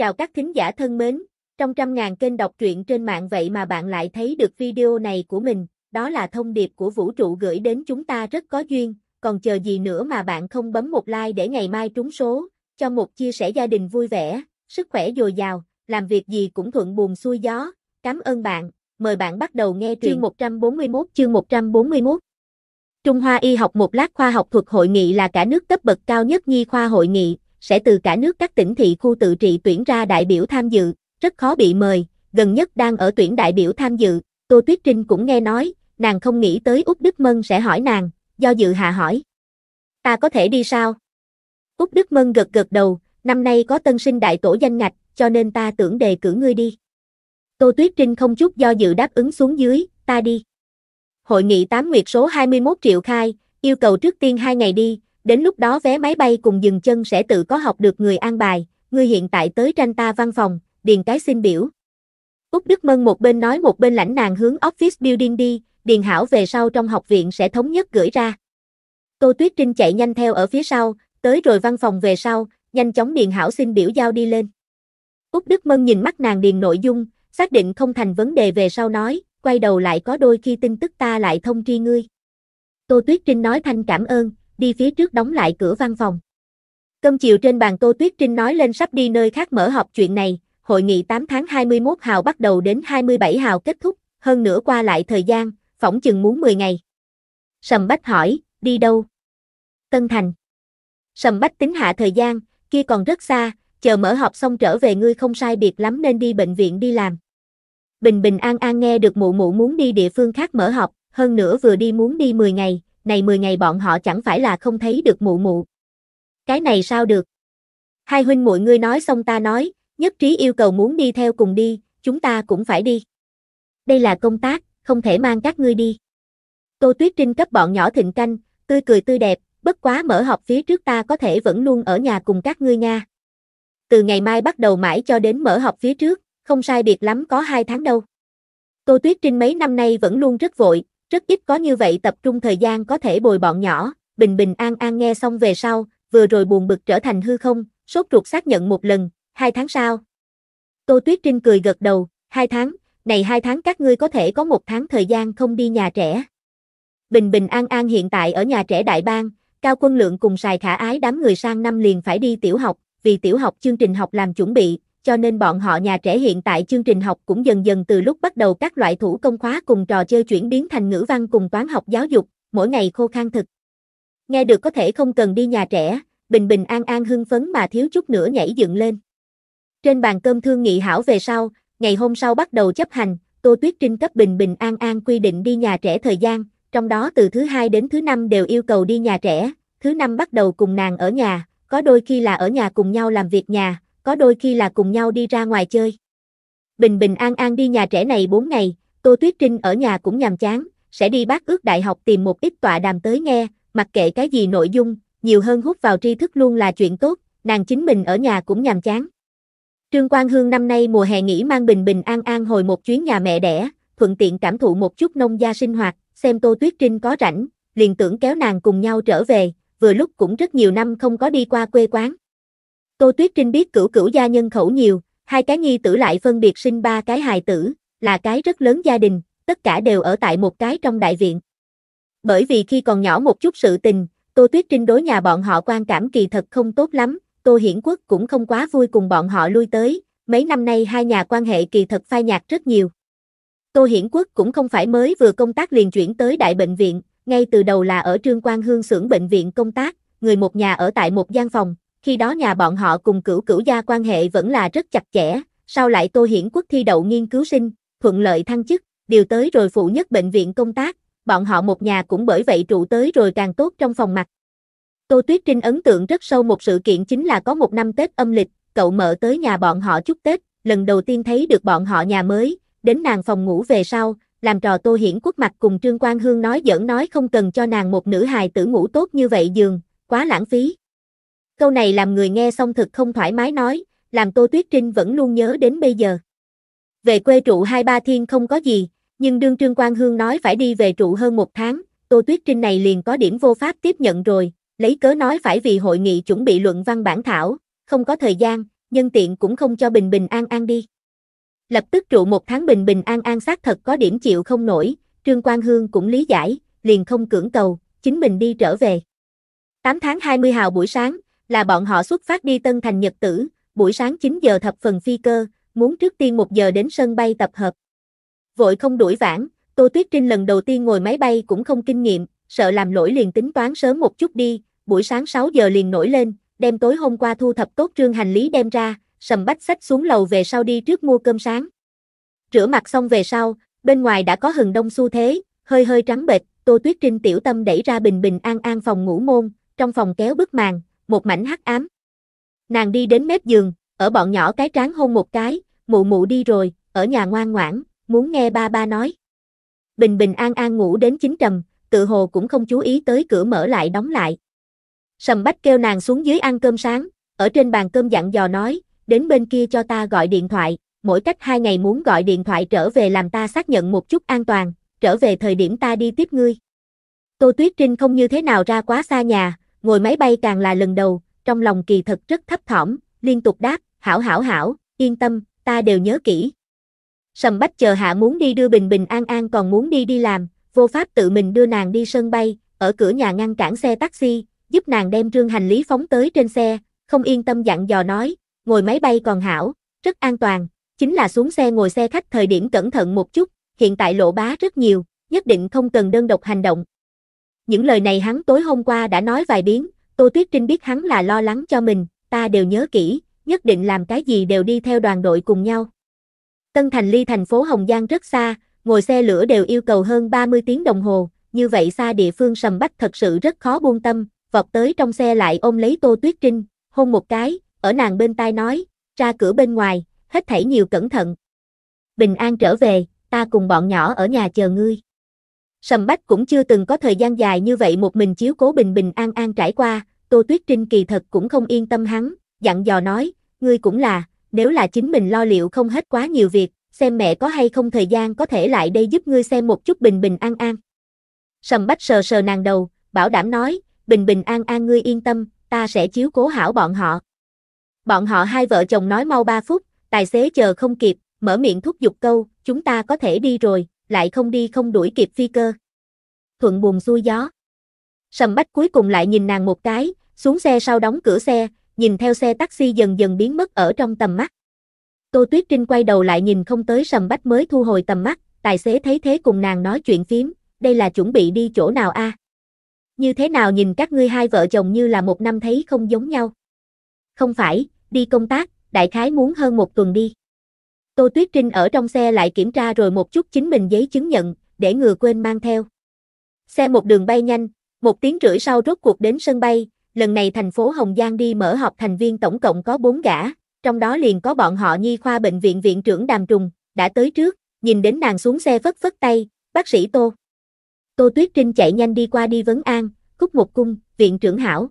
Chào các thính giả thân mến, trong trăm ngàn kênh đọc truyện trên mạng vậy mà bạn lại thấy được video này của mình, đó là thông điệp của vũ trụ gửi đến chúng ta rất có duyên, còn chờ gì nữa mà bạn không bấm một like để ngày mai trúng số, cho một chia sẻ gia đình vui vẻ, sức khỏe dồi dào, làm việc gì cũng thuận buồm xuôi gió. Cảm ơn bạn, mời bạn bắt đầu nghe truyện chương 141 chương 141. Trung Hoa Y học một lát khoa học thuật hội nghị là cả nước cấp bậc cao nhất nhi khoa hội nghị, sẽ từ cả nước các tỉnh thị khu tự trị tuyển ra đại biểu tham dự, rất khó bị mời, gần nhất đang ở tuyển đại biểu tham dự, Tô Tuyết Trinh cũng nghe nói, nàng không nghĩ tới Úc Đức Mân sẽ hỏi nàng, do dự hà hỏi. Ta có thể đi sao? Úc Đức Mân gật gật đầu, năm nay có tân sinh đại tổ danh ngạch, cho nên ta tưởng đề cử ngươi đi. Tô Tuyết Trinh không chút do dự đáp ứng xuống dưới, ta đi. Hội nghị tám nguyệt số 21 triệu khai, yêu cầu trước tiên hai ngày đi, đến lúc đó vé máy bay cùng dừng chân sẽ tự có học được người an bài, ngươi hiện tại tới tranh ta văn phòng, điền cái xin biểu. Úc Đức Mân một bên nói một bên lãnh nàng hướng office building đi, điền hảo về sau trong học viện sẽ thống nhất gửi ra. Tô Tuyết Trinh chạy nhanh theo ở phía sau, tới rồi văn phòng về sau, nhanh chóng điền hảo xin biểu giao đi lên. Úc Đức Mân nhìn mắt nàng điền nội dung, xác định không thành vấn đề về sau nói, quay đầu lại có đôi khi tin tức ta lại thông tri ngươi. Tô Tuyết Trinh nói thanh cảm ơn, đi phía trước đóng lại cửa văn phòng. Cơm chiều trên bàn Tô Tuyết Trinh nói lên sắp đi nơi khác mở họp chuyện này, hội nghị 8 tháng 21 hào bắt đầu đến 27 hào kết thúc, hơn nữa qua lại thời gian, phỏng chừng muốn 10 ngày. Sầm Bách hỏi, đi đâu? Tân Thành. Sầm Bách tính hạ thời gian, kia còn rất xa, chờ mở họp xong trở về ngươi không sai biệt lắm nên đi bệnh viện đi làm. Bình bình an an nghe được mụ mụ muốn đi địa phương khác mở họp, hơn nữa vừa đi muốn đi 10 ngày, này 10 ngày bọn họ chẳng phải là không thấy được mụ mụ. Cái này sao được? Hai huynh muội ngươi nói xong ta nói, nhất trí yêu cầu muốn đi theo cùng đi, chúng ta cũng phải đi. Đây là công tác, không thể mang các ngươi đi. Tô Tuyết Trinh cấp bọn nhỏ thịnh canh, tươi cười tươi đẹp, bất quá mở học phía trước ta có thể vẫn luôn ở nhà cùng các ngươi nha. Từ ngày mai bắt đầu mãi cho đến mở học phía trước, không sai biệt lắm có hai tháng đâu. Tô Tuyết Trinh mấy năm nay vẫn luôn rất vội, rất ít có như vậy tập trung thời gian có thể bồi bọn nhỏ, bình bình an an nghe xong về sau, vừa rồi buồn bực trở thành hư không, sốt ruột xác nhận một lần, hai tháng sau. Tô Tuyết Trinh cười gật đầu, hai tháng, này hai tháng các ngươi có thể có một tháng thời gian không đi nhà trẻ. Bình bình an an hiện tại ở nhà trẻ đại bang, cao quân lượng cùng xài khả ái đám người sang năm liền phải đi tiểu học, vì tiểu học chương trình học làm chuẩn bị, cho nên bọn họ nhà trẻ hiện tại chương trình học cũng dần dần từ lúc bắt đầu các loại thủ công khóa cùng trò chơi chuyển biến thành ngữ văn cùng toán học giáo dục, mỗi ngày khô khan thực. Nghe được có thể không cần đi nhà trẻ, bình bình an an hưng phấn mà thiếu chút nữa nhảy dựng lên. Trên bàn cơm thương nghị hảo về sau, ngày hôm sau bắt đầu chấp hành, Tô Tuyết Trinh cấp bình bình an an quy định đi nhà trẻ thời gian, trong đó từ thứ hai đến thứ năm đều yêu cầu đi nhà trẻ, thứ năm bắt đầu cùng nàng ở nhà, có đôi khi là ở nhà cùng nhau làm việc nhà, có đôi khi là cùng nhau đi ra ngoài chơi. Bình bình an an đi nhà trẻ này 4 ngày, Tô Tuyết Trinh ở nhà cũng nhàm chán, sẽ đi bác ước đại học tìm một ít tọa đàm tới nghe, mặc kệ cái gì nội dung, nhiều hơn hút vào tri thức luôn là chuyện tốt, nàng chính mình ở nhà cũng nhàm chán. Trương Quang Hương năm nay mùa hè nghỉ mang bình bình an an hồi một chuyến nhà mẹ đẻ, thuận tiện cảm thụ một chút nông gia sinh hoạt, xem Tô Tuyết Trinh có rảnh, liền tưởng kéo nàng cùng nhau trở về, vừa lúc cũng rất nhiều năm không có đi qua quê quán. Tô Tuyết Trinh biết cửu cửu gia nhân khẩu nhiều, hai cái nhi tử lại phân biệt sinh ba cái hài tử, là cái rất lớn gia đình, tất cả đều ở tại một cái trong đại viện. Bởi vì khi còn nhỏ một chút sự tình, Tô Tuyết Trinh đối nhà bọn họ quan cảm kỳ thật không tốt lắm, Tô Hiển Quốc cũng không quá vui cùng bọn họ lui tới, mấy năm nay hai nhà quan hệ kỳ thật phai nhạt rất nhiều. Tô Hiển Quốc cũng không phải mới vừa công tác liền chuyển tới đại bệnh viện, ngay từ đầu là ở Trương Quang Hương xưởng bệnh viện công tác, người một nhà ở tại một gian phòng, khi đó nhà bọn họ cùng cửu cửu gia quan hệ vẫn là rất chặt chẽ, sau lại Tô Hiển Quốc thi đậu nghiên cứu sinh, thuận lợi thăng chức, điều tới rồi phụ nhất bệnh viện công tác, bọn họ một nhà cũng bởi vậy trụ tới rồi càng tốt trong phòng mặt. Tô Tuyết Trinh ấn tượng rất sâu một sự kiện chính là có một năm Tết âm lịch, cậu mở tới nhà bọn họ chúc Tết, lần đầu tiên thấy được bọn họ nhà mới, đến nàng phòng ngủ về sau, làm trò Tô Hiển Quốc mặt cùng Trương Quang Hương nói giỡn nói không cần cho nàng một nữ hài tử ngủ tốt như vậy giường, quá lãng phí, Câu này làm người nghe xong thực không thoải mái nói, làm Tô Tuyết Trinh vẫn luôn nhớ đến bây giờ. Về quê trụ hai ba thiên không có gì, nhưng đương Trương Quang Hương nói phải đi về trụ hơn một tháng, Tô Tuyết Trinh này liền có điểm vô pháp tiếp nhận rồi, lấy cớ nói phải vì hội nghị chuẩn bị luận văn bản thảo, không có thời gian, nhân tiện cũng không cho bình bình an an đi. Lập tức trụ một tháng bình bình an an xác thật có điểm chịu không nổi, Trương Quang Hương cũng lý giải, liền không cưỡng cầu, chính mình đi trở về. 8 tháng 20 hào buổi sáng, là bọn họ xuất phát đi Tân Thành Nhật Tử, buổi sáng 9 giờ thập phần phi cơ, muốn trước tiên 1 giờ đến sân bay tập hợp. Vội không đuổi vãn, Tô Tuyết Trinh lần đầu tiên ngồi máy bay cũng không kinh nghiệm, sợ làm lỗi liền tính toán sớm một chút đi, buổi sáng 6 giờ liền nổi lên, đem tối hôm qua thu thập tốt trương hành lý đem ra, sầm bách sách xuống lầu về sau đi trước mua cơm sáng. Rửa mặt xong về sau, bên ngoài đã có hừng đông xu thế, hơi hơi trắng bệch, Tô Tuyết Trinh tiểu tâm đẩy ra bình bình an an phòng ngủ môn, trong phòng kéo bức màn, một mảnh hắc ám. Nàng đi đến mép giường, ở bọn nhỏ cái trán hôn một cái, mụ mụ đi rồi, ở nhà ngoan ngoãn, muốn nghe ba ba nói. Bình bình an an ngủ đến chín trầm, tự hồ cũng không chú ý tới cửa mở lại đóng lại. Sầm bách kêu nàng xuống dưới ăn cơm sáng, ở trên bàn cơm dặn dò nói, đến bên kia cho ta gọi điện thoại, mỗi cách hai ngày muốn gọi điện thoại trở về làm ta xác nhận một chút an toàn, trở về thời điểm ta đi tiếp ngươi. Tô Tuyết Trinh không như thế nào ra quá xa nhà, ngồi máy bay càng là lần đầu, trong lòng kỳ thật rất thấp thỏm, liên tục đáp, hảo hảo hảo, yên tâm, ta đều nhớ kỹ. Sầm bách chờ hạ muốn đi đưa Bình Bình An An còn muốn đi đi làm, vô pháp tự mình đưa nàng đi sân bay, ở cửa nhà ngăn cản xe taxi, giúp nàng đem trương hành lý phóng tới trên xe, không yên tâm dặn dò nói, ngồi máy bay còn hảo, rất an toàn, chính là xuống xe ngồi xe khách thời điểm cẩn thận một chút, hiện tại lộ bá rất nhiều, nhất định không cần đơn độc hành động, những lời này hắn tối hôm qua đã nói vài biến, Tô Tuyết Trinh biết hắn là lo lắng cho mình, ta đều nhớ kỹ, nhất định làm cái gì đều đi theo đoàn đội cùng nhau. Tân Thành ly thành phố Hồng Giang rất xa, ngồi xe lửa đều yêu cầu hơn 30 tiếng đồng hồ, như vậy xa địa phương sầm bách thật sự rất khó buông tâm, vọt tới trong xe lại ôm lấy Tô Tuyết Trinh, hôn một cái, ở nàng bên tai nói, ra cửa bên ngoài, hết thảy nhiều cẩn thận. Bình an trở về, ta cùng bọn nhỏ ở nhà chờ ngươi. Sầm Bách cũng chưa từng có thời gian dài như vậy một mình chiếu cố bình bình an an trải qua, Tô Tuyết Trinh kỳ thật cũng không yên tâm hắn, dặn dò nói, ngươi cũng là, nếu là chính mình lo liệu không hết quá nhiều việc, xem mẹ có hay không thời gian có thể lại đây giúp ngươi xem một chút bình bình an an. Sầm Bách sờ sờ nàng đầu, bảo đảm nói, bình bình an an ngươi yên tâm, ta sẽ chiếu cố hảo bọn họ. Bọn họ hai vợ chồng nói mau ba phút, tài xế chờ không kịp, mở miệng thúc giục câu, chúng ta có thể đi rồi, lại không đi không đuổi kịp phi cơ. Thuận buồn xuôi gió. Sầm bách cuối cùng lại nhìn nàng một cái, xuống xe sau đóng cửa xe, nhìn theo xe taxi dần dần biến mất ở trong tầm mắt. Tô Tuyết Trinh quay đầu lại nhìn không tới sầm bách mới thu hồi tầm mắt, tài xế thấy thế cùng nàng nói chuyện phím, đây là chuẩn bị đi chỗ nào a? Như thế nào nhìn các ngươi hai vợ chồng như là một năm thấy không giống nhau? Không phải, đi công tác, đại khái muốn hơn một tuần đi. Tô Tuyết Trinh ở trong xe lại kiểm tra rồi một chút chính mình giấy chứng nhận, để ngừa quên mang theo. Xe một đường bay nhanh, một tiếng rưỡi sau rốt cuộc đến sân bay, lần này thành phố Hồng Giang đi mở họp thành viên tổng cộng có 4 gã, trong đó liền có bọn họ nhi khoa bệnh viện viện trưởng Đàm Trùng, đã tới trước, nhìn đến nàng xuống xe vất vất tay, bác sĩ Tô. Tô Tuyết Trinh chạy nhanh đi qua đi vấn an, cúc một cung, viện trưởng hảo.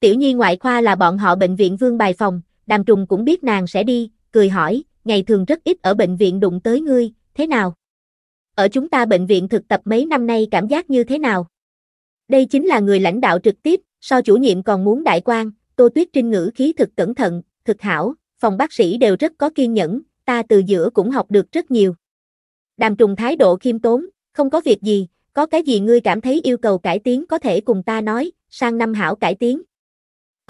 Tiểu nhi ngoại khoa là bọn họ bệnh viện vương bài phòng, Đàm Trùng cũng biết nàng sẽ đi, cười hỏi, ngày thường rất ít ở bệnh viện đụng tới ngươi, thế nào? Ở chúng ta bệnh viện thực tập mấy năm nay cảm giác như thế nào? Đây chính là người lãnh đạo trực tiếp, so chủ nhiệm còn muốn đại quan, Tô Tuyết Trinh ngữ khí thực cẩn thận, thực hảo, phòng bác sĩ đều rất có kiên nhẫn, ta từ giữa cũng học được rất nhiều. Đàm trùng thái độ khiêm tốn, không có việc gì, có cái gì ngươi cảm thấy yêu cầu cải tiến có thể cùng ta nói, sang năm hảo cải tiến.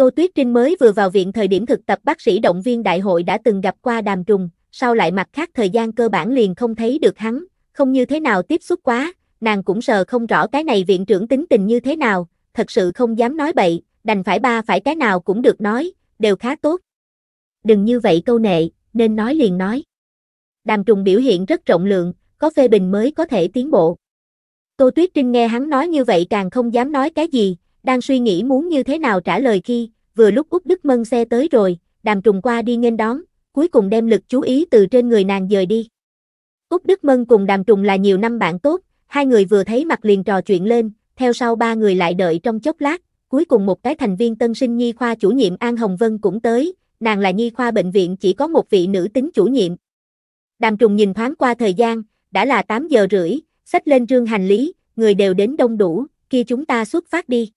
Tô Tuyết Trinh mới vừa vào viện thời điểm thực tập bác sĩ động viên đại hội đã từng gặp qua đàm trùng, sau lại mặt khác thời gian cơ bản liền không thấy được hắn, không như thế nào tiếp xúc quá, nàng cũng sợ không rõ cái này viện trưởng tính tình như thế nào, thật sự không dám nói bậy, đành phải ba phải cái nào cũng được nói, đều khá tốt. Đừng như vậy câu nệ, nên nói liền nói. Đàm trùng biểu hiện rất rộng lượng, có phê bình mới có thể tiến bộ. Tô Tuyết Trinh nghe hắn nói như vậy càng không dám nói cái gì, đang suy nghĩ muốn như thế nào trả lời khi, vừa lúc Úc Đức Mân xe tới rồi, đàm trùng qua đi nghênh đón, cuối cùng đem lực chú ý từ trên người nàng dời đi. Úc Đức Mân cùng đàm trùng là nhiều năm bạn tốt, hai người vừa thấy mặt liền trò chuyện lên, theo sau ba người lại đợi trong chốc lát, cuối cùng một cái thành viên tân sinh nhi khoa chủ nhiệm An Hồng Vân cũng tới, nàng là nhi khoa bệnh viện chỉ có một vị nữ tính chủ nhiệm. Đàm trùng nhìn thoáng qua thời gian, đã là 8 giờ rưỡi, xách lên trương hành lý, người đều đến đông đủ, kia chúng ta xuất phát đi.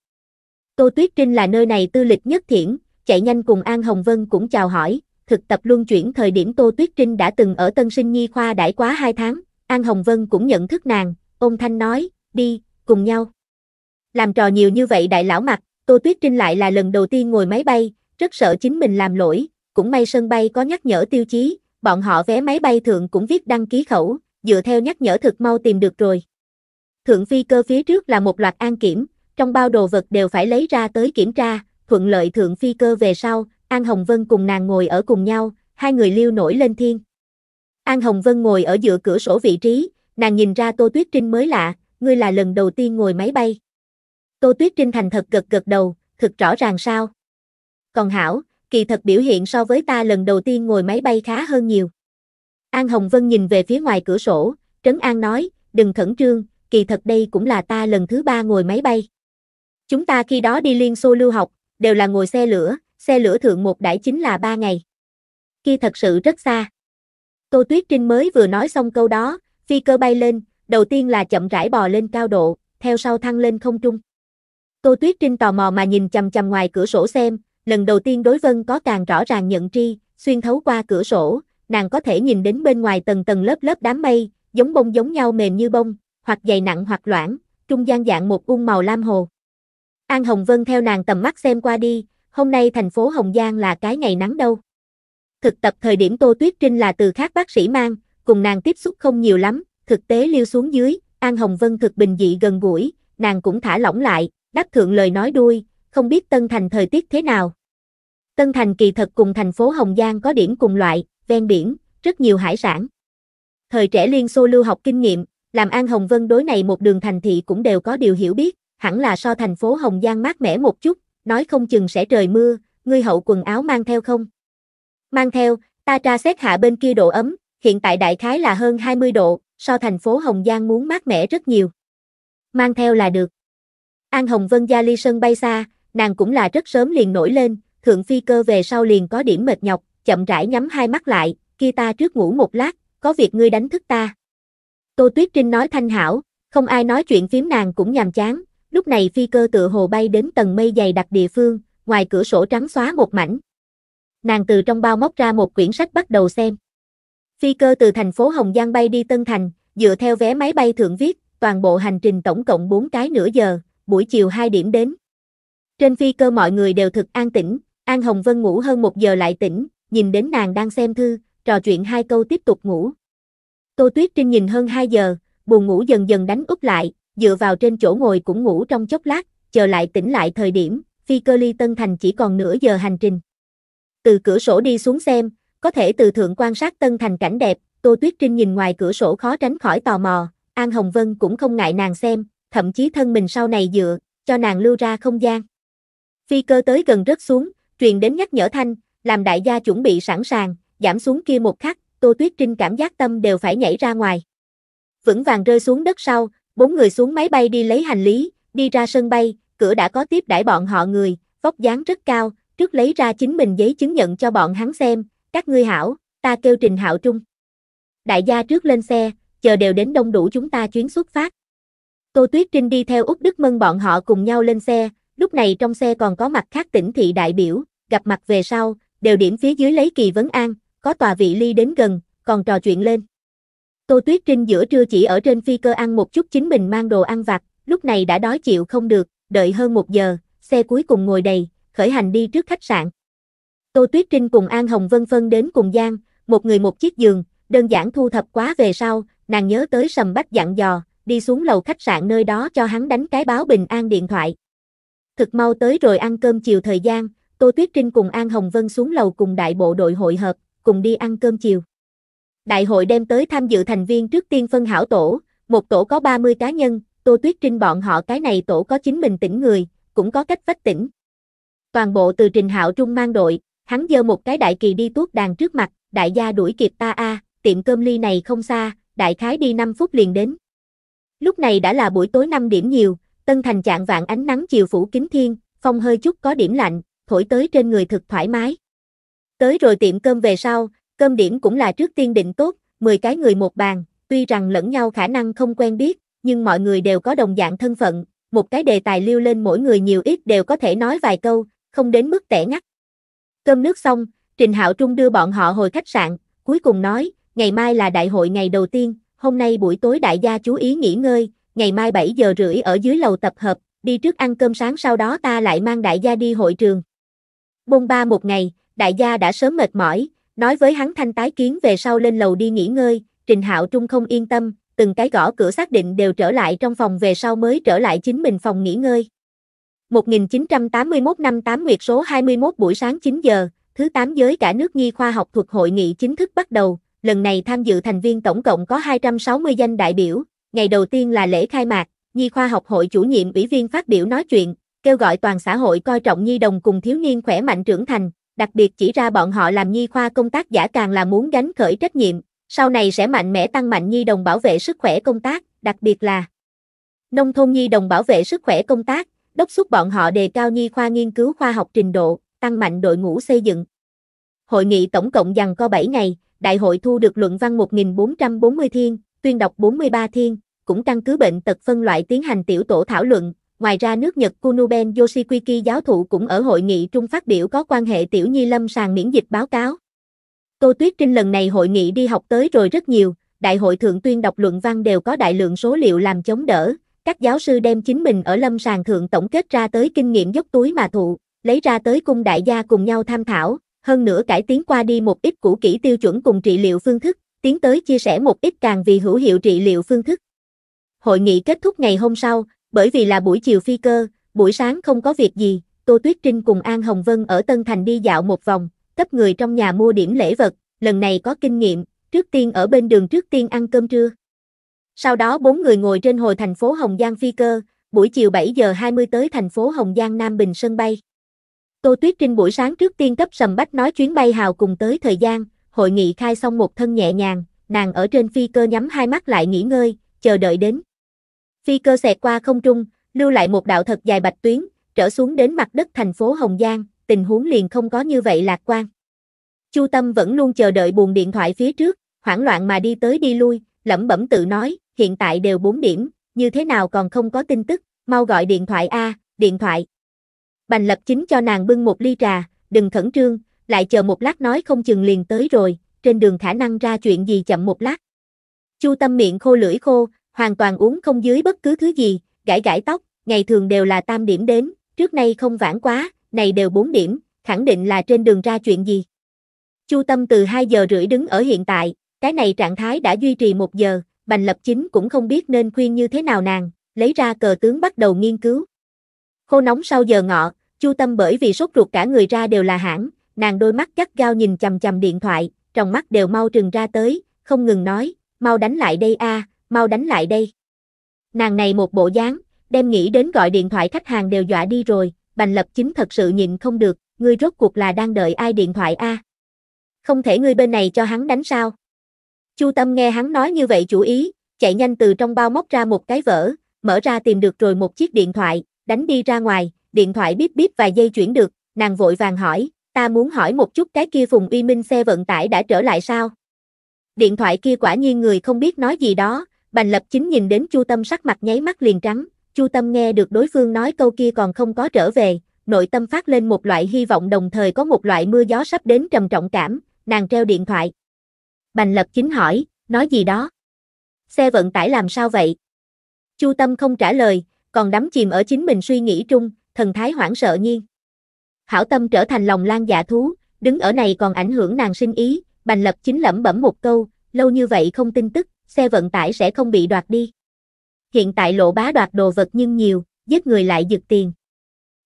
Tô Tuyết Trinh là nơi này tư lịch nhất thiển, chạy nhanh cùng An Hồng Vân cũng chào hỏi, thực tập luân chuyển thời điểm Tô Tuyết Trinh đã từng ở Tân Sinh Nhi Khoa đãi quá 2 tháng, An Hồng Vân cũng nhận thức nàng, ôm thanh nói, đi, cùng nhau. Làm trò nhiều như vậy đại lão mặt, Tô Tuyết Trinh lại là lần đầu tiên ngồi máy bay, rất sợ chính mình làm lỗi, cũng may sân bay có nhắc nhở tiêu chí, bọn họ vé máy bay thượng cũng viết đăng ký khẩu, dựa theo nhắc nhở thực mau tìm được rồi. Thượng phi cơ phía trước là một loạt an kiểm, trong bao đồ vật đều phải lấy ra tới kiểm tra, thuận lợi thượng phi cơ về sau, An Hồng Vân cùng nàng ngồi ở cùng nhau, hai người liêu nổi lên thiên. An Hồng Vân ngồi ở giữa cửa sổ vị trí, nàng nhìn ra Tô Tuyết Trinh mới lạ, ngươi là lần đầu tiên ngồi máy bay. Tô Tuyết Trinh thành thật gật gật đầu, thực rõ ràng sao. Còn Hảo, kỳ thật biểu hiện so với ta lần đầu tiên ngồi máy bay khá hơn nhiều. An Hồng Vân nhìn về phía ngoài cửa sổ, Trấn An nói, đừng khẩn trương, kỳ thật đây cũng là ta lần thứ ba ngồi máy bay. Chúng ta khi đó đi Liên Xô lưu học, đều là ngồi xe lửa, xe lửa thượng một đại chính là ba ngày. Kia thật sự rất xa. Tô Tuyết Trinh mới vừa nói xong câu đó, phi cơ bay lên, đầu tiên là chậm rãi bò lên cao độ, theo sau thăng lên không trung. Tô Tuyết Trinh tò mò mà nhìn chầm chầm ngoài cửa sổ xem, lần đầu tiên đối Vân có càng rõ ràng nhận tri, xuyên thấu qua cửa sổ, nàng có thể nhìn đến bên ngoài tầng tầng lớp lớp đám mây, giống bông giống nhau mềm như bông, hoặc dày nặng hoặc loãng, trung gian dạng một ung màu lam hồ. An Hồng Vân theo nàng tầm mắt xem qua đi, hôm nay thành phố Hồng Giang là cái ngày nắng đâu. Thực tập thời điểm Tô Tuyết Trinh là từ khác bác sĩ mang, cùng nàng tiếp xúc không nhiều lắm, thực tế liêu xuống dưới, An Hồng Vân thực bình dị gần gũi, nàng cũng thả lỏng lại, đáp thượng lời nói đuôi, không biết Tân Thành thời tiết thế nào. Tân Thành kỳ thật cùng thành phố Hồng Giang có điểm cùng loại, ven biển, rất nhiều hải sản. Thời trẻ Liên Xô lưu học kinh nghiệm, làm An Hồng Vân đối này một đường thành thị cũng đều có điều hiểu biết hẳn là so thành phố Hồng Giang mát mẻ một chút, nói không chừng sẽ trời mưa, ngươi hậu quần áo mang theo không? Mang theo, ta tra xét hạ bên kia độ ấm, hiện tại đại khái là hơn 20 độ, so thành phố Hồng Giang muốn mát mẻ rất nhiều. Mang theo là được. An Hồng Vân gia ly sân bay xa, nàng cũng là rất sớm liền nổi lên, thượng phi cơ về sau liền có điểm mệt nhọc, chậm rãi nhắm hai mắt lại, kia ta trước ngủ một lát, có việc ngươi đánh thức ta. Tô Tuyết Trinh nói thanh hảo, không ai nói chuyện phím nàng cũng nhàm chán, Lúc này phi cơ tựa hồ bay đến tầng mây dày đặc địa phương, ngoài cửa sổ trắng xóa một mảnh. Nàng từ trong bao móc ra một quyển sách bắt đầu xem. Phi cơ từ thành phố Hồng Giang bay đi Tân Thành, dựa theo vé máy bay thượng viết, toàn bộ hành trình tổng cộng 4 cái nửa giờ, buổi chiều 2 điểm đến. Trên phi cơ mọi người đều thực an tĩnh, An Hồng Vân ngủ hơn một giờ lại tỉnh, nhìn đến nàng đang xem thư, trò chuyện hai câu tiếp tục ngủ. Tô Tuyết Trinh nhìn hơn 2 giờ, buồn ngủ dần dần đánh úp lại, dựa vào trên chỗ ngồi cũng ngủ trong chốc lát, chờ lại tỉnh lại thời điểm, phi cơ ly Tân Thành chỉ còn nửa giờ hành trình. Từ cửa sổ đi xuống xem, có thể từ thượng quan sát Tân Thành cảnh đẹp, Tô Tuyết Trinh nhìn ngoài cửa sổ khó tránh khỏi tò mò, An Hồng Vân cũng không ngại nàng xem, thậm chí thân mình sau này dựa, cho nàng lưu ra không gian. Phi cơ tới gần rất xuống, truyền đến nhắc nhở thanh, làm đại gia chuẩn bị sẵn sàng, giảm xuống kia một khắc, Tô Tuyết Trinh cảm giác tâm đều phải nhảy ra ngoài. Vững vàng rơi xuống đất sau, Bốn người xuống máy bay đi lấy hành lý, đi ra sân bay, cửa đã có tiếp đãi bọn họ người, vóc dáng rất cao, trước lấy ra chính mình giấy chứng nhận cho bọn hắn xem, các ngươi hảo, ta kêu Trình Hạo Trung. Đại gia trước lên xe, chờ đều đến đông đủ chúng ta chuyến xuất phát. Tô Tuyết Trinh đi theo Úc Đức Mân bọn họ cùng nhau lên xe, lúc này trong xe còn có mặt khác tỉnh thị đại biểu, gặp mặt về sau, đều điểm phía dưới lấy kỳ vấn an, có tòa vị ly đến gần, còn trò chuyện lên. Tô Tuyết Trinh giữa trưa chỉ ở trên phi cơ ăn một chút chính mình mang đồ ăn vặt, lúc này đã đói chịu không được, đợi hơn một giờ, xe cuối cùng ngồi đầy, khởi hành đi trước khách sạn. Tô Tuyết Trinh cùng An Hồng Vân phân đến cùng Giang, một người một chiếc giường, đơn giản thu thập quá về sau, nàng nhớ tới sầm bách dặn dò, đi xuống lầu khách sạn nơi đó cho hắn đánh cái báo bình an điện thoại. Thực mau tới rồi ăn cơm chiều thời gian, Tô Tuyết Trinh cùng An Hồng Vân xuống lầu cùng đại bộ đội hội hợp, cùng đi ăn cơm chiều. Đại hội đem tới tham dự thành viên trước tiên phân hảo tổ, một tổ có 30 cá nhân, Tô Tuyết Trinh bọn họ cái này tổ có chính mình tỉnh người, cũng có cách vách tỉnh. Toàn bộ từ Trình Hạo Trung mang đội, hắn giơ một cái đại kỳ đi tuốt đàn trước mặt, đại gia đuổi kịp ta a, tiệm cơm ly này không xa, đại khái đi 5 phút liền đến. Lúc này đã là buổi tối 5 điểm nhiều, Tân Thành trạng vạn ánh nắng chiều phủ kính thiên, phong hơi chút có điểm lạnh, thổi tới trên người thực thoải mái. Tới rồi tiệm cơm về sau, cơm điểm cũng là trước tiên định tốt, 10 cái người một bàn, tuy rằng lẫn nhau khả năng không quen biết, nhưng mọi người đều có đồng dạng thân phận, một cái đề tài lưu lên mỗi người nhiều ít đều có thể nói vài câu, không đến mức tẻ ngắt. Cơm nước xong, Trình Hạo Trung đưa bọn họ hồi khách sạn, cuối cùng nói, ngày mai là đại hội ngày đầu tiên, hôm nay buổi tối đại gia chú ý nghỉ ngơi, ngày mai 7 giờ rưỡi ở dưới lầu tập hợp, đi trước ăn cơm sáng sau đó ta lại mang đại gia đi hội trường. Bông ba một ngày, đại gia đã sớm mệt mỏi, nói với hắn thanh tái kiến về sau lên lầu đi nghỉ ngơi, Trình Hạo Trung không yên tâm, từng cái gõ cửa xác định đều trở lại trong phòng về sau mới trở lại chính mình phòng nghỉ ngơi. 1981 năm 8 nguyệt số 21 buổi sáng 9 giờ, thứ 8 giới cả nước nhi khoa học thuật hội nghị chính thức bắt đầu, lần này tham dự thành viên tổng cộng có 260 danh đại biểu, ngày đầu tiên là lễ khai mạc, nhi khoa học hội chủ nhiệm ủy viên phát biểu nói chuyện, kêu gọi toàn xã hội coi trọng nhi đồng cùng thiếu niên khỏe mạnh trưởng thành, đặc biệt chỉ ra bọn họ làm nhi khoa công tác giả càng là muốn gánh khởi trách nhiệm, sau này sẽ mạnh mẽ tăng mạnh nhi đồng bảo vệ sức khỏe công tác, đặc biệt là nông thôn nhi đồng bảo vệ sức khỏe công tác, đốc thúc bọn họ đề cao nhi khoa nghiên cứu khoa học trình độ, tăng mạnh đội ngũ xây dựng. Hội nghị tổng cộng dằn co 7 ngày, đại hội thu được luận văn 1440 thiên, tuyên đọc 43 thiên, cũng căn cứ bệnh tật phân loại tiến hành tiểu tổ thảo luận, Ngoài ra nước Nhật Kunuben Yoshikwiki giáo thụ cũng ở hội nghị trung phát biểu có quan hệ Tiểu Nhi Lâm sàng miễn dịch báo cáo. Tô Tuyết Trinh lần này hội nghị đi học tới rồi rất nhiều, đại hội thượng tuyên đọc luận văn đều có đại lượng số liệu làm chống đỡ, các giáo sư đem chính mình ở lâm sàng thượng tổng kết ra tới kinh nghiệm dốc túi mà thụ, lấy ra tới cung đại gia cùng nhau tham thảo hơn nữa cải tiến qua đi một ít cũ kỹ tiêu chuẩn cùng trị liệu phương thức, tiến tới chia sẻ một ít càng vì hữu hiệu trị liệu phương thức. Hội nghị kết thúc ngày hôm sau, bởi vì là buổi chiều phi cơ, buổi sáng không có việc gì, Tô Tuyết Trinh cùng An Hồng Vân ở Tân Thành đi dạo một vòng, cấp người trong nhà mua điểm lễ vật, lần này có kinh nghiệm, trước tiên ở bên đường trước tiên ăn cơm trưa. Sau đó bốn người ngồi trên hồi thành phố Hồng Giang phi cơ, buổi chiều 7 giờ 20 tới thành phố Hồng Giang Nam Bình sân bay. Tô Tuyết Trinh buổi sáng trước tiên cấp sầm bách nói chuyến bay hào cùng tới thời gian, hội nghị khai xong một thân nhẹ nhàng, nàng ở trên phi cơ nhắm hai mắt lại nghỉ ngơi, chờ đợi đến. Phi cơ xẹt qua không trung, lưu lại một đạo thật dài bạch tuyến, trở xuống đến mặt đất thành phố Hồng Giang, tình huống liền không có như vậy lạc quan. Chu Tâm vẫn luôn chờ đợi buồn điện thoại phía trước, hoảng loạn mà đi tới đi lui, lẩm bẩm tự nói, hiện tại đều 4 điểm, như thế nào còn không có tin tức, mau gọi điện thoại a, điện thoại. Bành Lập Chính cho nàng bưng một ly trà, đừng khẩn trương, lại chờ một lát nói không chừng liền tới rồi, trên đường khả năng ra chuyện gì chậm một lát. Chu Tâm miệng khô lưỡi khô, hoàn toàn uống không dưới bất cứ thứ gì, gãi gãi tóc, ngày thường đều là tam điểm đến, trước nay không vãn quá, này đều 4 điểm, khẳng định là trên đường ra chuyện gì. Chu Tâm từ 2 giờ rưỡi đứng ở hiện tại, cái này trạng thái đã duy trì 1 giờ, Bành Lập Chính cũng không biết nên khuyên như thế nào nàng, lấy ra cờ tướng bắt đầu nghiên cứu. Khô nóng sau giờ ngọ, Chu Tâm bởi vì sốt ruột cả người ra đều là hãng, nàng đôi mắt gắt gao nhìn chằm chằm điện thoại, trong mắt đều mau trừng ra tới, không ngừng nói, mau đánh lại đây a, à, mau đánh lại đây. Nàng này một bộ dáng, đem nghĩ đến gọi điện thoại khách hàng đều dọa đi rồi, Bành Lập Chính thật sự nhịn không được, ngươi rốt cuộc là đang đợi ai điện thoại a? Không thể ngươi bên này cho hắn đánh sao? Chu Tâm nghe hắn nói như vậy chủ ý, chạy nhanh từ trong bao móc ra một cái vỡ, mở ra tìm được rồi một chiếc điện thoại, đánh đi ra ngoài, điện thoại bíp bíp vài giây chuyển được, nàng vội vàng hỏi, ta muốn hỏi một chút cái kia Phùng Uy Minh xe vận tải đã trở lại sao? Điện thoại kia quả nhiên người không biết nói gì đó, Bành lập chính nhìn đến Chu Tâm sắc mặt nháy mắt liền trắng, Chu Tâm nghe được đối phương nói câu kia còn không có trở về, nội tâm phát lên một loại hy vọng đồng thời có một loại mưa gió sắp đến trầm trọng cảm, nàng treo điện thoại. Bành lập chính hỏi, nói gì đó? Xe vận tải làm sao vậy? Chu Tâm không trả lời, còn đắm chìm ở chính mình suy nghĩ trung, thần thái hoảng sợ nhiên. Hảo Tâm trở thành lòng lan giả dạ thú, đứng ở này còn ảnh hưởng nàng sinh ý, Bành lập chính lẩm bẩm một câu, lâu như vậy không tin tức, xe vận tải sẽ không bị đoạt đi. Hiện tại lộ bá đoạt đồ vật nhưng nhiều, giết người lại giật tiền.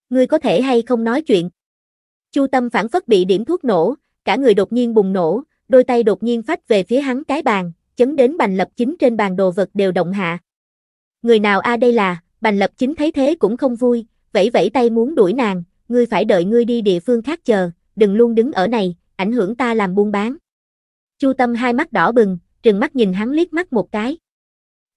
Ngươi có thể hay không nói chuyện? Chu Tâm phản phất bị điểm thuốc nổ, cả người đột nhiên bùng nổ, đôi tay đột nhiên phách về phía hắn cái bàn, chấn đến bành lập chính trên bàn đồ vật đều động hạ. Người nào a à đây là, bành lập chính thấy thế cũng không vui, vẫy vẫy tay muốn đuổi nàng, ngươi phải đợi ngươi đi địa phương khác chờ, đừng luôn đứng ở này, ảnh hưởng ta làm buôn bán. Chu Tâm hai mắt đỏ bừng, trừng mắt nhìn hắn liếc mắt một cái.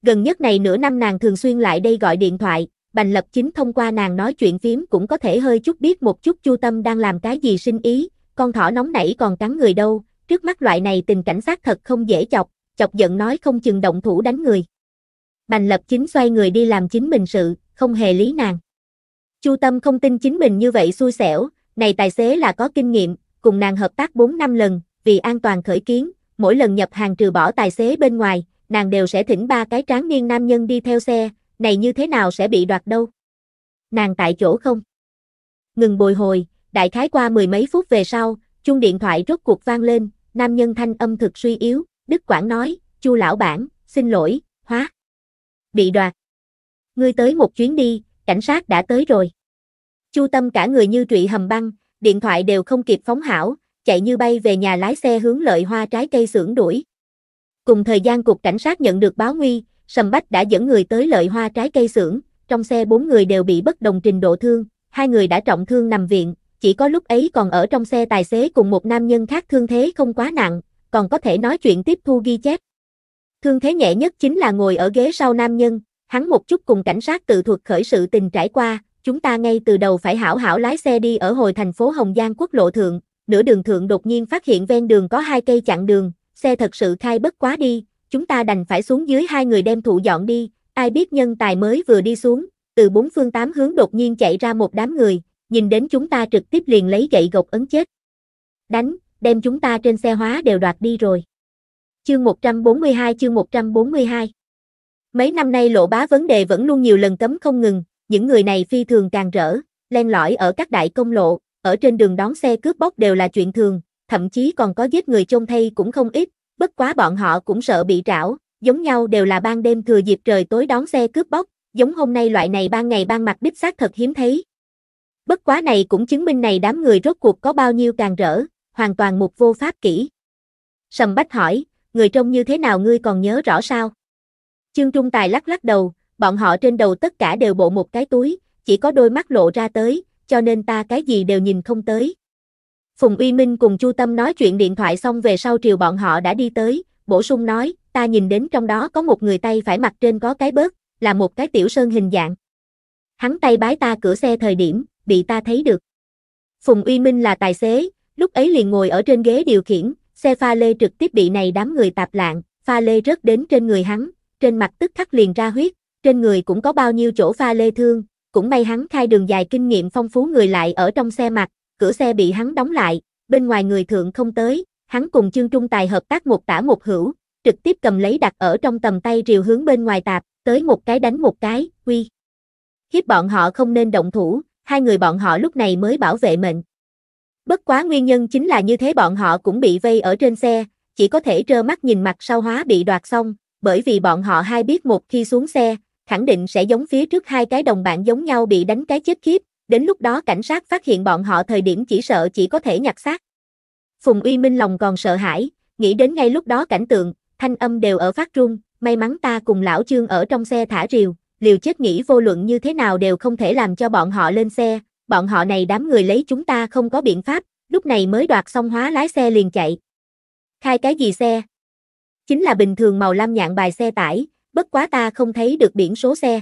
Gần nhất này nửa năm nàng thường xuyên lại đây gọi điện thoại, Bành Lập Chính thông qua nàng nói chuyện phím cũng có thể hơi chút biết một chút Chu Tâm đang làm cái gì sinh ý, con thỏ nóng nảy còn cắn người đâu, trước mắt loại này tình cảnh sát thật không dễ chọc, chọc giận nói không chừng động thủ đánh người. Bành Lập Chính xoay người đi làm chính mình sự, không hề lý nàng. Chu Tâm không tin chính mình như vậy xui xẻo, này tài xế là có kinh nghiệm, cùng nàng hợp tác 4 năm lần, vì an toàn khởi kiến, mỗi lần nhập hàng trừ bỏ tài xế bên ngoài, nàng đều sẽ thỉnh ba cái tráng niên nam nhân đi theo xe, này như thế nào sẽ bị đoạt đâu. Nàng tại chỗ không? Ngừng bồi hồi, đại khái qua mười mấy phút về sau, chuông điện thoại rốt cuộc vang lên, nam nhân thanh âm thực suy yếu, Đức Quảng nói, chu lão bản, xin lỗi, hóa. Bị đoạt. Ngươi tới một chuyến đi, cảnh sát đã tới rồi. Chu tâm cả người như trụy hầm băng, điện thoại đều không kịp phóng hảo, chạy như bay về nhà lái xe hướng lợi hoa trái cây xưởng đuổi. Cùng thời gian cục cảnh sát nhận được báo nguy, Sầm Bách đã dẫn người tới lợi hoa trái cây xưởng, trong xe bốn người đều bị bất đồng trình độ thương, hai người đã trọng thương nằm viện, chỉ có lúc ấy còn ở trong xe tài xế cùng một nam nhân khác thương thế không quá nặng, còn có thể nói chuyện tiếp thu ghi chép. Thương thế nhẹ nhất chính là ngồi ở ghế sau nam nhân, hắn một chút cùng cảnh sát tự thuật khởi sự tình trải qua, chúng ta ngay từ đầu phải hảo hảo lái xe đi ở hồi thành phố Hồng Giang quốc lộ thượng, nửa đường thượng đột nhiên phát hiện ven đường có hai cây chặn đường, xe thật sự khai bất quá đi, chúng ta đành phải xuống dưới hai người đem thụ dọn đi, ai biết nhân tài mới vừa đi xuống, từ bốn phương tám hướng đột nhiên chạy ra một đám người, nhìn đến chúng ta trực tiếp liền lấy gậy gộc ấn chết. Đánh, đem chúng ta trên xe hóa đều đoạt đi rồi. Chương 142 chương 142 Mấy năm nay lộ bá vấn đề vẫn luôn nhiều lần cấm không ngừng, những người này phi thường càng rỡ, len lỏi ở các đại công lộ, ở trên đường đón xe cướp bóc đều là chuyện thường, thậm chí còn có giết người chôn thay cũng không ít, bất quá bọn họ cũng sợ bị rảo, giống nhau đều là ban đêm thừa dịp trời tối đón xe cướp bóc, giống hôm nay loại này ban ngày ban mặt đích xác thật hiếm thấy. Bất quá này cũng chứng minh này đám người rốt cuộc có bao nhiêu càng rỡ, hoàn toàn một vô pháp kỹ. Sầm Bách hỏi, người trông như thế nào ngươi còn nhớ rõ sao? Chương Trung Tài lắc lắc đầu, bọn họ trên đầu tất cả đều bộ một cái túi, chỉ có đôi mắt lộ ra tới, cho nên ta cái gì đều nhìn không tới. Phùng Uy Minh cùng Chu Tâm nói chuyện điện thoại xong về sau triều bọn họ đã đi tới, bổ sung nói, ta nhìn đến trong đó có một người tay phải mặt trên có cái bớt, là một cái tiểu sơn hình dạng. Hắn tay bái ta cửa xe thời điểm, bị ta thấy được. Phùng Uy Minh là tài xế, lúc ấy liền ngồi ở trên ghế điều khiển, xe pha lê trực tiếp bị này đám người tạp lạng, pha lê rớt đến trên người hắn, trên mặt tức khắc liền ra huyết, trên người cũng có bao nhiêu chỗ pha lê thương, cũng may hắn khai đường dài kinh nghiệm phong phú người lại ở trong xe mặt, cửa xe bị hắn đóng lại, bên ngoài người thượng không tới, hắn cùng chương trung tài hợp tác một tả một hữu, trực tiếp cầm lấy đặt ở trong tầm tay rìu hướng bên ngoài tạp, tới một cái đánh một cái, uy. Hiếp bọn họ không nên động thủ, hai người bọn họ lúc này mới bảo vệ mệnh. Bất quá nguyên nhân chính là như thế bọn họ cũng bị vây ở trên xe, chỉ có thể trơ mắt nhìn mặt sau hóa bị đoạt xong, bởi vì bọn họ hai biết một khi xuống xe, khẳng định sẽ giống phía trước hai cái đồng bạn giống nhau bị đánh cái chết khiếp, đến lúc đó cảnh sát phát hiện bọn họ thời điểm chỉ sợ chỉ có thể nhặt xác. Phùng Uy Minh lòng còn sợ hãi, nghĩ đến ngay lúc đó cảnh tượng, thanh âm đều ở phát run, may mắn ta cùng lão Trương ở trong xe thả rìu, liều chết nghĩ vô luận như thế nào đều không thể làm cho bọn họ lên xe, bọn họ này đám người lấy chúng ta không có biện pháp, lúc này mới đoạt xong hóa lái xe liền chạy. Khai cái gì xe? Chính là bình thường màu lam nhạn bài xe tải, bất quá ta không thấy được biển số xe.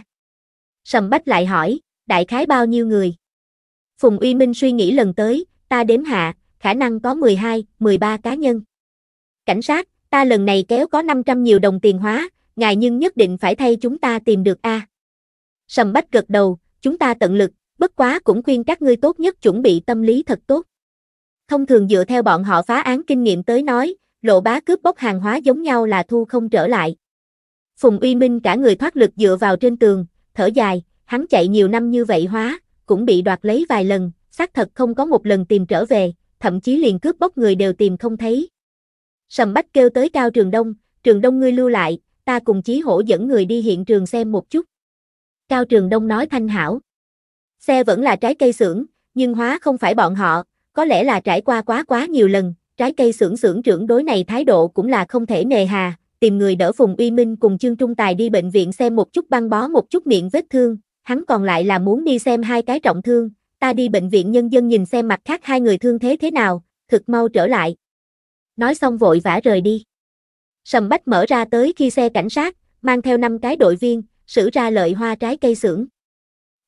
Sầm Bách lại hỏi, đại khái bao nhiêu người? Phùng Uy Minh suy nghĩ lần tới, ta đếm hạ, khả năng có 12, 13 cá nhân. Cảnh sát, ta lần này kéo có 500 nhiều đồng tiền hóa, ngài nhưng nhất định phải thay chúng ta tìm được A. Sầm Bách gật đầu, chúng ta tận lực, bất quá cũng khuyên các ngươi tốt nhất chuẩn bị tâm lý thật tốt. Thông thường dựa theo bọn họ phá án kinh nghiệm tới nói, lộ bá cướp bóc hàng hóa giống nhau là thu không trở lại. Phùng Uy Minh cả người thoát lực dựa vào trên tường, thở dài, hắn chạy nhiều năm như vậy hóa, cũng bị đoạt lấy vài lần, xác thật không có một lần tìm trở về, thậm chí liền cướp bóc người đều tìm không thấy. Sầm Bách kêu tới Cao Trường Đông, Trường Đông ngươi lưu lại, ta cùng Chí Hổ dẫn người đi hiện trường xem một chút. Cao Trường Đông nói thanh hảo. Xe vẫn là trái cây xưởng, nhưng hóa không phải bọn họ, có lẽ là trải qua quá quá nhiều lần, trái cây xưởng xưởng trưởng đối này thái độ cũng là không thể nề hà, tìm người đỡ Phùng Uy Minh cùng Trương Trung Tài đi bệnh viện xem một chút băng bó một chút miệng vết thương, hắn còn lại là muốn đi xem hai cái trọng thương, ta đi bệnh viện nhân dân nhìn xem mặt khác hai người thương thế thế nào, thực mau trở lại. Nói xong vội vã rời đi. Sầm Bách mở ra tới khi xe cảnh sát, mang theo năm cái đội viên, xử ra lợi hoa trái cây xưởng.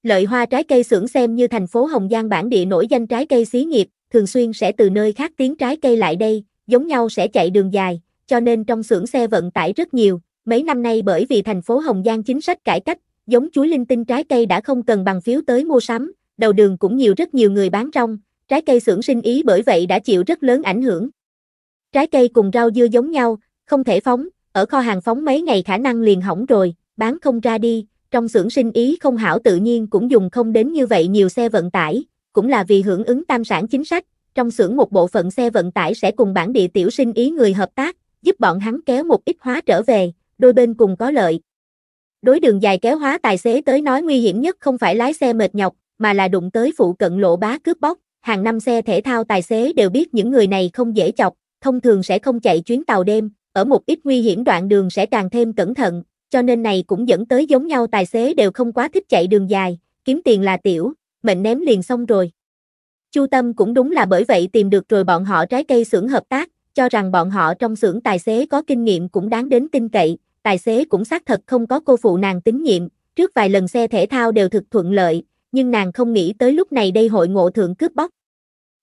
Lợi hoa trái cây xưởng xem như thành phố Hồng Giang bản địa nổi danh trái cây xí nghiệp, thường xuyên sẽ từ nơi khác tiến trái cây lại đây, giống nhau sẽ chạy đường dài, cho nên trong xưởng xe vận tải rất nhiều. Mấy năm nay bởi vì thành phố Hồng Giang chính sách cải cách, giống chuối linh tinh trái cây đã không cần bằng phiếu tới mua sắm, đầu đường cũng nhiều rất nhiều người bán rong, trái cây xưởng sinh ý bởi vậy đã chịu rất lớn ảnh hưởng. Trái cây cùng rau dưa giống nhau, không thể phóng, ở kho hàng phóng mấy ngày khả năng liền hỏng rồi, bán không ra đi, trong xưởng sinh ý không hảo tự nhiên cũng dùng không đến như vậy nhiều xe vận tải, cũng là vì hưởng ứng tam sản chính sách, trong xưởng một bộ phận xe vận tải sẽ cùng bản địa tiểu sinh ý người hợp tác, giúp bọn hắn kéo một ít hóa trở về, đôi bên cùng có lợi. Đối đường dài kéo hóa tài xế tới nói nguy hiểm nhất không phải lái xe mệt nhọc, mà là đụng tới phụ cận lộ bá cướp bóc, hàng năm xe thể thao tài xế đều biết những người này không dễ chọc, thông thường sẽ không chạy chuyến tàu đêm, ở một ít nguy hiểm đoạn đường sẽ càng thêm cẩn thận, cho nên này cũng dẫn tới giống nhau tài xế đều không quá thích chạy đường dài, kiếm tiền là tiểu, mệnh ném liền xong rồi. Chu Tâm cũng đúng là bởi vậy tìm được rồi bọn họ trái cây xưởng hợp tác, cho rằng bọn họ trong xưởng tài xế có kinh nghiệm cũng đáng đến tin cậy, tài xế cũng xác thật không có cô phụ nàng tín nhiệm, trước vài lần xe thể thao đều thực thuận lợi, nhưng nàng không nghĩ tới lúc này đây hội ngộ thượng cướp bóc.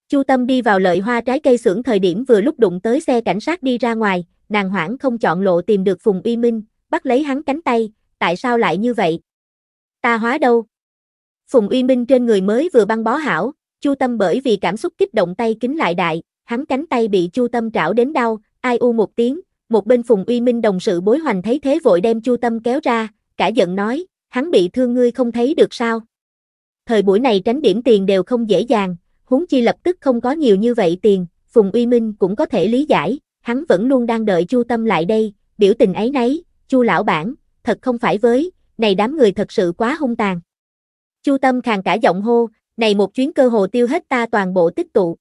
Chu Tâm đi vào lợi hoa trái cây xưởng thời điểm vừa lúc đụng tới xe cảnh sát đi ra ngoài, nàng hoảng không chọn lộ tìm được Phùng Uy Minh, bắt lấy hắn cánh tay, tại sao lại như vậy? Ta hóa đâu? Phùng Uy Minh trên người mới vừa băng bó hảo, Chu Tâm bởi vì cảm xúc kích động tay kính lại đại, hắn cánh tay bị Chu Tâm trảo đến đau, ai u một tiếng, một bên Phùng Uy Minh đồng sự bối hoành thấy thế vội đem Chu Tâm kéo ra, cả giận nói, hắn bị thương ngươi không thấy được sao. Thời buổi này tránh điểm tiền đều không dễ dàng, huống chi lập tức không có nhiều như vậy tiền, Phùng Uy Minh cũng có thể lý giải, hắn vẫn luôn đang đợi Chu Tâm lại đây, biểu tình ấy nấy, Chu lão bản, thật không phải với, này đám người thật sự quá hung tàn. Chu Tâm khàn cả giọng hô, này một chuyến cơ hồ tiêu hết ta toàn bộ tích tụ,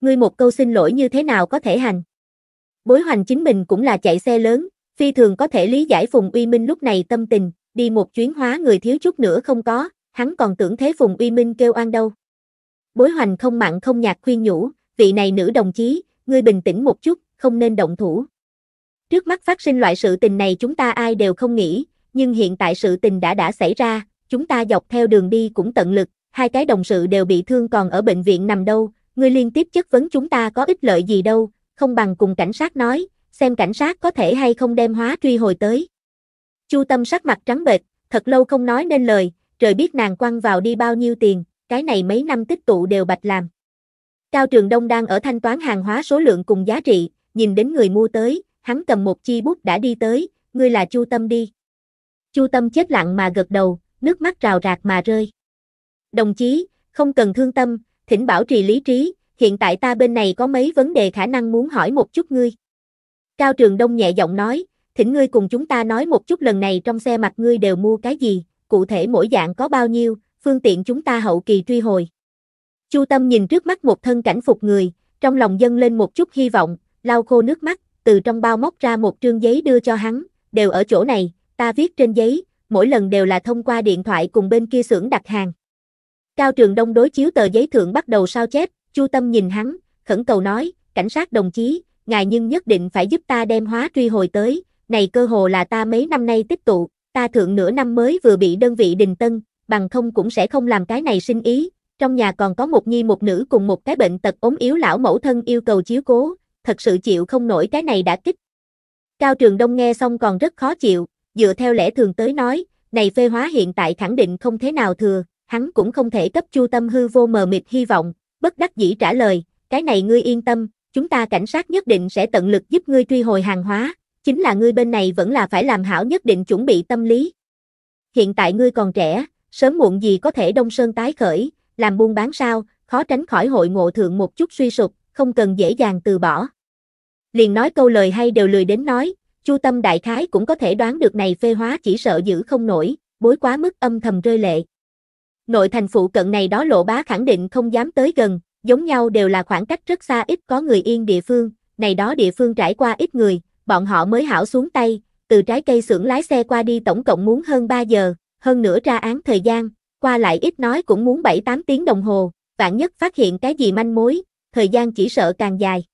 ngươi một câu xin lỗi như thế nào có thể hành. Bối hoành chính mình cũng là chạy xe lớn, phi thường có thể lý giải Phùng Uy Minh lúc này tâm tình, đi một chuyến hóa người thiếu chút nữa không có, hắn còn tưởng thế Phùng Uy Minh kêu an đâu. Bối hoành không mặn không nhạt khuyên nhủ, vị này nữ đồng chí, ngươi bình tĩnh một chút, không nên động thủ. Trước mắt phát sinh loại sự tình này chúng ta ai đều không nghĩ, nhưng hiện tại sự tình đã đã xảy ra, chúng ta dọc theo đường đi cũng tận lực, hai cái đồng sự đều bị thương còn ở bệnh viện nằm đâu, ngươi liên tiếp chất vấn chúng ta có ích lợi gì đâu, không bằng cùng cảnh sát nói, xem cảnh sát có thể hay không đem hóa truy hồi tới. Chu Tâm sắc mặt trắng bệch, thật lâu không nói nên lời, trời biết nàng quăng vào đi bao nhiêu tiền, cái này mấy năm tích tụ đều bạch làm. Cao Trường Đông đang ở thanh toán hàng hóa số lượng cùng giá trị, nhìn đến người mua tới, hắn cầm một chi bút đã đi tới, ngươi là Chu Tâm đi. Chu Tâm chết lặng mà gật đầu, nước mắt rào rạc mà rơi. Đồng chí, không cần thương tâm, thỉnh bảo trì lý trí, hiện tại ta bên này có mấy vấn đề khả năng muốn hỏi một chút ngươi. Cao Trường Đông nhẹ giọng nói, thỉnh ngươi cùng chúng ta nói một chút lần này trong xe mặt ngươi đều mua cái gì, cụ thể mỗi dạng có bao nhiêu, phương tiện chúng ta hậu kỳ truy hồi. Chu Tâm nhìn trước mắt một thân cảnh phục người, trong lòng dâng lên một chút hy vọng, lau khô nước mắt, từ trong bao móc ra một trương giấy đưa cho hắn, đều ở chỗ này, ta viết trên giấy, mỗi lần đều là thông qua điện thoại cùng bên kia xưởng đặt hàng. Cao Trường Đông đối chiếu tờ giấy thượng bắt đầu sao chép, Chu Tâm nhìn hắn, khẩn cầu nói, cảnh sát đồng chí, ngài nhưng nhất định phải giúp ta đem hóa truy hồi tới, này cơ hồ là ta mấy năm nay tích tụ, ta thượng nửa năm mới vừa bị đơn vị đình tân, bằng không cũng sẽ không làm cái này sinh ý, trong nhà còn có một nhi một nữ cùng một cái bệnh tật ốm yếu lão mẫu thân yêu cầu chiếu cố, thật sự chịu không nổi cái này đã kích. Cao Trường Đông nghe xong còn rất khó chịu, dựa theo lẽ thường tới nói, này phê hóa hiện tại khẳng định không thế nào thừa, hắn cũng không thể cấp Chu Tâm hư vô mờ mịt hy vọng, bất đắc dĩ trả lời, cái này ngươi yên tâm, chúng ta cảnh sát nhất định sẽ tận lực giúp ngươi truy hồi hàng hóa, chính là ngươi bên này vẫn là phải làm hảo nhất định chuẩn bị tâm lý. Hiện tại ngươi còn trẻ, sớm muộn gì có thể đông sơn tái khởi, làm buôn bán sao, khó tránh khỏi hội ngộ thượng một chút suy sụp, không cần dễ dàng từ bỏ. Liền nói câu lời hay đều lười đến nói, Chu Tâm đại khái cũng có thể đoán được này phê hóa chỉ sợ giữ không nổi, bối quá mức âm thầm rơi lệ nội thành phụ cận này đó lộ bá khẳng định không dám tới gần, giống nhau đều là khoảng cách rất xa ít có người yên địa phương, này đó địa phương trải qua ít người, bọn họ mới hảo xuống tay, từ trái cây xưởng lái xe qua đi tổng cộng muốn hơn 3 giờ, hơn nữa ra án thời gian, qua lại ít nói cũng muốn 7-8 tiếng đồng hồ, vạn nhất phát hiện cái gì manh mối, thời gian chỉ sợ càng dài.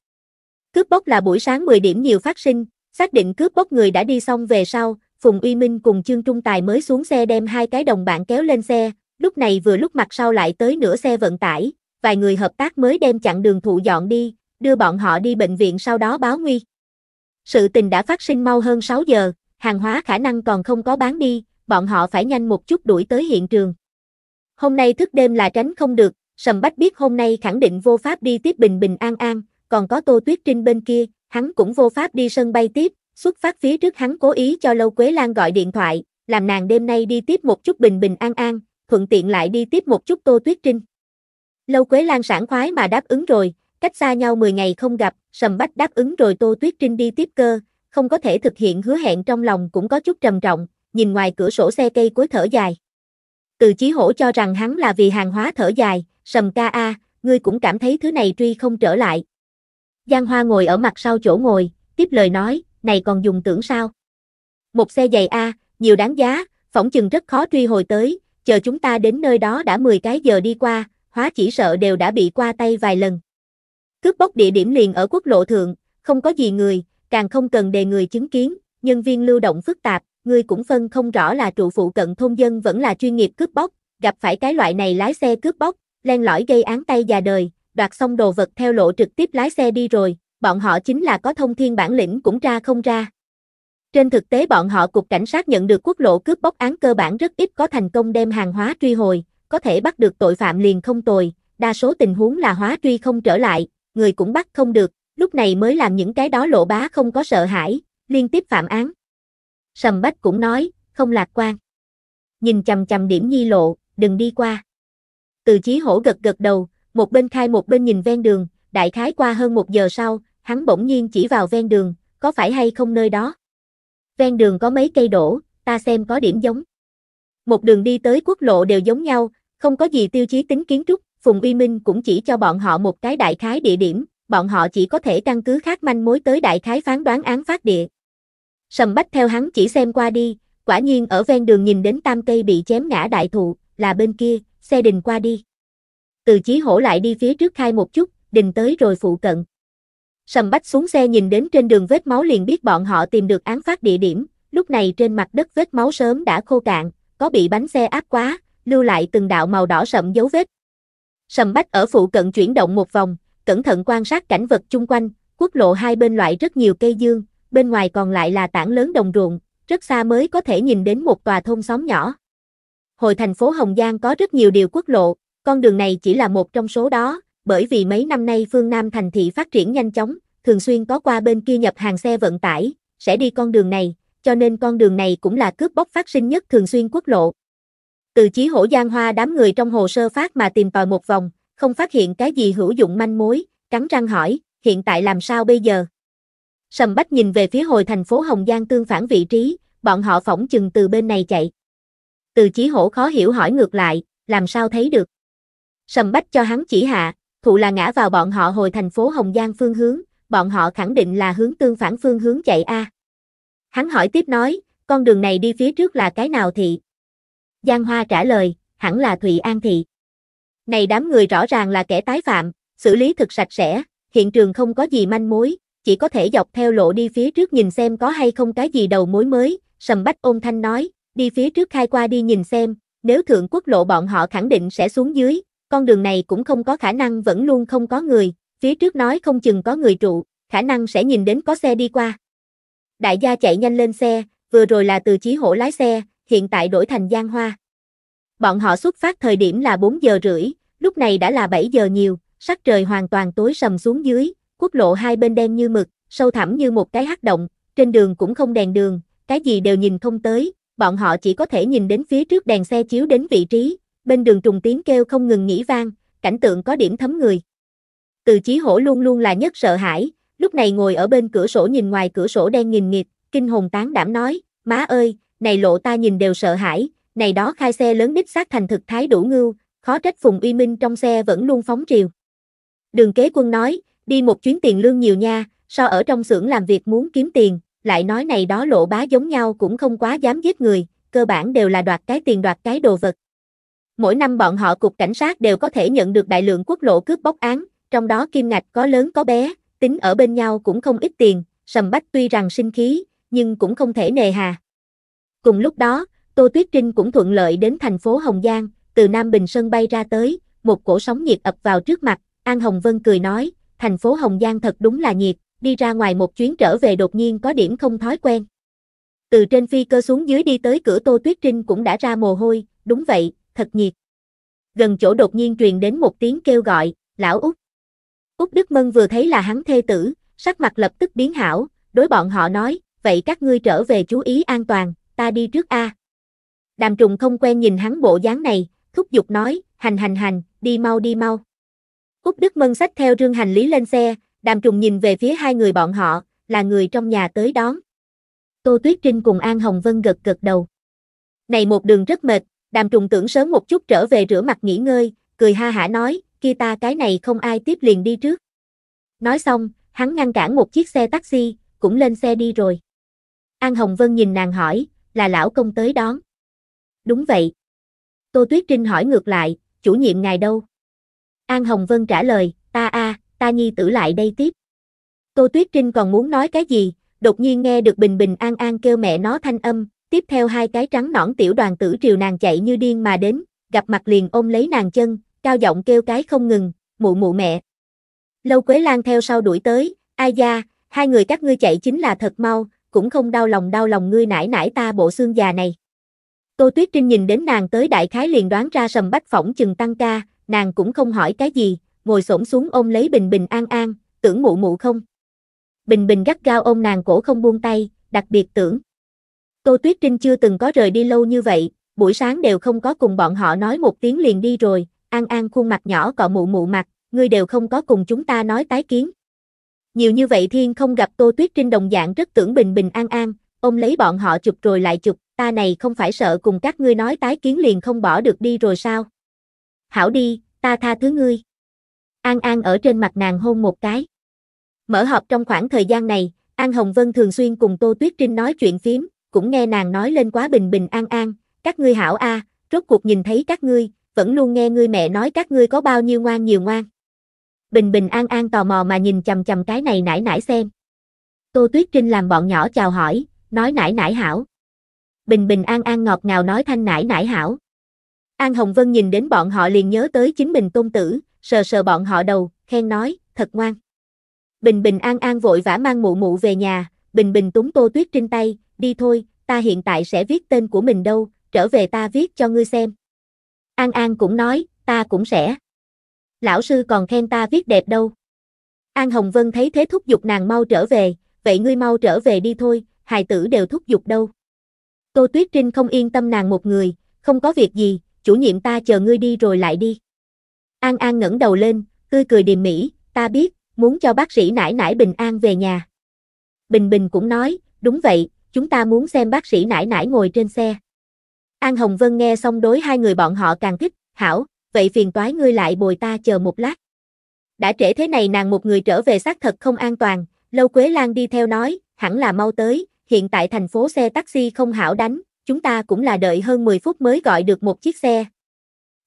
Cướp bóc là buổi sáng 10 điểm nhiều phát sinh, xác định cướp bóc người đã đi xong về sau, Phùng Uy Minh cùng Trương Trung Tài mới xuống xe đem hai cái đồng bạn kéo lên xe, lúc này vừa lúc mặt sau lại tới nửa xe vận tải, vài người hợp tác mới đem chặn đường thụ dọn đi, đưa bọn họ đi bệnh viện sau đó báo nguy. Sự tình đã phát sinh mau hơn 6 giờ, hàng hóa khả năng còn không có bán đi, bọn họ phải nhanh một chút đuổi tới hiện trường. Hôm nay thức đêm là tránh không được, Sầm Bách biết hôm nay khẳng định vô pháp đi tiếp bình bình an an, còn có Tô Tuyết Trinh bên kia, hắn cũng vô pháp đi sân bay tiếp, xuất phát phía trước hắn cố ý cho Lâu Quế Lan gọi điện thoại, làm nàng đêm nay đi tiếp một chút bình bình an an, thuận tiện lại đi tiếp một chút Tô Tuyết Trinh. Lâu Quế Lan sảng khoái mà đáp ứng rồi, cách xa nhau 10 ngày không gặp, Sầm Bách đáp ứng rồi Tô Tuyết Trinh đi tiếp cơ, không có thể thực hiện hứa hẹn trong lòng cũng có chút trầm trọng, nhìn ngoài cửa sổ xe cây cuối thở dài. Từ Chí Hổ cho rằng hắn là vì hàng hóa thở dài, Sầm ca a, ngươi cũng cảm thấy thứ này truy không trở lại. Giang Hoa ngồi ở mặt sau chỗ ngồi, tiếp lời nói, này còn dùng tưởng sao? Một xe giày a, nhiều đáng giá, phỏng chừng rất khó truy hồi tới, chờ chúng ta đến nơi đó đã 10 cái giờ đi qua, hóa chỉ sợ đều đã bị qua tay vài lần. Cướp bóc địa điểm liền ở quốc lộ thượng, không có gì người, càng không cần đề người chứng kiến, nhân viên lưu động phức tạp, người cũng phân không rõ là trụ phụ cận thôn dân vẫn là chuyên nghiệp cướp bóc, gặp phải cái loại này lái xe cướp bóc, len lỏi gây án tay già đời, đoạt xong đồ vật theo lộ trực tiếp lái xe đi rồi, bọn họ chính là có thông thiên bản lĩnh cũng ra không ra. Trên thực tế bọn họ cục cảnh sát nhận được quốc lộ cướp bóc án cơ bản rất ít có thành công đem hàng hóa truy hồi, có thể bắt được tội phạm liền không tồi, đa số tình huống là hóa truy không trở lại, người cũng bắt không được, lúc này mới làm những cái đó lộ bá không có sợ hãi, liên tiếp phạm án. Sầm Bách cũng nói, không lạc quan. Nhìn chầm chầm điểm nhi lộ, đừng đi qua. Từ chí hổ gật gật đầu, một bên khai một bên nhìn ven đường, đại khái qua hơn một giờ sau, hắn bỗng nhiên chỉ vào ven đường, có phải hay không nơi đó ven đường có mấy cây đổ, ta xem có điểm giống. Một đường đi tới quốc lộ đều giống nhau, không có gì tiêu chí tính kiến trúc, Phùng Uy Minh cũng chỉ cho bọn họ một cái đại khái địa điểm, bọn họ chỉ có thể căn cứ khác manh mối tới đại khái phán đoán án phát địa. Sầm Bách theo hắn chỉ xem qua đi, quả nhiên ở ven đường nhìn đến tam cây bị chém ngã đại thụ, là bên kia, xe đình qua đi. Từ chí hổ lại đi phía trước khai một chút, đình tới rồi phụ cận sầm bách xuống xe nhìn đến trên đường vết máu liền biết bọn họ tìm được án phát địa điểm, lúc này trên mặt đất vết máu sớm đã khô cạn, có bị bánh xe áp quá, lưu lại từng đạo màu đỏ sậm dấu vết. Sầm bách ở phụ cận chuyển động một vòng, cẩn thận quan sát cảnh vật chung quanh, quốc lộ hai bên loại rất nhiều cây dương, bên ngoài còn lại là tảng lớn đồng ruộng, rất xa mới có thể nhìn đến một tòa thôn xóm nhỏ. Hồi thành phố Hồng Giang có rất nhiều điều quốc lộ, con đường này chỉ là một trong số đó, bởi vì mấy năm nay phương Nam thành thị phát triển nhanh chóng, thường xuyên có qua bên kia nhập hàng xe vận tải, sẽ đi con đường này, cho nên con đường này cũng là cướp bóc phát sinh nhất thường xuyên quốc lộ. Từ chí hổ giang hoa đám người trong hồ sơ phát mà tìm tòi một vòng, không phát hiện cái gì hữu dụng manh mối, cắn răng hỏi, hiện tại làm sao bây giờ? Sầm Bách nhìn về phía hồi thành phố Hồng Giang tương phản vị trí, bọn họ phỏng chừng từ bên này chạy. Từ chí hổ khó hiểu hỏi ngược lại, làm sao thấy được? Sầm Bách cho hắn chỉ hạ, Thụ là ngã vào bọn họ hồi thành phố Hồng Giang phương hướng, bọn họ khẳng định là hướng tương phản phương hướng chạy a. Hắn hỏi tiếp nói, con đường này đi phía trước là cái nào thị? Giang Hoa trả lời, hẳn là Thụy An thị. Này đám người rõ ràng là kẻ tái phạm, xử lý thực sạch sẽ, hiện trường không có gì manh mối, chỉ có thể dọc theo lộ đi phía trước nhìn xem có hay không cái gì đầu mối mới, Sầm Bách ôn thanh nói, đi phía trước khai qua đi nhìn xem, nếu thượng quốc lộ bọn họ khẳng định sẽ xuống dưới, con đường này cũng không có khả năng vẫn luôn không có người, phía trước nói không chừng có người trụ, khả năng sẽ nhìn đến có xe đi qua. Đại gia chạy nhanh lên xe, vừa rồi là từ chí hổ lái xe, hiện tại đổi thành Giang Hoa. Bọn họ xuất phát thời điểm là 4 giờ rưỡi, lúc này đã là 7 giờ nhiều, sắc trời hoàn toàn tối sầm xuống dưới, quốc lộ hai bên đen như mực, sâu thẳm như một cái hắc động, trên đường cũng không đèn đường, cái gì đều nhìn không tới, bọn họ chỉ có thể nhìn đến phía trước đèn xe chiếu đến vị trí, bên đường trùng tiếng kêu không ngừng nghĩ vang, cảnh tượng có điểm thấm người. Từ chí hổ luôn luôn là nhất sợ hãi, lúc này ngồi ở bên cửa sổ nhìn ngoài cửa sổ đen nghìn nghịt, kinh hồn tán đảm nói, má ơi, này lộ ta nhìn đều sợ hãi, này đó khai xe lớn đích xác thành thực thái đủ ngưu, khó trách Phùng Uy Minh trong xe vẫn luôn phóng triều. Đường kế quân nói, đi một chuyến tiền lương nhiều nha, so ở trong xưởng làm việc muốn kiếm tiền, lại nói này đó lộ bá giống nhau cũng không quá dám giết người, cơ bản đều là đoạt cái tiền đoạt cái đồ vật, Mỗi năm bọn họ cục cảnh sát đều có thể nhận được đại lượng quốc lộ cướp bóc án, trong đó kim ngạch có lớn có bé, tính ở bên nhau cũng không ít tiền, sầm bách tuy rằng sinh khí, nhưng cũng không thể nề hà. Cùng lúc đó, Tô Tuyết Trinh cũng thuận lợi đến thành phố Hồng Giang, từ Nam Bình Sơn bay ra tới, một cổ sóng nhiệt ập vào trước mặt, An Hồng Vân cười nói, thành phố Hồng Giang thật đúng là nhiệt, đi ra ngoài một chuyến trở về đột nhiên có điểm không thói quen. Từ trên phi cơ xuống dưới đi tới cửa Tô Tuyết Trinh cũng đã ra mồ hôi, đúng vậy, thật nhiệt. Gần chỗ đột nhiên truyền đến một tiếng kêu gọi, lão Út. Út Đức Mân vừa thấy là hắn thê tử, sắc mặt lập tức biến hảo, đối bọn họ nói, vậy các ngươi trở về chú ý an toàn, ta đi trước a. Đàm trùng không quen nhìn hắn bộ dáng này, thúc giục nói, hành hành hành, đi mau đi mau. Úc Đức Mân xách theo rương hành lý lên xe, đàm trùng nhìn về phía hai người bọn họ, là người trong nhà tới đón. Tô Tuyết Trinh cùng An Hồng Vân gật gật đầu. Này một đường rất mệt, Đàm trùng tưởng sớm một chút trở về rửa mặt nghỉ ngơi, cười ha hả nói, kia ta cái này không ai tiếp liền đi trước. Nói xong, hắn ngăn cản một chiếc xe taxi, cũng lên xe đi rồi. An Hồng Vân nhìn nàng hỏi, là lão công tới đón. Đúng vậy. Tô Tuyết Trinh hỏi ngược lại, chủ nhiệm ngài đâu? An Hồng Vân trả lời, ta a, ta nhi tử lại đây tiếp. Tô Tuyết Trinh còn muốn nói cái gì, đột nhiên nghe được Bình Bình An An kêu mẹ nó thanh âm, Tiếp theo hai cái trắng nõn tiểu đoàn tử triều nàng chạy như điên mà đến, gặp mặt liền ôm lấy nàng chân, cao giọng kêu cái không ngừng, mụ mụ mẹ. Lâu Quế Lan theo sau đuổi tới, ai da, hai người các ngươi chạy chính là thật mau, cũng không đau lòng đau lòng ngươi nải nải ta bộ xương già này. Tô Tuyết Trinh nhìn đến nàng tới đại khái liền đoán ra sầm bách phỏng chừng tăng ca, nàng cũng không hỏi cái gì, ngồi xổm xuống ôm lấy Bình Bình an an, tưởng mụ mụ không. Bình Bình gắt gao ôm nàng cổ không buông tay, đặc biệt tưởng. Tô Tuyết Trinh chưa từng có rời đi lâu như vậy, buổi sáng đều không có cùng bọn họ nói một tiếng liền đi rồi, An An khuôn mặt nhỏ cọ mụ mụ mặt, ngươi đều không có cùng chúng ta nói tái kiến. Nhiều như vậy Thiên không gặp Tô Tuyết Trinh đồng dạng rất tưởng bình bình an an, ông lấy bọn họ chụp rồi lại chụp, ta này không phải sợ cùng các ngươi nói tái kiến liền không bỏ được đi rồi sao? Hảo đi, ta tha thứ ngươi. An An ở trên mặt nàng hôn một cái. Mở họp trong khoảng thời gian này, An Hồng Vân thường xuyên cùng Tô Tuyết Trinh nói chuyện phím, cũng nghe nàng nói lên quá bình bình an an, các ngươi hảo a, à, rốt cuộc nhìn thấy các ngươi, vẫn luôn nghe ngươi mẹ nói các ngươi có bao nhiêu ngoan nhiều ngoan. Bình bình an an tò mò mà nhìn chầm chầm cái này nải nải xem. Tô Tuyết Trinh làm bọn nhỏ chào hỏi, nói nải nải hảo. Bình bình an an ngọt ngào nói thanh nải nải hảo. An Hồng Vân nhìn đến bọn họ liền nhớ tới chính mình tôn tử, sờ sờ bọn họ đầu, khen nói, thật ngoan. Bình bình an an vội vã mang mụ mụ về nhà, bình bình túng Tô Tuyết trên tay, đi thôi, ta hiện tại sẽ viết tên của mình đâu, trở về ta viết cho ngươi xem. An An cũng nói, ta cũng sẽ. Lão sư còn khen ta viết đẹp đâu. An Hồng Vân thấy thế thúc giục nàng mau trở về, vậy ngươi mau trở về đi thôi, hài tử đều thúc giục đâu. Tô Tuyết Trinh không yên tâm nàng một người, không có việc gì, chủ nhiệm ta chờ ngươi đi rồi lại đi. An An ngẩng đầu lên, tươi cười điềm mỹ, ta biết, muốn cho bác sĩ nải nải bình an về nhà. Bình Bình cũng nói, đúng vậy, chúng ta muốn xem bác sĩ nải nải ngồi trên xe. An Hồng Vân nghe xong đối hai người bọn họ càng thích, hảo, vậy phiền toái ngươi lại bồi ta chờ một lát. Đã trễ thế này nàng một người trở về xác thật không an toàn, Lâu Quế Lan đi theo nói, hẳn là mau tới, hiện tại thành phố xe taxi không hảo đánh, chúng ta cũng là đợi hơn 10 phút mới gọi được một chiếc xe.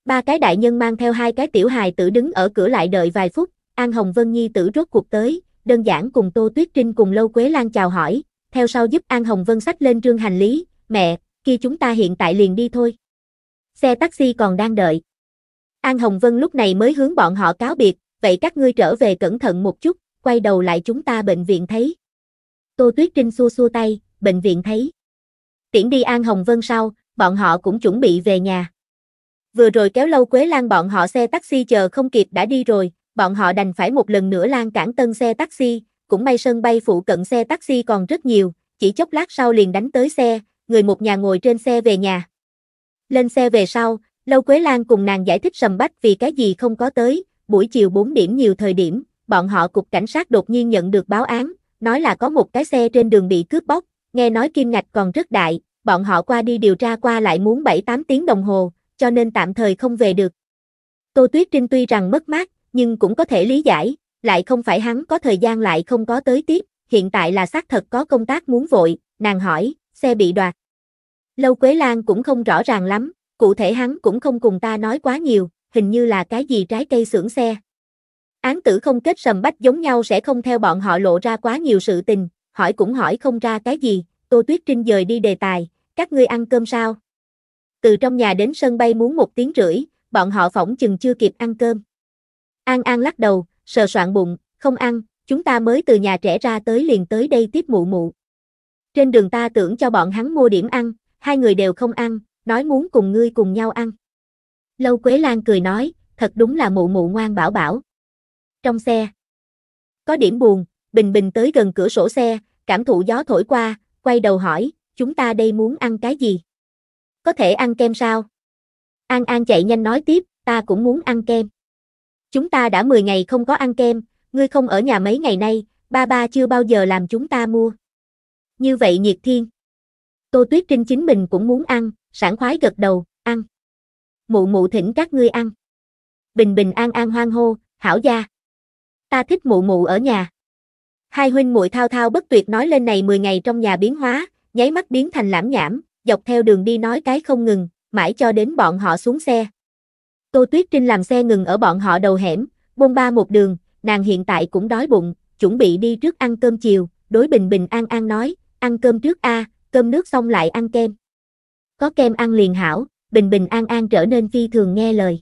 Ba cái đại nhân mang theo hai cái tiểu hài tử đứng ở cửa lại đợi vài phút, An Hồng Vân Nhi tử rốt cuộc tới, đơn giản cùng Tô Tuyết Trinh cùng Lâu Quế Lan chào hỏi, theo sau giúp An Hồng Vân sách lên trương hành lý, mẹ, kia chúng ta hiện tại liền đi thôi. Xe taxi còn đang đợi. An Hồng Vân lúc này mới hướng bọn họ cáo biệt, vậy các ngươi trở về cẩn thận một chút, quay đầu lại chúng ta bệnh viện thấy. Tô Tuyết Trinh xua xua tay, bệnh viện thấy. Tiễn đi An Hồng Vân sau, bọn họ cũng chuẩn bị về nhà. Vừa rồi kéo lâu Quế Lan bọn họ xe taxi chờ không kịp đã đi rồi, bọn họ đành phải một lần nữa lan cản tân xe taxi, cũng may sân bay phụ cận xe taxi còn rất nhiều, chỉ chốc lát sau liền đánh tới xe, người một nhà ngồi trên xe về nhà. Lên xe về sau, Lâu Quế Lan cùng nàng giải thích sầm bách vì cái gì không có tới, buổi chiều 4 điểm nhiều thời điểm, bọn họ cục cảnh sát đột nhiên nhận được báo án, nói là có một cái xe trên đường bị cướp bóc, nghe nói kim ngạch còn rất đại, bọn họ qua đi điều tra qua lại muốn 7-8 tiếng đồng hồ, cho nên tạm thời không về được. Tô Tuyết Trinh tuy rằng mất mát, nhưng cũng có thể lý giải, lại không phải hắn có thời gian lại không có tới tiếp, hiện tại là xác thật có công tác muốn vội, nàng hỏi, xe bị đoạt. Lâu Quế Lan cũng không rõ ràng lắm, cụ thể hắn cũng không cùng ta nói quá nhiều, hình như là cái gì trái cây xưởng xe. Án tử không kết sầm bách giống nhau sẽ không theo bọn họ lộ ra quá nhiều sự tình, hỏi cũng hỏi không ra cái gì, Tô Tuyết Trinh dời đi đề tài, các ngươi ăn cơm sao? Từ trong nhà đến sân bay muốn một tiếng rưỡi, bọn họ phỏng chừng chưa kịp ăn cơm. An An lắc đầu, sờ soạn bụng, không ăn, chúng ta mới từ nhà trẻ ra tới liền tới đây tiếp mụ mụ. Trên đường ta tưởng cho bọn hắn mua điểm ăn, hai người đều không ăn, nói muốn cùng ngươi cùng nhau ăn. Lâu Quế Lan cười nói, thật đúng là mụ mụ ngoan bảo bảo. Trong xe, có điểm buồn, Bình Bình tới gần cửa sổ xe, cảm thụ gió thổi qua, quay đầu hỏi, chúng ta đây muốn ăn cái gì? Có thể ăn kem sao? An An chạy nhanh nói tiếp, ta cũng muốn ăn kem. Chúng ta đã 10 ngày không có ăn kem, ngươi không ở nhà mấy ngày nay, ba ba chưa bao giờ làm chúng ta mua. Như vậy nhiệt thiên. Tô Tuyết Trinh chính mình cũng muốn ăn, sảng khoái gật đầu, ăn. Mụ mụ thỉnh các ngươi ăn. Bình bình an an hoang hô, hảo gia. Ta thích mụ mụ ở nhà. Hai huynh muội thao thao bất tuyệt nói lên này 10 ngày trong nhà biến hóa, nháy mắt biến thành lãm nhảm, dọc theo đường đi nói cái không ngừng, mãi cho đến bọn họ xuống xe. Tô Tuyết Trinh làm xe ngừng ở bọn họ đầu hẻm, bôn ba một đường, nàng hiện tại cũng đói bụng, chuẩn bị đi trước ăn cơm chiều, đối bình bình an an nói, ăn cơm trước a, cơm nước xong lại ăn kem. Có kem ăn liền hảo, bình bình an an trở nên phi thường nghe lời.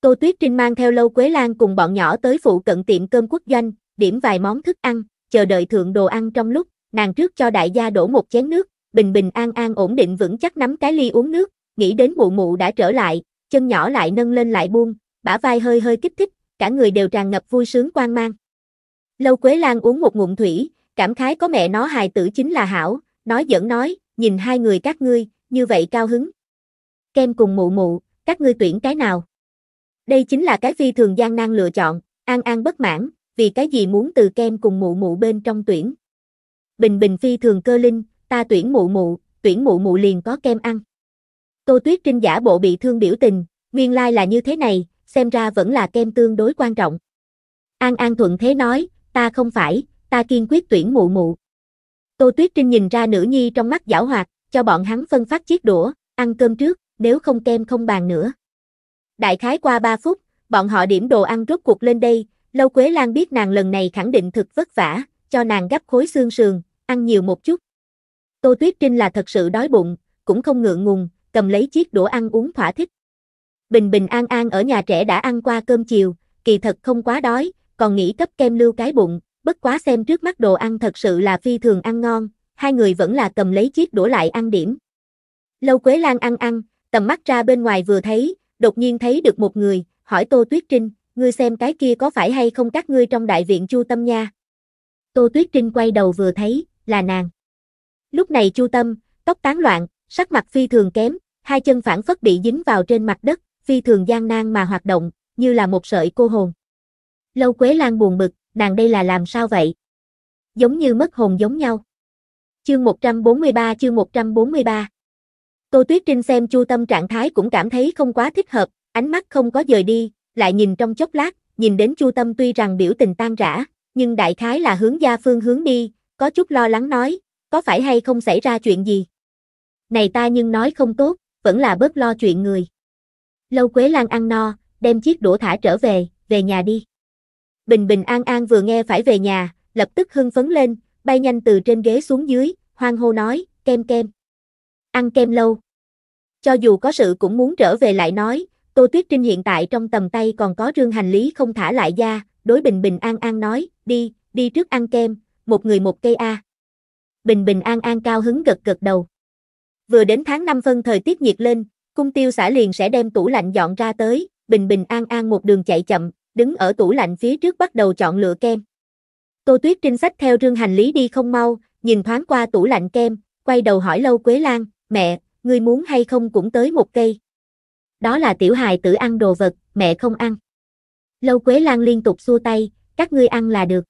Tô Tuyết Trinh mang theo Lâu Quế Lan cùng bọn nhỏ tới phụ cận tiệm cơm quốc doanh, điểm vài món thức ăn, chờ đợi thượng đồ ăn trong lúc, nàng trước cho đại gia đổ một chén nước, bình bình an an ổn định vững chắc nắm cái ly uống nước, nghĩ đến mụ mụ đã trở lại, chân nhỏ lại nâng lên lại buông, bả vai hơi hơi kích thích, cả người đều tràn ngập vui sướng quan mang. Lâu Quế Lan uống một ngụm thủy, cảm khái có mẹ nó hài tử chính là hảo, nói dẫn nói, nhìn hai người các ngươi, như vậy cao hứng. Kem cùng mụ mụ, các ngươi tuyển cái nào? Đây chính là cái phi thường gian nan lựa chọn, an an bất mãn, vì cái gì muốn từ kem cùng mụ mụ bên trong tuyển. Bình bình phi thường cơ linh, ta tuyển mụ mụ, tuyển mụ mụ liền có kem ăn. Tô Tuyết Trinh giả bộ bị thương biểu tình, nguyên lai like là như thế này, xem ra vẫn là kem tương đối quan trọng. An An thuận thế nói, ta không phải, ta kiên quyết tuyển mụ mụ. Tô Tuyết Trinh nhìn ra nữ nhi trong mắt giảo hoạt, cho bọn hắn phân phát chiếc đũa, ăn cơm trước, nếu không kem không bàn nữa. Đại khái qua 3 phút, bọn họ điểm đồ ăn rốt cuộc lên đây, Lâu Quế Lan biết nàng lần này khẳng định thực vất vả, cho nàng gấp khối xương sườn, ăn nhiều một chút. Tô Tuyết Trinh là thật sự đói bụng, cũng không ngượng ngùng, cầm lấy chiếc đũa ăn uống thỏa thích. Bình bình an an ở nhà trẻ đã ăn qua cơm chiều, kỳ thật không quá đói, còn nghĩ cấp kem lưu cái bụng, bất quá xem trước mắt đồ ăn thật sự là phi thường ăn ngon, hai người vẫn là cầm lấy chiếc đũa lại ăn điểm. Lâu Quế Lan ăn ăn, tầm mắt ra bên ngoài vừa thấy, đột nhiên thấy được một người, hỏi Tô Tuyết Trinh, ngươi xem cái kia có phải hay không các ngươi trong đại viện Chu Tâm nha. Tô Tuyết Trinh quay đầu vừa thấy, là nàng. Lúc này Chu Tâm, tóc tán loạn, sắc mặt phi thường kém, hai chân phản phất bị dính vào trên mặt đất, phi thường gian nan mà hoạt động, như là một sợi cô hồn. Lâu Quế Lan buồn bực, nàng đây là làm sao vậy? Giống như mất hồn giống nhau. Chương 143 chương 143 Tô Tuyết Trinh xem Chu Tâm trạng thái cũng cảm thấy không quá thích hợp, ánh mắt không có dời đi, lại nhìn trong chốc lát, nhìn đến Chu Tâm tuy rằng biểu tình tan rã, nhưng đại khái là hướng gia phương hướng đi, có chút lo lắng nói, có phải hay không xảy ra chuyện gì? Này ta nhưng nói không tốt vẫn là bớt lo chuyện người. Lâu Quế Lan ăn no, đem chiếc đũa thả trở về, về nhà đi. Bình Bình An An vừa nghe phải về nhà, lập tức hưng phấn lên, bay nhanh từ trên ghế xuống dưới, hoang hô nói, kem kem. Ăn kem lâu. Cho dù có sự cũng muốn trở về lại nói, Tô Tuyết Trinh hiện tại trong tầm tay còn có rương hành lý không thả lại ra, đối Bình Bình An An nói, đi, đi trước ăn kem, một người một cây A. Bình Bình An An cao hứng gật gật đầu. Vừa đến tháng 5 phân thời tiết nhiệt lên, cung tiêu xã liền sẽ đem tủ lạnh dọn ra tới, bình bình an an một đường chạy chậm, đứng ở tủ lạnh phía trước bắt đầu chọn lựa kem. Tô Tuyết Trinh sách theo rương hành lý đi không mau, nhìn thoáng qua tủ lạnh kem, quay đầu hỏi Lâu Quế Lan, mẹ, ngươi muốn hay không cũng tới một cây. Đó là tiểu hài tử ăn đồ vật, mẹ không ăn. Lâu Quế Lan liên tục xua tay, các ngươi ăn là được.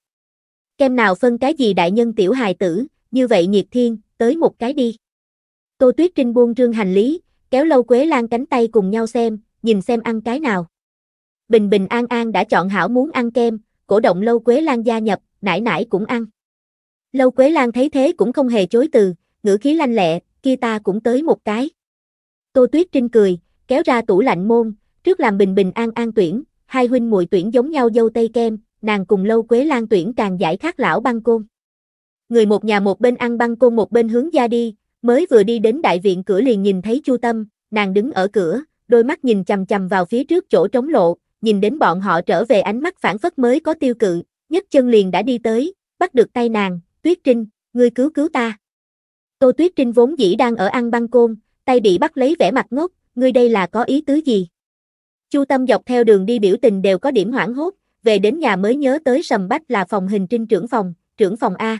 Kem nào phân cái gì đại nhân tiểu hài tử, như vậy nhiệt thiên, tới một cái đi. Tô Tuyết Trinh buông rương hành lý, kéo Lâu Quế Lan cánh tay cùng nhau xem, nhìn xem ăn cái nào. Bình Bình An An đã chọn hảo muốn ăn kem, cổ động Lâu Quế Lan gia nhập, nải nải cũng ăn. Lâu Quế Lan thấy thế cũng không hề chối từ, ngữ khí lanh lẹ, kia ta cũng tới một cái. Tô Tuyết Trinh cười, kéo ra tủ lạnh môn, trước làm Bình Bình An An tuyển, hai huynh muội tuyển giống nhau dâu tây kem, nàng cùng Lâu Quế Lan tuyển càng giải khác lão băng côn. Người một nhà một bên ăn băng côn một bên hướng ra đi, Mới vừa đi đến đại viện cửa liền nhìn thấy Chu Tâm, nàng đứng ở cửa, đôi mắt nhìn chằm chằm vào phía trước chỗ trống lộ, nhìn đến bọn họ trở về ánh mắt phản phất mới có tiêu cự, nhất chân liền đã đi tới, bắt được tay nàng, Tuyết Trinh, ngươi cứu cứu ta. Tô Tuyết Trinh vốn dĩ đang ở ăn băng côn, tay bị bắt lấy vẻ mặt ngốc, ngươi đây là có ý tứ gì? Chu Tâm dọc theo đường đi biểu tình đều có điểm hoảng hốt, về đến nhà mới nhớ tới sầm bách là phòng hình trinh trưởng phòng, trưởng phòng A.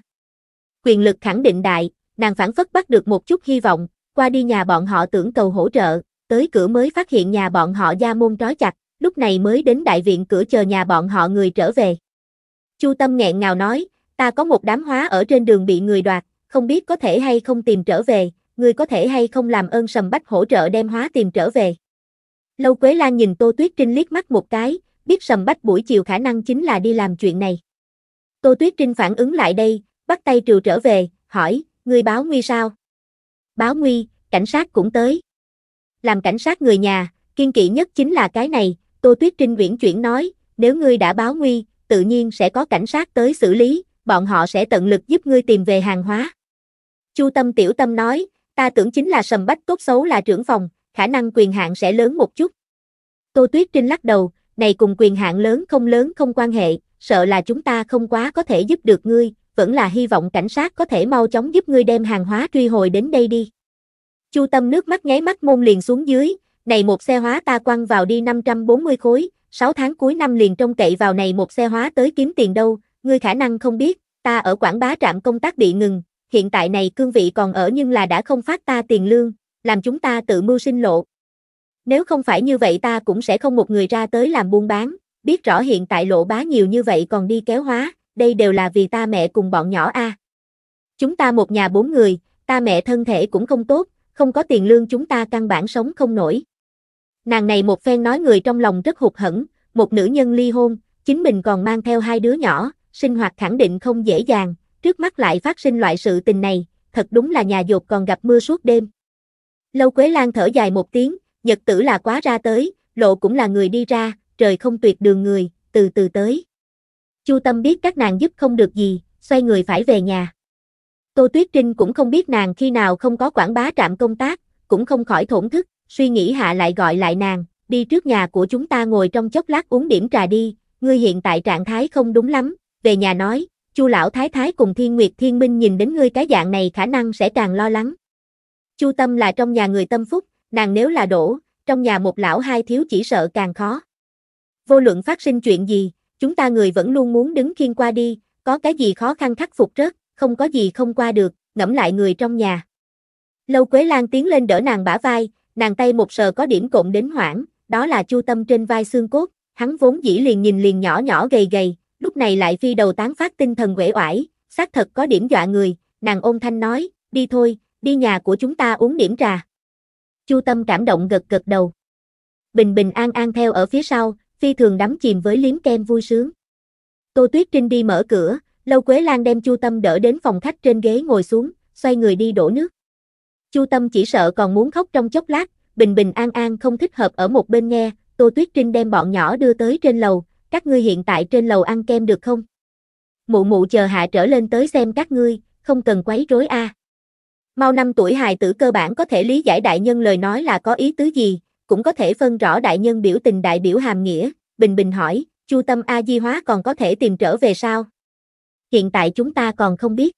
Quyền lực khẳng định đại, nàng phản phất bắt được một chút hy vọng, qua đi nhà bọn họ tưởng cầu hỗ trợ, tới cửa mới phát hiện nhà bọn họ gia môn trói chặt, lúc này mới đến đại viện cửa chờ nhà bọn họ người trở về. Chu Tâm nghẹn ngào nói, ta có một đám hóa ở trên đường bị người đoạt, không biết có thể hay không tìm trở về, Người có thể hay không làm ơn sầm bách hỗ trợ đem hóa tìm trở về. Lâu Quế Lan nhìn Tô Tuyết Trinh liếc mắt một cái, biết sầm bách buổi chiều khả năng chính là đi làm chuyện này. Tô Tuyết Trinh phản ứng lại đây, bắt tay trừ trở về, hỏi, Ngươi báo nguy sao? Báo nguy, cảnh sát cũng tới. Làm cảnh sát người nhà, kiên kỵ nhất chính là cái này, Tô Tuyết Trinh Nguyễn chuyển nói, nếu ngươi đã báo nguy, tự nhiên sẽ có cảnh sát tới xử lý, bọn họ sẽ tận lực giúp ngươi tìm về hàng hóa. Chu Tâm Tiểu Tâm nói, ta tưởng chính là sầm bách tốt xấu là trưởng phòng, khả năng quyền hạn sẽ lớn một chút. Tô Tuyết Trinh lắc đầu, này cùng quyền hạn lớn không lớn không quan hệ, sợ là chúng ta không quá có thể giúp được ngươi, vẫn là hy vọng cảnh sát có thể mau chóng giúp ngươi đem hàng hóa truy hồi đến đây đi. Chu Tâm nước mắt nháy mắt môn liền xuống dưới, này một xe hóa ta quăng vào đi 540 khối, 6 tháng cuối năm liền trông cậy vào này một xe hóa tới kiếm tiền đâu, ngươi khả năng không biết, ta ở Quảng Bá trạm công tác bị ngừng, hiện tại này cương vị còn ở nhưng là đã không phát ta tiền lương, làm chúng ta tự mưu sinh lộ. Nếu không phải như vậy ta cũng sẽ không một người ra tới làm buôn bán, biết rõ hiện tại lộ bá nhiều như vậy còn đi kéo hóa, đây đều là vì ta mẹ cùng bọn nhỏ a. Chúng ta một nhà bốn người, ta mẹ thân thể cũng không tốt, không có tiền lương chúng ta căn bản sống không nổi. Nàng này một phen nói người trong lòng rất hụt hẫng, một nữ nhân ly hôn, chính mình còn mang theo hai đứa nhỏ, sinh hoạt khẳng định không dễ dàng, trước mắt lại phát sinh loại sự tình này, thật đúng là nhà dột còn gặp mưa suốt đêm. Lâu Quế Lan thở dài một tiếng, nhật tử là quá ra tới, lộ cũng là người đi ra, trời không tuyệt đường người, từ từ tới. Chu Tâm biết các nàng giúp không được gì, xoay người phải về nhà. Tô Tuyết Trinh cũng không biết nàng khi nào không có quảng bá trạm công tác, cũng không khỏi thổn thức, suy nghĩ hạ lại gọi lại nàng, đi trước nhà của chúng ta ngồi trong chốc lát uống điểm trà đi, ngươi hiện tại trạng thái không đúng lắm, về nhà nói, Chu lão thái thái cùng Thiên Nguyệt Thiên Minh nhìn đến ngươi cái dạng này khả năng sẽ càng lo lắng. Chu Tâm là trong nhà người tâm phúc, nàng nếu là đổ, trong nhà một lão hai thiếu chỉ sợ càng khó. Vô luận phát sinh chuyện gì, chúng ta người vẫn luôn muốn đứng khiên qua đi, có cái gì khó khăn khắc phục rớt, không có gì không qua được, ngẫm lại người trong nhà. Lâu Quế Lan tiến lên đỡ nàng bả vai, nàng tay một sờ có điểm cộm đến hoảng, đó là chu tâm trên vai xương cốt, hắn vốn dĩ liền nhìn liền nhỏ nhỏ gầy gầy, lúc này lại phi đầu tán phát tinh thần uể oải, xác thật có điểm dọa người, nàng ôn thanh nói, đi thôi, đi nhà của chúng ta uống điểm trà. Chu Tâm cảm động gật gật đầu. Bình bình an an theo ở phía sau, phi thường đắm chìm với liếm kem vui sướng. Tô Tuyết Trinh đi mở cửa, Lâu Quế Lan đem Chu Tâm đỡ đến phòng khách trên ghế ngồi xuống, xoay người đi đổ nước. Chu Tâm chỉ sợ còn muốn khóc trong chốc lát, bình bình an an không thích hợp ở một bên nghe, Tô Tuyết Trinh đem bọn nhỏ đưa tới trên lầu, các ngươi hiện tại trên lầu ăn kem được không? Mụ mụ chờ hạ trở lên tới xem các ngươi, không cần quấy rối a. À. Mau năm tuổi hài tử cơ bản có thể lý giải đại nhân lời nói là có ý tứ gì, cũng có thể phân rõ đại nhân biểu tình đại biểu hàm nghĩa, bình bình hỏi, chu tâm A-di hóa còn có thể tìm trở về sao? Hiện tại chúng ta còn không biết.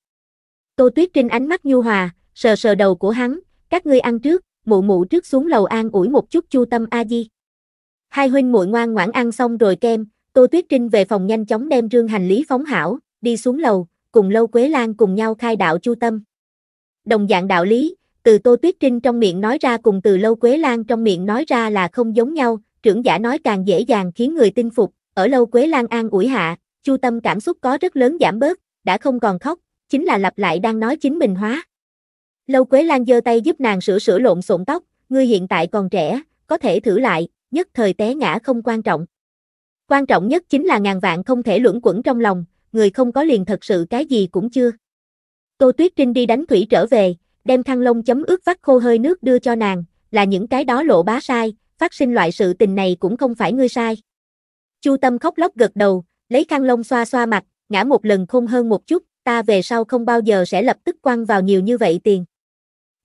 Tô Tuyết Trinh ánh mắt nhu hòa, sờ sờ đầu của hắn, các ngươi ăn trước, mụ mụ trước xuống lầu an ủi một chút chu tâm A-di. Hai huynh muội ngoan ngoãn ăn xong rồi kem, Tô Tuyết Trinh về phòng nhanh chóng đem rương hành lý phóng hảo, đi xuống lầu, cùng Lâu Quế Lan cùng nhau khai đạo chu tâm. Đồng dạng đạo lý, từ Tô Tuyết Trinh trong miệng nói ra cùng từ Lâu Quế Lan trong miệng nói ra là không giống nhau, trưởng giả nói càng dễ dàng khiến người tin phục, ở Lâu Quế Lan an ủi hạ, Chu Tâm cảm xúc có rất lớn giảm bớt, đã không còn khóc, chính là lặp lại đang nói chính mình hóa. Lâu Quế Lan giơ tay giúp nàng sửa sửa lộn xộn tóc, ngươi hiện tại còn trẻ, có thể thử lại, nhất thời té ngã không quan trọng. Quan trọng nhất chính là ngàn vạn không thể luẩn quẩn trong lòng, người không có liền thật sự cái gì cũng chưa. Tô Tuyết Trinh đi đánh thủy trở về, đem khăn lông chấm ướt vắt khô hơi nước đưa cho nàng, là những cái đó lộ bá sai, phát sinh loại sự tình này cũng không phải ngươi sai. Chu Tâm khóc lóc gật đầu, lấy khăn lông xoa xoa mặt, ngã một lần khôn hơn một chút, ta về sau không bao giờ sẽ lập tức quăng vào nhiều như vậy tiền.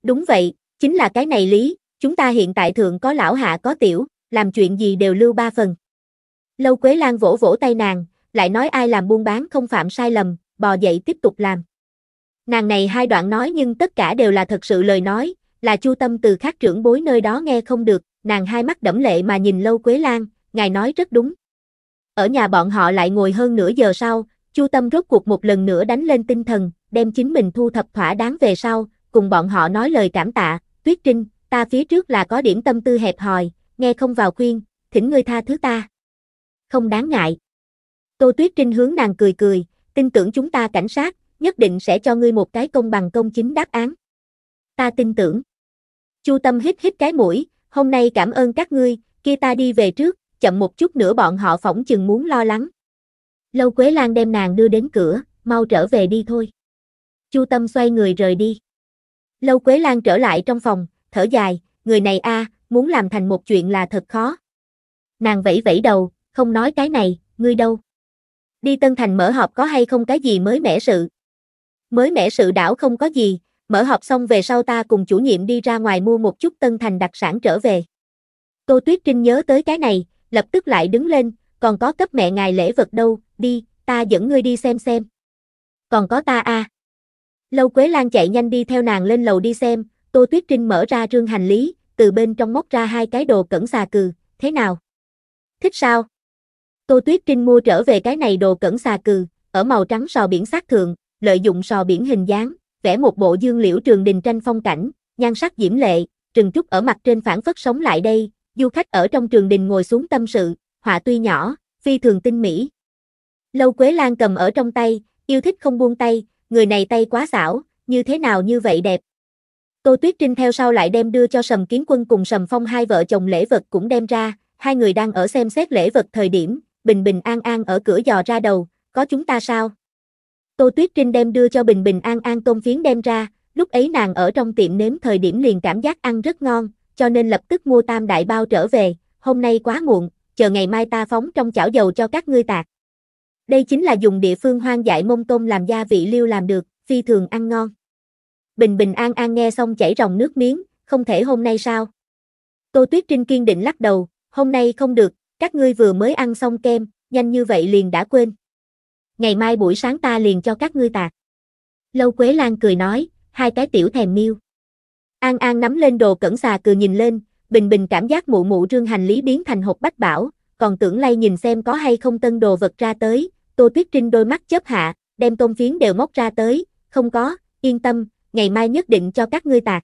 Đúng vậy, chính là cái này lý, chúng ta hiện tại thượng có lão hạ có tiểu, làm chuyện gì đều lưu ba phần. Lâu Quế Lan vỗ vỗ tay nàng, lại nói ai làm buôn bán không phạm sai lầm, bò dậy tiếp tục làm. Nàng này hai đoạn nói nhưng tất cả đều là thật sự lời nói, là chu tâm từ khác trưởng bối nơi đó nghe không được, nàng hai mắt đẫm lệ mà nhìn Lâu Quế Lan, ngài nói rất đúng. Ở nhà bọn họ lại ngồi hơn nửa giờ sau, chu tâm rốt cuộc một lần nữa đánh lên tinh thần, đem chính mình thu thập thỏa đáng về sau, cùng bọn họ nói lời cảm tạ, tuyết trinh, ta phía trước là có điểm tâm tư hẹp hòi, nghe không vào khuyên, thỉnh ngươi tha thứ ta. Không đáng ngại. Tô Tuyết Trinh hướng nàng cười cười, tin tưởng chúng ta cảnh sát, nhất định sẽ cho ngươi một cái công bằng công chính đáp án. Ta tin tưởng. Chu Tâm hít hít cái mũi, hôm nay cảm ơn các ngươi, kia ta đi về trước, chậm một chút nữa bọn họ phỏng chừng muốn lo lắng. Lâu Quế Lan đem nàng đưa đến cửa, mau trở về đi thôi. Chu Tâm xoay người rời đi. Lâu Quế Lan trở lại trong phòng, thở dài, người này a, muốn làm thành một chuyện là thật khó. Nàng vẫy vẫy đầu, không nói cái này, ngươi đâu? Đi Tân Thành mở họp có hay không cái gì mới mẻ sự? Mới mẻ sự đảo không có gì, mở họp xong về sau ta cùng chủ nhiệm đi ra ngoài mua một chút tân thành đặc sản trở về. Tô Tuyết Trinh nhớ tới cái này, lập tức lại đứng lên, còn có cấp mẹ ngài lễ vật đâu, đi, ta dẫn ngươi đi xem xem. Còn có ta a. À. Lâu Quế Lan chạy nhanh đi theo nàng lên lầu đi xem, Tô Tuyết Trinh mở ra rương hành lý, từ bên trong móc ra hai cái đồ cẩn xà cừ, thế nào? Thích sao? Tô Tuyết Trinh mua trở về cái này đồ cẩn xà cừ, ở màu trắng sò biển sát thượng, lợi dụng sò biển hình dáng, vẽ một bộ dương liễu trường đình tranh phong cảnh, nhan sắc diễm lệ, trừng trúc ở mặt trên phản phất sống lại đây, du khách ở trong trường đình ngồi xuống tâm sự, họa tuy nhỏ, phi thường tinh mỹ. Lâu Quế Lan cầm ở trong tay, yêu thích không buông tay, người này tay quá xảo, như thế nào như vậy đẹp. Tô Tuyết Trinh theo sau lại đem đưa cho Sầm Kiến Quân cùng Sầm Phong hai vợ chồng lễ vật cũng đem ra, hai người đang ở xem xét lễ vật thời điểm, bình bình an an ở cửa dò ra đầu, có chúng ta sao? Tô Tuyết Trinh đem đưa cho Bình Bình An An tôm phiến đem ra, lúc ấy nàng ở trong tiệm nếm thời điểm liền cảm giác ăn rất ngon, cho nên lập tức mua tam đại bao trở về, hôm nay quá muộn, chờ ngày mai ta phóng trong chảo dầu cho các ngươi tạc. Đây chính là dùng địa phương hoang dại mông tôm làm gia vị liêu làm được, phi thường ăn ngon. Bình Bình An An nghe xong chảy ròng nước miếng, không thể hôm nay sao? Tô Tuyết Trinh kiên định lắc đầu, hôm nay không được, các ngươi vừa mới ăn xong kem, nhanh như vậy liền đã quên ngày mai buổi sáng ta liền cho các ngươi tạc. Lâu Quế Lan cười nói, hai cái tiểu thèm miêu. An An nắm lên đồ cẩn xà cười nhìn lên, bình bình cảm giác mụ mụ trương hành lý biến thành hộp bách bảo, còn tưởng lay nhìn xem có hay không tân đồ vật ra tới, Tô Tuyết Trinh đôi mắt chớp hạ, đem tôm phiến đều móc ra tới, không có, yên tâm, ngày mai nhất định cho các ngươi tạc.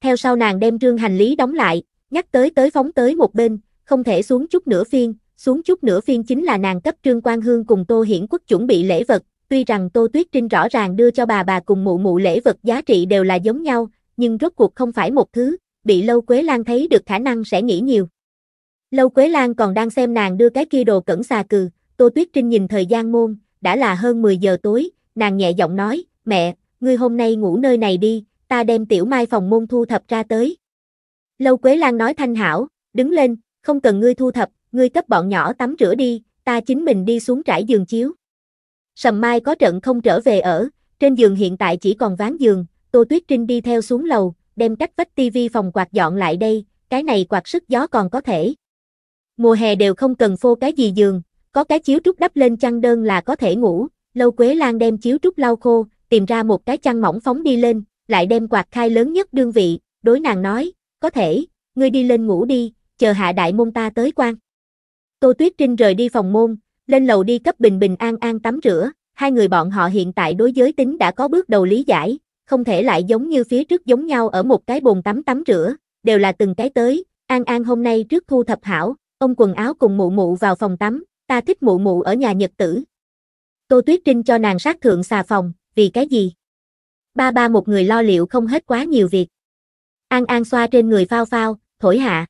Theo sau nàng đem trương hành lý đóng lại, nhắc tới tới phóng tới một bên, không thể xuống chút nửa phiên, xuống chút nữa phiên chính là nàng cấp Trương Quang Hương cùng Tô Hiển Quốc chuẩn bị lễ vật, tuy rằng Tô Tuyết Trinh rõ ràng đưa cho bà bà cùng mụ mụ lễ vật giá trị đều là giống nhau, nhưng rốt cuộc không phải một thứ, bị Lâu Quế Lan thấy được khả năng sẽ nghĩ nhiều. Lâu Quế Lan còn đang xem nàng đưa cái kia đồ cẩn xà cừ, Tô Tuyết Trinh nhìn thời gian môn, đã là hơn 10 giờ tối, nàng nhẹ giọng nói, mẹ, ngươi hôm nay ngủ nơi này đi, ta đem tiểu mai phòng môn thu thập ra tới. Lâu Quế Lan nói thanh hảo, đứng lên, không cần ngươi thu thập, ngươi cấp bọn nhỏ tắm rửa đi, ta chính mình đi xuống trải giường chiếu. Sầm mai có trận không trở về ở, trên giường hiện tại chỉ còn ván giường, Tô Tuyết Trinh đi theo xuống lầu, đem cách vách tivi phòng quạt dọn lại đây, cái này quạt sức gió còn có thể. Mùa hè đều không cần phô cái gì giường, có cái chiếu trúc đắp lên chăn đơn là có thể ngủ, Lâu Quế Lan đem chiếu trúc lau khô, tìm ra một cái chăn mỏng phóng đi lên, lại đem quạt khai lớn nhất đương vị, đối nàng nói, có thể, ngươi đi lên ngủ đi, chờ hạ đại môn ta tới quan. Tô Tuyết Trinh rời đi phòng môn, lên lầu đi cấp bình bình an an tắm rửa, hai người bọn họ hiện tại đối giới tính đã có bước đầu lý giải, không thể lại giống như phía trước giống nhau ở một cái bồn tắm tắm rửa, đều là từng cái tới, an an hôm nay trước thu thập hảo, ông quần áo cùng mụ mụ vào phòng tắm, ta thích mụ mụ ở nhà nhật tử. Tô Tuyết Trinh cho nàng sát thượng xà phòng, vì cái gì? Ba ba một người lo liệu không hết quá nhiều việc. An An xoa trên người phao phao, thổi hạ.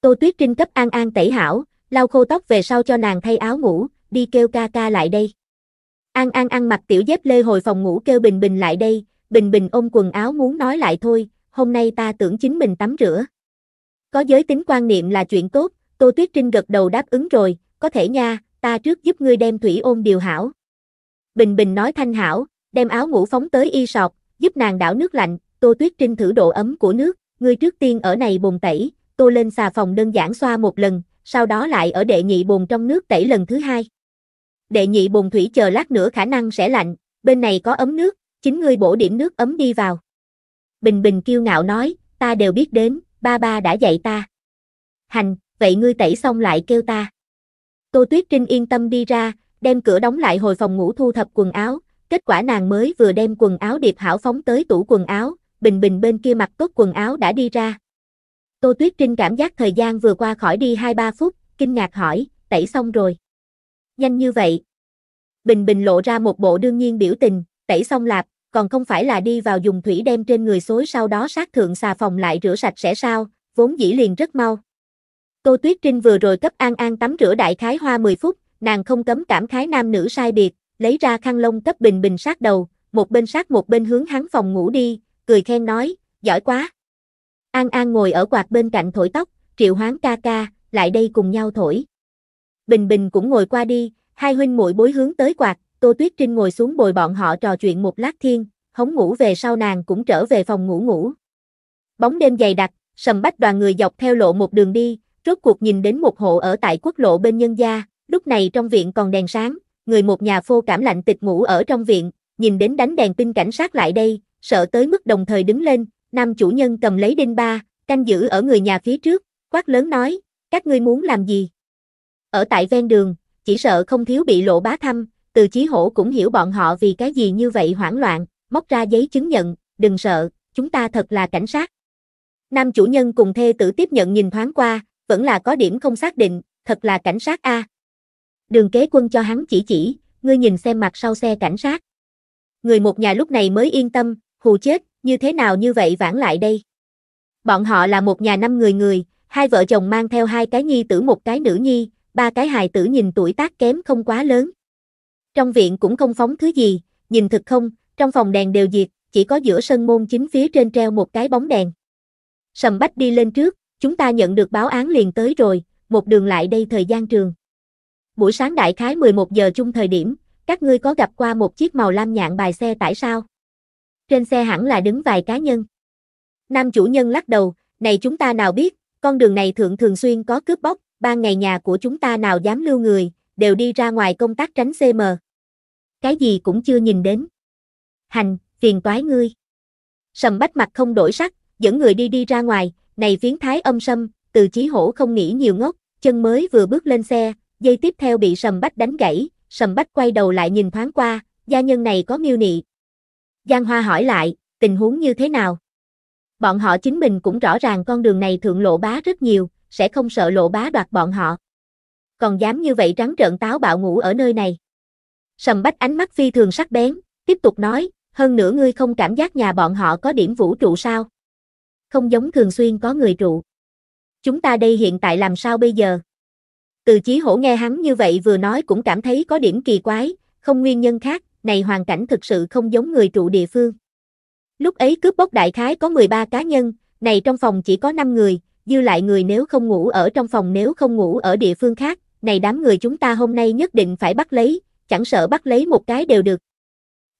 Tô Tuyết Trinh cấp An An tẩy hảo, lau khô tóc về sau cho nàng thay áo ngủ, đi kêu ca ca lại đây. An An ăn mặc tiểu dép lê hồi phòng ngủ kêu Bình Bình lại đây, Bình Bình ôm quần áo muốn nói lại thôi, hôm nay ta tưởng chính mình tắm rửa. Có giới tính quan niệm là chuyện tốt, Tô Tuyết Trinh gật đầu đáp ứng rồi, có thể nha, ta trước giúp ngươi đem thủy ôm điều hảo. Bình Bình nói thanh hảo, đem áo ngủ phóng tới y sọt, giúp nàng đảo nước lạnh, Tô Tuyết Trinh thử độ ấm của nước, ngươi trước tiên ở này bồn tẩy, tô lên xà phòng đơn giản xoa một lần, sau đó lại ở đệ nhị bồn trong nước tẩy lần thứ hai. Đệ nhị bồn thủy chờ lát nữa khả năng sẽ lạnh, bên này có ấm nước, chính ngươi bổ điểm nước ấm đi vào. Bình Bình kiêu ngạo nói, ta đều biết đến, ba ba đã dạy ta. Hành, vậy ngươi tẩy xong lại kêu ta. Tô Tuyết Trinh yên tâm đi ra, đem cửa đóng lại hồi phòng ngủ thu thập quần áo, kết quả nàng mới vừa đem quần áo điệp hảo phóng tới tủ quần áo, Bình Bình bên kia mặc tốt quần áo đã đi ra. Tô Tuyết Trinh cảm giác thời gian vừa qua khỏi đi 2-3 phút, kinh ngạc hỏi, tẩy xong rồi. Nhanh như vậy. Bình Bình lộ ra một bộ đương nhiên biểu tình, tẩy xong lạp, còn không phải là đi vào dùng thủy đem trên người xối sau đó sát thượng xà phòng lại rửa sạch sẽ sao, vốn dĩ liền rất mau. Tô Tuyết Trinh vừa rồi cấp An An tắm rửa đại khái hoa 10 phút, nàng không cấm cảm khái nam nữ sai biệt, lấy ra khăn lông cấp Bình Bình sát đầu, một bên sát một bên hướng hắn phòng ngủ đi, cười khen nói, giỏi quá. An An ngồi ở quạt bên cạnh thổi tóc, triệu hoán ca ca, lại đây cùng nhau thổi. Bình Bình cũng ngồi qua đi, hai huynh muội bối hướng tới quạt, Tô Tuyết Trinh ngồi xuống bồi bọn họ trò chuyện một lát thiên, hống ngủ về sau nàng cũng trở về phòng ngủ ngủ. Bóng đêm dày đặc, sầm bách đoàn người dọc theo lộ một đường đi, rốt cuộc nhìn đến một hộ ở tại quốc lộ bên nhân gia, lúc này trong viện còn đèn sáng, người một nhà phô cảm lạnh tịch ngủ ở trong viện, nhìn đến đánh đèn tin cảnh sát lại đây, sợ tới mức đồng thời đứng lên, nam chủ nhân cầm lấy đinh ba, canh giữ ở người nhà phía trước, quát lớn nói, các ngươi muốn làm gì? Ở tại ven đường, chỉ sợ không thiếu bị lộ bá thăm, từ chí hổ cũng hiểu bọn họ vì cái gì như vậy hoảng loạn, móc ra giấy chứng nhận, đừng sợ, chúng ta thật là cảnh sát. Nam chủ nhân cùng thê tử tiếp nhận nhìn thoáng qua, vẫn là có điểm không xác định, thật là cảnh sát A. Đường kế quân cho hắn chỉ chỉ, ngươi nhìn xem mặt sau xe cảnh sát. Người một nhà lúc này mới yên tâm, hù chết, như thế nào như vậy vãn lại đây. Bọn họ là một nhà năm người người, hai vợ chồng mang theo hai cái nhi tử một cái nữ nhi, ba cái hài tử nhìn tuổi tác kém không quá lớn. Trong viện cũng không phóng thứ gì, nhìn thực không, trong phòng đèn đều diệt, chỉ có giữa sân môn chính phía trên treo một cái bóng đèn. Sầm Bách đi lên trước, chúng ta nhận được báo án liền tới rồi, một đường lại đây thời gian trường. Buổi sáng đại khái 11 giờ chung thời điểm, các ngươi có gặp qua một chiếc màu lam nhạn bài xe tải sao? trên xe hẳn là đứng vài cá nhân. Nam chủ nhân lắc đầu, này chúng ta nào biết, con đường này thượng thường xuyên có cướp bóc, ban ngày nhà của chúng ta nào dám lưu người, đều đi ra ngoài công tác tránh CM. Cái gì cũng chưa nhìn đến. Hành, phiền toái ngươi. Sầm bách mặt không đổi sắc, dẫn người đi đi ra ngoài, này phiến thái âm sâm, từ chí hổ không nghĩ nhiều ngốc, chân mới vừa bước lên xe, dây tiếp theo bị sầm bách đánh gãy, sầm bách quay đầu lại nhìn thoáng qua, gia nhân này có miêu nị, Giang Hoa hỏi lại, tình huống như thế nào? Bọn họ chính mình cũng rõ ràng con đường này thượng lộ bá rất nhiều, sẽ không sợ lộ bá đoạt bọn họ. Còn dám như vậy trắng trợn táo bạo ngủ ở nơi này. Sầm bách ánh mắt phi thường sắc bén, tiếp tục nói, hơn nữa ngươi không cảm giác nhà bọn họ có điểm vũ trụ sao? Không giống thường xuyên có người trụ. Chúng ta đây hiện tại làm sao bây giờ? Từ chí hổ nghe hắn như vậy vừa nói cũng cảm thấy có điểm kỳ quái, không nguyên nhân khác, này hoàn cảnh thực sự không giống người trụ địa phương. Lúc ấy cướp bóc đại khái có 13 cá nhân, này trong phòng chỉ có 5 người, dư lại người nếu không ngủ ở trong phòng nếu không ngủ ở địa phương khác, này đám người chúng ta hôm nay nhất định phải bắt lấy, chẳng sợ bắt lấy một cái đều được.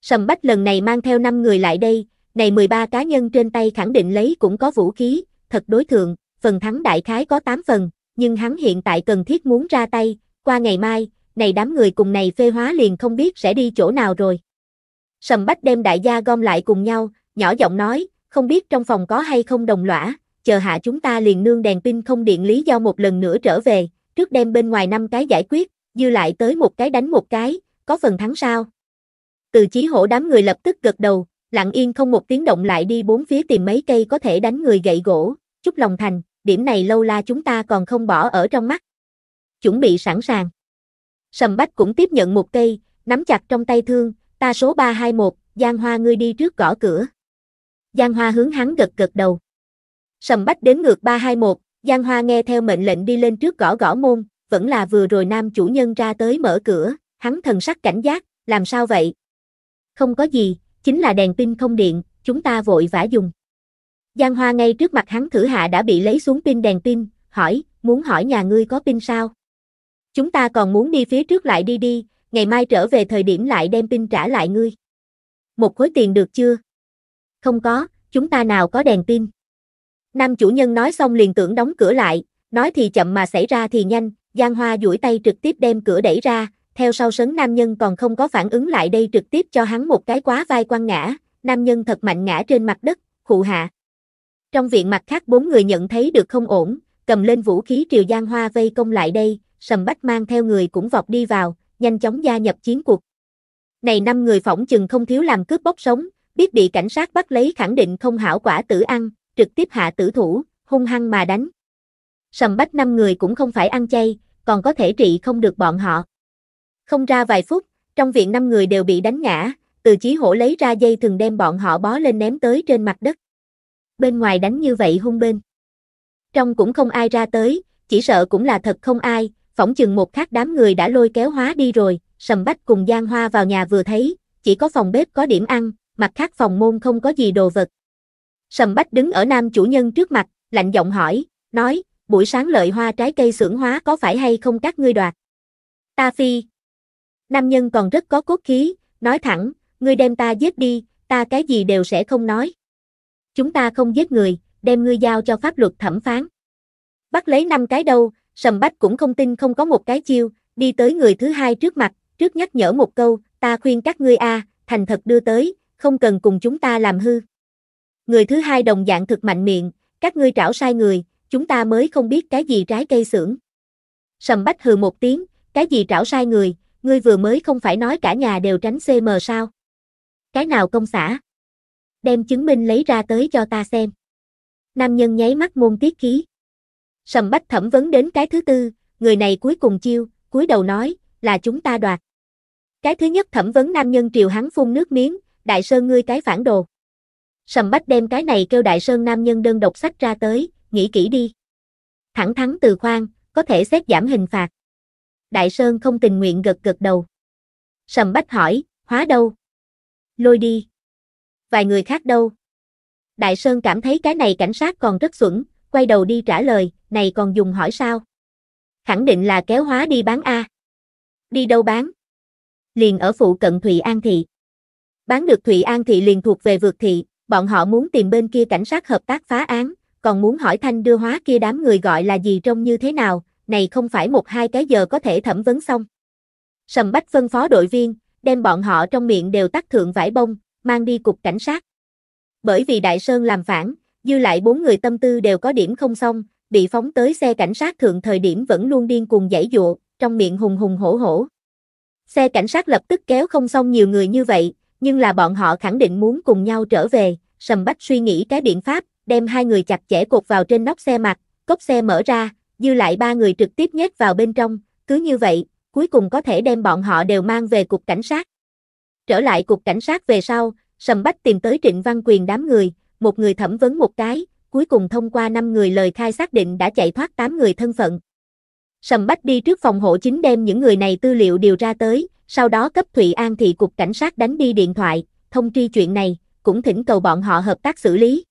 Sầm Bách lần này mang theo 5 người lại đây, này 13 cá nhân trên tay khẳng định lấy cũng có vũ khí, thật đối thượng, phần thắng đại khái có 8 phần, nhưng hắn hiện tại cần thiết muốn ra tay, qua ngày mai, này đám người cùng này phê hóa liền không biết sẽ đi chỗ nào rồi. Sầm bách đem đại gia gom lại cùng nhau, nhỏ giọng nói, không biết trong phòng có hay không đồng lõa, chờ hạ chúng ta liền nương đèn pin không điện lý do một lần nữa trở về, trước đem bên ngoài năm cái giải quyết, dư lại tới một cái đánh một cái, có phần thắng sao. Từ chí hổ đám người lập tức gật đầu, lặng yên không một tiếng động lại đi bốn phía tìm mấy cây có thể đánh người gậy gỗ, chút lòng thành, điểm này lâu la chúng ta còn không bỏ ở trong mắt. Chuẩn bị sẵn sàng. Sầm Bách cũng tiếp nhận một cây, nắm chặt trong tay thương, ta số 321, Giang Hoa ngươi đi trước gõ cửa. Giang Hoa hướng hắn gật gật đầu. Sầm Bách đến ngược 321, Giang Hoa nghe theo mệnh lệnh đi lên trước gõ gõ môn, vẫn là vừa rồi nam chủ nhân ra tới mở cửa, hắn thần sắc cảnh giác, làm sao vậy? Không có gì, chính là đèn pin không điện, chúng ta vội vã dùng. Giang Hoa ngay trước mặt hắn thử hạ đã bị lấy xuống pin đèn pin, hỏi, muốn hỏi nhà ngươi có pin sao? chúng ta còn muốn đi phía trước lại đi đi, ngày mai trở về thời điểm lại đem pin trả lại ngươi. Một khối tiền được chưa? Không có, chúng ta nào có đèn pin. Nam chủ nhân nói xong liền tưởng đóng cửa lại, nói thì chậm mà xảy ra thì nhanh, Giang Hoa duỗi tay trực tiếp đem cửa đẩy ra, theo sau sấn nam nhân còn không có phản ứng lại đây trực tiếp cho hắn một cái quá vai quăng ngã, nam nhân thật mạnh ngã trên mặt đất, khụ hạ. Trong viện mặt khác bốn người nhận thấy được không ổn, cầm lên vũ khí triều Giang Hoa vây công lại đây, sầm bách mang theo người cũng vọt đi vào, nhanh chóng gia nhập chiến cuộc. Này năm người phỏng chừng không thiếu làm cướp bóc sống, biết bị cảnh sát bắt lấy khẳng định không hảo quả tử ăn, trực tiếp hạ tử thủ, hung hăng mà đánh. Sầm bách năm người cũng không phải ăn chay, còn có thể trị không được bọn họ. Không ra vài phút, trong viện năm người đều bị đánh ngã, từ chí hổ lấy ra dây thường đem bọn họ bó lên ném tới trên mặt đất. Bên ngoài đánh như vậy hung bên. Trong cũng không ai ra tới, chỉ sợ cũng là thật không ai, phỏng chừng một khắc đám người đã lôi kéo hóa đi rồi, sầm bách cùng Giang Hoa vào nhà vừa thấy, chỉ có phòng bếp có điểm ăn, mặt khác phòng môn không có gì đồ vật. Sầm bách đứng ở nam chủ nhân trước mặt, lạnh giọng hỏi, nói, buổi sáng lợi hoa trái cây xưởng hóa có phải hay không các ngươi đoạt? Ta phi. Nam nhân còn rất có cốt khí, nói thẳng, ngươi đem ta giết đi, ta cái gì đều sẽ không nói. Chúng ta không giết người, đem ngươi giao cho pháp luật thẩm phán. Bắt lấy năm cái đâu, Sầm Bách cũng không tin không có một cái chiêu, đi tới người thứ hai trước mặt, trước nhắc nhở một câu, ta khuyên các ngươi a, thành thật đưa tới, không cần cùng chúng ta làm hư. Người thứ hai đồng dạng thực mạnh miệng, các ngươi trảo sai người, chúng ta mới không biết cái gì trái cây xưởng. Sầm Bách hừ một tiếng, cái gì trảo sai người, ngươi vừa mới không phải nói cả nhà đều tránh CM sao? Cái nào công xã? Đem chứng minh lấy ra tới cho ta xem. Nam nhân nháy mắt môn tiết khí. Sầm Bách thẩm vấn đến cái thứ tư, người này cuối cùng chiêu, cúi đầu nói, là chúng ta đoạt. Cái thứ nhất thẩm vấn nam nhân triều hắn phun nước miếng, đại sơn ngươi cái phản đồ. Sầm Bách đem cái này kêu đại sơn nam nhân đơn độc sách ra tới, nghĩ kỹ đi. Thẳng thắn từ khoan, có thể xét giảm hình phạt. Đại sơn không tình nguyện gật gật đầu. Sầm Bách hỏi, hóa đâu? Lôi đi. Vài người khác đâu? Đại Sơn cảm thấy cái này cảnh sát còn rất xuẩn, quay đầu đi trả lời, này còn dùng hỏi sao? Khẳng định là kéo hóa đi bán A. Đi đâu bán? Liền ở phụ cận Thụy An Thị. Bán được Thụy An Thị liền thuộc về vượt thị, bọn họ muốn tìm bên kia cảnh sát hợp tác phá án, còn muốn hỏi thanh đưa hóa kia đám người gọi là gì trông như thế nào, này không phải một hai cái giờ có thể thẩm vấn xong. Sầm Bách phân phó đội viên, đem bọn họ trong miệng đều tắt thượng vải bông, mang đi cục cảnh sát. Bởi vì Đại Sơn làm phản, dư lại bốn người tâm tư đều có điểm không xong, bị phóng tới xe cảnh sát thượng thời điểm vẫn luôn điên cuồng giãy dụa, trong miệng hùng hùng hổ hổ. Xe cảnh sát lập tức kéo không xong nhiều người như vậy, nhưng là bọn họ khẳng định muốn cùng nhau trở về, sầm bách suy nghĩ cái biện pháp, đem hai người chặt chẽ cột vào trên nóc xe mặt, cốc xe mở ra, dư lại ba người trực tiếp nhét vào bên trong, cứ như vậy, cuối cùng có thể đem bọn họ đều mang về cục cảnh sát. Trở lại cục cảnh sát về sau, Sầm Bách tìm tới Trịnh Văn Quyền đám người, một người thẩm vấn một cái, cuối cùng thông qua 5 người lời khai xác định đã chạy thoát 8 người thân phận. Sầm Bách đi trước phòng hộ chính đem những người này tư liệu điều ra tới, sau đó cấp Thụy An thị cục cảnh sát đánh đi điện thoại, thông tri chuyện này, cũng thỉnh cầu bọn họ hợp tác xử lý.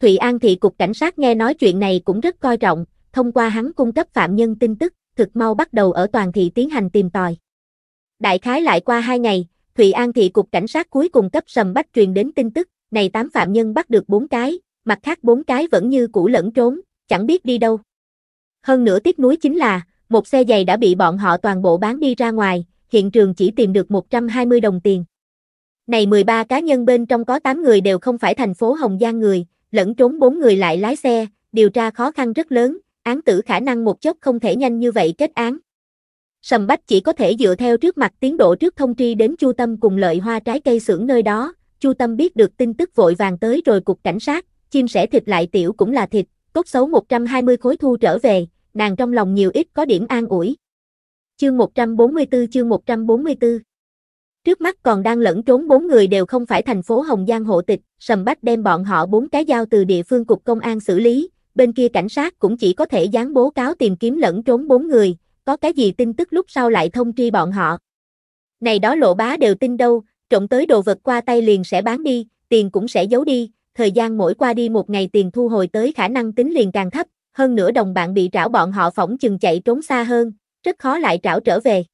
Thụy An thị cục cảnh sát nghe nói chuyện này cũng rất coi trọng, thông qua hắn cung cấp phạm nhân tin tức, thực mau bắt đầu ở toàn thị tiến hành tìm tòi. Đại khái lại qua 2 ngày, Thụy An thị cục cảnh sát cuối cùng cấp Sầm Bách truyền đến tin tức, này 8 phạm nhân bắt được 4 cái, mặt khác bốn cái vẫn như cũ lẫn trốn, chẳng biết đi đâu. Hơn nữa tiếc nuối chính là, một xe giày đã bị bọn họ toàn bộ bán đi ra ngoài, hiện trường chỉ tìm được 120 đồng tiền. Này 13 cá nhân bên trong có 8 người đều không phải thành phố Hồng Giang người, lẫn trốn bốn người lại lái xe, điều tra khó khăn rất lớn, án tử khả năng một chốc không thể nhanh như vậy kết án. Sầm Bách chỉ có thể dựa theo trước mặt tiến độ trước thông tri đến Chu Tâm cùng lợi hoa trái cây xưởng nơi đó, Chu Tâm biết được tin tức vội vàng tới rồi cục cảnh sát, chim sẻ thịt lại tiểu cũng là thịt, tốt xấu 120 khối thu trở về, nàng trong lòng nhiều ít có điểm an ủi. Chương 144 chương 144 Trước mắt còn đang lẫn trốn bốn người đều không phải thành phố Hồng Giang hộ tịch, Sầm Bách đem bọn họ bốn cái dao từ địa phương cục công an xử lý, bên kia cảnh sát cũng chỉ có thể dán bố cáo tìm kiếm lẫn trốn bốn người, có cái gì tin tức lúc sau lại thông tri bọn họ. Này đó lộ bá đều tin đâu, trộm tới đồ vật qua tay liền sẽ bán đi, tiền cũng sẽ giấu đi, thời gian mỗi qua đi một ngày tiền thu hồi tới khả năng tính liền càng thấp, hơn nữa đồng bạn bị trảo bọn họ phỏng chừng chạy trốn xa hơn, rất khó lại trảo trở về.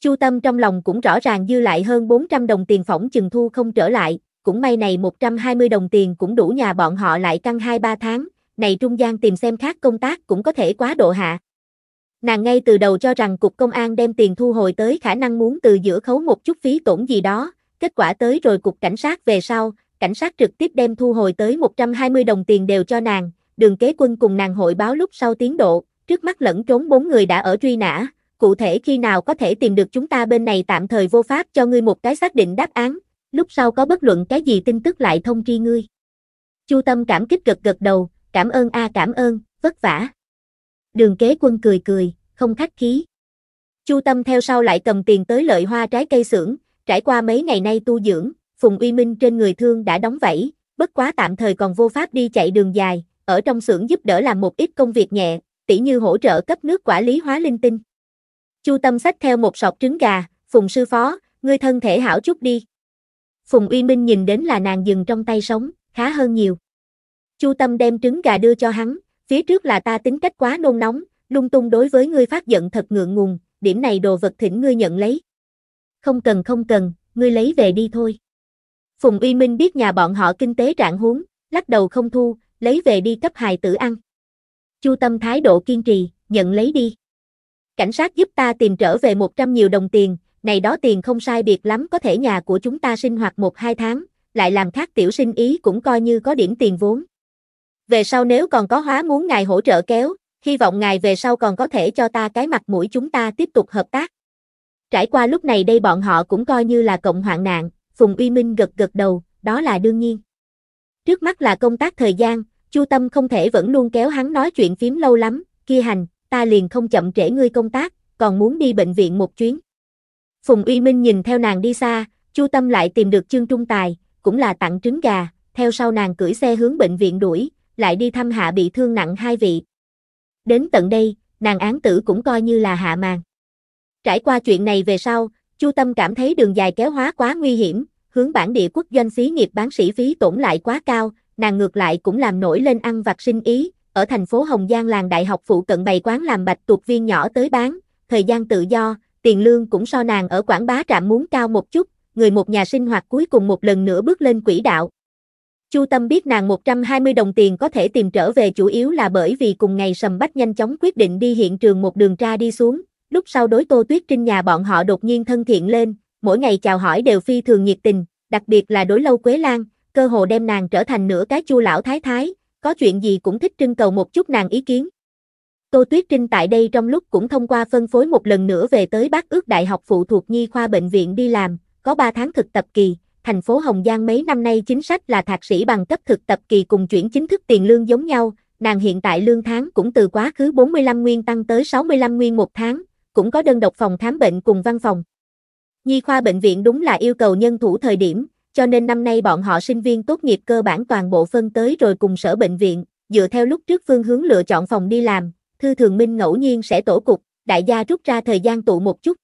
Chu Tâm trong lòng cũng rõ ràng dư lại hơn 400 đồng tiền phỏng chừng thu không trở lại, cũng may này 120 đồng tiền cũng đủ nhà bọn họ lại căng 2-3 tháng, này trung gian tìm xem khác công tác cũng có thể quá độ hạ. Nàng ngay từ đầu cho rằng cục công an đem tiền thu hồi tới khả năng muốn từ giữa khấu một chút phí tổn gì đó, kết quả tới rồi cục cảnh sát về sau, cảnh sát trực tiếp đem thu hồi tới 120 đồng tiền đều cho nàng, đường kế quân cùng nàng hội báo lúc sau tiến độ, trước mắt lẫn trốn bốn người đã ở truy nã, cụ thể khi nào có thể tìm được chúng ta bên này tạm thời vô pháp cho ngươi một cái xác định đáp án, lúc sau có bất luận cái gì tin tức lại thông tri ngươi. Chu Tâm cảm kích gật gật đầu, cảm ơn a cảm ơn, vất vả. Đường kế quân cười cười, không khách khí. Chu Tâm theo sau lại cầm tiền tới lợi hoa trái cây xưởng, trải qua mấy ngày nay tu dưỡng, Phùng Uy Minh trên người thương đã đóng vảy, bất quá tạm thời còn vô pháp đi chạy đường dài, ở trong xưởng giúp đỡ làm một ít công việc nhẹ, tỉ như hỗ trợ cấp nước quản lý hóa linh tinh. Chu Tâm sách theo một sọt trứng gà, Phùng sư phó, ngươi thân thể hảo chút đi. Phùng Uy Minh nhìn đến là nàng dừng trong tay sống, khá hơn nhiều. Chu Tâm đem trứng gà đưa cho hắn, phía trước là ta tính cách quá nôn nóng, lung tung đối với ngươi phát giận thật ngượng ngùng, điểm này đồ vật thỉnh ngươi nhận lấy. Không cần không cần, ngươi lấy về đi thôi. Phùng Uy Minh biết nhà bọn họ kinh tế trạng huống, lắc đầu không thu, lấy về đi cấp hài tử ăn. Chu Tâm thái độ kiên trì, nhận lấy đi. Cảnh sát giúp ta tìm trở về 100 nhiều đồng tiền, này đó tiền không sai biệt lắm có thể nhà của chúng ta sinh hoạt 1-2 tháng, lại làm khác tiểu sinh ý cũng coi như có điểm tiền vốn. Về sau nếu còn có hóa muốn ngài hỗ trợ kéo, hy vọng ngài về sau còn có thể cho ta cái mặt mũi chúng ta tiếp tục hợp tác. Trải qua lúc này đây bọn họ cũng coi như là cộng hoạn nạn, Phùng Uy Minh gật gật đầu, đó là đương nhiên. Trước mắt là công tác thời gian, Chu Tâm không thể vẫn luôn kéo hắn nói chuyện phím lâu lắm, kia hành, ta liền không chậm trễ ngươi công tác, còn muốn đi bệnh viện một chuyến. Phùng Uy Minh nhìn theo nàng đi xa, Chu Tâm lại tìm được Trương Trung Tài, cũng là tặng trứng gà, theo sau nàng cưỡi xe hướng bệnh viện đuổi, lại đi thăm hạ bị thương nặng hai vị. Đến tận đây, nàng án tử cũng coi như là hạ màn. Trải qua chuyện này về sau, Chu Tâm cảm thấy đường dài kéo hóa quá nguy hiểm, hướng bản địa quốc doanh xí nghiệp bán sĩ phí tổn lại quá cao, nàng ngược lại cũng làm nổi lên ăn vặt sinh ý, ở thành phố Hồng Giang làng đại học phụ cận bày quán làm bạch tuộc viên nhỏ tới bán, thời gian tự do, tiền lương cũng so nàng ở quảng bá trạm muốn cao một chút, người một nhà sinh hoạt cuối cùng một lần nữa bước lên quỹ đạo. Chu Tâm biết nàng 120 đồng tiền có thể tìm trở về chủ yếu là bởi vì cùng ngày Sầm Bách nhanh chóng quyết định đi hiện trường một đường tra đi xuống, Lúc sau đối Tô Tuyết Trinh nhà bọn họ đột nhiên thân thiện lên, mỗi ngày chào hỏi đều phi thường nhiệt tình, đặc biệt là đối lâu Quế Lan, cơ hồ đem nàng trở thành nửa cái chu lão thái thái, có chuyện gì cũng thích trưng cầu một chút nàng ý kiến. Tô Tuyết Trinh tại đây trong lúc cũng thông qua phân phối một lần nữa về tới bác ước đại học phụ thuộc nhi khoa bệnh viện đi làm, có 3 tháng thực tập kỳ, thành phố Hồng Giang mấy năm nay chính sách là thạc sĩ bằng cấp thực tập kỳ cùng chuyển chính thức tiền lương giống nhau, nàng hiện tại lương tháng cũng từ quá khứ 45 nguyên tăng tới 65 nguyên một tháng, cũng có đơn độc phòng khám bệnh cùng văn phòng. Nhi khoa bệnh viện đúng là yêu cầu nhân thủ thời điểm, cho nên năm nay bọn họ sinh viên tốt nghiệp cơ bản toàn bộ phân tới rồi cùng sở bệnh viện, dựa theo lúc trước phương hướng lựa chọn phòng đi làm, Thư Thường Minh ngẫu nhiên sẽ tổ cục, đại gia rút ra thời gian tụ một chút.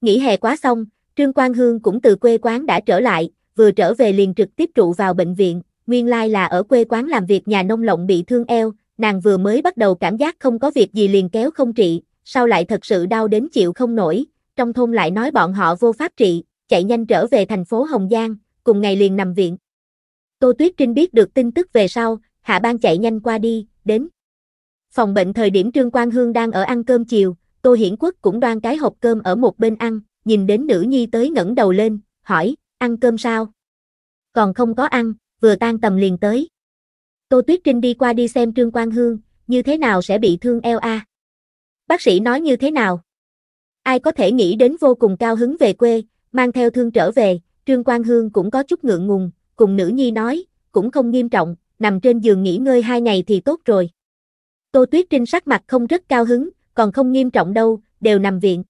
Nghỉ hè quá xong, Trương Quang Hương cũng từ quê quán đã trở lại, vừa trở về liền trực tiếp trụ vào bệnh viện, nguyên lai là ở quê quán làm việc nhà nông lộng bị thương eo, nàng vừa mới bắt đầu cảm giác không có việc gì liền kéo không trị, sau lại thật sự đau đến chịu không nổi, trong thôn lại nói bọn họ vô pháp trị, chạy nhanh trở về thành phố Hồng Giang, cùng ngày liền nằm viện. Tô Tuyết Trinh biết được tin tức về sau, Hạ Bang chạy nhanh qua đi, đến. Phòng bệnh thời điểm Trương Quang Hương đang ở ăn cơm chiều, Tô Hiển Quốc cũng đoan cái hộp cơm ở một bên ăn, nhìn đến nữ nhi tới ngẩng đầu lên, hỏi, ăn cơm sao? Còn không có ăn, vừa tan tầm liền tới. Tô Tuyết Trinh đi qua đi xem Trương Quang Hương, như thế nào sẽ bị thương eo a? À? Bác sĩ nói như thế nào? Ai có thể nghĩ đến vô cùng cao hứng về quê, mang theo thương trở về, Trương Quang Hương cũng có chút ngượng ngùng, cùng nữ nhi nói, cũng không nghiêm trọng, nằm trên giường nghỉ ngơi hai ngày thì tốt rồi. Tô Tuyết Trinh sắc mặt không rất cao hứng, còn không nghiêm trọng đâu, đều nằm viện.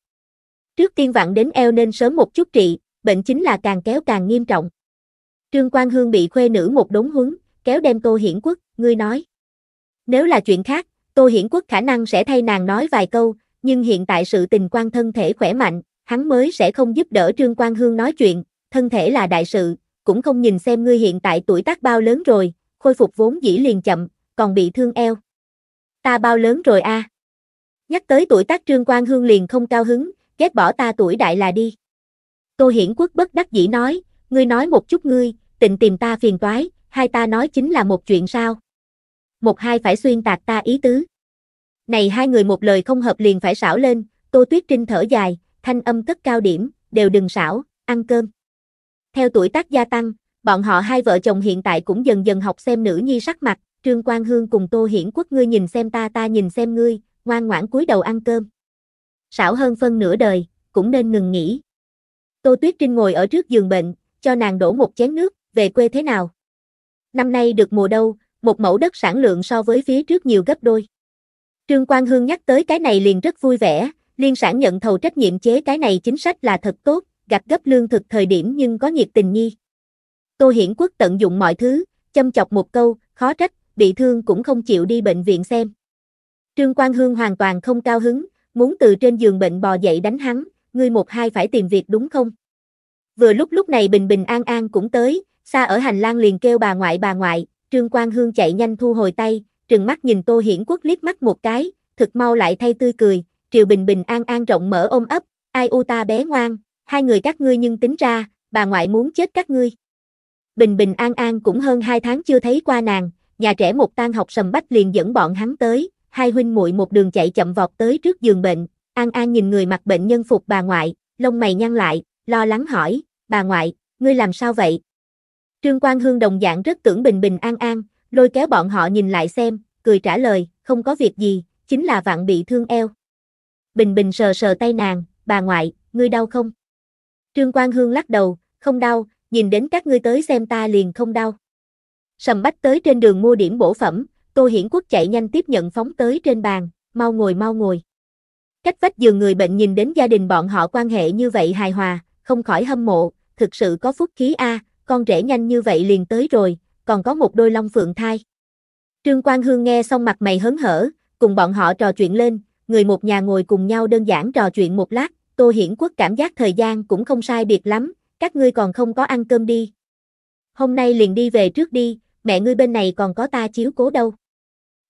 Trước tiên vặn đến eo nên sớm một chút trị, bệnh chính là càng kéo càng nghiêm trọng. Trương Quang Hương bị khuê nữ một đống huấn, kéo đem Tô Hiển Quốc, ngươi nói. Nếu là chuyện khác, Tô Hiển Quốc khả năng sẽ thay nàng nói vài câu, nhưng hiện tại sự tình quan thân thể khỏe mạnh, hắn mới sẽ không giúp đỡ Trương Quang Hương nói chuyện, thân thể là đại sự, cũng không nhìn xem ngươi hiện tại tuổi tác bao lớn rồi, khôi phục vốn dĩ liền chậm, còn bị thương eo. Ta bao lớn rồi a? À? Nhắc tới tuổi tác Trương Quang Hương liền không cao hứng, ghét bỏ ta tuổi đại là đi. Tô Hiển Quốc bất đắc dĩ nói, ngươi nói một chút ngươi, tình tìm ta phiền toái, hai ta nói chính là một chuyện sao một hai phải xuyên tạc ta ý tứ. Này hai người một lời không hợp liền phải xảo lên, Tô Tuyết Trinh thở dài, thanh âm cất cao điểm, đều đừng xảo, ăn cơm. Theo tuổi tác gia tăng, bọn họ hai vợ chồng hiện tại cũng dần dần học xem nữ nhi sắc mặt, Trương Quang Hương cùng Tô Hiển Quốc ngươi nhìn xem ta ta nhìn xem ngươi, ngoan ngoãn cúi đầu ăn cơm. Xảo hơn phân nửa đời, cũng nên ngừng nghỉ. Tô Tuyết Trinh ngồi ở trước giường bệnh, cho nàng đổ một chén nước, về quê thế nào? Năm nay được mùa đâu, một mẫu đất sản lượng so với phía trước nhiều gấp đôi. Trương Quang Hương nhắc tới cái này liền rất vui vẻ, liên sản nhận thầu trách nhiệm chế cái này chính sách là thật tốt, gặp gấp lương thực thời điểm nhưng có nhiệt tình nhi. Tô Hiển Quốc tận dụng mọi thứ, châm chọc một câu, khó trách, bị thương cũng không chịu đi bệnh viện xem. Trương Quang Hương hoàn toàn không cao hứng, muốn từ trên giường bệnh bò dậy đánh hắn, ngươi một hai phải tìm việc đúng không? Vừa lúc lúc này Bình Bình An An cũng tới, xa ở hành lang liền kêu bà ngoại bà ngoại, Trương Quang Hương chạy nhanh thu hồi tay, trừng mắt nhìn Tô Hiển Quốc liếc mắt một cái, thực mau lại thay tươi cười, Triều Bình Bình an an rộng mở ôm ấp, ai u ta bé ngoan, hai người các ngươi nhưng tính ra, bà ngoại muốn chết các ngươi. Bình Bình an an cũng hơn hai tháng chưa thấy qua nàng, nhà trẻ một tan học sầm bách liền dẫn bọn hắn tới, hai huynh muội một đường chạy chậm vọt tới trước giường bệnh, an an nhìn người mặc bệnh nhân phục bà ngoại, lông mày nhăn lại, lo lắng hỏi, bà ngoại, ngươi làm sao vậy, Trương Quang Hương đồng dạng rất tưởng bình bình an an, lôi kéo bọn họ nhìn lại xem, cười trả lời, không có việc gì, chính là vạn bị thương eo. Bình bình sờ sờ tay nàng, bà ngoại, ngươi đau không? Trương Quang Hương lắc đầu, không đau, nhìn đến các ngươi tới xem ta liền không đau. Sầm bách tới trên đường mua điểm bổ phẩm, Tô Hiển Quốc chạy nhanh tiếp nhận phóng tới trên bàn, mau ngồi mau ngồi. Cách vách giường người bệnh nhìn đến gia đình bọn họ quan hệ như vậy hài hòa, không khỏi hâm mộ, thực sự có phúc khí a, con rể nhanh như vậy liền tới rồi, còn có một đôi long phượng thai. Trương Quang Hương nghe xong mặt mày hớn hở, cùng bọn họ trò chuyện lên, người một nhà ngồi cùng nhau đơn giản trò chuyện một lát, Tô Hiển Quốc cảm giác thời gian cũng không sai biệt lắm, các ngươi còn không có ăn cơm đi. Hôm nay liền đi về trước đi, mẹ ngươi bên này còn có ta chiếu cố đâu.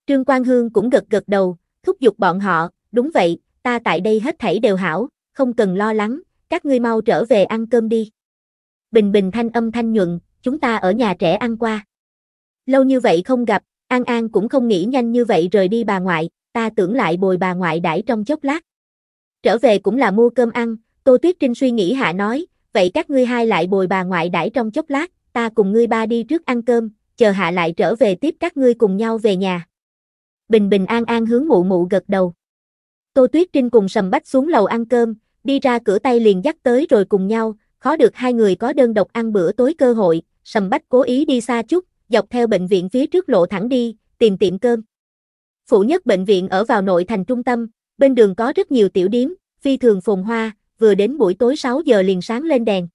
Trương Quang Hương cũng gật gật đầu, thúc giục bọn họ, đúng vậy, ta tại đây hết thảy đều hảo, không cần lo lắng, các ngươi mau trở về ăn cơm đi bình bình thanh âm thanh nhuận, chúng ta ở nhà trẻ ăn qua. Lâu như vậy không gặp, An An cũng không nghĩ nhanh như vậy rời đi bà ngoại, ta tưởng lại bồi bà ngoại đãi trong chốc lát. Trở về cũng là mua cơm ăn, Tô Tuyết Trinh suy nghĩ hạ nói, vậy các ngươi hai lại bồi bà ngoại đãi trong chốc lát, ta cùng ngươi ba đi trước ăn cơm, chờ hạ lại trở về tiếp các ngươi cùng nhau về nhà. Bình bình an an hướng mụ mụ gật đầu. Tô Tuyết Trinh cùng sầm bách xuống lầu ăn cơm, đi ra cửa tay liền dắt tới rồi cùng nhau, khó được hai người có đơn độc ăn bữa tối cơ hội, sầm bách cố ý đi xa chút, dọc theo bệnh viện phía trước lộ thẳng đi, tìm tiệm cơm. Phụ nhất bệnh viện ở vào nội thành trung tâm, bên đường có rất nhiều tiểu điếm, phi thường phồn hoa, vừa đến buổi tối 6 giờ liền sáng lên đèn.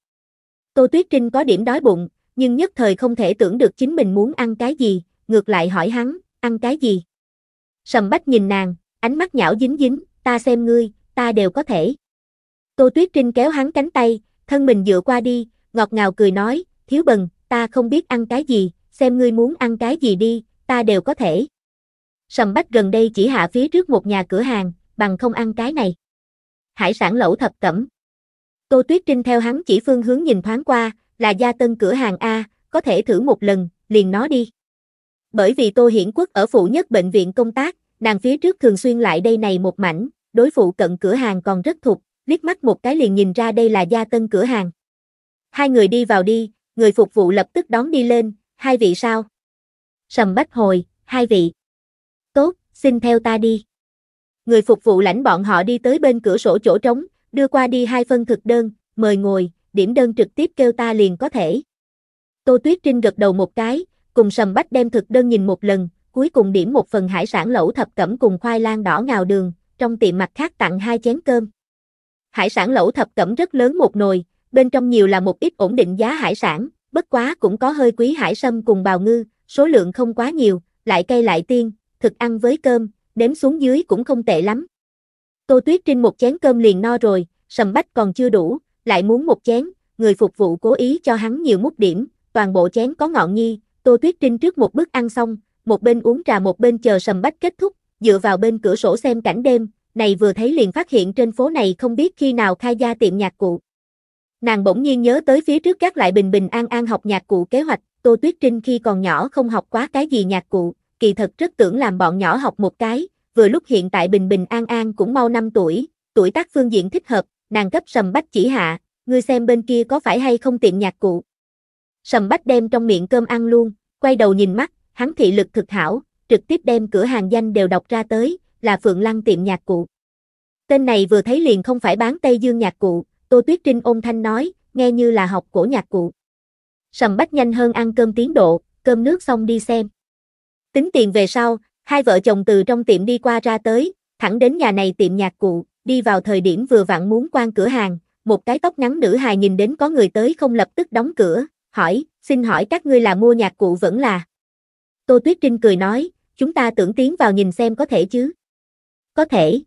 Tô Tuyết Trinh có điểm đói bụng, nhưng nhất thời không thể tưởng được chính mình muốn ăn cái gì, ngược lại hỏi hắn, ăn cái gì. Sầm bách nhìn nàng, ánh mắt nhảo dính dính, ta xem ngươi, ta đều có thể. Tô Tuyết Trinh kéo hắn cánh tay, thân mình dựa qua đi, ngọt ngào cười nói, thiếu bần, ta không biết ăn cái gì, xem ngươi muốn ăn cái gì đi, ta đều có thể. Sầm bách gần đây chỉ hạ phía trước một nhà cửa hàng, bằng không ăn cái này. Hải sản lẩu thập cẩm. Tô Tuyết Trinh theo hắn chỉ phương hướng nhìn thoáng qua, là gia tân cửa hàng A, có thể thử một lần, liền nó đi. Bởi vì Tô Hiển Quốc ở phụ nhất bệnh viện công tác, nàng phía trước thường xuyên lại đây này một mảnh, đối phụ cận cửa hàng còn rất thuộc, liếc mắt một cái liền nhìn ra đây là gia tân cửa hàng. Hai người đi vào đi, người phục vụ lập tức đón đi lên, hai vị sao? Sầm bách hồi, hai vị. Tốt, xin theo ta đi. Người phục vụ lãnh bọn họ đi tới bên cửa sổ chỗ trống, đưa qua đi hai phân thực đơn, mời ngồi, điểm đơn trực tiếp kêu ta liền có thể. Tô Tuyết Trinh gật đầu một cái, cùng sầm bách đem thực đơn nhìn một lần, cuối cùng điểm một phần hải sản lẩu thập cẩm cùng khoai lang đỏ ngào đường, trong tiệm mặt khác tặng hai chén cơm. Hải sản lẩu thập cẩm rất lớn một nồi, bên trong nhiều là một ít ổn định giá hải sản, bất quá cũng có hơi quý hải sâm cùng bào ngư, số lượng không quá nhiều, lại cây lại tiên, thực ăn với cơm, đếm xuống dưới cũng không tệ lắm. Tô Tuyết Trinh một chén cơm liền no rồi, sầm bách còn chưa đủ, lại muốn một chén, người phục vụ cố ý cho hắn nhiều mút điểm, toàn bộ chén có ngọn nhi, Tô Tuyết Trinh trước một bức ăn xong, một bên uống trà một bên chờ sầm bách kết thúc, dựa vào bên cửa sổ xem cảnh đêm, này vừa thấy liền phát hiện trên phố này không biết khi nào khai gia tiệm nhạc cụ. Nàng bỗng nhiên nhớ tới phía trước các lại bình bình an an học nhạc cụ kế hoạch, Tô Tuyết Trinh khi còn nhỏ không học quá cái gì nhạc cụ, kỳ thật rất tưởng làm bọn nhỏ học một cái, vừa lúc hiện tại bình bình an an cũng mau 5 tuổi, tuổi tác phương diện thích hợp, nàng cấp sầm bách chỉ hạ, ngươi xem bên kia có phải hay không tiệm nhạc cụ. Sầm bách đem trong miệng cơm ăn luôn, quay đầu nhìn mắt, hắn thị lực thực hảo, trực tiếp đem cửa hàng danh đều đọc ra tới, là Phượng Lăng tiệm nhạc cụ. Tên này vừa thấy liền không phải bán Tây Dương nhạc cụ, Tô Tuyết Trinh ôm thanh nói, nghe như là học cổ nhạc cụ. Sầm bách nhanh hơn ăn cơm tiến độ, cơm nước xong đi xem. Tính tiền về sau, hai vợ chồng từ trong tiệm đi qua ra tới, thẳng đến nhà này tiệm nhạc cụ, đi vào thời điểm vừa vặn muốn quan cửa hàng, một cái tóc ngắn nữ hài nhìn đến có người tới không lập tức đóng cửa, hỏi, xin hỏi các ngươi là mua nhạc cụ vẫn là. Tô Tuyết Trinh cười nói, chúng ta tưởng tiến vào nhìn xem có thể chứ có thể.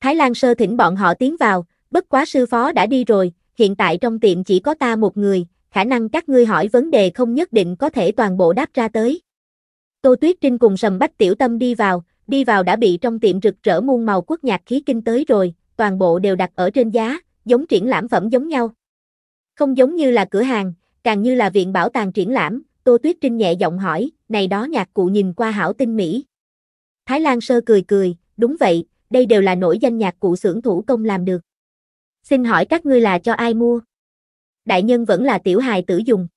Thái Lan sơ thỉnh bọn họ tiến vào, bất quá sư phó đã đi rồi, hiện tại trong tiệm chỉ có ta một người, khả năng các ngươi hỏi vấn đề không nhất định có thể toàn bộ đáp ra tới. Tô Tuyết Trinh cùng sầm bách tiểu tâm đi vào, đi vào đã bị trong tiệm rực rỡ muôn màu quốc nhạc khí kinh tới rồi, toàn bộ đều đặt ở trên giá, giống triển lãm phẩm giống nhau. Không giống như là cửa hàng, càng như là viện bảo tàng triển lãm, Tô Tuyết Trinh nhẹ giọng hỏi, này đó nhạc cụ nhìn qua hảo tinh mỹ. Thái Lan sơ cười cười, đúng vậy, đây đều là nổi danh nhạc cụ xưởng thủ công làm được. Xin hỏi các ngươi là cho ai mua? Đại nhân vẫn là tiểu hài tử dùng.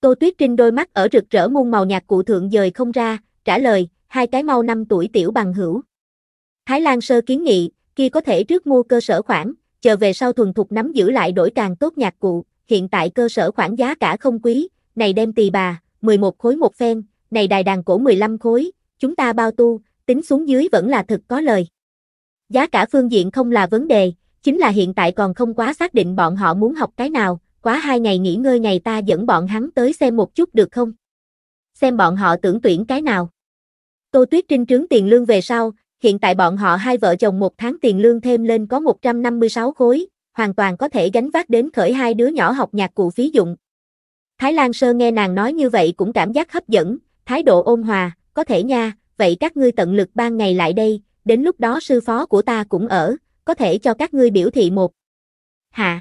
Tô Tuyết Trinh đôi mắt ở rực rỡ muôn màu nhạc cụ thượng dời không ra, trả lời, hai cái mau năm tuổi tiểu bằng hữu. Thái Lan sơ kiến nghị, kia có thể trước mua cơ sở khoản, chờ về sau thuần thục nắm giữ lại đổi càng tốt nhạc cụ, hiện tại cơ sở khoản giá cả không quý, này đem tỳ bà, 11 khối một phen, này đài đàn cổ 15 khối, chúng ta bao tu, tính xuống dưới vẫn là thực có lời. Giá cả phương diện không là vấn đề, chính là hiện tại còn không quá xác định bọn họ muốn học cái nào, quá hai ngày nghỉ ngơi ngày ta dẫn bọn hắn tới xem một chút được không? Xem bọn họ tưởng tuyển cái nào. Tô Tuyết Trinh trướng tiền lương về sau, hiện tại bọn họ hai vợ chồng một tháng tiền lương thêm lên có 156 khối, hoàn toàn có thể gánh vác đến khởi hai đứa nhỏ học nhạc cụ phí dụng. Thái Lan Sơ nghe nàng nói như vậy cũng cảm giác hấp dẫn, thái độ ôn hòa, có thể nha, vậy các ngươi tận lực ban ngày lại đây, đến lúc đó sư phó của ta cũng ở, có thể cho các ngươi biểu thị một. Hạ.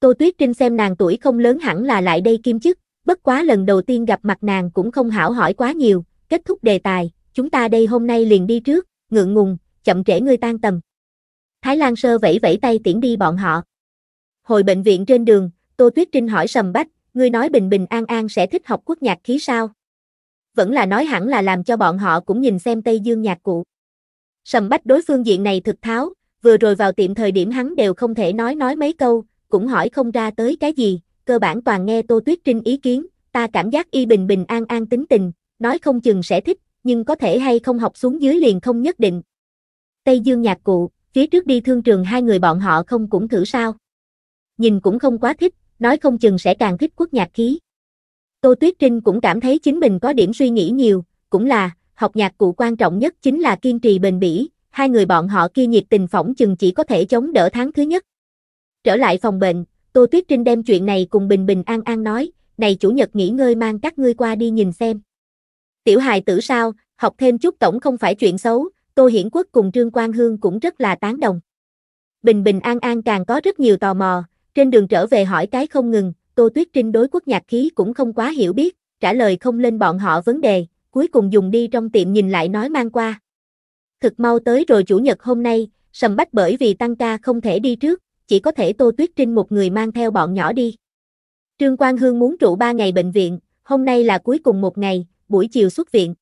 Tô Tuyết Trinh xem nàng tuổi không lớn hẳn là lại đây kim chức, bất quá lần đầu tiên gặp mặt nàng cũng không hảo hỏi quá nhiều, kết thúc đề tài, chúng ta đây hôm nay liền đi trước, ngượng ngùng, chậm trễ ngươi tan tầm. Thái Lan Sơ vẫy vẫy tay tiễn đi bọn họ. Hồi bệnh viện trên đường, Tô Tuyết Trinh hỏi Sầm Bách, ngươi nói bình bình an an sẽ thích học quốc nhạc khí sao? vẫn là nói hẳn là làm cho bọn họ cũng nhìn xem Tây Dương nhạc cụ. Sầm bách đối phương diện này thực tháo, vừa rồi vào tiệm thời điểm hắn đều không thể nói nói mấy câu, cũng hỏi không ra tới cái gì, cơ bản toàn nghe Tô Tuyết Trinh ý kiến, ta cảm giác y bình bình an an tính tình, nói không chừng sẽ thích, nhưng có thể hay không học xuống dưới liền không nhất định. Tây Dương nhạc cụ, phía trước đi thương trường hai người bọn họ không cũng thử sao. Nhìn cũng không quá thích, nói không chừng sẽ càng thích quốc nhạc khí. Tô Tuyết Trinh cũng cảm thấy chính mình có điểm suy nghĩ nhiều, cũng là, học nhạc cụ quan trọng nhất chính là kiên trì bền bỉ, hai người bọn họ kia nhiệt tình phỏng chừng chỉ có thể chống đỡ tháng thứ nhất. Trở lại phòng bệnh, Tô Tuyết Trinh đem chuyện này cùng Bình Bình An An nói, này chủ nhật nghỉ ngơi mang các ngươi qua đi nhìn xem. Tiểu hài tử sao, học thêm chút tổng không phải chuyện xấu, Tô Hiển Quốc cùng Trương Quang Hương cũng rất là tán đồng. Bình Bình An An càng có rất nhiều tò mò, trên đường trở về hỏi cái không ngừng, Tô Tuyết Trinh đối quốc nhạc khí cũng không quá hiểu biết, trả lời không lên bọn họ vấn đề, cuối cùng dùng đi trong tiệm nhìn lại nói mang qua. Thực mau tới rồi chủ nhật hôm nay, sầm bách bởi vì tăng ca không thể đi trước, chỉ có thể Tô Tuyết Trinh một người mang theo bọn nhỏ đi. Trương Quang Hương muốn trụ ba ngày bệnh viện, hôm nay là cuối cùng một ngày, buổi chiều xuất viện.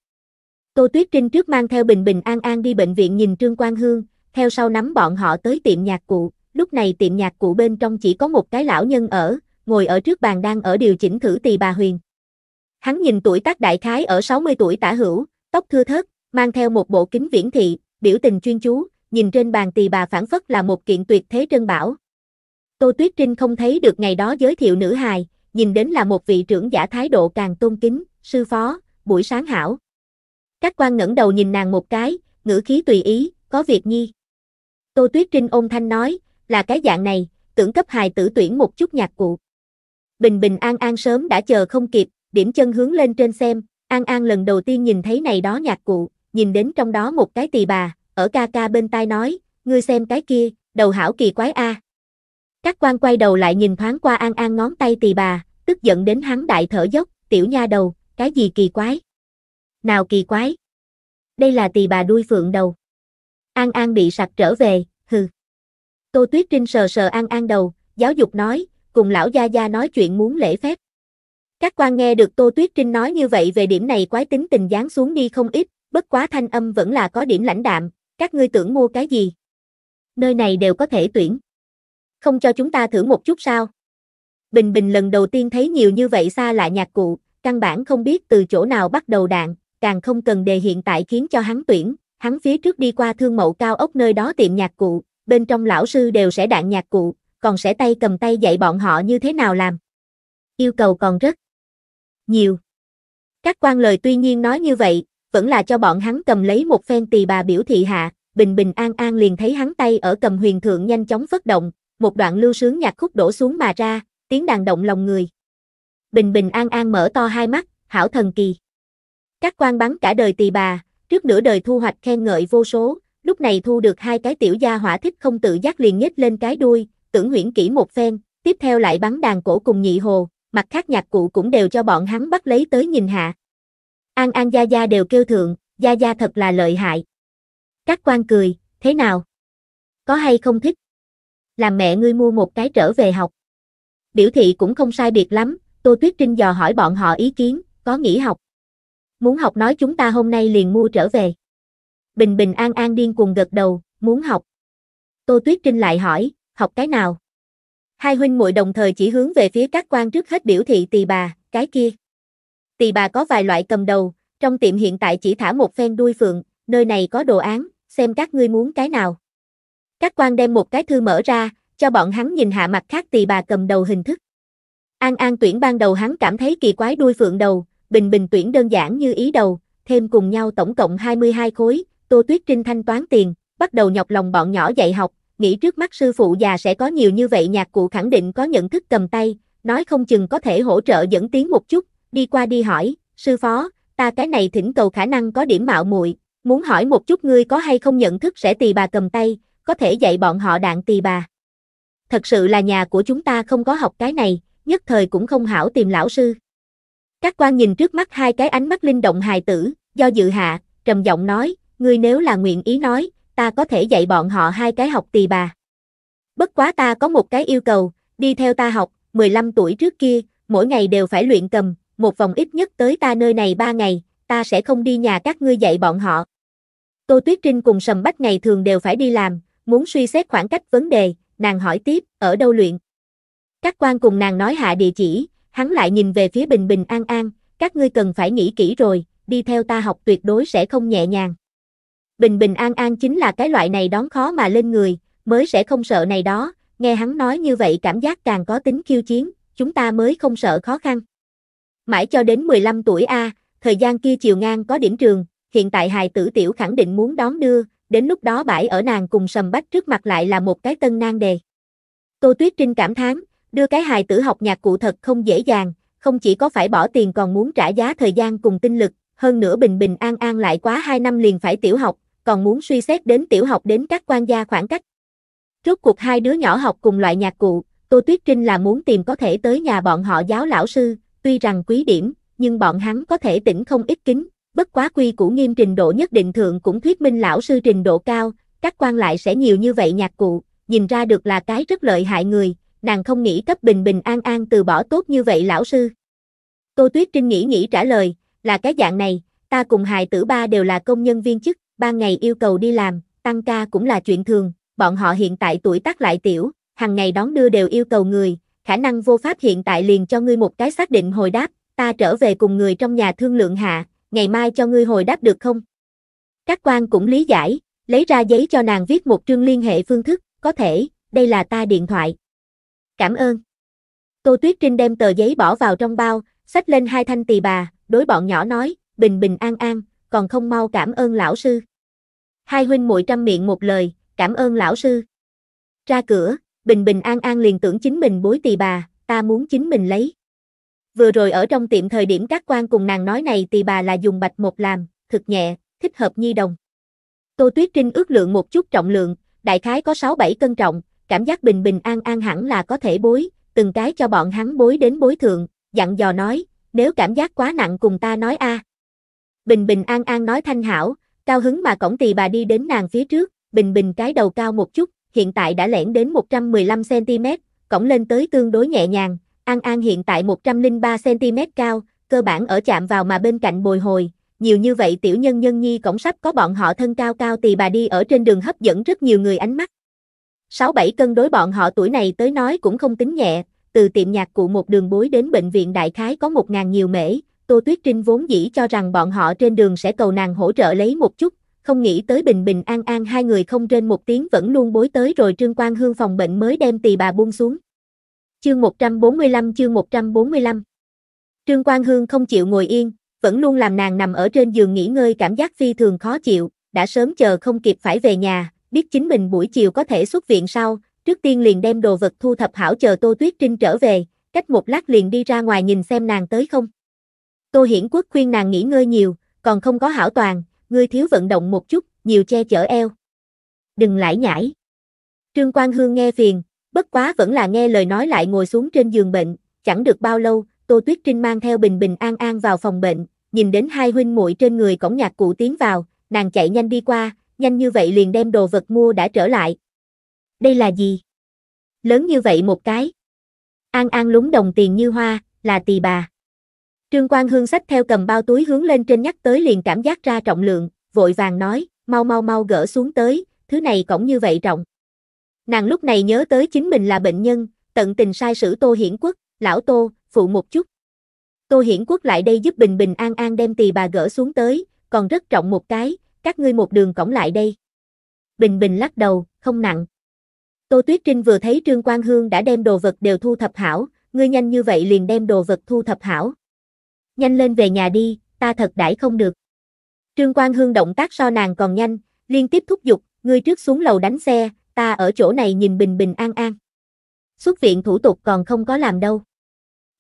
Tô Tuyết Trinh trước mang theo Bình Bình An An đi bệnh viện nhìn Trương Quang Hương, theo sau nắm bọn họ tới tiệm nhạc cụ, lúc này tiệm nhạc cụ bên trong chỉ có một cái lão nhân ở, ngồi ở trước bàn đang ở điều chỉnh thử tỳ bà Huyền. Hắn nhìn tuổi tác đại khái ở 60 tuổi tả hữu, tóc thưa thớt, mang theo một bộ kính viễn thị, biểu tình chuyên chú, nhìn trên bàn tỳ bà phản phất là một kiện tuyệt thế trân bảo. Tô Tuyết Trinh không thấy được ngày đó giới thiệu nữ hài, nhìn đến là một vị trưởng giả thái độ càng tôn kính, sư phó, buổi sáng hảo. Các quan ngẩng đầu nhìn nàng một cái, ngữ khí tùy ý, có việc nhi. Tô Tuyết Trinh ôn thanh nói, là cái dạng này, tưởng cấp hài tử tuyển một chút nhạc cụ bình bình an an sớm đã chờ không kịp, điểm chân hướng lên trên xem, an an lần đầu tiên nhìn thấy này đó nhạc cụ, nhìn đến trong đó một cái tỳ bà, ở ca ca bên tai nói, ngươi xem cái kia, đầu hảo kỳ quái a. Các quan quay đầu lại nhìn thoáng qua an an ngón tay tỳ bà, tức giận đến hắn đại thở dốc, tiểu nha đầu, cái gì kỳ quái? Nào kỳ quái? Đây là tỳ bà đuôi phượng đầu. An An bị sặc trở về, hừ. Tô Tuyết Trinh sờ sờ An An đầu, giáo dục nói, cùng lão gia gia nói chuyện muốn lễ phép. Các quan nghe được Tô Tuyết Trinh nói như vậy về điểm này quái tính tình dáng xuống đi không ít, bất quá thanh âm vẫn là có điểm lãnh đạm, các ngươi tưởng mua cái gì? Nơi này đều có thể tuyển. Không cho chúng ta thử một chút sao? Bình Bình lần đầu tiên thấy nhiều như vậy xa lạ nhạc cụ, căn bản không biết từ chỗ nào bắt đầu đạn, càng không cần đề hiện tại khiến cho hắn tuyển, hắn phía trước đi qua thương mậu cao ốc nơi đó tiệm nhạc cụ, bên trong lão sư đều sẽ đạn nhạc cụ, còn sẽ tay cầm tay dạy bọn họ như thế nào làm. Yêu cầu còn rất nhiều. Các quan lời tuy nhiên nói như vậy, vẫn là cho bọn hắn cầm lấy một phen tỳ bà biểu thị hạ, bình bình an an liền thấy hắn tay ở cầm huyền thượng nhanh chóng phất động, một đoạn lưu sướng nhạc khúc đổ xuống mà ra, tiếng đàn động lòng người. Bình bình an an mở to hai mắt, hảo thần kỳ. Các quan bắn cả đời tỳ bà, trước nửa đời thu hoạch khen ngợi vô số, lúc này thu được hai cái tiểu gia hỏa thích không tự giác liền nhếch lên cái đuôi, tưởng huyễn kỹ một phen, tiếp theo lại bắn đàn cổ cùng nhị hồ, mặt khác nhạc cụ cũng đều cho bọn hắn bắt lấy tới nhìn hạ. An An Gia Gia đều kêu thượng, Gia Gia thật là lợi hại. Các quan cười, thế nào? Có hay không thích? Làm mẹ ngươi mua một cái trở về học. Biểu thị cũng không sai biệt lắm, Tô Tuyết Trinh dò hỏi bọn họ ý kiến, có nghỉ học. Muốn học nói chúng ta hôm nay liền mua trở về. Bình bình an an điên cuồng gật đầu, muốn học. Tô Tuyết Trinh lại hỏi, học cái nào? Hai huynh muội đồng thời chỉ hướng về phía các quan trước hết biểu thị tỳ bà, cái kia. Tỳ bà có vài loại cầm đầu, trong tiệm hiện tại chỉ thả một phen đuôi phượng, nơi này có đồ án, xem các ngươi muốn cái nào. Các quan đem một cái thư mở ra, cho bọn hắn nhìn hạ mặt khác tỳ bà cầm đầu hình thức. An An tuyển ban đầu hắn cảm thấy kỳ quái đuôi phượng đầu, bình bình tuyển đơn giản như ý đầu, thêm cùng nhau tổng cộng 22 khối, Tô Tuyết Trinh thanh toán tiền, bắt đầu nhọc lòng bọn nhỏ dạy học, nghĩ trước mắt sư phụ già sẽ có nhiều như vậy nhạc cụ khẳng định có nhận thức cầm tay, nói không chừng có thể hỗ trợ dẫn tiếng một chút, đi qua đi hỏi, sư phó, ta cái này thỉnh cầu khả năng có điểm mạo muội, muốn hỏi một chút ngươi có hay không nhận thức sẽ tỳ bà cầm tay, có thể dạy bọn họ đạn tỳ bà. Thật sự là nhà của chúng ta không có học cái này, nhất thời cũng không hảo tìm lão sư. Các quan nhìn trước mắt hai cái ánh mắt linh động hài tử, do dự hạ, trầm giọng nói, ngươi nếu là nguyện ý nói, ta có thể dạy bọn họ hai cái học tỳ bà. Bất quá ta có một cái yêu cầu, đi theo ta học, 15 tuổi trước kia, mỗi ngày đều phải luyện cầm, một vòng ít nhất tới ta nơi này ba ngày, ta sẽ không đi nhà các ngươi dạy bọn họ. Tô Tuyết Trinh cùng Sầm Bách ngày thường đều phải đi làm, muốn suy xét khoảng cách vấn đề, nàng hỏi tiếp, ở đâu luyện? Các quan cùng nàng nói hạ địa chỉ, hắn lại nhìn về phía Bình Bình An An, các ngươi cần phải nghĩ kỹ rồi, đi theo ta học tuyệt đối sẽ không nhẹ nhàng bình bình an an chính là cái loại này đón khó mà lên người, mới sẽ không sợ này đó, nghe hắn nói như vậy cảm giác càng có tính khiêu chiến, chúng ta mới không sợ khó khăn. Mãi cho đến 15 tuổi A, thời gian kia chiều ngang có điểm trường, hiện tại hài tử tiểu khẳng định muốn đón đưa, đến lúc đó bãi ở nàng cùng sầm bách trước mặt lại là một cái tân nan đề. Tô Tuyết Trinh cảm thán, đưa cái hài tử học nhạc cụ thật không dễ dàng, không chỉ có phải bỏ tiền còn muốn trả giá thời gian cùng tinh lực, hơn nữa bình bình an an lại quá 2 năm liền phải tiểu học, còn muốn suy xét đến tiểu học đến các quan gia khoảng cách. Rốt cuộc hai đứa nhỏ học cùng loại nhạc cụ, Tô Tuyết Trinh là muốn tìm có thể tới nhà bọn họ giáo lão sư, tuy rằng quý điểm, nhưng bọn hắn có thể tỉnh không ít kính, bất quá quy củ nghiêm trình độ nhất định thượng cũng thuyết minh lão sư trình độ cao, các quan lại sẽ nhiều như vậy nhạc cụ, nhìn ra được là cái rất lợi hại người, nàng không nghĩ cấp bình bình an an từ bỏ tốt như vậy lão sư. Tô Tuyết Trinh nghĩ nghĩ trả lời, là cái dạng này, ta cùng hài tử ba đều là công nhân viên chức, ban ngày yêu cầu đi làm, tăng ca cũng là chuyện thường, bọn họ hiện tại tuổi tác lại tiểu, hàng ngày đón đưa đều yêu cầu người, khả năng vô pháp hiện tại liền cho ngươi một cái xác định hồi đáp, ta trở về cùng người trong nhà thương lượng hạ, ngày mai cho ngươi hồi đáp được không? Các quan cũng lý giải, lấy ra giấy cho nàng viết một trương liên hệ phương thức, có thể, đây là ta điện thoại. Cảm ơn. Tô Tuyết Trinh đem tờ giấy bỏ vào trong bao, xách lên hai thanh tỳ bà, đối bọn nhỏ nói, bình bình an an, còn không mau cảm ơn lão sư. Hai huynh muội trăm miệng một lời, cảm ơn lão sư. Ra cửa, bình bình an an liền tưởng chính mình bối tỳ bà, ta muốn chính mình lấy. Vừa rồi ở trong tiệm thời điểm các quan cùng nàng nói này tỳ bà là dùng bạch một làm, thực nhẹ, thích hợp nhi đồng. Tô Tuyết Trinh ước lượng một chút trọng lượng, đại khái có 6-7 cân trọng, cảm giác bình bình an an hẳn là có thể bối, từng cái cho bọn hắn bối đến bối thượng, dặn dò nói, nếu cảm giác quá nặng cùng ta nói a. À. Bình bình an an nói thanh hảo, Cao hứng mà cổng tỳ bà đi đến nàng phía trước, bình bình cái đầu cao một chút, hiện tại đã lẻn đến 115cm, cổng lên tới tương đối nhẹ nhàng, An An hiện tại 103cm cao, cơ bản ở chạm vào mà bên cạnh bồi hồi, nhiều như vậy tiểu nhân nhân nhi cổng sắp có bọn họ thân cao cao tỳ bà đi ở trên đường hấp dẫn rất nhiều người ánh mắt. 6-7 cân đối bọn họ tuổi này tới nói cũng không tính nhẹ, từ tiệm nhạc cụ một đường bối đến bệnh viện đại khái có 1.000 nhiều mễ, Tô Tuyết Trinh vốn dĩ cho rằng bọn họ trên đường sẽ cầu nàng hỗ trợ lấy một chút, không nghĩ tới bình bình an an hai người không trên một tiếng vẫn luôn bối tới rồi Trương Quang Hương phòng bệnh mới đem tỳ bà buông xuống. Chương 145 chương 145 Trương Quang Hương không chịu ngồi yên, vẫn luôn làm nàng nằm ở trên giường nghỉ ngơi cảm giác phi thường khó chịu, đã sớm chờ không kịp phải về nhà, biết chính mình buổi chiều có thể xuất viện sau, trước tiên liền đem đồ vật thu thập hảo chờ Tô Tuyết Trinh trở về, cách một lát liền đi ra ngoài nhìn xem nàng tới không. Tô Hiển Quốc khuyên nàng nghỉ ngơi nhiều, còn không có hảo toàn, ngươi thiếu vận động một chút, nhiều che chở eo. Đừng lải nhải. Trương Quang Hương nghe phiền, bất quá vẫn là nghe lời nói lại ngồi xuống trên giường bệnh, chẳng được bao lâu, Tô Tuyết Trinh mang theo Bình Bình An An vào phòng bệnh, nhìn đến hai huynh muội trên người cổng nhạc cụ tiến vào, nàng chạy nhanh đi qua, nhanh như vậy liền đem đồ vật mua đã trở lại. Đây là gì? Lớn như vậy một cái. An An lúng đồng tiền như hoa, là tỳ bà. Trương Quang Hương sách theo cầm bao túi hướng lên trên nhắc tới liền cảm giác ra trọng lượng, vội vàng nói, mau mau mau gỡ xuống tới, thứ này cũng như vậy trọng. Nàng lúc này nhớ tới chính mình là bệnh nhân, tận tình sai sử Tô Hiển Quốc, lão Tô, phụ một chút. Tô Hiển Quốc lại đây giúp Bình Bình An An đem tỳ bà gỡ xuống tới, còn rất trọng một cái, các ngươi một đường cổng lại đây. Bình Bình lắc đầu, không nặng. Tô Tuyết Trinh vừa thấy Trương Quang Hương đã đem đồ vật đều thu thập hảo, ngươi nhanh như vậy liền đem đồ vật thu thập hảo nhanh lên về nhà đi, ta thật đãi không được. Trương Quang Hương động tác so nàng còn nhanh, liên tiếp thúc giục, ngươi trước xuống lầu đánh xe, ta ở chỗ này nhìn bình bình an an. Xuất viện thủ tục còn không có làm đâu.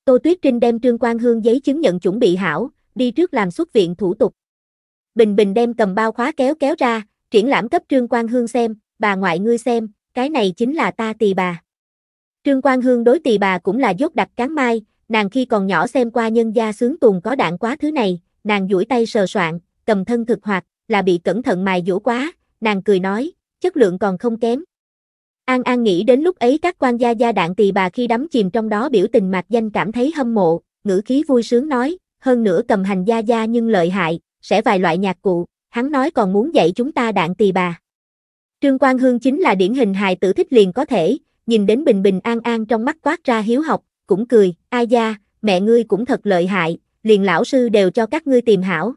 Tô Tuyết Trinh đem Trương Quang Hương giấy chứng nhận chuẩn bị hảo, đi trước làm xuất viện thủ tục. Bình Bình đem cầm bao khóa kéo kéo ra, triển lãm cấp Trương Quang Hương xem, bà ngoại ngươi xem, cái này chính là ta tỳ bà. Trương Quang Hương đối tỳ bà cũng là dốt đặc cán mai, Nàng khi còn nhỏ xem qua nhân gia sướng tuồng có đạn quá thứ này, nàng duỗi tay sờ soạn, cầm thân thực hoạt, là bị cẩn thận mài dũa quá, nàng cười nói, chất lượng còn không kém. An An nghĩ đến lúc ấy các quan gia gia đạn tỳ bà khi đắm chìm trong đó biểu tình mạc danh cảm thấy hâm mộ, ngữ khí vui sướng nói, hơn nữa cầm hành gia gia nhưng lợi hại, sẽ vài loại nhạc cụ, hắn nói còn muốn dạy chúng ta đạn tỳ bà. Trương Quang Hương chính là điển hình hài tử thích liền có thể, nhìn đến bình bình an an trong mắt toát ra hiếu học, cũng cười, ai da, mẹ ngươi cũng thật lợi hại, liền lão sư đều cho các ngươi tìm hảo.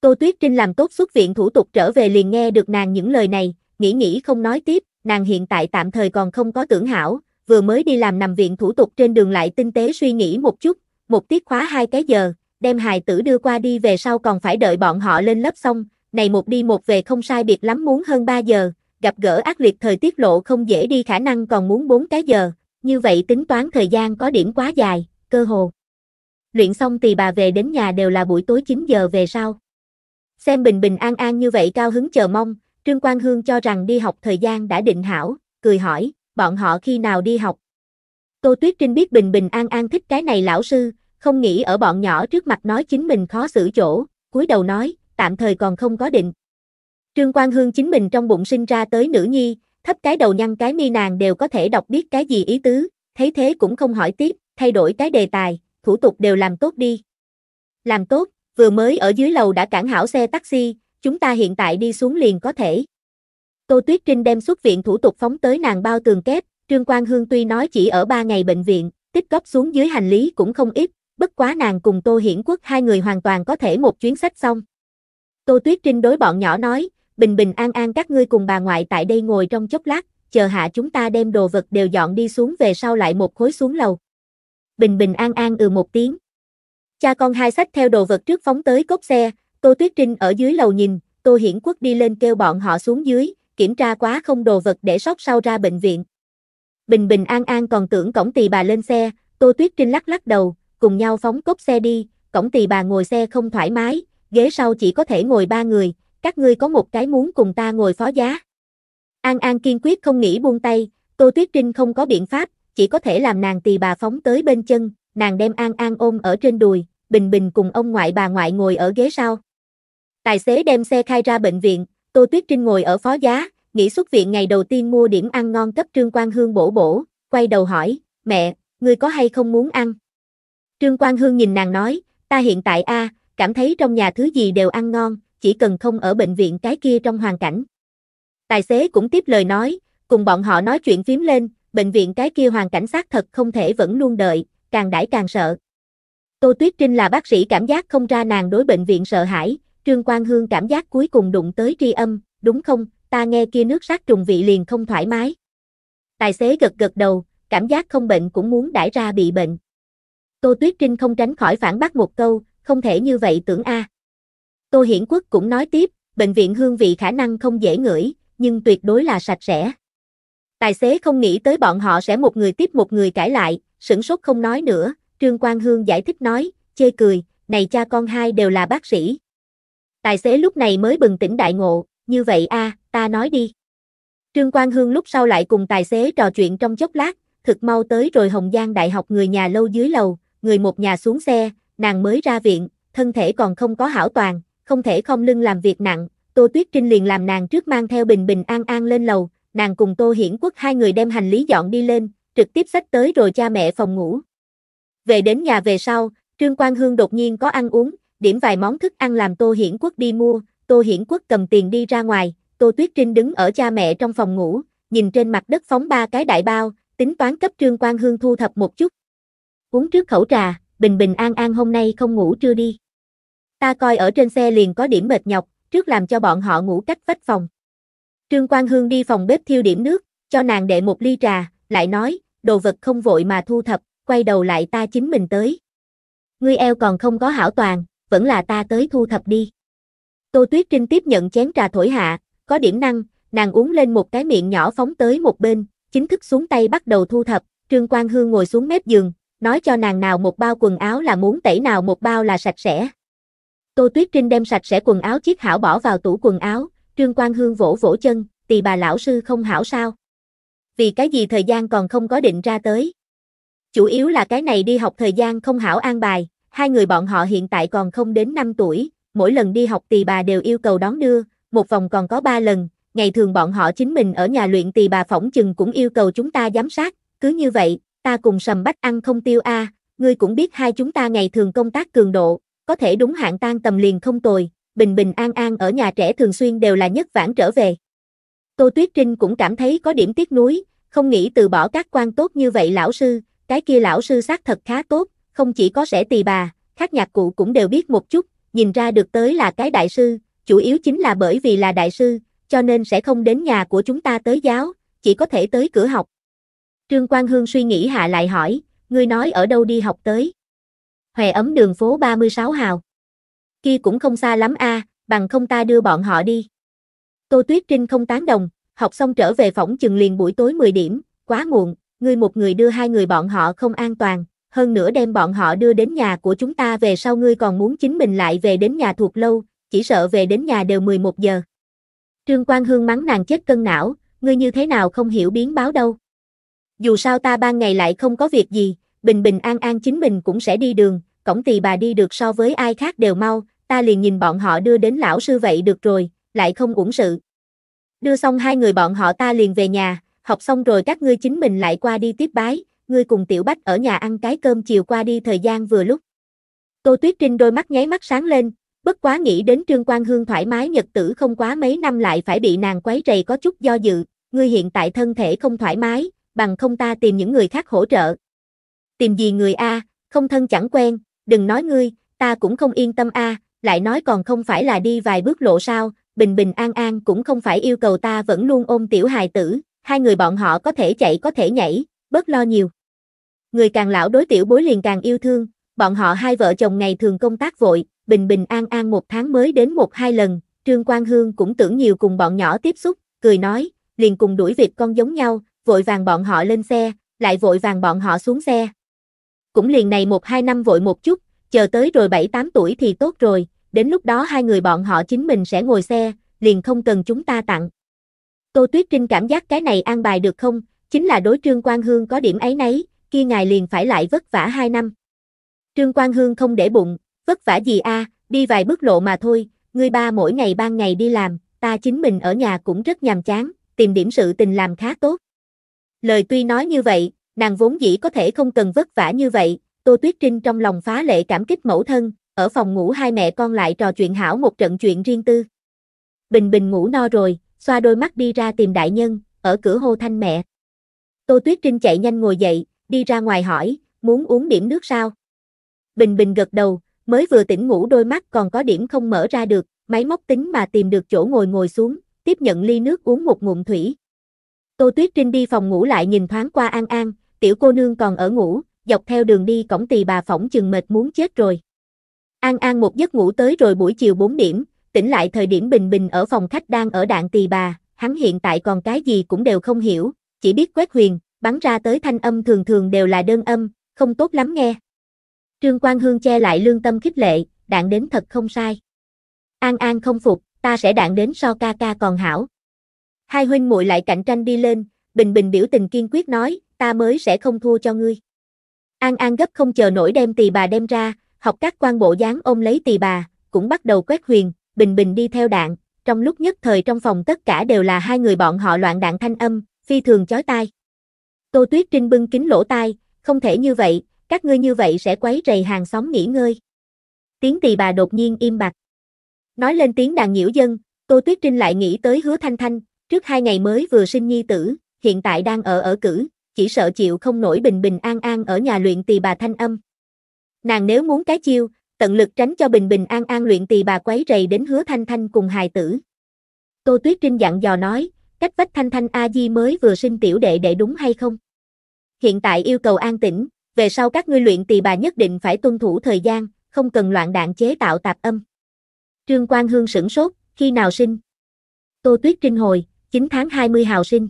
Tô Tuyết Trinh làm tốt xuất viện thủ tục trở về liền nghe được nàng những lời này, nghĩ nghĩ không nói tiếp, nàng hiện tại tạm thời còn không có tưởng hảo, vừa mới đi làm nằm viện thủ tục trên đường lại tinh tế suy nghĩ một chút, một tiết khóa hai cái giờ, đem hài tử đưa qua đi về sau còn phải đợi bọn họ lên lớp xong, này một đi một về không sai biệt lắm muốn hơn 3 giờ, gặp gỡ ác liệt thời tiết lộ không dễ đi khả năng còn muốn 4 cái giờ, như vậy tính toán thời gian có điểm quá dài, cơ hồ. Luyện xong thì bà về đến nhà đều là buổi tối 9 giờ về sau. Xem bình bình an an như vậy cao hứng chờ mong, Trương Quang Hương cho rằng đi học thời gian đã định hảo, cười hỏi, bọn họ khi nào đi học. Tô Tuyết Trinh biết bình bình an an thích cái này lão sư, không nghĩ ở bọn nhỏ trước mặt nói chính mình khó xử chỗ, cúi đầu nói, tạm thời còn không có định. Trương Quang Hương chính mình trong bụng sinh ra tới nữ nhi, thấp cái đầu nhăn cái mi nàng đều có thể đọc biết cái gì ý tứ, thấy thế cũng không hỏi tiếp, thay đổi cái đề tài, thủ tục đều làm tốt đi. Làm tốt, vừa mới ở dưới lầu đã cản hảo xe taxi, chúng ta hiện tại đi xuống liền có thể. Tô Tuyết Trinh đem xuất viện thủ tục phóng tới nàng bao tường kép, Trương Quang Hương tuy nói chỉ ở 3 ngày bệnh viện, tích góp xuống dưới hành lý cũng không ít, bất quá nàng cùng Tô Hiển Quốc hai người hoàn toàn có thể một chuyến sách xong. Tô Tuyết Trinh đối bọn nhỏ nói, bình bình an an các ngươi cùng bà ngoại tại đây ngồi trong chốc lát, chờ hạ chúng ta đem đồ vật đều dọn đi xuống về sau lại một khối xuống lầu. Bình bình an an ừ một tiếng. Cha con hai sách theo đồ vật trước phóng tới cốt xe, Tô Tuyết Trinh ở dưới lầu nhìn, Tô Hiển Quốc đi lên kêu bọn họ xuống dưới, kiểm tra quá không đồ vật để sót sau ra bệnh viện. Bình bình an an còn tưởng cổng tỳ bà lên xe, Tô Tuyết Trinh lắc lắc đầu, cùng nhau phóng cốt xe đi, cổng tỳ bà ngồi xe không thoải mái, ghế sau chỉ có thể ngồi ba người, các ngươi có một cái muốn cùng ta ngồi phó giá. An An kiên quyết không nghĩ buông tay, Tô Tuyết Trinh không có biện pháp, chỉ có thể làm nàng tỳ bà phóng tới bên chân, nàng đem An An ôm ở trên đùi, Bình Bình cùng ông ngoại bà ngoại ngồi ở ghế sau. Tài xế đem xe khai ra bệnh viện, Tô Tuyết Trinh ngồi ở phó giá, nghĩ xuất viện ngày đầu tiên mua điểm ăn ngon cấp Trương Quang Hương bổ bổ, quay đầu hỏi, mẹ, ngươi có hay không muốn ăn? Trương Quang Hương nhìn nàng nói, ta hiện tại a cảm thấy trong nhà thứ gì đều ăn ngon, chỉ cần không ở bệnh viện cái kia trong hoàn cảnh. Tài xế cũng tiếp lời nói, cùng bọn họ nói chuyện phím lên, bệnh viện cái kia hoàn cảnh xác thật không thể vẫn luôn đợi, càng đãi càng sợ. Tô Tuyết Trinh là bác sĩ cảm giác không ra nàng đối bệnh viện sợ hãi, Trương Quang Hương cảm giác cuối cùng đụng tới tri âm, đúng không, ta nghe kia nước sát trùng vị liền không thoải mái. Tài xế gật gật đầu, cảm giác không bệnh cũng muốn đãi ra bị bệnh. Tô Tuyết Trinh không tránh khỏi phản bác một câu, không thể như vậy tưởng a. À. Tô Hiển Quốc cũng nói tiếp, bệnh viện hương vị khả năng không dễ ngửi, nhưng tuyệt đối là sạch sẽ. Tài xế không nghĩ tới bọn họ sẽ một người tiếp một người cãi lại, sửng sốt không nói nữa, Trương Quang Hương giải thích nói, chê cười, này cha con hai đều là bác sĩ. Tài xế lúc này mới bừng tỉnh đại ngộ, như vậy a, ta nói đi. Trương Quang Hương lúc sau lại cùng tài xế trò chuyện trong chốc lát, thực mau tới rồi Hồng Giang Đại học người nhà lâu dưới lầu, người một nhà xuống xe, nàng mới ra viện, thân thể còn không có hảo toàn, không thể không lưng làm việc nặng, Tô Tuyết Trinh liền làm nàng trước mang theo Bình Bình An An lên lầu, nàng cùng Tô Hiển Quốc hai người đem hành lý dọn đi lên, trực tiếp xách tới rồi cha mẹ phòng ngủ. Về đến nhà về sau, Trương Quang Hương đột nhiên có ăn uống, điểm vài món thức ăn làm Tô Hiển Quốc đi mua, Tô Hiển Quốc cầm tiền đi ra ngoài, Tô Tuyết Trinh đứng ở cha mẹ trong phòng ngủ, nhìn trên mặt đất phóng ba cái đại bao, tính toán cấp Trương Quang Hương thu thập một chút. Uống trước khẩu trà, bình bình an an hôm nay không ngủ chưa đi. Ta coi ở trên xe liền có điểm mệt nhọc, trước làm cho bọn họ ngủ cách vách phòng. Trương Quang Hương đi phòng bếp thiêu điểm nước, cho nàng đệ một ly trà, lại nói, đồ vật không vội mà thu thập, quay đầu lại ta chính mình tới. Ngươi eo còn không có hảo toàn, vẫn là ta tới thu thập đi. Tô Tuyết Trinh tiếp nhận chén trà thổi hạ, có điểm năng, nàng uống lên một cái miệng nhỏ phóng tới một bên, chính thức xuống tay bắt đầu thu thập, Trương Quang Hương ngồi xuống mép giường, nói cho nàng nào một bao quần áo là muốn tẩy nào một bao là sạch sẽ. Tô Tuyết Trinh đem sạch sẽ quần áo chiếc hảo bỏ vào tủ quần áo, Trương Quang Hương vỗ vỗ chân, Tì bà lão sư không hảo sao. Vì cái gì thời gian còn không có định ra tới. Chủ yếu là cái này đi học thời gian không hảo an bài, hai người bọn họ hiện tại còn không đến 5 tuổi, mỗi lần đi học tì bà đều yêu cầu đón đưa, một vòng còn có 3 lần, ngày thường bọn họ chính mình ở nhà luyện tì bà phỏng chừng cũng yêu cầu chúng ta giám sát, cứ như vậy, ta cùng sầm bách ăn không tiêu a à. ngươi cũng biết hai chúng ta ngày thường công tác cường độ, có thể đúng hạn tan tầm liền không tồi, bình bình an an ở nhà trẻ thường xuyên đều là nhất vãn trở về. Tô Tuyết Trinh cũng cảm thấy có điểm tiếc nuối, không nghĩ từ bỏ các quan tốt như vậy lão sư, cái kia lão sư xác thật khá tốt, không chỉ có sẽ tỳ bà, khác nhạc cụ cũng đều biết một chút, nhìn ra được tới là cái đại sư, chủ yếu chính là bởi vì là đại sư, cho nên sẽ không đến nhà của chúng ta tới giáo, chỉ có thể tới cửa học. Trương Quang Hương suy nghĩ hạ lại hỏi, ngươi nói ở đâu đi học tới? hòe ấm đường phố 36 hào. Kia cũng không xa lắm a, bằng không ta đưa bọn họ đi. Tô Tuyết Trinh không tán đồng, học xong trở về phỏng chừng liền buổi tối 10 điểm, quá muộn, ngươi một người đưa hai người bọn họ không an toàn, hơn nữa đem bọn họ đưa đến nhà của chúng ta về sau ngươi còn muốn chính mình lại về đến nhà thuộc lâu, chỉ sợ về đến nhà đều 11 giờ. Trương Quang Hương mắng nàng chết cân não, ngươi như thế nào không hiểu biến báo đâu. Dù sao ta ban ngày lại không có việc gì, bình bình an an chính mình cũng sẽ đi đường, cổng tỳ bà đi được so với ai khác đều mau, ta liền nhìn bọn họ đưa đến lão sư vậy được rồi, lại không uổng sự. Đưa xong hai người bọn họ ta liền về nhà, học xong rồi các ngươi chính mình lại qua đi tiếp bái, ngươi cùng tiểu bách ở nhà ăn cái cơm chiều qua đi thời gian vừa lúc. Tô Tuyết Trinh đôi mắt nháy mắt sáng lên, bất quá nghĩ đến Trương Quang Hương thoải mái nhật tử không quá mấy năm lại phải bị nàng quấy rầy có chút do dự, ngươi hiện tại thân thể không thoải mái, bằng không ta tìm những người khác hỗ trợ tìm gì người a, không thân chẳng quen, đừng nói ngươi, ta cũng không yên tâm a, lại nói còn không phải là đi vài bước lộ sao, bình bình an an cũng không phải yêu cầu ta vẫn luôn ôm tiểu hài tử, hai người bọn họ có thể chạy có thể nhảy, bớt lo nhiều. Người càng lão đối tiểu bối liền càng yêu thương, bọn họ hai vợ chồng ngày thường công tác vội, bình bình an an một tháng mới đến một hai lần, Trương Quang Hương cũng tưởng nhiều cùng bọn nhỏ tiếp xúc, cười nói, liền cùng đuổi việc con giống nhau, vội vàng bọn họ lên xe, lại vội vàng bọn họ xuống xe, cũng liền này một hai năm vội một chút, chờ tới rồi 7-8 tuổi thì tốt rồi, đến lúc đó hai người bọn họ chính mình sẽ ngồi xe, liền không cần chúng ta tặng. Tô Tuyết Trinh cảm giác cái này an bài được không, chính là đối Trương Quang Hương có điểm ấy nấy, kia ngài liền phải lại vất vả hai năm. Trương Quang Hương không để bụng, vất vả gì a, đi vài bước lộ mà thôi, người ba mỗi ngày ban ngày đi làm, ta chính mình ở nhà cũng rất nhàm chán, tìm điểm sự tình làm khá tốt. Lời tuy nói như vậy, Nàng vốn dĩ có thể không cần vất vả như vậy, Tô Tuyết Trinh trong lòng phá lệ cảm kích mẫu thân, ở phòng ngủ hai mẹ con lại trò chuyện hảo một trận chuyện riêng tư. Bình Bình ngủ no rồi, xoa đôi mắt đi ra tìm đại nhân, ở cửa hô thanh mẹ. Tô Tuyết Trinh chạy nhanh ngồi dậy, đi ra ngoài hỏi, muốn uống điểm nước sao? Bình Bình gật đầu, mới vừa tỉnh ngủ đôi mắt còn có điểm không mở ra được, máy móc tính mà tìm được chỗ ngồi ngồi xuống, tiếp nhận ly nước uống một ngụm thủy. Tô Tuyết Trinh đi phòng ngủ lại nhìn thoáng qua An An, tiểu cô nương còn ở ngủ, dọc theo đường đi cổng tỳ bà phỏng chừng mệt muốn chết rồi. An An một giấc ngủ tới rồi buổi chiều 4 điểm, tỉnh lại thời điểm Bình Bình ở phòng khách đang ở đạn tỳ bà, hắn hiện tại còn cái gì cũng đều không hiểu, chỉ biết quét huyền, bắn ra tới thanh âm thường thường đều là đơn âm, không tốt lắm nghe. Trương Quang Hương che lại lương tâm khích lệ, đạn đến thật không sai. An An không phục, ta sẽ đạn đến so ca ca còn hảo. Hai huynh muội lại cạnh tranh đi lên, Bình Bình biểu tình kiên quyết nói, ta mới sẽ không thua cho ngươi. An An gấp không chờ nổi đem tỳ bà đem ra, học các quan bộ dáng ôm lấy tỳ bà, cũng bắt đầu quét huyền, bình bình đi theo đạn, trong lúc nhất thời trong phòng tất cả đều là hai người bọn họ loạn đạn thanh âm, phi thường chói tai. Tô Tuyết Trinh bưng kính lỗ tai, không thể như vậy, các ngươi như vậy sẽ quấy rầy hàng xóm nghỉ ngơi. Tiếng tỳ bà đột nhiên im bặt. Nói lên tiếng đàn nhiễu dân, Tô Tuyết Trinh lại nghĩ tới hứa thanh thanh, trước hai ngày mới vừa sinh nhi tử, hiện tại đang ở ở cử, chỉ sợ chịu không nổi bình bình an an ở nhà luyện tỳ bà thanh âm. Nàng nếu muốn cái chiêu, tận lực tránh cho bình bình an an luyện tỳ bà quấy rầy đến hứa thanh thanh cùng hài tử. Tô Tuyết Trinh dặn dò nói, cách vách thanh thanh A-di mới vừa sinh tiểu đệ đệ đúng hay không? Hiện tại yêu cầu an tĩnh, về sau các ngươi luyện tỳ bà nhất định phải tuân thủ thời gian, không cần loạn đạn chế tạo tạp âm. Trương Quang Hương sửng sốt, khi nào sinh? Tô Tuyết Trinh hồi, 9 tháng 20 hào sinh.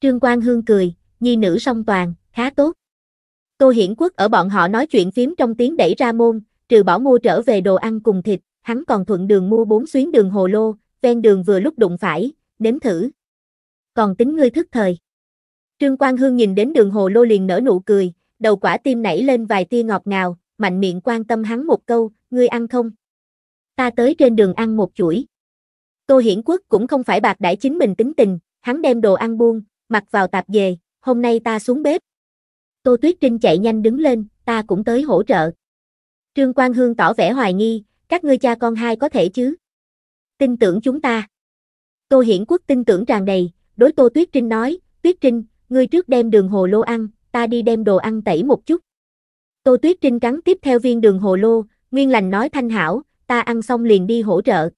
Trương Quang Hương cười, nhi nữ song toàn, khá tốt. Tô Hiển Quốc ở bọn họ nói chuyện phím trong tiếng đẩy ra môn, trừ bỏ mua trở về đồ ăn cùng thịt, hắn còn thuận đường mua bốn xuyến đường hồ lô, ven đường vừa lúc đụng phải, nếm thử. Còn tính ngươi thức thời. Trương Quang Hương nhìn đến đường hồ lô liền nở nụ cười, đầu quả tim nảy lên vài tia ngọt ngào, mạnh miệng quan tâm hắn một câu, ngươi ăn không? Ta tới trên đường ăn một chuỗi. Tô Hiển Quốc cũng không phải bạc đãi chính mình tính tình, hắn đem đồ ăn buông, mặc vào tạp về, hôm nay ta xuống bếp. Tô Tuyết Trinh chạy nhanh đứng lên, ta cũng tới hỗ trợ. Trương Quang Hương tỏ vẻ hoài nghi, các ngươi cha con hai có thể chứ? Tin tưởng chúng ta. Tô Hiển Quốc tin tưởng tràn đầy, đối Tô Tuyết Trinh nói, Tuyết Trinh, ngươi trước đem đường hồ lô ăn, ta đi đem đồ ăn tẩy một chút. Tô Tuyết Trinh cắn tiếp theo viên đường hồ lô, Nguyên Lành nói thanh hảo, ta ăn xong liền đi hỗ trợ.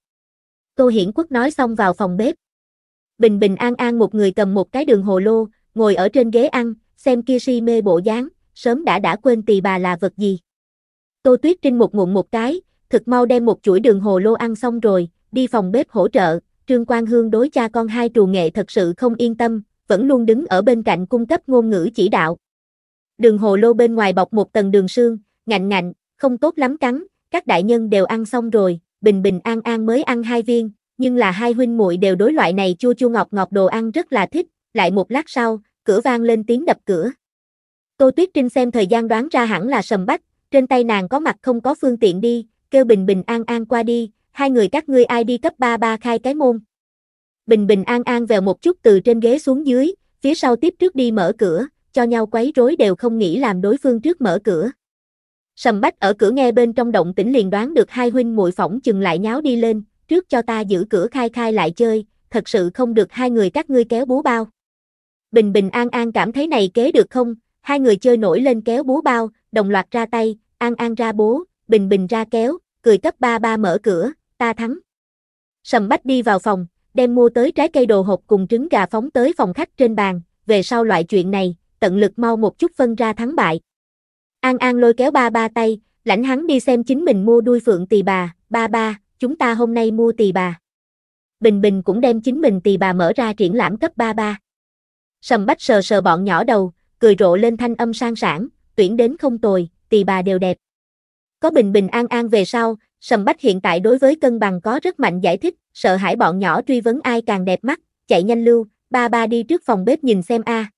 Tô Hiển Quốc nói xong vào phòng bếp. Bình bình an an một người cầm một cái đường hồ lô, ngồi ở trên ghế ăn, xem kia si mê bộ dáng, sớm đã đã quên tỳ bà là vật gì. Tô Tuyết Trinh một ngụm một cái, thực mau đem một chuỗi đường hồ lô ăn xong rồi, đi phòng bếp hỗ trợ, Trương Quang Hương đối cha con hai trù nghệ thật sự không yên tâm, vẫn luôn đứng ở bên cạnh cung cấp ngôn ngữ chỉ đạo. Đường hồ lô bên ngoài bọc một tầng đường sương, ngạnh ngạnh, không tốt lắm cắn, các đại nhân đều ăn xong rồi, bình bình an an mới ăn hai viên, nhưng là hai huynh muội đều đối loại này chua chua ngọt ngọt đồ ăn rất là thích, lại một lát sau, cửa vang lên tiếng đập cửa. Tô Tuyết Trinh xem thời gian đoán ra hẳn là sầm bách, trên tay nàng có mặt không có phương tiện đi, kêu Bình Bình An An qua đi, hai người các ngươi ai đi cấp 33 khai cái môn. Bình Bình An An vèo một chút từ trên ghế xuống dưới, phía sau tiếp trước đi mở cửa, cho nhau quấy rối đều không nghĩ làm đối phương trước mở cửa. Sầm Bách ở cửa nghe bên trong động tĩnh liền đoán được hai huynh muội phỏng chừng lại nháo đi lên, trước cho ta giữ cửa khai khai lại chơi, thật sự không được hai người các ngươi kéo búa bao bình bình an an cảm thấy này kế được không, hai người chơi nổi lên kéo búa bao, đồng loạt ra tay, an an ra bố, bình bình ra kéo, cười cấp ba ba mở cửa, ta thắng. Sầm bách đi vào phòng, đem mua tới trái cây đồ hộp cùng trứng gà phóng tới phòng khách trên bàn, về sau loại chuyện này, tận lực mau một chút phân ra thắng bại. An An lôi kéo ba ba tay, lãnh hắn đi xem chính mình mua đuôi phượng tỳ bà, ba ba, chúng ta hôm nay mua tỳ bà. Bình Bình cũng đem chính mình tỳ bà mở ra triển lãm cấp ba ba. Sầm bách sờ sờ bọn nhỏ đầu, cười rộ lên thanh âm sang sảng, tuyển đến không tồi, tỳ bà đều đẹp. Có bình bình an an về sau, Sầm bách hiện tại đối với cân bằng có rất mạnh giải thích, sợ hãi bọn nhỏ truy vấn ai càng đẹp mắt, chạy nhanh lưu, ba ba đi trước phòng bếp nhìn xem a.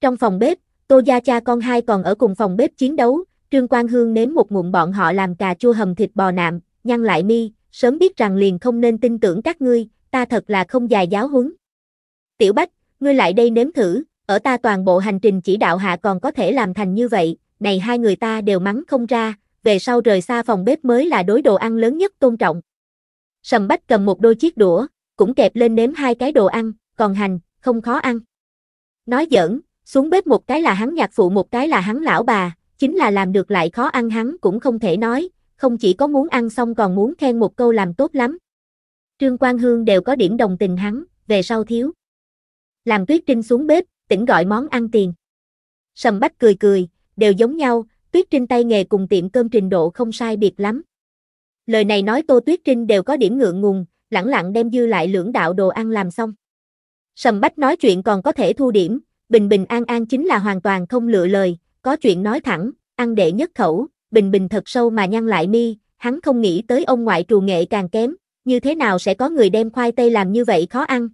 Trong phòng bếp, Tô Gia cha con hai còn ở cùng phòng bếp chiến đấu, Trương Quang Hương nếm một ngụm bọn họ làm cà chua hầm thịt bò nạm, nhăn lại mi, sớm biết rằng liền không nên tin tưởng các ngươi, ta thật là không dài giáo huấn. Tiểu Bách, ngươi lại đây nếm thử, ở ta toàn bộ hành trình chỉ đạo hạ còn có thể làm thành như vậy, này hai người ta đều mắng không ra, về sau rời xa phòng bếp mới là đối đồ ăn lớn nhất tôn trọng. Sầm Bách cầm một đôi chiếc đũa, cũng kẹp lên nếm hai cái đồ ăn, còn hành, không khó ăn. Nói giỡn, xuống bếp một cái là hắn nhạc phụ một cái là hắn lão bà, chính là làm được lại khó ăn hắn cũng không thể nói, không chỉ có muốn ăn xong còn muốn khen một câu làm tốt lắm. Trương Quang Hương đều có điểm đồng tình hắn, về sau thiếu. Làm Tuyết Trinh xuống bếp, tỉnh gọi món ăn tiền. Sầm Bách cười cười, đều giống nhau, Tuyết Trinh tay nghề cùng tiệm cơm trình độ không sai biệt lắm. Lời này nói Tô Tuyết Trinh đều có điểm ngượng ngùng, lẳng lặng đem dư lại lưỡng đạo đồ ăn làm xong. Sầm Bách nói chuyện còn có thể thu điểm, bình bình an an chính là hoàn toàn không lựa lời, có chuyện nói thẳng, ăn đệ nhất khẩu, bình bình thật sâu mà nhăn lại mi, hắn không nghĩ tới ông ngoại trù nghệ càng kém, như thế nào sẽ có người đem khoai tây làm như vậy khó ăn,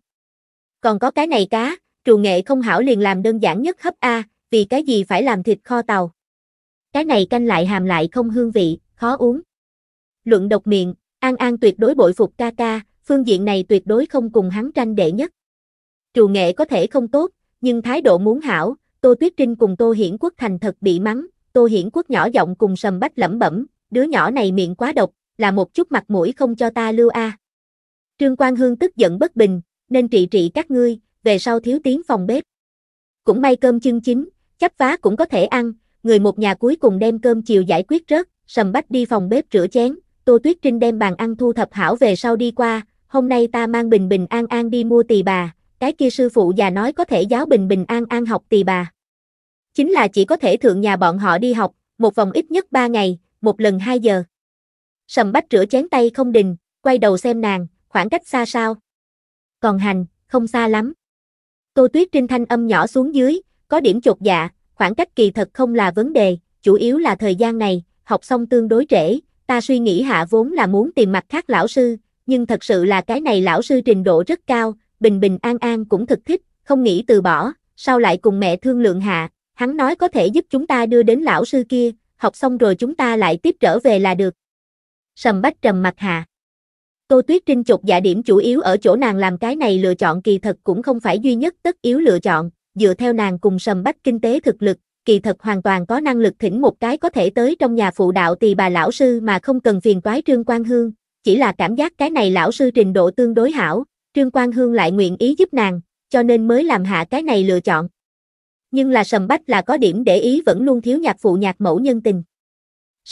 còn có cái này cá, trù nghệ không hảo liền làm đơn giản nhất hấp A, vì cái gì phải làm thịt kho tàu. Cái này canh lại hàm lại không hương vị, khó uống. Luận độc miệng, An An tuyệt đối bội phục ca ca, phương diện này tuyệt đối không cùng hắn tranh đệ nhất. Trù nghệ có thể không tốt, nhưng thái độ muốn hảo, Tô Tuyết Trinh cùng Tô Hiển Quốc thành thật bị mắng, Tô Hiển Quốc nhỏ giọng cùng sầm bách lẩm bẩm, đứa nhỏ này miệng quá độc, là một chút mặt mũi không cho ta lưu a. Trương Quang Hương tức giận bất bình, nên trị trị các ngươi, về sau thiếu tiếng phòng bếp. Cũng may cơm chưng chín, chắp vá cũng có thể ăn, người một nhà cuối cùng đem cơm chiều giải quyết rớt, sầm bách đi phòng bếp rửa chén, Tô Tuyết Trinh đem bàn ăn thu thập hảo về sau đi qua, hôm nay ta mang Bình Bình An An đi mua tỳ bà, cái kia sư phụ già nói có thể giáo Bình Bình An An học tỳ bà. Chính là chỉ có thể thượng nhà bọn họ đi học, một vòng ít nhất ba ngày, một lần hai giờ. Sầm bách rửa chén tay không đình, quay đầu xem nàng, khoảng cách xa sao còn hành, không xa lắm. Tô Tuyết Trinh thanh âm nhỏ xuống dưới, có điểm chột dạ, khoảng cách kỳ thật không là vấn đề, chủ yếu là thời gian này, học xong tương đối trễ, ta suy nghĩ hạ vốn là muốn tìm mặt khác lão sư, nhưng thật sự là cái này lão sư trình độ rất cao, bình bình an an cũng thực thích, không nghĩ từ bỏ, sao lại cùng mẹ thương lượng hạ, hắn nói có thể giúp chúng ta đưa đến lão sư kia, học xong rồi chúng ta lại tiếp trở về là được. Sầm bách trầm mặt hạ. Tô Tuyết Trinh chột dạ điểm chủ yếu ở chỗ nàng làm cái này lựa chọn kỳ thật cũng không phải duy nhất tất yếu lựa chọn, dựa theo nàng cùng sầm bách kinh tế thực lực, kỳ thật hoàn toàn có năng lực thỉnh một cái có thể tới trong nhà phụ đạo tỳ bà lão sư mà không cần phiền toái Trương Quang Hương, chỉ là cảm giác cái này lão sư trình độ tương đối hảo, Trương Quang Hương lại nguyện ý giúp nàng, cho nên mới làm hạ cái này lựa chọn. Nhưng là sầm bách là có điểm để ý vẫn luôn thiếu nhạc phụ nhạc mẫu nhân tình.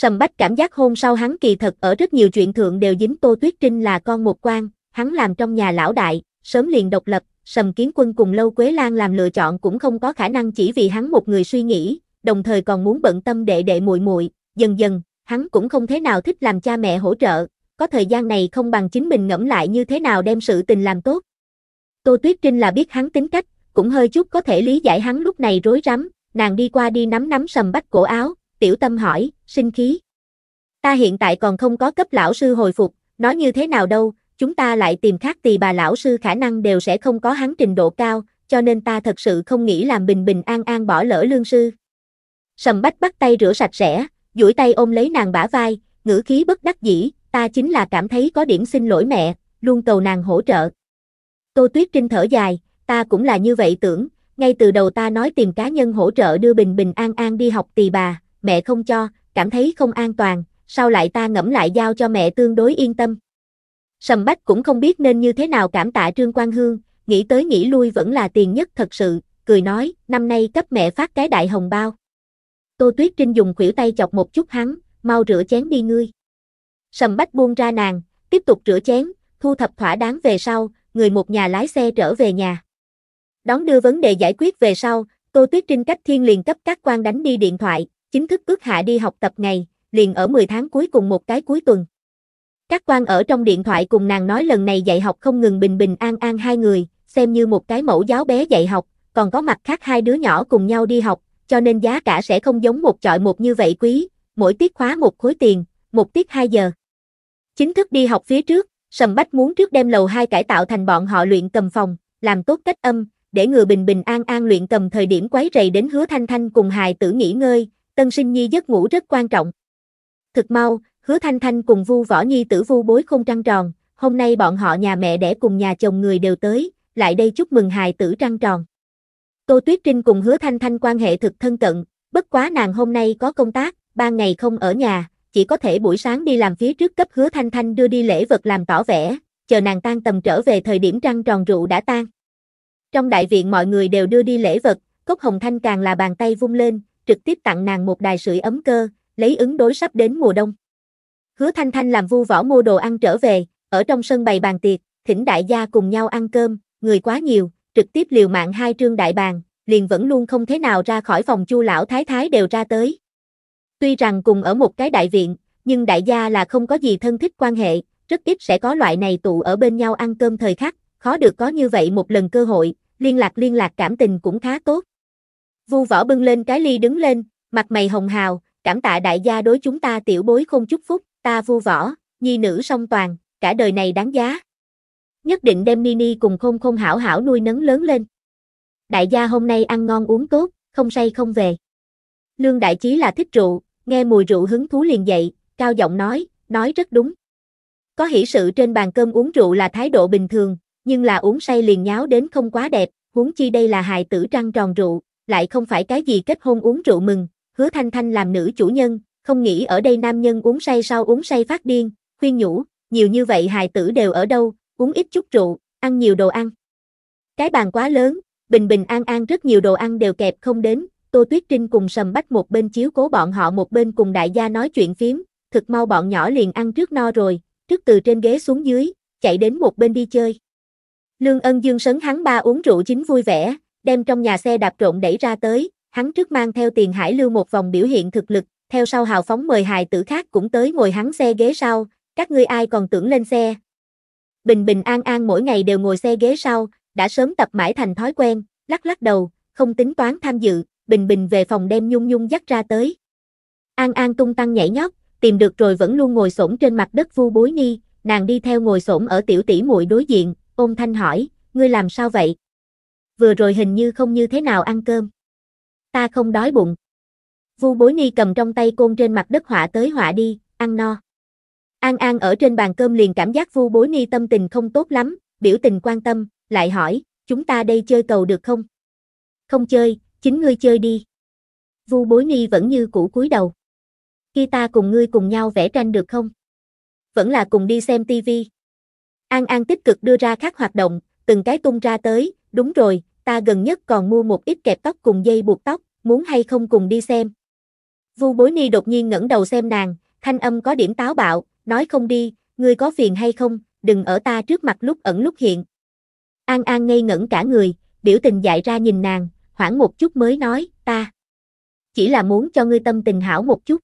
Sầm Bách cảm giác hôm sau hắn kỳ thật ở rất nhiều chuyện thượng đều dính Tô Tuyết Trinh là con một quan, hắn làm trong nhà lão đại, sớm liền độc lập, Sầm Kiến Quân cùng Lâu Quế Lan làm lựa chọn cũng không có khả năng chỉ vì hắn một người suy nghĩ, đồng thời còn muốn bận tâm đệ đệ muội muội, dần dần, hắn cũng không thế nào thích làm cha mẹ hỗ trợ, có thời gian này không bằng chính mình ngẫm lại như thế nào đem sự tình làm tốt. Tô Tuyết Trinh là biết hắn tính cách, cũng hơi chút có thể lý giải hắn lúc này rối rắm, nàng đi qua đi nắm nắm Sầm Bách cổ áo, tiểu tâm hỏi, sinh khí. Ta hiện tại còn không có cấp lão sư hồi phục, nói như thế nào đâu, chúng ta lại tìm khác tỳ bà lão sư khả năng đều sẽ không có hắn trình độ cao, cho nên ta thật sự không nghĩ làm bình bình an an bỏ lỡ lương sư. Sầm bách bắt tay rửa sạch sẽ, duỗi tay ôm lấy nàng bả vai, ngữ khí bất đắc dĩ, ta chính là cảm thấy có điểm xin lỗi mẹ, luôn cầu nàng hỗ trợ. Tô Tuyết Trinh thở dài, ta cũng là như vậy tưởng, ngay từ đầu ta nói tìm cá nhân hỗ trợ đưa Bình Bình An An đi học tỳ bà, mẹ không cho, cảm thấy không an toàn, sao lại ta ngẫm lại giao cho mẹ tương đối yên tâm. Sầm Bách cũng không biết nên như thế nào cảm tạ Trương Quang Hương, nghĩ tới nghĩ lui vẫn là tiền nhất thật sự, cười nói, năm nay cấp mẹ phát cái đại hồng bao. Tô Tuyết Trinh dùng khuỷu tay chọc một chút hắn, mau rửa chén đi ngươi. Sầm Bách buông ra nàng, tiếp tục rửa chén, thu thập thỏa đáng về sau, người một nhà lái xe trở về nhà. Đón đưa vấn đề giải quyết về sau, Tô Tuyết Trinh cách thiên liền cấp các quan đánh đi điện thoại, chính thức ước hạ đi học tập ngày, liền ở 10 tháng cuối cùng một cái cuối tuần. Các quan ở trong điện thoại cùng nàng nói lần này dạy học không ngừng bình bình an an hai người, xem như một cái mẫu giáo bé dạy học, còn có mặt khác hai đứa nhỏ cùng nhau đi học, cho nên giá cả sẽ không giống một chọi một như vậy quý, mỗi tiết khóa một khối tiền, một tiết 2 giờ. Chính thức đi học phía trước, Sầm Bách muốn trước đem lầu 2 cải tạo thành bọn họ luyện cầm phòng, làm tốt cách âm, để người bình bình an an luyện cầm thời điểm quấy rầy đến hứa thanh thanh cùng hài tử nghỉ ngơi, tân sinh nhi giấc ngủ rất quan trọng. Thực mau, hứa thanh thanh cùng vu võ nhi tử vu bối không trăng tròn, hôm nay bọn họ nhà mẹ đẻ cùng nhà chồng người đều tới, lại đây chúc mừng hài tử trăng tròn. Tô Tuyết Trinh cùng hứa thanh thanh quan hệ thực thân cận, bất quá nàng hôm nay có công tác, ban ngày không ở nhà, chỉ có thể buổi sáng đi làm phía trước cấp hứa thanh thanh đưa đi lễ vật làm tỏ vẻ, chờ nàng tan tầm trở về thời điểm trăng tròn rượu đã tan. Trong đại viện mọi người đều đưa đi lễ vật, Cốc Hồng Thanh càng là bàn tay vung lên, trực tiếp tặng nàng một đài sưởi ấm cơ, lấy ứng đối sắp đến mùa đông. Hứa Thanh Thanh làm vu võ mua đồ ăn trở về, ở trong sân bày bàn tiệc, thỉnh đại gia cùng nhau ăn cơm, người quá nhiều, trực tiếp liều mạng hai trương đại bàn, liền vẫn luôn không thế nào ra khỏi phòng chu lão thái thái đều ra tới. Tuy rằng cùng ở một cái đại viện, nhưng đại gia là không có gì thân thích quan hệ, rất ít sẽ có loại này tụ ở bên nhau ăn cơm thời khắc, khó được có như vậy một lần cơ hội, liên lạc liên lạc cảm tình cũng khá tốt. Vu võ bưng lên cái ly đứng lên, mặt mày hồng hào, cảm tạ đại gia đối chúng ta tiểu bối không chúc phúc, ta vu võ, nhi nữ song toàn, cả đời này đáng giá. Nhất định đem Nini cùng không không hảo hảo nuôi nấng lớn lên. Đại gia hôm nay ăn ngon uống tốt, không say không về. Lương đại chí là thích rượu, nghe mùi rượu hứng thú liền dậy, cao giọng nói, nói rất đúng. Có hỷ sự trên bàn cơm uống rượu là thái độ bình thường, nhưng là uống say liền nháo đến không quá đẹp, huống chi đây là hài tử trăng tròn rượu, lại không phải cái gì kết hôn uống rượu mừng, hứa thanh thanh làm nữ chủ nhân, không nghĩ ở đây nam nhân uống say sau uống say phát điên, khuyên nhủ, nhiều như vậy hài tử đều ở đâu, uống ít chút rượu, ăn nhiều đồ ăn. Cái bàn quá lớn, bình bình an an rất nhiều đồ ăn đều kẹp không đến, Tô Tuyết Trinh cùng Sầm Bách một bên chiếu cố bọn họ một bên cùng đại gia nói chuyện phím, thực mau bọn nhỏ liền ăn trước no rồi, trước từ trên ghế xuống dưới, chạy đến một bên đi chơi. Lương Ân Dương sấn hắn ba uống rượu chính vui vẻ, đem trong nhà xe đạp trộn đẩy ra tới, hắn trước mang theo tiền hải lưu một vòng biểu hiện thực lực, theo sau hào phóng mời hài tử khác cũng tới ngồi hắn xe ghế sau, các ngươi ai còn tưởng lên xe. Bình bình an an mỗi ngày đều ngồi xe ghế sau, đã sớm tập mãi thành thói quen, lắc lắc đầu, không tính toán tham dự, bình bình về phòng đem nhung nhung dắt ra tới. An an tung tăng nhảy nhót, tìm được rồi vẫn luôn ngồi xổm trên mặt đất vu bối ni, nàng đi theo ngồi xổm ở tiểu tỷ muội đối diện, ôm thanh hỏi, ngươi làm sao vậy? vừa rồi hình như không như thế nào ăn cơm. Ta không đói bụng. Vu bối ni cầm trong tay côn trên mặt đất họa tới họa đi, ăn no. An An ở trên bàn cơm liền cảm giác vu bối ni tâm tình không tốt lắm, biểu tình quan tâm, lại hỏi, chúng ta đây chơi cầu được không? Không chơi, chính ngươi chơi đi. Vu bối ni vẫn như cũ cúi đầu. Khi ta cùng ngươi cùng nhau vẽ tranh được không? Vẫn là cùng đi xem tivi. An An tích cực đưa ra các hoạt động, từng cái tung ra tới, đúng rồi, ta gần nhất còn mua một ít kẹp tóc cùng dây buộc tóc, muốn hay không cùng đi xem. Vu bối ni đột nhiên ngẩng đầu xem nàng, thanh âm có điểm táo bạo, nói không đi, ngươi có phiền hay không, đừng ở ta trước mặt lúc ẩn lúc hiện. An An ngây ngẩn cả người, biểu tình dại ra nhìn nàng, hoảng một chút mới nói, ta chỉ là muốn cho ngươi tâm tình hảo một chút.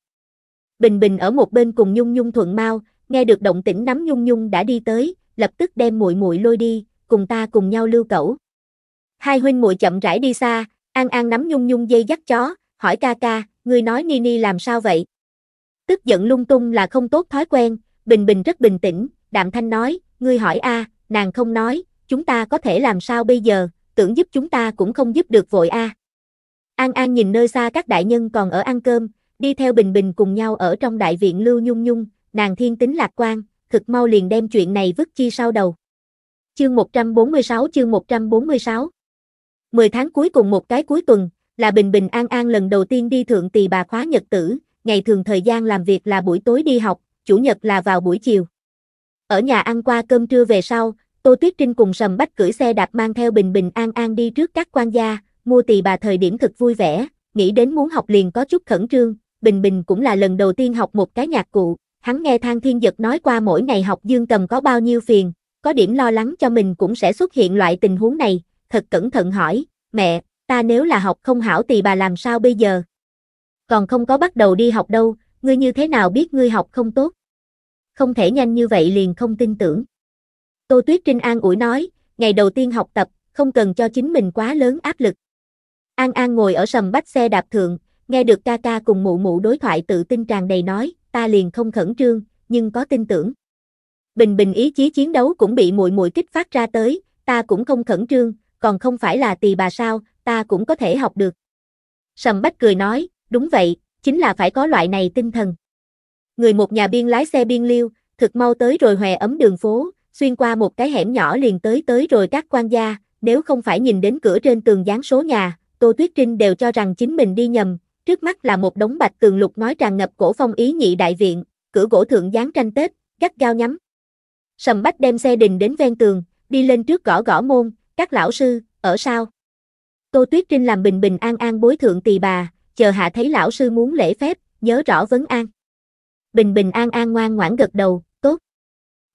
Bình Bình ở một bên cùng Nhung Nhung thuận mau, nghe được động tĩnh nắm Nhung Nhung đã đi tới, lập tức đem muội muội lôi đi, cùng ta cùng nhau lưu cẩu. Hai huynh muội chậm rãi đi xa, An An nắm nhung nhung dây dắt chó, hỏi ca ca, ngươi nói Nini làm sao vậy? Tức giận lung tung là không tốt thói quen, Bình Bình rất bình tĩnh, đạm thanh nói, ngươi hỏi a, nàng không nói, chúng ta có thể làm sao bây giờ, tưởng giúp chúng ta cũng không giúp được vội a. An An nhìn nơi xa các đại nhân còn ở ăn cơm, đi theo Bình Bình cùng nhau ở trong đại viện Lưu Nhung Nhung, nàng thiên tính lạc quan, thực mau liền đem chuyện này vứt chi sau đầu. Chương 146 chương 146 10 tháng cuối cùng một cái cuối tuần, là Bình Bình An An lần đầu tiên đi thượng tỳ bà khóa nhật tử, ngày thường thời gian làm việc là buổi tối đi học, chủ nhật là vào buổi chiều. Ở nhà ăn qua cơm trưa về sau, Tô Tuyết Trinh cùng Sầm Bách cưỡi xe đạp mang theo Bình Bình An An đi trước các quan gia, mua tỳ bà thời điểm thật vui vẻ, nghĩ đến muốn học liền có chút khẩn trương, Bình Bình cũng là lần đầu tiên học một cái nhạc cụ, hắn nghe Thang Thiên Dật nói qua mỗi ngày học dương cầm có bao nhiêu phiền, có điểm lo lắng cho mình cũng sẽ xuất hiện loại tình huống này, thật cẩn thận hỏi, mẹ, ta nếu là học không hảo thì bà làm sao bây giờ? Còn không có bắt đầu đi học đâu, ngươi như thế nào biết ngươi học không tốt? Không thể nhanh như vậy liền không tin tưởng. Tô Tuyết Trinh an ủi nói, ngày đầu tiên học tập, không cần cho chính mình quá lớn áp lực. An An ngồi ở sầm bách xe đạp thượng, nghe được ca ca cùng mụ mụ đối thoại tự tin tràn đầy nói, ta liền không khẩn trương, nhưng có tin tưởng. Bình bình ý chí chiến đấu cũng bị muội muội kích phát ra tới, ta cũng không khẩn trương, còn không phải là tỳ bà sao, ta cũng có thể học được. Sầm Bách cười nói, đúng vậy, chính là phải có loại này tinh thần. Người một nhà biên lái xe biên liêu, thực mau tới rồi hòe ấm đường phố, xuyên qua một cái hẻm nhỏ liền tới tới rồi các quan gia, nếu không phải nhìn đến cửa trên tường dán số nhà, Tô Tuyết Trinh đều cho rằng chính mình đi nhầm, trước mắt là một đống bạch tường lục nói tràn ngập cổ phong ý nhị đại viện, cửa gỗ thượng dán tranh Tết, gắt gao nhắm. Sầm Bách đem xe đình đến ven tường, đi lên trước gõ gõ môn, các lão sư, ở sao? Tô Tuyết Trinh làm bình bình an an bối thượng tỳ bà, chờ hạ thấy lão sư muốn lễ phép, nhớ rõ vấn an. Bình bình an an ngoan ngoãn gật đầu, tốt.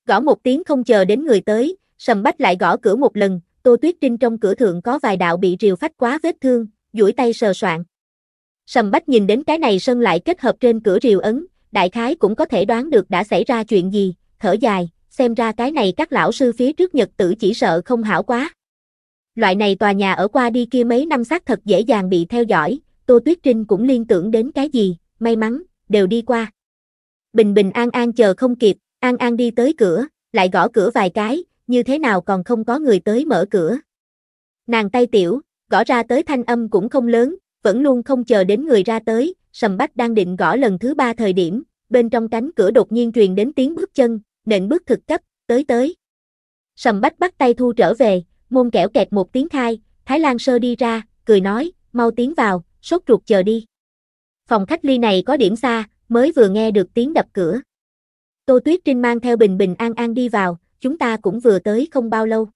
Gõ một tiếng không chờ đến người tới, sầm bách lại gõ cửa một lần, Tô Tuyết Trinh trong cửa thượng có vài đạo bị rìu phách quá vết thương, duỗi tay sờ soạn. Sầm bách nhìn đến cái này sơn lại kết hợp trên cửa rìu ấn, đại khái cũng có thể đoán được đã xảy ra chuyện gì, thở dài, xem ra cái này các lão sư phía trước nhật tử chỉ sợ không hảo quá loại này tòa nhà ở qua đi kia mấy năm xác thật dễ dàng bị theo dõi, Tô Tuyết Trinh cũng liên tưởng đến cái gì, may mắn, đều đi qua. Bình bình an an chờ không kịp, an an đi tới cửa, lại gõ cửa vài cái, như thế nào còn không có người tới mở cửa. Nàng tay tiểu, gõ ra tới thanh âm cũng không lớn, vẫn luôn không chờ đến người ra tới, sầm bách đang định gõ lần thứ ba thời điểm, bên trong cánh cửa đột nhiên truyền đến tiếng bước chân, nện bước thực cấp, tới tới. Sầm bách bắt tay thu trở về, môn kẻo kẹt một tiếng khai, Thái Lan Sơ đi ra, cười nói, mau tiến vào, sốt ruột chờ đi. Phòng khách ly này có điểm xa, mới vừa nghe được tiếng đập cửa. Tô Tuyết Trinh mang theo Bình Bình An An đi vào, chúng ta cũng vừa tới không bao lâu.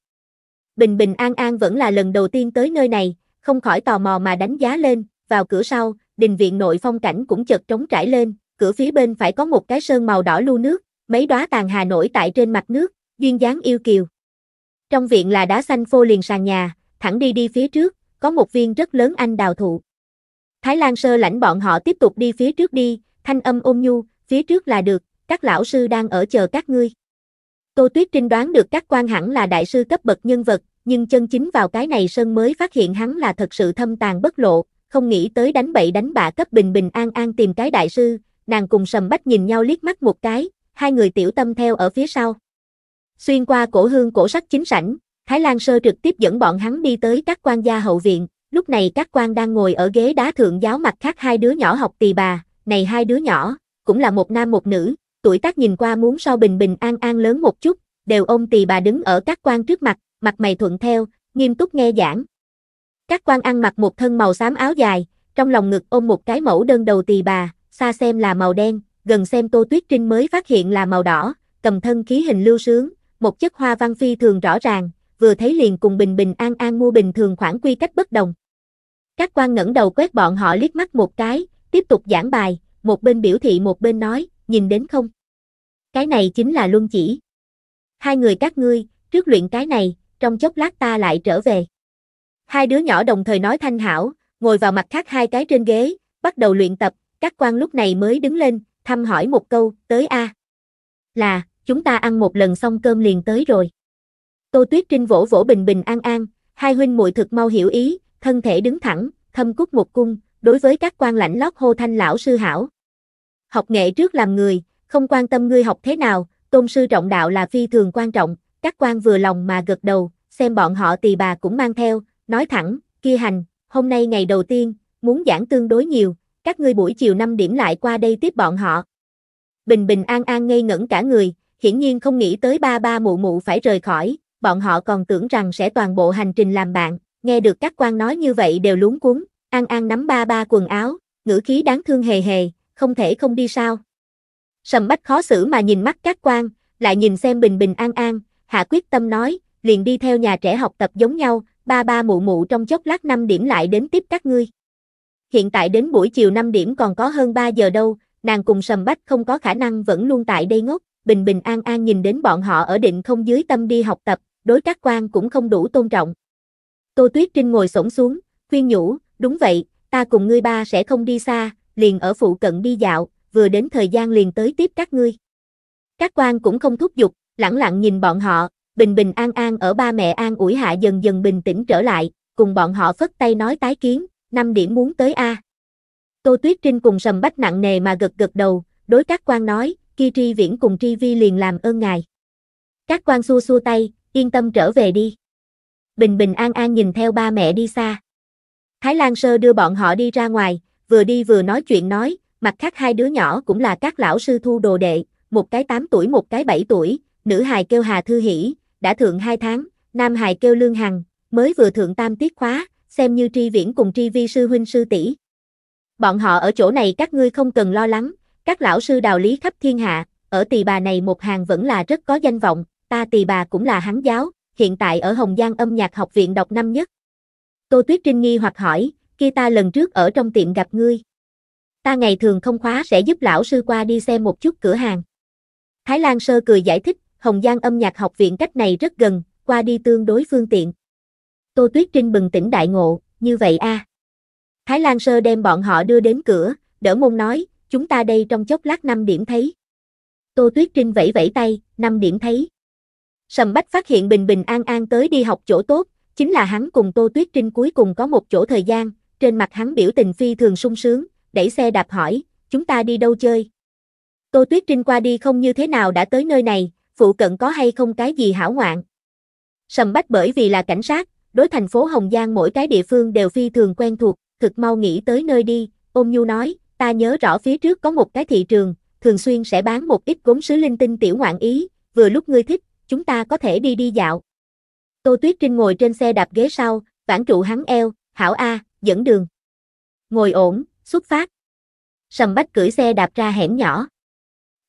Bình Bình An An vẫn là lần đầu tiên tới nơi này, không khỏi tò mò mà đánh giá lên, vào cửa sau, đình viện nội phong cảnh cũng chợt trống trải lên, cửa phía bên phải có một cái sơn màu đỏ lưu nước, mấy đóa tàn hà nổi tại trên mặt nước, duyên dáng yêu kiều. Trong viện là đá xanh phô liền sàn nhà, thẳng đi đi phía trước, có một viên rất lớn anh đào thụ. Thái Lan sơ lãnh bọn họ tiếp tục đi phía trước đi, thanh âm ôm nhu, phía trước là được, các lão sư đang ở chờ các ngươi. Tô Tuyết Trinh đoán được các quan hẳn là đại sư cấp bậc nhân vật, nhưng chân chính vào cái này Sơn mới phát hiện hắn là thật sự thâm tàn bất lộ, không nghĩ tới đánh bậy đánh bạ cấp bình bình an an tìm cái đại sư, nàng cùng sầm bách nhìn nhau liếc mắt một cái, hai người tiểu tâm theo ở phía sau. Xuyên qua cổ hương cổ sắc chính sảnh, Thái Lan Sơ trực tiếp dẫn bọn hắn đi tới các quan gia hậu viện, lúc này các quan đang ngồi ở ghế đá thượng giáo mặt khác hai đứa nhỏ học tỳ bà, này hai đứa nhỏ, cũng là một nam một nữ, tuổi tác nhìn qua muốn so bình bình an an lớn một chút, đều ôm tỳ bà đứng ở các quan trước mặt, mặt mày thuận theo, nghiêm túc nghe giảng. Các quan ăn mặc một thân màu xám áo dài, trong lòng ngực ôm một cái mẫu đơn đầu tỳ bà, xa xem là màu đen, gần xem Tô Tuyết Trinh mới phát hiện là màu đỏ, cầm thân khí hình lưu sướng, một chất hoa văn phi thường rõ ràng, vừa thấy liền cùng bình bình an an mua bình thường khoảng quy cách bất đồng. Các quan ngẩng đầu quét bọn họ liếc mắt một cái, tiếp tục giảng bài, một bên biểu thị một bên nói, nhìn đến không? Cái này chính là luân chỉ. Hai người các ngươi, trước luyện cái này, trong chốc lát ta lại trở về. Hai đứa nhỏ đồng thời nói thanh hảo, ngồi vào mặt khác hai cái trên ghế, bắt đầu luyện tập, các quan lúc này mới đứng lên, thăm hỏi một câu, tới a. Là, chúng ta ăn một lần xong cơm liền tới rồi. Tô Tuyết Trinh vỗ vỗ bình bình an an, hai huynh muội thực mau hiểu ý, thân thể đứng thẳng, thâm cúc một cung, đối với các quan lãnh lót hô thanh lão sư hảo. Học nghệ trước làm người, không quan tâm ngươi học thế nào, tôn sư trọng đạo là phi thường quan trọng, các quan vừa lòng mà gật đầu, xem bọn họ tỳ bà cũng mang theo, nói thẳng, kia hành, hôm nay ngày đầu tiên, muốn giảng tương đối nhiều, các ngươi buổi chiều 5 điểm lại qua đây tiếp bọn họ. Bình bình an an ngây ngẩn cả người, hiển nhiên không nghĩ tới ba ba mụ mụ phải rời khỏi, bọn họ còn tưởng rằng sẽ toàn bộ hành trình làm bạn, nghe được các quan nói như vậy đều lúng cuốn, An An nắm ba ba quần áo, ngữ khí đáng thương hề hề, không thể không đi sao. Sầm bách khó xử mà nhìn mắt các quan, lại nhìn xem bình bình an an, hạ quyết tâm nói, liền đi theo nhà trẻ học tập giống nhau, ba ba mụ mụ trong chốc lát 5 điểm lại đến tiếp các ngươi. Hiện tại đến buổi chiều 5 điểm còn có hơn 3 giờ đâu, nàng cùng sầm bách không có khả năng vẫn luôn tại đây ngốc bình bình an an nhìn đến bọn họ ở định không dưới tâm đi học tập, đối các quan cũng không đủ tôn trọng. Tô Tuyết Trinh ngồi xổm xuống, khuyên nhủ, đúng vậy, ta cùng ngươi ba sẽ không đi xa, liền ở phụ cận đi dạo, vừa đến thời gian liền tới tiếp các ngươi. Các quan cũng không thúc giục, lẳng lặng nhìn bọn họ, bình bình an an ở ba mẹ an ủi hạ dần dần bình tĩnh trở lại, cùng bọn họ phất tay nói tái kiến, năm điểm muốn tới A. Tô Tuyết Trinh cùng sầm bách nặng nề mà gật gật đầu, đối các quan nói, kia Tri Viễn cùng Tri Vi liền làm ơn ngài. Các quan xua xua tay, yên tâm trở về đi. Bình bình an an nhìn theo ba mẹ đi xa. Thái Lan Sơ đưa bọn họ đi ra ngoài, vừa đi vừa nói chuyện nói, mặt khác hai đứa nhỏ cũng là các lão sư thu đồ đệ, một cái 8 tuổi một cái 7 tuổi, nữ hài kêu Hà Thư Hỷ, đã thượng 2 tháng, nam hài kêu Lương Hằng, mới vừa thượng tam tiết khóa, xem như tri viễn cùng tri vi sư huynh sư tỷ. Bọn họ ở chỗ này các ngươi không cần lo lắng, các lão sư đạo lý khắp thiên hạ, ở tỳ bà này một hàng vẫn là rất có danh vọng, ta tỳ bà cũng là hắn giáo, hiện tại ở Hồng Giang Âm nhạc học viện Độc năm nhất. Tô Tuyết Trinh nghi hoặc hỏi, kia ta lần trước ở trong tiệm gặp ngươi. Ta ngày thường không khóa sẽ giúp lão sư qua đi xem một chút cửa hàng. Thái Lan Sơ cười giải thích, Hồng Giang Âm nhạc học viện cách này rất gần, qua đi tương đối phương tiện. Tô Tuyết Trinh bừng tỉnh đại ngộ, như vậy a. À. Thái Lan Sơ đem bọn họ đưa đến cửa, đỡ môn nói, chúng ta đây trong chốc lát năm điểm thấy. Tô Tuyết Trinh vẫy vẫy tay, năm điểm thấy. Sầm Bách phát hiện Bình Bình An An tới đi học chỗ tốt, chính là hắn cùng Tô Tuyết Trinh cuối cùng có một chỗ thời gian, trên mặt hắn biểu tình phi thường sung sướng, đẩy xe đạp hỏi, chúng ta đi đâu chơi? Tô Tuyết Trinh qua đi không như thế nào đã tới nơi này, phụ cận có hay không cái gì hảo ngoạn. Sầm Bách bởi vì là cảnh sát, đối thành phố Hồng Giang mỗi cái địa phương đều phi thường quen thuộc, thực mau nghĩ tới nơi đi, ôm nhu nói, Ta nhớ rõ phía trước có một cái thị trường, thường xuyên sẽ bán một ít gốm sứ linh tinh tiểu ngoạn ý, vừa lúc ngươi thích, chúng ta có thể đi đi dạo. Tô Tuyết Trinh ngồi trên xe đạp ghế sau, vãn trụ hắn eo, hảo A, dẫn đường. Ngồi ổn, xuất phát. Sầm bách cưỡi xe đạp ra hẻm nhỏ.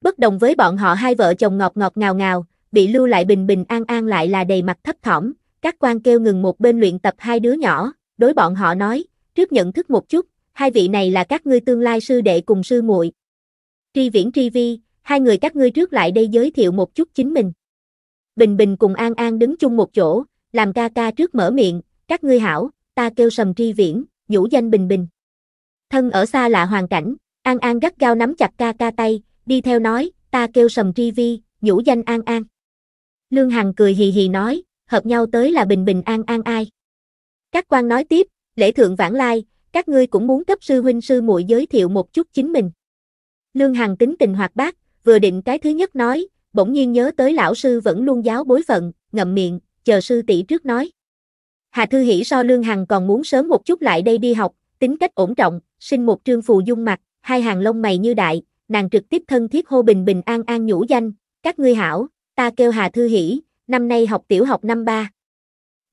Bất đồng với bọn họ hai vợ chồng ngọt ngọt ngào ngào, bị lưu lại bình bình an an lại là đầy mặt thấp thỏm, các quan kêu ngừng một bên luyện tập hai đứa nhỏ, đối bọn họ nói, trước nhận thức một chút, hai vị này là các ngươi tương lai sư đệ cùng sư muội. Tri Viễn Tri Vi, hai người các ngươi trước lại đây giới thiệu một chút chính mình. Bình Bình cùng An An đứng chung một chỗ, làm ca ca trước mở miệng, các ngươi hảo, ta kêu sầm Tri Viễn, nhũ danh Bình Bình. Thân ở xa lạ hoàn cảnh, An An gắt gao nắm chặt ca ca tay, đi theo nói, ta kêu sầm Tri Vi, nhũ danh An An. Lương Hằng cười hì hì nói, hợp nhau tới là Bình Bình An An ai. Các quan nói tiếp, lễ thượng vãng lai, các ngươi cũng muốn cấp sư huynh sư muội giới thiệu một chút chính mình. Lương Hằng tính tình hoạt bát, vừa định cái thứ nhất nói, bỗng nhiên nhớ tới lão sư vẫn luôn giáo bối phận, ngậm miệng, chờ sư tỷ trước nói. Hà Thư Hỷ so Lương Hằng còn muốn sớm một chút lại đây đi học, tính cách ổn trọng, sinh một trương phù dung mặt, hai hàng lông mày như đại, nàng trực tiếp thân thiết hô bình bình an an nhũ danh, các ngươi hảo, ta kêu Hà Thư Hỷ, năm nay học tiểu học năm ba.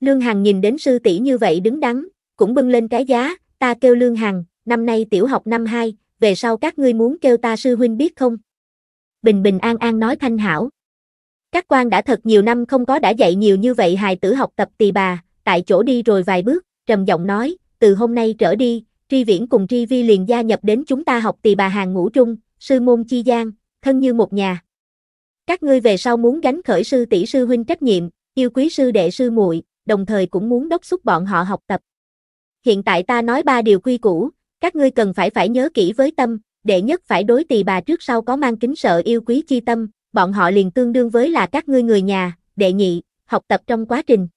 Lương Hằng nhìn đến sư tỷ như vậy đứng đắn, cũng bưng lên cái giá, ta kêu Lương Hằng, năm nay tiểu học năm 2, về sau các ngươi muốn kêu ta sư huynh biết không? Bình bình an an nói thanh hảo. Các quan đã thật nhiều năm không có đã dạy nhiều như vậy hài tử học tập tỳ bà, tại chỗ đi rồi vài bước, trầm giọng nói, từ hôm nay trở đi, Tri Viễn cùng Tri Vi liền gia nhập đến chúng ta học tỳ bà hàng ngũ trung, sư môn chi gian, thân như một nhà. Các ngươi về sau muốn gánh khởi sư tỷ sư huynh trách nhiệm, yêu quý sư đệ sư muội, đồng thời cũng muốn đốc xúc bọn họ học tập hiện tại ta nói ba điều quy củ, các ngươi cần phải phải nhớ kỹ với tâm, đệ nhất phải đối tỳ bà trước sau có mang kính sợ yêu quý chi tâm, bọn họ liền tương đương với là các ngươi người nhà, đệ nhị, học tập trong quá trình.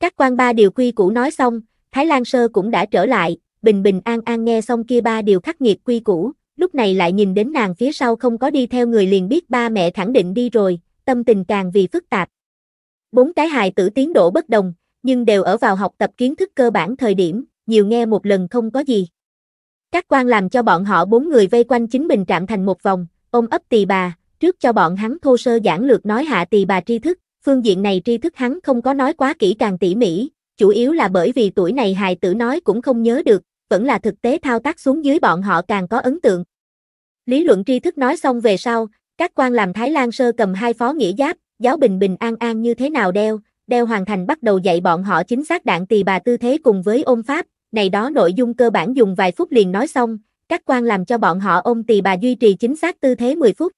Các quan ba điều quy củ nói xong, Thái Lan Sơ cũng đã trở lại, bình bình an an nghe xong kia ba điều khắc nghiệt quy củ, lúc này lại nhìn đến nàng phía sau không có đi theo người liền biết ba mẹ khẳng định đi rồi, tâm tình càng vì phức tạp. Bốn cái hài tử tiến độ bất đồng, nhưng đều ở vào học tập kiến thức cơ bản thời điểm, nhiều nghe một lần không có gì. Các quan làm cho bọn họ bốn người vây quanh chính mình trạm thành một vòng, ôm ấp tỳ bà, trước cho bọn hắn thô sơ giảng lược nói hạ tỳ bà tri thức, phương diện này tri thức hắn không có nói quá kỹ càng tỉ mỉ, chủ yếu là bởi vì tuổi này hài tử nói cũng không nhớ được, vẫn là thực tế thao tác xuống dưới bọn họ càng có ấn tượng. Lý luận tri thức nói xong về sau, các quan làm Thái Lan sơ cầm hai phó nghĩa giáp, giáo bình bình an an như thế nào đeo, đeo hoàn thành bắt đầu dạy bọn họ chính xác đạn tỳ bà tư thế cùng với ôm pháp, này đó nội dung cơ bản dùng vài phút liền nói xong, các quan làm cho bọn họ ôm tỳ bà duy trì chính xác tư thế 10 phút.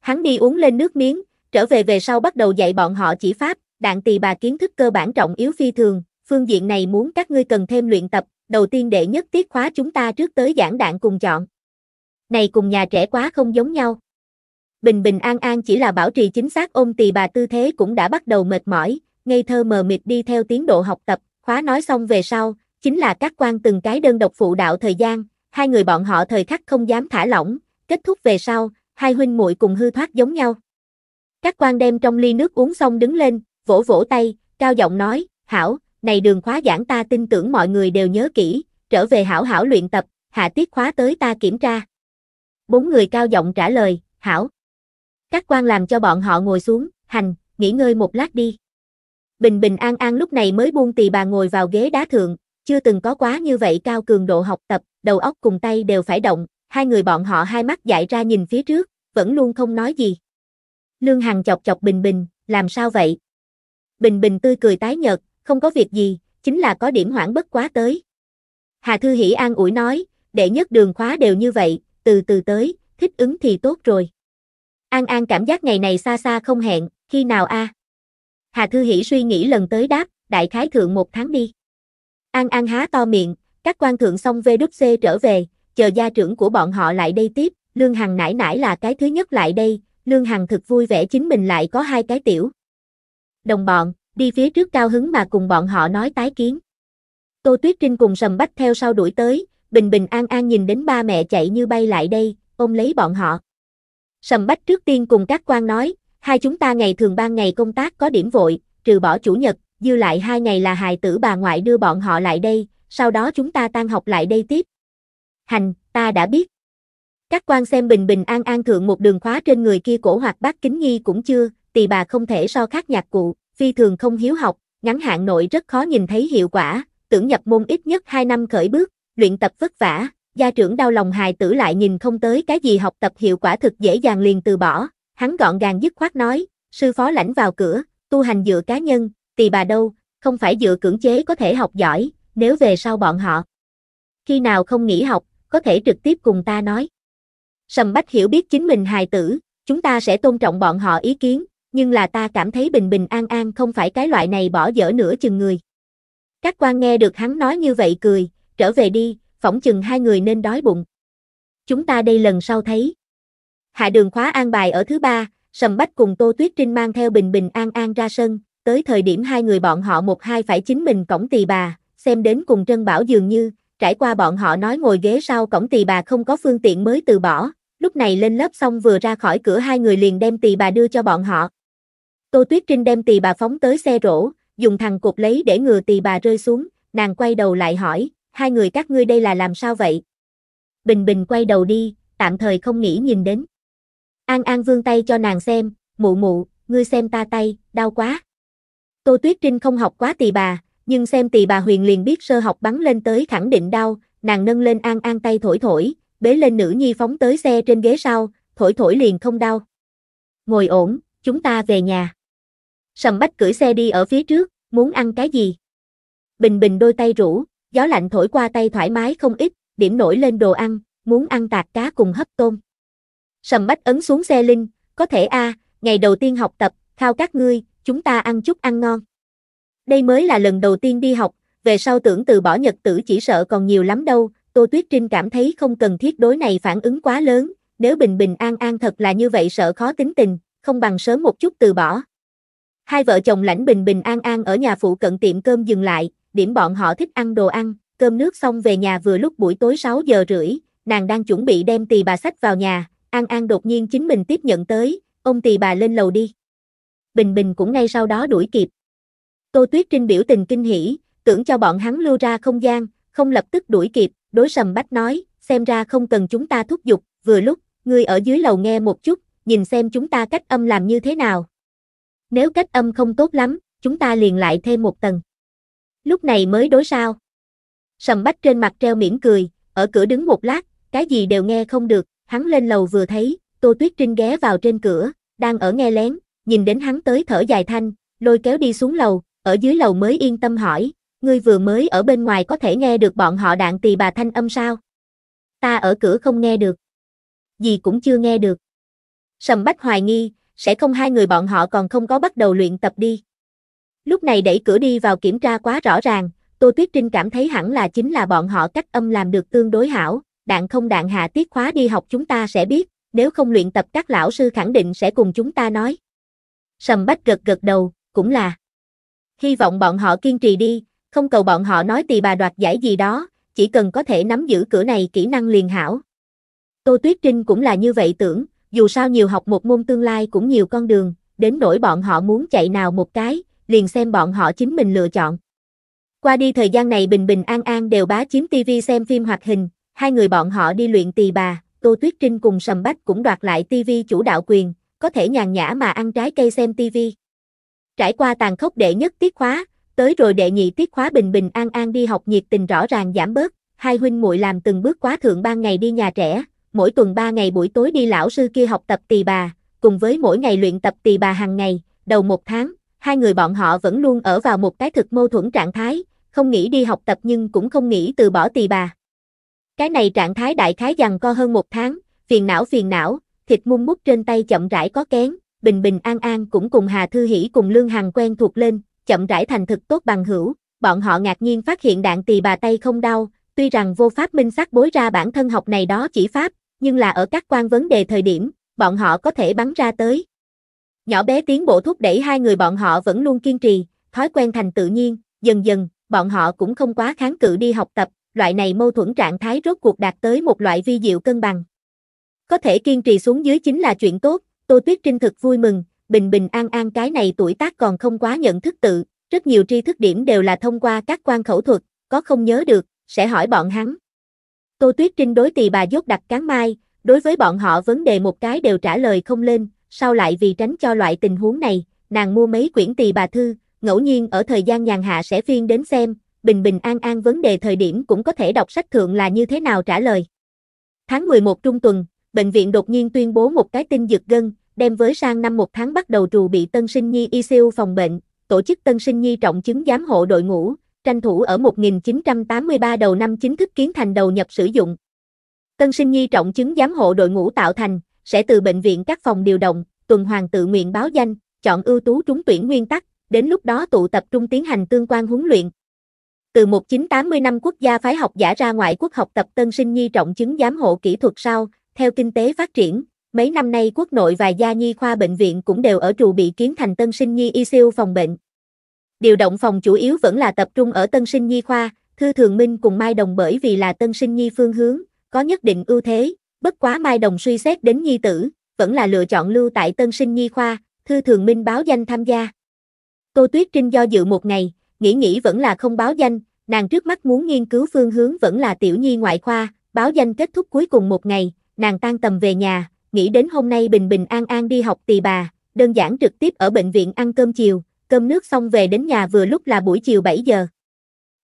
Hắn đi uống lên nước miếng, trở về về sau bắt đầu dạy bọn họ chỉ pháp, đạn tỳ bà kiến thức cơ bản trọng yếu phi thường, phương diện này muốn các ngươi cần thêm luyện tập, đầu tiên để nhất tiết khóa chúng ta trước tới giảng đạn cùng chọn. Này cùng nhà trẻ quá không giống nhau. Bình bình an an chỉ là bảo trì chính xác ôm tỳ bà tư thế cũng đã bắt đầu mệt mỏi, ngây thơ mờ mịt đi theo tiến độ học tập, khóa nói xong về sau, chính là các quan từng cái đơn độc phụ đạo thời gian, hai người bọn họ thời khắc không dám thả lỏng, kết thúc về sau, hai huynh muội cùng hư thoát giống nhau. Các quan đem trong ly nước uống xong đứng lên, vỗ vỗ tay, cao giọng nói, hảo, này đường khóa giảng ta tin tưởng mọi người đều nhớ kỹ, trở về hảo hảo luyện tập, hạ tiết khóa tới ta kiểm tra. Bốn người cao giọng trả lời, hảo. Các quan làm cho bọn họ ngồi xuống, hành, nghỉ ngơi một lát đi bình bình an an lúc này mới buông tì bà ngồi vào ghế đá thượng, chưa từng có quá như vậy cao cường độ học tập, đầu óc cùng tay đều phải động, hai người bọn họ hai mắt dại ra nhìn phía trước, vẫn luôn không nói gì. Lương Hằng chọc chọc Bình Bình, làm sao vậy? Bình Bình tươi cười tái nhợt, không có việc gì, chính là có điểm hoảng bất quá tới. Hà Thư Hỷ an ủi nói, đệ nhất đường khóa đều như vậy, từ từ tới, thích ứng thì tốt rồi. An An cảm giác ngày này xa xa không hẹn, khi nào a? À? Hà Thư Hỷ suy nghĩ lần tới đáp, đại khái thượng một tháng đi. An An há to miệng, các quan thượng xong VWC trở về, chờ gia trưởng của bọn họ lại đây tiếp, Lương Hằng nải nải là cái thứ nhất lại đây, Lương Hằng thực vui vẻ chính mình lại có hai cái tiểu. Đồng bọn, đi phía trước cao hứng mà cùng bọn họ nói tái kiến. Tô Tuyết Trinh cùng Sầm Bách theo sau đuổi tới, bình bình an an nhìn đến ba mẹ chạy như bay lại đây, ôm lấy bọn họ. Sầm Bách trước tiên cùng các quan nói, Hai chúng ta ngày thường ban ngày công tác có điểm vội, trừ bỏ chủ nhật, dư lại hai ngày là hài tử bà ngoại đưa bọn họ lại đây, sau đó chúng ta tan học lại đây tiếp. Hành, ta đã biết. Các quan xem bình bình an an thượng một đường khóa trên người kia cổ hoặc bác kính nghi cũng chưa, tỳ bà không thể so khác nhạc cụ, phi thường không hiếu học, ngắn hạn nội rất khó nhìn thấy hiệu quả, tưởng nhập môn ít nhất 2 năm khởi bước, luyện tập vất vả, gia trưởng đau lòng hài tử lại nhìn không tới cái gì học tập hiệu quả thực dễ dàng liền từ bỏ, Hắn gọn gàng dứt khoát nói, sư phó lãnh vào cửa, tu hành dựa cá nhân, tỳ bà đâu, không phải dựa cưỡng chế có thể học giỏi, nếu về sau bọn họ. Khi nào không nghỉ học, có thể trực tiếp cùng ta nói. Sầm Bách hiểu biết chính mình hài tử, chúng ta sẽ tôn trọng bọn họ ý kiến, nhưng là ta cảm thấy bình bình an an không phải cái loại này bỏ dở nửa chừng người. Các quan nghe được hắn nói như vậy cười, trở về đi, phỏng chừng hai người nên đói bụng. Chúng ta đây lần sau thấy. Hạ đường khóa an bài ở thứ ba, Sầm Bách cùng Tô Tuyết Trinh mang theo Bình Bình An An ra sân, tới thời điểm hai người bọn họ một hai phải chính mình cổng tỳ bà, xem đến cùng Trân Bảo dường như, trải qua bọn họ nói ngồi ghế sau cổng tỳ bà không có phương tiện mới từ bỏ, lúc này lên lớp xong vừa ra khỏi cửa hai người liền đem tỳ bà đưa cho bọn họ. Tô Tuyết Trinh đem tỳ bà phóng tới xe rổ, dùng thằng cột lấy để ngừa tỳ bà rơi xuống, nàng quay đầu lại hỏi, hai người các ngươi đây là làm sao vậy? Bình Bình quay đầu đi, tạm thời không nghĩ nhìn đến. An An vươn tay cho nàng xem, mụ mụ, ngươi xem ta tay, đau quá. Tô Tuyết Trinh không học quá tỳ bà, nhưng xem tỳ bà huyền liền biết sơ học bắn lên tới khẳng định đau, nàng nâng lên An An tay thổi thổi, bế lên nữ nhi phóng tới xe trên ghế sau, thổi thổi liền không đau. Ngồi ổn, chúng ta về nhà. Sầm bách cưỡi xe đi ở phía trước, muốn ăn cái gì? Bình bình đôi tay rũ, gió lạnh thổi qua tay thoải mái không ít, điểm nổi lên đồ ăn, muốn ăn tạc cá cùng hấp tôm. Sầm bách ấn xuống xe Linh, có thể a, à, ngày đầu tiên học tập, khao các ngươi, chúng ta ăn chút ăn ngon. Đây mới là lần đầu tiên đi học, về sau tưởng từ bỏ nhật tử chỉ sợ còn nhiều lắm đâu, Tô Tuyết Trinh cảm thấy không cần thiết đối này phản ứng quá lớn, nếu bình bình an an thật là như vậy sợ khó tính tình, không bằng sớm một chút từ bỏ. Hai vợ chồng lãnh bình bình an an ở nhà phụ cận tiệm cơm dừng lại, điểm bọn họ thích ăn đồ ăn, cơm nước xong về nhà vừa lúc buổi tối 6 giờ rưỡi, nàng đang chuẩn bị đem tỳ bà sách vào nhà, An An đột nhiên chính mình tiếp nhận tới, ông tì bà lên lầu đi. Bình Bình cũng ngay sau đó đuổi kịp. Tô Tuyết Trinh biểu tình kinh hỉ, tưởng cho bọn hắn lưu ra không gian, không lập tức đuổi kịp, đối sầm bách nói, xem ra không cần chúng ta thúc giục, vừa lúc, ngươi ở dưới lầu nghe một chút, nhìn xem chúng ta cách âm làm như thế nào. Nếu cách âm không tốt lắm, chúng ta liền lại thêm một tầng. Lúc này mới đối sao. Sầm bách trên mặt treo mỉm cười, ở cửa đứng một lát, cái gì đều nghe không được hắn lên lầu vừa thấy, Tô Tuyết Trinh ghé vào trên cửa, đang ở nghe lén, nhìn đến hắn tới thở dài thanh, lôi kéo đi xuống lầu, ở dưới lầu mới yên tâm hỏi, ngươi vừa mới ở bên ngoài có thể nghe được bọn họ đạn tỳ bà thanh âm sao? Ta ở cửa không nghe được. Gì cũng chưa nghe được. Sầm Bách hoài nghi, sẽ không hai người bọn họ còn không có bắt đầu luyện tập đi. Lúc này đẩy cửa đi vào kiểm tra quá rõ ràng, Tô Tuyết Trinh cảm thấy hẳn là chính là bọn họ cách âm làm được tương đối hảo, đạn không đạn hạ tiết khóa đi học chúng ta sẽ biết, nếu không luyện tập các lão sư khẳng định sẽ cùng chúng ta nói. Sầm Bách gật gật đầu, cũng là. Hy vọng bọn họ kiên trì đi, không cầu bọn họ nói tỳ bà đoạt giải gì đó, chỉ cần có thể nắm giữ cửa này kỹ năng liền hảo. Tô Tuyết Trinh cũng là như vậy tưởng, dù sao nhiều học một môn tương lai cũng nhiều con đường, đến nỗi bọn họ muốn chạy nào một cái, liền xem bọn họ chính mình lựa chọn. Qua đi thời gian này bình bình an an đều bá chiếm TV xem phim hoạt hình, Hai người bọn họ đi luyện tỳ bà, Tô Tuyết Trinh cùng Sầm Bách cũng đoạt lại TV chủ đạo quyền, có thể nhàn nhã mà ăn trái cây xem TV. Trải qua tàn khốc đệ nhất tiết khóa, tới rồi đệ nhị tiết khóa bình bình an an đi học nhiệt tình rõ ràng giảm bớt, hai huynh muội làm từng bước quá thượng ban ngày đi nhà trẻ, mỗi tuần ba ngày buổi tối đi lão sư kia học tập tỳ bà, cùng với mỗi ngày luyện tập tỳ bà hàng ngày, đầu một tháng, hai người bọn họ vẫn luôn ở vào một cái thực mâu thuẫn trạng thái, không nghĩ đi học tập nhưng cũng không nghĩ từ bỏ tỳ bà. Cái này trạng thái đại khái dằn co hơn một tháng, phiền não phiền não, thịt mung mút trên tay chậm rãi có kén, bình bình an an cũng cùng Hà Thư Hỷ cùng Lương Hằng quen thuộc lên, chậm rãi thành thực tốt bằng hữu, bọn họ ngạc nhiên phát hiện đạn tỳ bà tay không đau, tuy rằng vô pháp minh xác bối ra bản thân học này đó chỉ pháp, nhưng là ở các quan vấn đề thời điểm, bọn họ có thể bắn ra tới. Nhỏ bé tiến bộ thúc đẩy hai người bọn họ vẫn luôn kiên trì, thói quen thành tự nhiên, dần dần, bọn họ cũng không quá kháng cự đi học tập, loại này mâu thuẫn trạng thái rốt cuộc đạt tới một loại vi diệu cân bằng. Có thể kiên trì xuống dưới chính là chuyện tốt, Tô Tuyết Trinh thực vui mừng, bình bình an an cái này tuổi tác còn không quá nhận thức tự, rất nhiều tri thức điểm đều là thông qua các quan khẩu thuật, có không nhớ được, sẽ hỏi bọn hắn. Tô Tuyết Trinh đối tỳ bà dốt đặt cán mai, đối với bọn họ vấn đề một cái đều trả lời không lên, sau lại vì tránh cho loại tình huống này, nàng mua mấy quyển tỳ bà thư, ngẫu nhiên ở thời gian nhàn hạ sẽ phiên đến xem, bình bình an an vấn đề thời điểm cũng có thể đọc sách thượng là như thế nào trả lời. Tháng 11 trung tuần, bệnh viện đột nhiên tuyên bố một cái tin giật gân, đem với sang năm một tháng bắt đầu trù bị tân sinh nhi ICU phòng bệnh, tổ chức tân sinh nhi trọng chứng giám hộ đội ngũ, tranh thủ ở 1983 đầu năm chính thức kiến thành đầu nhập sử dụng. Tân sinh nhi trọng chứng giám hộ đội ngũ tạo thành, sẽ từ bệnh viện các phòng điều động, tuần hoàng tự nguyện báo danh, chọn ưu tú trúng tuyển nguyên tắc, đến lúc đó tụ tập trung tiến hành tương quan huấn luyện, từ 1980 năm quốc gia phái học giả ra ngoại quốc học tập tân sinh nhi trọng chứng giám hộ kỹ thuật sau, theo kinh tế phát triển, mấy năm nay quốc nội và gia nhi khoa bệnh viện cũng đều ở trụ bị kiến thành tân sinh nhi y siêu phòng bệnh. Điều động phòng chủ yếu vẫn là tập trung ở tân sinh nhi khoa, Thư Thường Minh cùng Mai Đồng bởi vì là tân sinh nhi phương hướng, có nhất định ưu thế, bất quá Mai Đồng suy xét đến nhi tử, vẫn là lựa chọn lưu tại tân sinh nhi khoa, Thư Thường Minh báo danh tham gia. Tô Tuyết Trinh do dự một ngày, nghĩ nghĩ vẫn là không báo danh, Nàng trước mắt muốn nghiên cứu phương hướng vẫn là tiểu nhi ngoại khoa, báo danh kết thúc cuối cùng một ngày, nàng tan tầm về nhà, nghĩ đến hôm nay bình bình an an đi học tỳ bà, đơn giản trực tiếp ở bệnh viện ăn cơm chiều, cơm nước xong về đến nhà vừa lúc là buổi chiều 7 giờ.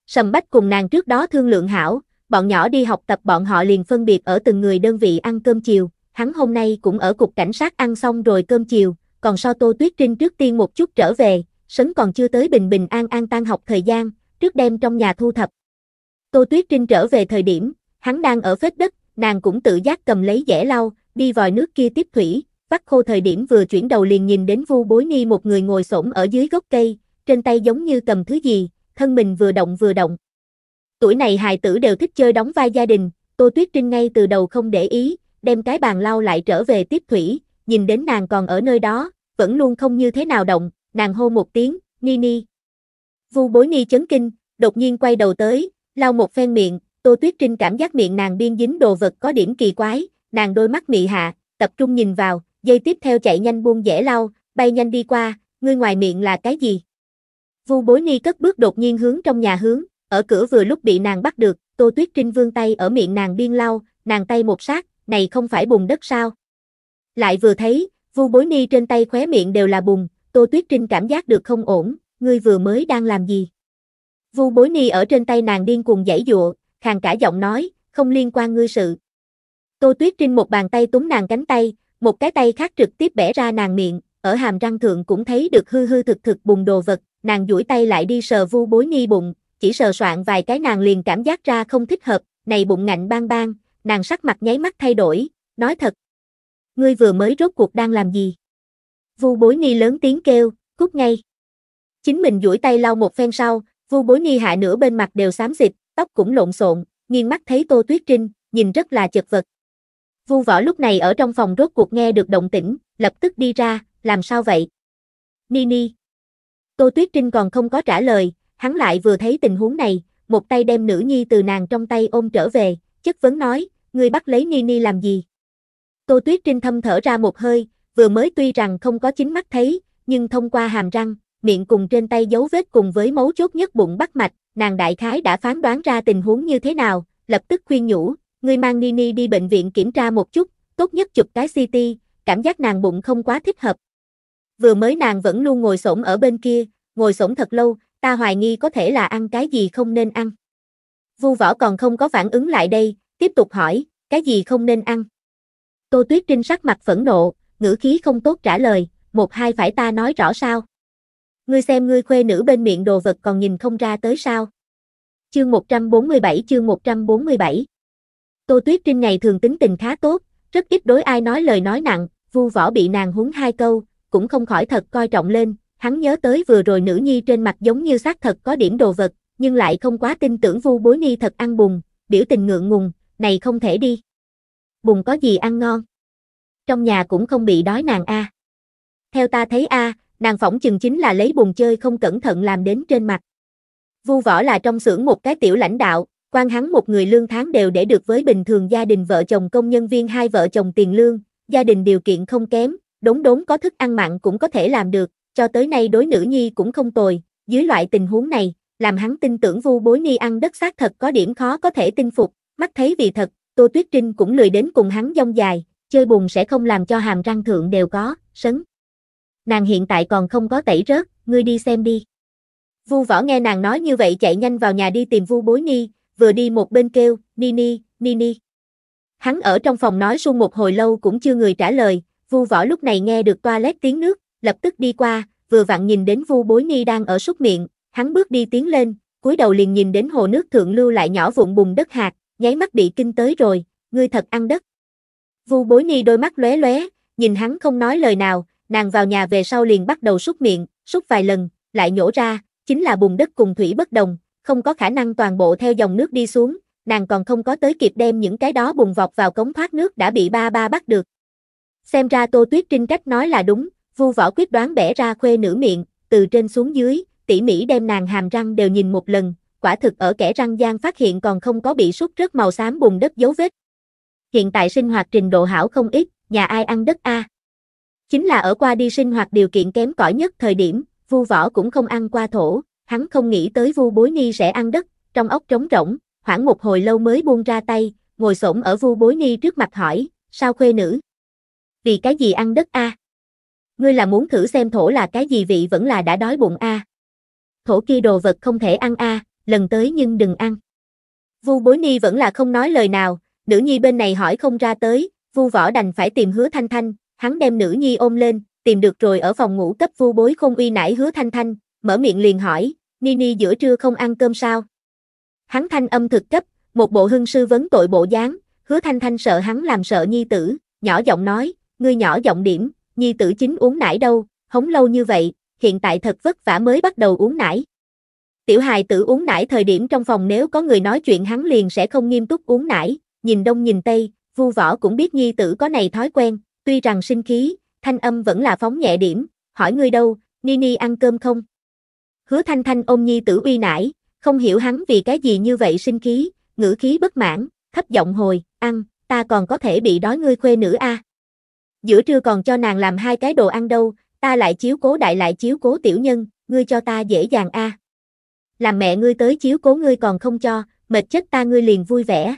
Sầm Bách cùng nàng trước đó thương lượng hảo, bọn nhỏ đi học tập bọn họ liền phân biệt ở từng người đơn vị ăn cơm chiều, hắn hôm nay cũng ở cục cảnh sát ăn xong rồi cơm chiều, còn so Tô Tuyết Trinh trước tiên một chút trở về, sấn còn chưa tới bình bình an an tan học thời gian, trước đem trong nhà thu thập. Tô Tuyết Trinh trở về thời điểm, hắn đang ở phết đất, nàng cũng tự giác cầm lấy dẻ lau, đi vòi nước kia tiếp thủy, vắt khô thời điểm vừa chuyển đầu liền nhìn đến vu bối ni một người ngồi xổm ở dưới gốc cây, trên tay giống như cầm thứ gì, thân mình vừa động vừa động. Tuổi này hài tử đều thích chơi đóng vai gia đình, Tô Tuyết Trinh ngay từ đầu không để ý, đem cái bàn lau lại trở về tiếp thủy, nhìn đến nàng còn ở nơi đó, vẫn luôn không như thế nào động, nàng hô một tiếng, ni ni, Vu bối ni chấn kinh, đột nhiên quay đầu tới, lau một phen miệng, Tô Tuyết Trinh cảm giác miệng nàng biên dính đồ vật có điểm kỳ quái, nàng đôi mắt mị hạ, tập trung nhìn vào, dây tiếp theo chạy nhanh buông dễ lau, bay nhanh đi qua, ngươi ngoài miệng là cái gì? Vu bối ni cất bước đột nhiên hướng trong nhà hướng, ở cửa vừa lúc bị nàng bắt được, Tô Tuyết Trinh vươn tay ở miệng nàng biên lau, nàng tay một sát, này không phải bùn đất sao? Lại vừa thấy, Vu bối ni trên tay khóe miệng đều là bùn, Tô Tuyết Trinh cảm giác được không ổn, ngươi vừa mới đang làm gì? Vu bối ni ở trên tay nàng điên cuồng giãy dụa, khàn cả giọng nói, không liên quan ngươi sự. Tô Tuyết Trinh một bàn tay túm nàng cánh tay, một cái tay khác trực tiếp bẻ ra nàng miệng, ở hàm răng thượng cũng thấy được hư hư thực thực bùng đồ vật, nàng duỗi tay lại đi sờ vu bối ni bụng, chỉ sờ soạn vài cái nàng liền cảm giác ra không thích hợp, này bụng ngạnh bang bang, nàng sắc mặt nháy mắt thay đổi, nói thật. Ngươi vừa mới rốt cuộc đang làm gì? Vu bối ni lớn tiếng kêu, cút ngay. Chính mình duỗi tay lau một phen sau, vu bối nghi hạ nửa bên mặt đều xám xịt, tóc cũng lộn xộn, nghiêng mắt thấy Tô Tuyết Trinh, nhìn rất là chật vật. Vu võ lúc này ở trong phòng rốt cuộc nghe được động tĩnh, lập tức đi ra, làm sao vậy? Nini. Tô Tuyết Trinh còn không có trả lời, hắn lại vừa thấy tình huống này, một tay đem nữ nhi từ nàng trong tay ôm trở về, chất vấn nói, ngươi bắt lấy Nini làm gì? Tô Tuyết Trinh thâm thở ra một hơi, vừa mới tuy rằng không có chính mắt thấy, nhưng thông qua hàm răng, miệng cùng trên tay dấu vết cùng với mấu chốt nhất bụng bắt mạch, nàng đại khái đã phán đoán ra tình huống như thế nào, lập tức khuyên nhủ, ngươi mang Nini đi bệnh viện kiểm tra một chút, tốt nhất chụp cái CT, cảm giác nàng bụng không quá thích hợp. Vừa mới nàng vẫn luôn ngồi xổm ở bên kia, ngồi xổm thật lâu, ta hoài nghi có thể là ăn cái gì không nên ăn. Vu Võ còn không có phản ứng lại đây, tiếp tục hỏi, cái gì không nên ăn? Tô Tuyết Trinh sắc mặt phẫn nộ, ngữ khí không tốt trả lời, một hai phải ta nói rõ sao? ngươi xem ngươi khuê nữ bên miệng đồ vật còn nhìn không ra tới sao. Chương 147 chương 147 Tô Tuyết Trinh ngày thường tính tình khá tốt, rất ít đối ai nói lời nói nặng, vu võ bị nàng húng hai câu, cũng không khỏi thật coi trọng lên, hắn nhớ tới vừa rồi nữ nhi trên mặt giống như xác thật có điểm đồ vật, nhưng lại không quá tin tưởng vu bối ni thật ăn bùng, biểu tình ngượng ngùng, này không thể đi. Bùng có gì ăn ngon? Trong nhà cũng không bị đói nàng a. À. Theo ta thấy a, à, nàng phỏng chừng chính là lấy bùn chơi không cẩn thận làm đến trên mặt. Vu võ là trong xưởng một cái tiểu lãnh đạo, quan hắn một người lương tháng đều để được với bình thường gia đình vợ chồng công nhân viên hai vợ chồng tiền lương, gia đình điều kiện không kém, đốn đốn có thức ăn mặn cũng có thể làm được, cho tới nay đối nữ nhi cũng không tồi, dưới loại tình huống này, làm hắn tin tưởng vu bối nhi ăn đất xác thật có điểm khó có thể tin phục, mắt thấy vì thật, Tô Tuyết Trinh cũng lười đến cùng hắn dông dài, chơi bùn sẽ không làm cho hàm răng thượng đều có, sấn nàng hiện tại còn không có tẩy rớt, ngươi đi xem đi. Vu võ nghe nàng nói như vậy chạy nhanh vào nhà đi tìm vu bối ni, vừa đi một bên kêu, ni ni, ni ni. Hắn ở trong phòng nói suông một hồi lâu cũng chưa người trả lời, vu võ lúc này nghe được toilet tiếng nước, lập tức đi qua, vừa vặn nhìn đến vu bối ni đang ở súc miệng, hắn bước đi tiến lên, cúi đầu liền nhìn đến hồ nước thượng lưu lại nhỏ vụn bùn đất hạt, nháy mắt bị kinh tới rồi, ngươi thật ăn đất. Vu bối ni đôi mắt lóe lóe, nhìn hắn không nói lời nào, nàng vào nhà về sau liền bắt đầu xúc miệng, xúc vài lần, lại nhổ ra, chính là bùn đất cùng thủy bất đồng, không có khả năng toàn bộ theo dòng nước đi xuống, nàng còn không có tới kịp đem những cái đó bùn vọt vào cống thoát nước đã bị ba ba bắt được. Xem ra Tô Tuyết Trinh cách nói là đúng, Vu Võ quyết đoán bẻ ra khuê nữ miệng, từ trên xuống dưới, tỉ mỉ đem nàng hàm răng đều nhìn một lần, quả thực ở kẻ răng gian phát hiện còn không có bị xúc rất màu xám bùn đất dấu vết. Hiện tại sinh hoạt trình độ hảo không ít, nhà ai ăn đất a? À? Chính là ở qua đi sinh hoạt điều kiện kém cỏi nhất thời điểm, vu võ cũng không ăn qua thổ, hắn không nghĩ tới vu bối ni sẽ ăn đất, trong ốc trống rỗng, khoảng một hồi lâu mới buông ra tay, ngồi xổm ở vu bối ni trước mặt hỏi, sao khuê nữ? Vì cái gì ăn đất a? Ngươi là muốn thử xem thổ là cái gì vị vẫn là đã đói bụng a? Thổ kia đồ vật không thể ăn a, lần tới nhưng đừng ăn. Vu bối ni vẫn là không nói lời nào, nữ nhi bên này hỏi không ra tới, vu võ đành phải tìm hứa thanh thanh, hắn đem nữ nhi ôm lên, tìm được rồi ở phòng ngủ cấp vu bối không uy nải hứa thanh thanh, mở miệng liền hỏi, Nini giữa trưa không ăn cơm sao? Hắn thanh âm thực cấp, một bộ hưng sư vấn tội bộ dáng, hứa thanh thanh sợ hắn làm sợ nhi tử, nhỏ giọng nói, ngươi nhỏ giọng điểm, nhi tử chính uống nải đâu, hống lâu như vậy, hiện tại thật vất vả mới bắt đầu uống nải. Tiểu hài tử uống nải thời điểm trong phòng nếu có người nói chuyện hắn liền sẽ không nghiêm túc uống nải, nhìn đông nhìn tây, vu võ cũng biết nhi tử có này thói quen, Tuy rằng sinh khí, thanh âm vẫn là phóng nhẹ điểm, hỏi ngươi đâu, Nini ăn cơm không? Hứa thanh thanh ôm nhi tử uy nải, không hiểu hắn vì cái gì như vậy sinh khí, ngữ khí bất mãn, thấp giọng hồi, ăn, ta còn có thể bị đói ngươi khuê nữ a. À? Giữa trưa còn cho nàng làm hai cái đồ ăn đâu, ta lại chiếu cố đại lại chiếu cố tiểu nhân, ngươi cho ta dễ dàng a. À? Làm mẹ ngươi tới chiếu cố ngươi còn không cho, mệt chết ta ngươi liền vui vẻ.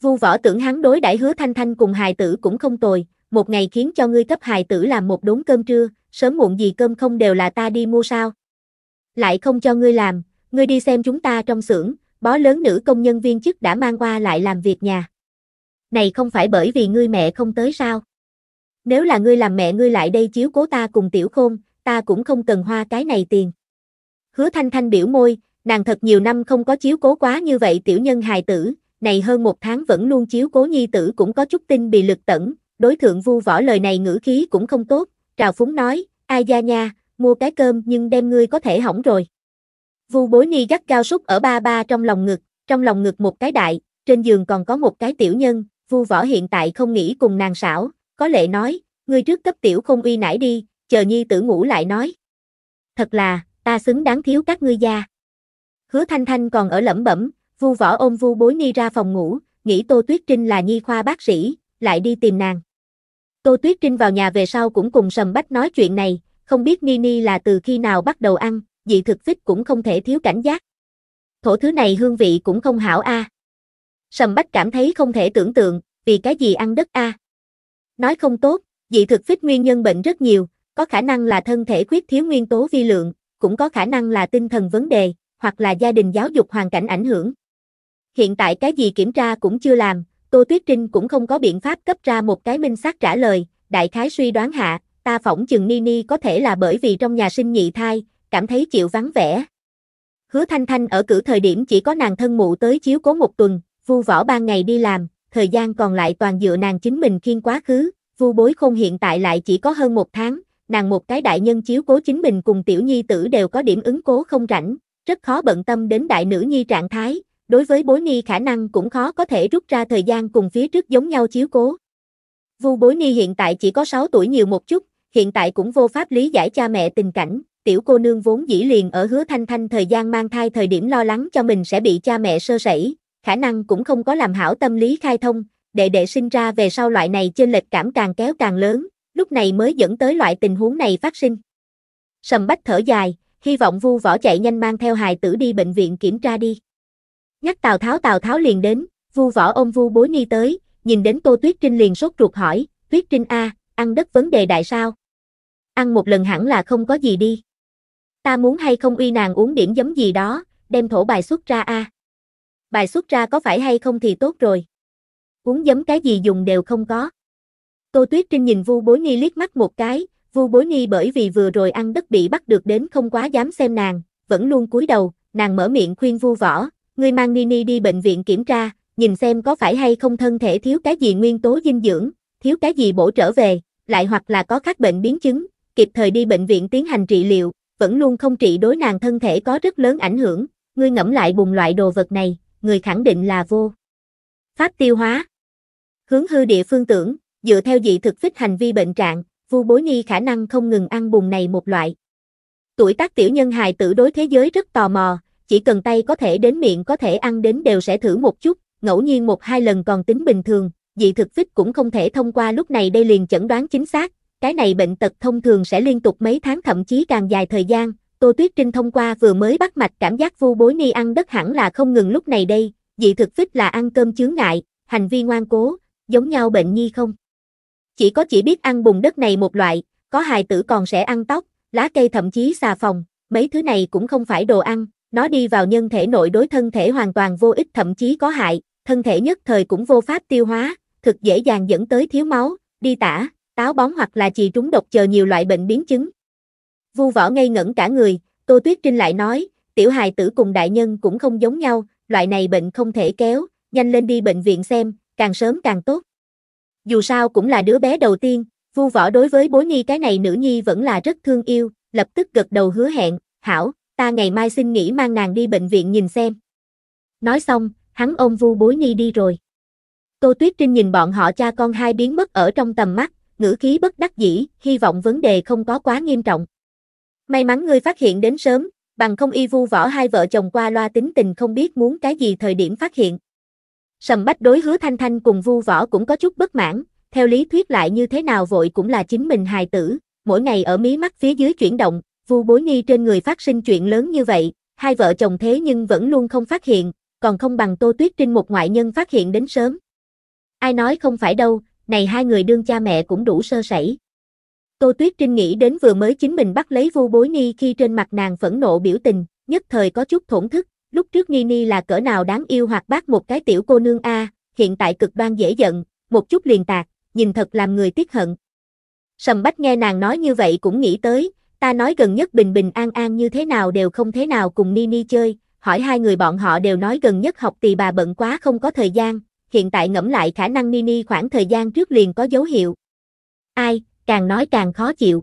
Vu võ tưởng hắn đối đãi hứa thanh thanh cùng hài tử cũng không tồi, một ngày khiến cho ngươi thấp hài tử làm một đốn cơm trưa, sớm muộn gì cơm không đều là ta đi mua sao. Lại không cho ngươi làm, ngươi đi xem chúng ta trong xưởng, bó lớn nữ công nhân viên chức đã mang qua lại làm việc nhà. Này không phải bởi vì ngươi mẹ không tới sao? Nếu là ngươi làm mẹ ngươi lại đây chiếu cố ta cùng tiểu khôn, ta cũng không cần hoa cái này tiền. Hứa Thanh Thanh biểu môi, nàng thật nhiều năm không có chiếu cố quá như vậy tiểu nhân hài tử, này hơn một tháng vẫn luôn chiếu cố nhi tử cũng có chút tin bị lực tẩn, đối thượng vu võ lời này ngữ khí cũng không tốt, trào phúng nói, ai gia nha, mua cái cơm nhưng đem ngươi có thể hỏng rồi. Vu bối ni gắt cao súc ở ba ba trong lòng ngực, trong lòng ngực một cái đại, trên giường còn có một cái tiểu nhân, vu võ hiện tại không nghĩ cùng nàng xảo, có lệ nói, ngươi trước cấp tiểu không uy nải đi, chờ nhi tử ngủ lại nói. Thật là, ta xứng đáng thiếu các ngươi gia. Hứa Thanh Thanh còn ở lẩm bẩm, Vu Võ ôm Vu Bối Ni ra phòng ngủ, nghĩ Tô Tuyết Trinh là nhi khoa bác sĩ, lại đi tìm nàng. Tô Tuyết Trinh vào nhà về sau cũng cùng Sầm Bách nói chuyện này, không biết Nini là từ khi nào bắt đầu ăn, dị thực phích cũng không thể thiếu cảnh giác. Thổ thứ này hương vị cũng không hảo a. Sầm Bách cảm thấy không thể tưởng tượng, vì cái gì ăn đất a. Nói không tốt, dị thực phích nguyên nhân bệnh rất nhiều, có khả năng là thân thể khuyết thiếu nguyên tố vi lượng, cũng có khả năng là tinh thần vấn đề, hoặc là gia đình giáo dục hoàn cảnh ảnh hưởng. Hiện tại cái gì kiểm tra cũng chưa làm, Tô Tuyết Trinh cũng không có biện pháp cấp ra một cái minh xác trả lời, đại khái suy đoán hạ, ta phỏng chừng Nini có thể là bởi vì trong nhà sinh nhị thai, cảm thấy chịu vắng vẻ. Hứa Thanh Thanh ở cử thời điểm chỉ có nàng thân mụ tới chiếu cố một tuần, vu võ ban ngày đi làm, thời gian còn lại toàn dựa nàng chính mình khiên quá khứ, vu bối không hiện tại lại chỉ có hơn một tháng, nàng một cái đại nhân chiếu cố chính mình cùng tiểu nhi tử đều có điểm ứng cố không rảnh, rất khó bận tâm đến đại nữ nhi trạng thái, đối với bối ni khả năng cũng khó có thể rút ra thời gian cùng phía trước giống nhau chiếu cố. Vu bối ni hiện tại chỉ có 6 tuổi nhiều một chút, hiện tại cũng vô pháp lý giải cha mẹ tình cảnh, tiểu cô nương vốn dĩ liền ở hứa thanh thanh thời gian mang thai thời điểm lo lắng cho mình sẽ bị cha mẹ sơ sẩy, khả năng cũng không có làm hảo tâm lý khai thông, đệ đệ sinh ra về sau loại này trên lệch cảm càng kéo càng lớn, lúc này mới dẫn tới loại tình huống này phát sinh. Sầm bách thở dài, hy vọng vu võ chạy nhanh mang theo hài tử đi bệnh viện kiểm tra đi. Nhắc Tào Tháo Tào Tháo liền đến, vu võ ôm vu bối ni tới, nhìn đến Tô Tuyết Trinh liền sốt ruột hỏi, Tuyết Trinh A, ăn đất vấn đề đại sao? Ăn một lần hẳn là không có gì đi. Ta muốn hay không uy nàng uống điểm giấm gì đó, đem thổ bài xuất ra A. Bài xuất ra có phải hay không thì tốt rồi. Uống giấm cái gì dùng đều không có. Tô Tuyết Trinh nhìn Vu Bối Ni liếc mắt một cái, Vu Bối Ni bởi vì vừa rồi ăn đất bị bắt được đến không quá dám xem nàng, vẫn luôn cúi đầu, nàng mở miệng khuyên Vu Võ, ngươi mang Nini đi bệnh viện kiểm tra, nhìn xem có phải hay không thân thể thiếu cái gì nguyên tố dinh dưỡng, thiếu cái gì bổ trở về, lại hoặc là có các bệnh biến chứng, kịp thời đi bệnh viện tiến hành trị liệu, vẫn luôn không trị đối nàng thân thể có rất lớn ảnh hưởng, ngươi ngẫm lại bùng loại đồ vật này, người khẳng định là vô. Pháp tiêu hóa Hướng hư địa phương tưởng, dựa theo dị thực phích hành vi bệnh trạng, vu bối ni khả năng không ngừng ăn bùng này một loại. Tuổi tác tiểu nhân hài tử đối thế giới rất tò mò, chỉ cần tay có thể đến miệng có thể ăn đến đều sẽ thử một chút, ngẫu nhiên một hai lần còn tính bình thường, dị thực phích cũng không thể thông qua lúc này đây liền chẩn đoán chính xác, cái này bệnh tật thông thường sẽ liên tục mấy tháng thậm chí càng dài thời gian, Tô Tuyết Trinh thông qua vừa mới bắt mạch cảm giác vu bối ni ăn đất hẳn là không ngừng lúc này đây, dị thực phích là ăn cơm chướng ngại, hành vi ngoan cố, giống nhau bệnh nhi không. Chỉ có chỉ biết ăn bùn đất này một loại, có hài tử còn sẽ ăn tóc, lá cây thậm chí xà phòng, mấy thứ này cũng không phải đồ ăn, nó đi vào nhân thể nội đối thân thể hoàn toàn vô ích thậm chí có hại, thân thể nhất thời cũng vô pháp tiêu hóa, thực dễ dàng dẫn tới thiếu máu, đi tả, táo bón hoặc là trì trúng độc chờ nhiều loại bệnh biến chứng. Vu võ ngây ngẩn cả người, Tô Tuyết Trinh lại nói, tiểu hài tử cùng đại nhân cũng không giống nhau, loại này bệnh không thể kéo, nhanh lên đi bệnh viện xem, càng sớm càng tốt. Dù sao cũng là đứa bé đầu tiên, Vu võ đối với bối nhi cái này nữ nhi vẫn là rất thương yêu, lập tức gật đầu hứa hẹn, hảo, ta ngày mai xin nghỉ mang nàng đi bệnh viện nhìn xem. Nói xong, hắn ôm Vu Bối Ni đi rồi. Tô Tuyết Trinh nhìn bọn họ cha con hai biến mất ở trong tầm mắt, ngữ khí bất đắc dĩ, hy vọng vấn đề không có quá nghiêm trọng. May mắn ngươi phát hiện đến sớm, bằng không y vu võ hai vợ chồng qua loa tính tình không biết muốn cái gì thời điểm phát hiện. Sầm bách đối hứa thanh thanh cùng vu võ cũng có chút bất mãn, theo lý thuyết lại như thế nào vội cũng là chính mình hài tử, mỗi ngày ở mí mắt phía dưới chuyển động, Vu bối ni trên người phát sinh chuyện lớn như vậy, hai vợ chồng thế nhưng vẫn luôn không phát hiện, còn không bằng Tô Tuyết Trinh một ngoại nhân phát hiện đến sớm. Ai nói không phải đâu, này hai người đương cha mẹ cũng đủ sơ sẩy. Tô Tuyết Trinh nghĩ đến vừa mới chính mình bắt lấy Vu Bối Ni khi trên mặt nàng phẫn nộ biểu tình, nhất thời có chút thổn thức, lúc trước Ni Ni là cỡ nào đáng yêu hoặc bác một cái tiểu cô nương a, hiện tại cực đoan dễ giận, một chút liền tạc, nhìn thật làm người tiếc hận. Sầm Bách nghe nàng nói như vậy cũng nghĩ tới, Ta nói gần nhất bình bình an an như thế nào đều không thế nào cùng Nini chơi, hỏi hai người bọn họ đều nói gần nhất học tì bà bận quá không có thời gian, hiện tại ngẫm lại khả năng Nini khoảng thời gian trước liền có dấu hiệu. Ai, càng nói càng khó chịu.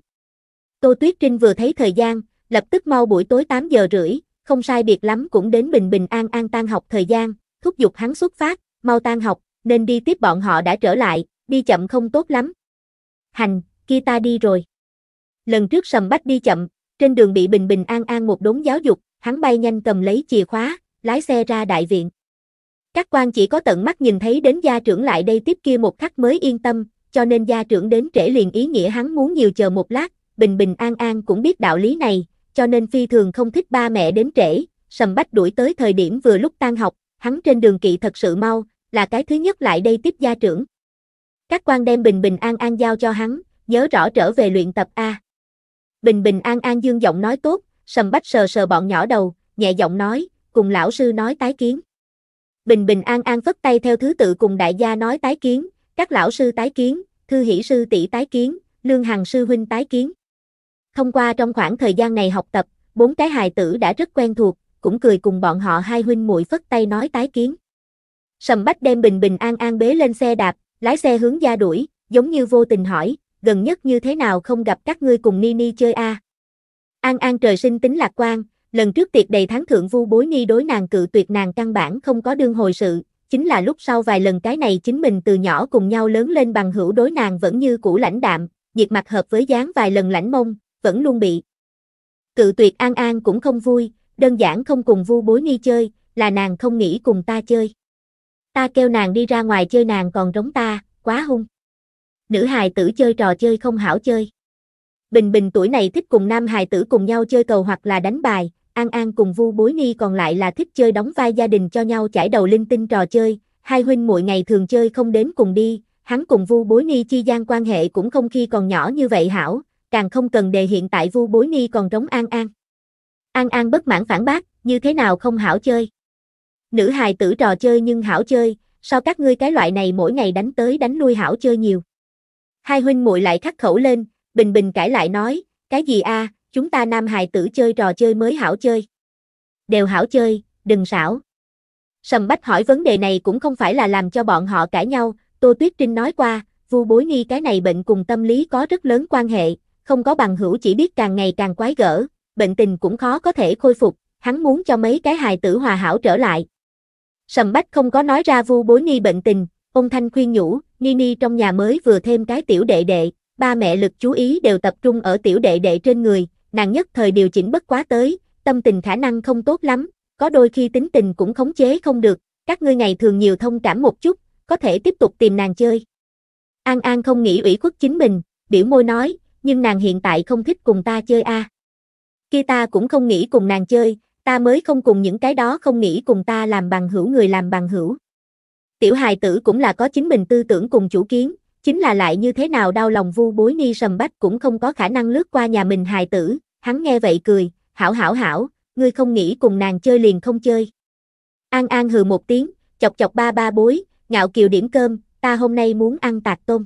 Tô Tuyết Trinh vừa thấy thời gian, lập tức mau buổi tối 8 giờ rưỡi, không sai biệt lắm cũng đến bình bình an an tan học thời gian, thúc giục hắn xuất phát, mau tan học, nên đi tiếp bọn họ đã trở lại, đi chậm không tốt lắm. Hành, kia ta đi rồi. Lần trước sầm bách đi chậm, trên đường bị bình bình an an một đốn giáo dục, hắn bay nhanh cầm lấy chìa khóa, lái xe ra đại viện. Các quan chỉ có tận mắt nhìn thấy đến gia trưởng lại đây tiếp kia một khắc mới yên tâm, cho nên gia trưởng đến trễ liền ý nghĩa hắn muốn nhiều chờ một lát, bình bình an an cũng biết đạo lý này, cho nên phi thường không thích ba mẹ đến trễ, sầm bách đuổi tới thời điểm vừa lúc tan học, hắn trên đường kỵ thật sự mau, là cái thứ nhất lại đây tiếp gia trưởng. Các quan đem bình bình an an giao cho hắn, nhớ rõ trở về luyện tập A. Bình bình an an dương giọng nói tốt, sầm bách sờ sờ bọn nhỏ đầu, nhẹ giọng nói, cùng lão sư nói tái kiến. Bình bình an an phất tay theo thứ tự cùng đại gia nói tái kiến, các lão sư tái kiến, thư hỷ sư tỷ tái kiến, lương hằng sư huynh tái kiến. Thông qua trong khoảng thời gian này học tập, bốn cái hài tử đã rất quen thuộc, cũng cười cùng bọn họ hai huynh muội phất tay nói tái kiến. Sầm Bách đem Bình Bình An An bế lên xe đạp, lái xe hướng gia đuổi, giống như vô tình hỏi, gần nhất như thế nào không gặp các ngươi cùng Nini chơi a? À? An An trời sinh tính lạc quan, lần trước tiệc đầy tháng thượng vu bối nghi đối nàng cự tuyệt nàng căn bản không có đương hồi sự, chính là lúc sau vài lần cái này chính mình từ nhỏ cùng nhau lớn lên bằng hữu đối nàng vẫn như cũ lãnh đạm, diệt mặt hợp với dáng vài lần lãnh mông, vẫn luôn bị. Cự tuyệt An An cũng không vui, đơn giản không cùng vu bối nghi chơi, là nàng không nghĩ cùng ta chơi. Ta kêu nàng đi ra ngoài chơi nàng còn trống ta, quá hung nữ hài tử chơi trò chơi không hảo chơi. Bình Bình tuổi này thích cùng nam hài tử cùng nhau chơi cầu hoặc là đánh bài, An An cùng Vu Bối Ni còn lại là thích chơi đóng vai gia đình cho nhau chải đầu linh tinh trò chơi, hai huynh muội ngày thường chơi không đến cùng đi, hắn cùng Vu Bối Ni chi gian quan hệ cũng không khi còn nhỏ như vậy hảo, càng không cần đề hiện tại Vu Bối Ni còn trống An An. An An bất mãn phản bác, như thế nào không hảo chơi. Nữ hài tử trò chơi nhưng hảo chơi, sao các ngươi cái loại này mỗi ngày đánh tới đánh lui hảo chơi nhiều. Hai huynh muội lại khắc khẩu lên, Bình Bình cãi lại nói, cái gì a, chúng ta nam hài tử chơi trò chơi mới hảo chơi. Đều hảo chơi, đừng xảo. Sầm Bách hỏi vấn đề này cũng không phải là làm cho bọn họ cãi nhau, Tô Tuyết Trinh nói qua, vu bối nghi cái này bệnh cùng tâm lý có rất lớn quan hệ, không có bằng hữu chỉ biết càng ngày càng quái gở, bệnh tình cũng khó có thể khôi phục, hắn muốn cho mấy cái hài tử hòa hảo trở lại. Sầm Bách không có nói ra vu bối nghi bệnh tình, ông Thanh khuyên nhủ, Nini trong nhà mới vừa thêm cái tiểu đệ đệ, ba mẹ lực chú ý đều tập trung ở tiểu đệ đệ trên người, nàng nhất thời điều chỉnh bất quá tới, tâm tình khả năng không tốt lắm, có đôi khi tính tình cũng khống chế không được, các ngươi ngày thường nhiều thông cảm một chút, có thể tiếp tục tìm nàng chơi. An An không nghĩ ủy khuất chính mình, biểu môi nói, nhưng nàng hiện tại không thích cùng ta chơi a. À. Kia ta cũng không nghĩ cùng nàng chơi, ta mới không cùng những cái đó không nghĩ cùng ta làm bằng hữu người làm bằng hữu. Tiểu hài tử cũng là có chính mình tư tưởng cùng chủ kiến, chính là lại như thế nào đau lòng vu bối ni sầm bách cũng không có khả năng lướt qua nhà mình hài tử, hắn nghe vậy cười, hảo hảo hảo, ngươi không nghĩ cùng nàng chơi liền không chơi. An An hừ một tiếng, chọc chọc ba ba bối, ngạo kiều điểm cơm, ta hôm nay muốn ăn tạc tôm.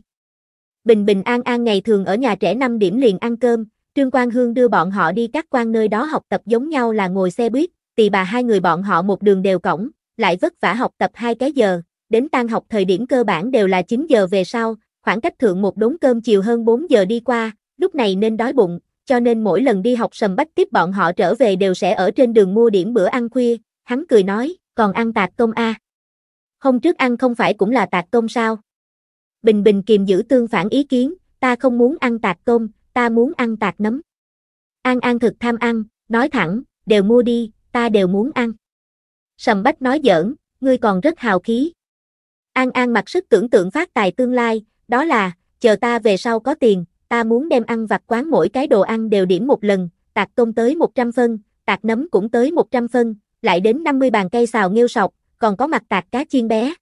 Bình Bình An An ngày thường ở nhà trẻ năm điểm liền ăn cơm, Trương Quang Hương đưa bọn họ đi các quan nơi đó học tập giống nhau là ngồi xe buýt, tì bà hai người bọn họ một đường đều cổng, lại vất vả học tập hai cái giờ, đến tan học thời điểm cơ bản đều là 9 giờ về sau, khoảng cách thượng một đốn cơm chiều hơn 4 giờ đi qua, lúc này nên đói bụng, cho nên mỗi lần đi học sầm bách tiếp bọn họ trở về đều sẽ ở trên đường mua điểm bữa ăn khuya, hắn cười nói, còn ăn tạc công a Hôm trước ăn không phải cũng là tạc công sao? Bình Bình kiềm giữ tương phản ý kiến, ta không muốn ăn tạc công, ta muốn ăn tạc nấm. An An thực tham ăn, nói thẳng, đều mua đi, ta đều muốn ăn. Sầm Bách nói giỡn, ngươi còn rất hào khí, An An mặc sức tưởng tượng phát tài tương lai, đó là, chờ ta về sau có tiền, ta muốn đem ăn vặt quán mỗi cái đồ ăn đều điểm một lần, tạc tôm tới 100 phân, tạc nấm cũng tới 100 phân, lại đến 50 bàn cây xào nghêu sọc, còn có mặt tạc cá chiên bé.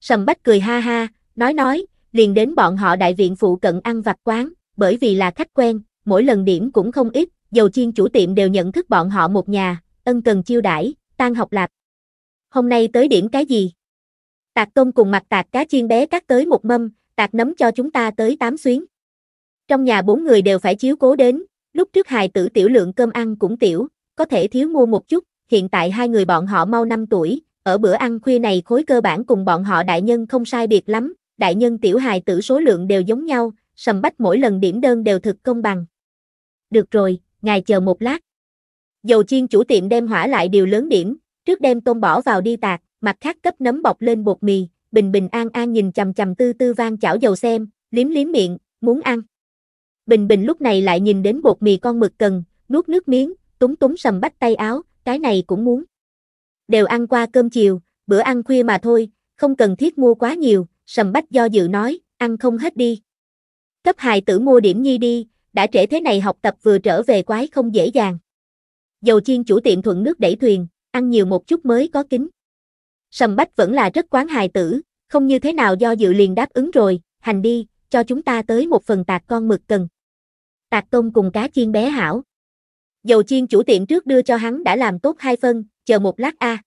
Sầm Bách cười ha ha, nói nói, liền đến bọn họ đại viện phụ cận ăn vặt quán, bởi vì là khách quen, mỗi lần điểm cũng không ít, dầu chiên chủ tiệm đều nhận thức bọn họ một nhà, ân cần chiêu đãi, tan học lạc. Hôm nay tới điểm cái gì? Tạc tôm cùng mặt tạc cá chiên bé cắt tới một mâm, tạc nấm cho chúng ta tới tám xuyến. Trong nhà bốn người đều phải chiếu cố đến, lúc trước hài tử tiểu lượng cơm ăn cũng tiểu, có thể thiếu mua một chút, hiện tại hai người bọn họ mau 5 tuổi, ở bữa ăn khuya này khối cơ bản cùng bọn họ đại nhân không sai biệt lắm, đại nhân tiểu hài tử số lượng đều giống nhau, sầm bách mỗi lần điểm đơn đều thực công bằng. Được rồi, ngài chờ một lát. Dầu chiên chủ tiệm đem hỏa lại điều lớn điểm, trước đem tôm bỏ vào đi tạc, mặt khác cấp nấm bọc lên bột mì, bình bình an an nhìn chầm chầm tư tư vang chảo dầu xem, liếm liếm miệng, muốn ăn. Bình bình lúc này lại nhìn đến bột mì con mực cần, nuốt nước miếng, túng túng sầm bách tay áo, cái này cũng muốn. Đều ăn qua cơm chiều, bữa ăn khuya mà thôi, không cần thiết mua quá nhiều, sầm bách do dự nói, ăn không hết đi. Cấp hài tử mua điểm nhi đi, đã trễ thế này học tập vừa trở về quái không dễ dàng. Dầu chiên chủ tiệm thuận nước đẩy thuyền, ăn nhiều một chút mới có kính. Sầm Bách vẫn là rất quán hài tử, không như thế nào do dự liền đáp ứng rồi, hành đi, cho chúng ta tới một phần tạc con mực cần. Tạc tôm cùng cá chiên bé hảo. Dầu chiên chủ tiệm trước đưa cho hắn đã làm tốt hai phân, chờ một lát a. À.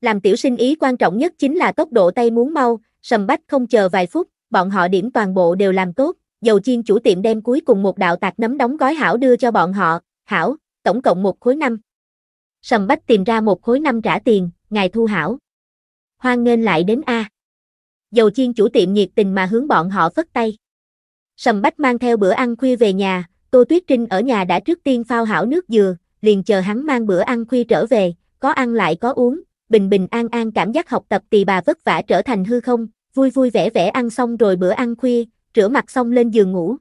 Làm tiểu sinh ý quan trọng nhất chính là tốc độ tay muốn mau, sầm bách không chờ vài phút, bọn họ điểm toàn bộ đều làm tốt, dầu chiên chủ tiệm đem cuối cùng một đạo tạc nấm đóng gói hảo đưa cho bọn họ, hảo, tổng cộng một khối năm. Sầm bách tìm ra một khối năm trả tiền, ngài thu hảo hoan nghênh lại đến A. Dầu chiên chủ tiệm nhiệt tình mà hướng bọn họ phất tay. Sầm bách mang theo bữa ăn khuya về nhà, Tô Tuyết Trinh ở nhà đã trước tiên phao hảo nước dừa, liền chờ hắn mang bữa ăn khuya trở về, có ăn lại có uống, bình bình an an cảm giác học tập tỳ bà vất vả trở thành hư không, vui vui vẻ vẻ ăn xong rồi bữa ăn khuya, rửa mặt xong lên giường ngủ.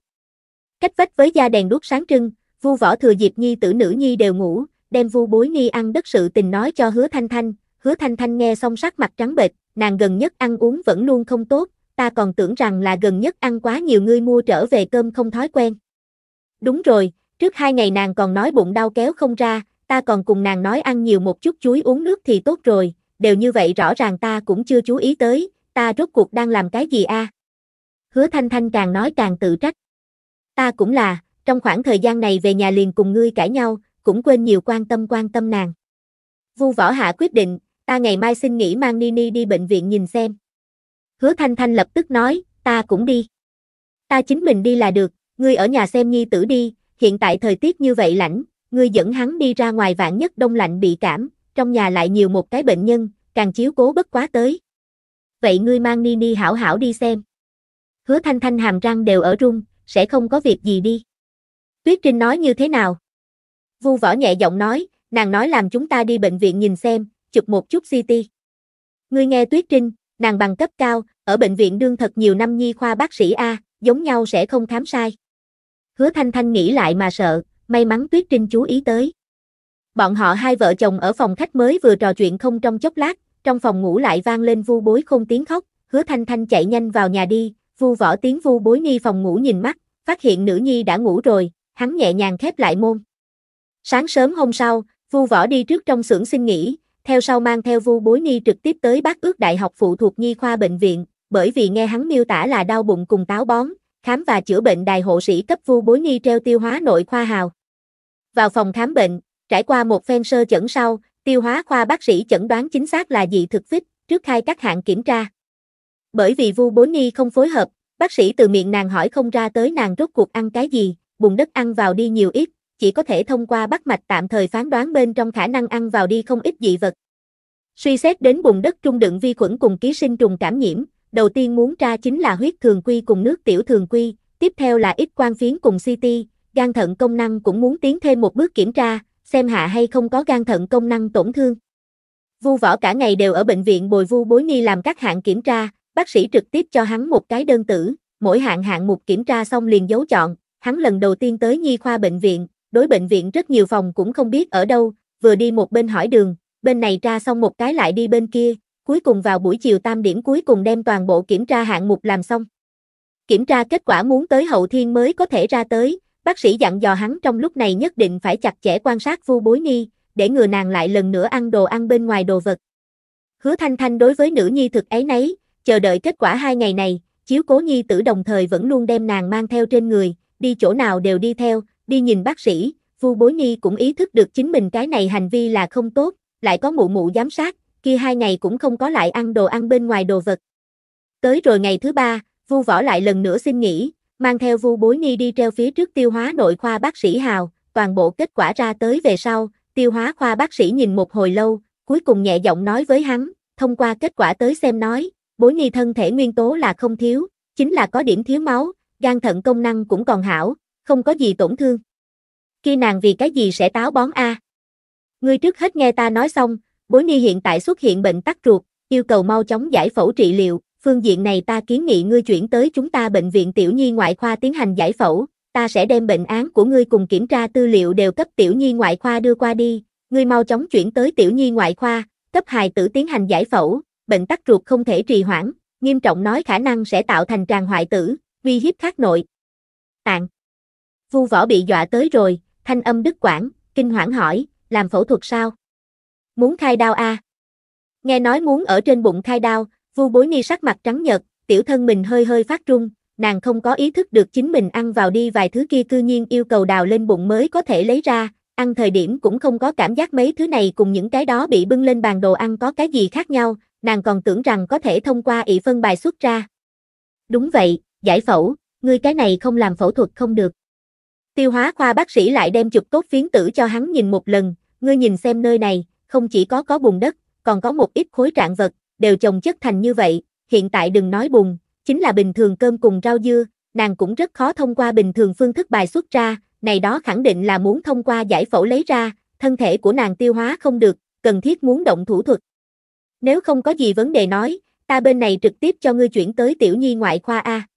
Cách vách với da đèn đuốc sáng trưng, Vu Võ thừa dịp nhi tử nữ nhi đều ngủ, đem Vu Bối Nhi ăn đất sự tình nói cho Hứa Thanh Thanh, hứa thanh thanh nghe xong sắc mặt trắng bệch, nàng gần nhất ăn uống vẫn luôn không tốt, ta còn tưởng rằng là gần nhất ăn quá nhiều ngươi mua trở về cơm không thói quen. Đúng rồi, trước hai ngày nàng còn nói bụng đau kéo không ra, ta còn cùng nàng nói ăn nhiều một chút chuối uống nước thì tốt rồi, đều như vậy rõ ràng ta cũng chưa chú ý tới, ta rốt cuộc đang làm cái gì a? À? Hứa Thanh Thanh càng nói càng tự trách. Ta cũng là, trong khoảng thời gian này về nhà liền cùng ngươi cãi nhau, cũng quên nhiều quan tâm quan tâm nàng. Vu Võ Hạ quyết định, ta ngày mai xin nghỉ mang Nini đi bệnh viện nhìn xem. Hứa Thanh Thanh lập tức nói, ta cũng đi. Ta chính mình đi là được, ngươi ở nhà xem nhi tử đi, hiện tại thời tiết như vậy lạnh, ngươi dẫn hắn đi ra ngoài vạn nhất đông lạnh bị cảm, trong nhà lại nhiều một cái bệnh nhân, càng chiếu cố bất quá tới. Vậy ngươi mang Nini hảo hảo đi xem. Hứa Thanh Thanh hàm răng đều ở rung, sẽ không có việc gì đi. Tuyết Trinh nói như thế nào? Vu võ nhẹ giọng nói, nàng nói làm chúng ta đi bệnh viện nhìn xem, chụp một chút CT. Ngươi nghe Tuyết Trinh, nàng bằng cấp cao, ở bệnh viện đương thật nhiều năm nhi khoa bác sĩ A, giống nhau sẽ không khám sai. Hứa Thanh Thanh nghĩ lại mà sợ, may mắn Tuyết Trinh chú ý tới. Bọn họ hai vợ chồng ở phòng khách mới vừa trò chuyện không trong chốc lát, trong phòng ngủ lại vang lên vu bối không tiếng khóc, hứa thanh thanh chạy nhanh vào nhà đi, vu võ tiếng vu bối ni phòng ngủ nhìn mắt, phát hiện nữ nhi đã ngủ rồi, hắn nhẹ nhàng khép lại môn. Sáng sớm hôm sau, vu võ đi trước trong xưởng xin nghỉ, theo sau mang theo Vu Bối Nhi trực tiếp tới bác ước đại học phụ thuộc nhi khoa bệnh viện, bởi vì nghe hắn miêu tả là đau bụng cùng táo bón, khám và chữa bệnh đài hộ sĩ cấp Vu Bối Nhi treo tiêu hóa nội khoa hào. Vào phòng khám bệnh, trải qua một phen sơ chẩn sau, tiêu hóa khoa bác sĩ chẩn đoán chính xác là dị thực phích, trước khai các hạng kiểm tra. Bởi vì Vu Bối Nhi không phối hợp, bác sĩ từ miệng nàng hỏi không ra tới nàng rốt cuộc ăn cái gì, bùn đất ăn vào đi nhiều ít, chỉ có thể thông qua bắt mạch tạm thời phán đoán bên trong khả năng ăn vào đi không ít dị vật. Suy xét đến bùn đất trung đựng vi khuẩn cùng ký sinh trùng cảm nhiễm, đầu tiên muốn tra chính là huyết thường quy cùng nước tiểu thường quy, tiếp theo là ít quang phiến cùng CT, gan thận công năng cũng muốn tiến thêm một bước kiểm tra, xem hạ hay không có gan thận công năng tổn thương. Vu Võ cả ngày đều ở bệnh viện bồi Vu Bối Ni làm các hạng kiểm tra, bác sĩ trực tiếp cho hắn một cái đơn tử, mỗi hạng hạng mục kiểm tra xong liền dấu chọn, hắn lần đầu tiên tới nhi khoa bệnh viện, đối bệnh viện rất nhiều phòng cũng không biết ở đâu, vừa đi một bên hỏi đường, bên này tra xong một cái lại đi bên kia, cuối cùng vào buổi chiều tam điểm cuối cùng đem toàn bộ kiểm tra hạng mục làm xong. Kiểm tra kết quả muốn tới hậu thiên mới có thể ra tới, bác sĩ dặn dò hắn trong lúc này nhất định phải chặt chẽ quan sát vu bối ni, để ngừa nàng lại lần nữa ăn đồ ăn bên ngoài đồ vật. Hứa Thanh Thanh đối với nữ nhi thực ấy nấy, chờ đợi kết quả hai ngày này, chiếu cố nhi tử đồng thời vẫn luôn đem nàng mang theo trên người, đi chỗ nào đều đi theo, đi nhìn bác sĩ, Vu Bối Nhi cũng ý thức được chính mình cái này hành vi là không tốt, lại có mụ mụ giám sát, kia hai ngày cũng không có lại ăn đồ ăn bên ngoài đồ vật. Tới rồi ngày thứ ba, Vu Võ lại lần nữa xin nghỉ, mang theo Vu Bối Nhi đi treo phía trước tiêu hóa nội khoa bác sĩ Hào, toàn bộ kết quả ra tới về sau, tiêu hóa khoa bác sĩ nhìn một hồi lâu, cuối cùng nhẹ giọng nói với hắn, thông qua kết quả tới xem nói, Bối Nhi thân thể nguyên tố là không thiếu, chính là có điểm thiếu máu, gan thận công năng cũng còn hảo, không có gì tổn thương. Khi nàng vì cái gì sẽ táo bón a? Ngươi trước hết nghe ta nói xong, bối ni hiện tại xuất hiện bệnh tắc ruột, yêu cầu mau chóng giải phẫu trị liệu, phương diện này ta kiến nghị ngươi chuyển tới chúng ta bệnh viện tiểu nhi ngoại khoa tiến hành giải phẫu, ta sẽ đem bệnh án của ngươi cùng kiểm tra tư liệu đều cấp tiểu nhi ngoại khoa đưa qua đi, ngươi mau chóng chuyển tới tiểu nhi ngoại khoa, cấp hài tử tiến hành giải phẫu, bệnh tắc ruột không thể trì hoãn, nghiêm trọng nói khả năng sẽ tạo thành tràn hoại tử, uy hiếp khác nội. Tạng Vu võ bị dọa tới rồi, thanh âm đứt quãng, kinh hoảng hỏi, làm phẫu thuật sao? Muốn khai đao a? À? Nghe nói muốn ở trên bụng khai đao, Vu Bối Ni sắc mặt trắng nhợt, tiểu thân mình hơi hơi phát run, nàng không có ý thức được chính mình ăn vào đi vài thứ kia cư nhiên yêu cầu đào lên bụng mới có thể lấy ra, ăn thời điểm cũng không có cảm giác mấy thứ này cùng những cái đó bị bưng lên bàn đồ ăn có cái gì khác nhau, nàng còn tưởng rằng có thể thông qua ị phân bài xuất ra. Đúng vậy, giải phẫu, ngươi cái này không làm phẫu thuật không được. Tiêu hóa khoa bác sĩ lại đem chụp cốt phiến tử cho hắn nhìn một lần, ngươi nhìn xem nơi này, không chỉ có có bùn đất, còn có một ít khối trạng vật, đều chồng chất thành như vậy, hiện tại đừng nói bùn, chính là bình thường cơm cùng rau dưa, nàng cũng rất khó thông qua bình thường phương thức bài xuất ra, này đó khẳng định là muốn thông qua giải phẫu lấy ra, thân thể của nàng tiêu hóa không được, cần thiết muốn động thủ thuật. Nếu không có gì vấn đề nói, ta bên này trực tiếp cho ngươi chuyển tới tiểu nhi ngoại khoa A.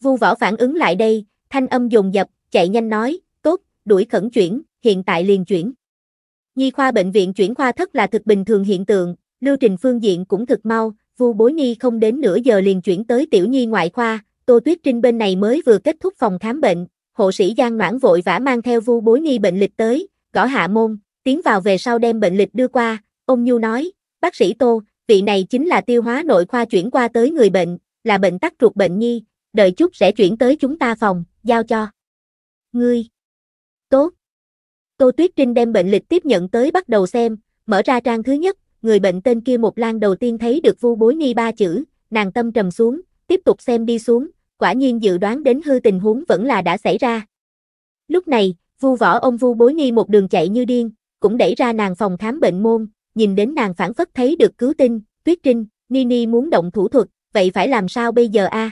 Vu võ phản ứng lại đây, thanh âm dồn dập, chạy nhanh nói, tốt, đuổi khẩn chuyển, hiện tại liền chuyển. Nhi khoa bệnh viện chuyển khoa thất là thực bình thường hiện tượng, lưu trình phương diện cũng thực mau, Vu Bối Nhi không đến nửa giờ liền chuyển tới tiểu nhi ngoại khoa, Tô Tuyết Trinh bên này mới vừa kết thúc phòng khám bệnh, hộ sĩ Giang Noãn vội vã mang theo Vu Bối Nhi bệnh lịch tới, gõ hạ môn, tiến vào về sau đem bệnh lịch đưa qua, ông Nhu nói, bác sĩ Tô, vị này chính là tiêu hóa nội khoa chuyển qua tới người bệnh, là bệnh tắc ruột bệnh nhi, đợi chút sẽ chuyển tới chúng ta phòng, giao cho. Ngươi. Tốt. Tô Tuyết Trinh đem bệnh lịch tiếp nhận tới bắt đầu xem, mở ra trang thứ nhất, người bệnh tên kia một lan đầu tiên thấy được vu bối ni ba chữ, nàng tâm trầm xuống, tiếp tục xem đi xuống, quả nhiên dự đoán đến hư tình huống vẫn là đã xảy ra. Lúc này, vu võ ông vu bối ni một đường chạy như điên, cũng đẩy ra nàng phòng khám bệnh môn, nhìn đến nàng phản phất thấy được cứu tinh, Tuyết Trinh, Nini muốn động thủ thuật, vậy phải làm sao bây giờ a? À?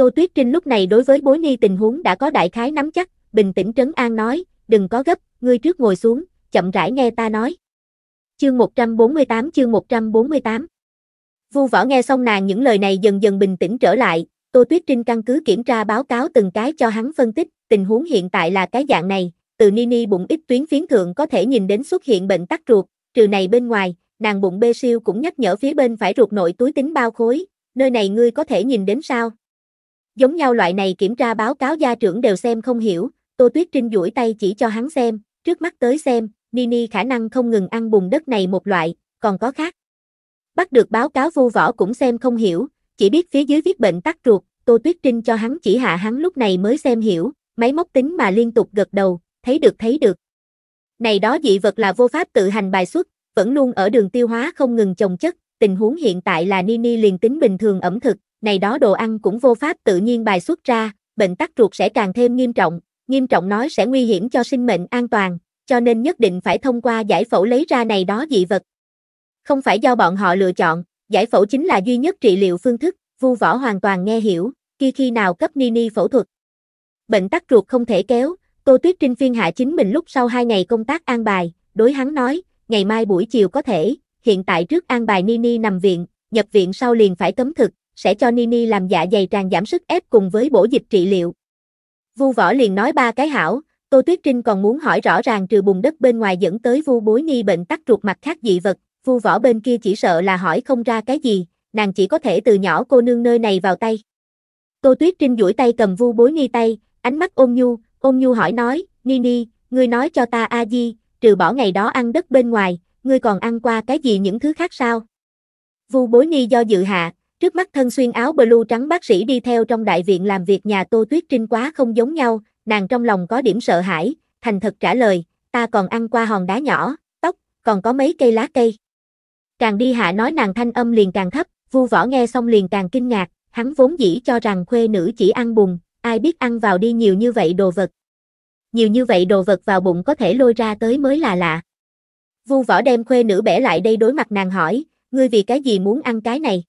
Tô Tuyết Trinh lúc này đối với bối nghi tình huống đã có đại khái nắm chắc, bình tĩnh trấn an nói, đừng có gấp, ngươi trước ngồi xuống, chậm rãi nghe ta nói. Chương 148 chương 148 Vu võ nghe xong nàng những lời này dần dần bình tĩnh trở lại, Tô Tuyết Trinh căn cứ kiểm tra báo cáo từng cái cho hắn phân tích, tình huống hiện tại là cái dạng này, từ Nini bụng ít tuyến phiến thượng có thể nhìn đến xuất hiện bệnh tắc ruột, trừ này bên ngoài, nàng bụng bê siêu cũng nhắc nhở phía bên phải ruột nội túi tính bao khối, nơi này ngươi có thể nhìn đến sao, Giống nhau loại này kiểm tra báo cáo gia trưởng đều xem không hiểu, Tô Tuyết Trinh duỗi tay chỉ cho hắn xem, trước mắt tới xem, Nini khả năng không ngừng ăn bùn đất này một loại, còn có khác. Bắt được báo cáo vu võ cũng xem không hiểu, chỉ biết phía dưới viết bệnh tắc ruột, Tô Tuyết Trinh cho hắn chỉ hạ hắn lúc này mới xem hiểu, máy móc tính mà liên tục gật đầu, thấy được thấy được. Này đó dị vật là vô pháp tự hành bài xuất, vẫn luôn ở đường tiêu hóa không ngừng chồng chất, tình huống hiện tại là Nini liền tính bình thường ẩm thực, này đó đồ ăn cũng vô pháp tự nhiên bài xuất ra, bệnh tắc ruột sẽ càng thêm nghiêm trọng, nghiêm trọng nói sẽ nguy hiểm cho sinh mệnh an toàn, cho nên nhất định phải thông qua giải phẫu lấy ra này đó dị vật. Không phải do bọn họ lựa chọn, giải phẫu chính là duy nhất trị liệu phương thức, Vu Võ hoàn toàn nghe hiểu, khi khi nào cấp Nini phẫu thuật. Bệnh tắc ruột không thể kéo, Tô Tuyết Trinh phiên hạ chính mình lúc sau hai ngày công tác an bài, đối hắn nói, ngày mai buổi chiều có thể, hiện tại trước an bài Nini nằm viện, nhập viện sau liền phải cấm thực, sẽ cho Nini làm dạ dày tràn giảm sức ép cùng với bổ dịch trị liệu. Vu Võ liền nói ba cái hảo, Tô Tuyết Trinh còn muốn hỏi rõ ràng trừ bùn đất bên ngoài dẫn tới Vu Bối Ni bệnh tắc ruột mặt khác dị vật, Vu Võ bên kia chỉ sợ là hỏi không ra cái gì, nàng chỉ có thể từ nhỏ cô nương nơi này vào tay. Tô Tuyết Trinh duỗi tay cầm Vu Bối Ni tay, ánh mắt ôm nhu, ôm nhu hỏi nói, Nini, ngươi nói cho ta a di, trừ bỏ ngày đó ăn đất bên ngoài, ngươi còn ăn qua cái gì những thứ khác sao? Vu Bối Ni do dự hạ, Trước mắt thân xuyên áo blue trắng bác sĩ đi theo trong đại viện làm việc nhà Tô Tuyết Trinh quá không giống nhau, nàng trong lòng có điểm sợ hãi, thành thật trả lời, ta còn ăn qua hòn đá nhỏ, tóc, còn có mấy cây lá cây. Càng đi hạ nói nàng thanh âm liền càng thấp, vu võ nghe xong liền càng kinh ngạc, hắn vốn dĩ cho rằng khuê nữ chỉ ăn bùn, ai biết ăn vào đi nhiều như vậy đồ vật. Nhiều như vậy đồ vật vào bụng có thể lôi ra tới mới là lạ. Vu võ đem khuê nữ bẻ lại đây đối mặt nàng hỏi, ngươi vì cái gì muốn ăn cái này?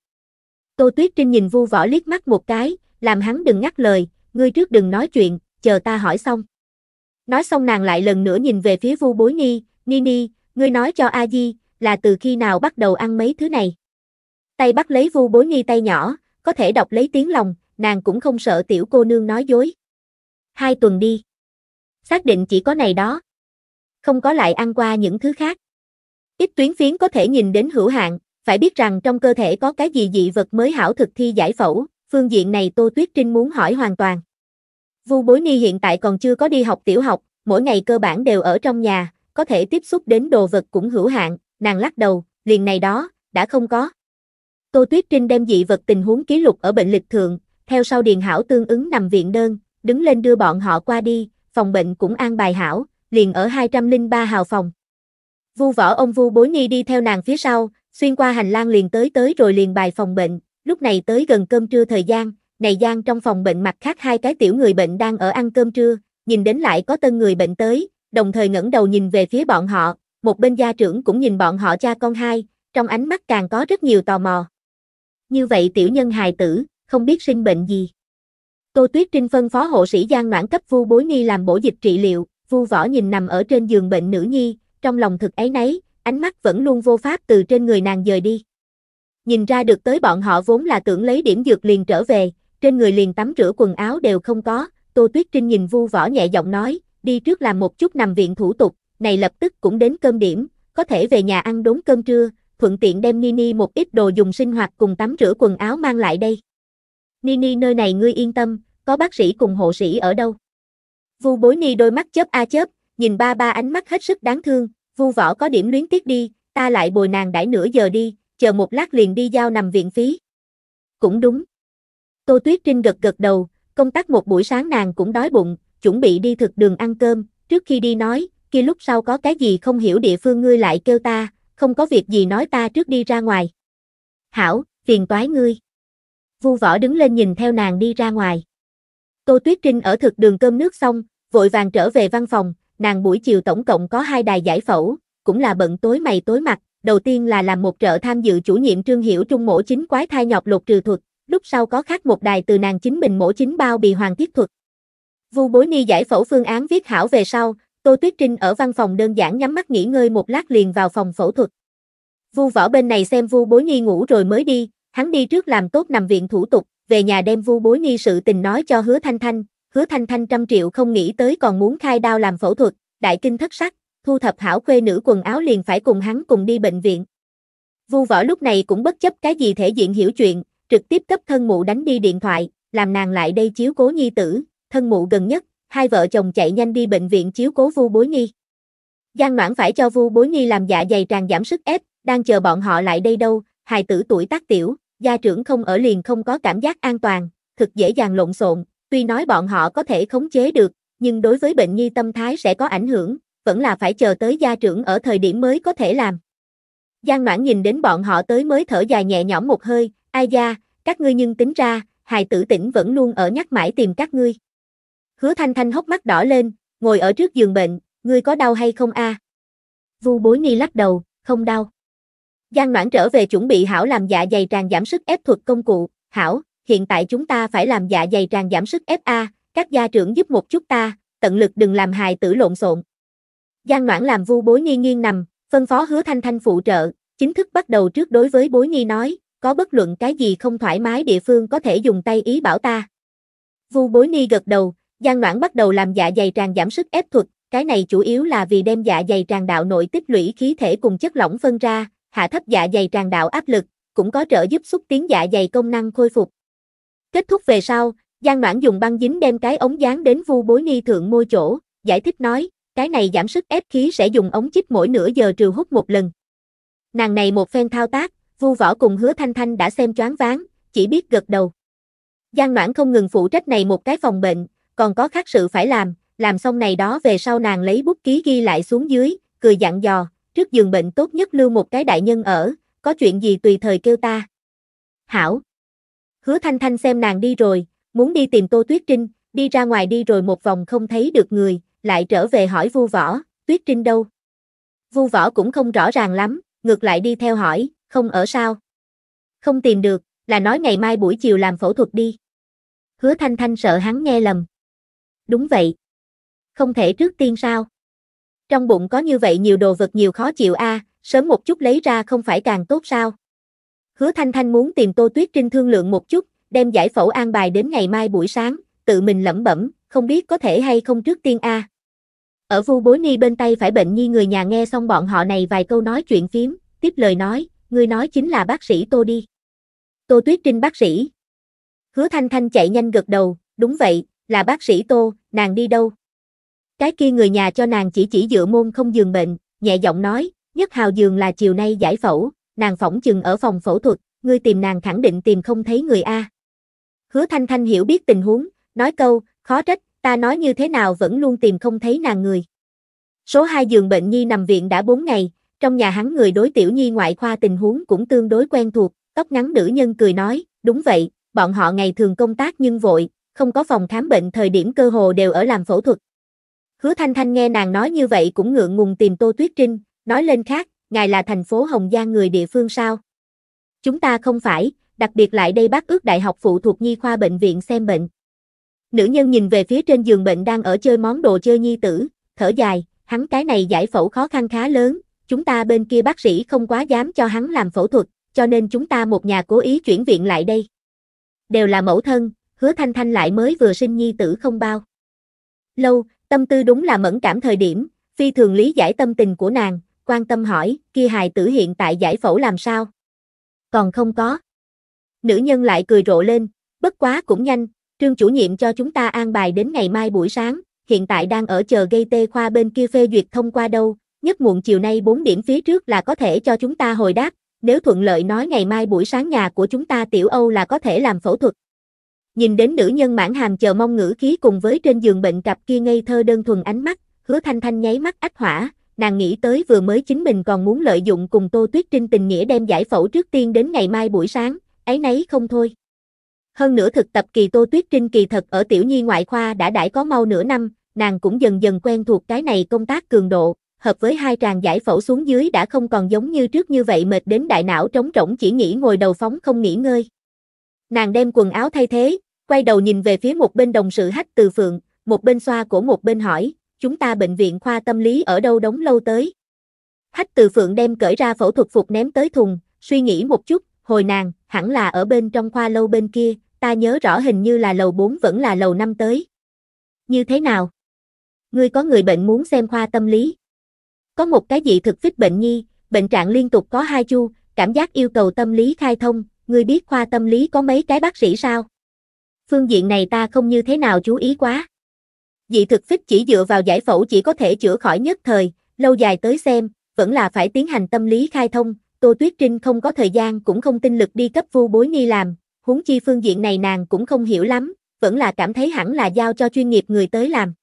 Tô Tuyết Trinh nhìn Vu Võ liếc mắt một cái, làm hắn đừng ngắt lời, ngươi trước đừng nói chuyện, chờ ta hỏi xong. Nói xong nàng lại lần nữa nhìn về phía Vu Bối Ni, Ni Ni, ngươi nói cho A Di, là từ khi nào bắt đầu ăn mấy thứ này? Tay bắt lấy Vu Bối Ni tay nhỏ, có thể đọc lấy tiếng lòng, nàng cũng không sợ tiểu cô nương nói dối. Hai tuần đi. Xác định chỉ có này đó. Không có lại ăn qua những thứ khác. Ít tuyến phiến có thể nhìn đến hữu hạn, phải biết rằng trong cơ thể có cái gì dị vật mới hảo thực thi giải phẫu, phương diện này Tô Tuyết Trinh muốn hỏi hoàn toàn. Vu Bối Ni hiện tại còn chưa có đi học tiểu học, mỗi ngày cơ bản đều ở trong nhà, có thể tiếp xúc đến đồ vật cũng hữu hạn, nàng lắc đầu, liền này đó, đã không có. Tô Tuyết Trinh đem dị vật tình huống ký lục ở bệnh lịch thượng, theo sau điền hảo tương ứng nằm viện đơn, đứng lên đưa bọn họ qua đi, phòng bệnh cũng an bài hảo, liền ở 203 hào phòng. Vu võ ông Vu Bối Ni đi theo nàng phía sau, xuyên qua hành lang liền tới tới rồi liền bài phòng bệnh, lúc này tới gần cơm trưa thời gian, này gian trong phòng bệnh mặt khác hai cái tiểu người bệnh đang ở ăn cơm trưa, nhìn đến lại có tân người bệnh tới, đồng thời ngẩng đầu nhìn về phía bọn họ, một bên gia trưởng cũng nhìn bọn họ cha con hai, trong ánh mắt càng có rất nhiều tò mò. Như vậy tiểu nhân hài tử, không biết sinh bệnh gì. Tô Tuyết Trinh phân phó hộ sĩ Giang Noãn cấp Vu Bối Ni làm bổ dịch trị liệu, Vu Võ nhìn nằm ở trên giường bệnh nữ nhi, trong lòng thực ấy nấy, ánh mắt vẫn luôn vô pháp từ trên người nàng dời đi. Nhìn ra được tới bọn họ vốn là tưởng lấy điểm dược liền trở về, trên người liền tắm rửa quần áo đều không có, Tô Tuyết Trinh nhìn Vu Võ nhẹ giọng nói, đi trước làm một chút nằm viện thủ tục, này lập tức cũng đến cơm điểm, có thể về nhà ăn đốn cơm trưa, thuận tiện đem Nini một ít đồ dùng sinh hoạt cùng tắm rửa quần áo mang lại đây. Nini nơi này ngươi yên tâm, có bác sĩ cùng hộ sĩ ở đâu. Vu Bối Ni đôi mắt chớp a chớp, nhìn ba ba ánh mắt hết sức đáng thương, Vu võ có điểm luyến tiếc đi, ta lại bồi nàng đãi nửa giờ đi, chờ một lát liền đi giao nằm viện phí. Cũng đúng. Tô Tuyết Trinh gật gật đầu, công tác một buổi sáng nàng cũng đói bụng, chuẩn bị đi thực đường ăn cơm, trước khi đi nói, kia lúc sau có cái gì không hiểu địa phương ngươi lại kêu ta, không có việc gì nói ta trước đi ra ngoài. Hảo, phiền toái ngươi. Vu võ đứng lên nhìn theo nàng đi ra ngoài. Tô Tuyết Trinh ở thực đường cơm nước xong, vội vàng trở về văn phòng, nàng buổi chiều tổng cộng có hai đài giải phẫu, cũng là bận tối mày tối mặt, đầu tiên là làm một trợ tham dự chủ nhiệm trương hiểu trung mổ chính quái thai nhọc lột trừ thuật, lúc sau có khác một đài từ nàng chính mình mổ chính bao bì hoàng thiết thuật. Vu bối ni giải phẫu phương án viết hảo về sau, Tô Tuyết Trinh ở văn phòng đơn giản nhắm mắt nghỉ ngơi một lát liền vào phòng phẫu thuật. Vu võ bên này xem Vu bối ni ngủ rồi mới đi, hắn đi trước làm tốt nằm viện thủ tục, về nhà đem Vu bối ni sự tình nói cho hứa thanh thanh, hứa thanh thanh trăm triệu không nghĩ tới còn muốn khai đao làm phẫu thuật, đại kinh thất sắc, thu thập hảo khuê nữ quần áo liền phải cùng hắn cùng đi bệnh viện. Vu võ lúc này cũng bất chấp cái gì thể diện hiểu chuyện, trực tiếp cấp thân mụ đánh đi điện thoại, làm nàng lại đây chiếu cố nhi tử, thân mụ gần nhất, hai vợ chồng chạy nhanh đi bệnh viện chiếu cố Vu Bối Nhi. Giang Noãn phải cho Vu Bối Nhi làm dạ dày tràn giảm sức ép, đang chờ bọn họ lại đây đâu, hài tử tuổi tác tiểu, gia trưởng không ở liền không có cảm giác an toàn, thực dễ dàng lộn xộn, Tuy nói bọn họ có thể khống chế được, nhưng đối với bệnh nhi tâm thái sẽ có ảnh hưởng, vẫn là phải chờ tới gia trưởng ở thời điểm mới có thể làm. Giang Noãn nhìn đến bọn họ tới mới thở dài nhẹ nhõm một hơi, ai da, các ngươi nhưng tính ra, hài tử tỉnh vẫn luôn ở nhắc mãi tìm các ngươi. Hứa Thanh Thanh hốc mắt đỏ lên, ngồi ở trước giường bệnh, ngươi có đau hay không a? Vu Bối Ni lắc đầu, không đau. Giang Noãn trở về chuẩn bị hảo làm dạ dày tràn giảm sức ép thuật công cụ, hảo, hiện tại chúng ta phải làm dạ dày tràn giảm sức ép a các gia trưởng giúp một chút ta, tận lực đừng làm hài tử lộn xộn. Giang Noãn làm vu bối nghi nghiêng nằm, phân phó hứa thanh thanh phụ trợ, chính thức bắt đầu trước đối với bối nghi nói, có bất luận cái gì không thoải mái địa phương có thể dùng tay ý bảo ta. Vu bối nghi gật đầu, Giang Noãn bắt đầu làm dạ dày tràn giảm sức ép thuật, cái này chủ yếu là vì đem dạ dày tràn đạo nội tích lũy khí thể cùng chất lỏng phân ra, hạ thấp dạ dày tràn đạo áp lực, cũng có trợ giúp xúc tiến dạ dày công năng khôi phục. Kết thúc về sau, Giang Noãn dùng băng dính đem cái ống dán đến vu bối ni thượng môi chỗ, giải thích nói, cái này giảm sức ép khí sẽ dùng ống chích mỗi nửa giờ trừ hút một lần. Nàng này một phen thao tác, vu võ cùng hứa thanh thanh đã xem choáng váng, chỉ biết gật đầu. Giang Noãn không ngừng phụ trách này một cái phòng bệnh, còn có khác sự phải làm, làm xong này đó về sau nàng lấy bút ký ghi lại xuống dưới, cười dặn dò, trước giường bệnh tốt nhất lưu một cái đại nhân ở, có chuyện gì tùy thời kêu ta. Hảo, Hứa Thanh Thanh xem nàng đi rồi, muốn đi tìm Tô Tuyết Trinh, đi ra ngoài đi rồi một vòng không thấy được người, lại trở về hỏi Vu Võ, Tuyết Trinh đâu? Vu Võ cũng không rõ ràng lắm, ngược lại đi theo hỏi, không ở sao? Không tìm được, là nói ngày mai buổi chiều làm phẫu thuật đi. Hứa Thanh Thanh sợ hắn nghe lầm. Đúng vậy. Không thể trước tiên sao? Trong bụng có như vậy nhiều đồ vật nhiều khó chịu a, à, sớm một chút lấy ra không phải càng tốt sao? Hứa Thanh Thanh muốn tìm Tô Tuyết Trinh thương lượng một chút, đem giải phẫu an bài đến ngày mai buổi sáng, tự mình lẩm bẩm, không biết có thể hay không trước tiên a. Ở Vu Bối Ni bên tay phải bệnh nhi người nhà nghe xong bọn họ này vài câu nói chuyện phím, tiếp lời nói, người nói chính là bác sĩ Tô đi. Tô Tuyết Trinh bác sĩ. Hứa Thanh Thanh chạy nhanh gật đầu, đúng vậy, là bác sĩ Tô, nàng đi đâu? Cái kia người nhà cho nàng chỉ chỉ dựa môn không giường bệnh, nhẹ giọng nói, nhất hào giường là chiều nay giải phẫu, nàng phỏng chừng ở phòng phẫu thuật, ngươi tìm nàng khẳng định tìm không thấy người A. Hứa Thanh Thanh hiểu biết tình huống, nói câu, khó trách, ta nói như thế nào vẫn luôn tìm không thấy nàng người. Số 2 giường bệnh Nhi nằm viện đã 4 ngày, trong nhà hắn người đối tiểu Nhi ngoại khoa tình huống cũng tương đối quen thuộc, tóc ngắn nữ nhân cười nói, đúng vậy, bọn họ ngày thường công tác nhưng vội, không có phòng khám bệnh thời điểm cơ hồ đều ở làm phẫu thuật. Hứa Thanh Thanh nghe nàng nói như vậy cũng ngượng ngùng tìm Tô Tuyết Trinh, nói lên khác, ngài là thành phố Hồng Giang người địa phương sao? Chúng ta không phải, đặc biệt lại đây bác ước đại học phụ thuộc nhi khoa bệnh viện xem bệnh. Nữ nhân nhìn về phía trên giường bệnh đang ở chơi món đồ chơi nhi tử, thở dài, hắn cái này giải phẫu khó khăn khá lớn, chúng ta bên kia bác sĩ không quá dám cho hắn làm phẫu thuật, cho nên chúng ta một nhà cố ý chuyển viện lại đây. Đều là mẫu thân, hứa thanh thanh lại mới vừa sinh nhi tử không bao. Lâu, tâm tư đúng là mẫn cảm thời điểm, phi thường lý giải tâm tình của nàng, quan tâm hỏi, kia hài tử hiện tại giải phẫu làm sao? Còn không có. Nữ nhân lại cười rộ lên, bất quá cũng nhanh, trương chủ nhiệm cho chúng ta an bài đến ngày mai buổi sáng, hiện tại đang ở chờ gây tê khoa bên kia phê duyệt thông qua đâu, nhất muộn chiều nay 4 điểm phía trước là có thể cho chúng ta hồi đáp, nếu thuận lợi nói ngày mai buổi sáng nhà của chúng ta tiểu Âu là có thể làm phẫu thuật. Nhìn đến nữ nhân mãn hàm chờ mong ngữ khí cùng với trên giường bệnh cặp kia ngây thơ đơn thuần ánh mắt, hứa thanh thanh nháy mắt ách hỏa, nàng nghĩ tới vừa mới chính mình còn muốn lợi dụng cùng Tô Tuyết Trinh tình nghĩa đem giải phẫu trước tiên đến ngày mai buổi sáng, ấy nấy không thôi. Hơn nữa thực tập kỳ Tô Tuyết Trinh kỳ thật ở tiểu nhi ngoại khoa đã đãi có mau nửa năm, nàng cũng dần dần quen thuộc cái này công tác cường độ, hợp với hai tràng giải phẫu xuống dưới đã không còn giống như trước như vậy mệt đến đại não trống rỗng chỉ nghĩ ngồi đầu phóng không nghỉ ngơi. Nàng đem quần áo thay thế, quay đầu nhìn về phía một bên đồng sự hách từ phượng, một bên xoa của một bên hỏi, chúng ta bệnh viện khoa tâm lý ở đâu đóng lâu tới. Hách từ phượng đem cởi ra phẫu thuật phục ném tới thùng, suy nghĩ một chút, hồi nàng, hẳn là ở bên trong khoa lâu bên kia, ta nhớ rõ hình như là lầu 4 vẫn là lầu 5 tới. Như thế nào? Ngươi có người bệnh muốn xem khoa tâm lý. Có một cái gì thực phích bệnh nhi, bệnh trạng liên tục có hai chu, cảm giác yêu cầu tâm lý khai thông, ngươi biết khoa tâm lý có mấy cái bác sĩ sao? Phương diện này ta không như thế nào chú ý quá dị thực phích chỉ dựa vào giải phẫu chỉ có thể chữa khỏi nhất thời, lâu dài tới xem, vẫn là phải tiến hành tâm lý khai thông, Tô Tuyết Trinh không có thời gian cũng không tinh lực đi cấp vu bối nghi làm, huống chi phương diện này nàng cũng không hiểu lắm, vẫn là cảm thấy hẳn là giao cho chuyên nghiệp người tới làm.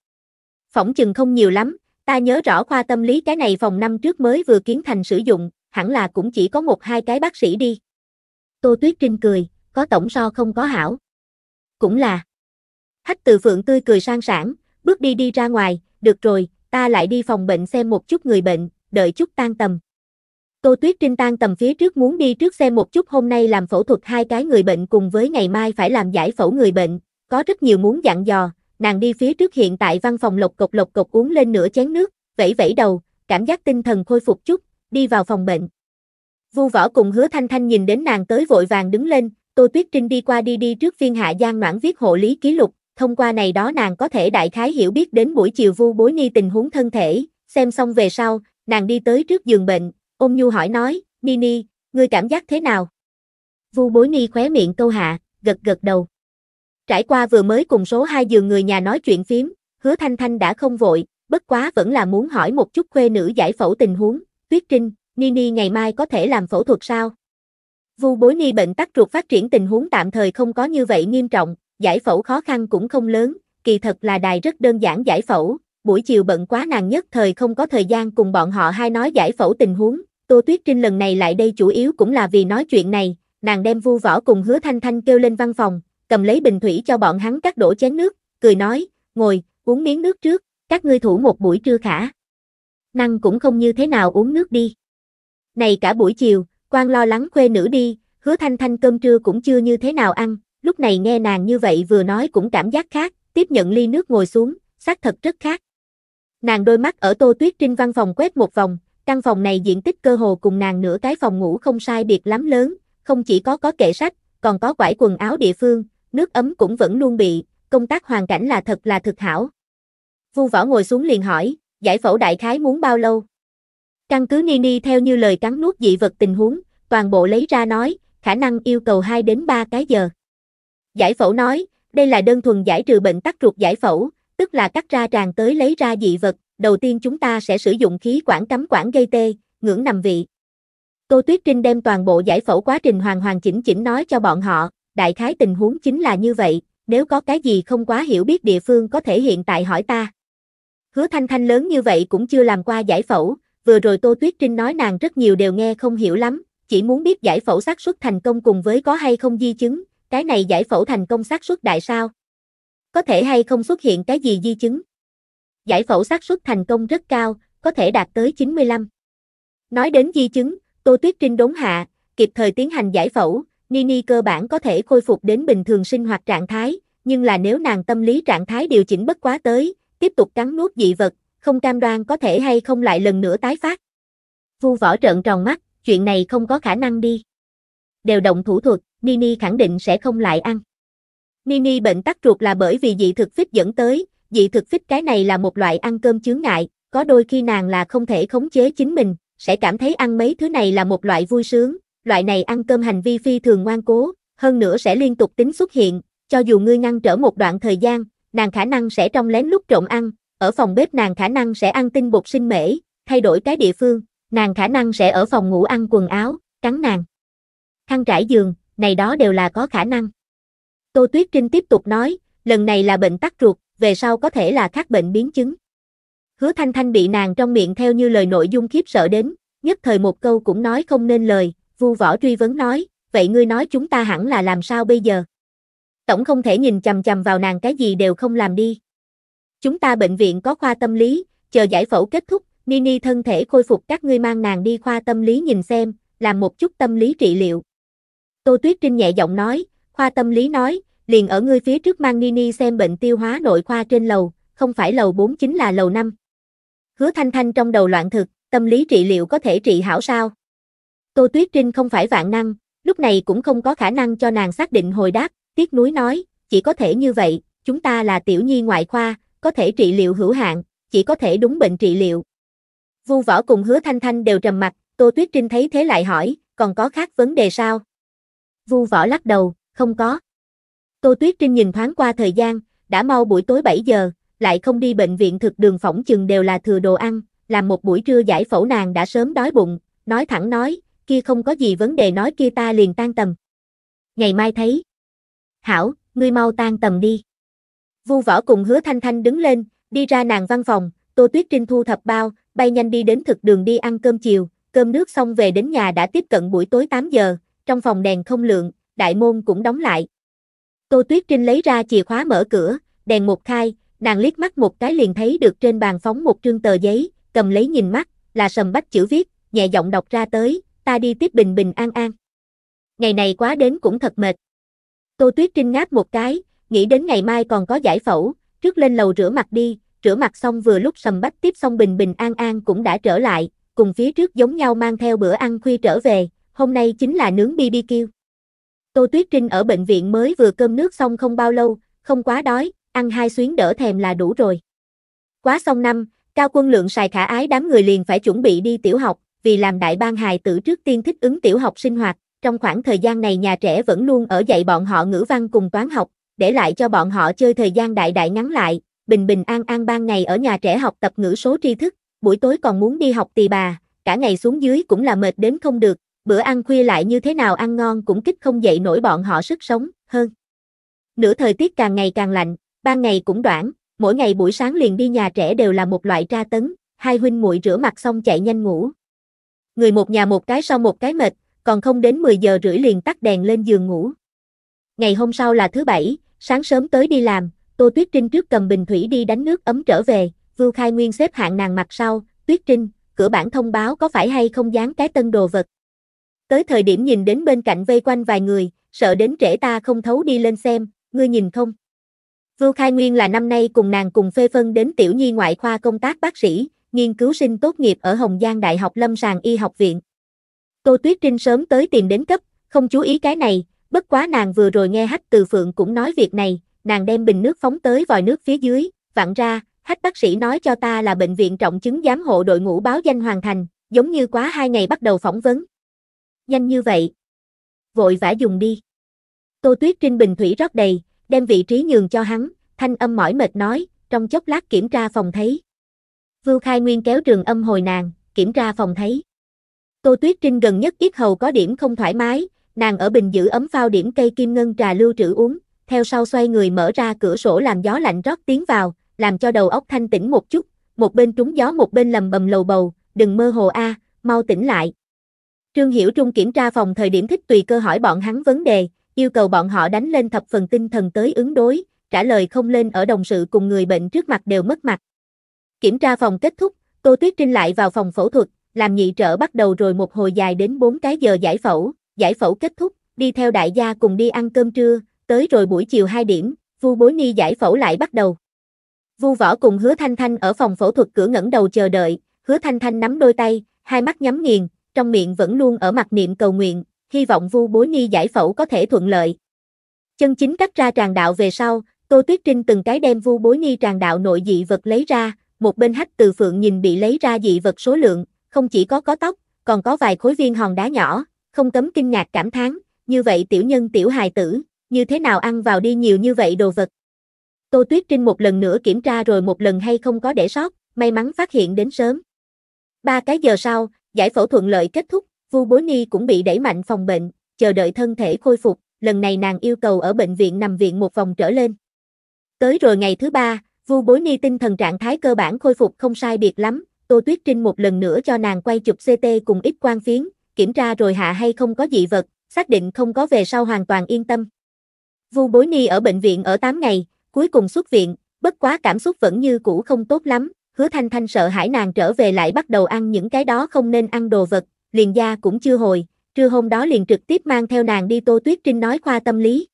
Phỏng chừng không nhiều lắm, ta nhớ rõ khoa tâm lý cái này phòng năm trước mới vừa kiến thành sử dụng, hẳn là cũng chỉ có một hai cái bác sĩ đi. Tô Tuyết Trinh cười, có tổng so không có hảo. Cũng là. Hách từ phượng tươi cười sang sảng, bước đi đi ra ngoài, được rồi, ta lại đi phòng bệnh xem một chút người bệnh, đợi chút tan tầm. Tô Tuyết Trinh tan tầm phía trước muốn đi trước xem một chút hôm nay làm phẫu thuật hai cái người bệnh cùng với ngày mai phải làm giải phẫu người bệnh, có rất nhiều muốn dặn dò, nàng đi phía trước hiện tại văn phòng lộc cộc lộc cộc uống lên nửa chén nước, vẫy vẫy đầu, cảm giác tinh thần khôi phục chút, đi vào phòng bệnh. Vu Võ cùng Hứa Thanh Thanh nhìn đến nàng tới vội vàng đứng lên, Tô Tuyết Trinh đi qua đi đi trước viên hạ gian noãn viết hộ lý ký lục, thông qua này đó nàng có thể đại khái hiểu biết đến buổi chiều vu bối ni tình huống thân thể, xem xong về sau, nàng đi tới trước giường bệnh, ôm nhu hỏi nói, Nini, ngươi cảm giác thế nào? Vu bối ni khóe miệng câu hạ, gật gật đầu. Trải qua vừa mới cùng số hai giường người nhà nói chuyện phím, hứa thanh thanh đã không vội, bất quá vẫn là muốn hỏi một chút khuê nữ giải phẫu tình huống, tuyết trinh, Nini ngày mai có thể làm phẫu thuật sao? Vu bối ni bệnh tắc ruột phát triển tình huống tạm thời không có như vậy nghiêm trọng, giải phẫu khó khăn cũng không lớn, kỳ thật là đài rất đơn giản giải phẫu, buổi chiều bận quá nàng nhất thời không có thời gian cùng bọn họ hai nói giải phẫu tình huống, Tô Tuyết Trinh lần này lại đây chủ yếu cũng là vì nói chuyện này, nàng đem vu võ cùng hứa thanh thanh kêu lên văn phòng, cầm lấy bình thủy cho bọn hắn cắt đổ chén nước, cười nói, ngồi, uống miếng nước trước, các ngươi thủ một buổi trưa khả. Năng cũng không như thế nào uống nước đi. Này cả buổi chiều, quan lo lắng khuê nữ đi, hứa thanh thanh cơm trưa cũng chưa như thế nào ăn, lúc này nghe nàng như vậy vừa nói cũng cảm giác khác, tiếp nhận ly nước ngồi xuống, xác thật rất khác. Nàng đôi mắt ở Tô Tuyết Trinh văn phòng quét một vòng, căn phòng này diện tích cơ hồ cùng nàng nửa cái phòng ngủ không sai biệt lắm lớn, không chỉ có có kệ sách, còn có quải quần áo địa phương, nước ấm cũng vẫn luôn bị, công tác hoàn cảnh là thật là thực hảo. Vu Võ ngồi xuống liền hỏi, giải phẫu đại khái muốn bao lâu? Căn cứ ni ni theo như lời cắn nuốt dị vật tình huống, toàn bộ lấy ra nói, khả năng yêu cầu 2 đến 3 cái giờ. Giải phẫu nói, đây là đơn thuần giải trừ bệnh tắc ruột giải phẫu, tức là cắt ra tràn tới lấy ra dị vật, đầu tiên chúng ta sẽ sử dụng khí quản cắm quản gây tê, ngưỡng nằm vị. Tô Tuyết Trinh đem toàn bộ giải phẫu quá trình hoàn hoàn chỉnh chỉnh nói cho bọn họ, đại khái tình huống chính là như vậy, nếu có cái gì không quá hiểu biết địa phương có thể hiện tại hỏi ta. Hứa Thanh Thanh lớn như vậy cũng chưa làm qua giải phẫu, vừa rồi Tô Tuyết Trinh nói nàng rất nhiều đều nghe không hiểu lắm, chỉ muốn biết giải phẫu xác suất thành công cùng với có hay không di chứng, cái này giải phẫu thành công xác suất đại sao? Có thể hay không xuất hiện cái gì di chứng? Giải phẫu xác suất thành công rất cao, có thể đạt tới 95. Nói đến di chứng, Tô Tuyết Trinh đốn hạ, kịp thời tiến hành giải phẫu, Nini cơ bản có thể khôi phục đến bình thường sinh hoạt trạng thái, nhưng là nếu nàng tâm lý trạng thái điều chỉnh bất quá tới, tiếp tục cắn nuốt dị vật, không cam đoan có thể hay không lại lần nữa tái phát. Vu võ trợn tròn mắt, chuyện này không có khả năng đi. Đều động thủ thuật. Nini khẳng định sẽ không lại ăn. Nini bệnh tắc ruột là bởi vì dị thực phích dẫn tới, dị thực phích cái này là một loại ăn cơm chướng ngại, có đôi khi nàng là không thể khống chế chính mình, sẽ cảm thấy ăn mấy thứ này là một loại vui sướng, loại này ăn cơm hành vi phi thường ngoan cố, hơn nữa sẽ liên tục tính xuất hiện, cho dù ngươi ngăn trở một đoạn thời gian, nàng khả năng sẽ trong lén lút trộm ăn, ở phòng bếp nàng khả năng sẽ ăn tinh bột sinh mễ, thay đổi cái địa phương, nàng khả năng sẽ ở phòng ngủ ăn quần áo, cắn nàng. Khăn trải giường, này đó đều là có khả năng. Tô Tuyết Trinh tiếp tục nói, lần này là bệnh tắc ruột, về sau có thể là các bệnh biến chứng. Hứa Thanh Thanh bị nàng trong miệng theo như lời nội dung khiếp sợ đến, nhất thời một câu cũng nói không nên lời, Vu Võ truy vấn nói, vậy ngươi nói chúng ta hẳn là làm sao bây giờ? Tổng không thể nhìn chầm chầm vào nàng cái gì đều không làm đi. Chúng ta bệnh viện có khoa tâm lý, chờ giải phẫu kết thúc, Nini thân thể khôi phục các ngươi mang nàng đi khoa tâm lý nhìn xem, làm một chút tâm lý trị liệu. Tô Tuyết Trinh nhẹ giọng nói, khoa tâm lý nói, liền ở ngươi phía trước mang Nini xem bệnh tiêu hóa nội khoa trên lầu, không phải lầu 4 chính là lầu 5. Hứa Thanh Thanh trong đầu loạn thực, tâm lý trị liệu có thể trị hảo sao? Tô Tuyết Trinh không phải vạn năng, lúc này cũng không có khả năng cho nàng xác định hồi đáp, tiếc núi nói, chỉ có thể như vậy, chúng ta là tiểu nhi ngoại khoa, có thể trị liệu hữu hạn, chỉ có thể đúng bệnh trị liệu. Vu Võ cùng Hứa Thanh Thanh đều trầm mặt, Tô Tuyết Trinh thấy thế lại hỏi, còn có khác vấn đề sao? Vu Võ lắc đầu, không có. Tô Tuyết Trinh nhìn thoáng qua thời gian, đã mau buổi tối 7 giờ, lại không đi bệnh viện thực đường phỏng chừng đều là thừa đồ ăn, làm một buổi trưa giải phẫu nàng đã sớm đói bụng, nói thẳng nói, kia không có gì vấn đề nói kia ta liền tan tầm. Ngày mai thấy. Hảo, ngươi mau tan tầm đi. Vu Võ cùng Hứa Thanh Thanh đứng lên, đi ra nàng văn phòng, Tô Tuyết Trinh thu thập bao, bay nhanh đi đến thực đường đi ăn cơm chiều, cơm nước xong về đến nhà đã tiếp cận buổi tối 8 giờ, trong phòng đèn không lượng, đại môn cũng đóng lại. Tô Tuyết Trinh lấy ra chìa khóa mở cửa, đèn một khai, nàng liếc mắt một cái liền thấy được trên bàn phóng một trương tờ giấy, cầm lấy nhìn mắt, là sầm bách chữ viết, nhẹ giọng đọc ra tới, ta đi tiếp bình bình an an. Ngày này quá đến cũng thật mệt. Tô Tuyết Trinh ngáp một cái, nghĩ đến ngày mai còn có giải phẫu, trước lên lầu rửa mặt đi, rửa mặt xong vừa lúc sầm bách tiếp xong bình bình an an cũng đã trở lại, cùng phía trước giống nhau mang theo bữa ăn khuya trở về, hôm nay chính là nướng BBQ. Tô Tuyết Trinh ở bệnh viện mới vừa cơm nước xong không bao lâu, không quá đói, ăn hai xuyến đỡ thèm là đủ rồi. Quá xong năm, Cao Quân Lượng xài khả ái đám người liền phải chuẩn bị đi tiểu học, vì làm đại ban hài tử trước tiên thích ứng tiểu học sinh hoạt, trong khoảng thời gian này nhà trẻ vẫn luôn ở dạy bọn họ ngữ văn cùng toán học, để lại cho bọn họ chơi thời gian đại đại ngắn lại, bình bình an an ban ngày ở nhà trẻ học tập ngữ số tri thức, buổi tối còn muốn đi học tỳ bà, cả ngày xuống dưới cũng là mệt đến không được, bữa ăn khuya lại như thế nào ăn ngon cũng kích không dậy nổi bọn họ sức sống, hơn. Nửa thời tiết càng ngày càng lạnh, ban ngày cũng đoạn, mỗi ngày buổi sáng liền đi nhà trẻ đều là một loại tra tấn, hai huynh muội rửa mặt xong chạy nhanh ngủ. Người một nhà một cái sau một cái mệt, còn không đến 10 giờ rưỡi liền tắt đèn lên giường ngủ. Ngày hôm sau là thứ bảy, sáng sớm tới đi làm, Tô Tuyết Trinh trước cầm bình thủy đi đánh nước ấm trở về, Vưu Khai Nguyên xếp hạng nàng mặt sau, Tuyết Trinh, cửa bản thông báo có phải hay không dán cái tân đồ vật, Tới thời điểm nhìn đến bên cạnh vây quanh vài người, sợ đến trễ ta không thấu đi lên xem, ngươi nhìn không? Vưu Khai Nguyên là năm nay cùng nàng cùng phê phân đến tiểu nhi ngoại khoa công tác bác sĩ, nghiên cứu sinh tốt nghiệp ở Hồng Giang Đại học Lâm sàng Y học viện. Tô Tuyết Trinh sớm tới tìm đến cấp, không chú ý cái này, bất quá nàng vừa rồi nghe Hách Từ Phượng cũng nói việc này, nàng đem bình nước phóng tới vòi nước phía dưới, vặn ra, Hách bác sĩ nói cho ta là bệnh viện trọng chứng giám hộ đội ngũ báo danh hoàn thành, giống như quá hai ngày bắt đầu phỏng vấn, nhanh như vậy. Vội vã dùng đi. Tô Tuyết Trinh bình thủy rót đầy, đem vị trí nhường cho hắn, thanh âm mỏi mệt nói, trong chốc lát kiểm tra phòng thấy. Vưu Khai Nguyên kéo trường âm hồi nàng, kiểm tra phòng thấy. Tô Tuyết Trinh gần nhất ít hầu có điểm không thoải mái, nàng ở bình giữ ấm phao điểm cây kim ngân trà lưu trữ uống, theo sau xoay người mở ra cửa sổ làm gió lạnh rót tiến vào, làm cho đầu óc thanh tĩnh một chút, một bên trúng gió một bên lầm bầm lầu bầu, đừng mơ hồ a, à, mau tỉnh lại. Trương Hiểu Trung kiểm tra phòng thời điểm thích tùy cơ hỏi bọn hắn vấn đề, yêu cầu bọn họ đánh lên thập phần tinh thần tới ứng đối, trả lời không lên ở đồng sự cùng người bệnh trước mặt đều mất mặt. Kiểm tra phòng kết thúc, Tô Tuyết Trinh lại vào phòng phẫu thuật, làm nhị trợ bắt đầu rồi một hồi dài đến 4 cái giờ giải phẫu, giải phẫu kết thúc, đi theo đại gia cùng đi ăn cơm trưa, tới rồi buổi chiều 2 điểm, Vu Bối Ni giải phẫu lại bắt đầu. Vu Võ cùng Hứa Thanh Thanh ở phòng phẫu thuật cửa ngẩng đầu chờ đợi, Hứa Thanh Thanh nắm đôi tay, hai mắt nhắm nghiền, trong miệng vẫn luôn ở mặt niệm cầu nguyện, hy vọng Vu Bối Ni giải phẫu có thể thuận lợi. Chân chính cắt ra tràn đạo về sau, Tô Tuyết Trinh từng cái đem Vu Bối Ni tràn đạo nội dị vật lấy ra, một bên hách từ phượng nhìn bị lấy ra dị vật số lượng, không chỉ có có tóc, còn có vài khối viên hòn đá nhỏ, không cấm kinh ngạc cảm thán, như vậy tiểu nhân tiểu hài tử, như thế nào ăn vào đi nhiều như vậy đồ vật. Tô Tuyết Trinh một lần nữa kiểm tra rồi một lần hay không có để sót, may mắn phát hiện đến sớm. Ba cái giờ sau, Giải phẫu thuận lợi kết thúc, Vu Bối Ni cũng bị đẩy mạnh phòng bệnh, chờ đợi thân thể khôi phục, lần này nàng yêu cầu ở bệnh viện nằm viện một vòng trở lên. Tới rồi ngày thứ ba, Vu Bối Ni tinh thần trạng thái cơ bản khôi phục không sai biệt lắm, Tô Tuyết Trinh một lần nữa cho nàng quay chụp CT cùng ít quang phiến, kiểm tra rồi hạ hay không có dị vật, xác định không có về sau hoàn toàn yên tâm. Vu Bối Ni ở bệnh viện ở 8 ngày, cuối cùng xuất viện, bất quá cảm xúc vẫn như cũ không tốt lắm, hứa thanh thanh sợ hãi nàng trở về lại bắt đầu ăn những cái đó không nên ăn đồ vật, liền da cũng chưa hồi, trưa hôm đó liền trực tiếp mang theo nàng đi Tô Tuyết Trinh nói khoa tâm lý.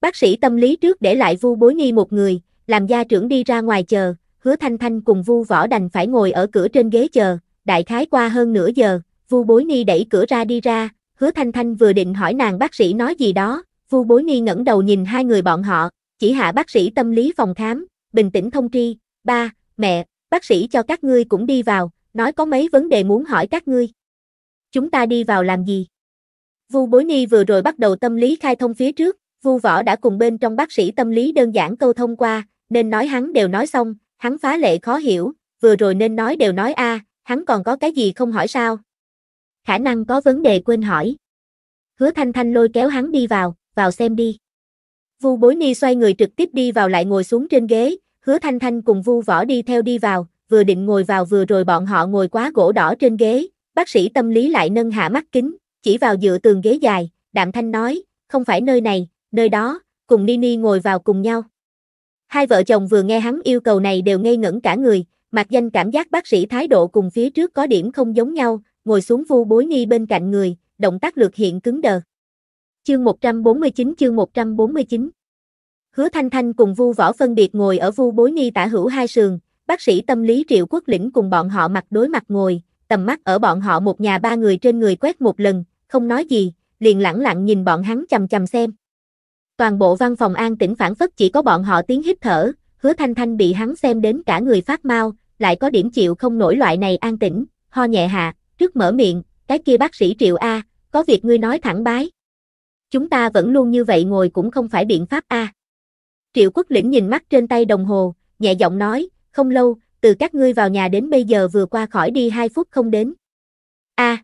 Bác sĩ tâm lý trước để lại vu bối nghi một người, làm gia trưởng đi ra ngoài chờ, hứa thanh thanh cùng vu võ đành phải ngồi ở cửa trên ghế chờ, đại khái qua hơn nửa giờ, vu bối nghi đẩy cửa ra đi ra, hứa thanh thanh vừa định hỏi nàng bác sĩ nói gì đó, vu bối nghi ngẩng đầu nhìn hai người bọn họ, chỉ hạ bác sĩ tâm lý phòng khám, bình tĩnh thông tri, ba, mẹ, bác sĩ cho các ngươi cũng đi vào, nói có mấy vấn đề muốn hỏi các ngươi. Chúng ta đi vào làm gì? Vu Bối Ni vừa rồi bắt đầu tâm lý khai thông phía trước, Vu Võ đã cùng bên trong bác sĩ tâm lý đơn giản câu thông qua, nên nói hắn đều nói xong, hắn phá lệ khó hiểu, vừa rồi nên nói đều nói a, hắn còn có cái gì không hỏi sao? Khả năng có vấn đề quên hỏi. Hứa Thanh Thanh lôi kéo hắn đi vào, vào xem đi. Vu Bối Ni xoay người trực tiếp đi vào lại ngồi xuống trên ghế, hứa thanh thanh cùng vu võ đi theo đi vào, vừa định ngồi vào vừa rồi bọn họ ngồi quá gỗ đỏ trên ghế, bác sĩ tâm lý lại nâng hạ mắt kính, chỉ vào dựa tường ghế dài, đạm thanh nói, không phải nơi này, nơi đó, cùng Nini ngồi vào cùng nhau. Hai vợ chồng vừa nghe hắn yêu cầu này đều ngây ngẩn cả người, mặc danh cảm giác bác sĩ thái độ cùng phía trước có điểm không giống nhau, ngồi xuống vu bối nghi bên cạnh người, động tác lược hiện cứng đờ. Chương 149 chương 149 Hứa Thanh Thanh cùng Vu Võ phân biệt ngồi ở Vu Bối Nhi tả hữu hai sườn, bác sĩ tâm lý Triệu Quốc Lĩnh cùng bọn họ mặt đối mặt ngồi, tầm mắt ở bọn họ một nhà ba người trên người quét một lần, không nói gì, liền lẳng lặng nhìn bọn hắn chầm chầm xem. Toàn bộ văn phòng an tĩnh phản phất chỉ có bọn họ tiếng hít thở, Hứa Thanh Thanh bị hắn xem đến cả người phát mau, lại có điểm chịu không nổi loại này an tĩnh, ho nhẹ hạ, trước mở miệng, cái kia bác sĩ Triệu A, có việc ngươi nói thẳng bái. Chúng ta vẫn luôn như vậy ngồi cũng không phải biện pháp A. Triệu Quốc Lĩnh nhìn mắt trên tay đồng hồ, nhẹ giọng nói, không lâu, từ các ngươi vào nhà đến bây giờ vừa qua khỏi đi 2 phút không đến. A. À.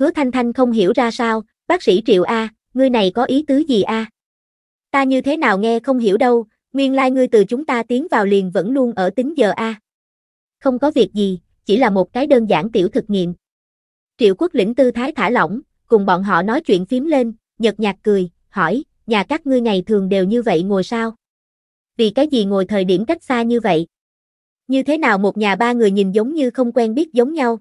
Hứa Thanh Thanh không hiểu ra sao, bác sĩ Triệu A, ngươi này có ý tứ gì A? Ta như thế nào nghe không hiểu đâu, nguyên lai ngươi từ chúng ta tiến vào liền vẫn luôn ở tính giờ A. Không có việc gì, chỉ là một cái đơn giản tiểu thực nghiệm. Triệu Quốc lĩnh tư thái thả lỏng, cùng bọn họ nói chuyện phím lên, nhật nhạt cười, hỏi, nhà các ngươi ngày thường đều như vậy ngồi sao? Vì cái gì ngồi thời điểm cách xa như vậy? Như thế nào một nhà ba người nhìn giống như không quen biết giống nhau?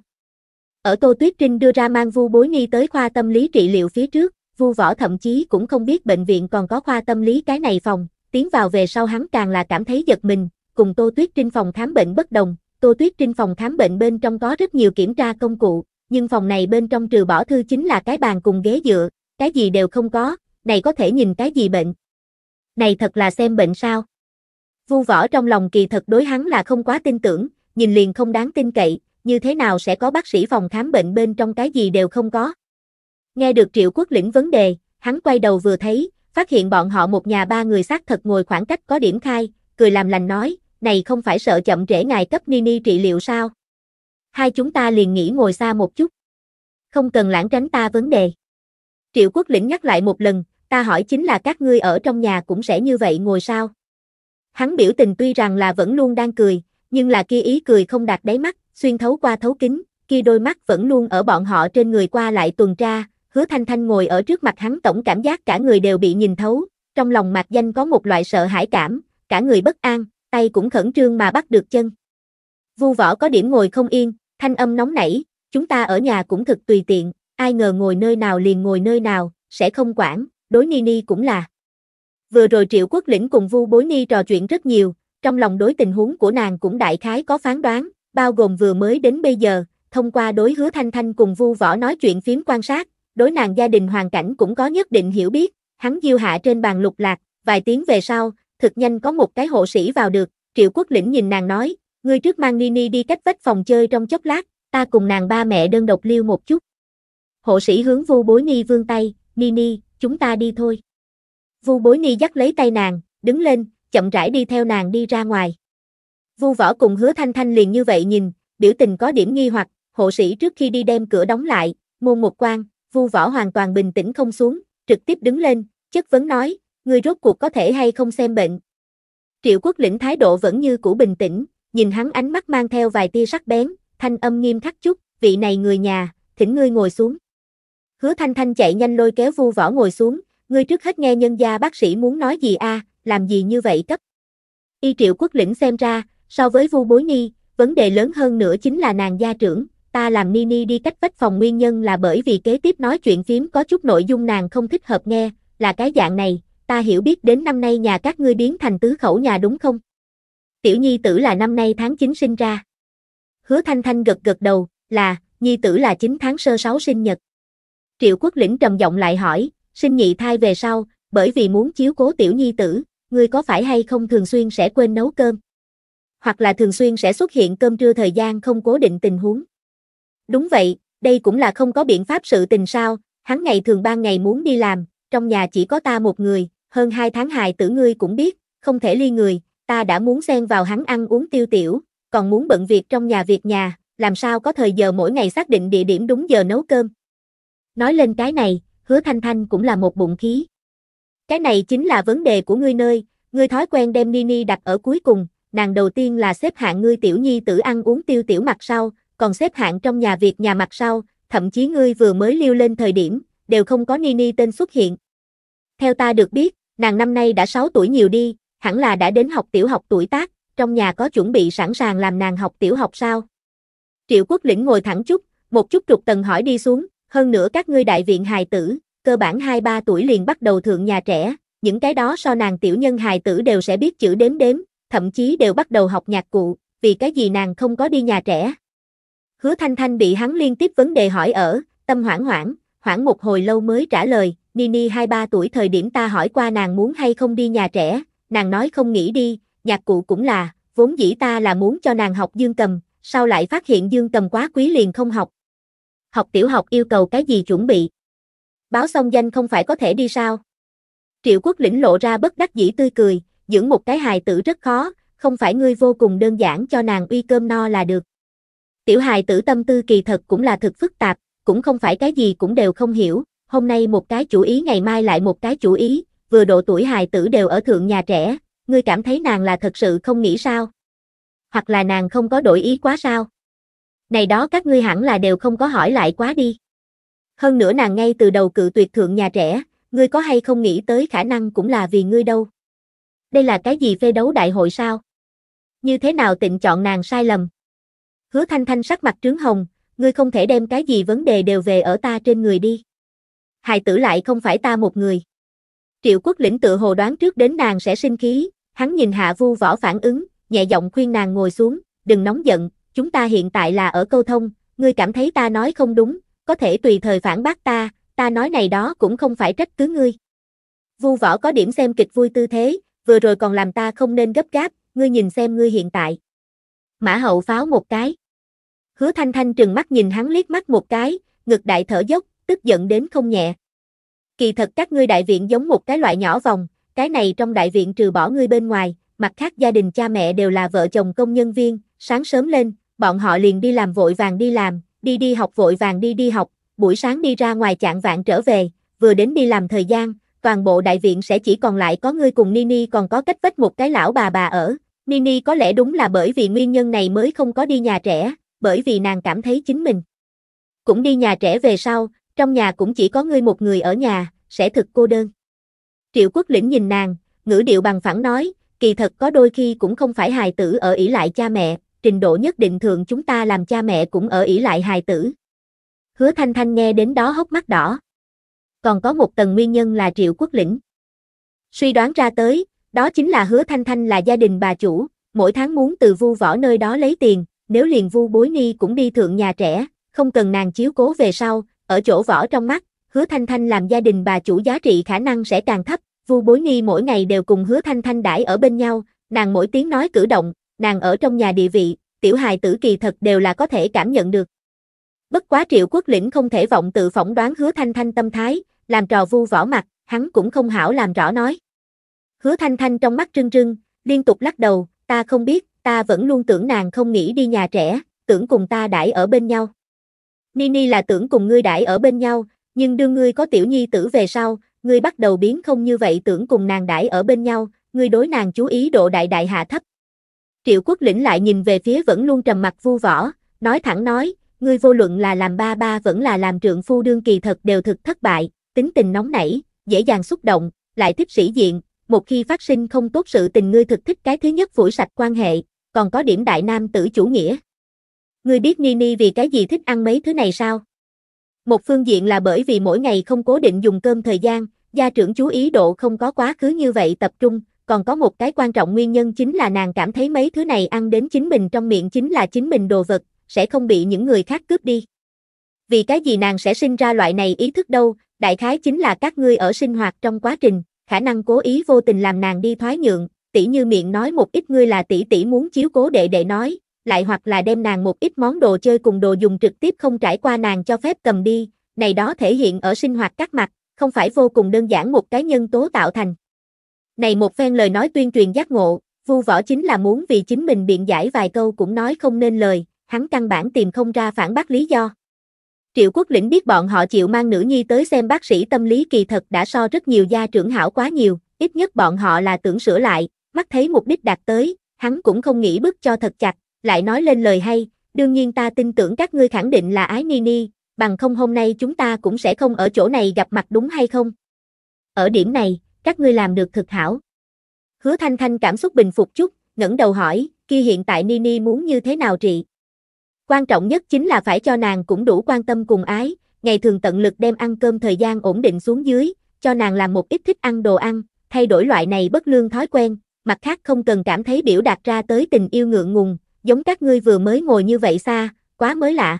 Ở Tô Tuyết Trinh đưa ra mang Vu Bối Ni tới khoa tâm lý trị liệu phía trước, Vu Võ thậm chí cũng không biết bệnh viện còn có khoa tâm lý cái này phòng, tiến vào về sau hắn càng là cảm thấy giật mình, cùng Tô Tuyết Trinh phòng khám bệnh bất đồng, Tô Tuyết Trinh phòng khám bệnh bên trong có rất nhiều kiểm tra công cụ, nhưng phòng này bên trong trừ bỏ thư chính là cái bàn cùng ghế dựa, cái gì đều không có, này có thể nhìn cái gì bệnh? Này thật là xem bệnh sao? Vu võ trong lòng kỳ thật đối hắn là không quá tin tưởng, nhìn liền không đáng tin cậy, như thế nào sẽ có bác sĩ phòng khám bệnh bên trong cái gì đều không có. Nghe được triệu quốc lĩnh vấn đề, hắn quay đầu vừa thấy, phát hiện bọn họ một nhà ba người xác thật ngồi khoảng cách có điểm khai, cười làm lành nói, này không phải sợ chậm trễ ngài cấp Nini trị liệu sao? Hai chúng ta liền nghỉ ngồi xa một chút. Không cần lãng tránh ta vấn đề. Triệu quốc lĩnh nhắc lại một lần, ta hỏi chính là các ngươi ở trong nhà cũng sẽ như vậy ngồi sao? Hắn biểu tình tuy rằng là vẫn luôn đang cười, nhưng là kia ý cười không đạt đáy mắt, xuyên thấu qua thấu kính, kia đôi mắt vẫn luôn ở bọn họ trên người qua lại tuần tra, hứa thanh thanh ngồi ở trước mặt hắn tổng cảm giác cả người đều bị nhìn thấu, trong lòng mạc danh có một loại sợ hãi cảm, cả người bất an, tay cũng khẩn trương mà bắt được chân. Vu võ có điểm ngồi không yên, thanh âm nóng nảy, chúng ta ở nhà cũng thực tùy tiện, ai ngờ ngồi nơi nào liền ngồi nơi nào, sẽ không quản, đối Nini cũng là. Vừa rồi Triệu Quốc Lĩnh cùng Vu Bối Ni trò chuyện rất nhiều, trong lòng đối tình huống của nàng cũng đại khái có phán đoán, bao gồm vừa mới đến bây giờ, thông qua đối hứa Thanh Thanh cùng Vu Võ nói chuyện phím quan sát, đối nàng gia đình hoàn cảnh cũng có nhất định hiểu biết, hắn diêu hạ trên bàn lục lạc, vài tiếng về sau, thực nhanh có một cái hộ sĩ vào được, Triệu Quốc Lĩnh nhìn nàng nói, ngươi trước mang Nini đi cách vách phòng chơi trong chốc lát, ta cùng nàng ba mẹ đơn độc liêu một chút. Hộ sĩ hướng Vu Bối Ni vươn tay, Nini, chúng ta đi thôi. Vu bối ni dắt lấy tay nàng, đứng lên, chậm rãi đi theo nàng đi ra ngoài. Vu võ cùng hứa thanh thanh liền như vậy nhìn, biểu tình có điểm nghi hoặc, hộ sĩ trước khi đi đem cửa đóng lại, môn một quan, vu võ hoàn toàn bình tĩnh không xuống, trực tiếp đứng lên, chất vấn nói, người rốt cuộc có thể hay không xem bệnh. Triệu quốc lĩnh thái độ vẫn như cũ bình tĩnh, nhìn hắn ánh mắt mang theo vài tia sắc bén, thanh âm nghiêm khắc chút, vị này người nhà, thỉnh ngươi ngồi xuống. Hứa Thanh Thanh chạy nhanh lôi kéo Vu Võ ngồi xuống, ngươi trước hết nghe nhân gia bác sĩ muốn nói gì a, à, làm gì như vậy cấp. Y Triệu Quốc lĩnh xem ra, so với Vu Bối Ni, vấn đề lớn hơn nữa chính là nàng gia trưởng, ta làm ni ni đi cách vách phòng nguyên nhân là bởi vì kế tiếp nói chuyện phím có chút nội dung nàng không thích hợp nghe, là cái dạng này, ta hiểu biết đến năm nay nhà các ngươi biến thành tứ khẩu nhà đúng không? Tiểu nhi tử là năm nay tháng 9 sinh ra. Hứa Thanh Thanh gật gật đầu, là, nhi tử là 9 tháng sơ 6 sinh nhật. Triệu Quốc Lĩnh trầm giọng lại hỏi, Xin nhị thai về sau, bởi vì muốn chiếu cố tiểu nhi tử, ngươi có phải hay không thường xuyên sẽ quên nấu cơm? Hoặc là thường xuyên sẽ xuất hiện cơm trưa thời gian không cố định tình huống. Đúng vậy, đây cũng là không có biện pháp sự tình sao, hắn ngày thường ban ngày muốn đi làm, trong nhà chỉ có ta một người, hơn hai tháng hài tử ngươi cũng biết, không thể ly người, ta đã muốn xen vào hắn ăn uống tiêu tiểu, còn muốn bận việc trong nhà việc nhà, làm sao có thời giờ mỗi ngày xác định địa điểm đúng giờ nấu cơm. Nói lên cái này, hứa thanh thanh cũng là một bụng khí. Cái này chính là vấn đề của ngươi nơi, ngươi thói quen đem Nini đặt ở cuối cùng, nàng đầu tiên là xếp hạng ngươi tiểu nhi tử ăn uống tiêu tiểu mặt sau, còn xếp hạng trong nhà việc nhà mặt sau, thậm chí ngươi vừa mới liêu lên thời điểm, đều không có Nini tên xuất hiện. Theo ta được biết, nàng năm nay đã 6 tuổi nhiều đi, hẳn là đã đến học tiểu học tuổi tác, trong nhà có chuẩn bị sẵn sàng làm nàng học tiểu học sao? Triệu Quốc Lĩnh ngồi thẳng chút, một chút trục tầng hỏi đi xuống, hơn nữa các ngươi đại viện hài tử, cơ bản 2-3 tuổi liền bắt đầu thượng nhà trẻ, những cái đó so nàng tiểu nhân hài tử đều sẽ biết chữ đếm đếm, thậm chí đều bắt đầu học nhạc cụ, vì cái gì nàng không có đi nhà trẻ. Hứa Thanh Thanh bị hắn liên tiếp vấn đề hỏi ở, tâm hoảng hoảng, hoảng một hồi lâu mới trả lời, Nini 2-3 tuổi thời điểm ta hỏi qua nàng muốn hay không đi nhà trẻ, nàng nói không nghĩ đi, nhạc cụ cũng là, vốn dĩ ta là muốn cho nàng học dương cầm, sau lại phát hiện dương cầm quá quý liền không học, học tiểu học yêu cầu cái gì chuẩn bị. Báo xong danh không phải có thể đi sao? Triệu quốc lĩnh lộ ra bất đắc dĩ tươi cười, dưỡng một cái hài tử rất khó, không phải ngươi vô cùng đơn giản cho nàng uy cơm no là được. Tiểu hài tử tâm tư kỳ thật cũng là thực phức tạp, cũng không phải cái gì cũng đều không hiểu, hôm nay một cái chủ ý ngày mai lại một cái chủ ý, vừa độ tuổi hài tử đều ở thượng nhà trẻ, ngươi cảm thấy nàng là thật sự không nghĩ sao? Hoặc là nàng không có đổi ý quá sao? này đó các ngươi hẳn là đều không có hỏi lại quá đi. Hơn nữa nàng ngay từ đầu cự tuyệt thượng nhà trẻ, ngươi có hay không nghĩ tới khả năng cũng là vì ngươi đâu. Đây là cái gì phê đấu đại hội sao? Như thế nào tịnh chọn nàng sai lầm? Hứa thanh thanh sắc mặt trướng hồng, ngươi không thể đem cái gì vấn đề đều về ở ta trên người đi. Hài tử lại không phải ta một người. Triệu quốc lĩnh tự hồ đoán trước đến nàng sẽ sinh khí, hắn nhìn hạ vu võ phản ứng, nhẹ giọng khuyên nàng ngồi xuống, đừng nóng giận, chúng ta hiện tại là ở câu thông, ngươi cảm thấy ta nói không đúng, có thể tùy thời phản bác ta, ta nói này đó cũng không phải trách cứ ngươi. Vu võ có điểm xem kịch vui tư thế, vừa rồi còn làm ta không nên gấp gáp, ngươi nhìn xem ngươi hiện tại. Mã hậu pháo một cái. Hứa thanh thanh trừng mắt nhìn hắn liếc mắt một cái, ngực đại thở dốc, tức giận đến không nhẹ. Kỳ thật các ngươi đại viện giống một cái loại nhỏ vòng, cái này trong đại viện trừ bỏ ngươi bên ngoài, mặt khác gia đình cha mẹ đều là vợ chồng công nhân viên, sáng sớm lên, bọn họ liền đi làm vội vàng đi làm, đi đi học vội vàng đi đi học, buổi sáng đi ra ngoài chạng vạn trở về, vừa đến đi làm thời gian, toàn bộ đại viện sẽ chỉ còn lại có ngươi cùng Nini còn có cách vách một cái lão bà bà ở. Nini có lẽ đúng là bởi vì nguyên nhân này mới không có đi nhà trẻ, bởi vì nàng cảm thấy chính mình. Cũng đi nhà trẻ về sau, trong nhà cũng chỉ có ngươi một người ở nhà, sẽ thực cô đơn. Triệu quốc lĩnh nhìn nàng, ngữ điệu bằng phẳng nói, kỳ thật có đôi khi cũng không phải hài tử ở ỷ lại cha mẹ, trình độ nhất định thường chúng ta làm cha mẹ cũng ở ỷ lại hài tử. Hứa Thanh Thanh nghe đến đó hốc mắt đỏ. Còn có một tầng nguyên nhân là Triệu Quốc Lĩnh. Suy đoán ra tới, đó chính là Hứa Thanh Thanh là gia đình bà chủ, mỗi tháng muốn từ vu võ nơi đó lấy tiền, nếu liền vu bối ni cũng đi thượng nhà trẻ, không cần nàng chiếu cố về sau, ở chỗ võ trong mắt, Hứa Thanh Thanh làm gia đình bà chủ giá trị khả năng sẽ càng thấp, vu bối ni mỗi ngày đều cùng Hứa Thanh Thanh đãi ở bên nhau, nàng mỗi tiếng nói cử động, nàng ở trong nhà địa vị, tiểu hài tử kỳ thật đều là có thể cảm nhận được. Bất quá triệu quốc lĩnh không thể vọng tự phỏng đoán hứa thanh thanh tâm thái, làm trò vu võ mặt, hắn cũng không hảo làm rõ nói. Hứa thanh thanh trong mắt trưng trưng, liên tục lắc đầu, ta không biết, ta vẫn luôn tưởng nàng không nghĩ đi nhà trẻ, tưởng cùng ta đãi ở bên nhau. Nini là tưởng cùng ngươi đãi ở bên nhau, nhưng đương ngươi có tiểu nhi tử về sau, ngươi bắt đầu biến không như vậy tưởng cùng nàng đãi ở bên nhau, ngươi đối nàng chú ý độ đại đại hạ thấp. Triệu quốc lĩnh lại nhìn về phía vẫn luôn trầm mặt vu võ, nói thẳng nói, ngươi vô luận là làm ba ba vẫn là làm trượng phu đương kỳ thật đều thực thất bại, tính tình nóng nảy, dễ dàng xúc động, lại thích sĩ diện, một khi phát sinh không tốt sự tình ngươi thực thích cái thứ nhất phủi sạch quan hệ, còn có điểm đại nam tử chủ nghĩa. Ngươi biết Nini vì cái gì thích ăn mấy thứ này sao? Một phương diện là bởi vì mỗi ngày không cố định dùng cơm thời gian, gia trưởng chú ý độ không có quá khứ như vậy tập trung, còn có một cái quan trọng nguyên nhân chính là nàng cảm thấy mấy thứ này ăn đến chính mình trong miệng chính là chính mình đồ vật, sẽ không bị những người khác cướp đi. Vì cái gì nàng sẽ sinh ra loại này ý thức đâu, đại khái chính là các ngươi ở sinh hoạt trong quá trình, khả năng cố ý vô tình làm nàng đi thoái nhượng, tỷ như miệng nói một ít ngươi là tỷ tỷ muốn chiếu cố đệ đệ nói, lại hoặc là đem nàng một ít món đồ chơi cùng đồ dùng trực tiếp không trải qua nàng cho phép cầm đi, này đó thể hiện ở sinh hoạt các mặt, không phải vô cùng đơn giản một cái nhân tố tạo thành. Này một phen lời nói tuyên truyền giác ngộ, vu võ chính là muốn vì chính mình biện giải vài câu cũng nói không nên lời, hắn căn bản tìm không ra phản bác lý do. Triệu Quốc Lĩnh biết bọn họ chịu mang nữ nhi tới xem bác sĩ tâm lý kỳ thật đã so rất nhiều gia trưởng hảo quá nhiều, ít nhất bọn họ là tưởng sửa lại, mắt thấy mục đích đạt tới, hắn cũng không nghĩ bức cho thật chặt, lại nói lên lời hay, đương nhiên ta tin tưởng các ngươi khẳng định là ái ni ni, bằng không hôm nay chúng ta cũng sẽ không ở chỗ này gặp mặt đúng hay không? Ở điểm này, các ngươi làm được thực hảo. Hứa Thanh Thanh cảm xúc bình phục chút, ngẩng đầu hỏi, kia hiện tại Nini muốn như thế nào trị? Quan trọng nhất chính là phải cho nàng cũng đủ quan tâm cùng ái, ngày thường tận lực đem ăn cơm thời gian ổn định xuống dưới, cho nàng làm một ít thích ăn đồ ăn, thay đổi loại này bất lương thói quen, mặt khác không cần cảm thấy biểu đạt ra tới tình yêu ngượng ngùng, giống các ngươi vừa mới ngồi như vậy xa, quá mới lạ.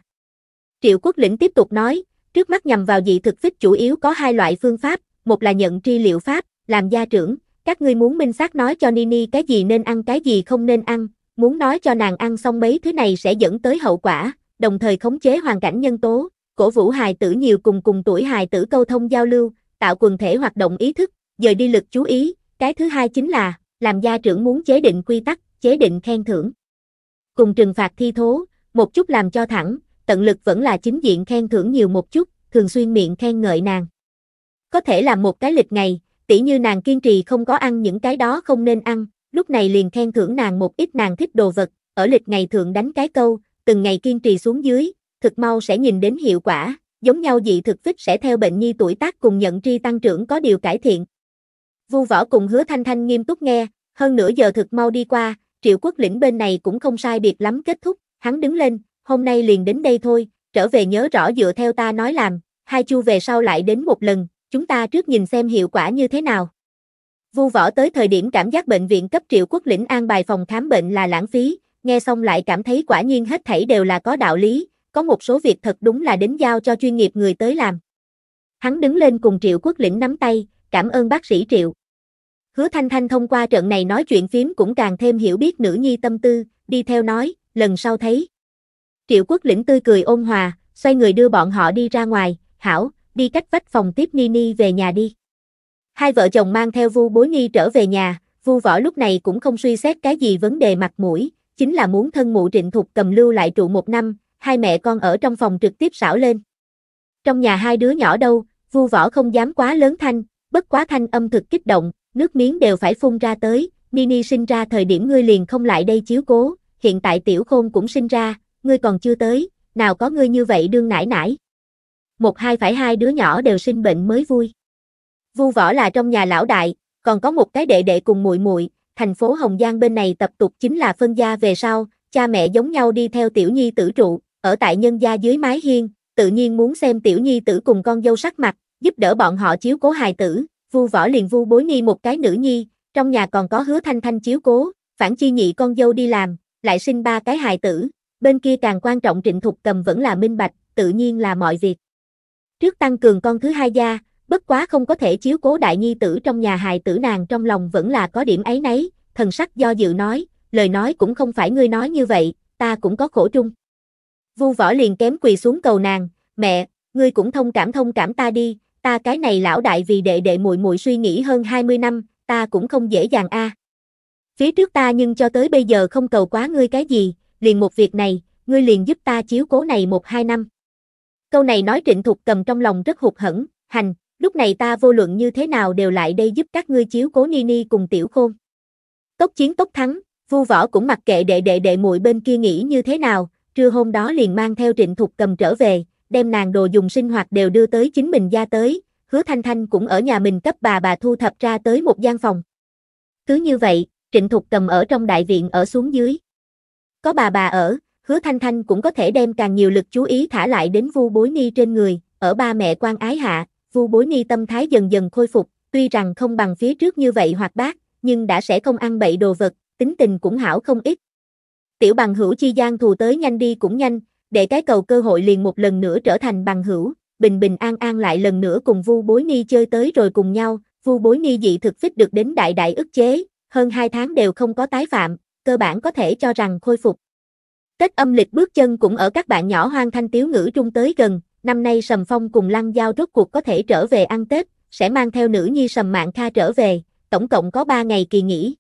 Triệu Quốc Lĩnh tiếp tục nói, trước mắt nhằm vào dị thực phích chủ yếu có hai loại phương pháp, một là nhận tri liệu pháp, làm gia trưởng, các ngươi muốn minh xác nói cho Nini cái gì nên ăn cái gì không nên ăn, muốn nói cho nàng ăn xong mấy thứ này sẽ dẫn tới hậu quả, đồng thời khống chế hoàn cảnh nhân tố, cổ vũ hài tử nhiều cùng cùng tuổi hài tử câu thông giao lưu, tạo quần thể hoạt động ý thức, dời đi lực chú ý, cái thứ hai chính là, làm gia trưởng muốn chế định quy tắc, chế định khen thưởng. Cùng trừng phạt thi thố, một chút làm cho thẳng, tận lực vẫn là chính diện khen thưởng nhiều một chút, thường xuyên miệng khen ngợi nàng. Có thể làm một cái lịch ngày, tỉ như nàng kiên trì không có ăn những cái đó không nên ăn, lúc này liền khen thưởng nàng một ít nàng thích đồ vật, ở lịch ngày thượng đánh cái câu, từng ngày kiên trì xuống dưới, thực mau sẽ nhìn đến hiệu quả, giống nhau dị thực phích sẽ theo bệnh nhi tuổi tác cùng nhận tri tăng trưởng có điều cải thiện. Vu võ cùng hứa thanh thanh nghiêm túc nghe, hơn nửa giờ thực mau đi qua, triệu quốc lĩnh bên này cũng không sai biệt lắm kết thúc, hắn đứng lên, hôm nay liền đến đây thôi, trở về nhớ rõ dựa theo ta nói làm, hai chu về sau lại đến một lần, chúng ta trước nhìn xem hiệu quả như thế nào. Vu võ tới thời điểm cảm giác bệnh viện cấp triệu quốc lĩnh an bài phòng khám bệnh là lãng phí, nghe xong lại cảm thấy quả nhiên hết thảy đều là có đạo lý, có một số việc thật đúng là đến giao cho chuyên nghiệp người tới làm. Hắn đứng lên cùng triệu quốc lĩnh nắm tay, cảm ơn bác sĩ triệu. Hứa Thanh Thanh thông qua trận này nói chuyện phím cũng càng thêm hiểu biết nữ nhi tâm tư, đi theo nói, lần sau thấy. Triệu quốc lĩnh tươi cười ôn hòa, xoay người đưa bọn họ đi ra ngoài, hảo, đi cách vách phòng tiếp Nini về nhà đi. Hai vợ chồng mang theo Vu Bối Nhi trở về nhà, Vu Võ lúc này cũng không suy xét cái gì vấn đề mặt mũi, chính là muốn thân mụ Trịnh Thục cầm lưu lại trụ một năm, hai mẹ con ở trong phòng trực tiếp xảo lên. Trong nhà hai đứa nhỏ đâu, Vu Võ không dám quá lớn thanh, bất quá thanh âm thực kích động, nước miếng đều phải phun ra tới, Nini sinh ra thời điểm ngươi liền không lại đây chiếu cố, hiện tại tiểu khôn cũng sinh ra, ngươi còn chưa tới, nào có ngươi như vậy đương nải nải một hai phải hai đứa nhỏ đều sinh bệnh mới vui. Vu Võ là trong nhà lão đại, còn có một cái đệ đệ cùng muội muội, thành phố Hồng Giang bên này tập tục chính là phân gia về sau, cha mẹ giống nhau đi theo tiểu nhi tử trụ, ở tại nhân gia dưới mái hiên, tự nhiên muốn xem tiểu nhi tử cùng con dâu sắc mặt, giúp đỡ bọn họ chiếu cố hài tử, Vu Võ liền vu bối nghi một cái nữ nhi, trong nhà còn có hứa thanh thanh chiếu cố, phản chi nhị con dâu đi làm, lại sinh ba cái hài tử, bên kia càng quan trọng trịnh thục cầm vẫn là minh bạch, tự nhiên là mọi việc trước tăng cường con thứ hai gia, bất quá không có thể chiếu cố đại nhi tử trong nhà hài tử nàng trong lòng vẫn là có điểm ấy nấy, thần sắc do dự nói, lời nói cũng không phải ngươi nói như vậy, ta cũng có khổ chung Vu võ liền kém quỳ xuống cầu nàng, mẹ, ngươi cũng thông cảm thông cảm ta đi, ta cái này lão đại vì đệ đệ muội muội suy nghĩ hơn 20 năm, ta cũng không dễ dàng a. Phía trước ta nhưng cho tới bây giờ không cầu quá ngươi cái gì, liền một việc này, ngươi liền giúp ta chiếu cố này một hai năm. Câu này nói trịnh thục cầm trong lòng rất hụt hẫng, hành, lúc này ta vô luận như thế nào đều lại đây giúp các ngươi chiếu cố ni ni cùng tiểu khôn. Tốc chiến tốc thắng, vu võ cũng mặc kệ đệ đệ đệ muội bên kia nghĩ như thế nào, trưa hôm đó liền mang theo trịnh thục cầm trở về, đem nàng đồ dùng sinh hoạt đều đưa tới chính mình gia tới, hứa thanh thanh cũng ở nhà mình cấp bà bà thu thập ra tới một gian phòng. Cứ như vậy, trịnh thục cầm ở trong đại viện ở xuống dưới. Có bà bà ở, hứa thanh thanh cũng có thể đem càng nhiều lực chú ý thả lại đến vu bối ni trên người, ở ba mẹ quan ái hạ, vu bối ni tâm thái dần dần khôi phục, tuy rằng không bằng phía trước như vậy hoạt bát, nhưng đã sẽ không ăn bậy đồ vật, tính tình cũng hảo không ít. Tiểu bằng hữu chi gian thù tới nhanh đi cũng nhanh, để cái cầu cơ hội liền một lần nữa trở thành bằng hữu, bình bình an an lại lần nữa cùng Vu Bối Ni chơi tới rồi cùng nhau, Vu Bối Ni dị thực phích được đến đại đại ức chế, hơn 2 tháng đều không có tái phạm, cơ bản có thể cho rằng khôi phục. Tết âm lịch bước chân cũng ở các bạn nhỏ hoang thanh tiếu ngữ trung tới gần, năm nay Sầm Phong cùng Lăng Giao rốt cuộc có thể trở về ăn Tết, sẽ mang theo nữ nhi Sầm Mạng Kha trở về, tổng cộng có 3 ngày kỳ nghỉ.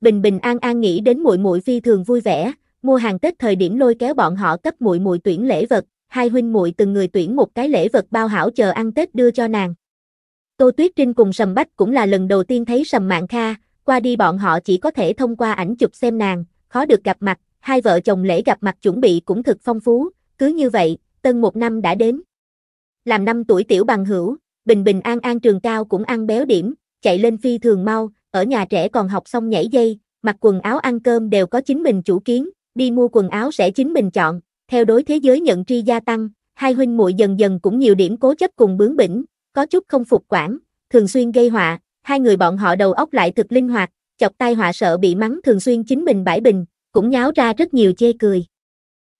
Bình Bình An An nghĩ đến muội muội phi thường vui vẻ, mua hàng Tết thời điểm lôi kéo bọn họ cấp muội muội tuyển lễ vật, hai huynh muội từng người tuyển một cái lễ vật bao hảo chờ ăn Tết đưa cho nàng. Tô Tuyết Trinh cùng Sầm Bách cũng là lần đầu tiên thấy Sầm Mạng Kha, qua đi bọn họ chỉ có thể thông qua ảnh chụp xem nàng, khó được gặp mặt, hai vợ chồng lễ gặp mặt chuẩn bị cũng thực phong phú, cứ như vậy, tân một năm đã đến. Làm năm tuổi tiểu bằng hữu, bình bình an an trường cao cũng ăn béo điểm, chạy lên phi thường mau, ở nhà trẻ còn học xong nhảy dây, mặc quần áo ăn cơm đều có chính mình chủ kiến, đi mua quần áo sẽ chính mình chọn, theo đối thế giới nhận tri gia tăng, hai huynh muội dần dần cũng nhiều điểm cố chấp cùng bướng bỉnh, có chút không phục quản, thường xuyên gây họa, hai người bọn họ đầu óc lại thực linh hoạt, chọc tai họa sợ bị mắng thường xuyên chính mình bãi bình, cũng nháo ra rất nhiều chê cười.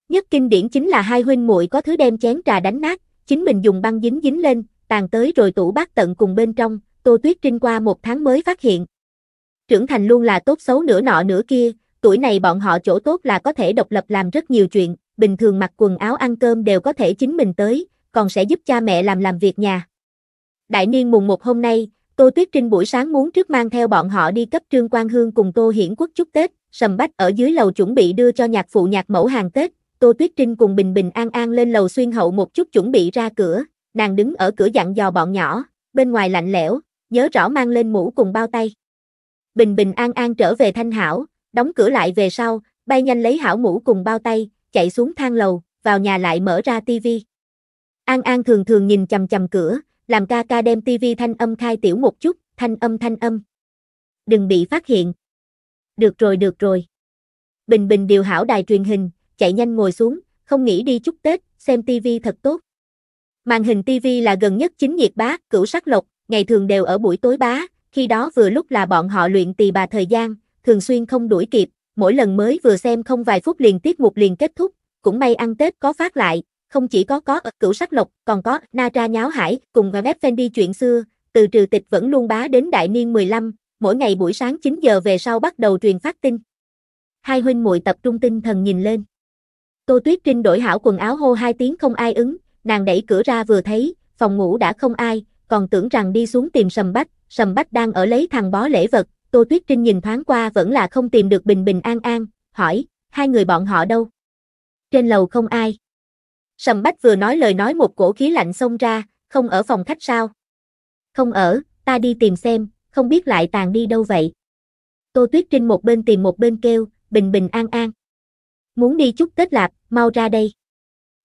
Nhất kinh điển chính là hai huynh muội có thứ đem chén trà đánh nát, chính mình dùng băng dính dính lên, tàn tới rồi tủ bát tận cùng bên trong, Tô Tuyết Trinh qua một tháng mới phát hiện. Trưởng thành luôn là tốt xấu nửa nọ nửa kia, tuổi này bọn họ chỗ tốt là có thể độc lập làm rất nhiều chuyện, bình thường mặc quần áo ăn cơm đều có thể chính mình tới, còn sẽ giúp cha mẹ làm làm việc nhà. Đại niên mùng một hôm nay, Tô Tuyết Trinh buổi sáng muốn trước mang theo bọn họ đi cấp trương quan hương cùng Tô Hiển Quốc chúc Tết, sầm bách ở dưới lầu chuẩn bị đưa cho nhạc phụ nhạc mẫu hàng Tết, Tô Tuyết Trinh cùng Bình Bình An An lên lầu xuyên hậu một chút chuẩn bị ra cửa, nàng đứng ở cửa dặn dò bọn nhỏ, bên ngoài lạnh lẽo, nhớ rõ mang lên mũ cùng bao tay. Bình Bình An An trở về Thanh Hảo, đóng cửa lại về sau, bay nhanh lấy hảo mũ cùng bao tay, chạy xuống thang lầu, vào nhà lại mở ra tivi. An An thường thường nhìn chầm chầm cửa, làm ca ca đem tivi thanh âm khai tiểu một chút, thanh âm thanh âm. Đừng bị phát hiện, được rồi được rồi. Bình Bình điều hảo đài truyền hình, chạy nhanh ngồi xuống, không nghĩ đi chúc Tết, xem tivi thật tốt. Màn hình tivi là gần nhất chính nhiệt bá, cửu sắc lộc, ngày thường đều ở buổi tối bá, khi đó vừa lúc là bọn họ luyện tỳ bà thời gian, thường xuyên không đuổi kịp, mỗi lần mới vừa xem không vài phút liền tiết mục liền kết thúc, cũng may ăn Tết có phát lại, không chỉ có có ở cửu sắc lộc, còn có Na tra Nháo Hải cùng và Fendi chuyện xưa, từ trừ tịch vẫn luôn bá đến đại niên 15, mỗi ngày buổi sáng 9 giờ về sau bắt đầu truyền phát tin. Hai huynh muội tập trung tinh thần nhìn lên. Tô Tuyết Trinh đổi hảo quần áo hô hai tiếng không ai ứng, nàng đẩy cửa ra vừa thấy, phòng ngủ đã không ai, còn tưởng rằng đi xuống tìm Sầm Bách, Sầm Bách đang ở lấy thằng bó lễ vật, Tô Tuyết Trinh nhìn thoáng qua vẫn là không tìm được bình bình an an, hỏi, hai người bọn họ đâu? Trên lầu không ai. Sầm Bách vừa nói lời nói một cổ khí lạnh xông ra, không ở phòng khách sao? Không ở, ta đi tìm xem, không biết lại tàn đi đâu vậy. Tô Tuyết Trinh một bên tìm một bên kêu, bình bình an an. Muốn đi chút Tết lạp, mau ra đây.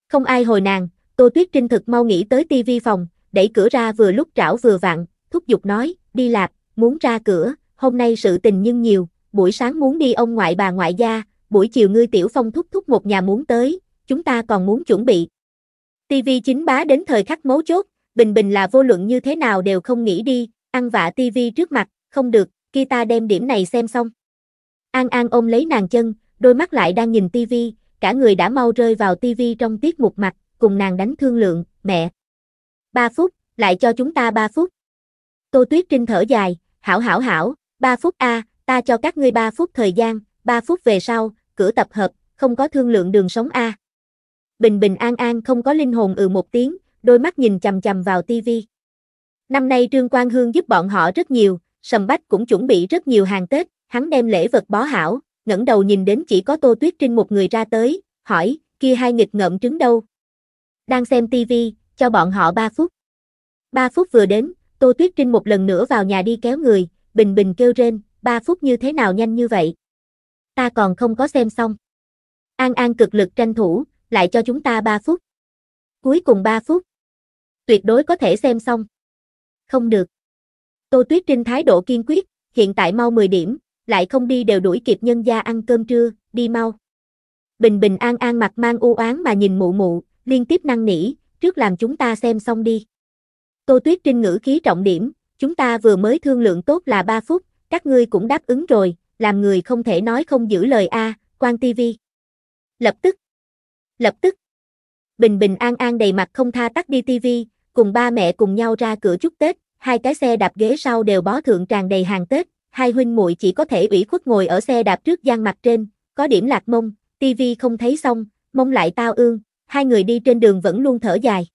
Không ai hồi nàng, Tô Tuyết Trinh thực mau nghĩ tới tivi phòng, đẩy cửa ra vừa lúc trảo vừa vặn, thúc giục nói, đi lạp, muốn ra cửa, hôm nay sự tình nhưng nhiều, buổi sáng muốn đi ông ngoại bà ngoại gia, buổi chiều ngươi tiểu phong thúc thúc một nhà muốn tới, chúng ta còn muốn chuẩn bị. tivi chính bá đến thời khắc mấu chốt, Bình Bình là vô luận như thế nào đều không nghĩ đi, Ăn vạ TV trước mặt, không được, khi ta đem điểm này xem xong. An An ôm lấy nàng chân, đôi mắt lại đang nhìn TV, cả người đã mau rơi vào TV trong tiết mục mặt, cùng nàng đánh thương lượng, mẹ. Ba phút, lại cho chúng ta ba phút. Tô Tuyết Trinh thở dài, hảo hảo hảo, ba phút a, ta cho các ngươi ba phút thời gian, ba phút về sau, cửa tập hợp, không có thương lượng đường sống a. Bình bình an an không có linh hồn ừ một tiếng, đôi mắt nhìn chầm chầm vào tivi. Năm nay Trương Quang Hương giúp bọn họ rất nhiều, Sầm Bách cũng chuẩn bị rất nhiều hàng Tết, hắn đem lễ vật bó hảo, ngẩng đầu nhìn đến chỉ có Tô Tuyết Trinh một người ra tới, hỏi, kia hai nghịch ngợm trứng đâu? Đang xem tivi, cho bọn họ 3 phút. 3 phút vừa đến, Tô Tuyết Trinh một lần nữa vào nhà đi kéo người, bình bình kêu rên, 3 phút như thế nào nhanh như vậy? Ta còn không có xem xong. An An cực lực tranh thủ, lại cho chúng ta 3 phút. Cuối cùng 3 phút. Tuyệt đối có thể xem xong không được. Tô Tuyết Trinh thái độ kiên quyết, hiện tại mau 10 điểm, lại không đi đều đuổi kịp nhân gia ăn cơm trưa, đi mau. Bình bình an an mặt mang u oán mà nhìn mụ mụ, liên tiếp năng nỉ, trước làm chúng ta xem xong đi. Tô Tuyết Trinh ngữ khí trọng điểm, chúng ta vừa mới thương lượng tốt là 3 phút, các ngươi cũng đáp ứng rồi, làm người không thể nói không giữ lời a, quan tivi. Lập tức. Lập tức. Bình bình an an đầy mặt không tha tắt đi tivi, cùng ba mẹ cùng nhau ra cửa chúc Tết, hai cái xe đạp ghế sau đều bó thượng tràn đầy hàng Tết, hai huynh muội chỉ có thể ủy khuất ngồi ở xe đạp trước gian mặt trên, có điểm lạc mông, tivi không thấy xong, mông lại tao ương, hai người đi trên đường vẫn luôn thở dài.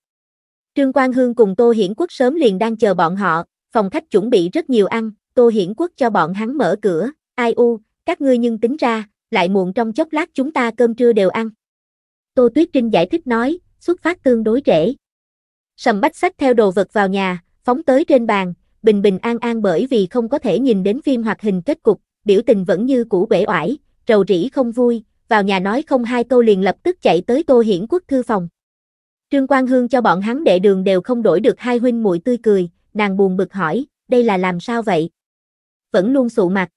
Trương Quang Hương cùng Tô Hiển Quốc sớm liền đang chờ bọn họ, phòng khách chuẩn bị rất nhiều ăn, Tô Hiển Quốc cho bọn hắn mở cửa, ai u, các ngươi nhưng tính ra, lại muộn trong chốc lát chúng ta cơm trưa đều ăn. Tô Tuyết Trinh giải thích nói, xuất phát tương đối trễ. Sầm bách sách theo đồ vật vào nhà, phóng tới trên bàn, bình bình an an bởi vì không có thể nhìn đến phim hoạt hình kết cục, biểu tình vẫn như cũ bể oải, rầu rĩ không vui, vào nhà nói không hai câu liền lập tức chạy tới Tô Hiển Quốc thư phòng. Trương Quang Hương cho bọn hắn đệ đường đều không đổi được hai huynh muội tươi cười, nàng buồn bực hỏi, đây là làm sao vậy? Vẫn luôn sụ mặt.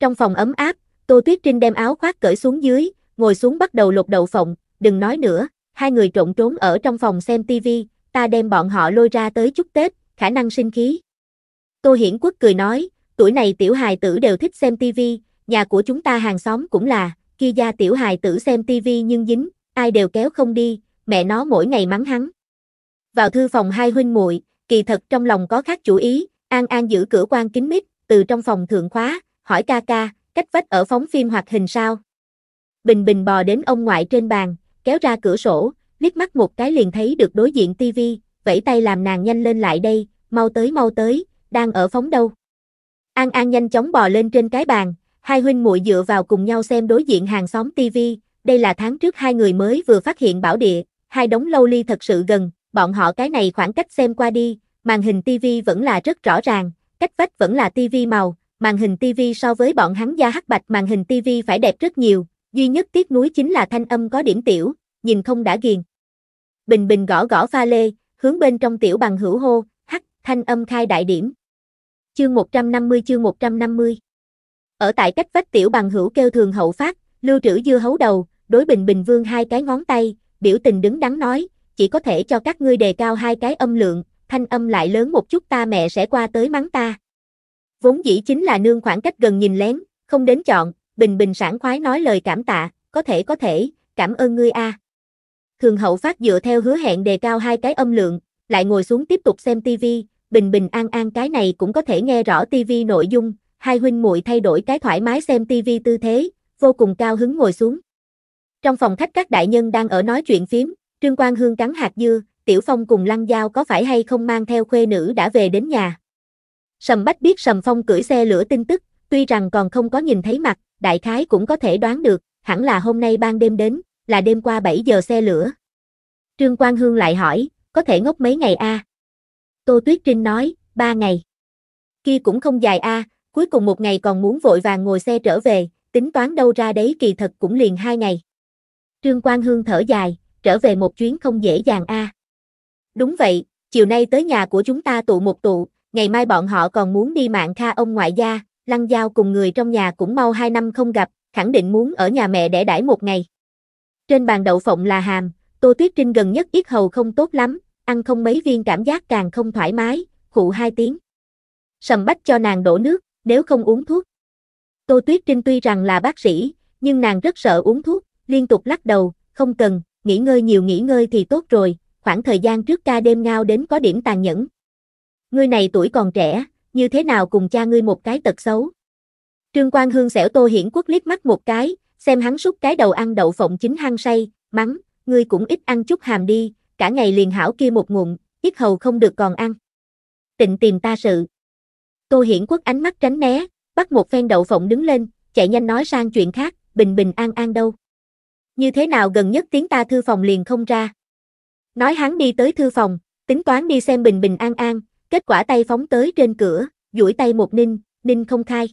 Trong phòng ấm áp, Tô Tuyết Trinh đem áo khoác cởi xuống dưới, ngồi xuống bắt đầu lột đậu phộng, đừng nói nữa, hai người trộn trốn ở trong phòng xem tivi, ta đem bọn họ lôi ra tới chút Tết, khả năng sinh khí. Tô Hiển Quốc cười nói, tuổi này tiểu hài tử đều thích xem tivi, nhà của chúng ta hàng xóm cũng là, kia gia tiểu hài tử xem tivi nhưng dính, ai đều kéo không đi, mẹ nó mỗi ngày mắng hắn. Vào thư phòng hai huynh muội, kỳ thật trong lòng có khác chủ ý, An An giữ cửa quan kín mít, từ trong phòng thượng khóa, hỏi ca ca, cách vách ở phóng phim hoạt hình sao? Bình Bình bò đến ông ngoại trên bàn, kéo ra cửa sổ, liếc mắt một cái liền thấy được đối diện tivi, vẫy tay làm nàng nhanh lên lại đây, mau tới mau tới, đang ở phóng đâu. An An nhanh chóng bò lên trên cái bàn, hai huynh muội dựa vào cùng nhau xem đối diện hàng xóm tivi, đây là tháng trước hai người mới vừa phát hiện bảo địa, hai đống lâu ly thật sự gần, bọn họ cái này khoảng cách xem qua đi, màn hình tivi vẫn là rất rõ ràng, cách vách vẫn là tivi màu, màn hình tivi so với bọn hắn da hắc bạch màn hình tivi phải đẹp rất nhiều, duy nhất tiếc nuối chính là thanh âm có điểm tiểu, nhìn không đã ghiền bình bình gõ gõ pha lê, hướng bên trong tiểu bằng hữu hô, hắc, thanh âm khai đại điểm. Chương 150 chương 150 Ở tại cách vách tiểu bằng hữu kêu thường hậu phát, lưu trữ dưa hấu đầu, đối bình bình vương hai cái ngón tay, biểu tình đứng đắn nói, chỉ có thể cho các ngươi đề cao hai cái âm lượng, thanh âm lại lớn một chút ta mẹ sẽ qua tới mắng ta. Vốn dĩ chính là nương khoảng cách gần nhìn lén, không đến chọn, bình bình sảng khoái nói lời cảm tạ, có thể có thể, cảm ơn ngươi a. À. Thường Hậu Phát dựa theo hứa hẹn đề cao hai cái âm lượng, lại ngồi xuống tiếp tục xem TV, bình bình an an cái này cũng có thể nghe rõ TV nội dung, hai huynh muội thay đổi cái thoải mái xem TV tư thế, vô cùng cao hứng ngồi xuống. Trong phòng khách các đại nhân đang ở nói chuyện phím, Trương Quang Hương cắn hạt dưa, Tiểu Phong cùng Lăng Giao có phải hay không mang theo khuê nữ đã về đến nhà. Sầm Bách biết Sầm Phong cưỡi xe lửa tin tức, tuy rằng còn không có nhìn thấy mặt, đại khái cũng có thể đoán được, hẳn là hôm nay ban đêm đến, là đêm qua 7 giờ xe lửa. Trương Quang Hương lại hỏi, có thể ngốc mấy ngày a? Tô Tuyết Trinh nói, ba ngày. Kia cũng không dài a, cuối cùng một ngày còn muốn vội vàng ngồi xe trở về, tính toán đâu ra đấy kỳ thật cũng liền hai ngày. Trương Quang Hương thở dài, trở về một chuyến không dễ dàng a. Đúng vậy, chiều nay tới nhà của chúng ta tụ một tụ, ngày mai bọn họ còn muốn đi mạng kha ông ngoại gia, lăng giao cùng người trong nhà cũng mau hai năm không gặp, khẳng định muốn ở nhà mẹ để đãi một ngày. Trên bàn đậu phộng là hàm, Tô Tuyết Trinh gần nhất ít hầu không tốt lắm, ăn không mấy viên cảm giác càng không thoải mái, khụ hai tiếng. Sầm bách cho nàng đổ nước, nếu không uống thuốc. Tô Tuyết Trinh tuy rằng là bác sĩ, nhưng nàng rất sợ uống thuốc, liên tục lắc đầu, không cần, nghỉ ngơi nhiều nghỉ ngơi thì tốt rồi, khoảng thời gian trước ca đêm ngao đến có điểm tàn nhẫn. Ngươi này tuổi còn trẻ, như thế nào cùng cha ngươi một cái tật xấu. Trương Quang Hương xẻo Tô Hiển Quốc liếc mắt một cái, xem hắn xúc cái đầu ăn đậu phộng chính hăng say, mắng, ngươi cũng ít ăn chút hàm đi, cả ngày liền hảo kia một ngụm, ít hầu không được còn ăn. Tịnh tìm ta sự. Tô Hiển Quốc ánh mắt tránh né, bắt một phen đậu phộng đứng lên, chạy nhanh nói sang chuyện khác, bình bình an an đâu. Như thế nào gần nhất tiếng ta thư phòng liền không ra. Nói hắn đi tới thư phòng, tính toán đi xem bình bình an an, kết quả tay phóng tới trên cửa, duỗi tay một ninh, ninh không khai.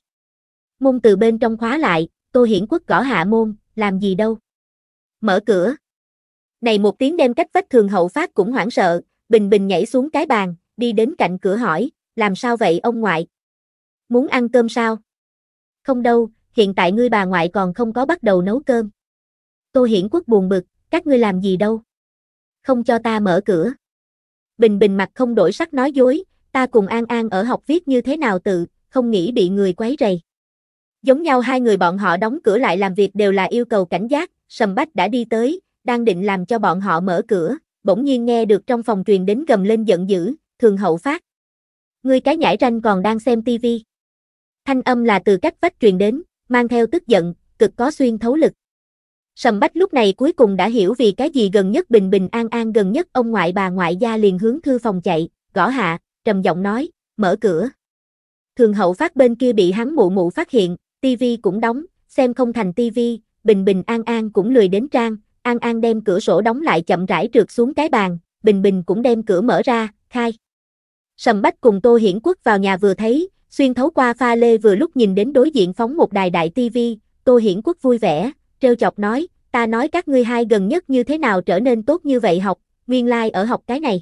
Môn từ bên trong khóa lại, Tô Hiển Quốc gõ hạ môn, làm gì đâu. Mở cửa. Này một tiếng đem cách vách thường hậu phát cũng hoảng sợ, bình bình nhảy xuống cái bàn, đi đến cạnh cửa hỏi, làm sao vậy ông ngoại? Muốn ăn cơm sao? Không đâu, hiện tại ngươi bà ngoại còn không có bắt đầu nấu cơm. Tô Hiển Quốc buồn bực, các ngươi làm gì đâu? Không cho ta mở cửa. Bình bình mặt không đổi sắc nói dối, ta cùng An An ở học viết như thế nào tự, không nghĩ bị người quấy rầy. Giống nhau hai người bọn họ đóng cửa lại làm việc đều là yêu cầu cảnh giác, Sầm Bách đã đi tới, đang định làm cho bọn họ mở cửa, bỗng nhiên nghe được trong phòng truyền đến gầm lên giận dữ, thường hậu phát. người cái nhãi ranh còn đang xem tivi. Thanh âm là từ cách vách truyền đến, mang theo tức giận, cực có xuyên thấu lực. Sầm Bách lúc này cuối cùng đã hiểu vì cái gì gần nhất bình bình an an gần nhất ông ngoại bà ngoại gia liền hướng thư phòng chạy, gõ hạ, trầm giọng nói, mở cửa. Thường hậu phát bên kia bị hắn mụ mụ phát hiện, tivi cũng đóng, xem không thành tivi, Bình Bình An An cũng lười đến trang, An An đem cửa sổ đóng lại chậm rãi trượt xuống cái bàn, Bình Bình cũng đem cửa mở ra, khai. Sầm Bách cùng Tô Hiển Quốc vào nhà vừa thấy, xuyên thấu qua pha lê vừa lúc nhìn đến đối diện phóng một đài đại tivi, Tô Hiển Quốc vui vẻ, trêu chọc nói, ta nói các ngươi hai gần nhất như thế nào trở nên tốt như vậy học, nguyên lai like ở học cái này.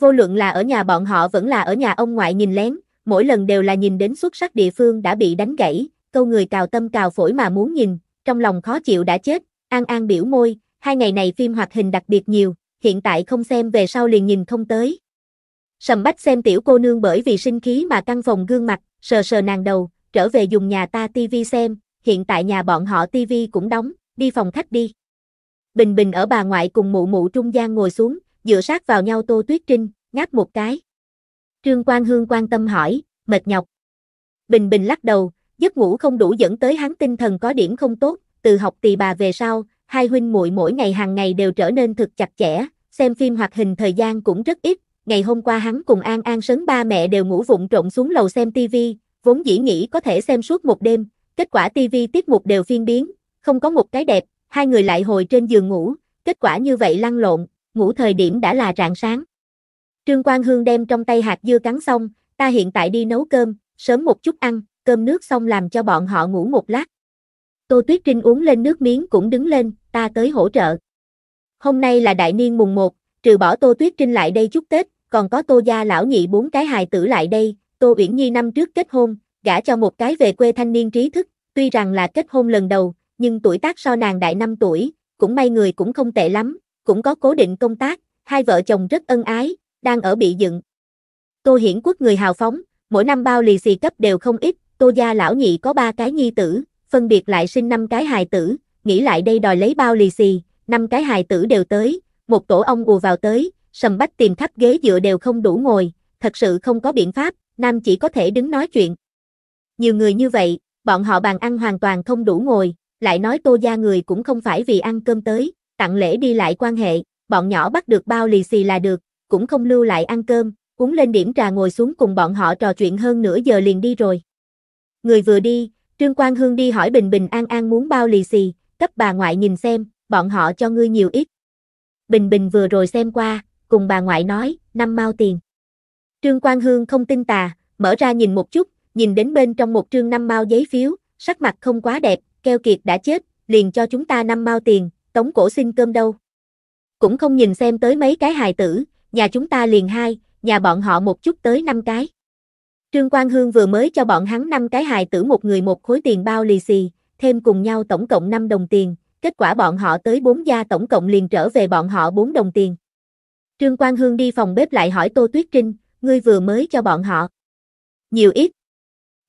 Vô luận là ở nhà bọn họ vẫn là ở nhà ông ngoại nhìn lén, mỗi lần đều là nhìn đến xuất sắc địa phương đã bị đánh gãy, câu người cào tâm cào phổi mà muốn nhìn, trong lòng khó chịu đã chết, An An biểu môi, hai ngày này phim hoạt hình đặc biệt nhiều, hiện tại không xem về sau liền nhìn không tới. Sầm bách xem tiểu cô nương bởi vì sinh khí mà căng phòng gương mặt, sờ sờ nàng đầu, trở về dùng nhà ta tivi xem, hiện tại nhà bọn họ tivi cũng đóng, đi phòng khách đi. Bình Bình ở bà ngoại cùng mụ mụ trung gian ngồi xuống, dựa sát vào nhau Tô Tuyết Trinh, ngáp một cái. Trương Quang Hương quan tâm hỏi, mệt nhọc. Bình Bình lắc đầu, giấc ngủ không đủ dẫn tới hắn tinh thần có điểm không tốt, từ học tỳ bà về sau, hai huynh muội mỗi ngày hàng ngày đều trở nên thực chặt chẽ, xem phim hoạt hình thời gian cũng rất ít, ngày hôm qua hắn cùng An An sớm ba mẹ đều ngủ vụng trộn xuống lầu xem tivi, vốn dĩ nghĩ có thể xem suốt một đêm, kết quả tivi tiết mục đều phiên biến, không có một cái đẹp, hai người lại hồi trên giường ngủ, kết quả như vậy lăn lộn, ngủ thời điểm đã là rạng sáng. Trương Quang Hương đem trong tay hạt dưa cắn xong, ta hiện tại đi nấu cơm, sớm một chút ăn, cơm nước xong làm cho bọn họ ngủ một lát. Tô Tuyết Trinh uống lên nước miếng cũng đứng lên, ta tới hỗ trợ. Hôm nay là đại niên mùng 1, trừ bỏ Tô Tuyết Trinh lại đây chúc Tết, còn có Tô gia lão nhị bốn cái hài tử lại đây, Tô Uyển Nhi năm trước kết hôn, gả cho một cái về quê thanh niên trí thức, tuy rằng là kết hôn lần đầu, nhưng tuổi tác so nàng đại 5 tuổi, cũng may người cũng không tệ lắm, cũng có cố định công tác, hai vợ chồng rất ân ái, đang ở bị dựng. Tô Hiển Quốc người hào phóng, mỗi năm bao lì xì cấp đều không ít, Tô gia lão nhị có ba cái nhi tử, phân biệt lại sinh năm cái hài tử, nghĩ lại đây đòi lấy bao lì xì, năm cái hài tử đều tới, một tổ ông ùa vào tới, sầm bách tìm khắp ghế dựa đều không đủ ngồi, thật sự không có biện pháp, nam chỉ có thể đứng nói chuyện. Nhiều người như vậy, bọn họ bàn ăn hoàn toàn không đủ ngồi, lại nói tô gia người cũng không phải vì ăn cơm tới, tặng lễ đi lại quan hệ, bọn nhỏ bắt được bao lì xì là được, cũng không lưu lại ăn cơm, uống lên điểm trà ngồi xuống cùng bọn họ trò chuyện hơn nửa giờ liền đi rồi. Người vừa đi, Trương Quang Hương đi hỏi Bình Bình An An muốn bao lì xì, cấp bà ngoại nhìn xem, bọn họ cho ngươi nhiều ít. Bình Bình vừa rồi xem qua, cùng bà ngoại nói, năm mao tiền. Trương Quang Hương không tin tà, mở ra nhìn một chút, nhìn đến bên trong một trương năm mao giấy phiếu, sắc mặt không quá đẹp, keo kiệt đã chết, liền cho chúng ta năm mao tiền, tống cổ xin cơm đâu. Cũng không nhìn xem tới mấy cái hài tử, nhà chúng ta liền hai, nhà bọn họ một chút tới năm cái. Trương Quang Hương vừa mới cho bọn hắn năm cái hài tử một người một khối tiền bao lì xì, thêm cùng nhau tổng cộng 5 đồng tiền, kết quả bọn họ tới 4 gia tổng cộng liền trở về bọn họ 4 đồng tiền. Trương Quang Hương đi phòng bếp lại hỏi Tô Tuyết Trinh, ngươi vừa mới cho bọn họ. Nhiều ít.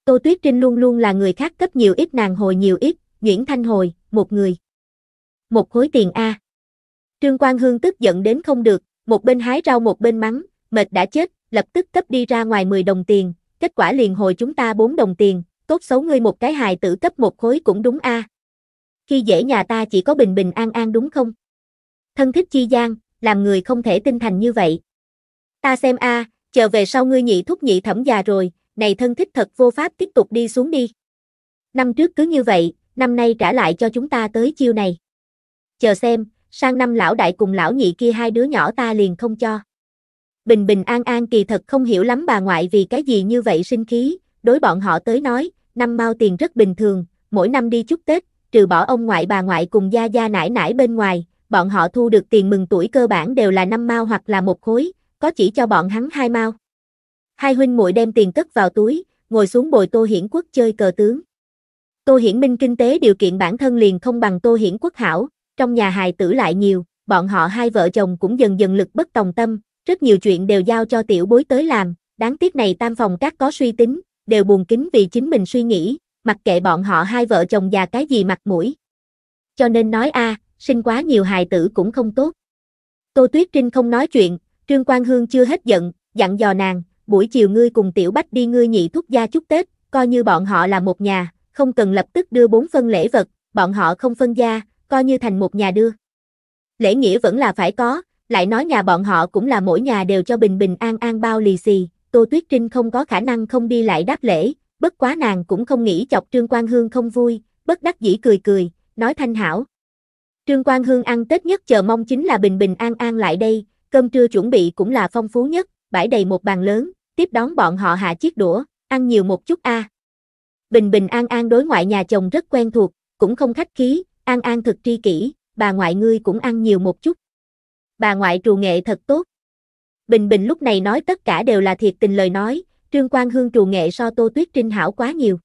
Tô Tuyết Trinh luôn luôn là người khác cấp nhiều ít nàng hồi nhiều ít, Nguyễn Thanh hồi, một người. Một khối tiền A. Trương Quang Hương tức giận đến không được, một bên hái rau một bên mắng, mệt đã chết, lập tức cấp đi ra ngoài 10 đồng tiền, kết quả liền hồi chúng ta 4 đồng tiền, tốt xấu ngươi một cái hài tử cấp một khối cũng đúng a. Khi dễ nhà ta chỉ có bình bình an an đúng không? Thân thích chi gian, làm người không thể tinh thành như vậy. Ta xem a, chờ về sau ngươi nhị thúc nhị thẩm già rồi, này thân thích thật vô pháp tiếp tục đi xuống đi. Năm trước cứ như vậy, năm nay trả lại cho chúng ta tới chiêu này. Chờ xem, sang năm lão đại cùng lão nhị kia hai đứa nhỏ ta liền không cho bình bình an an kỳ thật không hiểu lắm bà ngoại vì cái gì như vậy sinh khí, đối bọn họ tới nói, năm mau tiền rất bình thường, mỗi năm đi chúc Tết, trừ bỏ ông ngoại bà ngoại cùng gia gia nải nải bên ngoài, bọn họ thu được tiền mừng tuổi cơ bản đều là năm mau hoặc là một khối, có chỉ cho bọn hắn hai mau Hai huynh muội đem tiền cất vào túi, ngồi xuống bồi Tô Hiển Quốc chơi cờ tướng. Tô Hiển Minh kinh tế điều kiện bản thân liền không bằng Tô Hiển Quốc hảo, trong nhà hài tử lại nhiều, bọn họ hai vợ chồng cũng dần dần lực bất tòng tâm, rất nhiều chuyện đều giao cho tiểu bối tới làm, đáng tiếc này tam phòng các có suy tính, đều buồn kính vì chính mình suy nghĩ, mặc kệ bọn họ hai vợ chồng già cái gì mặt mũi. Cho nên nói a, sinh quá nhiều hài tử cũng không tốt. Tô Tuyết Trinh không nói chuyện, Trương Quang Hương chưa hết giận, dặn dò nàng, buổi chiều ngươi cùng Tiểu Bách đi ngươi nhị thúc gia chúc Tết, coi như bọn họ là một nhà, không cần lập tức đưa bốn phân lễ vật, bọn họ không phân gia, coi như thành một nhà đưa. Lễ nghĩa vẫn là phải có, lại nói nhà bọn họ cũng là mỗi nhà đều cho bình bình an an bao lì xì, Tô Tuyết Trinh không có khả năng không đi lại đáp lễ, bất quá nàng cũng không nghĩ chọc Trương Quang Hương không vui, bất đắc dĩ cười cười, nói thanh hảo. Trương Quang Hương ăn Tết nhất chờ mong chính là bình bình an an lại đây, cơm trưa chuẩn bị cũng là phong phú nhất, bãi đầy một bàn lớn, tiếp đón bọn họ hạ chiếc đũa, ăn nhiều một chút a. À. Bình bình an an đối ngoại nhà chồng rất quen thuộc, cũng không khách khí, an an thực tri kỷ, bà ngoại ngươi cũng ăn nhiều một chút bà ngoại trù nghệ thật tốt. Bình Bình lúc này nói tất cả đều là thiệt tình lời nói, Trương Quang Hương trù nghệ so Tô Tuyết Trinh hảo quá nhiều.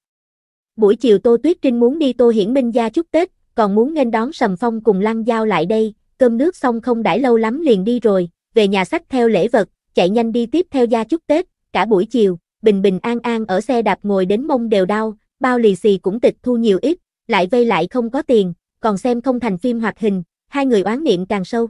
Buổi chiều Tô Tuyết Trinh muốn đi Tô Hiển Minh gia chúc Tết, còn muốn nghênh đón Sầm Phong cùng Lăng Giao lại đây, cơm nước xong không đãi lâu lắm liền đi rồi, về nhà sách theo lễ vật, chạy nhanh đi tiếp theo gia chúc Tết, cả buổi chiều, bình bình an an ở xe đạp ngồi đến mông đều đau, bao lì xì cũng tịch thu nhiều ít, lại vây lại không có tiền, còn xem không thành phim hoạt hình, hai người oán niệm càng sâu.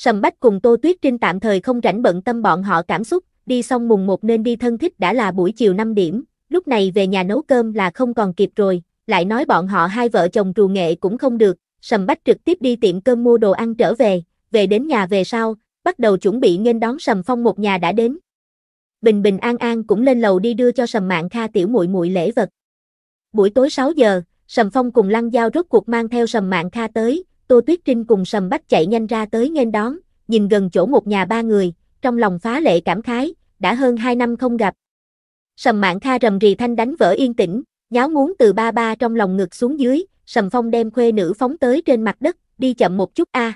Sầm Bách cùng Tô Tuyết Trinh tạm thời không rảnh bận tâm bọn họ cảm xúc, đi xong mùng một nên đi thân thích đã là buổi chiều 5 điểm, lúc này về nhà nấu cơm là không còn kịp rồi, lại nói bọn họ hai vợ chồng trù nghệ cũng không được, Sầm Bách trực tiếp đi tiệm cơm mua đồ ăn trở về, về đến nhà về sau, bắt đầu chuẩn bị nghênh đón Sầm Phong một nhà đã đến. Bình Bình An An cũng lên lầu đi đưa cho Sầm Mạn Kha tiểu muội muội lễ vật. Buổi tối 6 giờ, Sầm Phong cùng Lăng Giao rốt cuộc mang theo Sầm Mạn Kha tới, Tô Tuyết Trinh cùng Sầm Bách chạy nhanh ra tới nghênh đón, nhìn gần chỗ một nhà ba người, trong lòng phá lệ cảm khái, đã hơn hai năm không gặp. Sầm Mạn kha rầm rì thanh đánh vỡ yên tĩnh, nháo muốn từ ba ba trong lòng ngực xuống dưới, Sầm Phong đem khuê nữ phóng tới trên mặt đất, đi chậm một chút a.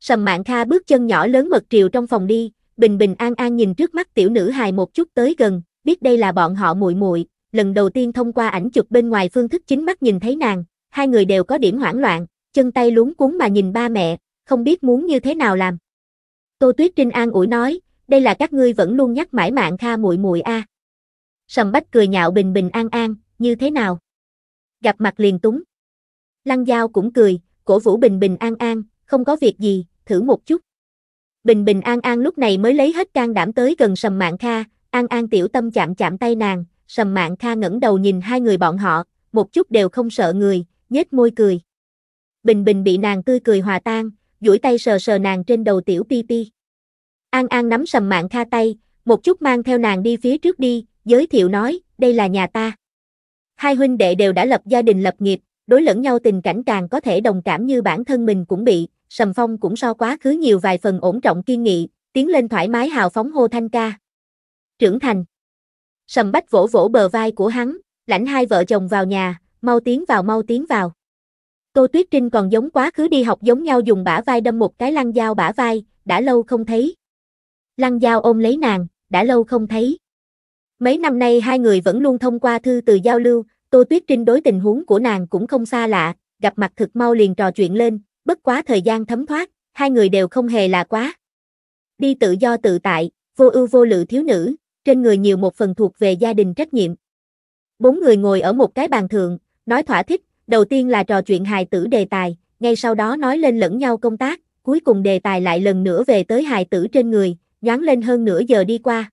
Sầm Mạn kha bước chân nhỏ lớn mật triều trong phòng đi, bình bình an an nhìn trước mắt tiểu nữ hài một chút tới gần, biết đây là bọn họ muội muội, lần đầu tiên thông qua ảnh chụp bên ngoài phương thức chính mắt nhìn thấy nàng, hai người đều có điểm hoảng loạn, chân tay luống cuốn mà nhìn ba mẹ, không biết muốn như thế nào làm. Tô Tuyết Trinh an ủi nói, đây là các ngươi vẫn luôn nhắc mãi mạng Kha muội muội a. Sầm Bách cười nhạo bình bình an an, như thế nào? Gặp mặt liền túng. Lăng Giao cũng cười, cổ vũ bình bình an an, không có việc gì, thử một chút. Bình bình an an lúc này mới lấy hết can đảm tới gần sầm mạng Kha, an an tiểu tâm chạm chạm tay nàng, sầm mạng Kha ngẩng đầu nhìn hai người bọn họ, một chút đều không sợ người, nhếch môi cười. Bình Bình bị nàng tươi cười hòa tan, duỗi tay sờ sờ nàng trên đầu tiểu ti ti. An An nắm sầm mạng kha tay, một chút mang theo nàng đi phía trước đi, giới thiệu nói, đây là nhà ta. Hai huynh đệ đều đã lập gia đình lập nghiệp, đối lẫn nhau tình cảnh càng có thể đồng cảm như bản thân mình cũng bị, Sầm Phong cũng so quá khứ nhiều vài phần ổn trọng kiên nghị, tiến lên thoải mái hào phóng hô thanh ca. Trưởng thành. Sầm Bách vỗ vỗ bờ vai của hắn, lãnh hai vợ chồng vào nhà, mau tiến vào mau tiến vào. Tô Tuyết Trinh còn giống quá khứ đi học giống nhau dùng bả vai đâm một cái lăng dao bả vai, đã lâu không thấy. Lăng dao ôm lấy nàng, đã lâu không thấy. Mấy năm nay hai người vẫn luôn thông qua thư từ giao lưu, Tô Tuyết Trinh đối tình huống của nàng cũng không xa lạ, gặp mặt thực mau liền trò chuyện lên, bất quá thời gian thấm thoát, hai người đều không hề là quá. Đi tự do tự tại, vô ưu vô lự thiếu nữ, trên người nhiều một phần thuộc về gia đình trách nhiệm. Bốn người ngồi ở một cái bàn thượng, nói thỏa thích, đầu tiên là trò chuyện hài tử đề tài, ngay sau đó nói lên lẫn nhau công tác, cuối cùng đề tài lại lần nữa về tới hài tử trên người, nhoáng lên hơn nửa giờ đi qua.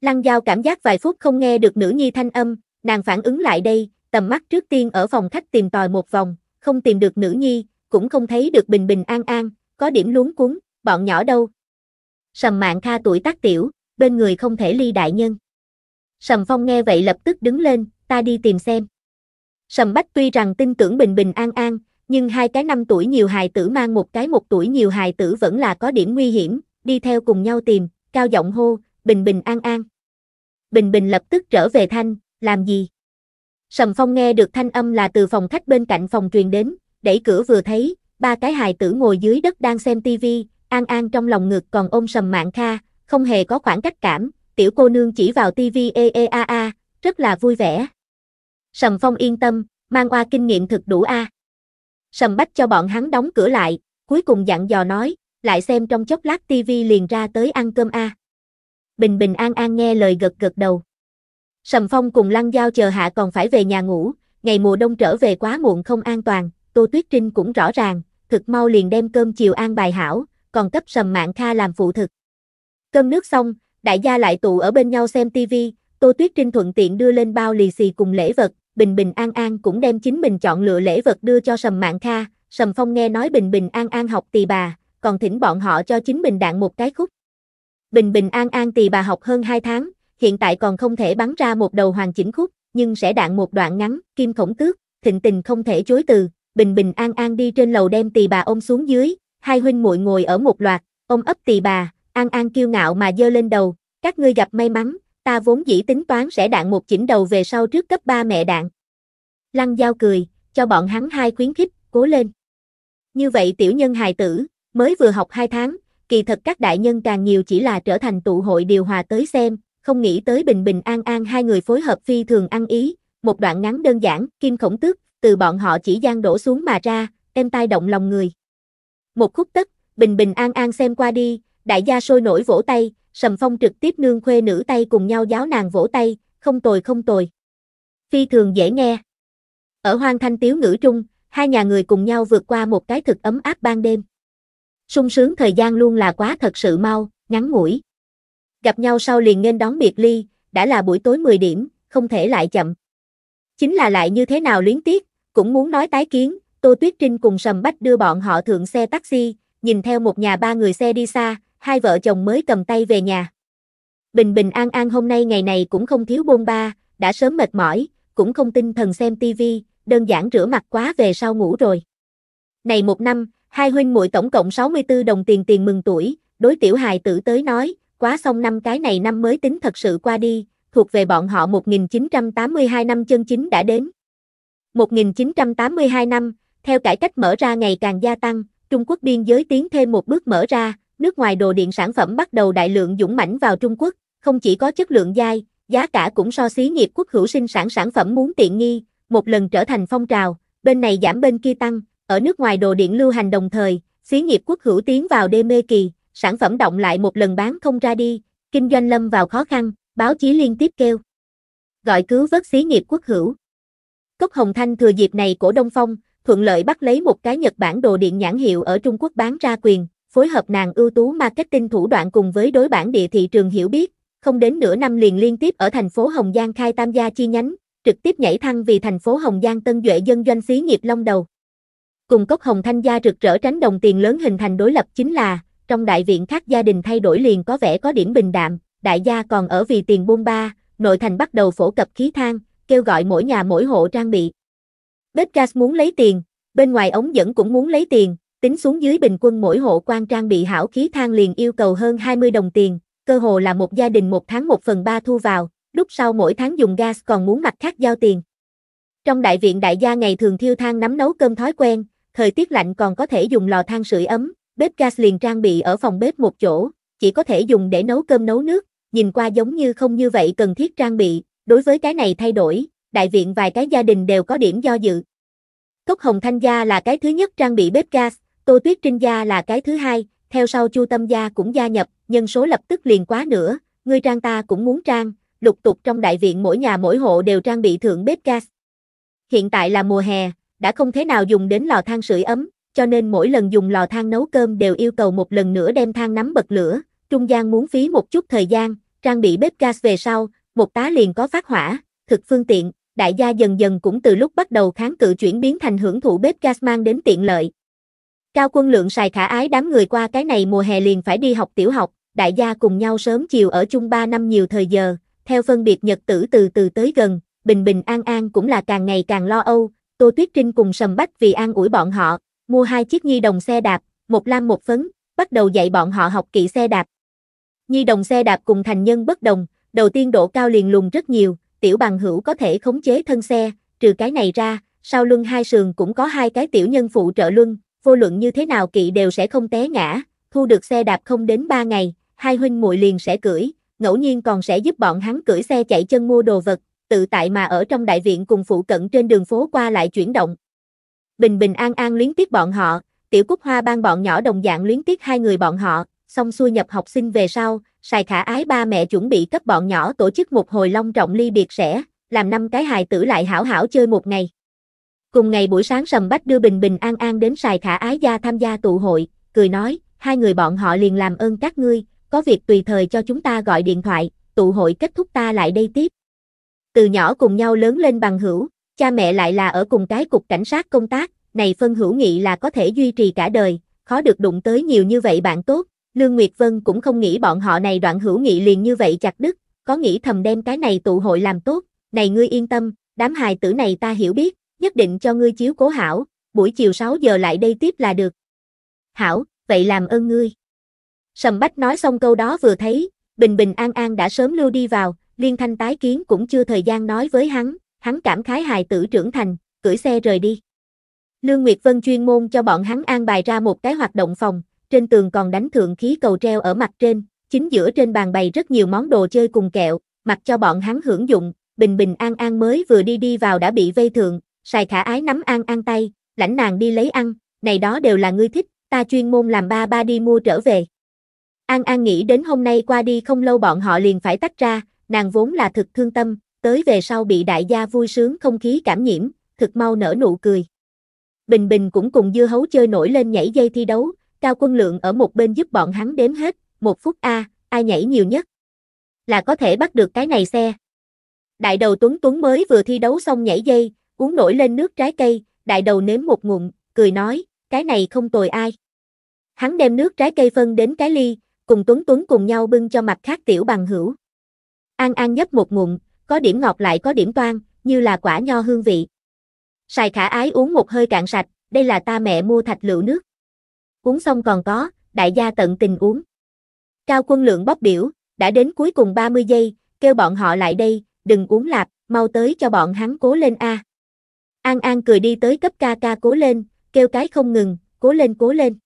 Lăng Giao cảm giác vài phút không nghe được nữ nhi thanh âm, nàng phản ứng lại đây, tầm mắt trước tiên ở phòng khách tìm tòi một vòng, không tìm được nữ nhi, cũng không thấy được bình bình an an, có điểm luống cuốn, bọn nhỏ đâu. Sầm mạng tha tuổi tác tiểu, bên người không thể ly đại nhân. Sầm phong nghe vậy lập tức đứng lên, ta đi tìm xem. Sầm Bách tuy rằng tin tưởng bình bình an an, nhưng hai cái năm tuổi nhiều hài tử mang một cái một tuổi nhiều hài tử vẫn là có điểm nguy hiểm, đi theo cùng nhau tìm, cao giọng hô, bình bình an an. Bình bình lập tức trở về thanh, làm gì? Sầm Phong nghe được thanh âm là từ phòng khách bên cạnh phòng truyền đến, đẩy cửa vừa thấy, ba cái hài tử ngồi dưới đất đang xem tivi, An An trong lòng ngực còn ôm sầm mạng kha, không hề có khoảng cách cảm, tiểu cô nương chỉ vào tivi e e a a, rất là vui vẻ. Sầm Phong yên tâm, mang qua kinh nghiệm thực đủ a. À. Sầm Bách cho bọn hắn đóng cửa lại, cuối cùng dặn dò nói, lại xem trong chốc lát tivi liền ra tới ăn cơm a. À. Bình bình an an nghe lời gật gật đầu. Sầm Phong cùng Lăng Giao chờ hạ còn phải về nhà ngủ, ngày mùa đông trở về quá muộn không an toàn, Tô Tuyết Trinh cũng rõ ràng, thực mau liền đem cơm chiều an bài hảo, còn cấp Sầm Mạng Kha làm phụ thực. Cơm nước xong, đại gia lại tụ ở bên nhau xem tivi, Tô Tuyết Trinh thuận tiện đưa lên bao lì xì cùng lễ vật, Bình Bình An An cũng đem chính mình chọn lựa lễ vật đưa cho Sầm Mạng Kha, Sầm Phong nghe nói Bình Bình An An học tỳ bà, còn thỉnh bọn họ cho chính mình đạn một cái khúc. Bình Bình An An tỳ bà học hơn 2 tháng, hiện tại còn không thể bắn ra một đầu hoàn chỉnh khúc, nhưng sẽ đạn một đoạn ngắn, kim khổng tước, thịnh tình không thể chối từ, Bình Bình An An đi trên lầu đem tỳ bà ôm xuống dưới, hai huynh muội ngồi ở một loạt, ôm ấp tỳ bà, An An kiêu ngạo mà dơ lên đầu, các ngươi gặp may mắn, ta vốn dĩ tính toán sẽ đạn một chỉnh đầu về sau trước cấp ba mẹ đạn. Lăng Giao cười, cho bọn hắn hai khuyến khích, cố lên. Như vậy tiểu nhân hài tử, mới vừa học hai tháng, kỳ thật các đại nhân càng nhiều chỉ là trở thành tụ hội điều hòa tới xem, không nghĩ tới bình bình an an hai người phối hợp phi thường ăn ý, một đoạn ngắn đơn giản, kim khổng tước, từ bọn họ chỉ gian đổ xuống mà ra, em tai động lòng người. Một khúc tức, bình bình an an xem qua đi, đại gia sôi nổi vỗ tay, Sầm Phong trực tiếp nương khuê nữ tay cùng nhau giáo nàng vỗ tay, không tồi không tồi. Phi thường dễ nghe. Ở hoang thanh tiếu ngữ trung, hai nhà người cùng nhau vượt qua một cái thực ấm áp ban đêm. sung sướng thời gian luôn là quá thật sự mau, ngắn ngủi. Gặp nhau sau liền nên đón biệt ly, đã là buổi tối 10 điểm, không thể lại chậm. Chính là lại như thế nào luyến tiếc, cũng muốn nói tái kiến, Tô Tuyết Trinh cùng Sầm Bách đưa bọn họ thượng xe taxi, nhìn theo một nhà ba người xe đi xa, hai vợ chồng mới cầm tay về nhà. Bình bình an an hôm nay ngày này cũng không thiếu bôn ba, đã sớm mệt mỏi, cũng không tinh thần xem tivi, đơn giản rửa mặt quá về sau ngủ rồi. Này một năm, hai huynh muội tổng cộng 64 đồng tiền tiền mừng tuổi, đối tiểu hài tử tới nói, quá xong năm cái này năm mới tính thật sự qua đi, thuộc về bọn họ 1982 năm chân chính đã đến. 1982 năm, theo cải cách mở ra ngày càng gia tăng, Trung Quốc biên giới tiến thêm một bước mở ra, nước ngoài đồ điện sản phẩm bắt đầu đại lượng dũng mãnh vào Trung Quốc, không chỉ có chất lượng dai, giá cả cũng so xí nghiệp quốc hữu sinh sản sản phẩm muốn tiện nghi, một lần trở thành phong trào, bên này giảm bên kia tăng, ở nước ngoài đồ điện lưu hành đồng thời, xí nghiệp quốc hữu tiến vào đê mê kỳ, sản phẩm động lại một lần bán không ra đi, kinh doanh lâm vào khó khăn, báo chí liên tiếp kêu. Gọi cứu vớt xí nghiệp quốc hữu. Cốc Hồng Thanh thừa dịp này của Đông Phong, thuận lợi bắt lấy một cái Nhật Bản đồ điện nhãn hiệu ở Trung Quốc bán ra quyền, phối hợp nàng ưu tú marketing thủ đoạn cùng với đối bản địa thị trường hiểu biết, không đến nửa năm liền liên tiếp ở thành phố Hồng Giang khai tam gia chi nhánh, trực tiếp nhảy thăng vì thành phố Hồng Giang tân duệ dân doanh xí nghiệp long đầu. Cùng cốc Hồng Thanh gia rực rỡ tránh đồng tiền lớn hình thành đối lập chính là, trong đại viện khác gia đình thay đổi liền có vẻ có điểm bình đạm, đại gia còn ở vì tiền buôn ba, nội thành bắt đầu phổ cập khí thang, kêu gọi mỗi nhà mỗi hộ trang bị. Bếp gas muốn lấy tiền, bên ngoài ống dẫn cũng muốn lấy tiền, tính xuống dưới bình quân mỗi hộ quan trang bị hảo khí thang liền yêu cầu hơn 20 đồng tiền, cơ hồ là một gia đình một tháng một phần ba thu vào, lúc sau mỗi tháng dùng gas còn muốn mặt khác giao tiền. Trong đại viện đại gia ngày thường thiêu than nắm nấu cơm thói quen, thời tiết lạnh còn có thể dùng lò than sưởi ấm, bếp gas liền trang bị ở phòng bếp một chỗ, chỉ có thể dùng để nấu cơm nấu nước, nhìn qua giống như không như vậy cần thiết trang bị, đối với cái này thay đổi, đại viện vài cái gia đình đều có điểm do dự. Cốc Hồng Thanh Gia là cái thứ nhất trang bị bếp gas, Tô Tuyết Trinh gia là cái thứ hai, theo sau Chu Tâm gia cũng gia nhập, nhân số lập tức liền quá nữa, ngươi trang ta cũng muốn trang, lục tục trong đại viện mỗi nhà mỗi hộ đều trang bị thượng bếp gas. Hiện tại là mùa hè, đã không thế nào dùng đến lò than sưởi ấm, cho nên mỗi lần dùng lò than nấu cơm đều yêu cầu một lần nữa đem than nắm bật lửa, trung gian muốn phí một chút thời gian, trang bị bếp gas về sau, một tá liền có phát hỏa, thực phương tiện, đại gia dần dần cũng từ lúc bắt đầu kháng cự chuyển biến thành hưởng thụ bếp gas mang đến tiện lợi, Cao quân lượng xài khả ái đám người qua cái này mùa hè liền phải đi học tiểu học, đại gia cùng nhau sớm chiều ở chung 3 năm nhiều thời giờ, theo phân biệt nhật tử từ từ tới gần, bình bình an an cũng là càng ngày càng lo âu, Tô Tuyết Trinh cùng Sầm Bách vì an ủi bọn họ, mua hai chiếc nhi đồng xe đạp, một lam một phấn, bắt đầu dạy bọn họ học kỹ xe đạp. Nhi đồng xe đạp cùng thành nhân bất đồng, đầu tiên độ cao liền lùng rất nhiều, tiểu bằng hữu có thể khống chế thân xe, trừ cái này ra, sau lưng hai sườn cũng có hai cái tiểu nhân phụ trợ lưng vô luận như thế nào kỵ đều sẽ không té ngã, thu được xe đạp không đến 3 ngày, hai huynh muội liền sẽ cưỡi, ngẫu nhiên còn sẽ giúp bọn hắn cưỡi xe chạy chân mua đồ vật, tự tại mà ở trong đại viện cùng phụ cận trên đường phố qua lại chuyển động. Bình bình an an luyến tiếc bọn họ, tiểu cúc hoa ban bọn nhỏ đồng dạng luyến tiếc hai người bọn họ, xong xuôi nhập học sinh về sau, xài khả ái ba mẹ chuẩn bị cấp bọn nhỏ tổ chức một hồi long trọng ly biệt sẽ, làm năm cái hài tử lại hảo hảo chơi một ngày. Cùng ngày buổi sáng Sầm Bách đưa Bình Bình An An đến xài Khả Ái Gia tham gia tụ hội, cười nói, hai người bọn họ liền làm ơn các ngươi, có việc tùy thời cho chúng ta gọi điện thoại, tụ hội kết thúc ta lại đây tiếp. Từ nhỏ cùng nhau lớn lên bằng hữu, cha mẹ lại là ở cùng cái cục cảnh sát công tác, này phân hữu nghị là có thể duy trì cả đời, khó được đụng tới nhiều như vậy bạn tốt, Lương Nguyệt Vân cũng không nghĩ bọn họ này đoạn hữu nghị liền như vậy chặt đứt, có nghĩ thầm đem cái này tụ hội làm tốt, này ngươi yên tâm, đám hài tử này ta hiểu biết, nhất định cho ngươi chiếu cố hảo, buổi chiều 6 giờ lại đây tiếp là được. Hảo, vậy làm ơn ngươi. Sầm Bách nói xong câu đó vừa thấy, Bình Bình An An đã sớm lưu đi vào, Liên Thanh tái kiến cũng chưa thời gian nói với hắn, hắn cảm khái hài tử trưởng thành, cưỡi xe rời đi. Lương Nguyệt Vân chuyên môn cho bọn hắn an bài ra một cái hoạt động phòng, trên tường còn đánh thượng khí cầu treo ở mặt trên, chính giữa trên bàn bày rất nhiều món đồ chơi cùng kẹo, mặc cho bọn hắn hưởng dụng, bình bình an an mới vừa đi đi vào đã bị vây thượng, Sài khả ái nắm An An tay, lãnh nàng đi lấy ăn, này đó đều là ngươi thích, ta chuyên môn làm ba ba đi mua trở về. An An nghĩ đến hôm nay qua đi không lâu bọn họ liền phải tách ra, nàng vốn là thực thương tâm, tới về sau bị đại gia vui sướng không khí cảm nhiễm, thực mau nở nụ cười. Bình Bình cũng cùng dưa hấu chơi nổi lên nhảy dây thi đấu, Cao Quân Lượng ở một bên giúp bọn hắn đếm hết, một phút A, ai nhảy nhiều nhất là có thể bắt được cái này xe. Đại đầu Tuấn Tuấn mới vừa thi đấu xong nhảy dây, uống nổi lên nước trái cây, đại đầu nếm một ngụm, cười nói, cái này không tồi ai. Hắn đem nước trái cây phân đến cái ly, cùng Tuấn Tuấn cùng nhau bưng cho mặt khác tiểu bằng hữu. An An nhấp một ngụm, có điểm ngọt lại có điểm toan, như là quả nho hương vị. Sài khả ái uống một hơi cạn sạch, đây là ta mẹ mua thạch lựu nước. Uống xong còn có, đại gia tận tình uống. Cao quân lượng bóp biểu, đã đến cuối cùng 30 giây, kêu bọn họ lại đây, đừng uống lạp, mau tới cho bọn hắn cố lên A. An An cười đi tới cấp ca ca cố lên, kêu cái không ngừng, cố lên cố lên.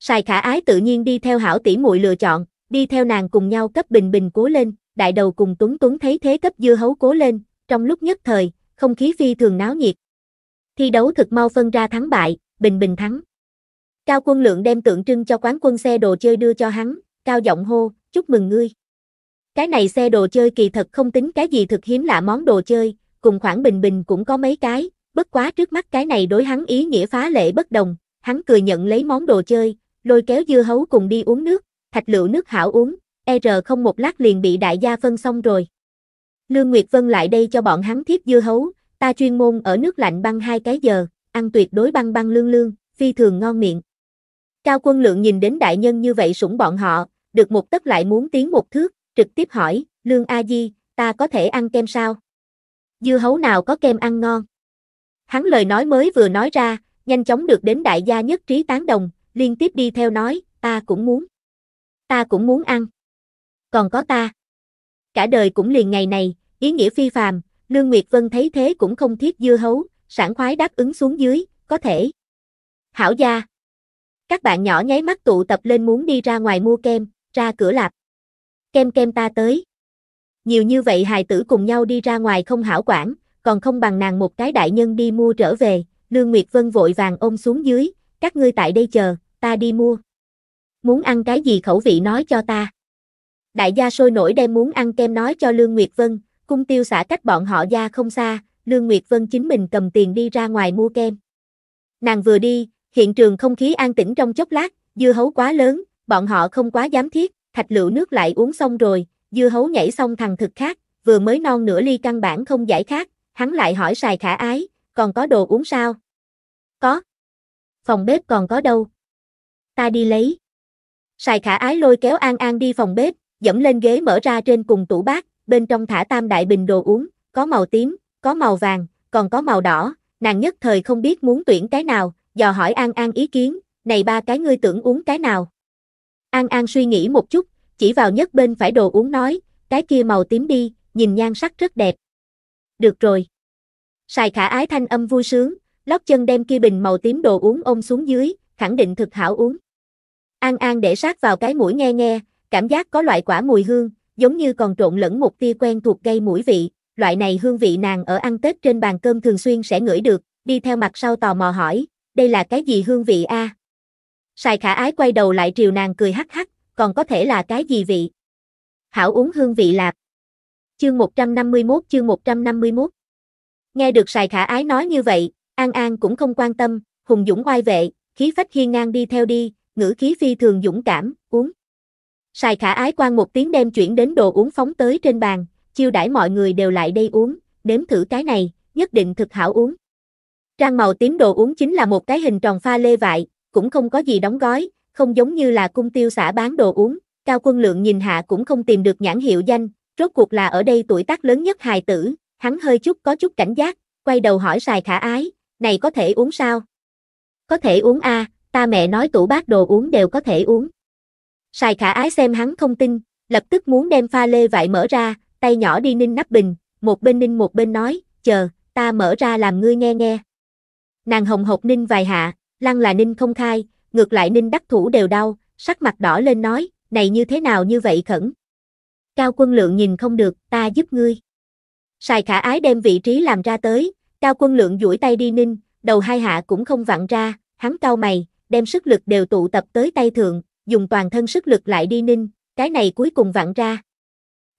Sài khả ái tự nhiên đi theo hảo tỷ muội lựa chọn, đi theo nàng cùng nhau cấp bình bình cố lên, đại đầu cùng tuấn tuấn thấy thế cấp dưa hấu cố lên, trong lúc nhất thời, không khí phi thường náo nhiệt. Thi đấu thực mau phân ra thắng bại, bình bình thắng. Cao quân lượng đem tượng trưng cho quán quân xe đồ chơi đưa cho hắn, cao giọng hô, chúc mừng ngươi. Cái này xe đồ chơi kỳ thật không tính cái gì thực hiếm lạ món đồ chơi, cùng khoảng bình bình cũng có mấy cái, bất quá trước mắt cái này đối hắn ý nghĩa phá lệ bất đồng, hắn cười nhận lấy món đồ chơi, lôi kéo dưa hấu cùng đi uống nước, thạch lựu nước hảo uống, e R không một lát liền bị đại gia phân xong rồi. Lương Nguyệt Vân lại đây cho bọn hắn thiếp dưa hấu, ta chuyên môn ở nước lạnh băng hai cái giờ, ăn tuyệt đối băng băng lương lương, phi thường ngon miệng. Cao quân lượng nhìn đến đại nhân như vậy sủng bọn họ, được một tấc lại muốn tiến một thước, trực tiếp hỏi, Lương A Di, ta có thể ăn kem sao? dưa hấu nào có kem ăn ngon. Hắn lời nói mới vừa nói ra, nhanh chóng được đến đại gia nhất trí tán đồng, liên tiếp đi theo nói, ta cũng muốn. Ta cũng muốn ăn. Còn có ta. Cả đời cũng liền ngày này, ý nghĩa phi phàm, Lương Nguyệt Vân thấy thế cũng không thiết dưa hấu, sảng khoái đáp ứng xuống dưới, có thể. Hảo gia. Các bạn nhỏ nháy mắt tụ tập lên muốn đi ra ngoài mua kem, ra cửa lạp. Kem kem ta tới nhiều như vậy hài tử cùng nhau đi ra ngoài không hảo quản, còn không bằng nàng một cái đại nhân đi mua trở về, Lương Nguyệt Vân vội vàng ôm xuống dưới, các ngươi tại đây chờ, ta đi mua. Muốn ăn cái gì khẩu vị nói cho ta. Đại gia sôi nổi đem muốn ăn kem nói cho Lương Nguyệt Vân, cung tiêu xả cách bọn họ ra không xa, Lương Nguyệt Vân chính mình cầm tiền đi ra ngoài mua kem. Nàng vừa đi, hiện trường không khí an tĩnh trong chốc lát, dưa hấu quá lớn, bọn họ không quá dám thiết, thạch lựu nước lại uống xong rồi, dưa hấu nhảy xong thằng thực khác, vừa mới non nửa ly căn bản không giải khác. hắn lại hỏi xài khả ái, còn có đồ uống sao? Có. Phòng bếp còn có đâu? Ta đi lấy. Xài khả ái lôi kéo An An đi phòng bếp, dẫm lên ghế mở ra trên cùng tủ bát, bên trong thả tam đại bình đồ uống, có màu tím, có màu vàng, còn có màu đỏ, nàng nhất thời không biết muốn tuyển cái nào, dò hỏi An An ý kiến, này ba cái ngươi tưởng uống cái nào? An An suy nghĩ một chút, chỉ vào nhất bên phải đồ uống nói, cái kia màu tím đi, nhìn nhan sắc rất đẹp. Được rồi. Sài khả ái thanh âm vui sướng, lót chân đem kia bình màu tím đồ uống ôm xuống dưới, khẳng định thực hảo uống. An An để sát vào cái mũi nghe nghe, cảm giác có loại quả mùi hương, giống như còn trộn lẫn một tia quen thuộc gây mũi vị, loại này hương vị nàng ở ăn Tết trên bàn cơm thường xuyên sẽ ngửi được, đi theo mặt sau tò mò hỏi, đây là cái gì hương vị a? Sài khả ái quay đầu lại triều nàng cười hắc hắc, còn có thể là cái gì vị? Hảo uống hương vị lạc. Chương 151 chương 151 Nghe được Sài Khả Ái nói như vậy, An An cũng không quan tâm, hùng dũng oai vệ, khí phách hiên ngang đi theo đi, ngữ khí phi thường dũng cảm, uống. Sài Khả Ái quan một tiếng đem chuyển đến đồ uống phóng tới trên bàn, chiêu đãi mọi người đều lại đây uống, nếm thử cái này, nhất định thực hảo uống. Trang màu tím đồ uống chính là một cái hình tròn pha lê vại, cũng không có gì đóng gói, không giống như là cung tiêu xã bán đồ uống, Cao Quân Lượng nhìn hạ cũng không tìm được nhãn hiệu danh, rốt cuộc là ở đây tuổi tác lớn nhất hài tử, hắn hơi chút có chút cảnh giác, quay đầu hỏi xài khả ái, này có thể uống sao? Có thể uống a, ta mẹ nói tủ bát đồ uống đều có thể uống. Xài khả ái xem hắn không tin, lập tức muốn đem pha lê vại mở ra, tay nhỏ đi ninh nắp bình, một bên ninh một bên nói, chờ, ta mở ra làm ngươi nghe nghe. Nàng hồng hộc ninh vài hạ, lăng là ninh không khai, ngược lại ninh đắc thủ đều đau, sắc mặt đỏ lên nói, này như thế nào như vậy khẩn. Cao quân lượng nhìn không được, ta giúp ngươi. Sài khả ái đem vị trí làm ra tới, cao quân lượng duỗi tay đi ninh, đầu hai hạ cũng không vặn ra, hắn cao mày, đem sức lực đều tụ tập tới tay thượng, dùng toàn thân sức lực lại đi ninh, cái này cuối cùng vặn ra.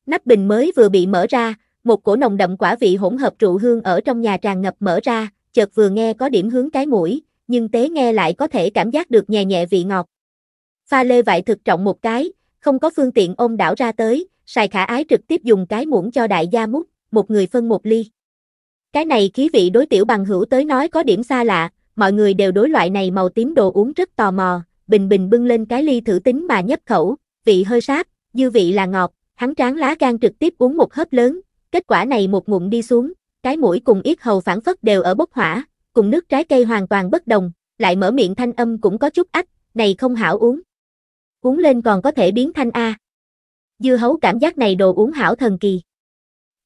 Nắp bình mới vừa bị mở ra, một cổ nồng đậm quả vị hỗn hợp rượu hương ở trong nhà tràn ngập mở ra, chợt vừa nghe có điểm hướng cái mũi, nhưng tế nghe lại có thể cảm giác được nhẹ nhẹ vị ngọt. Pha lê vại thực trọng một cái, không có phương tiện ôm đảo ra tới, xài khả ái trực tiếp dùng cái muỗng cho đại gia múc, một người phân một ly. Cái này khí vị đối tiểu bằng hữu tới nói có điểm xa lạ, mọi người đều đối loại này màu tím đồ uống rất tò mò, bình bình bưng lên cái ly thử tính mà nhấp khẩu, vị hơi sáp, dư vị là ngọt, hắn tráng lá gan trực tiếp uống một hớp lớn, kết quả này một ngụm đi xuống, cái mũi cùng ít hầu phản phất đều ở bốc hỏa, cùng nước trái cây hoàn toàn bất đồng, lại mở miệng thanh âm cũng có chút ách, này không hảo uống. Uống lên còn có thể biến thanh A. Dưa hấu cảm giác này đồ uống hảo thần kỳ.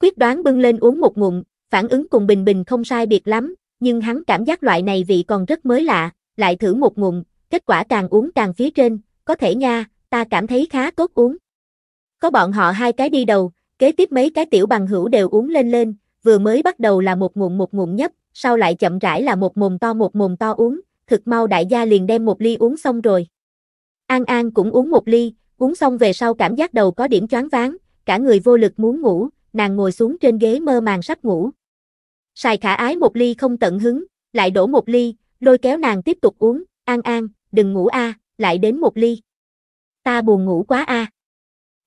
Quyết đoán bưng lên uống một ngụm, phản ứng cùng bình bình không sai biệt lắm, nhưng hắn cảm giác loại này vị còn rất mới lạ, lại thử một ngụm, kết quả càng uống càng phía trên, có thể nha, ta cảm thấy khá tốt uống. Có bọn họ hai cái đi đầu, kế tiếp mấy cái tiểu bằng hữu đều uống lên lên, vừa mới bắt đầu là một ngụm một ngụm nhấp, sau lại chậm rãi là một mồm to một mồm to uống, thực mau đại gia liền đem một ly uống xong rồi. An An cũng uống một ly, uống xong về sau cảm giác đầu có điểm choáng váng, cả người vô lực muốn ngủ, nàng ngồi xuống trên ghế mơ màng sắp ngủ. Sài khả ái một ly không tận hứng, lại đổ một ly, lôi kéo nàng tiếp tục uống, An An, đừng ngủ a, lại đến một ly. Ta buồn ngủ quá a.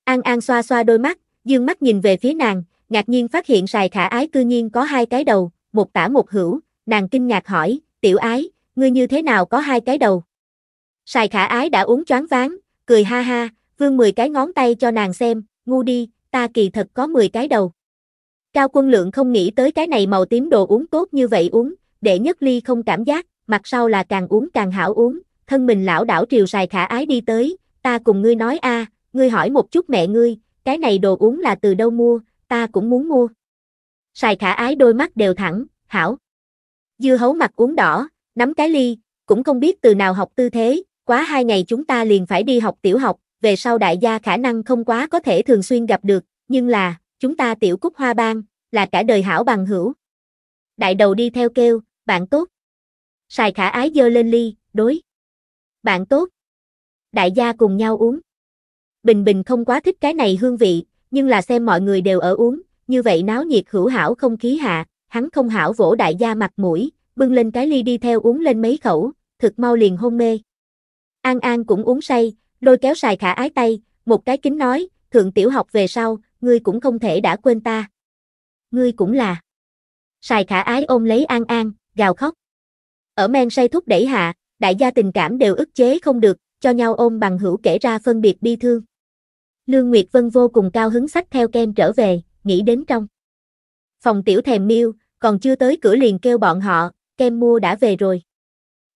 An An xoa xoa đôi mắt, dương mắt nhìn về phía nàng, ngạc nhiên phát hiện sài khả ái cư nhiên có hai cái đầu, một tả một hữu, nàng kinh ngạc hỏi, tiểu ái, ngươi như thế nào có hai cái đầu? Sài khả ái đã uống choáng váng, cười ha ha, vương 10 cái ngón tay cho nàng xem, ngu đi, ta kỳ thật có 10 cái đầu. Cao quân lượng không nghĩ tới cái này màu tím đồ uống tốt như vậy uống, để nhất ly không cảm giác, mặt sau là càng uống càng hảo uống, thân mình lão đảo triều sài khả ái đi tới, ta cùng ngươi nói a, ngươi hỏi một chút mẹ ngươi, cái này đồ uống là từ đâu mua, ta cũng muốn mua. Sài khả ái đôi mắt đều thẳng, hảo. Dưa hấu mặt uống đỏ, nắm cái ly, cũng không biết từ nào học tư thế, quá hai ngày chúng ta liền phải đi học tiểu học, về sau đại gia khả năng không quá có thể thường xuyên gặp được, nhưng là, chúng ta tiểu cúc hoa bang, là cả đời hảo bằng hữu. Đại đầu đi theo kêu, bạn tốt. Sài khả ái dơ lên ly, đối. Bạn tốt. Đại gia cùng nhau uống. Bình Bình không quá thích cái này hương vị, nhưng là xem mọi người đều ở uống, như vậy náo nhiệt hữu hảo không khí hạ, hắn không hảo vỗ đại gia mặt mũi, bưng lên cái ly đi theo uống lên mấy khẩu, thực mau liền hôn mê. An An cũng uống say, lôi kéo xài khả ái tay, một cái kính nói, thượng tiểu học về sau, ngươi cũng không thể đã quên ta. Ngươi cũng là. Xài khả ái ôm lấy An An, gào khóc. Ở men say thúc đẩy hạ, đại gia tình cảm đều ức chế không được, cho nhau ôm bằng hữu kể ra phân biệt bi thương. Lương Nguyệt Vân vô cùng cao hứng sách theo kem trở về nghĩ đến trong. Phòng tiểu thèm miêu, còn chưa tới cửa liền kêu bọn họ, kem mua đã về rồi.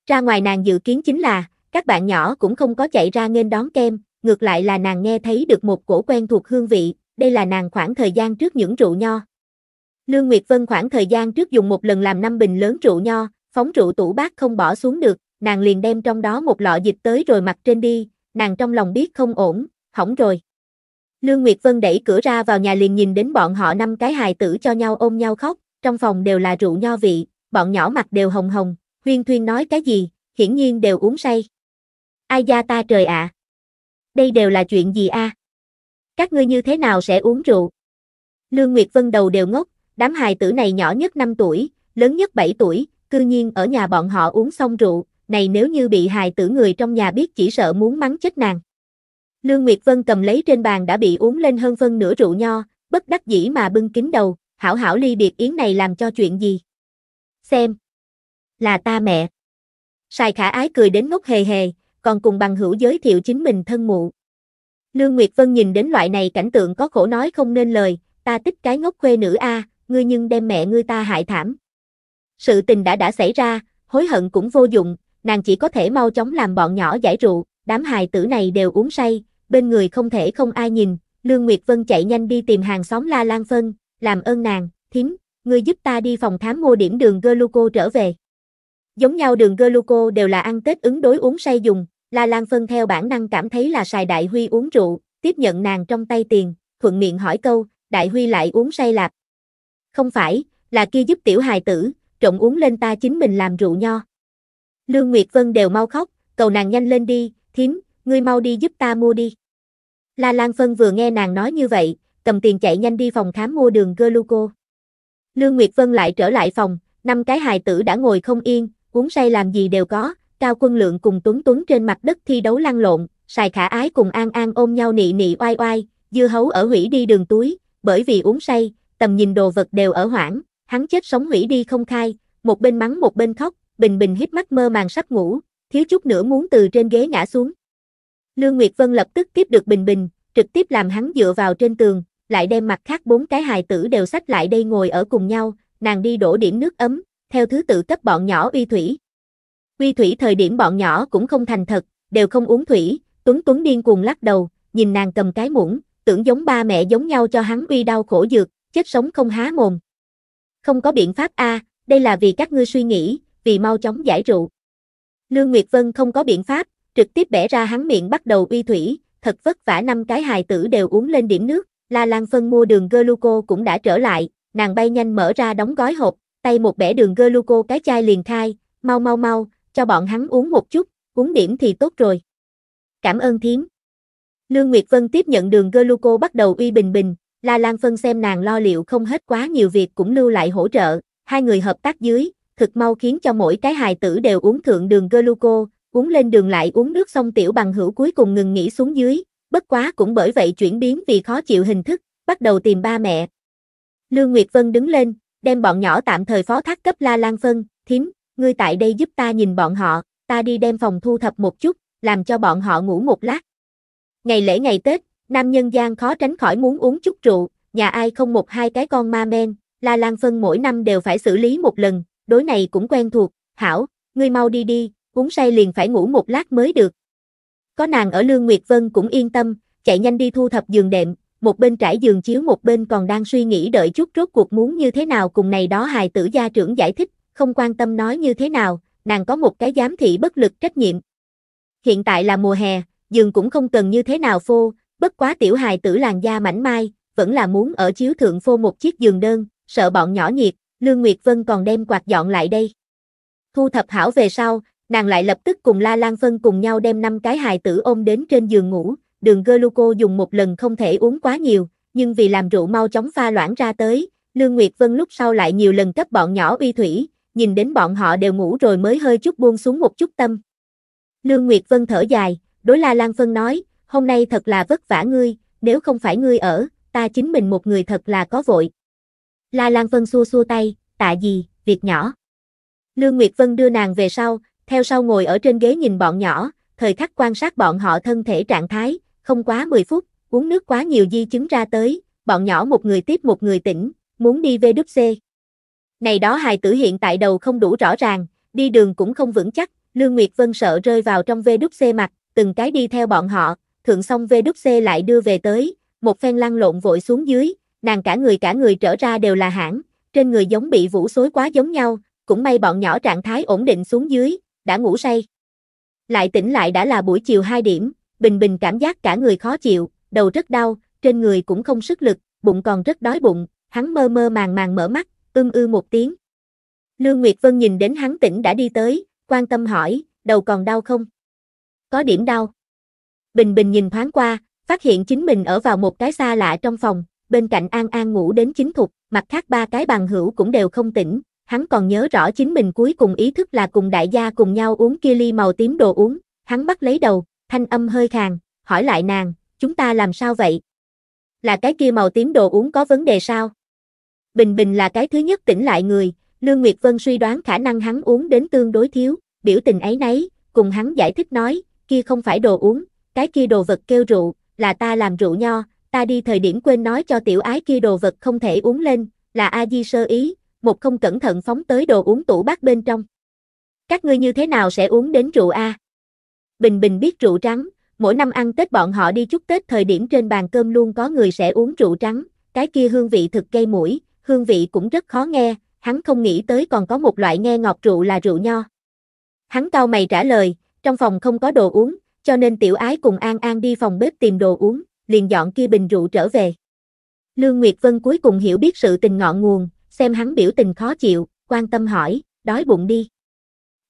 Ra ngoài nàng dự kiến chính là, các bạn nhỏ cũng không có chạy ra nghênh đón kem, ngược lại là nàng nghe thấy được một cổ quen thuộc hương vị, đây là nàng khoảng thời gian trước những rượu nho. Lương Nguyệt Vân khoảng thời gian trước dùng một lần làm năm bình lớn rượu nho, phóng rượu tủ bát không bỏ xuống được, nàng liền đem trong đó một lọ dịch tới rồi mặt trên đi, nàng trong lòng biết không ổn, hỏng rồi. Lương Nguyệt Vân đẩy cửa ra vào nhà liền nhìn đến bọn họ năm cái hài tử cho nhau ôm nhau khóc, trong phòng đều là rượu nho vị, bọn nhỏ mặt đều hồng hồng, huyên thuyên nói cái gì, hiển nhiên đều uống say. Ai da ta trời ạ! Đây đều là chuyện gì a? Các ngươi như thế nào sẽ uống rượu? Lương Nguyệt Vân đầu đều ngốc, đám hài tử này nhỏ nhất 5 tuổi, lớn nhất 7 tuổi, cư nhiên ở nhà bọn họ uống xong rượu, này nếu như bị hài tử người trong nhà biết chỉ sợ muốn mắng chết nàng. Lương Nguyệt Vân cầm lấy trên bàn đã bị uống lên hơn phân nửa rượu nho, bất đắc dĩ mà bưng kín đầu, hảo hảo ly biệt yến này làm cho chuyện gì. Xem. Là ta mẹ. Sài khả ái cười đến ngốc hề hề, còn cùng bằng hữu giới thiệu chính mình thân mụ. Lương Nguyệt Vân nhìn đến loại này cảnh tượng có khổ nói không nên lời, ta thích cái ngốc quê nữ a, ngươi nhưng đem mẹ ngươi ta hại thảm. Sự tình đã đã xảy ra, hối hận cũng vô dụng, nàng chỉ có thể mau chóng làm bọn nhỏ giải rượu, đám hài tử này đều uống say, bên người không thể không ai nhìn, Lương Nguyệt Vân chạy nhanh đi tìm hàng xóm La Lan Phân, làm ơn nàng, thím, ngươi giúp ta đi phòng khám mua điểm đường gluco trở về. Giống nhau đường gluco đều là ăn Tết ứng đối uống say dùng, La Lan Phân theo bản năng cảm thấy là xài Đại Huy uống rượu, tiếp nhận nàng trong tay tiền, thuận miệng hỏi câu, Đại Huy lại uống say lạp. Không phải, là kia giúp tiểu hài tử, trộn uống lên ta chính mình làm rượu nho. Lương Nguyệt Vân đều mau khóc, cầu nàng nhanh lên đi, thím, ngươi mau đi giúp ta mua đi. La Lan Phân vừa nghe nàng nói như vậy, cầm tiền chạy nhanh đi phòng khám mua đường gluco. Lương Nguyệt Vân lại trở lại phòng, năm cái hài tử đã ngồi không yên, uống say làm gì đều có, Cao Quân Lượng cùng Tuấn Tuấn trên mặt đất thi đấu lăn lộn, Sài Khả Ái cùng An An ôm nhau nị nị oai oai, dưa hấu ở hủy đi đường túi, bởi vì uống say, tầm nhìn đồ vật đều ở hoảng, hắn chết sống hủy đi không khai, một bên mắng một bên khóc, Bình Bình hít mắt mơ màng sắp ngủ, thiếu chút nữa muốn từ trên ghế ngã xuống. Lương Nguyệt Vân lập tức tiếp được Bình Bình, trực tiếp làm hắn dựa vào trên tường, lại đem mặt khác bốn cái hài tử đều sách lại đây ngồi ở cùng nhau, nàng đi đổ điểm nước ấm, theo thứ tự cấp bọn nhỏ uy thủy. Uy thủy thời điểm bọn nhỏ cũng không thành thật, đều không uống thủy, Tuấn Tuấn điên cuồng lắc đầu, nhìn nàng cầm cái muỗng, tưởng giống ba mẹ giống nhau cho hắn uy đau khổ dược, chết sống không há mồm. Không có biện pháp a, đây là vì các ngươi suy nghĩ, vì mau chóng giải rượu. Lương Nguyệt Vân không có biện pháp, trực tiếp bẻ ra hắn miệng bắt đầu uy thủy, thật vất vả năm cái hài tử đều uống lên điểm nước, La Lan phân mua đường gluco cũng đã trở lại, nàng bay nhanh mở ra đóng gói hộp, tay một bẻ đường gluco cái chai liền khai, mau mau mau, cho bọn hắn uống một chút, uống điểm thì tốt rồi. Cảm ơn thiếm. Lương Nguyệt Vân tiếp nhận đường gluco bắt đầu uy bình bình, La Lan phân xem nàng lo liệu không hết quá nhiều việc cũng lưu lại hỗ trợ, hai người hợp tác dưới, thực mau khiến cho mỗi cái hài tử đều uống thượng đường gluco, uống lên đường lại uống nước xong tiểu bằng hữu cuối cùng ngừng nghỉ xuống dưới, bất quá cũng bởi vậy chuyển biến vì khó chịu hình thức, bắt đầu tìm ba mẹ. Lương Nguyệt Vân đứng lên, đem bọn nhỏ tạm thời phó thác cấp La Lan Phân, thím, ngươi tại đây giúp ta nhìn bọn họ, ta đi đem phòng thu thập một chút, làm cho bọn họ ngủ một lát. Ngày lễ ngày Tết, nam nhân gian khó tránh khỏi muốn uống chút rượu, nhà ai không một hai cái con ma men, La Lan Phân mỗi năm đều phải xử lý một lần, đối này cũng quen thuộc, hảo, ngươi mau đi đi, uống say liền phải ngủ một lát mới được. Có nàng ở Lương Nguyệt Vân cũng yên tâm, chạy nhanh đi thu thập giường đệm, một bên trải giường chiếu một bên còn đang suy nghĩ đợi chút rốt cuộc muốn như thế nào cùng này đó hài tử gia trưởng giải thích, không quan tâm nói như thế nào, nàng có một cái giám thị bất lực trách nhiệm. Hiện tại là mùa hè, giường cũng không cần như thế nào phô, bất quá tiểu hài tử làn da mảnh mai, vẫn là muốn ở chiếu thượng phô một chiếc giường đơn, sợ bọn nhỏ nhiệt, Lương Nguyệt Vân còn đem quạt dọn lại đây. Thu thập hảo về sau, Nàng lại lập tức cùng La Lan Phân cùng nhau đem năm cái hài tử ôm đến trên giường ngủ, đường gluco dùng một lần không thể uống quá nhiều, nhưng vì làm rượu mau chóng pha loãng ra tới, Lương Nguyệt Vân lúc sau lại nhiều lần cấp bọn nhỏ uy thủy, nhìn đến bọn họ đều ngủ rồi mới hơi chút buông xuống một chút tâm. Lương Nguyệt Vân thở dài, đối La Lan Phân nói, hôm nay thật là vất vả ngươi, nếu không phải ngươi ở, ta chính mình một người thật là có vội. La Lan Phân xua xua tay, tạ gì, việc nhỏ. Lương Nguyệt Vân đưa nàng về sau, theo sau ngồi ở trên ghế nhìn bọn nhỏ, thời khắc quan sát bọn họ thân thể trạng thái, không quá 10 phút, uống nước quá nhiều di chứng ra tới, bọn nhỏ một người tiếp một người tỉnh, muốn đi VWC. Này đó hài tử hiện tại đầu không đủ rõ ràng, đi đường cũng không vững chắc, Lương Nguyệt Vân sợ rơi vào trong VWC mặt, từng cái đi theo bọn họ, thượng xong VWC lại đưa về tới, một phen lăn lộn vội xuống dưới, nàng cả người cả người trở ra đều là hãng, trên người giống bị vũ xối quá giống nhau, cũng may bọn nhỏ trạng thái ổn định xuống dưới, đã ngủ say. Lại tỉnh lại đã là buổi chiều 2 điểm, Bình Bình cảm giác cả người khó chịu, đầu rất đau, trên người cũng không sức lực, bụng còn rất đói bụng, hắn mơ mơ màng màng mở mắt, ưm ư một tiếng. Lương Nguyệt Vân nhìn đến hắn tỉnh đã đi tới, quan tâm hỏi, đầu còn đau không? Có điểm đau. Bình Bình nhìn thoáng qua, phát hiện chính mình ở vào một cái xa lạ trong phòng, bên cạnh An An ngủ đến chính thục, mặt khác ba cái bằng hữu cũng đều không tỉnh, hắn còn nhớ rõ chính mình cuối cùng ý thức là cùng đại gia cùng nhau uống kia ly màu tím đồ uống, hắn bắt lấy đầu, thanh âm hơi khàn, hỏi lại nàng, chúng ta làm sao vậy? Là cái kia màu tím đồ uống có vấn đề sao? Bình Bình là cái thứ nhất tỉnh lại người, Lương Nguyệt Vân suy đoán khả năng hắn uống đến tương đối thiếu, biểu tình ấy nấy, cùng hắn giải thích nói, kia không phải đồ uống, cái kia đồ vật kêu rượu, là ta làm rượu nho, ta đi thời điểm quên nói cho tiểu ái kia đồ vật không thể uống lên, là A Di sơ ý, một không cẩn thận phóng tới đồ uống tủ bát bên trong. Các ngươi như thế nào sẽ uống đến rượu a? Bình Bình biết rượu trắng, mỗi năm ăn Tết bọn họ đi chúc Tết thời điểm trên bàn cơm luôn có người sẽ uống rượu trắng, cái kia hương vị thực gây mũi, hương vị cũng rất khó nghe, hắn không nghĩ tới còn có một loại nghe ngọt rượu là rượu nho. Hắn cao mày trả lời, trong phòng không có đồ uống, cho nên tiểu ái cùng An An đi phòng bếp tìm đồ uống, liền dọn kia bình rượu trở về. Lương Nguyệt Vân cuối cùng hiểu biết sự tình ngọn nguồn, xem hắn biểu tình khó chịu, quan tâm hỏi, đói bụng đi.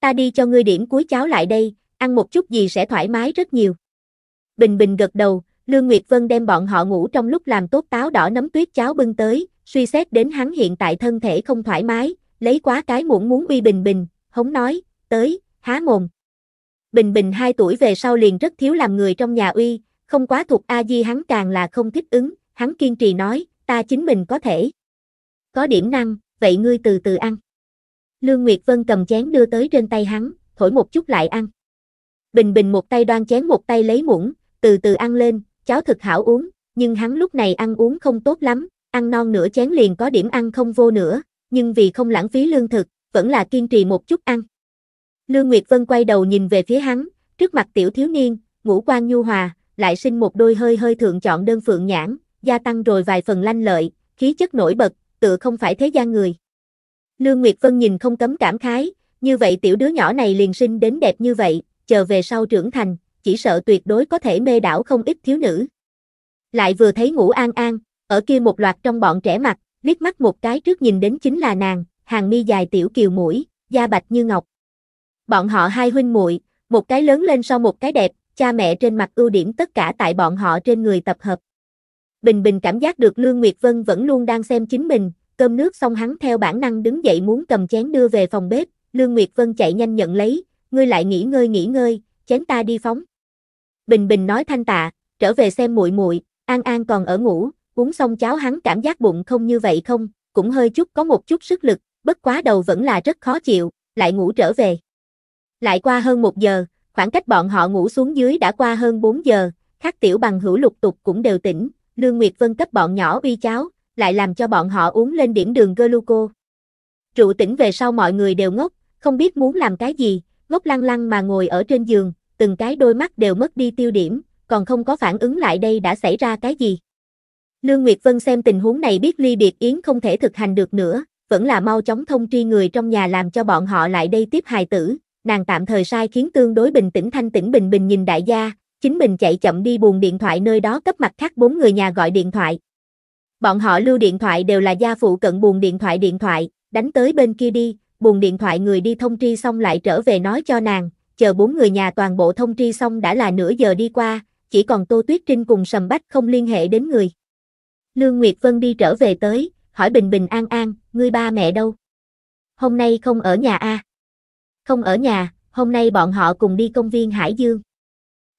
Ta đi cho ngươi điểm cuối cháo lại đây, ăn một chút gì sẽ thoải mái rất nhiều. Bình Bình gật đầu, Lương Nguyệt Vân đem bọn họ ngủ trong lúc làm tốt táo đỏ nấm tuyết cháo bưng tới, suy xét đến hắn hiện tại thân thể không thoải mái, lấy quá cái muỗng muốn uy Bình Bình, hống nói, tới, há mồm. Bình Bình 2 tuổi về sau liền rất thiếu làm người trong nhà uy, không quá thuộc A Di hắn càng là không thích ứng, hắn kiên trì nói, ta chính mình có thể có điểm năng, vậy ngươi từ từ ăn. Lương Nguyệt Vân cầm chén đưa tới trên tay hắn, thổi một chút lại ăn. Bình Bình một tay đoan chén một tay lấy muỗng, từ từ ăn lên, cháo thực hảo uống, nhưng hắn lúc này ăn uống không tốt lắm, ăn non nửa chén liền có điểm ăn không vô nữa, nhưng vì không lãng phí lương thực, vẫn là kiên trì một chút ăn. Lương Nguyệt Vân quay đầu nhìn về phía hắn, trước mặt tiểu thiếu niên, ngũ quan nhu hòa, lại sinh một đôi hơi hơi thượng chọn đơn phượng nhãn, gia tăng rồi vài phần lanh lợi, khí chất nổi bật, tựa không phải thế gian người. Lương Nguyệt Vân nhìn không cấm cảm khái, như vậy tiểu đứa nhỏ này liền sinh đến đẹp như vậy, chờ về sau trưởng thành, chỉ sợ tuyệt đối có thể mê đảo không ít thiếu nữ. Lại vừa thấy ngủ an an, ở kia một loạt trong bọn trẻ mặt, liếc mắt một cái trước nhìn đến chính là nàng, hàng mi dài tiểu kiều mũi, da bạch như ngọc. Bọn họ hai huynh muội, một cái lớn lên sau một cái đẹp, cha mẹ trên mặt ưu điểm tất cả tại bọn họ trên người tập hợp. Bình Bình cảm giác được Lương Nguyệt Vân vẫn luôn đang xem chính mình, cơm nước xong hắn theo bản năng đứng dậy muốn cầm chén đưa về phòng bếp, Lương Nguyệt Vân chạy nhanh nhận lấy, ngươi lại nghỉ ngơi nghỉ ngơi, chén ta đi phóng. Bình Bình nói thanh tạ, trở về xem muội muội, An An còn ở ngủ, uống xong cháo hắn cảm giác bụng không như vậy không, cũng hơi chút có một chút sức lực, bất quá đầu vẫn là rất khó chịu, lại ngủ trở về. Lại qua hơn một giờ, khoảng cách bọn họ ngủ xuống dưới đã qua hơn 4 giờ, khác tiểu bằng hữu lục tục cũng đều tỉnh, Lương Nguyệt Vân cấp bọn nhỏ uy cháo, lại làm cho bọn họ uống lên điểm đường gluco. Trụ tỉnh về sau mọi người đều ngốc, không biết muốn làm cái gì, ngốc lăng lăng mà ngồi ở trên giường, từng cái đôi mắt đều mất đi tiêu điểm, còn không có phản ứng lại đây đã xảy ra cái gì. Lương Nguyệt Vân xem tình huống này biết Ly Biệt Yến không thể thực hành được nữa, vẫn là mau chóng thông tri người trong nhà làm cho bọn họ lại đây tiếp hài tử, nàng tạm thời sai khiến tương đối bình tĩnh thanh tĩnh bình bình nhìn đại gia, chính mình chạy chậm đi buồn điện thoại nơi đó cấp mặt khác bốn người nhà gọi điện thoại. Bọn họ lưu điện thoại đều là gia phụ cận buồn điện thoại điện thoại, đánh tới bên kia đi, buồn điện thoại người đi thông tri xong lại trở về nói cho nàng, chờ bốn người nhà toàn bộ thông tri xong đã là nửa giờ đi qua, chỉ còn Tô Tuyết Trinh cùng Sầm Bách không liên hệ đến người. Lương Nguyệt Vân đi trở về tới, hỏi Bình Bình An An, ngươi ba mẹ đâu? Hôm nay không ở nhà a à? Không ở nhà, hôm nay bọn họ cùng đi công viên Hải Dương.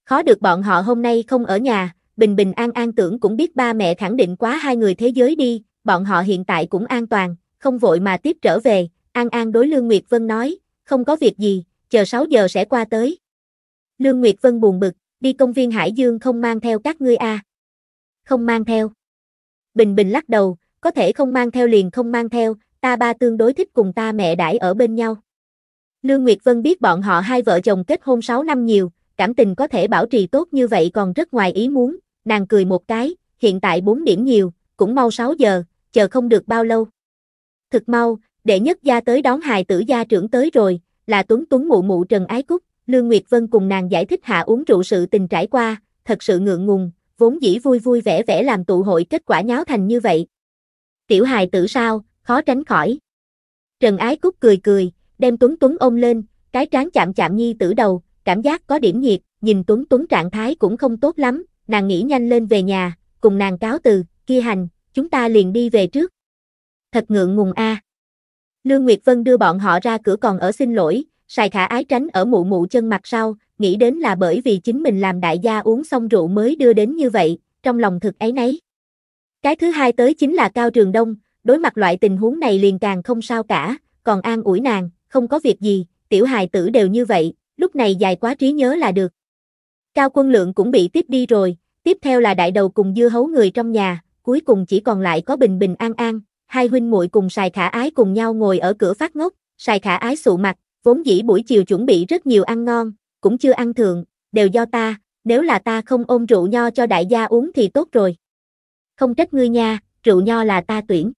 Khó được bọn họ hôm nay không ở nhà, bình bình an an tưởng cũng biết ba mẹ khẳng định quá hai người thế giới đi, bọn họ hiện tại cũng an toàn, không vội mà tiếp trở về, an an đối Lương Nguyệt Vân nói, không có việc gì, chờ 6 giờ sẽ qua tới. Lương Nguyệt Vân buồn bực, đi công viên Hải Dương không mang theo các ngươi a à? Không mang theo. Bình bình lắc đầu, có thể không mang theo liền không mang theo, ta ba tương đối thích cùng ta mẹ đãi ở bên nhau. Lương Nguyệt Vân biết bọn họ hai vợ chồng kết hôn 6 năm nhiều, cảm tình có thể bảo trì tốt như vậy còn rất ngoài ý muốn, nàng cười một cái, hiện tại 4 điểm nhiều, cũng mau 6 giờ, chờ không được bao lâu. Thực mau, đệ nhất gia tới đón hài tử gia trưởng tới rồi, là Tuấn Tuấn mụ mụ Trần Ái Cúc, Lương Nguyệt Vân cùng nàng giải thích hạ uống rượu sự tình trải qua, thật sự ngượng ngùng, vốn dĩ vui vui vẻ vẻ làm tụ hội kết quả nháo thành như vậy. Tiểu hài tử sao, khó tránh khỏi. Trần Ái Cúc cười cười, đem Tuấn Tuấn ôm lên, cái trán chạm chạm nhi tử đầu, cảm giác có điểm nhiệt, nhìn Tuấn Tuấn trạng thái cũng không tốt lắm, nàng nghĩ nhanh lên về nhà, cùng nàng cáo từ, kia hành, chúng ta liền đi về trước. Thật ngượng ngùng a. Lương Nguyệt Vân đưa bọn họ ra cửa còn ở xin lỗi, xài Khả ái tránh ở mụ mụ chân mặt sau, nghĩ đến là bởi vì chính mình làm đại gia uống xong rượu mới đưa đến như vậy, trong lòng thực ấy nấy. Cái thứ hai tới chính là Cao Trường Đông, đối mặt loại tình huống này liền càng không sao cả, còn an ủi nàng, không có việc gì, tiểu hài tử đều như vậy, lúc này dài quá trí nhớ là được. Cao quân lượng cũng bị tiếp đi rồi, tiếp theo là đại đầu cùng dưa hấu người trong nhà, cuối cùng chỉ còn lại có bình bình an an, hai huynh muội cùng xài khả ái cùng nhau ngồi ở cửa phát ngốc, xài khả ái sụ mặt, vốn dĩ buổi chiều chuẩn bị rất nhiều ăn ngon, cũng chưa ăn thường, đều do ta, nếu là ta không ôm rượu nho cho đại gia uống thì tốt rồi. Không trách ngươi nha, rượu nho là ta tuyển.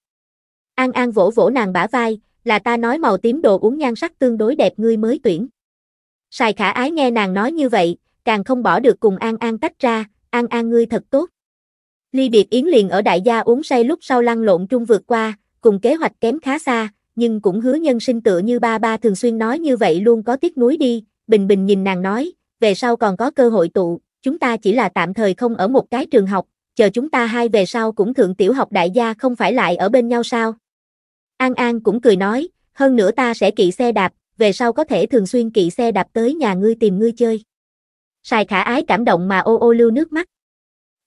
An An vỗ vỗ nàng bả vai, là ta nói màu tím đồ uống nhan sắc tương đối đẹp ngươi mới tuyển. Sài khả ái nghe nàng nói như vậy, càng không bỏ được cùng An An tách ra, An An ngươi thật tốt. Ly biệt Yến liền ở đại gia uống say lúc sau lăn lộn trung vượt qua, cùng kế hoạch kém khá xa, nhưng cũng hứa nhân sinh tựa như ba ba thường xuyên nói như vậy luôn có tiếc nuối đi, bình bình nhìn nàng nói, về sau còn có cơ hội tụ, chúng ta chỉ là tạm thời không ở một cái trường học, chờ chúng ta hai về sau cũng thượng tiểu học đại gia không phải lại ở bên nhau sao. An An cũng cười nói, hơn nữa ta sẽ kỵ xe đạp, về sau có thể thường xuyên kỵ xe đạp tới nhà ngươi tìm ngươi chơi. Sài khả ái cảm động mà ô ô lưu nước mắt.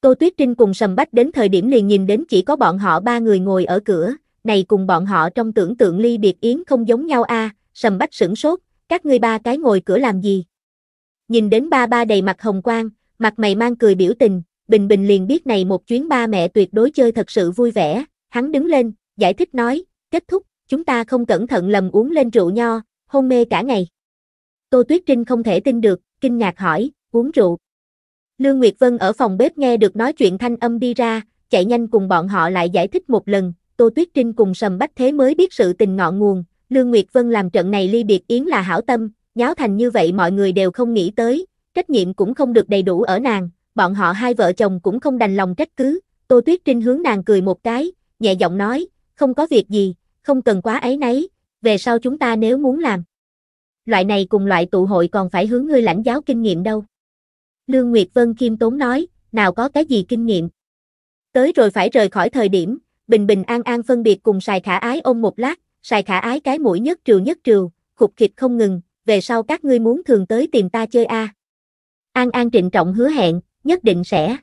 Tô Tuyết Trinh cùng Sầm Bách đến thời điểm liền nhìn đến chỉ có bọn họ ba người ngồi ở cửa, này cùng bọn họ trong tưởng tượng ly biệt yến không giống nhau a. Sầm Bách sửng sốt, các ngươi ba cái ngồi cửa làm gì? Nhìn đến ba ba đầy mặt hồng quang, mặt mày mang cười biểu tình, Bình Bình liền biết này một chuyến ba mẹ tuyệt đối chơi thật sự vui vẻ, hắn đứng lên, giải thích nói, kết thúc, chúng ta không cẩn thận lầm uống lên rượu nho, hôn mê cả ngày. Tô Tuyết Trinh không thể tin được, kinh ngạc hỏi, uống rượu. Lương Nguyệt Vân ở phòng bếp nghe được nói chuyện thanh âm đi ra, chạy nhanh cùng bọn họ lại giải thích một lần, Tô Tuyết Trinh cùng Sầm Bách Thế mới biết sự tình ngọn nguồn, Lương Nguyệt Vân làm trận này ly biệt yến là hảo tâm, nháo thành như vậy mọi người đều không nghĩ tới, trách nhiệm cũng không được đầy đủ ở nàng, bọn họ hai vợ chồng cũng không đành lòng trách cứ, Tô Tuyết Trinh hướng nàng cười một cái, nhẹ giọng nói, không có việc gì, không cần quá ấy nấy, về sau chúng ta nếu muốn làm. Loại này cùng loại tụ hội còn phải hướng ngươi lãnh giáo kinh nghiệm đâu. Lương Nguyệt Vân Kim Tốn nói, nào có cái gì kinh nghiệm. Tới rồi phải rời khỏi thời điểm, bình bình an an phân biệt cùng xài khả ái ôm một lát, xài khả ái cái mũi nhất trừ nhất trừ, khục khịch không ngừng, về sau các ngươi muốn thường tới tìm ta chơi a. À. An An trịnh trọng hứa hẹn, nhất định sẽ.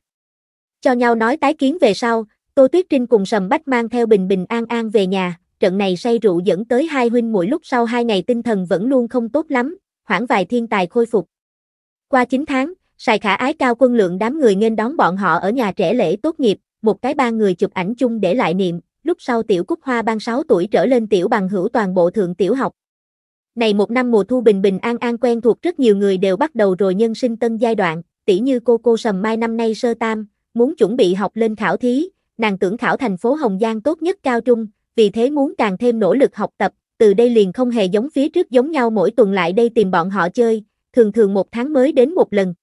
Cho nhau nói tái kiến về sau, Tô Tuyết Trinh cùng Sầm Bách mang theo Bình Bình An An về nhà, trận này say rượu dẫn tới hai huynh mỗi lúc sau hai ngày tinh thần vẫn luôn không tốt lắm, khoảng vài thiên tài khôi phục. Qua 9 tháng, Sài Khả Ái Cao Quân Lượng đám người nên đón bọn họ ở nhà trẻ lễ tốt nghiệp, một cái ba người chụp ảnh chung để lại niệm, lúc sau tiểu Cúc Hoa ban 6 tuổi trở lên tiểu bằng hữu toàn bộ thượng tiểu học. Này một năm mùa thu bình bình an an quen thuộc rất nhiều người đều bắt đầu rồi nhân sinh tân giai đoạn, tỷ như cô cô Sầm Mai năm nay sơ tam, muốn chuẩn bị học lên khảo thí, nàng tưởng khảo thành phố Hồng Giang tốt nhất cao trung, vì thế muốn càng thêm nỗ lực học tập, từ đây liền không hề giống phía trước giống nhau mỗi tuần lại đây tìm bọn họ chơi, thường thường một tháng mới đến một lần.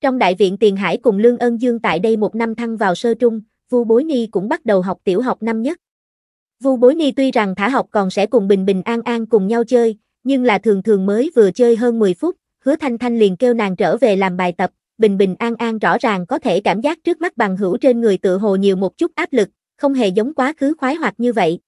Trong đại viện Tiền Hải cùng Lương Ân Dương tại đây một năm thăng vào sơ trung, Vu Bối Ni cũng bắt đầu học tiểu học năm nhất. Vu Bối Ni tuy rằng thả học còn sẽ cùng Bình Bình An An cùng nhau chơi, nhưng là thường thường mới vừa chơi hơn 10 phút, Hứa Thanh Thanh liền kêu nàng trở về làm bài tập, Bình Bình An An rõ ràng có thể cảm giác trước mắt bằng hữu trên người tự hồ nhiều một chút áp lực, không hề giống quá khứ khoái hoạt như vậy.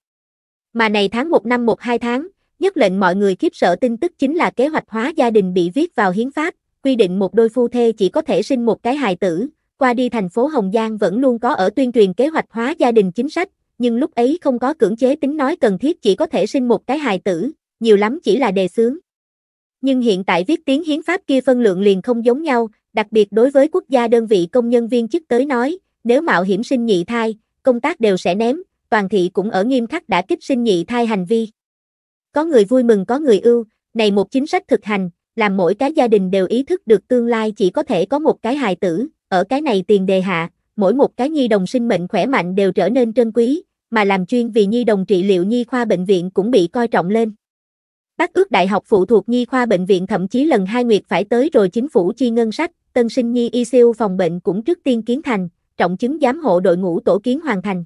Mà này tháng 1 năm 1-2 tháng, nhất lệnh mọi người khiếp sợ tin tức chính là kế hoạch hóa gia đình bị viết vào hiến pháp, quy định một đôi phu thê chỉ có thể sinh một cái hài tử, qua đi thành phố Hồng Giang vẫn luôn có ở tuyên truyền kế hoạch hóa gia đình chính sách, nhưng lúc ấy không có cưỡng chế tính nói cần thiết chỉ có thể sinh một cái hài tử, nhiều lắm chỉ là đề xướng. Nhưng hiện tại viết tiếng hiến pháp kia phân lượng liền không giống nhau, đặc biệt đối với quốc gia đơn vị công nhân viên chức tới nói, nếu mạo hiểm sinh nhị thai, công tác đều sẽ ném, toàn thị cũng ở nghiêm khắc đã kích sinh nhị thai hành vi. Có người vui mừng có người ưu, này một chính sách thực hành, làm mỗi cái gia đình đều ý thức được tương lai chỉ có thể có một cái hài tử, ở cái này tiền đề hạ, mỗi một cái nhi đồng sinh mệnh khỏe mạnh đều trở nên trân quý, mà làm chuyên vì nhi đồng trị liệu nhi khoa bệnh viện cũng bị coi trọng lên. Bác ước đại học phụ thuộc nhi khoa bệnh viện thậm chí lần hai nguyệt phải tới rồi chính phủ chi ngân sách, tân sinh nhi y siêu phòng bệnh cũng trước tiên kiến thành, trọng chứng giám hộ đội ngũ tổ kiến hoàn thành.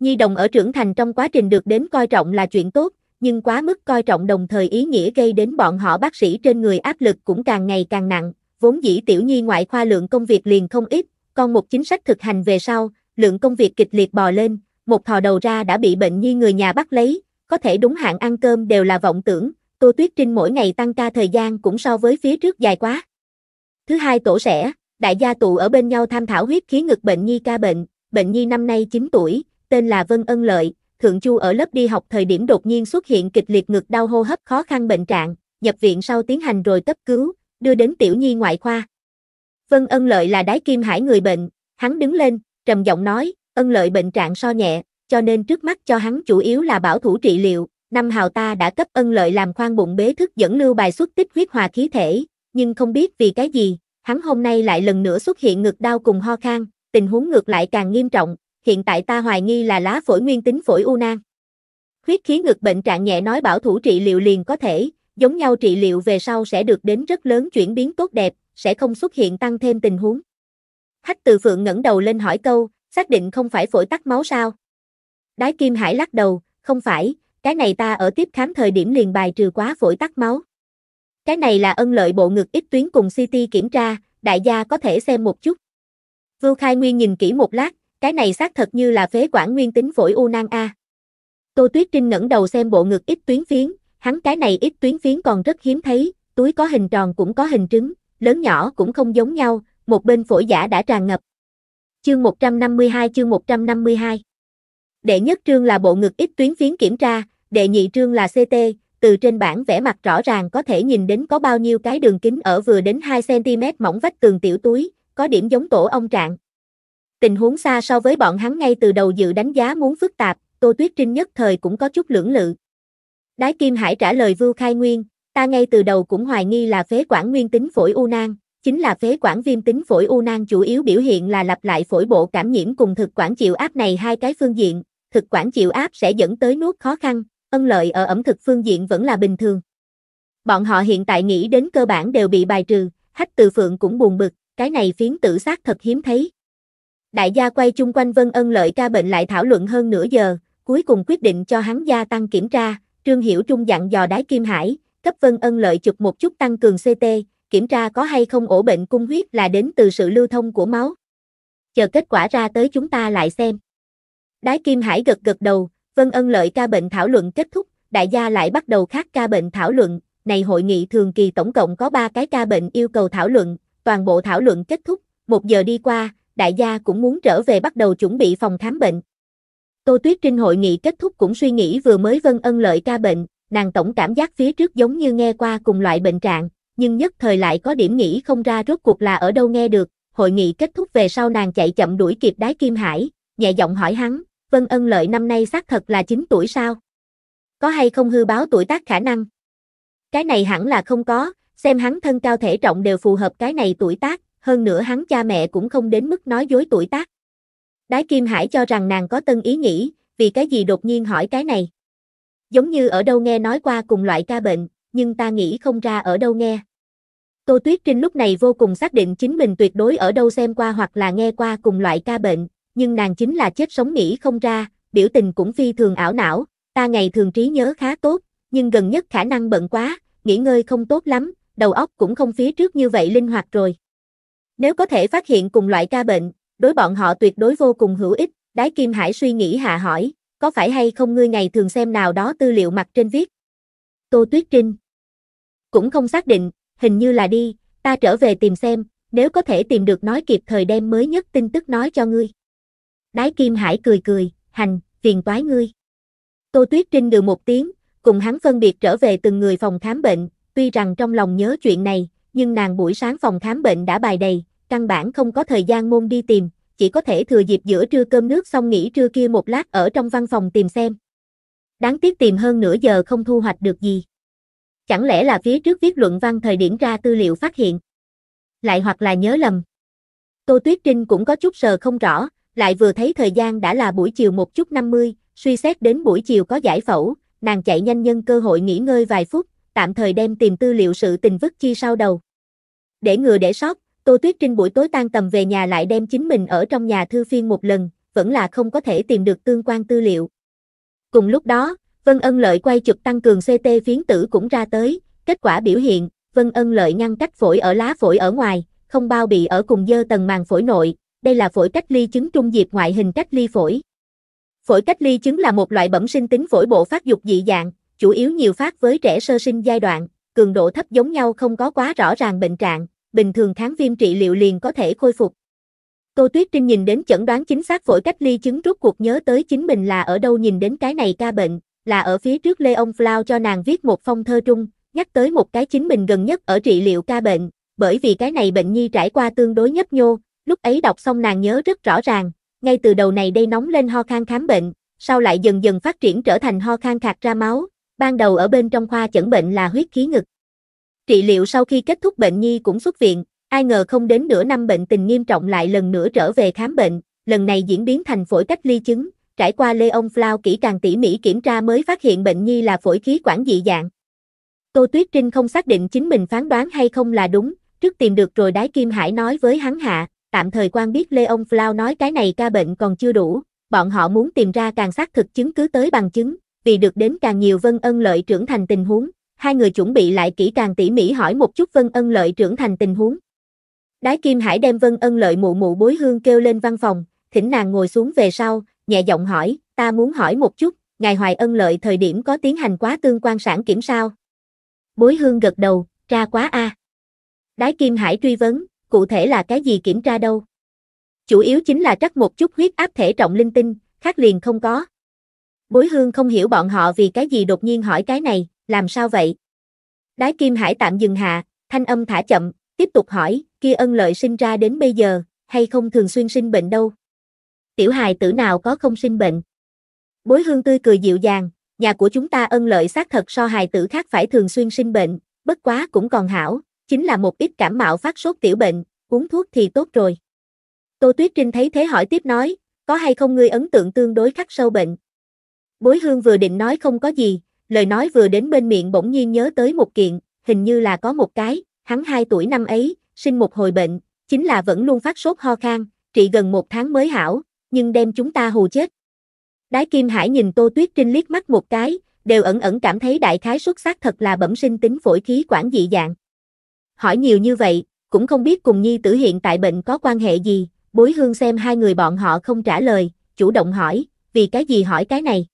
Nhi đồng ở trưởng thành trong quá trình được đến coi trọng là chuyện tốt, nhưng quá mức coi trọng đồng thời ý nghĩa gây đến bọn họ bác sĩ trên người áp lực cũng càng ngày càng nặng, vốn dĩ tiểu nhi ngoại khoa lượng công việc liền không ít, còn một chính sách thực hành về sau, lượng công việc kịch liệt bò lên, một thò đầu ra đã bị bệnh nhi người nhà bắt lấy, có thể đúng hạn ăn cơm đều là vọng tưởng, Tô Tuyết Trinh mỗi ngày tăng ca thời gian cũng so với phía trước dài quá. Thứ hai tổ sẽ đại gia tụ ở bên nhau tham thảo huyết khí ngực bệnh nhi ca bệnh, bệnh nhi năm nay 9 tuổi, tên là Vân Ân Lợi, Thượng Chu ở lớp đi học thời điểm đột nhiên xuất hiện kịch liệt ngực đau hô hấp khó khăn bệnh trạng, nhập viện sau tiến hành rồi cấp cứu, đưa đến tiểu nhi ngoại khoa. Vân Ân Lợi là đái kim hải người bệnh, hắn đứng lên, trầm giọng nói, Ân Lợi bệnh trạng so nhẹ, cho nên trước mắt cho hắn chủ yếu là bảo thủ trị liệu, năm hào ta đã cấp Ân Lợi làm khoan bụng bế thức dẫn lưu bài xuất tích huyết hòa khí thể, nhưng không biết vì cái gì, Hắn hôm nay lại lần nữa xuất hiện ngực đau cùng ho khan, tình huống ngược lại càng nghiêm trọng, hiện tại ta hoài nghi là lá phổi nguyên tính phổi u nang. khuyết khí ngực bệnh trạng nhẹ nói bảo thủ trị liệu liền có thể, giống nhau trị liệu về sau sẽ được đến rất lớn chuyển biến tốt đẹp, sẽ không xuất hiện tăng thêm tình huống. khách từ phượng ngẩng đầu lên hỏi câu, xác định không phải phổi tắc máu sao? Đái Kim Hải lắc đầu, không phải, cái này ta ở tiếp khám thời điểm liền bài trừ quá phổi tắc máu. Cái này là ân lợi bộ ngực ít tuyến cùng CT kiểm tra, đại gia có thể xem một chút. Vưu Khai Nguyên nhìn kỹ một lát, cái này xác thật như là phế quản nguyên tính phổi u nang a. Tô Tuyết Trinh ngẩng đầu xem bộ ngực ít tuyến phiến, hắn cái này ít tuyến phiến còn rất hiếm thấy, túi có hình tròn cũng có hình trứng, lớn nhỏ cũng không giống nhau, một bên phổi giả đã tràn ngập. Chương 152 chương 152 Đệ nhất trương là bộ ngực ít tuyến phiến kiểm tra, đệ nhị trương là CT, từ trên bảng vẽ mặt rõ ràng có thể nhìn đến có bao nhiêu cái đường kính ở vừa đến 2cm mỏng vách tường tiểu túi, có điểm giống tổ ông trạng. Tình huống xa so với bọn hắn ngay từ đầu dự đánh giá muốn phức tạp, Tô Tuyết Trinh nhất thời cũng có chút lưỡng lự. Đái Kim Hải trả lời Vưu Khai Nguyên, ta ngay từ đầu cũng hoài nghi là phế quản nguyên tính phổi u nang, chính là phế quản viêm tính phổi u nang chủ yếu biểu hiện là lặp lại phổi bộ cảm nhiễm cùng thực quản chịu áp này hai cái phương diện, thực quản chịu áp sẽ dẫn tới nuốt khó khăn, ân lợi ở ẩm thực phương diện vẫn là bình thường. Bọn họ hiện tại nghĩ đến cơ bản đều bị bài trừ, hách từ phượng cũng buồn bực, cái này phiến tử sát thật hiếm thấy. Đại gia quay chung quanh Vân Ân Lợi ca bệnh lại thảo luận hơn nửa giờ, cuối cùng quyết định cho hắn gia tăng kiểm tra, Trương Hiểu Trung dặn dò đái Kim Hải, cấp Vân Ân Lợi chụp một chút tăng cường CT, kiểm tra có hay không ổ bệnh cung huyết là đến từ sự lưu thông của máu. Chờ kết quả ra tới chúng ta lại xem. Đái Kim Hải gật gật đầu, Vân ân lợi ca bệnh thảo luận kết thúc, đại gia lại bắt đầu khác ca bệnh thảo luận, này hội nghị thường kỳ tổng cộng có 3 cái ca bệnh yêu cầu thảo luận, toàn bộ thảo luận kết thúc, một giờ đi qua, đại gia cũng muốn trở về bắt đầu chuẩn bị phòng khám bệnh. Tô Tuyết Trinh hội nghị kết thúc cũng suy nghĩ vừa mới vân ân lợi ca bệnh, nàng tổng cảm giác phía trước giống như nghe qua cùng loại bệnh trạng, nhưng nhất thời lại có điểm nghĩ không ra rốt cuộc là ở đâu nghe được, hội nghị kết thúc về sau nàng chạy chậm đuổi kịp đái Kim Hải, nhẹ giọng hỏi hắn, Vân Ân Lợi năm nay xác thật là 9 tuổi sao? Có hay không hư báo tuổi tác khả năng? Cái này hẳn là không có, xem hắn thân cao thể trọng đều phù hợp cái này tuổi tác, hơn nữa hắn cha mẹ cũng không đến mức nói dối tuổi tác. Đái Kim Hải cho rằng nàng có tân ý nghĩ, vì cái gì đột nhiên hỏi cái này. Giống như ở đâu nghe nói qua cùng loại ca bệnh, nhưng ta nghĩ không ra ở đâu nghe. Tô Tuyết Trinh lúc này vô cùng xác định chính mình tuyệt đối ở đâu xem qua hoặc là nghe qua cùng loại ca bệnh, nhưng nàng chính là chết sống nghĩ không ra, biểu tình cũng phi thường ảo não, ta ngày thường trí nhớ khá tốt, nhưng gần nhất khả năng bận quá, nghỉ ngơi không tốt lắm, đầu óc cũng không phía trước như vậy linh hoạt rồi. Nếu có thể phát hiện cùng loại ca bệnh, đối bọn họ tuyệt đối vô cùng hữu ích, Đái Kim Hải suy nghĩ hạ hỏi, có phải hay không ngươi ngày thường xem nào đó tư liệu mặt trên viết? Tô Tuyết Trinh Cũng không xác định, hình như là đi, ta trở về tìm xem, nếu có thể tìm được nói kịp thời đem mới nhất tin tức nói cho ngươi. Đái Kim Hải cười cười, hành, phiền toái ngươi. Tô Tuyết Trinh được ừ một tiếng, cùng hắn phân biệt trở về từng người phòng khám bệnh, tuy rằng trong lòng nhớ chuyện này, nhưng nàng buổi sáng phòng khám bệnh đã bài đầy, căn bản không có thời gian môn đi tìm, chỉ có thể thừa dịp giữa trưa cơm nước xong nghỉ trưa kia một lát ở trong văn phòng tìm xem. Đáng tiếc tìm hơn nửa giờ không thu hoạch được gì. Chẳng lẽ là phía trước viết luận văn thời điểm ra tư liệu phát hiện? Lại hoặc là nhớ lầm. Tô Tuyết Trinh cũng có chút sờ không rõ, lại vừa thấy thời gian đã là buổi chiều một chút 50, suy xét đến buổi chiều có giải phẫu, nàng chạy nhanh nhân cơ hội nghỉ ngơi vài phút, tạm thời đem tìm tư liệu sự tình vứt chi sau đầu. Để ngừa để sót, Tô Tuyết Trinh buổi tối tan tầm về nhà lại đem chính mình ở trong nhà thư phiên một lần, vẫn là không có thể tìm được tương quan tư liệu. Cùng lúc đó, Vân Ân Lợi quay chụp tăng cường CT phiến tử cũng ra tới, kết quả biểu hiện, Vân Ân Lợi ngăn cách phổi ở lá phổi ở ngoài, không bao bị ở cùng dơ tầng màng phổi nội, đây là phổi cách ly chứng trung diệp ngoại hình cách ly phổi. Phổi cách ly chứng là một loại bẩm sinh tính phổi bộ phát dục dị dạng, chủ yếu nhiều phát với trẻ sơ sinh giai đoạn, cường độ thấp giống nhau không có quá rõ ràng bệnh trạng, bình thường kháng viêm trị liệu liền có thể khôi phục. Tô Tuyết Trinh nhìn đến chẩn đoán chính xác phổi cách ly chứng rút cuộc nhớ tới chính mình là ở đâu nhìn đến cái này ca bệnh, là ở phía trước Lê Ông Flau cho nàng viết một phong thơ trung, nhắc tới một cái chính mình gần nhất ở trị liệu ca bệnh, bởi vì cái này bệnh nhi trải qua tương đối nhấp nhô, Lúc ấy đọc xong nàng nhớ rất rõ ràng, ngay từ đầu này đây nóng lên ho khan khám bệnh, sau lại dần dần phát triển trở thành ho khan khạc ra máu, ban đầu ở bên trong khoa chẩn bệnh là huyết khí ngực. Trị liệu sau khi kết thúc bệnh nhi cũng xuất viện, ai ngờ không đến nửa năm bệnh tình nghiêm trọng lại lần nữa trở về khám bệnh, lần này diễn biến thành phổi cách ly chứng, trải qua Lê ông Flau kỹ càng tỉ mỉ kiểm tra mới phát hiện bệnh nhi là phổi khí quản dị dạng. Tô Tuyết Trinh không xác định chính mình phán đoán hay không là đúng, trước tìm được rồi Đái Kim Hải nói với hắn hạ, tạm thời quan biết lê ông Flau nói cái này ca bệnh còn chưa đủ, bọn họ muốn tìm ra càng xác thực chứng cứ tới bằng chứng, vì được đến càng nhiều vân ân lợi trưởng thành tình huống, hai người chuẩn bị lại kỹ càng tỉ mỉ hỏi một chút vân ân lợi trưởng thành tình huống. Đái Kim Hải đem vân ân lợi mụ mụ bối hương kêu lên văn phòng, thỉnh nàng ngồi xuống về sau, nhẹ giọng hỏi, ta muốn hỏi một chút, ngài hoài ân lợi thời điểm có tiến hành quá tương quan sản kiểm sao? Bối hương gật đầu, ra quá a. Đái Kim Hải truy vấn, cụ thể là cái gì kiểm tra đâu. Chủ yếu chính là trắc một chút huyết áp thể trọng linh tinh, khác liền không có. Bối hương không hiểu bọn họ vì cái gì đột nhiên hỏi cái này, làm sao vậy? Đái Kim Hải tạm dừng hạ, thanh âm thả chậm, tiếp tục hỏi, kia ân lợi sinh ra đến bây giờ, hay không thường xuyên sinh bệnh đâu? Tiểu hài tử nào có không sinh bệnh? Bối hương tươi cười dịu dàng, nhà của chúng ta ân lợi xác thật so hài tử khác phải thường xuyên sinh bệnh, bất quá cũng còn hảo, Chính là một ít cảm mạo phát sốt tiểu bệnh, uống thuốc thì tốt rồi. Tô Tuyết Trinh thấy thế hỏi tiếp nói, có hay không ngươi ấn tượng tương đối khắc sâu bệnh? Bối hương vừa định nói không có gì, lời nói vừa đến bên miệng bỗng nhiên nhớ tới một kiện, hình như là có một cái, hắn 2 tuổi năm ấy, sinh một hồi bệnh, chính là vẫn luôn phát sốt ho khan, trị gần một tháng mới hảo, nhưng đem chúng ta hù chết. Đái Kim Hải nhìn Tô Tuyết Trinh liếc mắt một cái, đều ẩn ẩn cảm thấy đại khái xuất sắc thật là bẩm sinh tính phổi khí quản dị dạng hỏi nhiều như vậy, cũng không biết cùng nhi tử hiện tại bệnh có quan hệ gì, bối hương xem hai người bọn họ không trả lời, chủ động hỏi, vì cái gì hỏi cái này?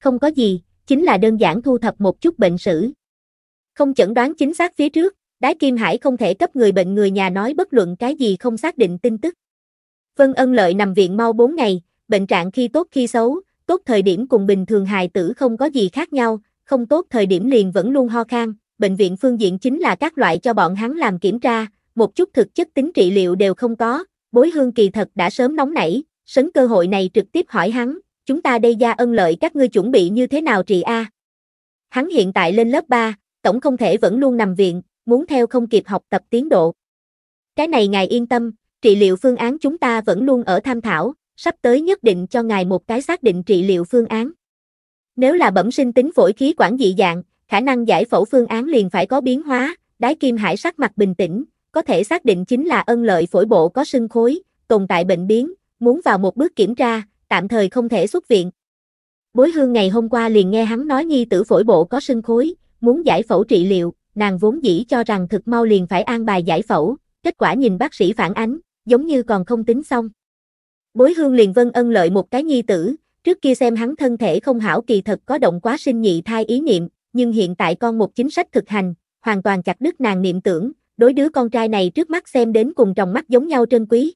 Không có gì, chính là đơn giản thu thập một chút bệnh sử. Không chẩn đoán chính xác phía trước, Đái Kim Hải không thể cấp người bệnh người nhà nói bất luận cái gì không xác định tin tức. Vân Ân Lợi nằm viện mau 4 ngày, bệnh trạng khi tốt khi xấu, tốt thời điểm cùng bình thường hài tử không có gì khác nhau, không tốt thời điểm liền vẫn luôn ho khan bệnh viện phương diện chính là các loại cho bọn hắn làm kiểm tra, một chút thực chất tính trị liệu đều không có, bối hương kỳ thật đã sớm nóng nảy, sấn cơ hội này trực tiếp hỏi hắn, chúng ta đây gia ân lợi các ngươi chuẩn bị như thế nào trị A. Hắn hiện tại lên lớp 3, tổng không thể vẫn luôn nằm viện, muốn theo không kịp học tập tiến độ. Cái này ngài yên tâm, trị liệu phương án chúng ta vẫn luôn ở tham thảo, sắp tới nhất định cho ngài một cái xác định trị liệu phương án. Nếu là bẩm sinh tính phổi khí quản dị dạng, khả năng giải phẫu phương án liền phải có biến hóa, đái kim hải sắc mặt bình tĩnh, có thể xác định chính là ân lợi phổi bộ có sưng khối, tồn tại bệnh biến, muốn vào một bước kiểm tra, tạm thời không thể xuất viện. Bối hương ngày hôm qua liền nghe hắn nói nhi tử phổi bộ có sưng khối, muốn giải phẫu trị liệu, nàng vốn dĩ cho rằng thực mau liền phải an bài giải phẫu, kết quả nhìn bác sĩ phản ánh, giống như còn không tính xong. Bối hương liền vân ân lợi một cái nhi tử, trước kia xem hắn thân thể không hảo kỳ thật có động quá sinh nhị thai ý niệm, nhưng hiện tại con một chính sách thực hành, hoàn toàn chặt đứt nàng niệm tưởng, đối đứa con trai này trước mắt xem đến cùng trong mắt giống nhau trân quý.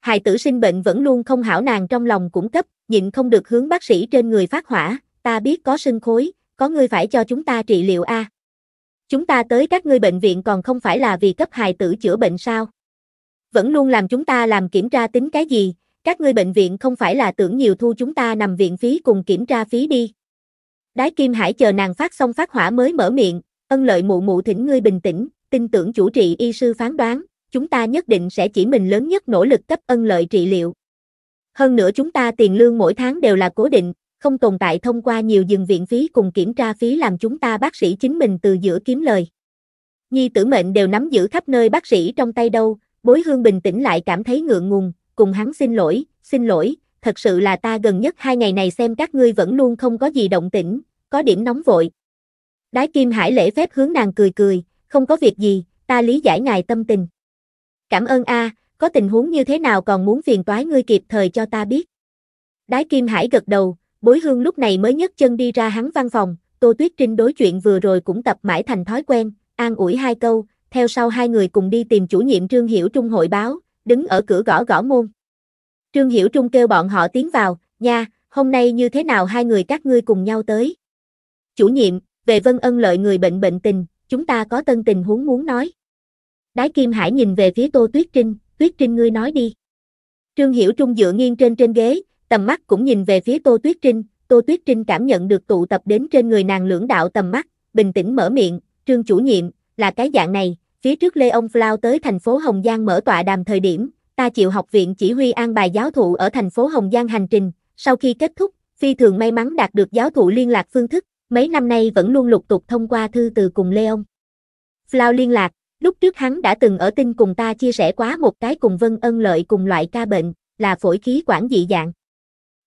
Hài tử sinh bệnh vẫn luôn không hảo nàng trong lòng cũng cấp, nhịn không được hướng bác sĩ trên người phát hỏa, ta biết có sưng khối, có ngươi phải cho chúng ta trị liệu a. Chúng ta tới các ngươi bệnh viện còn không phải là vì cấp hài tử chữa bệnh sao? Vẫn luôn làm chúng ta làm kiểm tra tính cái gì, các ngươi bệnh viện không phải là tưởng nhiều thu chúng ta nằm viện phí cùng kiểm tra phí đi. Đái Kim Hải chờ nàng phát xong phát hỏa mới mở miệng, ân lợi mụ mụ thỉnh ngươi bình tĩnh, tin tưởng chủ trị y sư phán đoán, chúng ta nhất định sẽ chỉ mình lớn nhất nỗ lực cấp ân lợi trị liệu. Hơn nữa chúng ta tiền lương mỗi tháng đều là cố định, không tồn tại thông qua nhiều dừng viện phí cùng kiểm tra phí làm chúng ta bác sĩ chính mình từ giữa kiếm lời. Nhi tử mệnh đều nắm giữ khắp nơi bác sĩ trong tay đâu, bối hương bình tĩnh lại cảm thấy ngượng ngùng, cùng hắn xin lỗi, xin lỗi, thật sự là ta gần nhất hai ngày này xem các ngươi vẫn luôn không có gì động tĩnh, có điểm nóng vội. Đái Kim Hải lễ phép hướng nàng cười cười, không có việc gì, ta lý giải ngài tâm tình. Cảm ơn a, có tình huống như thế nào còn muốn phiền toái ngươi kịp thời cho ta biết. Đái Kim Hải gật đầu, bối hương lúc này mới nhấc chân đi ra hắn văn phòng, Tô Tuyết Trinh đối chuyện vừa rồi cũng tập mãi thành thói quen, an ủi hai câu, theo sau hai người cùng đi tìm chủ nhiệm trương hiểu trung hội báo, đứng ở cửa gõ gõ môn. Trương Hiểu Trung kêu bọn họ tiến vào, nha, hôm nay như thế nào hai người các ngươi cùng nhau tới. Chủ nhiệm, về vân ân lợi người bệnh bệnh tình, chúng ta có tân tình huống muốn nói. Đái Kim Hải nhìn về phía Tô Tuyết Trinh, Tuyết Trinh ngươi nói đi. Trương Hiểu Trung dựa nghiêng trên trên ghế, tầm mắt cũng nhìn về phía Tô Tuyết Trinh, Tô Tuyết Trinh cảm nhận được tụ tập đến trên người nàng lưỡng đạo tầm mắt, bình tĩnh mở miệng, Trương chủ nhiệm, là cái dạng này, phía trước Lê Ông Flau tới thành phố Hồng Giang mở tọa đàm thời điểm, ta chịu học viện chỉ huy an bài giáo thụ ở thành phố Hồng Giang hành trình, sau khi kết thúc, phi thường may mắn đạt được giáo thụ liên lạc phương thức, mấy năm nay vẫn luôn lục tục thông qua thư từ cùng Leon. Flau liên lạc, lúc trước hắn đã từng ở tin cùng ta chia sẻ quá một cái cùng Vân Ân Lợi cùng loại ca bệnh, là phổi khí quản dị dạng.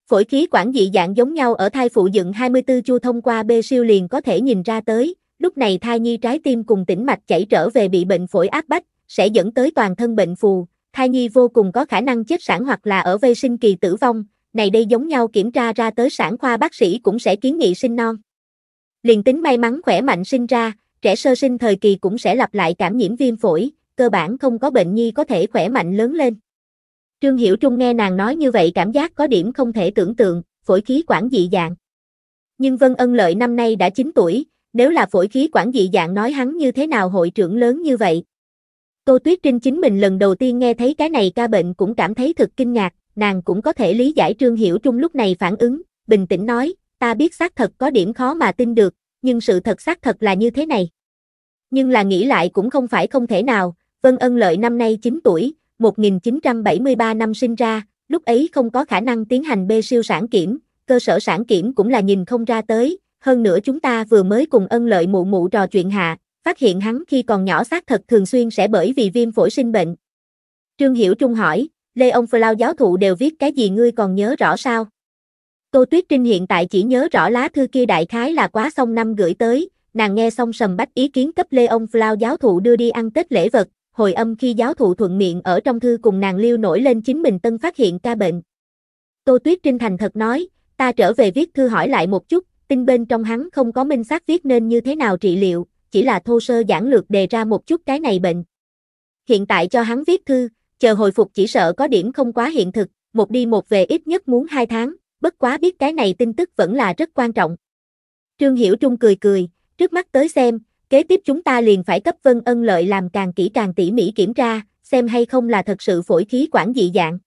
Phổi khí quản dị dạng giống nhau ở thai phụ dựng 24 chu thông qua B siêu liền có thể nhìn ra tới, lúc này thai nhi trái tim cùng tĩnh mạch chảy trở về bị bệnh phổi áp bách, sẽ dẫn tới toàn thân bệnh phù, thai nhi vô cùng có khả năng chết sản hoặc là ở vây sinh kỳ tử vong, này đây giống nhau kiểm tra ra tới sản khoa bác sĩ cũng sẽ kiến nghị sinh non. Liền tính may mắn khỏe mạnh sinh ra, trẻ sơ sinh thời kỳ cũng sẽ lặp lại cảm nhiễm viêm phổi, cơ bản không có bệnh nhi có thể khỏe mạnh lớn lên. Trương Hiểu Trung nghe nàng nói như vậy cảm giác có điểm không thể tưởng tượng, phổi khí quản dị dạng. Nhưng Vân Ân Lợi năm nay đã 9 tuổi, nếu là phổi khí quản dị dạng nói hắn như thế nào hội trưởng lớn như vậy, Tô Tuyết Trinh chính mình lần đầu tiên nghe thấy cái này ca bệnh cũng cảm thấy thực kinh ngạc, nàng cũng có thể lý giải Trương Hiểu Trung lúc này phản ứng, bình tĩnh nói, ta biết xác thật có điểm khó mà tin được, nhưng sự thật xác thật là như thế này. Nhưng là nghĩ lại cũng không phải không thể nào, Vân Ân Lợi năm nay 9 tuổi, 1973 năm sinh ra, lúc ấy không có khả năng tiến hành bê siêu sản kiểm, cơ sở sản kiểm cũng là nhìn không ra tới, hơn nữa chúng ta vừa mới cùng Ân Lợi mụ mụ trò chuyện hạ, phát hiện hắn khi còn nhỏ xác thật thường xuyên sẽ bởi vì viêm phổi sinh bệnh. Trương Hiểu Trung hỏi, Lê ông Phlau giáo thụ đều viết cái gì ngươi còn nhớ rõ sao? Tô Tuyết Trinh hiện tại chỉ nhớ rõ lá thư kia đại khái là quá xong năm gửi tới, nàng nghe xong sầm bách ý kiến cấp Lê ông Phlau giáo thụ đưa đi ăn Tết lễ vật, hồi âm khi giáo thụ thuận miệng ở trong thư cùng nàng lưu nổi lên chính mình tân phát hiện ca bệnh. Tô Tuyết Trinh thành thật nói, ta trở về viết thư hỏi lại một chút, tin bên trong hắn không có minh xác viết nên như thế nào trị liệu, chỉ là thô sơ giản lược đề ra một chút cái này bệnh. Hiện tại cho hắn viết thư, chờ hồi phục chỉ sợ có điểm không quá hiện thực, một đi một về ít nhất muốn hai tháng, bất quá biết cái này tin tức vẫn là rất quan trọng. Trương Hiểu Trung cười cười, trước mắt tới xem, kế tiếp chúng ta liền phải cấp Vân Ân Lợi làm càng kỹ càng tỉ mỉ kiểm tra, xem hay không là thật sự phổi khí quản dị dạng.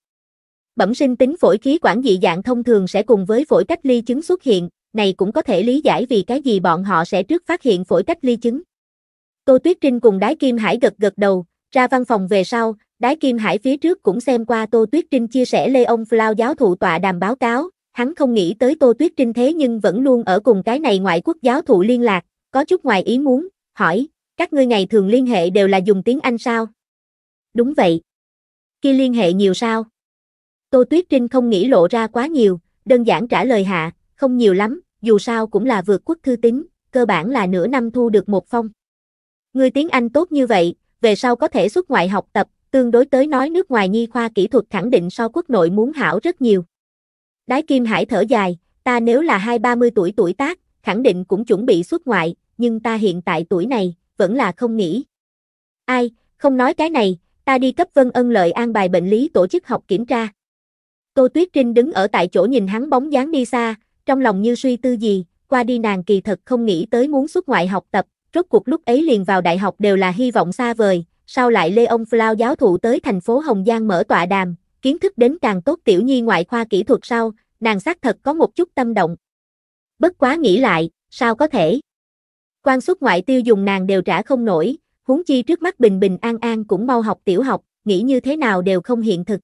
Bẩm sinh tính phổi khí quản dị dạng thông thường sẽ cùng với phổi cách ly chứng xuất hiện, này cũng có thể lý giải vì cái gì bọn họ sẽ trước phát hiện phổi cách ly chứng. Tô Tuyết Trinh cùng Đái Kim Hải gật gật đầu, ra văn phòng về sau, Đái Kim Hải phía trước cũng xem qua Tô Tuyết Trinh chia sẻ Lê Ông Flow giáo thụ tọa đàm báo cáo, hắn không nghĩ tới Tô Tuyết Trinh thế nhưng vẫn luôn ở cùng cái này ngoại quốc giáo thụ liên lạc, có chút ngoài ý muốn, hỏi, các ngươi ngày thường liên hệ đều là dùng tiếng Anh sao? Đúng vậy. Khi liên hệ nhiều sao? Tô Tuyết Trinh không nghĩ lộ ra quá nhiều, đơn giản trả lời hạ, không nhiều lắm, dù sao cũng là vượt quốc thư tính, cơ bản là nửa năm thu được một phong. Người tiếng Anh tốt như vậy, về sau có thể xuất ngoại học tập, tương đối tới nói nước ngoài nhi khoa kỹ thuật khẳng định so quốc nội muốn hảo rất nhiều. Đái Kim Hải thở dài, ta nếu là hai ba mươi tuổi tuổi tác, khẳng định cũng chuẩn bị xuất ngoại, nhưng ta hiện tại tuổi này, vẫn là không nghĩ. Ai, không nói cái này, ta đi cấp vân ân lợi an bài bệnh lý tổ chức học kiểm tra. Tô Tuyết Trinh đứng ở tại chỗ nhìn hắn bóng dáng đi xa, trong lòng như suy tư gì, qua đi nàng kỳ thật không nghĩ tới muốn xuất ngoại học tập, rốt cuộc lúc ấy liền vào đại học đều là hy vọng xa vời, sau lại Lê ông flau giáo thụ tới thành phố Hồng Giang mở tọa đàm, kiến thức đến càng tốt tiểu nhi ngoại khoa kỹ thuật sau, nàng xác thật có một chút tâm động. Bất quá nghĩ lại, sao có thể? Quan xuất ngoại tiêu dùng nàng đều trả không nổi, huống chi trước mắt bình bình an an cũng mau học tiểu học, nghĩ như thế nào đều không hiện thực.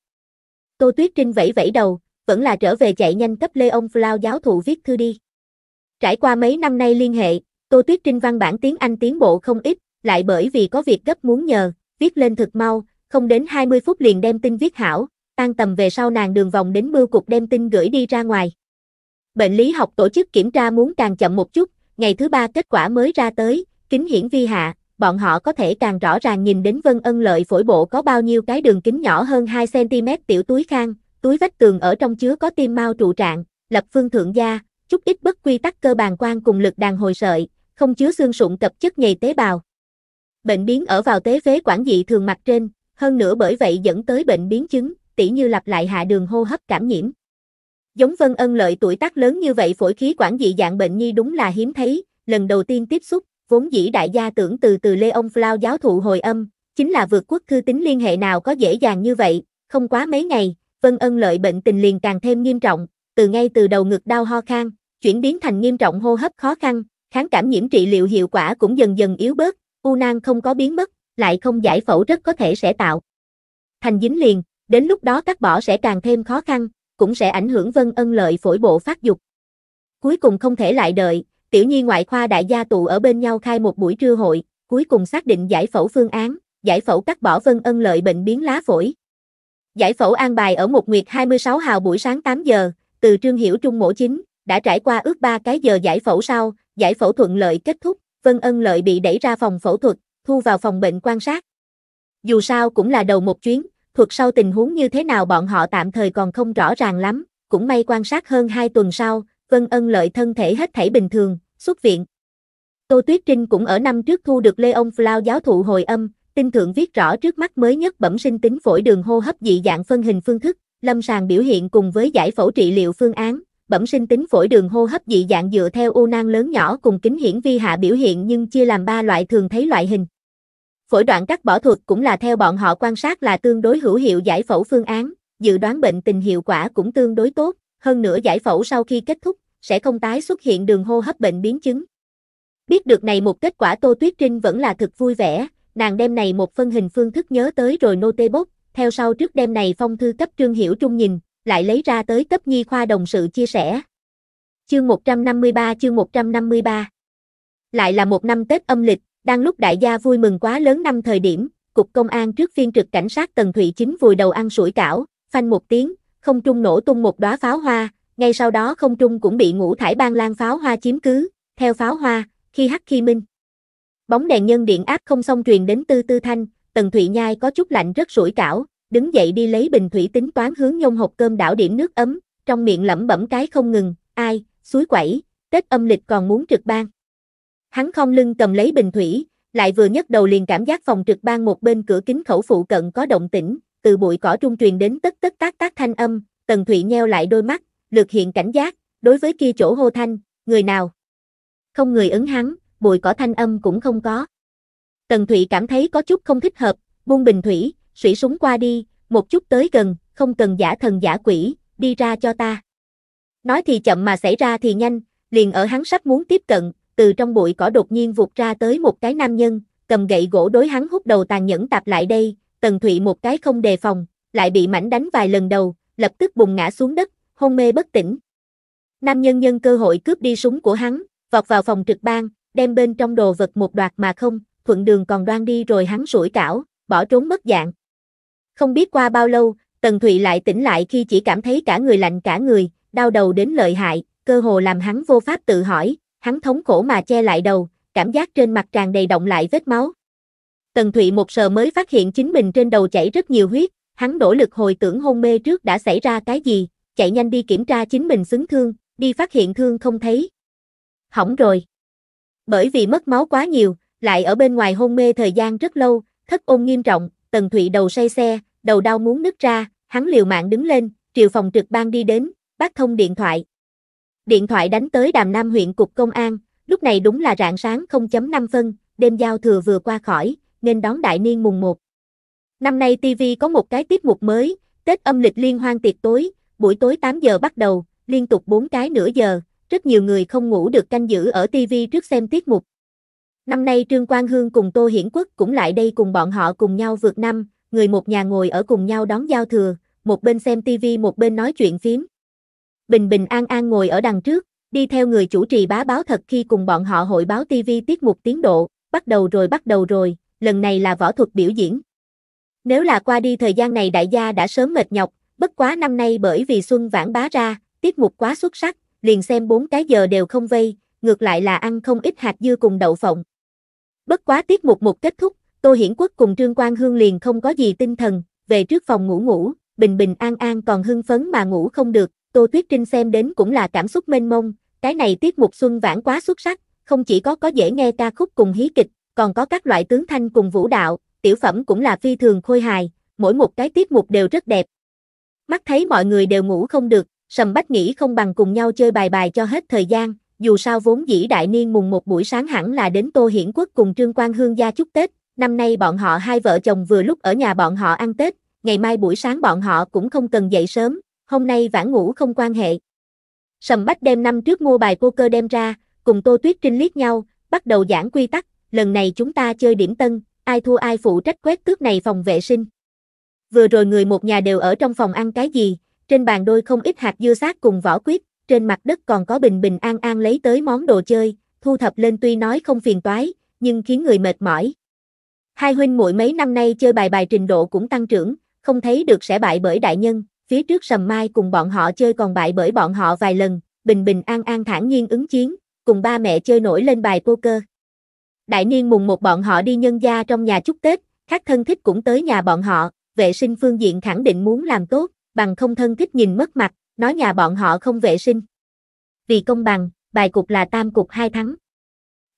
Tô Tuyết Trinh vẫy vẫy đầu, vẫn là trở về chạy nhanh cấp Lê ông Flau giáo thụ viết thư đi. Trải qua mấy năm nay liên hệ, Tô Tuyết Trinh văn bản tiếng Anh tiến bộ không ít, lại bởi vì có việc gấp muốn nhờ, viết lên thực mau, không đến 20 phút liền đem tin viết hảo, tan tầm về sau nàng đường vòng đến bưu cục đem tin gửi đi ra ngoài. Bệnh lý học tổ chức kiểm tra muốn càng chậm một chút, ngày thứ ba kết quả mới ra tới, kính hiển vi hạ, bọn họ có thể càng rõ ràng nhìn đến vân ân lợi phổi bộ có bao nhiêu cái đường kính nhỏ hơn 2cm tiểu túi khang, túi vách tường ở trong chứa có tim mao trụ trạng, lập phương thượng gia, chút ít bất quy tắc cơ bàn quan cùng lực đàn hồi sợi, không chứa xương sụn tập chất nhầy tế bào. Bệnh biến ở vào tế phế quản dị thường mặt trên, hơn nữa bởi vậy dẫn tới bệnh biến chứng, tỉ như lặp lại hạ đường hô hấp cảm nhiễm. Giống Vân Ân lợi tuổi tác lớn như vậy phổi khí quản dị dạng bệnh nhi đúng là hiếm thấy, lần đầu tiên tiếp xúc, vốn dĩ đại gia tưởng từ từ Lê ông flau giáo thụ hồi âm, chính là vượt quốc thư tính liên hệ nào có dễ dàng như vậy, không quá mấy ngày, Vân Ân Lợi bệnh tình liền càng thêm nghiêm trọng, từ ngay từ đầu ngực đau ho khan, chuyển biến thành nghiêm trọng hô hấp khó khăn, kháng cảm nhiễm trị liệu hiệu quả cũng dần dần yếu bớt, u nang không có biến mất, lại không giải phẫu rất có thể sẽ tạo thành dính liền, đến lúc đó cắt bỏ sẽ càng thêm khó khăn, cũng sẽ ảnh hưởng Vân Ân Lợi phổi bộ phát dục. Cuối cùng không thể lại đợi, tiểu nhi ngoại khoa đại gia tụ ở bên nhau khai một buổi trưa hội, cuối cùng xác định giải phẫu phương án, giải phẫu cắt bỏ Vân Ân Lợi bệnh biến lá phổi. Giải phẫu an bài ở một nguyệt 26 hào buổi sáng 8 giờ, từ Trương Hiểu Trung mổ chính, đã trải qua ước 3 cái giờ giải phẫu sau, giải phẫu thuận lợi kết thúc, Vân Ân Lợi bị đẩy ra phòng phẫu thuật, thu vào phòng bệnh quan sát. Dù sao cũng là đầu một chuyến, thuật sau tình huống như thế nào bọn họ tạm thời còn không rõ ràng lắm, cũng may quan sát hơn 2 tuần sau, Vân Ân Lợi thân thể hết thảy bình thường, xuất viện. Tô Tuyết Trinh cũng ở năm trước thu được Lê Ông flau giáo thụ hồi âm, Tinh thượng viết rõ trước mắt mới nhất bẩm sinh tính phổi đường hô hấp dị dạng phân hình phương thức, lâm sàng biểu hiện cùng với giải phẫu trị liệu phương án, bẩm sinh tính phổi đường hô hấp dị dạng dựa theo u nang lớn nhỏ cùng kính hiển vi hạ biểu hiện nhưng chia làm ba loại thường thấy loại hình. Phổi đoạn cắt bỏ thuật cũng là theo bọn họ quan sát là tương đối hữu hiệu giải phẫu phương án, dự đoán bệnh tình hiệu quả cũng tương đối tốt, hơn nữa giải phẫu sau khi kết thúc sẽ không tái xuất hiện đường hô hấp bệnh biến chứng. Biết được này một kết quả Tô Tuyết Trinh vẫn là thực vui vẻ, nàng đem này một phân hình phương thức nhớ tới rồi nô tê bốc, theo sau trước đem này phong thư cấp trương hiểu trung nhìn, lại lấy ra tới cấp nhi khoa đồng sự chia sẻ. Chương 153 chương 153 Lại là một năm Tết âm lịch, đang lúc đại gia vui mừng quá lớn năm thời điểm, Cục Công an trước phiên trực cảnh sát Tần Thụy Chính vùi đầu ăn sủi cảo, phanh một tiếng, không trung nổ tung một đóa pháo hoa, ngay sau đó không trung cũng bị ngũ thải ban lan pháo hoa chiếm cứ, theo pháo hoa, khi hắc khi minh. Bóng đèn nhân điện áp không xong truyền đến tư tư thanh, tần thụy nhai có chút lạnh rất sủi cảo, đứng dậy đi lấy bình thủy tính toán hướng nhông hộp cơm đảo điểm nước ấm, trong miệng lẩm bẩm cái không ngừng, ai, suối quẩy, Tết âm lịch còn muốn trực ban. Hắn không lưng cầm lấy bình thủy, lại vừa nhấc đầu liền cảm giác phòng trực ban một bên cửa kính khẩu phụ cận có động tĩnh, từ bụi cỏ trung truyền đến tất tất tác tác thanh âm, Tần Thụy nheo lại đôi mắt, lược hiện cảnh giác, đối với kia chỗ hô thanh, người nào? Không người ứng hắn, bụi cỏ thanh âm cũng không có. Tần Thụy cảm thấy có chút không thích hợp, buông bình thủy, sủy súng qua đi, một chút tới gần, không cần giả thần giả quỷ, đi ra cho ta. Nói thì chậm mà xảy ra thì nhanh, liền ở hắn sắp muốn tiếp cận, từ trong bụi cỏ đột nhiên vụt ra tới một cái nam nhân, cầm gậy gỗ đối hắn hút đầu tàn nhẫn tạp lại đây, Tần Thụy một cái không đề phòng, lại bị mảnh đánh vài lần đầu, lập tức bùng ngã xuống đất, hôn mê bất tỉnh. Nam nhân nhân cơ hội cướp đi súng của hắn, vọt vào phòng trực ban, đem bên trong đồ vật một đoạt mà không, thuận đường còn đoan đi rồi hắn sủi cảo, bỏ trốn mất dạng. Không biết qua bao lâu, Tần Thụy lại tỉnh lại khi chỉ cảm thấy cả người lạnh cả người, đau đầu đến lợi hại, cơ hồ làm hắn vô pháp tự hỏi, hắn thống khổ mà che lại đầu, cảm giác trên mặt tràn đầy động lại vết máu. Tần Thụy một sờ mới phát hiện chính mình trên đầu chảy rất nhiều huyết, hắn đổ lực hồi tưởng hôn mê trước đã xảy ra cái gì, chạy nhanh đi kiểm tra chính mình xứng thương, đi phát hiện thương không thấy. Hỏng rồi bởi vì mất máu quá nhiều, lại ở bên ngoài hôn mê thời gian rất lâu, thất ôn nghiêm trọng, Tần Thụy đầu say xe, đầu đau muốn nứt ra, hắn liều mạng đứng lên, triều phòng trực ban đi đến, bác thông điện thoại. Điện thoại đánh tới Đàm Nam huyện cục công an, lúc này đúng là rạng sáng 0.5 phân, đêm giao thừa vừa qua khỏi, nên đón đại niên mùng 1. Năm nay TV có một cái tiết mục mới, Tết âm lịch liên hoan tiệc tối, buổi tối 8 giờ bắt đầu, liên tục 4 cái nửa giờ, rất nhiều người không ngủ được canh giữ ở TV trước xem tiết mục. Năm nay Trương Quang Hương cùng Tô Hiển Quốc cũng lại đây cùng bọn họ cùng nhau vượt năm, người một nhà ngồi ở cùng nhau đón giao thừa, một bên xem TV một bên nói chuyện phím. Bình Bình An An ngồi ở đằng trước, đi theo người chủ trì bá báo thật khi cùng bọn họ hội báo TV tiết mục tiến độ, bắt đầu rồi bắt đầu rồi, lần này là võ thuật biểu diễn. Nếu là qua đi thời gian này đại gia đã sớm mệt nhọc, bất quá năm nay bởi vì Xuân Vãn bá ra, tiết mục quá xuất sắc, liền xem bốn cái giờ đều không vây, ngược lại là ăn không ít hạt dưa cùng đậu phộng. Bất quá tiết mục một kết thúc, Tô Hiển Quốc cùng Trương Quang Hương liền không có gì tinh thần, về trước phòng ngủ ngủ, bình bình an an còn hưng phấn mà ngủ không được, Tô Tuyết Trinh xem đến cũng là cảm xúc mênh mông, cái này tiết mục xuân vãn quá xuất sắc, không chỉ có có dễ nghe ca khúc cùng hí kịch, còn có các loại tướng thanh cùng vũ đạo, tiểu phẩm cũng là phi thường khôi hài, mỗi một cái tiết mục đều rất đẹp. Mắt thấy mọi người đều ngủ không được, Sầm Bách nghĩ không bằng cùng nhau chơi bài bài cho hết thời gian, dù sao vốn dĩ đại niên mùng một buổi sáng hẳn là đến Tô Hiển Quốc cùng Trương Quang Hương gia chúc Tết, năm nay bọn họ hai vợ chồng vừa lúc ở nhà bọn họ ăn Tết, ngày mai buổi sáng bọn họ cũng không cần dậy sớm, hôm nay vãn ngủ không quan hệ. Sầm Bách đem năm trước mua bài poker đem ra, cùng Tô Tuyết Trinh liếc nhau, bắt đầu giảng quy tắc, lần này chúng ta chơi điểm tân, ai thua ai phụ trách quét tước này phòng vệ sinh. Vừa rồi người một nhà đều ở trong phòng ăn cái gì, trên bàn đôi không ít hạt dưa xác cùng vỏ quýt trên mặt đất còn có bình bình an an lấy tới món đồ chơi, thu thập lên tuy nói không phiền toái, nhưng khiến người mệt mỏi. Hai huynh muội mấy năm nay chơi bài bài trình độ cũng tăng trưởng, không thấy được sẽ bại bởi đại nhân, phía trước sầm mai cùng bọn họ chơi còn bại bởi bọn họ vài lần, bình bình an an thản nhiên ứng chiến, cùng ba mẹ chơi nổi lên bài poker. Đại niên mùng một bọn họ đi nhân gia trong nhà chúc Tết, các thân thích cũng tới nhà bọn họ, vệ sinh phương diện khẳng định muốn làm tốt, bằng không thân thích nhìn mất mặt, nói nhà bọn họ không vệ sinh. Vì công bằng, bài cục là tam cục hai thắng.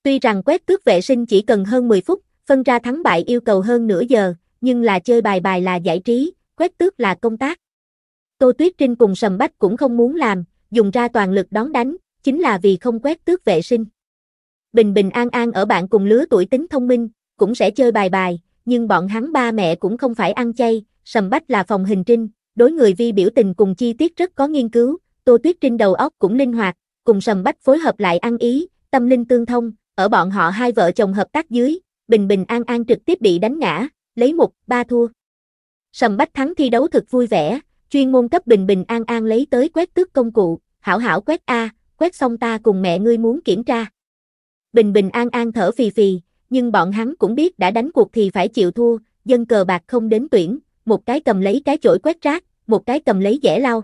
Tuy rằng quét tước vệ sinh chỉ cần hơn 10 phút, phân ra thắng bại yêu cầu hơn nửa giờ, nhưng là chơi bài bài là giải trí, quét tước là công tác. Tô Tuyết Trinh cùng Sầm Bách cũng không muốn làm, dùng ra toàn lực đón đánh, chính là vì không quét tước vệ sinh. Bình bình an an ở bạn cùng lứa tuổi tính thông minh, cũng sẽ chơi bài bài, nhưng bọn hắn ba mẹ cũng không phải ăn chay, Sầm Bách là phòng hình trinh, đối người vi biểu tình cùng chi tiết rất có nghiên cứu, Tô Tuyết Trinh đầu óc cũng linh hoạt, cùng Sầm Bách phối hợp lại ăn ý, tâm linh tương thông, ở bọn họ hai vợ chồng hợp tác dưới, bình bình an an trực tiếp bị đánh ngã, lấy một, ba thua. Sầm Bách thắng thi đấu thực vui vẻ, chuyên môn cấp bình bình an an lấy tới quét tước công cụ, hảo hảo quét A, quét xong ta cùng mẹ ngươi muốn kiểm tra. Bình bình an an thở phì phì, nhưng bọn hắn cũng biết đã đánh cuộc thì phải chịu thua, dân cờ bạc không đến tuyển, một cái cầm lấy cái chổi quét rác, một cái cầm lấy dễ lau.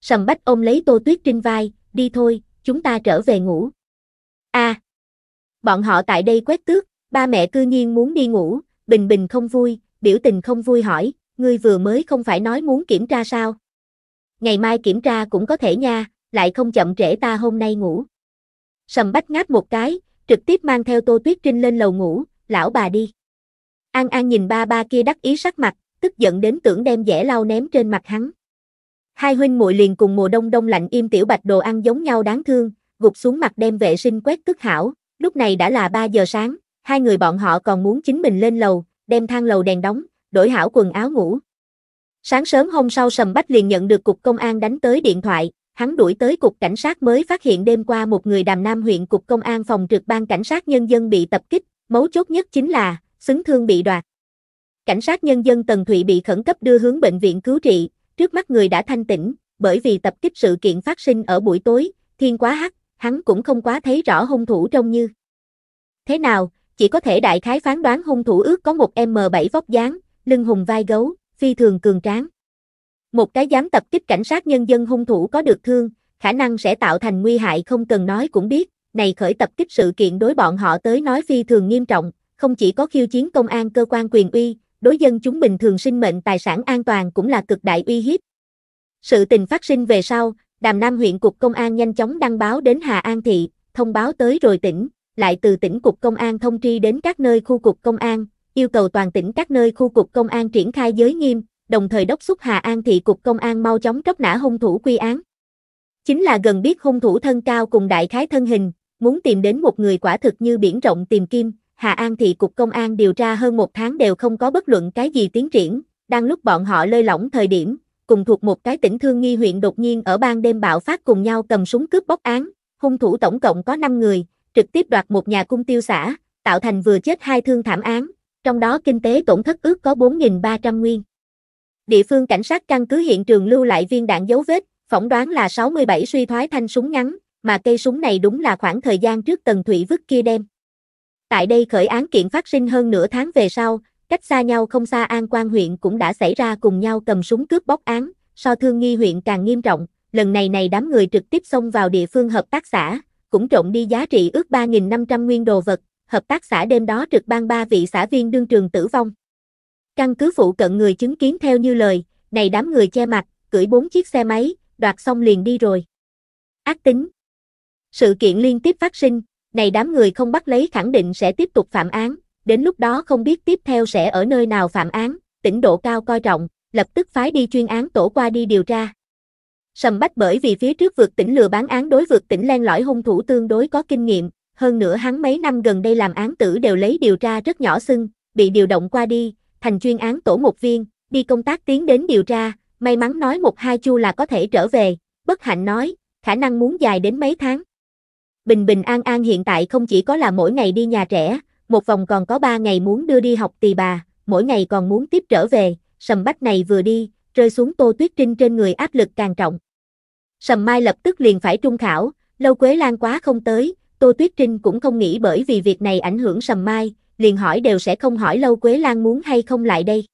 Sầm bách ôm lấy Tô Tuyết trên vai, đi thôi, chúng ta trở về ngủ. a à! bọn họ tại đây quét tước, ba mẹ cư nhiên muốn đi ngủ, Bình Bình không vui, biểu tình không vui hỏi, ngươi vừa mới không phải nói muốn kiểm tra sao? Ngày mai kiểm tra cũng có thể nha, lại không chậm trễ ta hôm nay ngủ. Sầm bách ngáp một cái, trực tiếp mang theo Tô Tuyết Trinh lên lầu ngủ, lão bà đi. An An nhìn ba ba kia đắc ý sắc mặt, tức giận đến tưởng đem dẻ lau ném trên mặt hắn. Hai huynh muội liền cùng mùa đông đông lạnh im tiểu bạch đồ ăn giống nhau đáng thương, gục xuống mặt đem vệ sinh quét tức hảo, lúc này đã là 3 giờ sáng, hai người bọn họ còn muốn chính mình lên lầu, đem thang lầu đèn đóng, đổi hảo quần áo ngủ. Sáng sớm hôm sau Sầm Bách liền nhận được cục công an đánh tới điện thoại, hắn đuổi tới cục cảnh sát mới phát hiện đêm qua một người đàm nam huyện cục công an phòng trực ban cảnh sát nhân dân bị tập kích, mấu chốt nhất chính là, xứng thương bị đoạt. Cảnh sát nhân dân Tần Thụy bị khẩn cấp đưa hướng bệnh viện cứu trị, trước mắt người đã thanh tỉnh, bởi vì tập kích sự kiện phát sinh ở buổi tối, thiên quá hắc, hắn cũng không quá thấy rõ hung thủ trông như. Thế nào, chỉ có thể đại khái phán đoán hung thủ ước có một M7 vóc dáng, lưng hùng vai gấu, phi thường cường tráng. Một cái dám tập kích cảnh sát nhân dân hung thủ có được thương, khả năng sẽ tạo thành nguy hại không cần nói cũng biết, này khởi tập kích sự kiện đối bọn họ tới nói phi thường nghiêm trọng, không chỉ có khiêu chiến công an cơ quan quyền uy, đối dân chúng bình thường sinh mệnh tài sản an toàn cũng là cực đại uy hiếp. Sự tình phát sinh về sau, Đàm Nam huyện Cục Công an nhanh chóng đăng báo đến Hà An Thị, thông báo tới rồi tỉnh, lại từ tỉnh Cục Công an thông tri đến các nơi khu Cục Công an, yêu cầu toàn tỉnh các nơi khu Cục Công an triển khai giới nghiêm, đồng thời đốc xúc Hà An Thị Cục Công an mau chóng tróc nã hung thủ quy án. Chính là gần biết hung thủ thân cao cùng đại khái thân hình, muốn tìm đến một người quả thực như biển rộng tìm kim, Hà An Thị Cục Công an điều tra hơn một tháng đều không có bất luận cái gì tiến triển, đang lúc bọn họ lơi lỏng thời điểm, cùng thuộc một cái tỉnh Thương Nghi huyện đột nhiên ở ban đêm bạo phát cùng nhau cầm súng cướp bóc án, hung thủ tổng cộng có 5 người, trực tiếp đoạt một nhà cung tiêu xã, tạo thành vừa chết hai thương thảm án, trong đó kinh tế tổn thất ước có 4.300 nguyên. Địa phương cảnh sát căn cứ hiện trường lưu lại viên đạn dấu vết, phỏng đoán là 67 suy thoái thanh súng ngắn, mà cây súng này đúng là khoảng thời gian trước Tần thủy vứt kia đem. Tại đây khởi án kiện phát sinh hơn nửa tháng về sau, cách xa nhau không xa An Quan huyện cũng đã xảy ra cùng nhau cầm súng cướp bóc án, so thương nghi huyện càng nghiêm trọng, lần này này đám người trực tiếp xông vào địa phương hợp tác xã, cũng trộm đi giá trị ước 3.500 nguyên đồ vật, hợp tác xã đêm đó trực ban ba vị xã viên đương trường tử vong. Căn cứ phụ cận người chứng kiến theo như lời, này đám người che mặt, cưỡi bốn chiếc xe máy, đoạt xong liền đi rồi. Ác tính Sự kiện liên tiếp phát sinh, này đám người không bắt lấy khẳng định sẽ tiếp tục phạm án, đến lúc đó không biết tiếp theo sẽ ở nơi nào phạm án, tỉnh độ cao coi trọng, lập tức phái đi chuyên án tổ qua đi điều tra. Sầm bách bởi vì phía trước vượt tỉnh lừa bán án đối vượt tỉnh len lõi hung thủ tương đối có kinh nghiệm, hơn nữa hắn mấy năm gần đây làm án tử đều lấy điều tra rất nhỏ xưng, bị điều động qua đi, thành chuyên án tổ một viên, đi công tác tiến đến điều tra, may mắn nói một hai chu là có thể trở về, bất hạnh nói, khả năng muốn dài đến mấy tháng bình bình an an hiện tại không chỉ có là mỗi ngày đi nhà trẻ, một vòng còn có ba ngày muốn đưa đi học tỳ bà, mỗi ngày còn muốn tiếp trở về, sầm bách này vừa đi, rơi xuống tô tuyết trinh trên người áp lực càng trọng. Sầm mai lập tức liền phải trung khảo, lâu quế lan quá không tới, tô tuyết trinh cũng không nghĩ bởi vì việc này ảnh hưởng sầm mai, liền hỏi đều sẽ không hỏi lâu quế lan muốn hay không lại đây.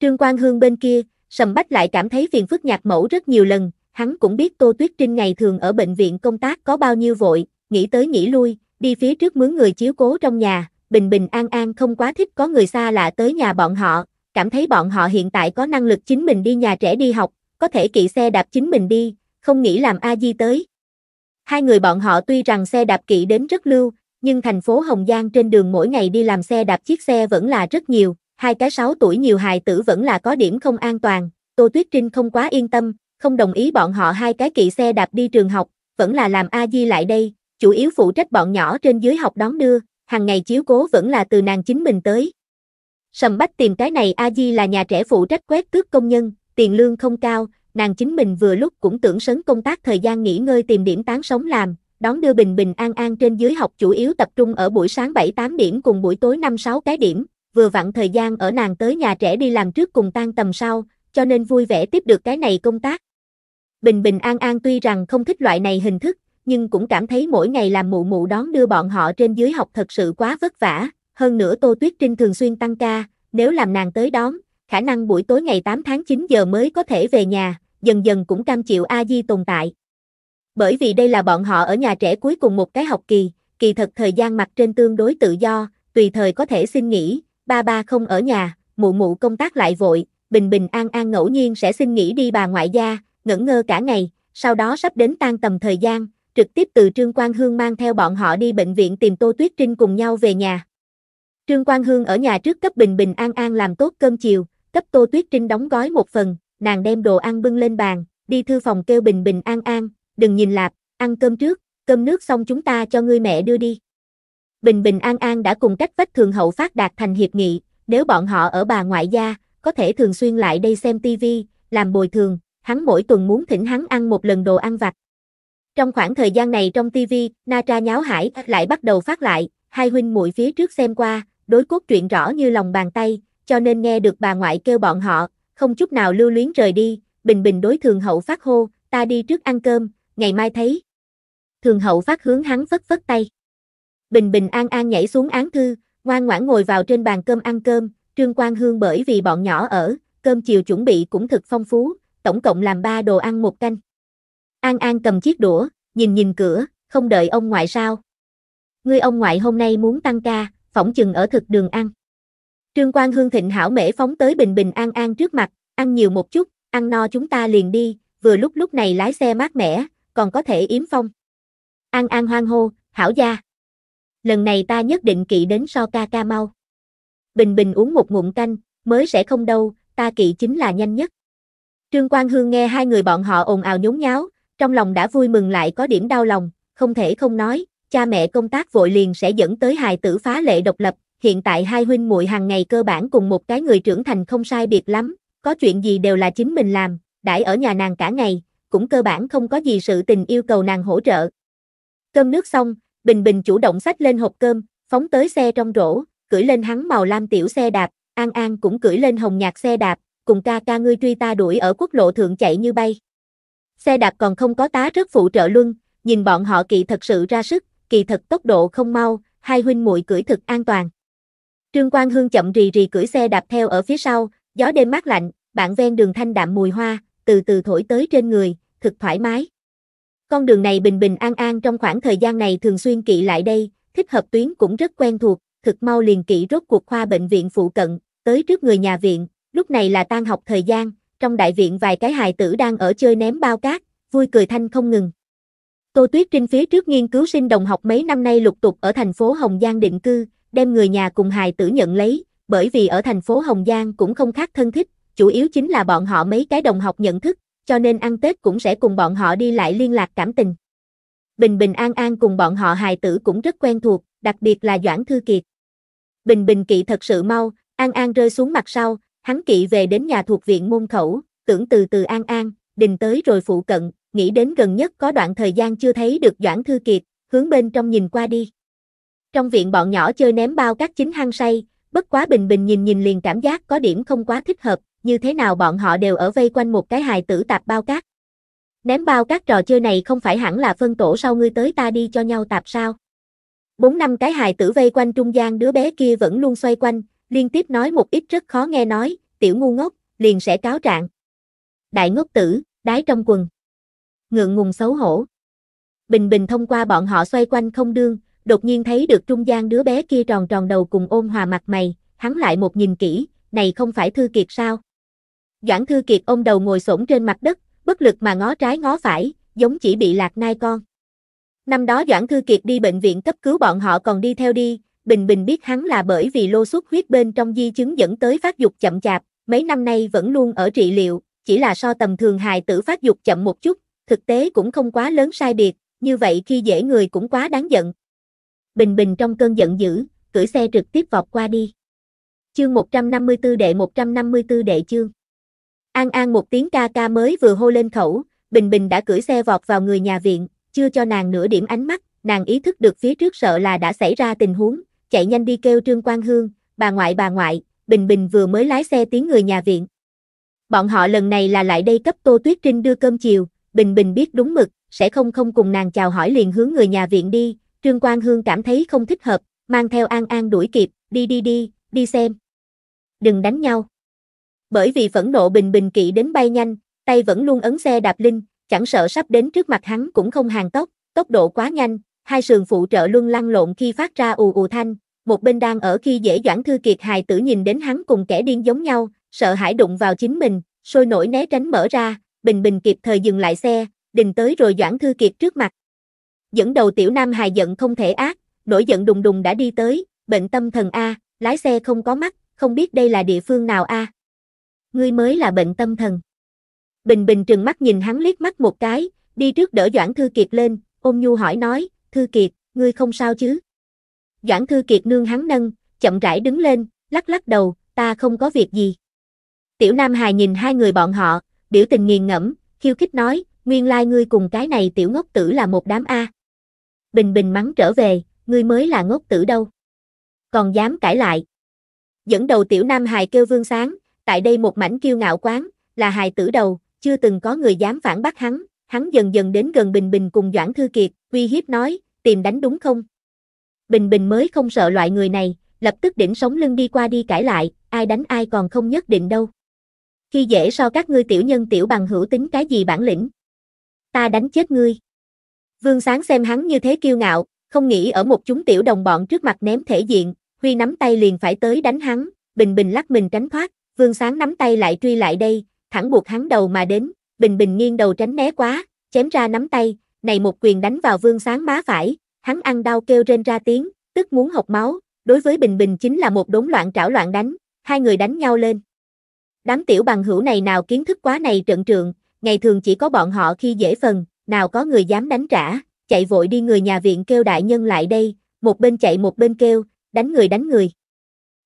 Trương Quang Hương bên kia, sầm bách lại cảm thấy phiền phức nhạc mẫu rất nhiều lần, hắn cũng biết Tô Tuyết Trinh ngày thường ở bệnh viện công tác có bao nhiêu vội, nghĩ tới nghĩ lui, đi phía trước mướn người chiếu cố trong nhà, bình bình an an không quá thích có người xa lạ tới nhà bọn họ, cảm thấy bọn họ hiện tại có năng lực chính mình đi nhà trẻ đi học, có thể kỵ xe đạp chính mình đi, không nghĩ làm A Di tới. Hai người bọn họ tuy rằng xe đạp kỵ đến rất lưu, nhưng thành phố Hồng Giang trên đường mỗi ngày đi làm xe đạp chiếc xe vẫn là rất nhiều, hai cái sáu tuổi nhiều hài tử vẫn là có điểm không an toàn, Tô Tuyết Trinh không quá yên tâm, không đồng ý bọn họ hai cái kỵ xe đạp đi trường học, vẫn là làm A Di lại đây, chủ yếu phụ trách bọn nhỏ trên dưới học đón đưa, hàng ngày chiếu cố vẫn là từ nàng chính mình tới. Sầm Bách tìm cái này A Di là nhà trẻ phụ trách quét tước công nhân, tiền lương không cao, nàng chính mình vừa lúc cũng tưởng sấn công tác thời gian nghỉ ngơi tìm điểm tán sống làm, đón đưa bình bình an an trên dưới học chủ yếu tập trung ở buổi sáng 7-8 điểm cùng buổi tối 5-6 cái điểm, vừa vặn thời gian ở nàng tới nhà trẻ đi làm trước cùng tan tầm sau, cho nên vui vẻ tiếp được cái này công tác bình bình an an tuy rằng không thích loại này hình thức, nhưng cũng cảm thấy mỗi ngày làm mụ mụ đón đưa bọn họ trên dưới học thật sự quá vất vả, hơn nữa Tô Tuyết Trinh thường xuyên tăng ca, nếu làm nàng tới đón, khả năng buổi tối ngày 8 tháng 9 giờ mới có thể về nhà, dần dần cũng cam chịu A Di tồn tại. Bởi vì đây là bọn họ ở nhà trẻ cuối cùng một cái học kỳ, kỳ thật thời gian mặt trên tương đối tự do, tùy thời có thể xin nghỉ, ba ba không ở nhà, mụ mụ công tác lại vội, bình bình an an ngẫu nhiên sẽ xin nghỉ đi bà ngoại gia, ngẩn ngơ cả ngày, sau đó sắp đến tan tầm thời gian, trực tiếp từ Trương Quang Hương mang theo bọn họ đi bệnh viện tìm Tô Tuyết Trinh cùng nhau về nhà. Trương Quang Hương ở nhà trước cấp bình bình an an làm tốt cơm chiều, cấp Tô Tuyết Trinh đóng gói một phần, nàng đem đồ ăn bưng lên bàn, đi thư phòng kêu bình bình an an, đừng nhìn lạp, ăn cơm trước, cơm nước xong chúng ta cho ngươi mẹ đưa đi. Bình bình an an đã cùng cách vách thường hậu phát đạt thành hiệp nghị, nếu bọn họ ở bà ngoại gia, có thể thường xuyên lại đây xem tivi, làm bồi thường, hắn mỗi tuần muốn thỉnh hắn ăn một lần đồ ăn vặt. Trong khoảng thời gian này trong TV, Na Tra nháo hải lại bắt đầu phát lại, hai huynh muội phía trước xem qua, đối cốt truyện rõ như lòng bàn tay, cho nên nghe được bà ngoại kêu bọn họ, không chút nào lưu luyến rời đi, bình bình đối thường hậu phát hô, ta đi trước ăn cơm, ngày mai thấy. Thường hậu phát hướng hắn phất phất tay. Bình bình an an nhảy xuống án thư, ngoan ngoãn ngồi vào trên bàn cơm ăn cơm, Trương Quang Hương bởi vì bọn nhỏ ở, cơm chiều chuẩn bị cũng thực phong phú, tổng cộng làm ba đồ ăn một canh. An An cầm chiếc đũa, nhìn nhìn cửa, không đợi ông ngoại sao. Ngươi ông ngoại hôm nay muốn tăng ca, phỏng chừng ở thực đường ăn. Trương Quang Hương Thịnh hảo mễ phóng tới bình bình An An trước mặt, ăn nhiều một chút, ăn no chúng ta liền đi, vừa lúc lúc này lái xe mát mẻ, còn có thể yếm phong. An An hoang hô, hảo gia. Lần này ta nhất định kỵ đến so ca ca mau. Bình bình uống một ngụm canh, mới sẽ không đâu, ta kỵ chính là nhanh nhất. Trương Quang Hương nghe hai người bọn họ ồn ào nhốn nháo, trong lòng đã vui mừng lại có điểm đau lòng, không thể không nói, cha mẹ công tác vội liền sẽ dẫn tới hài tử phá lệ độc lập, hiện tại hai huynh muội hàng ngày cơ bản cùng một cái người trưởng thành không sai biệt lắm, có chuyện gì đều là chính mình làm, đãi ở nhà nàng cả ngày, cũng cơ bản không có gì sự tình yêu cầu nàng hỗ trợ. Cơm nước xong, Bình Bình chủ động xách lên hộp cơm, phóng tới xe trong rổ, cưỡi lên hắn màu lam tiểu xe đạp, An An cũng cưỡi lên hồng nhạt xe đạp, cùng ca ca ngươi truy ta đuổi ở quốc lộ thượng chạy như bay. Xe đạp còn không có tá rất phụ trợ luân, nhìn bọn họ kỳ thật sự ra sức, kỳ thật tốc độ không mau, hai huynh muội cưỡi thực an toàn. Trương Quang Hương chậm rì rì cưỡi xe đạp theo ở phía sau, gió đêm mát lạnh, bạn ven đường thanh đạm mùi hoa, từ từ thổi tới trên người, thực thoải mái. Con đường này bình bình an an trong khoảng thời gian này thường xuyên kỵ lại đây, thích hợp tuyến cũng rất quen thuộc, thực mau liền kỵ rốt cuộc khoa bệnh viện phụ cận, tới trước người nhà viện, Lúc này là tan học thời gian, trong đại viện vài cái hài tử đang ở chơi ném bao cát, vui cười thanh không ngừng. Tô Tuyết Trinh phía trước nghiên cứu sinh đồng học mấy năm nay lục tục ở thành phố Hồng Giang định cư, đem người nhà cùng hài tử nhận lấy, bởi vì ở thành phố Hồng Giang cũng không khác thân thích, chủ yếu chính là bọn họ mấy cái đồng học nhận thức, cho nên ăn Tết cũng sẽ cùng bọn họ đi lại liên lạc cảm tình. Bình Bình An An cùng bọn họ hài tử cũng rất quen thuộc, đặc biệt là Doãn Thư Kiệt. Bình Bình kỵ thật sự mau, An An rơi xuống mặt sau, Hắn kỵ về đến nhà thuộc viện môn khẩu, tưởng từ từ an an, đình tới rồi phụ cận, nghĩ đến gần nhất có đoạn thời gian chưa thấy được Doãn Thư Kiệt, hướng bên trong nhìn qua đi. Trong viện bọn nhỏ chơi ném bao các chính hăng say, bất quá bình bình nhìn nhìn liền cảm giác có điểm không quá thích hợp, như thế nào bọn họ đều ở vây quanh một cái hài tử tạp bao cát. Ném bao các trò chơi này không phải hẳn là phân tổ sau ngươi tới ta đi cho nhau tạp sao. Bốn năm cái hài tử vây quanh trung gian đứa bé kia vẫn luôn xoay quanh, liên tiếp nói một ít rất khó nghe nói, tiểu ngu ngốc, liền sẽ cáo trạng. Đại ngốc tử, đái trong quần. Ngượng ngùng xấu hổ. Bình Bình thông qua bọn họ xoay quanh không đương, đột nhiên thấy được trung gian đứa bé kia tròn tròn đầu cùng ôm hòa mặt mày, hắn lại một nhìn kỹ, này không phải Thư Kiệt sao? Doãn Thư Kiệt ôm đầu ngồi xổm trên mặt đất, bất lực mà ngó trái ngó phải, giống chỉ bị lạc nai con. Năm đó Doãn Thư Kiệt đi bệnh viện cấp cứu bọn họ còn đi theo đi, Bình Bình biết hắn là bởi vì lô xuất huyết bên trong di chứng dẫn tới phát dục chậm chạp, mấy năm nay vẫn luôn ở trị liệu, chỉ là so tầm thường hài tử phát dục chậm một chút, thực tế cũng không quá lớn sai biệt, như vậy khi dễ người cũng quá đáng giận. Bình Bình trong cơn giận dữ, cưỡi xe trực tiếp vọt qua đi. Chương 154 đệ 154 đệ chương. An An một tiếng ca ca mới vừa hô lên khẩu, Bình Bình đã cưỡi xe vọt vào người nhà viện, chưa cho nàng nửa điểm ánh mắt, nàng ý thức được phía trước sợ là đã xảy ra tình huống, chạy nhanh đi kêu Trương Quang Hương, bà ngoại bà ngoại, Bình Bình vừa mới lái xe tiếng người nhà viện. Bọn họ lần này là lại đây cấp Tô Tuyết Trinh đưa cơm chiều, Bình Bình biết đúng mực, sẽ không không cùng nàng chào hỏi liền hướng người nhà viện đi, Trương Quang Hương cảm thấy không thích hợp, mang theo An An đuổi kịp, đi đi đi, đi xem. Đừng đánh nhau. Bởi vì phẫn nộ Bình Bình kỵ đến bay nhanh, tay vẫn luôn ấn xe đạp linh, chẳng sợ sắp đến trước mặt hắn cũng không hàng tốc, tốc độ quá nhanh, hai sườn phụ trợ luân lăn lộn khi phát ra ù ù thanh, một bên đang ở khi dễ doãn thư kiệt hài tử nhìn đến hắn cùng kẻ điên giống nhau, sợ hãi đụng vào chính mình, sôi nổi né tránh mở ra, bình bình kịp thời dừng lại xe, đình tới rồi doãn thư kiệt trước mặt. Dẫn đầu tiểu nam hài giận không thể ác, nổi giận đùng đùng đã đi tới, bệnh tâm thần A, lái xe không có mắt, không biết đây là địa phương nào A. Ngươi mới là bệnh tâm thần. Bình bình trừng mắt nhìn hắn liếc mắt một cái, đi trước đỡ doãn thư kiệt lên, ôm nhu hỏi nói, Thư Kiệt, ngươi không sao chứ? Doãn Thư Kiệt nương hắn nâng, chậm rãi đứng lên, lắc lắc đầu, ta không có việc gì. Tiểu Nam Hài nhìn hai người bọn họ, biểu tình nghiền ngẫm, khiêu khích nói, nguyên lai ngươi cùng cái này tiểu ngốc tử là một đám A. Bình bình mắng trở về, ngươi mới là ngốc tử đâu. Còn dám cãi lại. Dẫn đầu tiểu Nam Hài kêu vương sáng, tại đây một mảnh kiêu ngạo quán, là hài tử đầu, chưa từng có người dám phản bác hắn, hắn dần dần đến gần Bình Bình cùng Doãn Thư Kiệt, uy hiếp nói, tìm đánh đúng không? Bình Bình mới không sợ loại người này, lập tức đỉnh sống lưng đi qua đi cãi lại, ai đánh ai còn không nhất định đâu. Khi dễ so các ngươi tiểu nhân tiểu bằng hữu tính cái gì bản lĩnh. Ta đánh chết ngươi. Vương Sáng xem hắn như thế kiêu ngạo, không nghĩ ở một chúng tiểu đồng bọn trước mặt ném thể diện, Huy nắm tay liền phải tới đánh hắn, Bình Bình lắc mình tránh thoát, Vương Sáng nắm tay lại truy lại đây, thẳng buộc hắn đầu mà đến, Bình Bình nghiêng đầu tránh né quá, chém ra nắm tay, này một quyền đánh vào Vương Sáng má phải, hắn ăn đau kêu rên ra tiếng, tức muốn học máu, đối với Bình Bình chính là một đống loạn trảo loạn đánh, hai người đánh nhau lên. Đám tiểu bằng hữu này nào kiến thức quá này trận trượng, ngày thường chỉ có bọn họ khi dễ phần, nào có người dám đánh trả, chạy vội đi người nhà viện kêu đại nhân lại đây, một bên chạy một bên kêu, đánh người đánh người.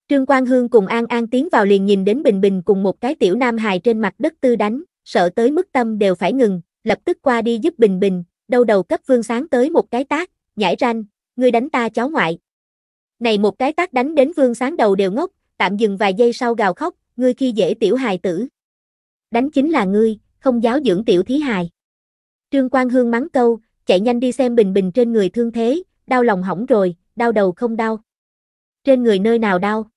Trương Quang Hương cùng An An tiến vào liền nhìn đến Bình Bình cùng một cái tiểu nam hài trên mặt đất tư đánh, sợ tới mức tâm đều phải ngừng, lập tức qua đi giúp Bình Bình, đâu đầu cấp Vương Sáng tới một cái tác, nhảy ranh, ngươi đánh ta cháu ngoại. Này một cái tác đánh đến Vương Sáng đầu đều ngốc, tạm dừng vài giây sau gào khóc, ngươi khi dễ tiểu hài tử. Đánh chính là ngươi, không giáo dưỡng tiểu thí hài. Trương Quang Hương mắng câu, chạy nhanh đi xem Bình Bình trên người thương thế, đau lòng hỏng rồi, đau đầu không đau. Trên người nơi nào đau?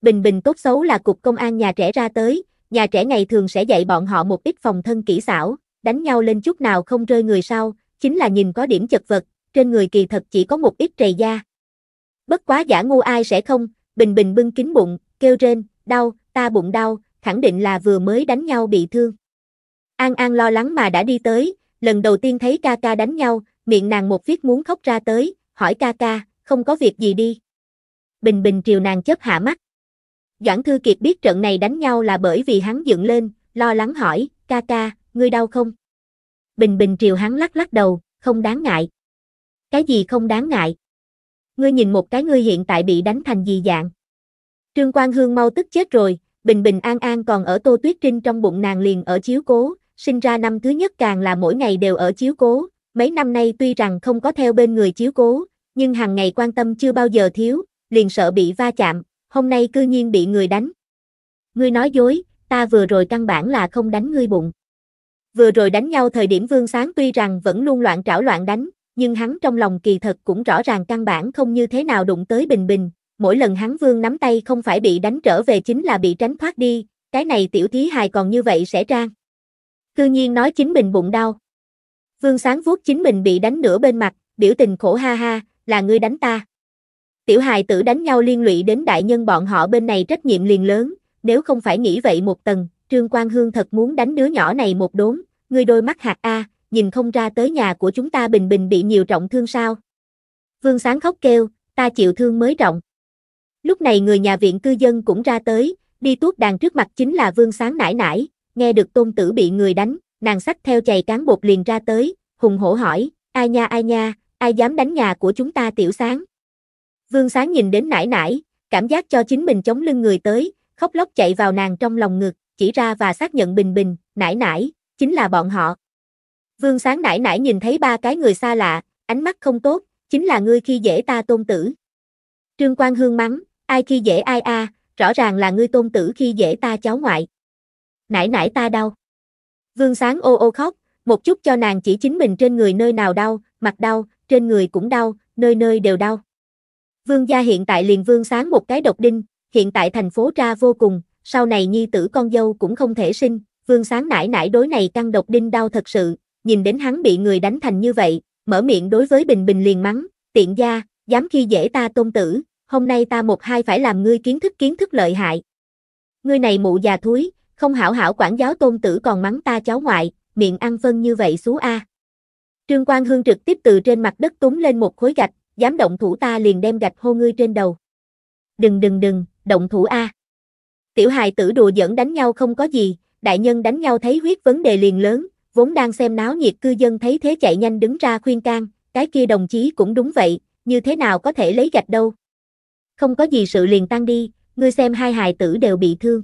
Bình Bình tốt xấu là cục công an nhà trẻ ra tới, Nhà trẻ ngày thường sẽ dạy bọn họ một ít phòng thân kỹ xảo, đánh nhau lên chút nào không rơi người sau, chính là nhìn có điểm chật vật, trên người kỳ thật chỉ có một ít trầy da. Bất quá giả ngu ai sẽ không, bình bình bưng kín bụng, kêu rên, đau, ta bụng đau, khẳng định là vừa mới đánh nhau bị thương. An An lo lắng mà đã đi tới, lần đầu tiên thấy ca ca đánh nhau, miệng nàng một viết muốn khóc ra tới, hỏi ca ca, không có việc gì đi. Bình bình triều nàng chớp hạ mắt. Doãn Thư Kiệt biết trận này đánh nhau là bởi vì hắn dựng lên, lo lắng hỏi, ca ca, ngươi đau không? Bình Bình triều hắn lắc lắc đầu, không đáng ngại. Cái gì không đáng ngại? Ngươi nhìn một cái ngươi hiện tại bị đánh thành gì dạng? Trương Quang Hương mau tức chết rồi, Bình Bình An An còn ở Tô Tuyết Trinh trong bụng nàng liền ở chiếu cố, sinh ra năm thứ nhất càng là mỗi ngày đều ở chiếu cố, mấy năm nay tuy rằng không có theo bên người chiếu cố, nhưng hàng ngày quan tâm chưa bao giờ thiếu, liền sợ bị va chạm, hôm nay cư nhiên bị người đánh. Ngươi nói dối, ta vừa rồi căn bản là không đánh ngươi bụng. Vừa rồi đánh nhau thời điểm Vương Sáng tuy rằng vẫn luôn loạn trảo loạn đánh, nhưng hắn trong lòng kỳ thật cũng rõ ràng căn bản không như thế nào đụng tới Bình Bình, mỗi lần hắn Vương nắm tay không phải bị đánh trở về chính là bị tránh thoát đi, cái này tiểu thí hài còn như vậy sẽ trang. Cư nhiên nói chính mình bụng đau. Vương Sáng vuốt chính mình bị đánh nửa bên mặt, biểu tình khổ ha ha, là ngươi đánh ta. Tiểu hài tử đánh nhau liên lụy đến đại nhân bọn họ bên này trách nhiệm liền lớn, nếu không phải nghĩ vậy một tầng, Trương Quang Hương thật muốn đánh đứa nhỏ này một đốn, Người đôi mắt hạt a, nhìn không ra tới nhà của chúng ta bình bình bị nhiều trọng thương sao. Vương Sáng khóc kêu, ta chịu thương mới trọng. Lúc này người nhà viện cư dân cũng ra tới, đi tuốt đàn trước mặt chính là Vương Sáng nải nải, nghe được tôn tử bị người đánh, nàng sách theo chày cán bột liền ra tới, hùng hổ hỏi, ai nha ai nha, ai dám đánh nhà của chúng ta tiểu sáng. Vương Sáng nhìn đến nải nải, cảm giác cho chính mình chống lưng người tới, khóc lóc chạy vào nàng trong lòng ngực, chỉ ra và xác nhận bình bình, nải nải, chính là bọn họ. Vương Sáng nải nải nhìn thấy ba cái người xa lạ, ánh mắt không tốt, chính là ngươi khi dễ ta tôn tử. Trương Quang Hương mắng, ai khi dễ ai a, rõ ràng là ngươi tôn tử khi dễ ta cháu ngoại. Nải nải ta đau. Vương Sáng ô ô khóc, một chút cho nàng chỉ chính mình trên người nơi nào đau, mặt đau, trên người cũng đau, nơi nơi đều đau. Vương gia hiện tại liền vương sáng một cái độc đinh, hiện tại thành phố ra vô cùng, sau này nhi tử con dâu cũng không thể sinh, vương sáng nải nải đối này căng độc đinh đau thật sự, nhìn đến hắn bị người đánh thành như vậy, mở miệng đối với Bình Bình liền mắng, tiện gia, dám khi dễ ta tôn tử, hôm nay ta một hai phải làm ngươi kiến thức kiến thức lợi hại. Ngươi này mụ già thúi, không hảo hảo quản giáo tôn tử còn mắng ta cháu ngoại, miệng ăn phân như vậy xú a. Trương Quang Hương trực tiếp từ trên mặt đất túm lên một khối gạch, dám động thủ ta liền đem gạch hô ngươi trên đầu. Đừng đừng đừng, động thủ A. Tiểu hài tử đùa giỡn đánh nhau không có gì, đại nhân đánh nhau thấy huyết vấn đề liền lớn, vốn đang xem náo nhiệt cư dân thấy thế chạy nhanh đứng ra khuyên can, cái kia đồng chí cũng đúng vậy, như thế nào có thể lấy gạch đâu. Không có gì sự liền tăng đi, ngươi xem hai hài tử đều bị thương.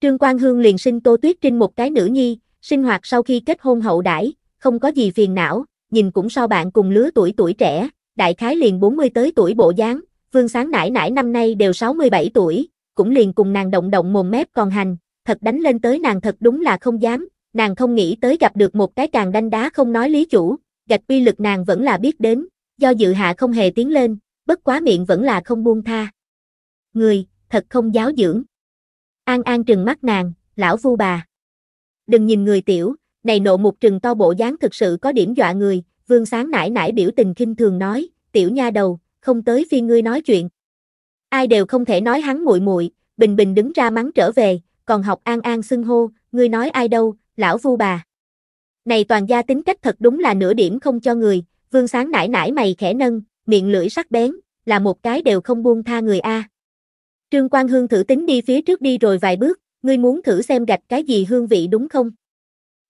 Trương Quang Hương liền sinh Tô Tuyết Trinh một cái nữ nhi, sinh hoạt sau khi kết hôn hậu đãi, không có gì phiền não, nhìn cũng so bạn cùng lứa tuổi tuổi trẻ, đại khái liền 40 tới tuổi bộ dáng, Vương Sáng nãi nãi năm nay đều 67 tuổi, cũng liền cùng nàng động động mồm mép còn hành, thật đánh lên tới nàng thật đúng là không dám, nàng không nghĩ tới gặp được một cái càng đanh đá không nói lý chủ, gạch bi lực nàng vẫn là biết đến, do dự hạ không hề tiến lên, bất quá miệng vẫn là không buông tha. Người, thật không giáo dưỡng. An An trừng mắt nàng, lão vu bà. Đừng nhìn người tiểu, này nộ một trừng to bộ dáng thực sự có điểm dọa người, Vương Sáng nải nải biểu tình kinh thường nói, tiểu nha đầu, không tới phi ngươi nói chuyện. Ai đều không thể nói hắn muội muội, Bình Bình đứng ra mắng trở về, còn học An An xưng hô, ngươi nói ai đâu, lão vu bà. Này toàn gia tính cách thật đúng là nửa điểm không cho người, Vương Sáng nải nải mày khẽ nâng, miệng lưỡi sắc bén, là một cái đều không buông tha người a. Trương Quang Hương thử tính đi phía trước đi rồi vài bước, ngươi muốn thử xem gạch cái gì hương vị đúng không?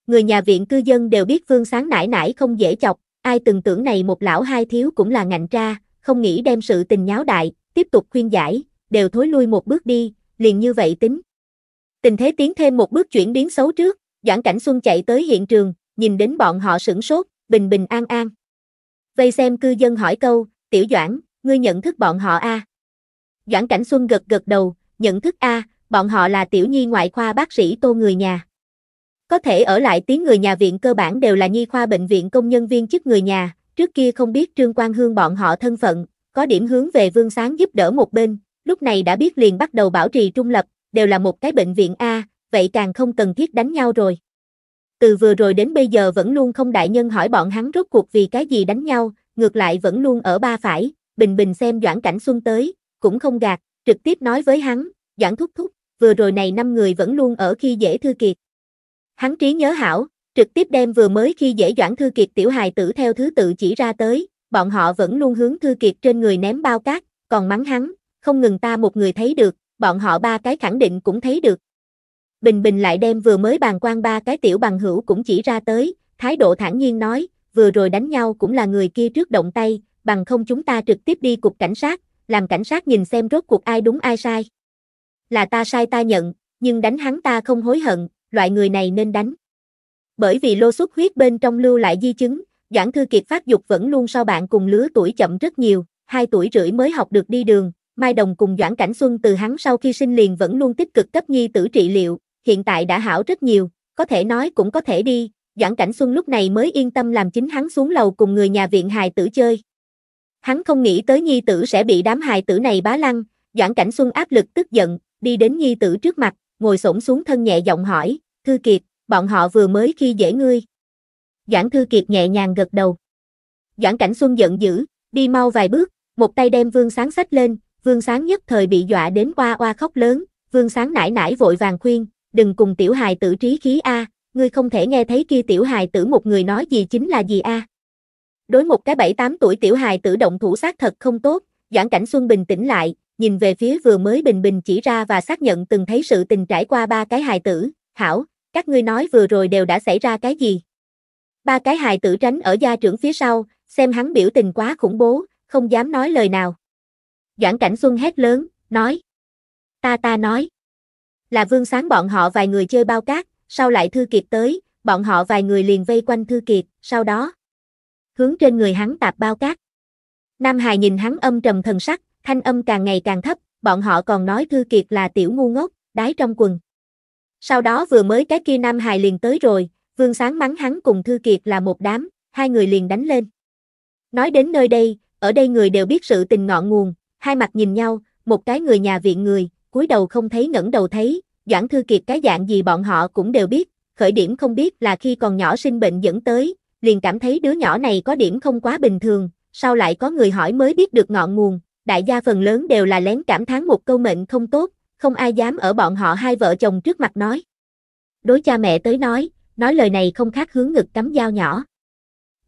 Người nhà viện cư dân đều biết Vương Sáng nải nải không dễ chọc, Ai từng tưởng này một lão hai thiếu cũng là ngạnh ra, không nghĩ đem sự tình nháo đại, tiếp tục khuyên giải, đều thối lui một bước đi, liền như vậy tính. Tình thế tiến thêm một bước chuyển biến xấu trước, Doãn Cảnh Xuân chạy tới hiện trường, nhìn đến bọn họ sửng sốt, bình bình an an. Vây xem cư dân hỏi câu, tiểu Doãn, ngươi nhận thức bọn họ a à? Doãn Cảnh Xuân gật gật đầu, nhận thức a bọn họ là tiểu nhi ngoại khoa bác sĩ tô người nhà. Có thể ở lại tiếng người nhà viện cơ bản đều là nhi khoa bệnh viện công nhân viên chức người nhà, trước kia không biết Trương Quang Hương bọn họ thân phận, có điểm hướng về Vương Sáng giúp đỡ một bên, lúc này đã biết liền bắt đầu bảo trì trung lập, đều là một cái bệnh viện A, vậy càng không cần thiết đánh nhau rồi. Từ vừa rồi đến bây giờ vẫn luôn không đại nhân hỏi bọn hắn rốt cuộc vì cái gì đánh nhau, ngược lại vẫn luôn ở ba phải, bình bình xem Doãn Cảnh Xuân tới, cũng không gạt, trực tiếp nói với hắn, Doãn Thúc Thúc, vừa rồi này năm người vẫn luôn ở khi dễ thư kiệt, Hắn trí nhớ hảo, trực tiếp đem vừa mới khi dễ doãn thư kiệt tiểu hài tử theo thứ tự chỉ ra tới, bọn họ vẫn luôn hướng thư kiệt trên người ném bao cát, còn mắng hắn, không ngừng ta một người thấy được, bọn họ ba cái khẳng định cũng thấy được. Bình Bình lại đem vừa mới bàn quan ba cái tiểu bằng hữu cũng chỉ ra tới, thái độ thản nhiên nói, vừa rồi đánh nhau cũng là người kia trước động tay, bằng không chúng ta trực tiếp đi cục cảnh sát, làm cảnh sát nhìn xem rốt cuộc ai đúng ai sai. Là ta sai ta nhận, nhưng đánh hắn ta không hối hận, loại người này nên đánh. Bởi vì lô xuất huyết bên trong lưu lại di chứng, Doãn Thư Kiệt phát dục vẫn luôn sau bạn cùng lứa tuổi chậm rất nhiều, 2 tuổi rưỡi mới học được đi đường, Mai Đồng cùng Doãn Cảnh Xuân từ hắn sau khi sinh liền vẫn luôn tích cực cấp nhi tử trị liệu, hiện tại đã hảo rất nhiều, có thể nói cũng có thể đi, Doãn Cảnh Xuân lúc này mới yên tâm làm chính hắn xuống lầu cùng người nhà viện hài tử chơi. Hắn không nghĩ tới nhi tử sẽ bị đám hài tử này bá lăng, Doãn Cảnh Xuân áp lực tức giận, đi đến nhi tử trước mặt, ngồi xổm xuống thân nhẹ giọng hỏi, Thư Kiệt, bọn họ vừa mới khi dễ ngươi. Doãn Thư Kiệt nhẹ nhàng gật đầu. Doãn Cảnh Xuân giận dữ, đi mau vài bước, một tay đem Vương Sáng sách lên, Vương Sáng nhất thời bị dọa đến qua oa khóc lớn, Vương Sáng nải nải vội vàng khuyên, đừng cùng tiểu hài tử trí khí A, ngươi không thể nghe thấy kia tiểu hài tử một người nói gì chính là gì A. Đối một cái bảy tám tuổi tiểu hài tử động thủ sát thật không tốt, Doãn Cảnh Xuân bình tĩnh lại, nhìn về phía vừa mới bình bình chỉ ra và xác nhận từng thấy sự tình trải qua ba cái hài tử, hảo, các ngươi nói vừa rồi đều đã xảy ra cái gì? Ba cái hài tử tránh ở gia trưởng phía sau, xem hắn biểu tình quá khủng bố, không dám nói lời nào. Doãn Cảnh Xuân hét lớn, nói. Ta ta nói. Là vương sáng bọn họ vài người chơi bao cát, sau lại Thư Kiệt tới, bọn họ vài người liền vây quanh Thư Kiệt, sau đó. Hướng trên người hắn tạp bao cát. Nam Hài nhìn hắn âm trầm thần sắc, thanh âm càng ngày càng thấp, bọn họ còn nói Thư Kiệt là tiểu ngu ngốc, đái trong quần. Sau đó vừa mới cái kia Nam Hài liền tới rồi, Vương Sáng mắng hắn cùng Thư Kiệt là một đám, hai người liền đánh lên. Nói đến nơi đây, ở đây người đều biết sự tình ngọn nguồn, hai mặt nhìn nhau, một cái người nhà viện người, cúi đầu không thấy ngẩng đầu thấy, Doãn Thư Kiệt cái dạng gì bọn họ cũng đều biết, khởi điểm không biết là khi còn nhỏ sinh bệnh dẫn tới, liền cảm thấy đứa nhỏ này có điểm không quá bình thường, sau lại có người hỏi mới biết được ngọn nguồn, đại gia phần lớn đều là lén cảm thán một câu mệnh không tốt, không ai dám ở bọn họ hai vợ chồng trước mặt nói. Đối cha mẹ tới nói, nói lời này không khác hướng ngực cắm dao nhỏ.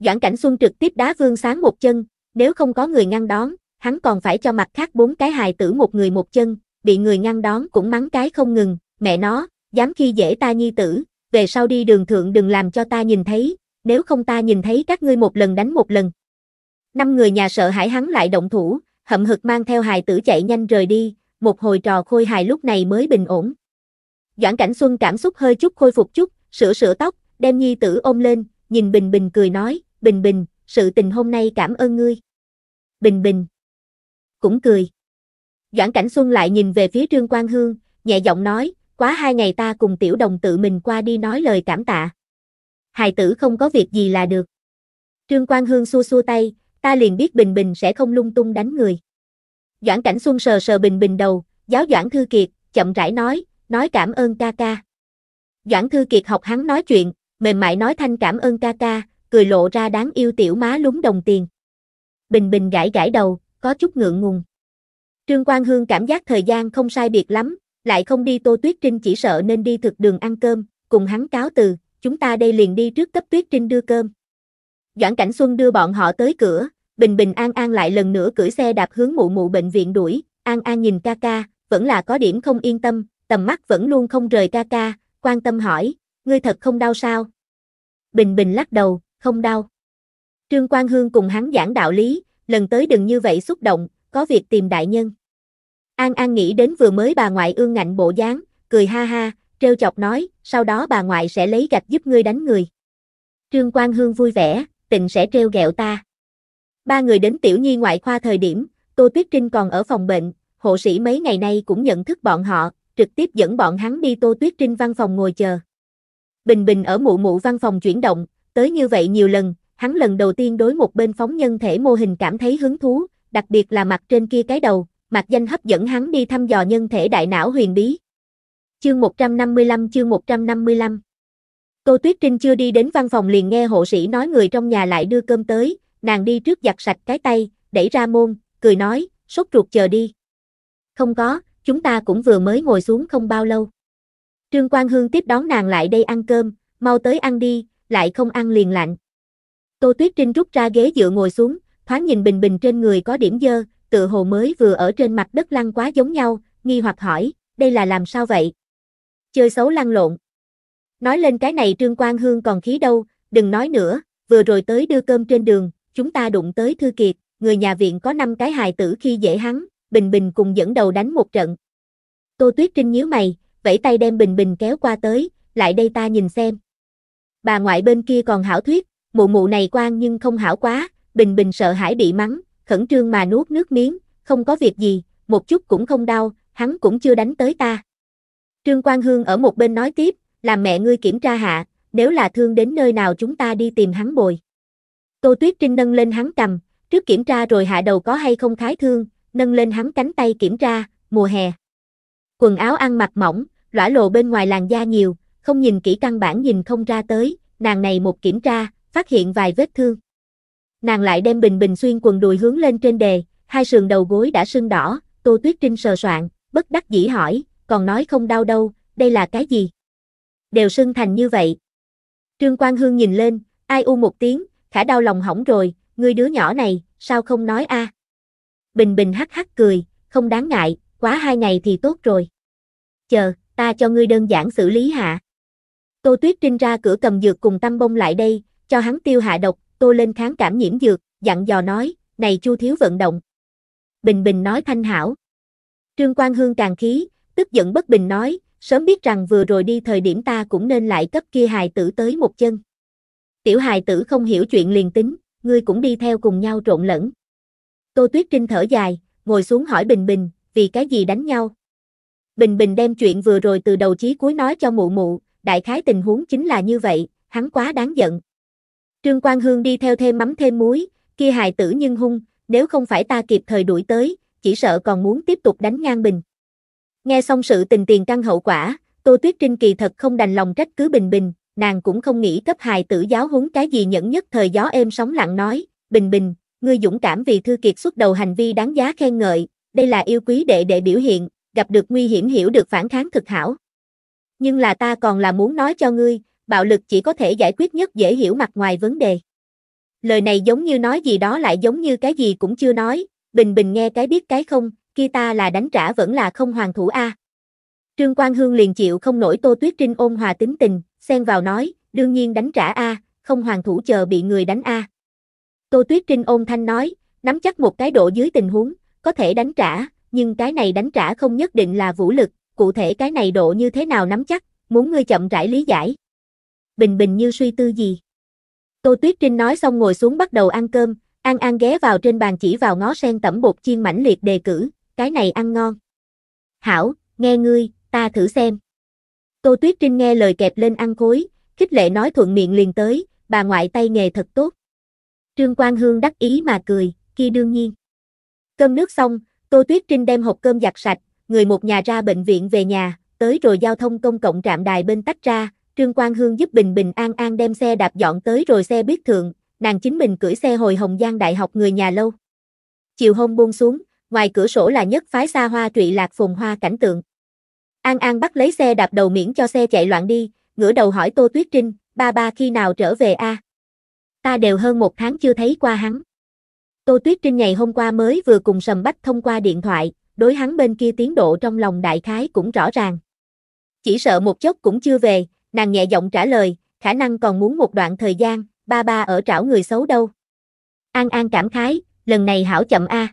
Doãn Cảnh Xuân trực tiếp đá Vương Sáng một chân, nếu không có người ngăn đón, hắn còn phải cho mặt khác bốn cái hài tử một người một chân, bị người ngăn đón cũng mắng cái không ngừng, mẹ nó, dám khi dễ ta nhi tử, về sau đi đường thượng đừng làm cho ta nhìn thấy, nếu không ta nhìn thấy các ngươi một lần đánh một lần. Năm người nhà sợ hãi hắn lại động thủ, hậm hực mang theo hài tử chạy nhanh rời đi, một hồi trò khôi hài lúc này mới bình ổn. Doãn Cảnh Xuân cảm xúc hơi chút khôi phục chút, sửa sửa tóc, đem nhi tử ôm lên, nhìn Bình Bình cười nói, Bình Bình, sự tình hôm nay cảm ơn ngươi. Bình Bình cũng cười. Doãn Cảnh Xuân lại nhìn về phía Trương Quang Hương, nhẹ giọng nói, quá hai ngày ta cùng tiểu đồng tự mình qua đi nói lời cảm tạ. Hài tử không có việc gì là được. Trương Quang Hương xua xua tay, ta liền biết Bình Bình sẽ không lung tung đánh người. Doãn Cảnh Xuân sờ sờ bình bình đầu, giáo Doãn Thư Kiệt, chậm rãi nói, nói cảm ơn ca ca. Doãn Thư Kiệt học hắn nói chuyện, mềm mại nói thanh cảm ơn ca ca, cười lộ ra đáng yêu tiểu má lúng đồng tiền. Bình bình gãi gãi đầu, có chút ngượng ngùng. Trương Quang Hương cảm giác thời gian không sai biệt lắm, lại không đi Tô Tuyết Trinh chỉ sợ nên đi thực đường ăn cơm, cùng hắn cáo từ, chúng ta đây liền đi trước cấp Tuyết Trinh đưa cơm. Doãn Cảnh Xuân đưa bọn họ tới cửa, bình bình an an lại lần nữa cưỡi xe đạp hướng mụ mụ bệnh viện đuổi, an an nhìn ca ca, vẫn là có điểm không yên tâm, tầm mắt vẫn luôn không rời ca ca, quan tâm hỏi, ngươi thật không đau sao? Bình bình lắc đầu, không đau. Trương Quang Hương cùng hắn giảng đạo lý, lần tới đừng như vậy xúc động, có việc tìm đại nhân. An An nghĩ đến vừa mới bà ngoại ương ngạnh bộ dáng, cười ha ha, trêu chọc nói, sau đó bà ngoại sẽ lấy gạch giúp ngươi đánh người. Trương Quang Hương vui vẻ, tịnh sẽ trêu ghẹo ta. Ba người đến tiểu nhi ngoại khoa thời điểm, Tô Tuyết Trinh còn ở phòng bệnh, hộ sĩ mấy ngày nay cũng nhận thức bọn họ, trực tiếp dẫn bọn hắn đi Tô Tuyết Trinh văn phòng ngồi chờ. Bình Bình ở mụ mụ văn phòng chuyển động, tới như vậy nhiều lần, hắn lần đầu tiên đối một bên phóng nhân thể mô hình cảm thấy hứng thú, đặc biệt là mặt trên kia cái đầu, mặt danh hấp dẫn hắn đi thăm dò nhân thể đại não huyền bí. Chương 155 chương 155 Tô Tuyết Trinh chưa đi đến văn phòng liền nghe hộ sĩ nói người trong nhà lại đưa cơm tới, nàng đi trước giặt sạch cái tay, đẩy ra môn, cười nói, sốt ruột chờ đi. Không có, chúng ta cũng vừa mới ngồi xuống không bao lâu. Trương Quang Hương tiếp đón nàng lại đây ăn cơm, mau tới ăn đi, lại không ăn liền lạnh. Tô Tuyết Trinh rút ra ghế dựa ngồi xuống, thoáng nhìn Bình Bình trên người có điểm dơ, tự hồ mới vừa ở trên mặt đất lăn quá giống nhau, nghi hoặc hỏi, đây là làm sao vậy? Chơi xấu lăn lộn. Nói lên cái này Trương Quang Hương còn khí đâu, đừng nói nữa, vừa rồi tới đưa cơm trên đường, chúng ta đụng tới Thư Kiệt, người nhà viện có 5 cái hài tử khi dễ hắn, Bình Bình cùng dẫn đầu đánh một trận. Tô Tuyết Trinh nhíu mày, vẫy tay đem Bình Bình kéo qua tới, lại đây ta nhìn xem. Bà ngoại bên kia còn hảo thuyết, mụ mụ này quan nhưng không hảo quá, Bình Bình sợ hãi bị mắng, khẩn trương mà nuốt nước miếng, không có việc gì, một chút cũng không đau, hắn cũng chưa đánh tới ta. Trương Quang Hương ở một bên nói tiếp, làm mẹ ngươi kiểm tra hạ, nếu là thương đến nơi nào chúng ta đi tìm hắn bồi. Tô Tuyết Trinh nâng lên hắn cầm, trước kiểm tra rồi hạ đầu có hay không khái thương, nâng lên hắn cánh tay kiểm tra, mùa hè. Quần áo ăn mặc mỏng, lõa lộ bên ngoài làn da nhiều, không nhìn kỹ căn bản nhìn không ra tới, nàng này một kiểm tra, phát hiện vài vết thương. Nàng lại đem bình bình xuyên quần đùi hướng lên trên đề, hai sườn đầu gối đã sưng đỏ, Tô Tuyết Trinh sờ soạn, bất đắc dĩ hỏi, còn nói không đau đâu, đây là cái gì? Đều sưng thành như vậy. Trương Quang Hương nhìn lên, ai u một tiếng, khả đau lòng hỏng rồi, ngươi đứa nhỏ này, sao không nói a? À? Bình Bình hắc hắc cười, không đáng ngại, quá hai ngày thì tốt rồi. Chờ, ta cho ngươi đơn giản xử lý hạ. Tô Tuyết Trinh ra cửa cầm dược cùng Tâm Bông lại đây, cho hắn tiêu hạ độc, Tô lên kháng cảm nhiễm dược, dặn dò nói, này Chu thiếu vận động. Bình Bình nói thanh hảo. Trương Quang Hương càng khí, tức giận bất bình nói, sớm biết rằng vừa rồi đi thời điểm ta cũng nên lại cấp kia hài tử tới một chân tiểu hài tử không hiểu chuyện liền tính, ngươi cũng đi theo cùng nhau trộn lẫn. Tô Tuyết Trinh thở dài, ngồi xuống hỏi Bình Bình, vì cái gì đánh nhau? Bình Bình đem chuyện vừa rồi từ đầu chí cuối nói cho mụ mụ, đại khái tình huống chính là như vậy, hắn quá đáng giận. Trương Quang Hương đi theo thêm mắm thêm muối, kia hài tử nhưng hung, nếu không phải ta kịp thời đuổi tới, chỉ sợ còn muốn tiếp tục đánh ngang Bình. Nghe xong sự tình tiền căn hậu quả, Tô Tuyết Trinh kỳ thật không đành lòng trách cứ Bình Bình, nàng cũng không nghĩ cấp hài tử giáo huấn cái gì nhẫn nhất thời gió êm sóng lặng nói, bình bình, ngươi dũng cảm vì thư kiệt xuất đầu hành vi đáng giá khen ngợi, đây là yêu quý đệ đệ biểu hiện, gặp được nguy hiểm hiểu được phản kháng thực hảo. Nhưng là ta còn là muốn nói cho ngươi, bạo lực chỉ có thể giải quyết nhất dễ hiểu mặt ngoài vấn đề. Lời này giống như nói gì đó lại giống như cái gì cũng chưa nói, bình bình nghe cái biết cái không, kia ta là đánh trả vẫn là không hoàng thủ a. Trương Quang Hương liền chịu không nổi Tô Tuyết Trinh ôn hòa tính tình, xen vào nói, đương nhiên đánh trả a, không hoàng thủ chờ bị người đánh a. Tô Tuyết Trinh ôn thanh nói, nắm chắc một cái độ dưới tình huống, có thể đánh trả, nhưng cái này đánh trả không nhất định là vũ lực, cụ thể cái này độ như thế nào nắm chắc, muốn ngươi chậm rãi lý giải. Bình bình như suy tư gì? Tô Tuyết Trinh nói xong ngồi xuống bắt đầu ăn cơm, An An ghé vào trên bàn chỉ vào ngó sen tẩm bột chiên mảnh liệt đề cử, cái này ăn ngon. Hảo, nghe ngươi, ta thử xem. Tô Tuyết Trinh nghe lời kẹp lên ăn khối, khích lệ nói thuận miệng liền tới, bà ngoại tay nghề thật tốt. Trương Quang Hương đắc ý mà cười, kia đương nhiên. Cơm nước xong, Tô Tuyết Trinh đem hộp cơm giặt sạch, người một nhà ra bệnh viện về nhà, tới rồi giao thông công cộng trạm đài bên tách ra, Trương Quang Hương giúp Bình Bình An An đem xe đạp dọn tới rồi xe biết thượng, nàng chính mình cưỡi xe hồi Hồng Giang Đại học người nhà lâu. Chiều hôm buông xuống, ngoài cửa sổ là nhất phái xa hoa trụy lạc phồn hoa cảnh tượng. An An bắt lấy xe đạp đầu miễn cho xe chạy loạn đi, ngửa đầu hỏi Tô Tuyết Trinh, ba ba khi nào trở về a? Ta đều hơn một tháng chưa thấy qua hắn. Tô Tuyết Trinh ngày hôm qua mới vừa cùng Sầm Bách thông qua điện thoại, đối hắn bên kia tiến độ trong lòng đại khái cũng rõ ràng. Chỉ sợ một chốc cũng chưa về, nàng nhẹ giọng trả lời, khả năng còn muốn một đoạn thời gian, ba ba ở trảo người xấu đâu. An An cảm khái, lần này hảo chậm a.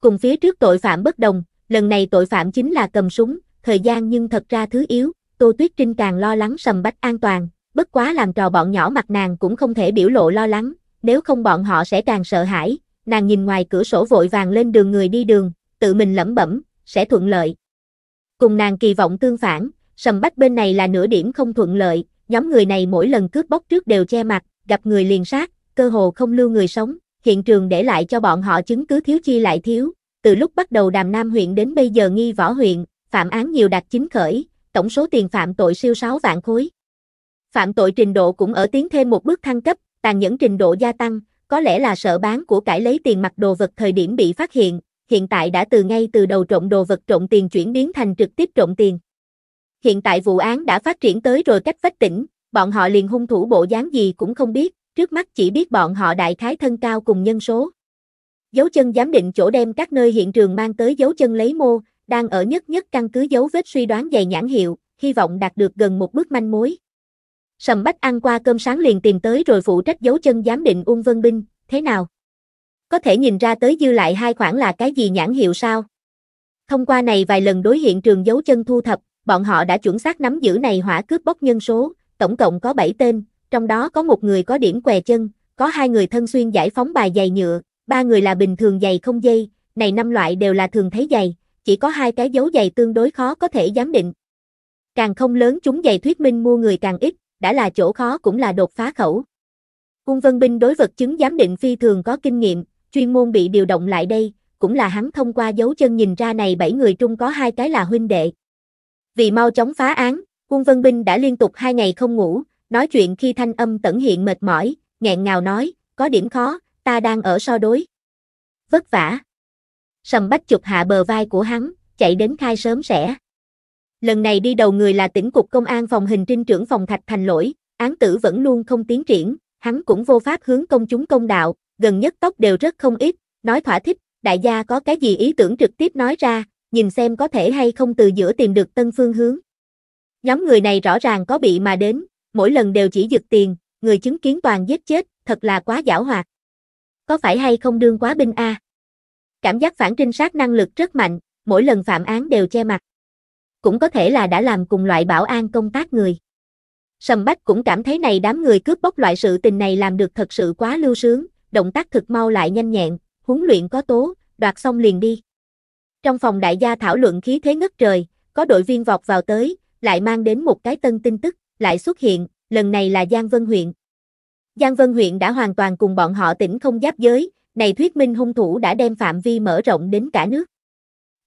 Cùng phía trước tội phạm bất đồng, lần này tội phạm chính là cầm súng, thời gian nhưng thật ra thứ yếu, Tô Tuyết Trinh càng lo lắng sầm bách an toàn, bất quá làm trò bọn nhỏ mặt nàng cũng không thể biểu lộ lo lắng, nếu không bọn họ sẽ càng sợ hãi, nàng nhìn ngoài cửa sổ vội vàng lên đường người đi đường, tự mình lẩm bẩm, sẽ thuận lợi. Cùng nàng kỳ vọng tương phản, sầm bách bên này là nửa điểm không thuận lợi, nhóm người này mỗi lần cướp bóc trước đều che mặt, gặp người liền sát, cơ hồ không lưu người sống, hiện trường để lại cho bọn họ chứng cứ thiếu chi lại thiếu. Từ lúc bắt đầu Đàm Nam huyện đến bây giờ nghi võ huyện, phạm án nhiều đạt chính khởi, tổng số tiền phạm tội siêu 6 vạn khối. Phạm tội trình độ cũng ở tiến thêm một bước thăng cấp, tàn nhẫn trình độ gia tăng, có lẽ là sợ bán của cải lấy tiền mặt đồ vật thời điểm bị phát hiện, hiện tại đã từ ngay từ đầu trộm đồ vật trộm tiền chuyển biến thành trực tiếp trộm tiền. Hiện tại vụ án đã phát triển tới rồi cách phách tỉnh, bọn họ liền hung thủ bộ dáng gì cũng không biết, trước mắt chỉ biết bọn họ đại khái thân cao cùng nhân số. Dấu chân giám định chỗ đem các nơi hiện trường mang tới dấu chân lấy mô, đang ở nhất nhất căn cứ dấu vết suy đoán dày nhãn hiệu, hy vọng đạt được gần một bước manh mối. Sầm Bách ăn qua cơm sáng liền tìm tới rồi phụ trách dấu chân giám định Ung Vân Binh, thế nào? Có thể nhìn ra tới dư lại hai khoảng là cái gì nhãn hiệu sao? Thông qua này vài lần đối hiện trường dấu chân thu thập, bọn họ đã chuẩn xác nắm giữ này hỏa cướp bốc nhân số, tổng cộng có 7 tên, trong đó có một người có điểm què chân, có hai người thân xuyên giải phóng bài giày nhựa, ba người là bình thường giày không dây, này năm loại đều là thường thấy giày chỉ có hai cái dấu giày tương đối khó có thể giám định. Càng không lớn chúng giày thuyết minh mua người càng ít, đã là chỗ khó cũng là đột phá khẩu. Cung Vân Binh đối vật chứng giám định phi thường có kinh nghiệm, chuyên môn bị điều động lại đây, cũng là hắn thông qua dấu chân nhìn ra này bảy người trung có hai cái là huynh đệ. Vì mau chóng phá án, cung Vân Binh đã liên tục hai ngày không ngủ, nói chuyện khi thanh âm tẩn hiện mệt mỏi, nghẹn ngào nói, có điểm khó, ta đang ở so đối. Vất vả sầm bách chụp hạ bờ vai của hắn, chạy đến khai sớm sẻ. Lần này đi đầu người là tỉnh cục công an phòng hình trinh trưởng phòng thạch thành lỗi, án tử vẫn luôn không tiến triển, hắn cũng vô pháp hướng công chúng công đạo, gần nhất tóc đều rất không ít, nói thỏa thích, đại gia có cái gì ý tưởng trực tiếp nói ra, nhìn xem có thể hay không từ giữa tìm được tân phương hướng. Nhóm người này rõ ràng có bị mà đến, mỗi lần đều chỉ giật tiền, người chứng kiến toàn giết chết, thật là quá giảo hoạt. Có phải hay không đương quá binh a? À? Cảm giác phản trinh sát năng lực rất mạnh, mỗi lần phạm án đều che mặt. Cũng có thể là đã làm cùng loại bảo an công tác người. Sầm Bách cũng cảm thấy này đám người cướp bóc loại sự tình này làm được thật sự quá lưu sướng, động tác thực mau lại nhanh nhẹn, huấn luyện có tố, đoạt xong liền đi. Trong phòng đại gia thảo luận khí thế ngất trời, có đội viên vọt vào tới, lại mang đến một cái tân tin tức, lại xuất hiện, lần này là Giang Vân huyện. Giang Vân huyện đã hoàn toàn cùng bọn họ tỉnh không giáp giới, này thuyết minh hung thủ đã đem phạm vi mở rộng đến cả nước.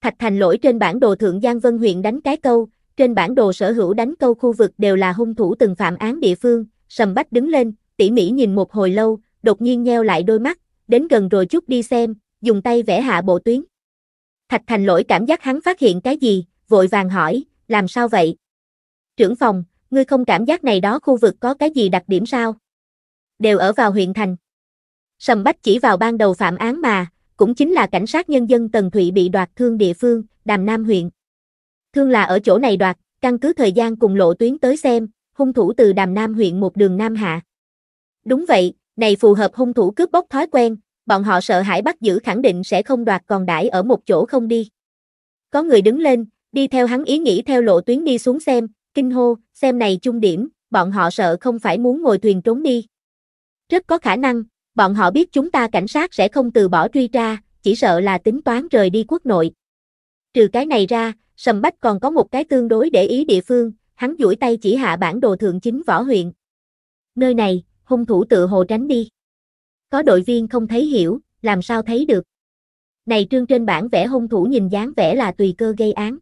Thạch Thành lỗi trên bản đồ Thượng Giang Vân huyện đánh cái câu, trên bản đồ sở hữu đánh câu khu vực đều là hung thủ từng phạm án địa phương, sầm bách đứng lên, tỉ mỉ nhìn một hồi lâu, đột nhiên nheo lại đôi mắt, đến gần rồi chút đi xem, dùng tay vẽ hạ bộ tuyến. Thạch Thành lỗi cảm giác hắn phát hiện cái gì, vội vàng hỏi, làm sao vậy? Trưởng phòng, ngươi không cảm giác này đó khu vực có cái gì đặc điểm sao? Đều ở vào huyện thành. Sầm Bách chỉ vào ban đầu phạm án mà, cũng chính là cảnh sát nhân dân Tần Thụy bị đoạt thương địa phương, Đàm Nam huyện. Thương là ở chỗ này đoạt, căn cứ thời gian cùng lộ tuyến tới xem, hung thủ từ Đàm Nam huyện một đường Nam Hạ. Đúng vậy, này phù hợp hung thủ cướp bóc thói quen, bọn họ sợ hãi bắt giữ khẳng định sẽ không đoạt còn đãi ở một chỗ không đi. Có người đứng lên, đi theo hắn ý nghĩ theo lộ tuyến đi xuống xem, kinh hô, xem này trung điểm, bọn họ sợ không phải muốn ngồi thuyền trốn đi. Rất có khả năng, bọn họ biết chúng ta cảnh sát sẽ không từ bỏ truy tra, chỉ sợ là tính toán rời đi quốc nội. Trừ cái này ra, Sầm Bách còn có một cái tương đối để ý địa phương, hắn duỗi tay chỉ hạ bản đồ thượng chính võ huyện. Nơi này, hung thủ tự hồ tránh đi. Có đội viên không thấy hiểu, làm sao thấy được. Này trương trên bản vẽ hung thủ nhìn dáng vẻ là tùy cơ gây án.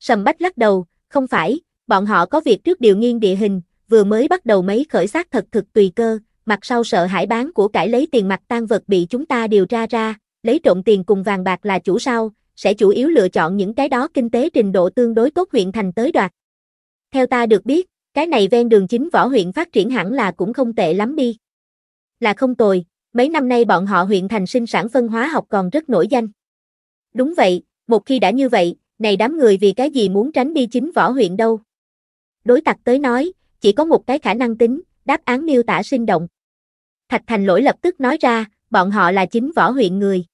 Sầm Bách lắc đầu, không phải, bọn họ có việc trước điều nghiên địa hình, vừa mới bắt đầu mấy khởi sát thật thực tùy cơ, mặt sau sợ hãi bán của cải lấy tiền mặt tan vật bị chúng ta điều tra ra, lấy trộm tiền cùng vàng bạc là chủ sau, sẽ chủ yếu lựa chọn những cái đó kinh tế trình độ tương đối tốt huyện thành tới đoạt. Theo ta được biết, cái này ven đường chính võ huyện phát triển hẳn là cũng không tệ lắm đi. Là không tồi, mấy năm nay bọn họ huyện thành sinh sản phân hóa học còn rất nổi danh. Đúng vậy, một khi đã như vậy, này đám người vì cái gì muốn tránh đi chính võ huyện đâu. Đối tặc tới nói, chỉ có một cái khả năng tính, đáp án miêu tả sinh động. Thạch Thành lỗi lập tức nói ra, bọn họ là chính võ huyện người.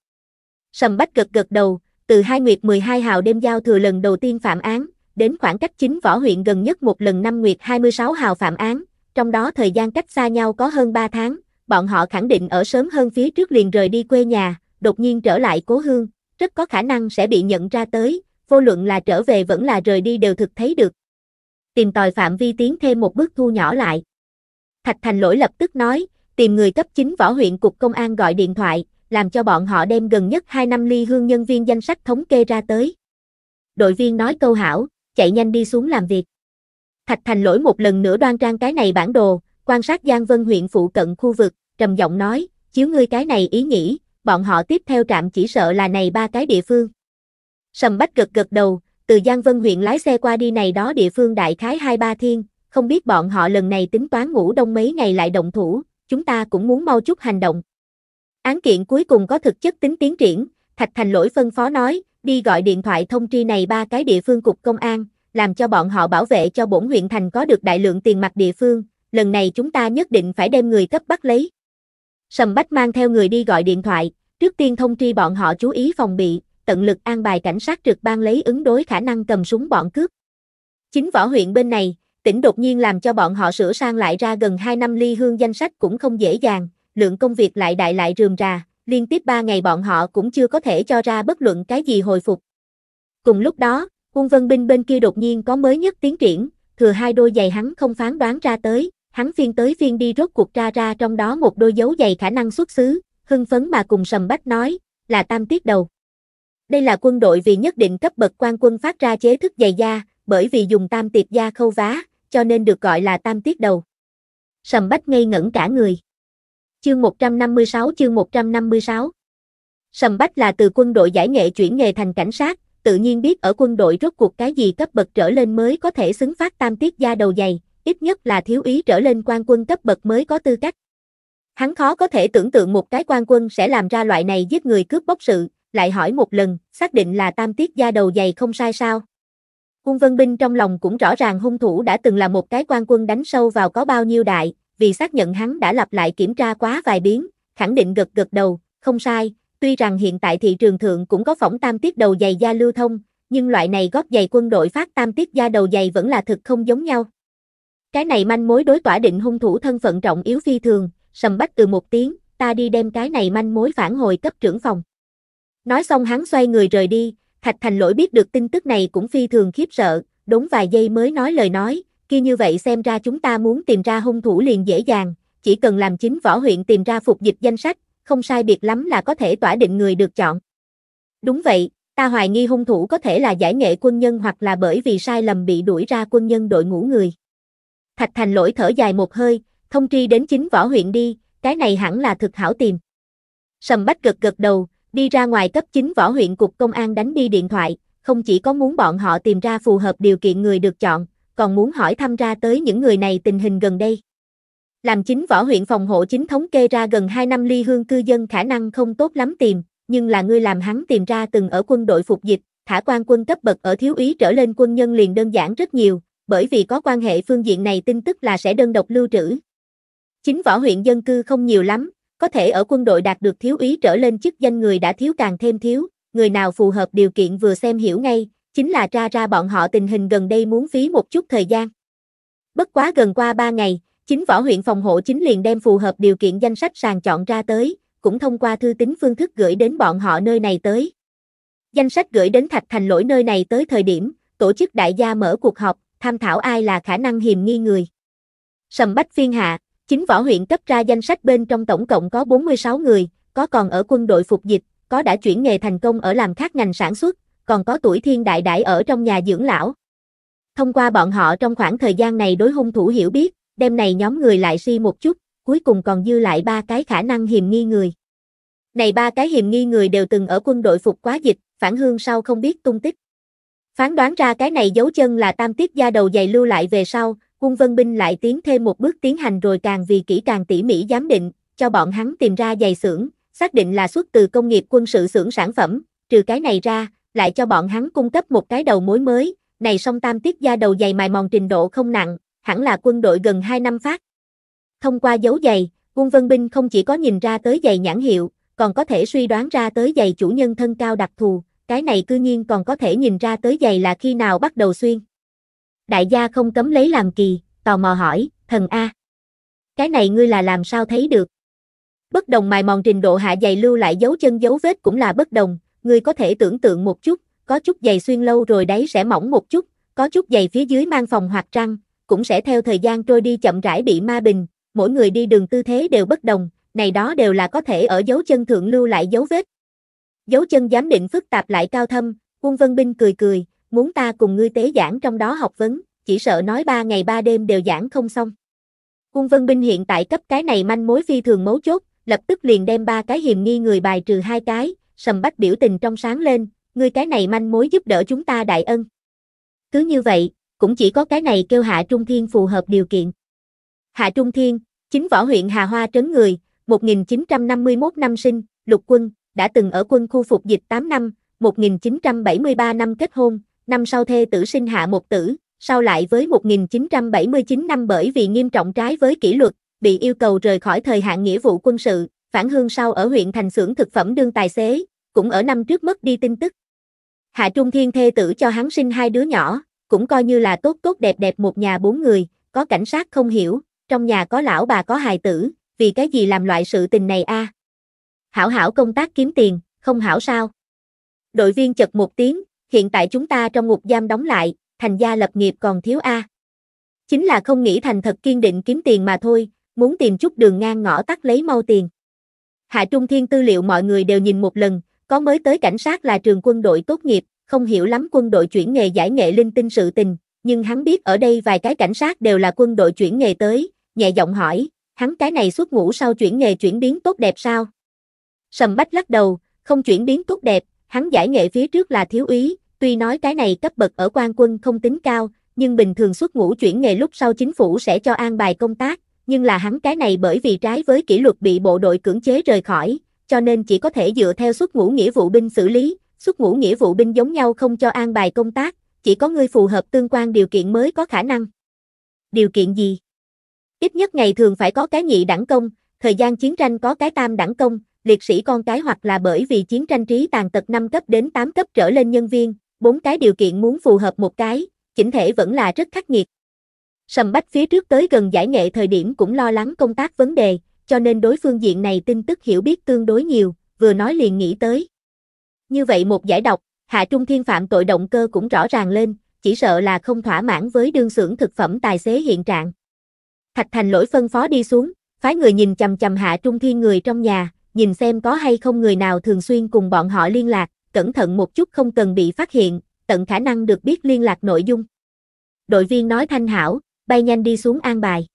Sầm Bách gật gật đầu, từ hai nguyệt 12 hào đêm giao thừa lần đầu tiên phạm án, đến khoảng cách chính võ huyện gần nhất một lần năm nguyệt 26 hào phạm án, trong đó thời gian cách xa nhau có hơn 3 tháng, bọn họ khẳng định ở sớm hơn phía trước liền rời đi quê nhà, đột nhiên trở lại cố hương, rất có khả năng sẽ bị nhận ra tới, vô luận là trở về vẫn là rời đi đều thực thấy được. Tìm tòi phạm vi tiến thêm một bước thu nhỏ lại. Thạch Thành Lỗi lập tức nói, tìm người cấp chính võ huyện cục công an gọi điện thoại, làm cho bọn họ đem gần nhất 2 năm ly hương nhân viên danh sách thống kê ra tới. Đội viên nói câu hảo, chạy nhanh đi xuống làm việc. Thạch Thành Lỗi một lần nữa đoan trang cái này bản đồ, quan sát Giang Vân huyện phụ cận khu vực, trầm giọng nói, chiếu ngươi cái này ý nghĩ, bọn họ tiếp theo trạm chỉ sợ là này ba cái địa phương. Sầm Bách gật gật đầu, từ Giang Vân huyện lái xe qua đi này đó địa phương đại khái hai ba thiên, không biết bọn họ lần này tính toán ngủ đông mấy ngày lại động thủ, chúng ta cũng muốn mau chút hành động. Án kiện cuối cùng có thực chất tính tiến triển, Thạch Thành lỗi phân phó nói, đi gọi điện thoại thông tri này ba cái địa phương cục công an, làm cho bọn họ bảo vệ cho bổn huyện thành có được đại lượng tiền mặt địa phương, lần này chúng ta nhất định phải đem người cấp bắt lấy. Sầm Bách mang theo người đi gọi điện thoại, trước tiên thông tri bọn họ chú ý phòng bị, tận lực an bài cảnh sát trực ban lấy ứng đối khả năng cầm súng bọn cướp. Chính võ huyện bên này, tỉnh đột nhiên làm cho bọn họ sửa sang lại ra gần 2 năm ly hương danh sách cũng không dễ dàng, lượng công việc lại đại lại rườm rà, liên tiếp 3 ngày bọn họ cũng chưa có thể cho ra bất luận cái gì hồi phục. Cùng lúc đó, quân vân binh bên kia đột nhiên có mới nhất tiến triển, thừa hai đôi giày hắn không phán đoán ra tới, hắn phiên tới phiên đi rốt cuộc ra ra trong đó một đôi dấu giày khả năng xuất xứ, hưng phấn mà cùng sầm bách nói, là tam tiết đầu. Đây là quân đội vì nhất định cấp bậc quan quân phát ra chế thức giày da, bởi vì dùng tam tiệt da khâu vá, cho nên được gọi là tam tiết đầu. Sầm Bách ngây ngẩn cả người. Chương 156 chương 156 Sầm Bách là từ quân đội giải nghệ chuyển nghề thành cảnh sát, tự nhiên biết ở quân đội rốt cuộc cái gì cấp bậc trở lên mới có thể xứng phát tam tiết da đầu dày, ít nhất là thiếu ý trở lên quan quân cấp bậc mới có tư cách. Hắn khó có thể tưởng tượng một cái quan quân sẽ làm ra loại này giết người cướp bóc sự, lại hỏi một lần, xác định là tam tiết da đầu dày không sai sao, Cung Vân Binh trong lòng cũng rõ ràng hung thủ đã từng là một cái quan quân đánh sâu vào có bao nhiêu đại, vì xác nhận hắn đã lặp lại kiểm tra quá vài biến, khẳng định gật gật đầu, không sai, tuy rằng hiện tại thị trường thượng cũng có phỏng tam tiết đầu dày da lưu thông, nhưng loại này góp giày quân đội phát tam tiết da đầu dày vẫn là thực không giống nhau. Cái này manh mối đối tỏa định hung thủ thân phận trọng yếu phi thường, sầm bách từ một tiếng, ta đi đem cái này manh mối phản hồi cấp trưởng phòng. Nói xong hắn xoay người rời đi, Thạch Thành Lỗi biết được tin tức này cũng phi thường khiếp sợ, đúng vài giây mới nói lời nói, kia như vậy xem ra chúng ta muốn tìm ra hung thủ liền dễ dàng, chỉ cần làm chính võ huyện tìm ra phục dịch danh sách, không sai biệt lắm là có thể tỏa định người được chọn. Đúng vậy, ta hoài nghi hung thủ có thể là giải nghệ quân nhân hoặc là bởi vì sai lầm bị đuổi ra quân nhân đội ngũ người. Thạch Thành Lỗi thở dài một hơi, thông tri đến chính võ huyện đi, cái này hẳn là thực hảo tìm. Sầm Bách gật gật đầu, đi ra ngoài cấp chính võ huyện cục công an đánh đi điện thoại, không chỉ có muốn bọn họ tìm ra phù hợp điều kiện người được chọn, còn muốn hỏi thăm ra tới những người này tình hình gần đây. Làm chính võ huyện phòng hộ chính thống kê ra gần 2 năm ly hương cư dân khả năng không tốt lắm tìm, nhưng là người làm hắn tìm ra từng ở quân đội phục dịch, thả quan quân cấp bậc ở thiếu úy trở lên quân nhân liền đơn giản rất nhiều, bởi vì có quan hệ phương diện này tin tức là sẽ đơn độc lưu trữ. Chính võ huyện dân cư không nhiều lắm, có thể ở quân đội đạt được thiếu úy trở lên chức danh người đã thiếu càng thêm thiếu, người nào phù hợp điều kiện vừa xem hiểu ngay, chính là tra ra bọn họ tình hình gần đây muốn phí một chút thời gian. Bất quá gần qua 3 ngày, chính võ huyện phòng hộ chính liền đem phù hợp điều kiện danh sách sàng chọn ra tới, cũng thông qua thư tín phương thức gửi đến bọn họ nơi này tới. Danh sách gửi đến Thạch Thành lỗi nơi này tới thời điểm, tổ chức đại gia mở cuộc họp, tham thảo ai là khả năng hiềm nghi người. Sầm Bách Phiên Hạ, Chính võ huyện cấp ra danh sách bên trong tổng cộng có 46 người, có còn ở quân đội phục dịch, có đã chuyển nghề thành công ở làm khác ngành sản xuất, còn có tuổi thiên đại đại ở trong nhà dưỡng lão. Thông qua bọn họ trong khoảng thời gian này đối hung thủ hiểu biết, đêm này nhóm người lại suy một chút, cuối cùng còn dư lại ba cái khả năng hiềm nghi người. Này ba cái hiềm nghi người đều từng ở quân đội phục quá dịch, phản hương sau không biết tung tích. Phán đoán ra cái này dấu chân là tam tiết gia đầu dày lưu lại về sau, quân vân binh lại tiến thêm một bước tiến hành rồi càng vì kỹ càng tỉ mỉ giám định, cho bọn hắn tìm ra giày xưởng, xác định là xuất từ công nghiệp quân sự xưởng sản phẩm, trừ cái này ra, lại cho bọn hắn cung cấp một cái đầu mối mới, này song tam tiết da đầu dày mài mòn trình độ không nặng, hẳn là quân đội gần 2 năm phát. Thông qua dấu giày, quân vân binh không chỉ có nhìn ra tới giày nhãn hiệu, còn có thể suy đoán ra tới giày chủ nhân thân cao đặc thù, cái này cư nhiên còn có thể nhìn ra tới giày là khi nào bắt đầu xuyên đại gia không cấm lấy làm kỳ, tò mò hỏi, thần A. Cái này ngươi là làm sao thấy được? Bất đồng mài mòn trình độ hạ dày lưu lại dấu chân dấu vết cũng là bất đồng, ngươi có thể tưởng tượng một chút, có chút dày xuyên lâu rồi đáy sẽ mỏng một chút, có chút dày phía dưới mang phòng hoặc trăng, cũng sẽ theo thời gian trôi đi chậm rãi bị ma bình, mỗi người đi đường tư thế đều bất đồng, này đó đều là có thể ở dấu chân thượng lưu lại dấu vết. Dấu chân giám định phức tạp lại cao thâm, quân vân binh cười cười, muốn ta cùng ngươi tế giảng trong đó học vấn, chỉ sợ nói ba ngày ba đêm đều giảng không xong. Cung Vân Binh hiện tại cấp cái này manh mối phi thường mấu chốt, lập tức liền đem ba cái hiềm nghi người bài trừ hai cái, sầm bách biểu tình trong sáng lên, ngươi cái này manh mối giúp đỡ chúng ta đại ân. Cứ như vậy, cũng chỉ có cái này kêu Hạ Trung Thiên phù hợp điều kiện. Hạ Trung Thiên, chính võ huyện Hà Hoa trấn người, 1951 năm sinh, lục quân, đã từng ở quân khu phục dịch 8 năm, 1973 năm kết hôn, năm sau thê tử sinh hạ một tử, sau lại với 1979 năm bởi vì nghiêm trọng trái với kỷ luật, bị yêu cầu rời khỏi thời hạn nghĩa vụ quân sự, phản hương sau ở huyện thành xưởng thực phẩm đương tài xế, cũng ở năm trước mất đi tin tức. Hạ Trung Thiên thê tử cho hắn sinh hai đứa nhỏ, cũng coi như là tốt tốt đẹp đẹp một nhà bốn người, có cảnh sát không hiểu, trong nhà có lão bà có hài tử, vì cái gì làm loại sự tình này a? À? Hảo hảo công tác kiếm tiền, không hảo sao? Đội viên chật một tiếng, hiện tại chúng ta trong ngục giam đóng lại, thành gia lập nghiệp còn thiếu A. Chính là không nghĩ thành thật kiên định kiếm tiền mà thôi, muốn tìm chút đường ngang ngõ tắt lấy mau tiền. Hạ Trung Thiên tư liệu mọi người đều nhìn một lần, có mới tới cảnh sát là trường quân đội tốt nghiệp, không hiểu lắm quân đội chuyển nghề giải nghệ linh tinh sự tình, nhưng hắn biết ở đây vài cái cảnh sát đều là quân đội chuyển nghề tới, nhẹ giọng hỏi, hắn cái này xuất ngũ sau chuyển nghề chuyển biến tốt đẹp sao? Sầm Bách lắc đầu, không chuyển biến tốt đẹp, Hắn giải nghệ phía trước là thiếu úy, tuy nói cái này cấp bậc ở quan quân không tính cao, nhưng bình thường xuất ngũ chuyển nghề lúc sau chính phủ sẽ cho an bài công tác, nhưng là hắn cái này bởi vì trái với kỷ luật bị bộ đội cưỡng chế rời khỏi, cho nên chỉ có thể dựa theo xuất ngũ nghĩa vụ binh xử lý, xuất ngũ nghĩa vụ binh giống nhau không cho an bài công tác, chỉ có người phù hợp tương quan điều kiện mới có khả năng. Điều kiện gì? Ít nhất ngày thường phải có cái nhị đẳng công, thời gian chiến tranh có cái tam đẳng công, liệt sĩ con cái hoặc là bởi vì chiến tranh trí tàn tật 5 cấp đến 8 cấp trở lên nhân viên, bốn cái điều kiện muốn phù hợp một cái, chỉnh thể vẫn là rất khắc nghiệt. Sầm Bách phía trước tới gần giải nghệ thời điểm cũng lo lắng công tác vấn đề, cho nên đối phương diện này tin tức hiểu biết tương đối nhiều, vừa nói liền nghĩ tới. Như vậy một giải độc, Hạ Trung Thiên phạm tội động cơ cũng rõ ràng lên, chỉ sợ là không thỏa mãn với đương xưởng thực phẩm tài xế hiện trạng. Thạch Thành lỗi phân phó đi xuống, phái người nhìn chầm chầm Hạ Trung Thiên người trong nhà, nhìn xem có hay không người nào thường xuyên cùng bọn họ liên lạc, cẩn thận một chút không cần bị phát hiện, tận khả năng được biết liên lạc nội dung. Đội viên nói thanh hảo, bay nhanh đi xuống an bài.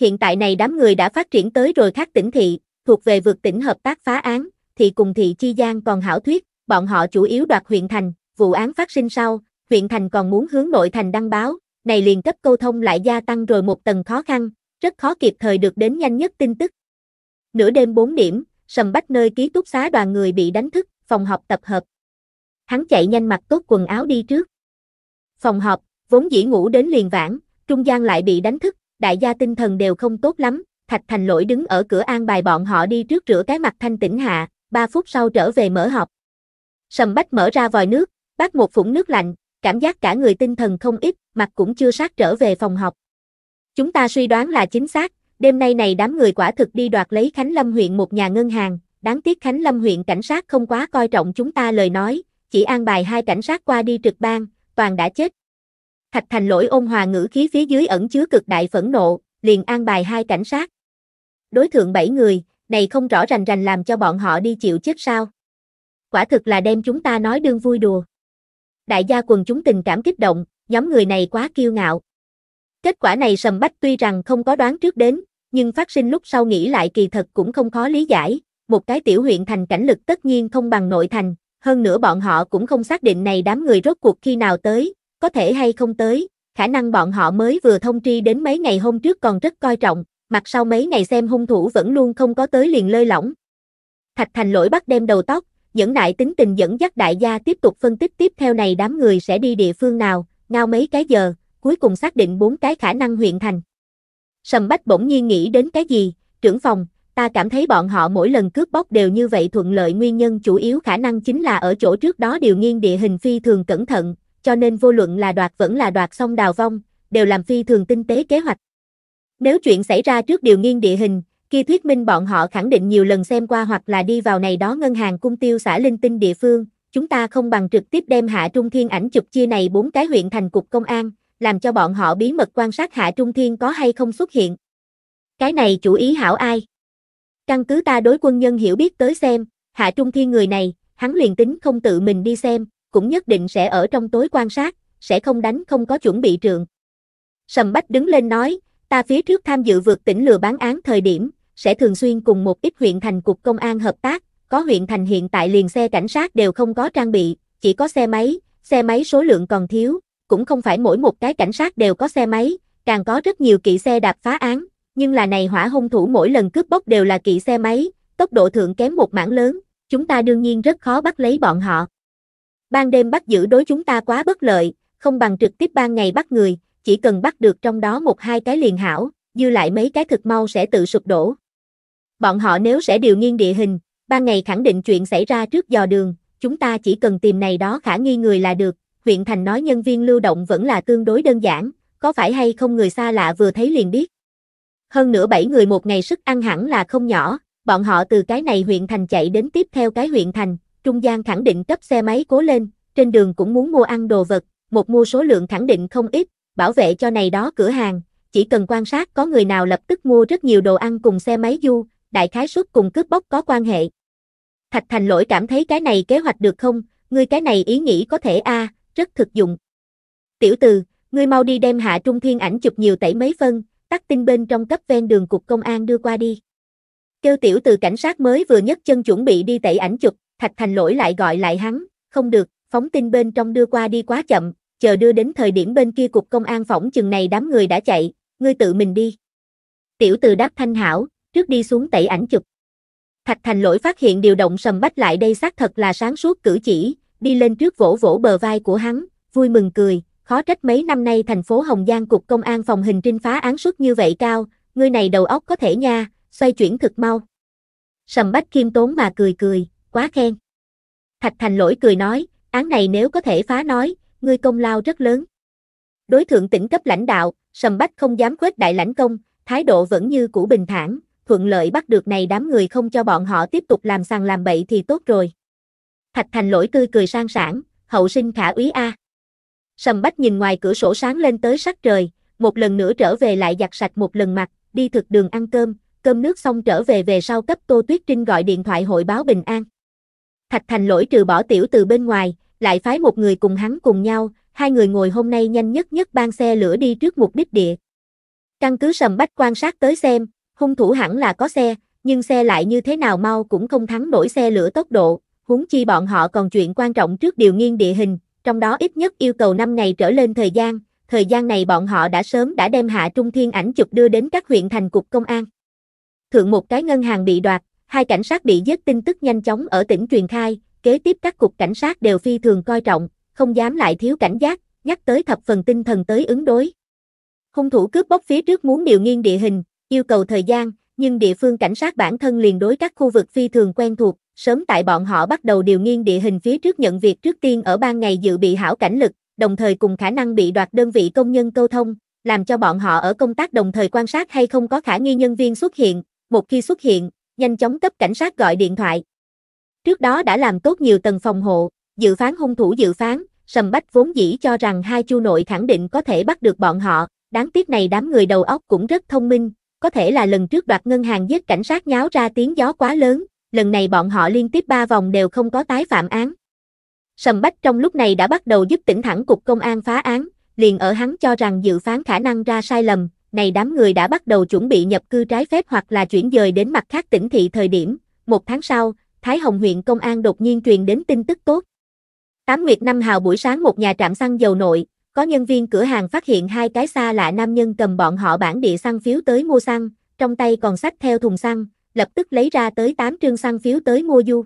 Hiện tại này đám người đã phát triển tới rồi khác tỉnh thị, thuộc về vượt tỉnh hợp tác phá án, thì cùng thị Chi Giang còn hảo thuyết, bọn họ chủ yếu đoạt huyện thành, vụ án phát sinh sau, huyện thành còn muốn hướng nội thành đăng báo, này liền cấp câu thông lại gia tăng rồi một tầng khó khăn, rất khó kịp thời được đến nhanh nhất tin tức. Nửa đêm 4 điểm, sầm bách nơi ký túc xá đoàn người bị đánh thức, phòng họp tập hợp. Hắn chạy nhanh mặc tốt quần áo đi trước. Phòng họp, vốn dĩ ngủ đến liền vãng, trung gian lại bị đánh thức, đại gia tinh thần đều không tốt lắm, thạch thành lỗi đứng ở cửa an bài bọn họ đi trước rửa cái mặt thanh tĩnh hạ, 3 phút sau trở về mở họp. Sầm bách mở ra vòi nước, bắt một phủng nước lạnh, cảm giác cả người tinh thần không ít, mặt cũng chưa sát trở về phòng học. Chúng ta suy đoán là chính xác, đêm nay này đám người quả thực đi đoạt lấy Khánh Lâm huyện một nhà ngân hàng, đáng tiếc Khánh Lâm huyện cảnh sát không quá coi trọng chúng ta lời nói, chỉ an bài hai cảnh sát qua đi trực ban, toàn đã chết. Thạch Thành lỗi ôn hòa ngữ khí phía dưới ẩn chứa cực đại phẫn nộ, liền an bài hai cảnh sát. Đối thượng bảy người, này không rõ rành rành làm cho bọn họ đi chịu chết sao. Quả thực là đem chúng ta nói đương vui đùa. Đại gia quần chúng tình cảm kích động, nhóm người này quá kiêu ngạo. Kết quả này sầm bách tuy rằng không có đoán trước đến, nhưng phát sinh lúc sau nghĩ lại kỳ thật cũng không khó lý giải, một cái tiểu huyện thành cảnh lực tất nhiên không bằng nội thành, hơn nữa bọn họ cũng không xác định này đám người rốt cuộc khi nào tới, có thể hay không tới, khả năng bọn họ mới vừa thông tri đến mấy ngày hôm trước còn rất coi trọng, mặt sau mấy ngày xem hung thủ vẫn luôn không có tới liền lơi lỏng. Thạch thành lỗi bắt đem đầu tóc, nhẫn đại tính tình dẫn dắt đại gia tiếp tục phân tích tiếp theo này đám người sẽ đi địa phương nào, ngao mấy cái giờ, cuối cùng xác định bốn cái khả năng huyện thành. Sầm Bách bỗng nhiên nghĩ đến cái gì, trưởng phòng, ta cảm thấy bọn họ mỗi lần cướp bóc đều như vậy thuận lợi nguyên nhân chủ yếu khả năng chính là ở chỗ trước đó điều nghiên địa hình phi thường cẩn thận, cho nên vô luận là đoạt vẫn là đoạt xong đào vong, đều làm phi thường tinh tế kế hoạch. Nếu chuyện xảy ra trước điều nghiên địa hình, kia thuyết minh bọn họ khẳng định nhiều lần xem qua hoặc là đi vào này đó ngân hàng cung tiêu xã linh tinh địa phương, chúng ta không bằng trực tiếp đem hạ trung thiên ảnh chụp chia này bốn cái huyện thành cục công an, làm cho bọn họ bí mật quan sát Hạ Trung Thiên có hay không xuất hiện. Cái này chủ ý hảo ai? Căn cứ ta đối quân nhân hiểu biết tới xem, Hạ Trung Thiên người này, hắn liền tính không tự mình đi xem, cũng nhất định sẽ ở trong tối quan sát, sẽ không đánh không có chuẩn bị trượng. Sầm Bách đứng lên nói, ta phía trước tham dự vượt tỉnh lừa bán án thời điểm, sẽ thường xuyên cùng một ít huyện thành cục công an hợp tác, có huyện thành hiện tại liền xe cảnh sát đều không có trang bị, chỉ có xe máy, xe máy số lượng còn thiếu, cũng không phải mỗi một cái cảnh sát đều có xe máy, càng có rất nhiều kỵ xe đạp phá án, nhưng là này hỏa hung thủ mỗi lần cướp bóc đều là kỵ xe máy, tốc độ thượng kém một mảng lớn, chúng ta đương nhiên rất khó bắt lấy bọn họ. Ban đêm bắt giữ đối chúng ta quá bất lợi, không bằng trực tiếp ban ngày bắt người, chỉ cần bắt được trong đó một hai cái liền hảo, dư lại mấy cái thực mau sẽ tự sụp đổ. Bọn họ nếu sẽ điều nghiên địa hình, ban ngày khẳng định chuyện xảy ra trước dò đường, chúng ta chỉ cần tìm này đó khả nghi người là được, huyện thành nói nhân viên lưu động vẫn là tương đối đơn giản, có phải hay không người xa lạ vừa thấy liền biết. Hơn nữa bảy người một ngày sức ăn hẳn là không nhỏ, bọn họ từ cái này huyện thành chạy đến tiếp theo cái huyện thành, trung gian khẳng định cấp xe máy cố lên, trên đường cũng muốn mua ăn đồ vật, một mua số lượng khẳng định không ít, bảo vệ cho này đó cửa hàng, chỉ cần quan sát có người nào lập tức mua rất nhiều đồ ăn cùng xe máy du, đại khái suất cùng cướp bóc có quan hệ. Thạch Thành Lỗi cảm thấy cái này kế hoạch được không, ngươi cái này ý nghĩ có thể a, à, rất thực dụng. Tiểu từ, ngươi mau đi đem hạ trung thiên ảnh chụp nhiều tẩy mấy phân, tắt tin bên trong cấp ven đường cục công an đưa qua đi. Kêu tiểu từ cảnh sát mới vừa nhấc chân chuẩn bị đi tẩy ảnh chụp, thạch thành lỗi lại gọi lại hắn, không được, phóng tin bên trong đưa qua đi quá chậm, chờ đưa đến thời điểm bên kia cục công an phỏng chừng này đám người đã chạy, ngươi tự mình đi. Tiểu từ đáp thanh hảo, trước đi xuống tẩy ảnh chụp. Thạch thành lỗi phát hiện điều động sầm bách lại đây xác thật là sáng suốt cử chỉ, đi lên trước vỗ vỗ bờ vai của hắn, vui mừng cười, khó trách mấy năm nay thành phố Hồng Giang Cục Công an phòng hình trinh phá án suất như vậy cao, ngươi này đầu óc có thể nha, xoay chuyển thực mau. Sầm Bách Kim tốn mà cười cười, quá khen. Thạch Thành lỗi cười nói, án này nếu có thể phá nói, ngươi công lao rất lớn. Đối thượng tỉnh cấp lãnh đạo, Sầm Bách không dám khuếch đại lãnh công, thái độ vẫn như cũ bình thản, thuận lợi bắt được này đám người không cho bọn họ tiếp tục làm sàng làm bậy thì tốt rồi. Thạch Thành lỗi tươi cười sang sảng, hậu sinh khả úy a. Sầm Bách nhìn ngoài cửa sổ sáng lên tới sắc trời, một lần nữa trở về lại giặt sạch một lần mặt, đi thực đường ăn cơm, cơm nước xong trở về về sau cấp Tô Tuyết Trinh gọi điện thoại hội báo bình an. Thạch Thành lỗi trừ bỏ tiểu từ bên ngoài, lại phái một người cùng hắn cùng nhau, hai người ngồi hôm nay nhanh nhất nhất ban xe lửa đi trước mục đích địa. Căn cứ sầm bách quan sát tới xem, hung thủ hẳn là có xe, nhưng xe lại như thế nào mau cũng không thắng nổi xe lửa tốc độ, huống chi bọn họ còn chuyện quan trọng trước điều nghiên địa hình, trong đó ít nhất yêu cầu 5 ngày trở lên thời gian, thời gian này bọn họ đã sớm đã đem hạ trung thiên ảnh chụp đưa đến các huyện thành cục công an. Thượng một cái ngân hàng bị đoạt, hai cảnh sát bị giết tin tức nhanh chóng ở tỉnh truyền khai, kế tiếp các cục cảnh sát đều phi thường coi trọng, không dám lại thiếu cảnh giác, nhắc tới thập phần tinh thần tới ứng đối. Hung thủ cướp bóc phía trước muốn điều nghiên địa hình, yêu cầu thời gian, nhưng địa phương cảnh sát bản thân liền đối các khu vực phi thường quen thuộc, sớm tại bọn họ bắt đầu điều nghiên địa hình phía trước nhận việc trước tiên ở ban ngày dự bị hảo cảnh lực, đồng thời cùng khả năng bị đoạt đơn vị công nhân câu thông, làm cho bọn họ ở công tác đồng thời quan sát hay không có khả nghi nhân viên xuất hiện, một khi xuất hiện, nhanh chóng cấp cảnh sát gọi điện thoại. Trước đó đã làm tốt nhiều tầng phòng hộ, dự phán hung thủ dự phán, Sầm Bách vốn dĩ cho rằng hai chu nội khẳng định có thể bắt được bọn họ, đáng tiếc này đám người đầu óc cũng rất thông minh, có thể là lần trước đoạt ngân hàng giết cảnh sát nháo ra tiếng gió quá lớn, lần này bọn họ liên tiếp 3 vòng đều không có tái phạm án. Sầm Bách trong lúc này đã bắt đầu giúp tỉnh thẳng cục công an phá án, liền ở hắn cho rằng dự phán khả năng ra sai lầm, này đám người đã bắt đầu chuẩn bị nhập cư trái phép hoặc là chuyển dời đến mặt khác tỉnh thị thời điểm. Một tháng sau, Thái Hồng huyện công an đột nhiên truyền đến tin tức tốt. Tám Nguyệt năm hào buổi sáng một nhà trạm xăng dầu nội, có nhân viên cửa hàng phát hiện hai cái xa lạ nam nhân cầm bọn họ bản địa xăng phiếu tới mua xăng, trong tay còn sách theo thùng xăng, lập tức lấy ra tới 8 trương xăng phiếu tới mua du.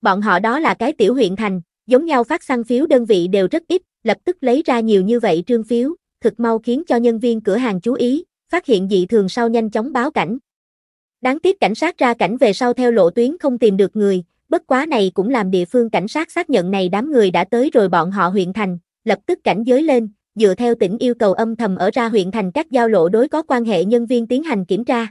Bọn họ đó là cái tiểu huyện thành, giống nhau phát xăng phiếu đơn vị đều rất ít, lập tức lấy ra nhiều như vậy trương phiếu, thực mau khiến cho nhân viên cửa hàng chú ý, phát hiện dị thường sau nhanh chóng báo cảnh. Đáng tiếc cảnh sát ra cảnh về sau theo lộ tuyến không tìm được người, bất quá này cũng làm địa phương cảnh sát xác nhận này đám người đã tới rồi bọn họ huyện thành, lập tức cảnh giới lên, dựa theo tỉnh yêu cầu âm thầm ở ra huyện thành các giao lộ đối có quan hệ nhân viên tiến hành kiểm tra.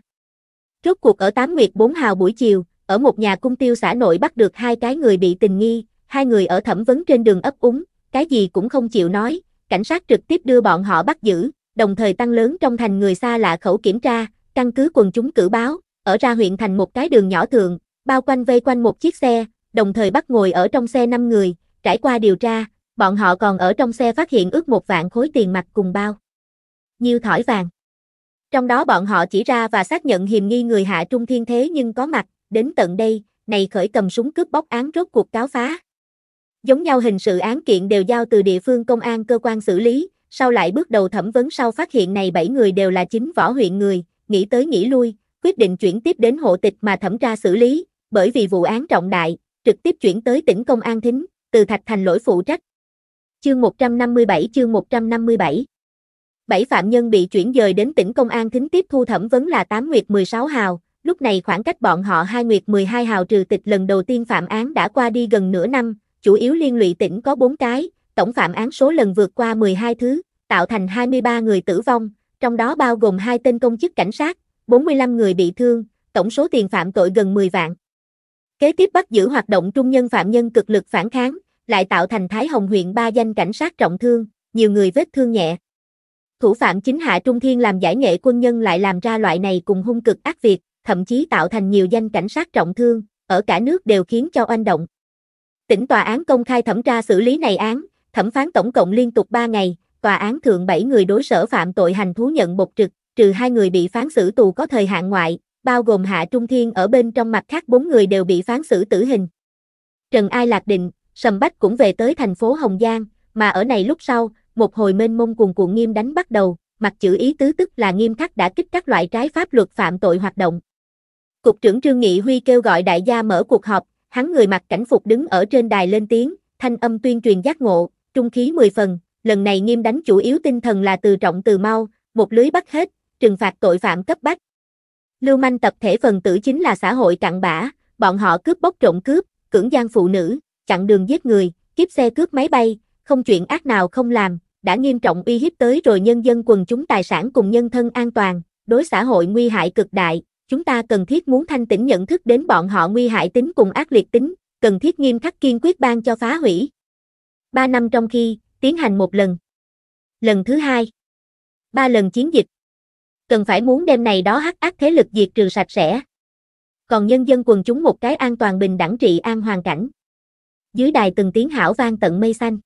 Rốt cuộc ở tám nguyệt bốn hào buổi chiều, ở một nhà cung tiêu xã nội bắt được hai cái người bị tình nghi, hai người ở thẩm vấn trên đường ấp úng, cái gì cũng không chịu nói, cảnh sát trực tiếp đưa bọn họ bắt giữ, đồng thời tăng lớn trong thành người xa lạ khẩu kiểm tra, căn cứ quần chúng cử báo, ở ra huyện thành một cái đường nhỏ thường, bao quanh vây quanh một chiếc xe, đồng thời bắt ngồi ở trong xe 5 người, trải qua điều tra, bọn họ còn ở trong xe phát hiện ước một vạn khối tiền mặt cùng bao. Nhiêu thỏi vàng. Trong đó bọn họ chỉ ra và xác nhận hiềm nghi người hạ trung thiên thế nhưng có mặt, đến tận đây, này khởi cầm súng cướp bóc án rốt cuộc cáo phá. Giống nhau hình sự án kiện đều giao từ địa phương công an cơ quan xử lý, sau lại bước đầu thẩm vấn sau phát hiện này 7 người đều là chính võ huyện người, nghĩ tới nghĩ lui, quyết định chuyển tiếp đến hộ tịch mà thẩm tra xử lý, bởi vì vụ án trọng đại, trực tiếp chuyển tới tỉnh công an thính, từ Thạch Thành lỗi phụ trách. Chương 157 chương 157 7 phạm nhân bị chuyển dời đến tỉnh công an thính tiếp thu thẩm vấn là 8 nguyệt 16 hào, lúc này khoảng cách bọn họ 2 nguyệt 12 hào trừ tịch lần đầu tiên phạm án đã qua đi gần nửa năm, chủ yếu liên lụy tỉnh có 4 cái, tổng phạm án số lần vượt qua 12 thứ, tạo thành 23 người tử vong, trong đó bao gồm hai tên công chức cảnh sát, 45 người bị thương, tổng số tiền phạm tội gần 10 vạn. Kế tiếp bắt giữ hoạt động trung nhân phạm nhân cực lực phản kháng, lại tạo thành Thái Hồng huyện ba danh cảnh sát trọng thương, nhiều người vết thương nhẹ. Thủ phạm chính Hạ Trung Thiên làm giải nghệ quân nhân lại làm ra loại này cùng hung cực ác việc, thậm chí tạo thành nhiều danh cảnh sát trọng thương, ở cả nước đều khiến cho oanh động. Tỉnh tòa án công khai thẩm tra xử lý này án, thẩm phán tổng cộng liên tục 3 ngày, tòa án thượng 7 người đối sở phạm tội hành thú nhận bột trực, trừ hai người bị phán xử tù có thời hạn ngoại, bao gồm Hạ Trung Thiên ở bên trong mặt khác bốn người đều bị phán xử tử hình. Trần Ai Lạc Định, Sầm Bách cũng về tới thành phố Hồng Giang, mà ở này lúc sau, một hồi mênh mông cuồng cuộn nghiêm đánh bắt đầu, mặt chữ ý tứ tức là nghiêm khắc đã kích các loại trái pháp luật phạm tội hoạt động. Cục trưởng Trương Nghị Huy kêu gọi đại gia mở cuộc họp, hắn người mặc cảnh phục đứng ở trên đài lên tiếng, thanh âm tuyên truyền giác ngộ, trung khí 10 phần, lần này nghiêm đánh chủ yếu tinh thần là từ trọng từ mau, một lưới bắt hết, trừng phạt tội phạm cấp bách. Lưu manh tập thể phần tử chính là xã hội cặn bã, bọn họ cướp bóc trộm cướp, cưỡng gian phụ nữ, chặn đường giết người, kiếp xe cướp máy bay, không chuyện ác nào không làm, đã nghiêm trọng uy hiếp tới rồi nhân dân quần chúng tài sản cùng nhân thân an toàn, đối xã hội nguy hại cực đại, chúng ta cần thiết muốn thanh tỉnh nhận thức đến bọn họ nguy hại tính cùng ác liệt tính, cần thiết nghiêm khắc kiên quyết ban cho phá hủy. Ba năm trong khi, tiến hành một lần. Lần thứ hai. Ba lần chiến dịch. Cần phải muốn đem này đó hắc ác thế lực diệt trừ sạch sẽ. Còn nhân dân quần chúng một cái an toàn bình đẳng trị an hoàn cảnh. Dưới đài từng tiếng hảo vang tận mây xanh.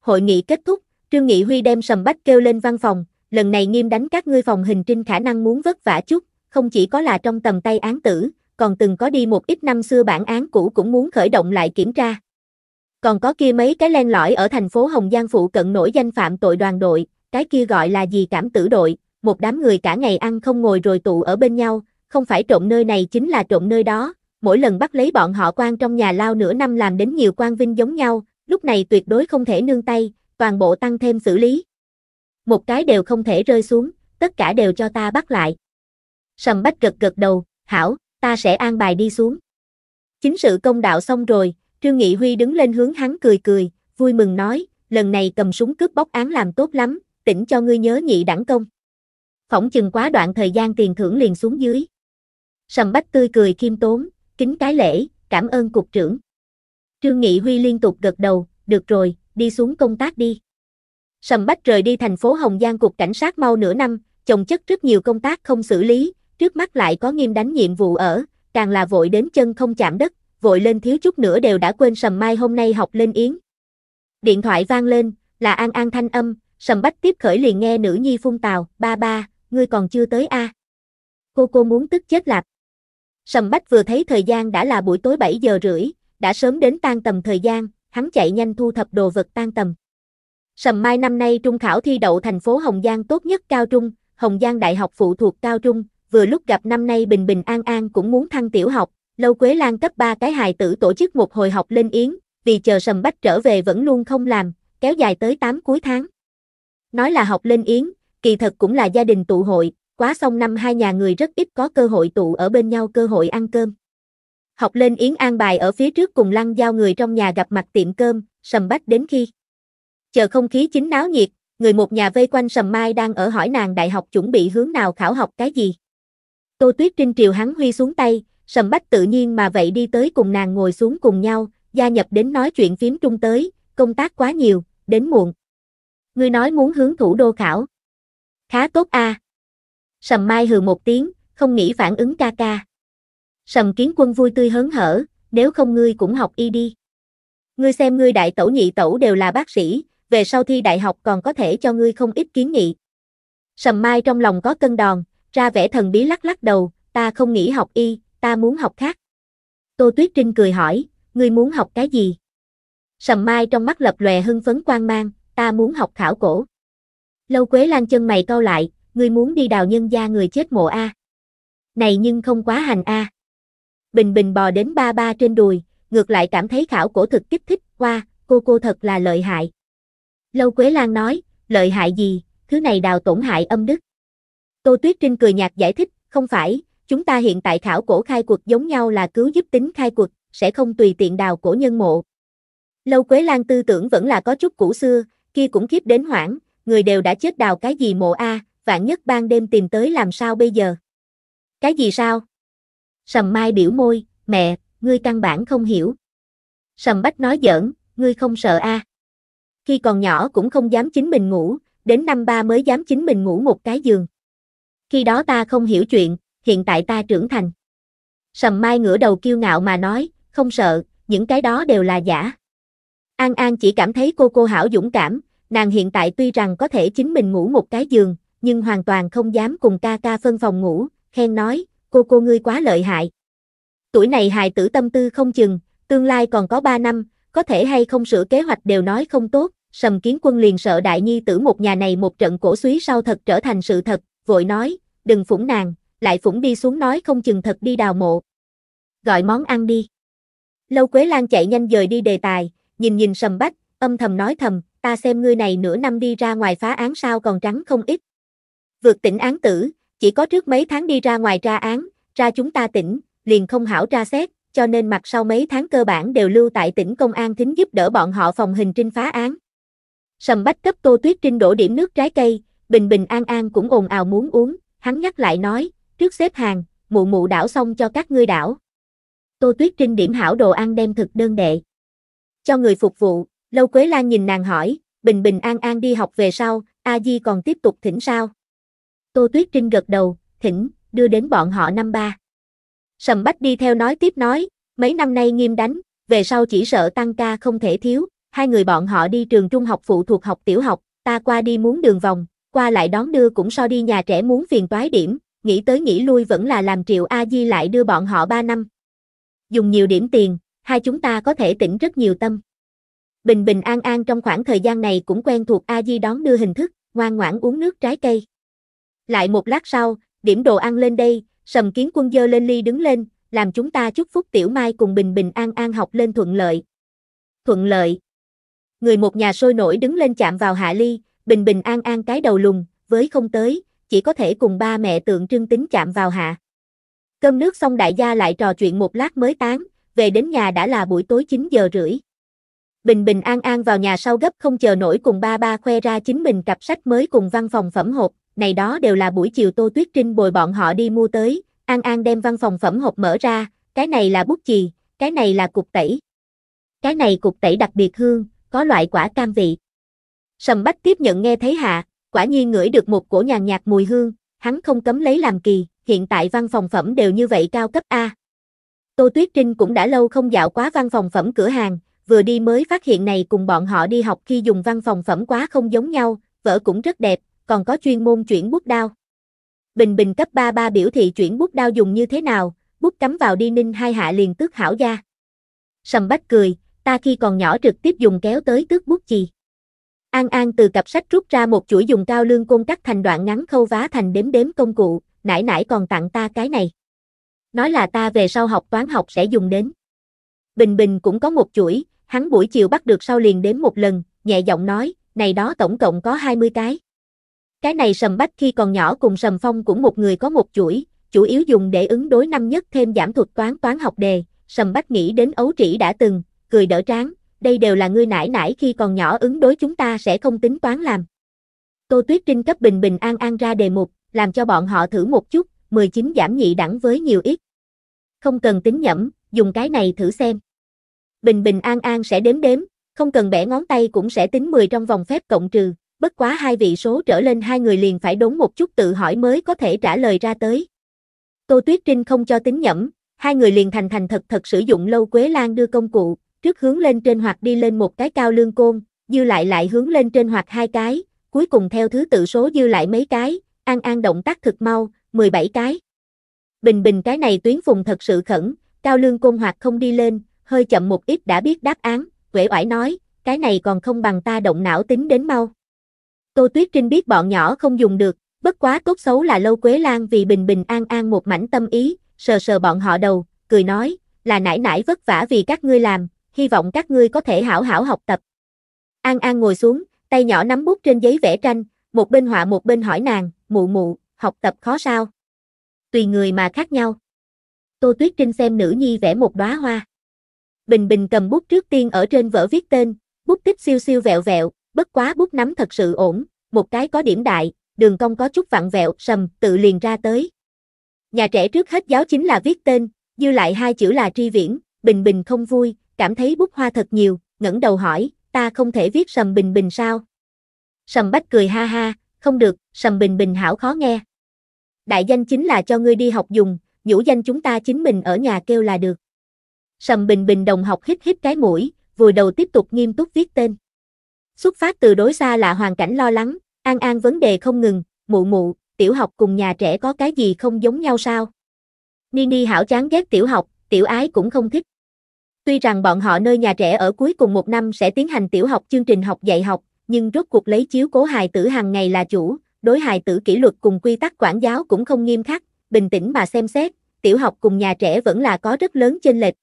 Hội nghị kết thúc, Trương Nghị Huy đem sầm bách kêu lên văn phòng, lần này nghiêm đánh các ngươi phòng hình trinh khả năng muốn vất vả chút, không chỉ có là trong tầm tay án tử, còn từng có đi một ít năm xưa bản án cũ cũng muốn khởi động lại kiểm tra. Còn có kia mấy cái len lõi ở thành phố Hồng Giang phụ cận nổi danh phạm tội đoàn đội, cái kia gọi là gì cảm tử đội, một đám người cả ngày ăn không ngồi rồi tụ ở bên nhau, không phải trộm nơi này chính là trộm nơi đó, mỗi lần bắt lấy bọn họ quan trong nhà lao nửa năm làm đến nhiều quan vinh giống nhau, lúc này tuyệt đối không thể nương tay, toàn bộ tăng thêm xử lý. Một cái đều không thể rơi xuống, tất cả đều cho ta bắt lại. Sầm bách gật gật đầu, hảo, ta sẽ an bài đi xuống. Chính sự công đạo xong rồi, Trương Nghị Huy đứng lên hướng hắn cười cười, vui mừng nói, lần này cầm súng cướp bóc án làm tốt lắm, tỉnh cho ngươi nhớ nhị đẳng công. Phỏng chừng quá đoạn thời gian tiền thưởng liền xuống dưới. Sầm bách tươi cười khiêm tốn, kính cái lễ, cảm ơn cục trưởng. Trương Nghị Huy liên tục gật đầu, được rồi, đi xuống công tác đi. Sầm Bách rời đi thành phố Hồng Giang cục cảnh sát mau nửa năm, chồng chất rất nhiều công tác không xử lý, trước mắt lại có nghiêm đánh nhiệm vụ ở, càng là vội đến chân không chạm đất, vội lên thiếu chút nữa đều đã quên Sầm Mai hôm nay học lên yến. Điện thoại vang lên, là An An thanh âm, Sầm Bách tiếp khởi liền nghe nữ nhi phun tào, ba ba, ngươi còn chưa tới a Cô cô muốn tức chết lạp. Sầm Bách vừa thấy thời gian đã là buổi tối 7 giờ rưỡi, đã sớm đến tan tầm thời gian, hắn chạy nhanh thu thập đồ vật tan tầm. Sầm mai năm nay trung khảo thi đậu thành phố Hồng Giang tốt nhất cao trung, Hồng Giang Đại học phụ thuộc cao trung, vừa lúc gặp năm nay Bình Bình An An cũng muốn thăng tiểu học, Lâu Quế Lan cấp ba cái hài tử tổ chức một hồi học lên yến, vì chờ Sầm Bách trở về vẫn luôn không làm, kéo dài tới 8 cuối tháng. Nói là học lên yến, kỳ thật cũng là gia đình tụ hội, quá xong năm hai nhà người rất ít có cơ hội tụ ở bên nhau cơ hội ăn cơm. Học lên Yến an bài ở phía trước cùng lăng giao người trong nhà gặp mặt tiệm cơm, sầm bách đến khi. Chờ không khí chính náo nhiệt, người một nhà vây quanh sầm mai đang ở hỏi nàng đại học chuẩn bị hướng nào khảo học cái gì. Tô Tuyết Trinh triều hắn huy xuống tay, sầm bách tự nhiên mà vậy đi tới cùng nàng ngồi xuống cùng nhau, gia nhập đến nói chuyện phím trung tới, công tác quá nhiều, đến muộn. người nói muốn hướng thủ đô khảo. Khá tốt a. À. Sầm mai hừ một tiếng, không nghĩ phản ứng ca ca. Sầm kiến quân vui tươi hớn hở, nếu không ngươi cũng học y đi. Ngươi xem ngươi đại tẩu nhị tẩu đều là bác sĩ, về sau thi đại học còn có thể cho ngươi không ít kiến nghị. Sầm mai trong lòng có cân đòn, ra vẻ thần bí lắc lắc đầu, ta không nghĩ học y, ta muốn học khác. Tô Tuyết Trinh cười hỏi, ngươi muốn học cái gì? Sầm mai trong mắt lập lòe hưng phấn quan mang, ta muốn học khảo cổ. Lâu Quế Lan chân mày cau lại, ngươi muốn đi đào nhân gia người chết mộ a. Này nhưng không quá hành a bình bình bò đến ba ba trên đùi, ngược lại cảm thấy khảo cổ thực kích thích, qua, cô cô thật là lợi hại. Lâu Quế Lan nói, lợi hại gì, thứ này đào tổn hại âm đức. Tô Tuyết Trinh cười nhạt giải thích, không phải, chúng ta hiện tại khảo cổ khai cuộc giống nhau là cứu giúp tính khai cuộc, sẽ không tùy tiện đào cổ nhân mộ. Lâu Quế Lan tư tưởng vẫn là có chút cũ xưa, kia cũng khiếp đến hoảng, người đều đã chết đào cái gì mộ a, vạn nhất ban đêm tìm tới làm sao bây giờ. Cái gì sao? Sầm Mai biểu môi, mẹ, ngươi căn bản không hiểu. Sầm Bách nói giỡn, ngươi không sợ a? À. Khi còn nhỏ cũng không dám chính mình ngủ, đến năm ba mới dám chính mình ngủ một cái giường. Khi đó ta không hiểu chuyện, hiện tại ta trưởng thành. Sầm Mai ngửa đầu kiêu ngạo mà nói, không sợ, những cái đó đều là giả. An An chỉ cảm thấy cô cô hảo dũng cảm, nàng hiện tại tuy rằng có thể chính mình ngủ một cái giường, nhưng hoàn toàn không dám cùng ca ca phân phòng ngủ, khen nói, cô cô ngươi quá lợi hại. Tuổi này hài tử tâm tư không chừng, tương lai còn có 3 năm, có thể hay không sửa kế hoạch đều nói không tốt, sầm kiến quân liền sợ đại nhi tử một nhà này một trận cổ suý sau thật trở thành sự thật, vội nói, đừng phủng nàng, lại phủng đi xuống nói không chừng thật đi đào mộ. Gọi món ăn đi. Lâu Quế Lan chạy nhanh dời đi đề tài, nhìn nhìn sầm bách, âm thầm nói thầm, ta xem ngươi này nửa năm đi ra ngoài phá án sao còn trắng không ít. Vượt tỉnh án tử, chỉ có trước mấy tháng đi ra ngoài ra án, ra chúng ta tỉnh, liền không hảo tra xét, cho nên mặt sau mấy tháng cơ bản đều lưu tại tỉnh công an thính giúp đỡ bọn họ phòng hình trinh phá án. Sầm bách cấp Tô Tuyết Trinh đổ điểm nước trái cây, bình bình an an cũng ồn ào muốn uống, hắn nhắc lại nói, trước xếp hàng, mụ mụ đảo xong cho các ngươi đảo. Tô Tuyết Trinh điểm hảo đồ ăn đem thực đơn đệ. Cho người phục vụ, Lâu Quế Lan nhìn nàng hỏi, bình bình an an đi học về sau, A Di còn tiếp tục thỉnh sao? Tô Tuyết Trinh gật đầu, thỉnh, đưa đến bọn họ năm ba. Sầm Bách đi theo nói tiếp nói, mấy năm nay nghiêm đánh, về sau chỉ sợ tăng ca không thể thiếu, hai người bọn họ đi trường trung học phụ thuộc học tiểu học, ta qua đi muốn đường vòng, qua lại đón đưa cũng so đi nhà trẻ muốn phiền toái điểm, nghĩ tới nghĩ lui vẫn là làm triệu A-di lại đưa bọn họ ba năm. Dùng nhiều điểm tiền, hai chúng ta có thể tỉnh rất nhiều tâm. Bình bình an an trong khoảng thời gian này cũng quen thuộc A-di đón đưa hình thức, ngoan ngoãn uống nước trái cây. Lại một lát sau, điểm đồ ăn lên đây, sầm kiến quân dơ lên ly đứng lên, làm chúng ta chúc phúc tiểu mai cùng bình bình an an học lên thuận lợi. Thuận lợi. Người một nhà sôi nổi đứng lên chạm vào hạ ly, bình bình an an cái đầu lùng, với không tới, chỉ có thể cùng ba mẹ tượng trưng tính chạm vào hạ. Cơm nước xong đại gia lại trò chuyện một lát mới tán, về đến nhà đã là buổi tối 9 giờ rưỡi. Bình Bình An An vào nhà sau gấp không chờ nổi cùng ba ba khoe ra chính mình cặp sách mới cùng văn phòng phẩm hộp này đó đều là buổi chiều Tô Tuyết Trinh bồi bọn họ đi mua tới, An An đem văn phòng phẩm hộp mở ra, cái này là bút chì, cái này là cục tẩy. Cái này cục tẩy đặc biệt hương, có loại quả cam vị. Sầm Bách tiếp nhận nghe thấy hạ, quả nhiên ngửi được một cổ nhàn nhạt mùi hương, hắn không cấm lấy làm kỳ, hiện tại văn phòng phẩm đều như vậy cao cấp A. Tô Tuyết Trinh cũng đã lâu không dạo quá văn phòng phẩm cửa hàng, vừa đi mới phát hiện này cùng bọn họ đi học khi dùng văn phòng phẩm quá không giống nhau, vở cũng rất đẹp, còn có chuyên môn chuyển bút đao. Bình bình cấp 33 biểu thị chuyển bút đao dùng như thế nào, bút cắm vào đi ninh hai hạ liền tước hảo gia. Sầm bách cười, ta khi còn nhỏ trực tiếp dùng kéo tới tước bút chì. An An từ cặp sách rút ra một chuỗi dùng cao lương côn cắt thành đoạn ngắn khâu vá thành đếm đếm công cụ, nãy nãy còn tặng ta cái này. Nói là ta về sau học toán học sẽ dùng đến. Bình Bình cũng có một chuỗi, hắn buổi chiều bắt được sau liền đếm một lần, nhẹ giọng nói, này đó tổng cộng có 20 cái. Cái này sầm bách khi còn nhỏ cùng sầm phong cũng một người có một chuỗi, chủ yếu dùng để ứng đối năm nhất thêm giảm thuật toán toán học đề, sầm bách nghĩ đến ấu trĩ đã từng, cười đỡ tráng, đây đều là ngươi nải nải khi còn nhỏ ứng đối chúng ta sẽ không tính toán làm. Tô Tuyết Trinh cấp bình bình an an ra đề mục, làm cho bọn họ thử một chút, 19 giảm nhị đẳng với nhiều ít. Không cần tính nhẩm, dùng cái này thử xem. Bình bình an an sẽ đếm đếm, không cần bẻ ngón tay cũng sẽ tính 10 trong vòng phép cộng trừ, bất quá hai vị số trở lên hai người liền phải đốn một chút tự hỏi mới có thể trả lời ra tới. Tô Tuyết Trinh không cho tính nhẩm, hai người liền thành thành thật thật sử dụng lâu quế lan đưa công cụ, trước hướng lên trên hoặc đi lên một cái cao lương côn, dư lại lại hướng lên trên hoặc hai cái, cuối cùng theo thứ tự số dư lại mấy cái, an an động tác thực mau, 17 cái. Bình bình cái này tuyến phùng thật sự khẩn, cao lương côn hoặc không đi lên, hơi chậm một ít đã biết đáp án, quể oải nói, cái này còn không bằng ta động não tính đến mau. Tô Tuyết Trinh biết bọn nhỏ không dùng được, bất quá tốt xấu là Lâu Quế Lan vì bình bình an an một mảnh tâm ý, sờ sờ bọn họ đầu, cười nói, là nãy nãy vất vả vì các ngươi làm, hy vọng các ngươi có thể hảo hảo học tập. An An ngồi xuống, tay nhỏ nắm bút trên giấy vẽ tranh, một bên họa một bên hỏi nàng, mụ mụ, học tập khó sao? Tùy người mà khác nhau. Tô Tuyết Trinh xem nữ nhi vẽ một đóa hoa. Bình Bình cầm bút trước tiên ở trên vở viết tên, bút tích siêu siêu vẹo vẹo, bất quá bút nắm thật sự ổn, một cái có điểm đại, đường cong có chút vặn vẹo, sầm, tự liền ra tới. Nhà trẻ trước hết giáo chính là viết tên, dư lại hai chữ là tri viễn, bình bình không vui, cảm thấy bút hoa thật nhiều, ngẩng đầu hỏi, ta không thể viết sầm bình bình sao? Sầm bách cười ha ha, không được, sầm bình bình hảo khó nghe. Đại danh chính là cho ngươi đi học dùng, nhũ danh chúng ta chính mình ở nhà kêu là được. Sầm bình bình đồng học hít hít cái mũi, vùi đầu tiếp tục nghiêm túc viết tên. Xuất phát từ đối xa là hoàn cảnh lo lắng, An An vấn đề không ngừng, mụ mụ, tiểu học cùng nhà trẻ có cái gì không giống nhau sao? Nini hảo chán ghét tiểu học, tiểu ái cũng không thích. Tuy rằng bọn họ nơi nhà trẻ ở cuối cùng một năm sẽ tiến hành tiểu học chương trình học dạy học, nhưng rốt cuộc lấy chiếu cố hài tử hàng ngày là chủ, đối hài tử kỷ luật cùng quy tắc quản giáo cũng không nghiêm khắc, bình tĩnh mà xem xét, tiểu học cùng nhà trẻ vẫn là có rất lớn chênh lệch.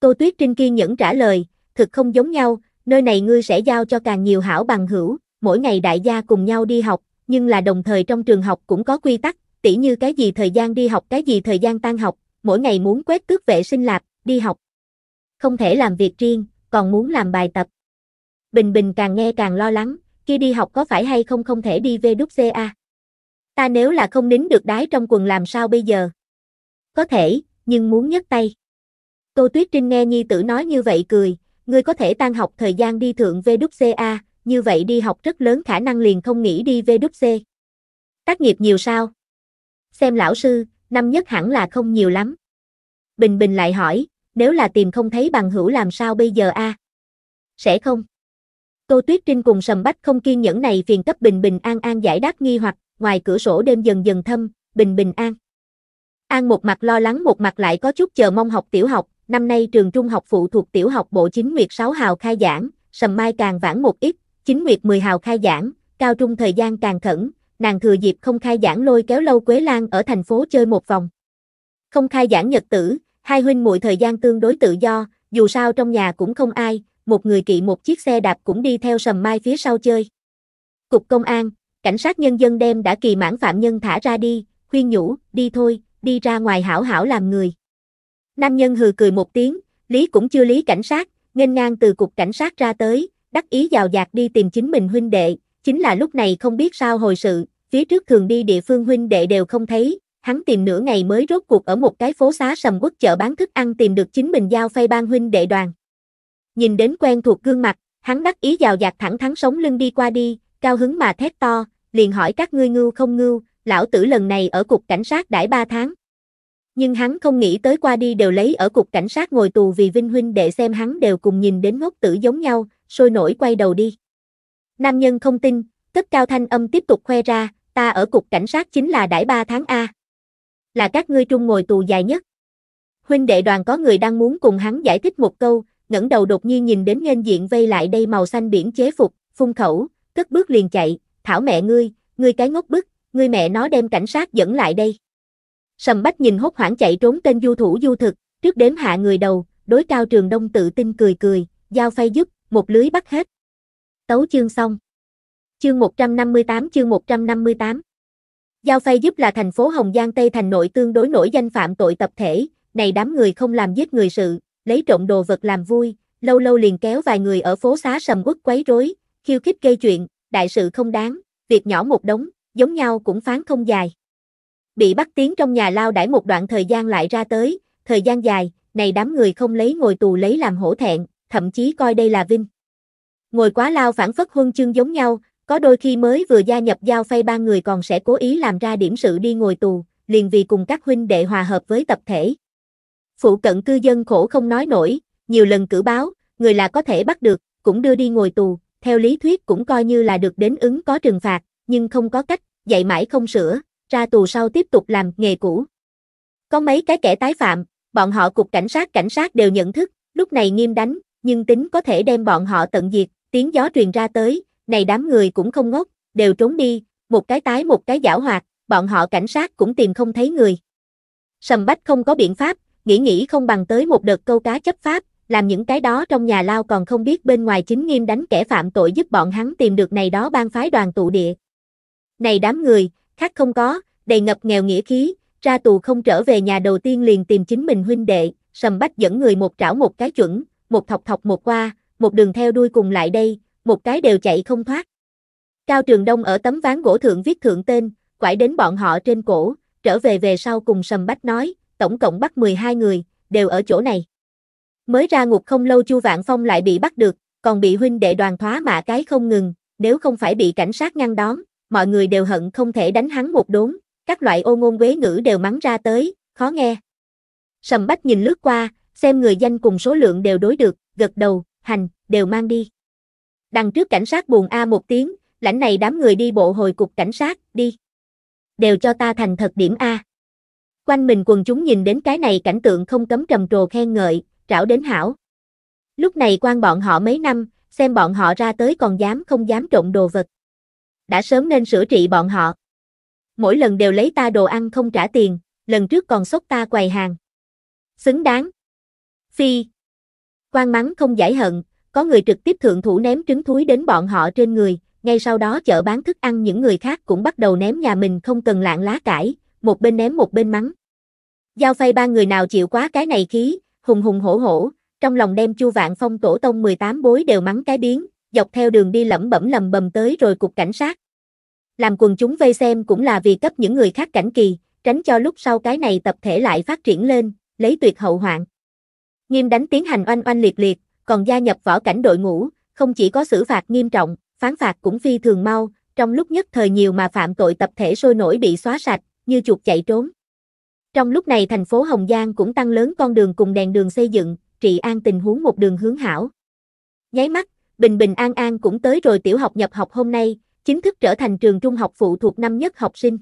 Tô Tuyết Trinh kiên nhẫn trả lời, thực không giống nhau, nơi này ngươi sẽ giao cho càng nhiều hảo bằng hữu, mỗi ngày đại gia cùng nhau đi học, nhưng là đồng thời trong trường học cũng có quy tắc, tỉ như cái gì thời gian đi học, cái gì thời gian tan học, mỗi ngày muốn quét tước vệ sinh lạp, đi học. Không thể làm việc riêng, còn muốn làm bài tập. Bình Bình càng nghe càng lo lắng, kia đi học có phải hay không không thể đi về đúc à? Ta nếu là không nín được đái trong quần làm sao bây giờ? Có thể, nhưng muốn nhấc tay. Tô Tuyết Trinh nghe nhi tử nói như vậy cười, ngươi có thể tan học thời gian đi thượng VWCA, như vậy đi học rất lớn khả năng liền không nghĩ đi VWC. Tác nghiệp nhiều sao? Xem lão sư, năm nhất hẳn là không nhiều lắm. Bình Bình lại hỏi, nếu là tìm không thấy bằng hữu làm sao bây giờ a? Sẽ không. Tô Tuyết Trinh cùng Sầm Bách không kiên nhẫn này phiền cấp Bình Bình An An giải đáp nghi hoặc, ngoài cửa sổ đêm dần dần thâm, Bình Bình An. An một mặt lo lắng một mặt lại có chút chờ mong học tiểu học, năm nay trường trung học phụ thuộc tiểu học bộ chính nguyệt 6 hào khai giảng, sầm mai càng vãn một ít, chính nguyệt 10 hào khai giảng, cao trung thời gian càng khẩn, nàng thừa dịp không khai giảng lôi kéo lâu Quế Lan ở thành phố chơi một vòng. Không khai giảng nhật tử, hai huynh muội thời gian tương đối tự do, dù sao trong nhà cũng không ai, một người kỵ một chiếc xe đạp cũng đi theo sầm mai phía sau chơi. Cục công an, cảnh sát nhân dân đem đã kỳ mãn phạm nhân thả ra đi, khuyên nhủ, đi thôi, đi ra ngoài hảo hảo làm người. Nam nhân hừ cười một tiếng, lý cũng chưa lý cảnh sát, nghênh ngang từ cục cảnh sát ra tới, đắc ý dào dạt đi tìm chính mình huynh đệ, chính là lúc này không biết sao hồi sự, phía trước thường đi địa phương huynh đệ đều không thấy, hắn tìm nửa ngày mới rốt cuộc ở một cái phố xá sầm quốc chợ bán thức ăn tìm được chính mình giao phay ban huynh đệ đoàn. Nhìn đến quen thuộc gương mặt, hắn đắc ý dào dạt thẳng thắn sống lưng đi qua đi, cao hứng mà thét to, liền hỏi các ngươi ngưu không ngưu, lão tử lần này ở cục cảnh sát đãi 3 tháng. Nhưng hắn không nghĩ tới qua đi đều lấy ở cục cảnh sát ngồi tù vì Vinh Huynh để xem hắn đều cùng nhìn đến ngốc tử giống nhau, sôi nổi quay đầu đi. Nam nhân không tin, tất cao thanh âm tiếp tục khoe ra, ta ở cục cảnh sát chính là đãi 3 tháng A. Là các ngươi trung ngồi tù dài nhất. Huynh đệ đoàn có người đang muốn cùng hắn giải thích một câu, ngẩng đầu đột nhiên nhìn đến nghênh diện vây lại đây màu xanh biển chế phục, phun khẩu, cất bước liền chạy, thảo mẹ ngươi, ngươi cái ngốc bức, ngươi mẹ nó đem cảnh sát dẫn lại đây. Sầm bách nhìn hốt hoảng chạy trốn tên du thủ du thực, trước đếm hạ người đầu, đối cao trường đông tự tin cười cười, giao phay giúp một lưới bắt hết. Tấu chương xong. Chương 158 chương 158 Giao phay giúp là thành phố Hồng Giang Tây thành nội tương đối nổi danh phạm tội tập thể, này đám người không làm giết người sự, lấy trộm đồ vật làm vui, lâu lâu liền kéo vài người ở phố xá sầm uất quấy rối, khiêu khích gây chuyện, đại sự không đáng, việc nhỏ một đống, giống nhau cũng phán không dài bị bắt tiến trong nhà lao đãi một đoạn thời gian lại ra tới, thời gian dài, này đám người không lấy ngồi tù lấy làm hổ thẹn, thậm chí coi đây là vinh. Ngồi quá lao phản phất huân chương giống nhau, có đôi khi mới vừa gia nhập giao phay ba người còn sẽ cố ý làm ra điểm sự đi ngồi tù, liền vì cùng các huynh đệ hòa hợp với tập thể. Phụ cận cư dân khổ không nói nổi, nhiều lần cử báo, người là có thể bắt được, cũng đưa đi ngồi tù, theo lý thuyết cũng coi như là được đến ứng có trừng phạt, nhưng không có cách, dạy mãi không sửa, ra tù sau tiếp tục làm nghề cũ. Có mấy cái kẻ tái phạm, bọn họ cục cảnh sát cảnh sát đều nhận thức, lúc này nghiêm đánh, nhưng tính có thể đem bọn họ tận diệt, tiếng gió truyền ra tới, này đám người cũng không ngốc, đều trốn đi, một cái tái một cái giảo hoạt, bọn họ cảnh sát cũng tìm không thấy người. Sầm Bách không có biện pháp, nghĩ nghĩ không bằng tới một đợt câu cá chấp pháp, làm những cái đó trong nhà lao còn không biết bên ngoài chính nghiêm đánh kẻ phạm tội giúp bọn hắn tìm được này đó ban phái đoàn tụ địa. Này đám người, khác không có, đầy ngập nghèo nghĩa khí, ra tù không trở về nhà đầu tiên liền tìm chính mình huynh đệ, sầm bách dẫn người một trảo một cái chuẩn, một thọc thọc một qua, một đường theo đuôi cùng lại đây, một cái đều chạy không thoát. Cao Trường Đông ở tấm ván gỗ thượng viết thượng tên, quải đến bọn họ trên cổ, trở về về sau cùng sầm bách nói, tổng cộng bắt 12 người, đều ở chỗ này. Mới ra ngục không lâu Chu Vạn Phong lại bị bắt được, còn bị huynh đệ đoàn thoá mạ cái không ngừng, nếu không phải bị cảnh sát ngăn đón, mọi người đều hận không thể đánh hắn một đốn, các loại ô ngôn quế ngữ đều mắng ra tới, khó nghe. Sầm bách nhìn lướt qua, xem người danh cùng số lượng đều đối được, gật đầu, hành, đều mang đi. Đằng trước cảnh sát buồn A một tiếng, lãnh này đám người đi bộ hồi cục cảnh sát, đi. Đều cho ta thành thật điểm A. Quanh mình quần chúng nhìn đến cái này cảnh tượng không cấm trầm trồ khen ngợi, trảo đến hảo. Lúc này quan bọn họ mấy năm, xem bọn họ ra tới còn dám không dám trộn đồ vật đã sớm nên sửa trị bọn họ. Mỗi lần đều lấy ta đồ ăn không trả tiền, lần trước còn sốc ta quầy hàng. Xứng đáng. Phi. Quan mắng không giải hận, có người trực tiếp thượng thủ ném trứng thúi đến bọn họ trên người, ngay sau đó chợ bán thức ăn những người khác cũng bắt đầu ném nhà mình không cần lạng lá cải, một bên ném một bên mắng. Giao phay ba người nào chịu quá cái này khí, hùng hùng hổ hổ, trong lòng đem Chu Vạn Phong tổ tông 18 bối đều mắng cái biến, dọc theo đường đi lẩm bẩm lầm bầm tới rồi cục cảnh sát. Làm quần chúng vây xem cũng là vì cấp những người khác cảnh kỳ, tránh cho lúc sau cái này tập thể lại phát triển lên, lấy tuyệt hậu hoạn. Nghiêm đánh tiến hành oanh oanh liệt liệt, còn gia nhập võ cảnh đội ngũ, không chỉ có xử phạt nghiêm trọng, phán phạt cũng phi thường mau, trong lúc nhất thời nhiều mà phạm tội tập thể sôi nổi bị xóa sạch, như chuột chạy trốn. Trong lúc này thành phố Hồng Giang cũng tăng lớn con đường cùng đèn đường xây dựng, trị an tình huống một đường hướng hảo. Nháy mắt, bình bình an an cũng tới rồi tiểu học nhập học hôm nay, chính thức trở thành trường trung học phụ thuộc năm nhất học sinh.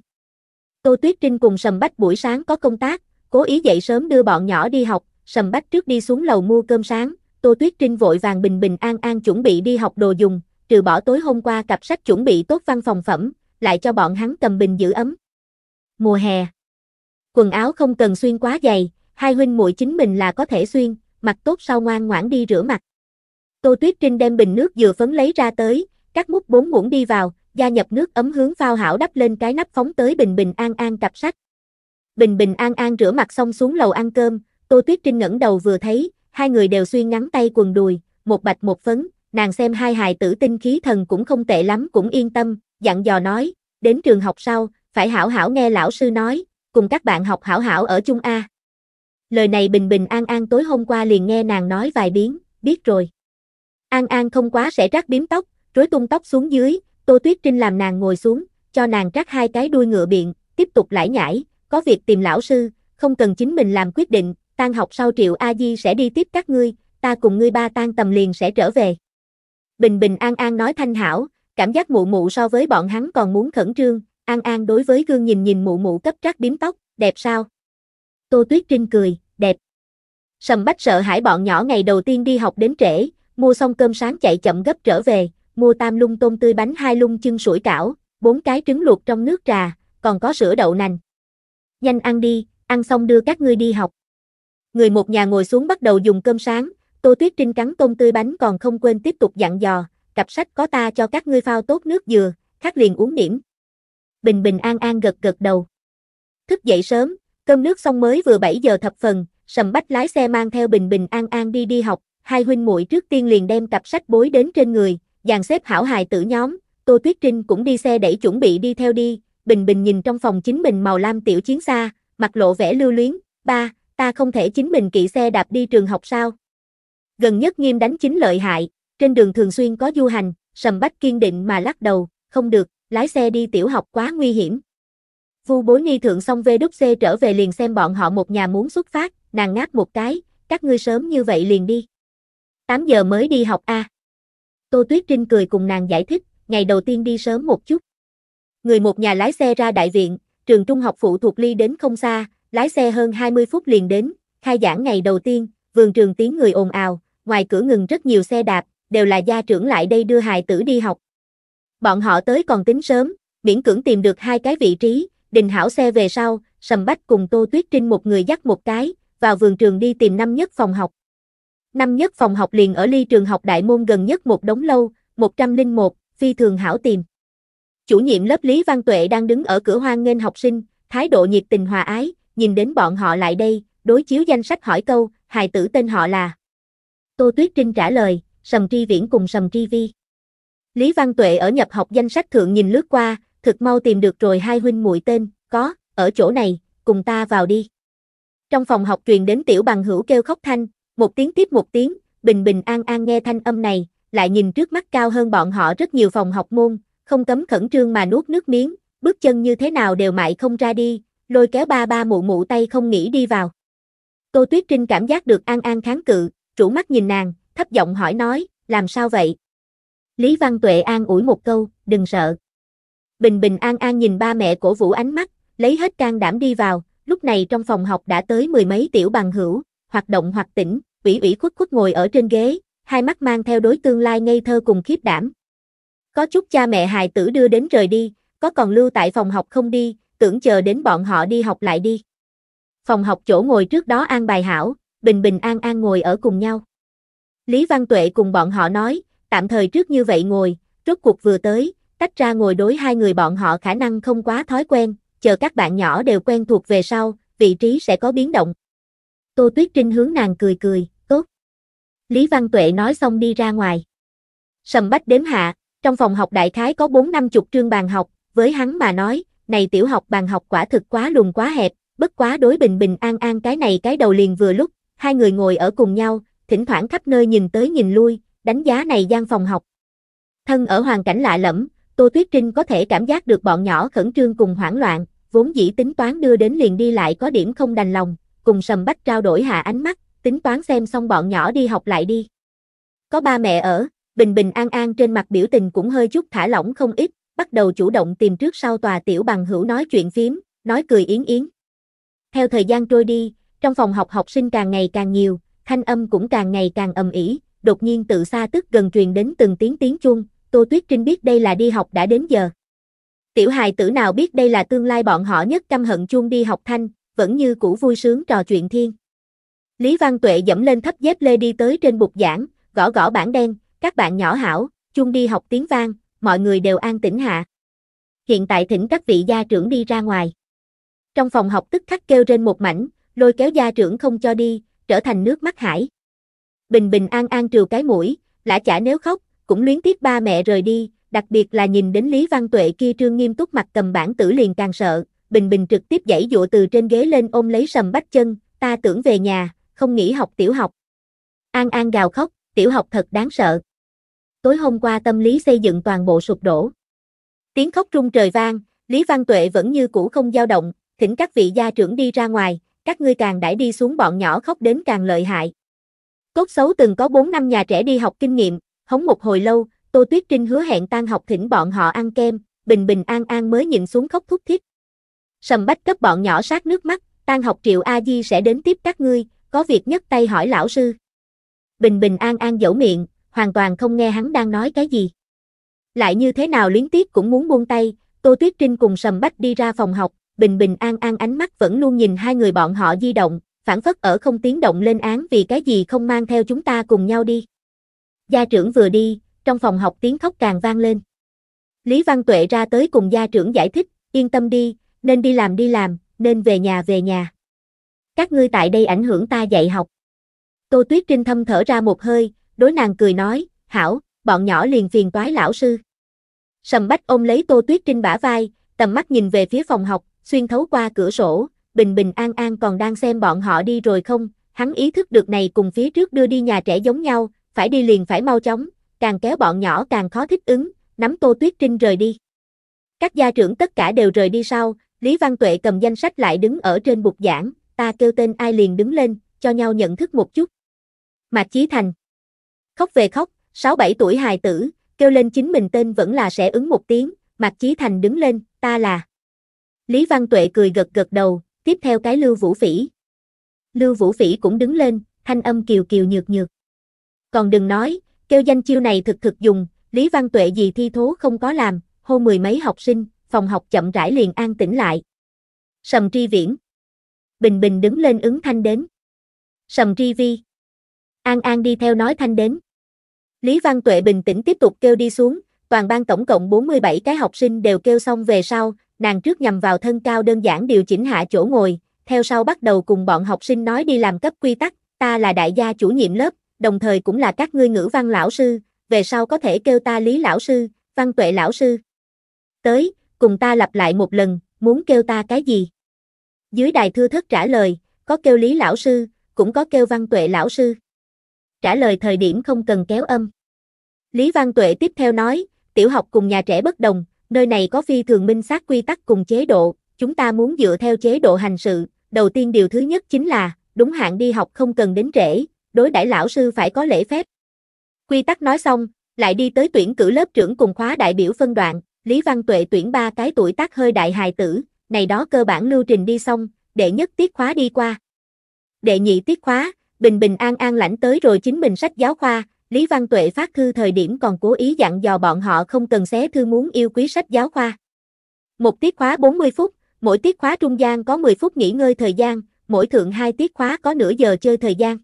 Tô Tuyết Trinh cùng Sầm Bách buổi sáng có công tác, cố ý dậy sớm đưa bọn nhỏ đi học, Sầm Bách trước đi xuống lầu mua cơm sáng, Tô Tuyết Trinh vội vàng bình bình an an chuẩn bị đi học đồ dùng, trừ bỏ tối hôm qua cặp sách chuẩn bị tốt văn phòng phẩm, lại cho bọn hắn cầm bình giữ ấm. Mùa hè. Quần áo không cần xuyên quá dày, hai huynh muội chính mình là có thể xuyên, mặc tốt sau ngoan ngoãn đi rửa mặt. Tô Tuyết Trinh đem bình nước dừa phấn lấy ra tới, cắt múc bốn muỗng đi vào, gia nhập nước ấm hướng phao hảo đắp lên cái nắp phóng tới bình bình an an cặp sách. Bình bình an an rửa mặt xong xuống lầu ăn cơm, Tô Tuyết Trinh ngẩng đầu vừa thấy, hai người đều xuyên ngắn tay quần đùi, một bạch một phấn, nàng xem hai hài tử tinh khí thần cũng không tệ lắm cũng yên tâm, dặn dò nói, đến trường học sau, phải hảo hảo nghe lão sư nói, cùng các bạn học hảo hảo ở chung A. Lời này bình bình an an tối hôm qua liền nghe nàng nói vài biến, biết rồi. An An không quá sẽ rác bím tóc, rối tung tóc xuống dưới, Tô Tuyết Trinh làm nàng ngồi xuống, cho nàng rác hai cái đuôi ngựa biện, tiếp tục lải nhải, có việc tìm lão sư, không cần chính mình làm quyết định, tan học sau Triệu A Di sẽ đi tiếp các ngươi, ta cùng ngươi ba tan tầm liền sẽ trở về. Bình Bình An An nói thanh hảo, cảm giác mụ mụ so với bọn hắn còn muốn khẩn trương, An An đối với gương nhìn nhìn mụ mụ cấp trắc bím tóc, đẹp sao? Tô Tuyết Trinh cười, đẹp. Sầm Bách sợ hãi bọn nhỏ ngày đầu tiên đi học đến trễ, mua xong cơm sáng chạy chậm gấp trở về, mua tam lung tôm tươi bánh hai lung chân sủi cảo, bốn cái trứng luộc trong nước trà, còn có sữa đậu nành. Nhanh ăn đi, ăn xong đưa các ngươi đi học. Người một nhà ngồi xuống bắt đầu dùng cơm sáng, Tô Tuyết Trinh cắn tôm tươi bánh còn không quên tiếp tục dặn dò, cặp sách có ta cho các ngươi phao tốt nước dừa, khác liền uống điểm Bình bình an an gật gật đầu. Thức dậy sớm, cơm nước xong mới vừa 7 giờ thập phần, Sầm Bách lái xe mang theo Bình Bình An An đi đi học, hai huynh muội trước tiên liền đem cặp sách bối đến trên người, dàn xếp hảo hài tử nhóm, Tô Tuyết Trinh cũng đi xe đẩy chuẩn bị đi theo đi, Bình Bình nhìn trong phòng chính mình màu lam tiểu chiến xa, mặt lộ vẻ lưu luyến, ba, ta không thể chính mình kỵ xe đạp đi trường học sao. Gần nhất nghiêm đánh chính lợi hại, trên đường thường xuyên có du hành, sầm bách kiên định mà lắc đầu, không được, lái xe đi tiểu học quá nguy hiểm. Vu bối nghi thượng xong xe trở về liền xem bọn họ một nhà muốn xuất phát, nàng ngáp một cái, các ngươi sớm như vậy liền đi. 8 giờ mới đi học a. Tô Tuyết Trinh cười cùng nàng giải thích, ngày đầu tiên đi sớm một chút. Người một nhà lái xe ra đại viện, trường trung học phụ thuộc ly đến không xa, lái xe hơn 20 phút liền đến, khai giảng ngày đầu tiên, vườn trường tiếng người ồn ào, ngoài cửa ngừng rất nhiều xe đạp, đều là gia trưởng lại đây đưa hài tử đi học. Bọn họ tới còn tính sớm, miễn cưỡng tìm được hai cái vị trí, đình hảo xe về sau, sầm bách cùng Tô Tuyết Trinh một người dắt một cái, vào vườn trường đi tìm năm nhất phòng học. Năm nhất phòng học liền ở ly trường học đại môn gần nhất một đống lâu, 101, phi thường hảo tìm. Chủ nhiệm lớp Lý Văn Tuệ đang đứng ở cửa hoang nghênh học sinh, thái độ nhiệt tình hòa ái, nhìn đến bọn họ lại đây, đối chiếu danh sách hỏi câu, hài tử tên họ là. Tô Tuyết Trinh trả lời, Sầm Tri Viễn cùng Sầm Tri Vi. Lý Văn Tuệ ở nhập học danh sách thượng nhìn lướt qua, thực mau tìm được rồi hai huynh muội tên, có, ở chỗ này, cùng ta vào đi. Trong phòng học truyền đến tiểu bằng hữu kêu khóc thanh, một tiếng tiếp một tiếng, bình bình an an nghe thanh âm này, lại nhìn trước mắt cao hơn bọn họ rất nhiều phòng học môn, không cấm khẩn trương mà nuốt nước miếng, bước chân như thế nào đều mãi không ra đi, lôi kéo ba ba mụ mụ tay không nghĩ đi vào. Tô Tuyết Trinh cảm giác được An An kháng cự, rủ mắt nhìn nàng, thấp giọng hỏi nói, làm sao vậy? Lý Văn Tuệ an ủi một câu, đừng sợ. Bình bình an an nhìn ba mẹ cổ Vũ ánh mắt, lấy hết can đảm đi vào, lúc này trong phòng học đã tới mười mấy tiểu bằng hữu hoạt động hoặc tỉnh, ủy ủy khuất khuất ngồi ở trên ghế, hai mắt mang theo đối tương lai ngây thơ cùng khiếp đảm. Có chút cha mẹ hài tử đưa đến rời đi, có còn lưu tại phòng học không đi, tưởng chờ đến bọn họ đi học lại đi. Phòng học chỗ ngồi trước đó an bài hảo, bình bình an an ngồi ở cùng nhau. Lý Văn Tuệ cùng bọn họ nói, tạm thời trước như vậy ngồi, rốt cuộc vừa tới, tách ra ngồi đối hai người bọn họ khả năng không quá thói quen, chờ các bạn nhỏ đều quen thuộc về sau, vị trí sẽ có biến động. Tô Tuyết Trinh hướng nàng cười cười, tốt. Lý Văn Tuệ nói xong đi ra ngoài. Sầm bách đếm hạ, trong phòng học đại khái có bốn năm chục trương bàn học, với hắn mà nói, này tiểu học bàn học quả thực quá lùn quá hẹp, bất quá đối bình bình an an cái này cái đầu liền vừa lúc, hai người ngồi ở cùng nhau, thỉnh thoảng khắp nơi nhìn tới nhìn lui, đánh giá này gian phòng học. Thân ở hoàn cảnh lạ lẫm, Tô Tuyết Trinh có thể cảm giác được bọn nhỏ khẩn trương cùng hoảng loạn, vốn dĩ tính toán đưa đến liền đi lại có điểm không đành lòng, cùng sầm bách trao đổi hạ ánh mắt, tính toán xem xong bọn nhỏ đi học lại đi. Có ba mẹ ở, bình bình an an trên mặt biểu tình cũng hơi chút thả lỏng không ít, bắt đầu chủ động tìm trước sau tòa tiểu bằng hữu nói chuyện phím, nói cười yến yến. Theo thời gian trôi đi, trong phòng học học sinh càng ngày càng nhiều, thanh âm cũng càng ngày càng ầm ĩ, đột nhiên tự xa tức gần truyền đến từng tiếng tiếng chung Tô Tuyết Trinh biết đây là đi học đã đến giờ. Tiểu hài tử nào biết đây là tương lai bọn họ nhất căm hận chuông đi học thanh, vẫn như cũ vui sướng trò chuyện thiên. Lý Văn Tuệ dẫm lên thấp dép lê đi tới trên bục giảng, gõ gõ bảng đen, các bạn nhỏ hảo, chung đi học tiếng vang, mọi người đều an tĩnh hạ. Hiện tại thỉnh các vị gia trưởng đi ra ngoài. Trong phòng học tức khắc kêu trên một mảnh, lôi kéo gia trưởng không cho đi, trở thành nước mắt hải. Bình bình an an trừ cái mũi, lã chả nếu khóc, cũng luyến tiếc ba mẹ rời đi, đặc biệt là nhìn đến Lý Văn Tuệ kia trương nghiêm túc mặt cầm bản tử liền càng sợ, Bình Bình trực tiếp dãy dụa từ trên ghế lên ôm lấy sầm bách chân, ta tưởng về nhà, không nghĩ học tiểu học. An An gào khóc, tiểu học thật đáng sợ. Tối hôm qua tâm lý xây dựng toàn bộ sụp đổ. Tiếng khóc rung trời vang, Lý Văn Tuệ vẫn như cũ không dao động, thỉnh các vị gia trưởng đi ra ngoài, các ngươi càng đãi đi xuống bọn nhỏ khóc đến càng lợi hại. Cốt xấu từng có 4 năm nhà trẻ đi học kinh nghiệm, hống một hồi lâu, Tô Tuyết Trinh hứa hẹn tan học thỉnh bọn họ ăn kem, bình bình an an mới nhịn xuống khóc thúc thiết sầm bách cấp bọn nhỏ sát nước mắt, tan học triệu A-di sẽ đến tiếp các ngươi, có việc nhất tay hỏi lão sư. Bình bình an an dẫu miệng, hoàn toàn không nghe hắn đang nói cái gì. Lại như thế nào luyến tiếc cũng muốn buông tay, Tô Tuyết Trinh cùng sầm bách đi ra phòng học, bình bình an an ánh mắt vẫn luôn nhìn hai người bọn họ di động, phản phất ở không tiếng động lên án vì cái gì không mang theo chúng ta cùng nhau đi. Gia trưởng vừa đi, trong phòng học tiếng khóc càng vang lên. Lý Văn Tuệ ra tới cùng gia trưởng giải thích, yên tâm đi, nên đi làm đi làm, nên về nhà về nhà. Các ngươi tại đây ảnh hưởng ta dạy học. Tô Tuyết Trinh thâm thở ra một hơi, đối nàng cười nói, hảo, bọn nhỏ liền phiền toái lão sư. Sầm bách ôm lấy Tô Tuyết Trinh bả vai, tầm mắt nhìn về phía phòng học, xuyên thấu qua cửa sổ, bình bình an an còn đang xem bọn họ đi rồi không, hắn ý thức được này cùng phía trước đưa đi nhà trẻ giống nhau, phải đi liền phải mau chóng, càng kéo bọn nhỏ càng khó thích ứng, nắm Tô Tuyết Trinh rời đi. Các gia trưởng tất cả đều rời đi sau, Lý Văn Tuệ cầm danh sách lại đứng ở trên bục giảng, ta kêu tên ai liền đứng lên, cho nhau nhận thức một chút. Mạc Chí Thành. Khóc về khóc, 6-7 tuổi hài tử, kêu lên chính mình tên vẫn là sẽ ứng một tiếng, Mạc Chí Thành đứng lên, ta là. Lý Văn Tuệ cười gật gật đầu, tiếp theo cái Lưu Vũ Phỉ. Lưu Vũ Phỉ cũng đứng lên, thanh âm kiều kiều nhược nhược. Còn đừng nói, kêu danh chiêu này thực thực dùng, Lý Văn Tuệ gì thi thố không có làm, hô mười mấy học sinh, phòng học chậm rãi liền an tĩnh lại. Sầm tri viễn. Bình bình đứng lên ứng thanh đến. Sầm tri vi. An An đi theo nói thanh đến. Lý Văn Tuệ bình tĩnh tiếp tục kêu đi xuống, toàn ban tổng cộng 47 cái học sinh đều kêu xong về sau, nàng trước nhằm vào thân cao đơn giản điều chỉnh hạ chỗ ngồi, theo sau bắt đầu cùng bọn học sinh nói đi làm cấp quy tắc, ta là đại gia chủ nhiệm lớp, đồng thời cũng là các ngươi ngữ văn lão sư, về sau có thể kêu ta Lý lão sư, Văn Tuệ lão sư. Tới, cùng ta lặp lại một lần, muốn kêu ta cái gì? Dưới đài thư thất trả lời, có kêu lý lão sư, cũng có kêu văn tuệ lão sư. Trả lời thời điểm không cần kéo âm. Lý Văn Tuệ tiếp theo nói, tiểu học cùng nhà trẻ bất đồng, nơi này có phi thường minh xác quy tắc cùng chế độ, chúng ta muốn dựa theo chế độ hành sự, đầu tiên điều thứ nhất chính là, đúng hạn đi học không cần đến trễ, đối đãi lão sư phải có lễ phép. Quy tắc nói xong, lại đi tới tuyển cử lớp trưởng cùng khóa đại biểu phân đoạn, Lý Văn Tuệ tuyển ba cái tuổi tác hơi đại hài tử, này đó cơ bản lưu trình đi xong, đệ nhất tiết khóa đi qua. Đệ nhị tiết khóa, bình bình an an lãnh tới rồi chính mình sách giáo khoa, Lý Văn Tuệ phát thư thời điểm còn cố ý dặn dò bọn họ không cần xé thư muốn yêu quý sách giáo khoa. Một tiết khóa 40 phút, mỗi tiết khóa trung gian có 10 phút nghỉ ngơi thời gian, mỗi thượng hai tiết khóa có nửa giờ chơi thời gian.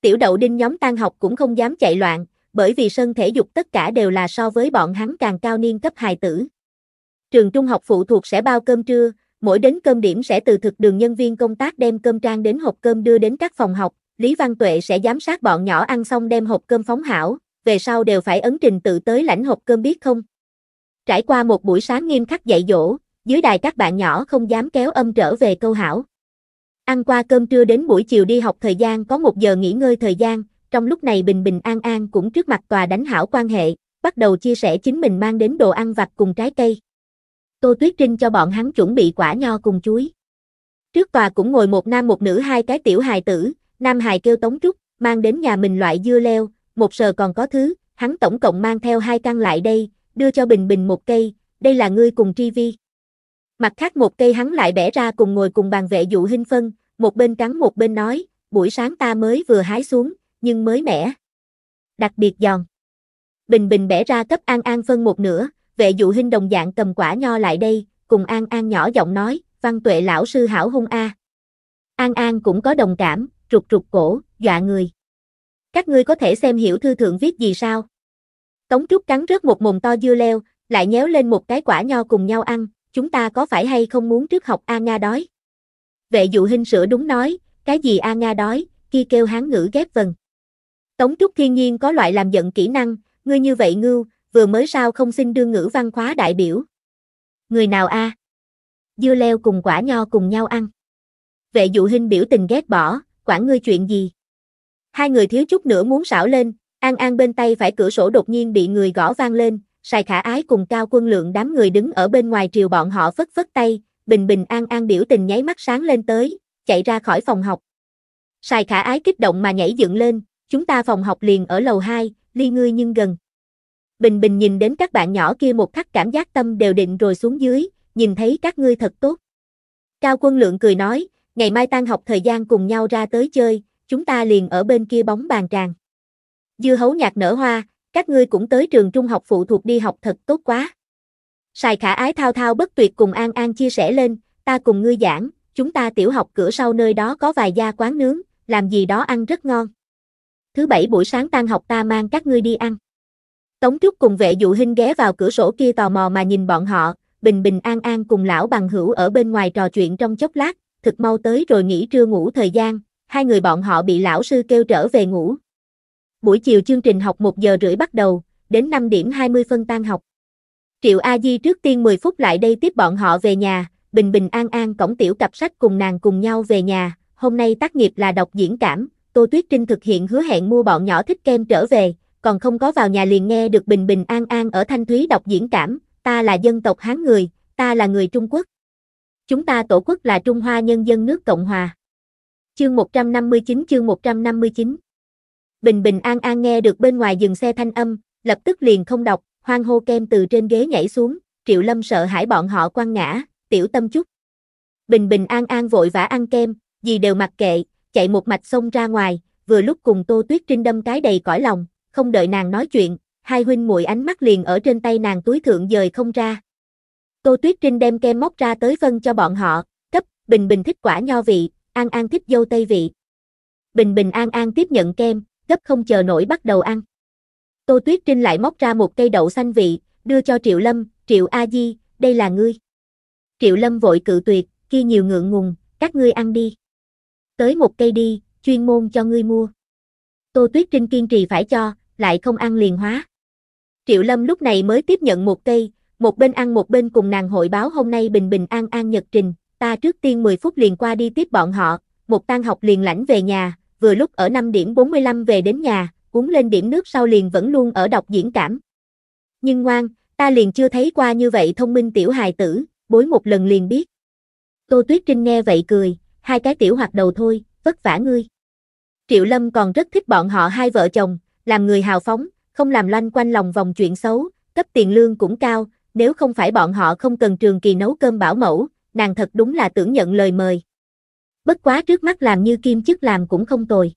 Tiểu đậu đinh nhóm tan học cũng không dám chạy loạn, bởi vì sân thể dục tất cả đều là so với bọn hắn càng cao niên cấp hài tử. Trường trung học phụ thuộc sẽ bao cơm trưa, mỗi đến cơm điểm sẽ từ thực đường nhân viên công tác đem cơm trang đến hộp cơm đưa đến các phòng học, Lý Văn Tuệ sẽ giám sát bọn nhỏ ăn xong đem hộp cơm phóng hảo, về sau đều phải ấn trình tự tới lãnh hộp cơm biết không? Trải qua một buổi sáng nghiêm khắc dạy dỗ, dưới đài các bạn nhỏ không dám kéo âm trở về câu hảo. Ăn qua cơm trưa đến buổi chiều đi học thời gian có một giờ nghỉ ngơi thời gian, trong lúc này Bình Bình An An cũng trước mặt tòa đánh hảo quan hệ, bắt đầu chia sẻ chính mình mang đến đồ ăn vặt cùng trái cây. Tô Tuyết Trinh cho bọn hắn chuẩn bị quả nho cùng chuối. Trước tòa cũng ngồi một nam một nữ hai cái tiểu hài tử, nam hài kêu Tống Trúc, mang đến nhà mình loại dưa leo, một sờ còn có thứ, hắn tổng cộng mang theo hai căn lại đây, đưa cho Bình Bình một cây, đây là ngươi cùng tri vi. Mặt khác một cây hắn lại bẻ ra cùng ngồi cùng bàn vệ dụ hinh phân, một bên cắn một bên nói, buổi sáng ta mới vừa hái xuống, nhưng mới mẻ. Đặc biệt giòn. Bình Bình bẻ ra cấp An An phân một nửa, vệ dụ hình đồng dạng cầm quả nho lại đây, cùng An An nhỏ giọng nói, văn tuệ lão sư hảo hung a. An An cũng có đồng cảm, rụt rụt cổ, dọa người. Các ngươi có thể xem hiểu thư thượng viết gì sao? Tống Trúc cắn rớt một mồm to dưa leo, lại nhéo lên một cái quả nho cùng nhau ăn, chúng ta có phải hay không muốn trước học A Nga đói? Vệ dụ hình sửa đúng nói, cái gì A Nga đói, kia kêu hán ngữ ghép vần. Tống Trúc Thiên Nhiên có loại làm giận kỹ năng, ngươi như vậy ngưu, vừa mới sao không xin đương ngữ văn khóa đại biểu. Người nào a? À? Dưa leo cùng quả nho cùng nhau ăn. Vệ dụ hình biểu tình ghét bỏ, quản ngươi chuyện gì? Hai người thiếu chút nữa muốn xảo lên, An An bên tay phải cửa sổ đột nhiên bị người gõ vang lên, Sài Khả Ái cùng Cao Quân Lượng đám người đứng ở bên ngoài triều bọn họ phất phất tay, bình bình An An biểu tình nháy mắt sáng lên tới, chạy ra khỏi phòng học. Sài Khả Ái kích động mà nhảy dựng lên, chúng ta phòng học liền ở lầu 2, ly ngươi nhưng gần. Bình Bình nhìn đến các bạn nhỏ kia một khắc cảm giác tâm đều định rồi xuống dưới, nhìn thấy các ngươi thật tốt. Cao Quân Lượng cười nói, ngày mai tan học thời gian cùng nhau ra tới chơi, chúng ta liền ở bên kia bóng bàn tràn. Dưa hấu nhạc nở hoa, các ngươi cũng tới trường trung học phụ thuộc đi học thật tốt quá. Sài khả ái thao thao bất tuyệt cùng An An chia sẻ lên, ta cùng ngươi giảng, chúng ta tiểu học cửa sau nơi đó có vài gia quán nướng, làm gì đó ăn rất ngon thứ bảy buổi sáng tan học ta mang các ngươi đi ăn. Tống Trúc cùng vệ dụ hình ghé vào cửa sổ kia tò mò mà nhìn bọn họ, bình bình an an cùng lão bằng hữu ở bên ngoài trò chuyện trong chốc lát, thực mau tới rồi nghỉ trưa ngủ thời gian, hai người bọn họ bị lão sư kêu trở về ngủ. Buổi chiều chương trình học 1 giờ rưỡi bắt đầu, đến 5 điểm 20 phân tan học. Triệu A Di trước tiên 10 phút lại đây tiếp bọn họ về nhà, bình bình an an cổng tiểu cặp sách cùng nàng cùng nhau về nhà, hôm nay tác nghiệp là đọc diễn cảm, Tô Tuyết Trinh thực hiện hứa hẹn mua bọn nhỏ thích kem trở về, còn không có vào nhà liền nghe được bình bình an an ở Thanh Thúy đọc diễn cảm, ta là dân tộc Hán người, ta là người Trung Quốc. Chúng ta tổ quốc là Trung Hoa Nhân dân nước Cộng Hòa. Chương 159 chương 159 Bình bình an an nghe được bên ngoài dừng xe thanh âm, lập tức liền không đọc, hoang hô kem từ trên ghế nhảy xuống, Triệu Lâm sợ hãi bọn họ quăng ngã, tiểu tâm chút. Bình bình an an vội vã ăn kem, gì đều mặc kệ, chạy một mạch xông ra ngoài, vừa lúc cùng Tô Tuyết Trinh đâm cái đầy cõi lòng, không đợi nàng nói chuyện, hai huynh muội ánh mắt liền ở trên tay nàng túi thượng dời không ra. Tô Tuyết Trinh đem kem móc ra tới phân cho bọn họ, cấp, Bình Bình thích quả nho vị, An An thích dâu tây vị. Bình Bình An An tiếp nhận kem, gấp không chờ nổi bắt đầu ăn. Tô Tuyết Trinh lại móc ra một cây đậu xanh vị, đưa cho Triệu Lâm, Triệu A Di, đây là ngươi. Triệu Lâm vội cự tuyệt, kia nhiều ngượng ngùng, các ngươi ăn đi tới một cây đi, chuyên môn cho ngươi mua. Tô Tuyết Trinh kiên trì phải cho, lại không ăn liền hóa. Triệu Lâm lúc này mới tiếp nhận một cây, một bên ăn một bên cùng nàng hội báo hôm nay bình bình an an nhật trình, ta trước tiên 10 phút liền qua đi tiếp bọn họ, một tan học liền lãnh về nhà, vừa lúc ở 5 điểm 45 về đến nhà, uống lên điểm nước sau liền vẫn luôn ở đọc diễn cảm. Nhưng ngoan, ta liền chưa thấy qua như vậy thông minh tiểu hài tử, bối một lần liền biết. Tô Tuyết Trinh nghe vậy cười, hai cái tiểu hoạt đầu thôi, vất vả ngươi. Triệu Lâm còn rất thích bọn họ hai vợ chồng, làm người hào phóng, không làm loanh quanh lòng vòng chuyện xấu, cấp tiền lương cũng cao, nếu không phải bọn họ không cần trường kỳ nấu cơm bảo mẫu, nàng thật đúng là tưởng nhận lời mời. Bất quá trước mắt làm như kim chức làm cũng không tồi.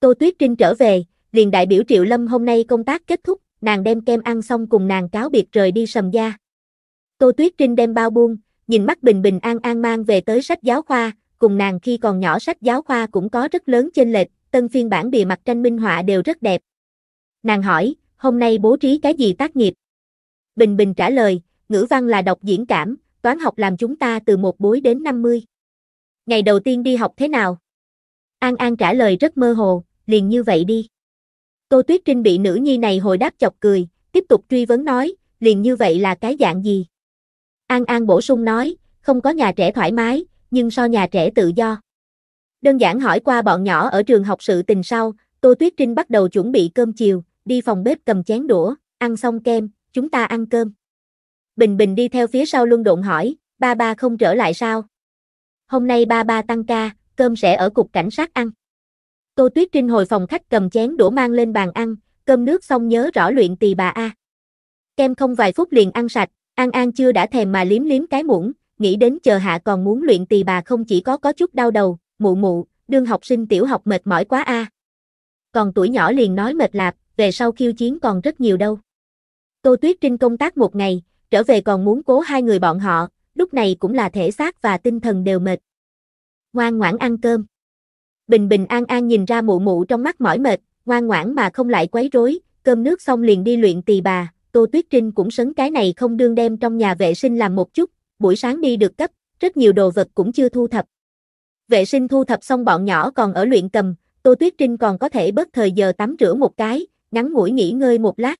Tô Tuyết Trinh trở về, liền đại biểu Triệu Lâm hôm nay công tác kết thúc, nàng đem kem ăn xong cùng nàng cáo biệt rời đi sầm gia. Tô Tuyết Trinh đem bao buông, nhìn mắt bình bình an an mang về tới sách giáo khoa, cùng nàng khi còn nhỏ sách giáo khoa cũng có rất lớn chênh lệch, tân phiên bản bìa mặt tranh minh họa đều rất đẹp. Nàng hỏi, hôm nay bố trí cái gì tác nghiệp? Bình Bình trả lời, ngữ văn là đọc diễn cảm, toán học làm chúng ta từ một bối đến 50. Ngày đầu tiên đi học thế nào? An An trả lời rất mơ hồ, liền như vậy đi. Tô Tuyết Trinh bị nữ nhi này hồi đáp chọc cười, tiếp tục truy vấn nói, liền như vậy là cái dạng gì? An An bổ sung nói, không có nhà trẻ thoải mái, nhưng so nhà trẻ tự do. Đơn giản hỏi qua bọn nhỏ ở trường học sự tình sau, Tô Tuyết Trinh bắt đầu chuẩn bị cơm chiều, đi phòng bếp cầm chén đũa, ăn xong kem, chúng ta ăn cơm. Bình Bình đi theo phía sau luân độn hỏi, ba ba không trở lại sao? Hôm nay ba ba tăng ca, cơm sẽ ở cục cảnh sát ăn. Tô Tuyết Trinh hồi phòng khách cầm chén đũa mang lên bàn ăn, cơm nước xong nhớ rõ luyện tỳ bà A. Kem không vài phút liền ăn sạch, An An chưa đã thèm mà liếm liếm cái muỗng, nghĩ đến chờ hạ còn muốn luyện tỳ bà không chỉ có có chút đau đầu, mụ mụ, đương học sinh tiểu học mệt mỏi quá a. À. Còn tuổi nhỏ liền nói mệt lạp, về sau khiêu chiến còn rất nhiều đâu. Tô Tuyết Trinh công tác một ngày, trở về còn muốn cố hai người bọn họ, lúc này cũng là thể xác và tinh thần đều mệt. Ngoan ngoãn ăn cơm. Bình bình an an nhìn ra mụ mụ trong mắt mỏi mệt, ngoan ngoãn mà không lại quấy rối, cơm nước xong liền đi luyện tỳ bà, Tô Tuyết Trinh cũng sấn cái này không đương đem trong nhà vệ sinh làm một chút, buổi sáng đi được cấp, rất nhiều đồ vật cũng chưa thu thập. Vệ sinh thu thập xong bọn nhỏ còn ở luyện cầm, Tô Tuyết Trinh còn có thể bớt thời giờ tắm rửa một cái, ngắn ngủi nghỉ ngơi một lát.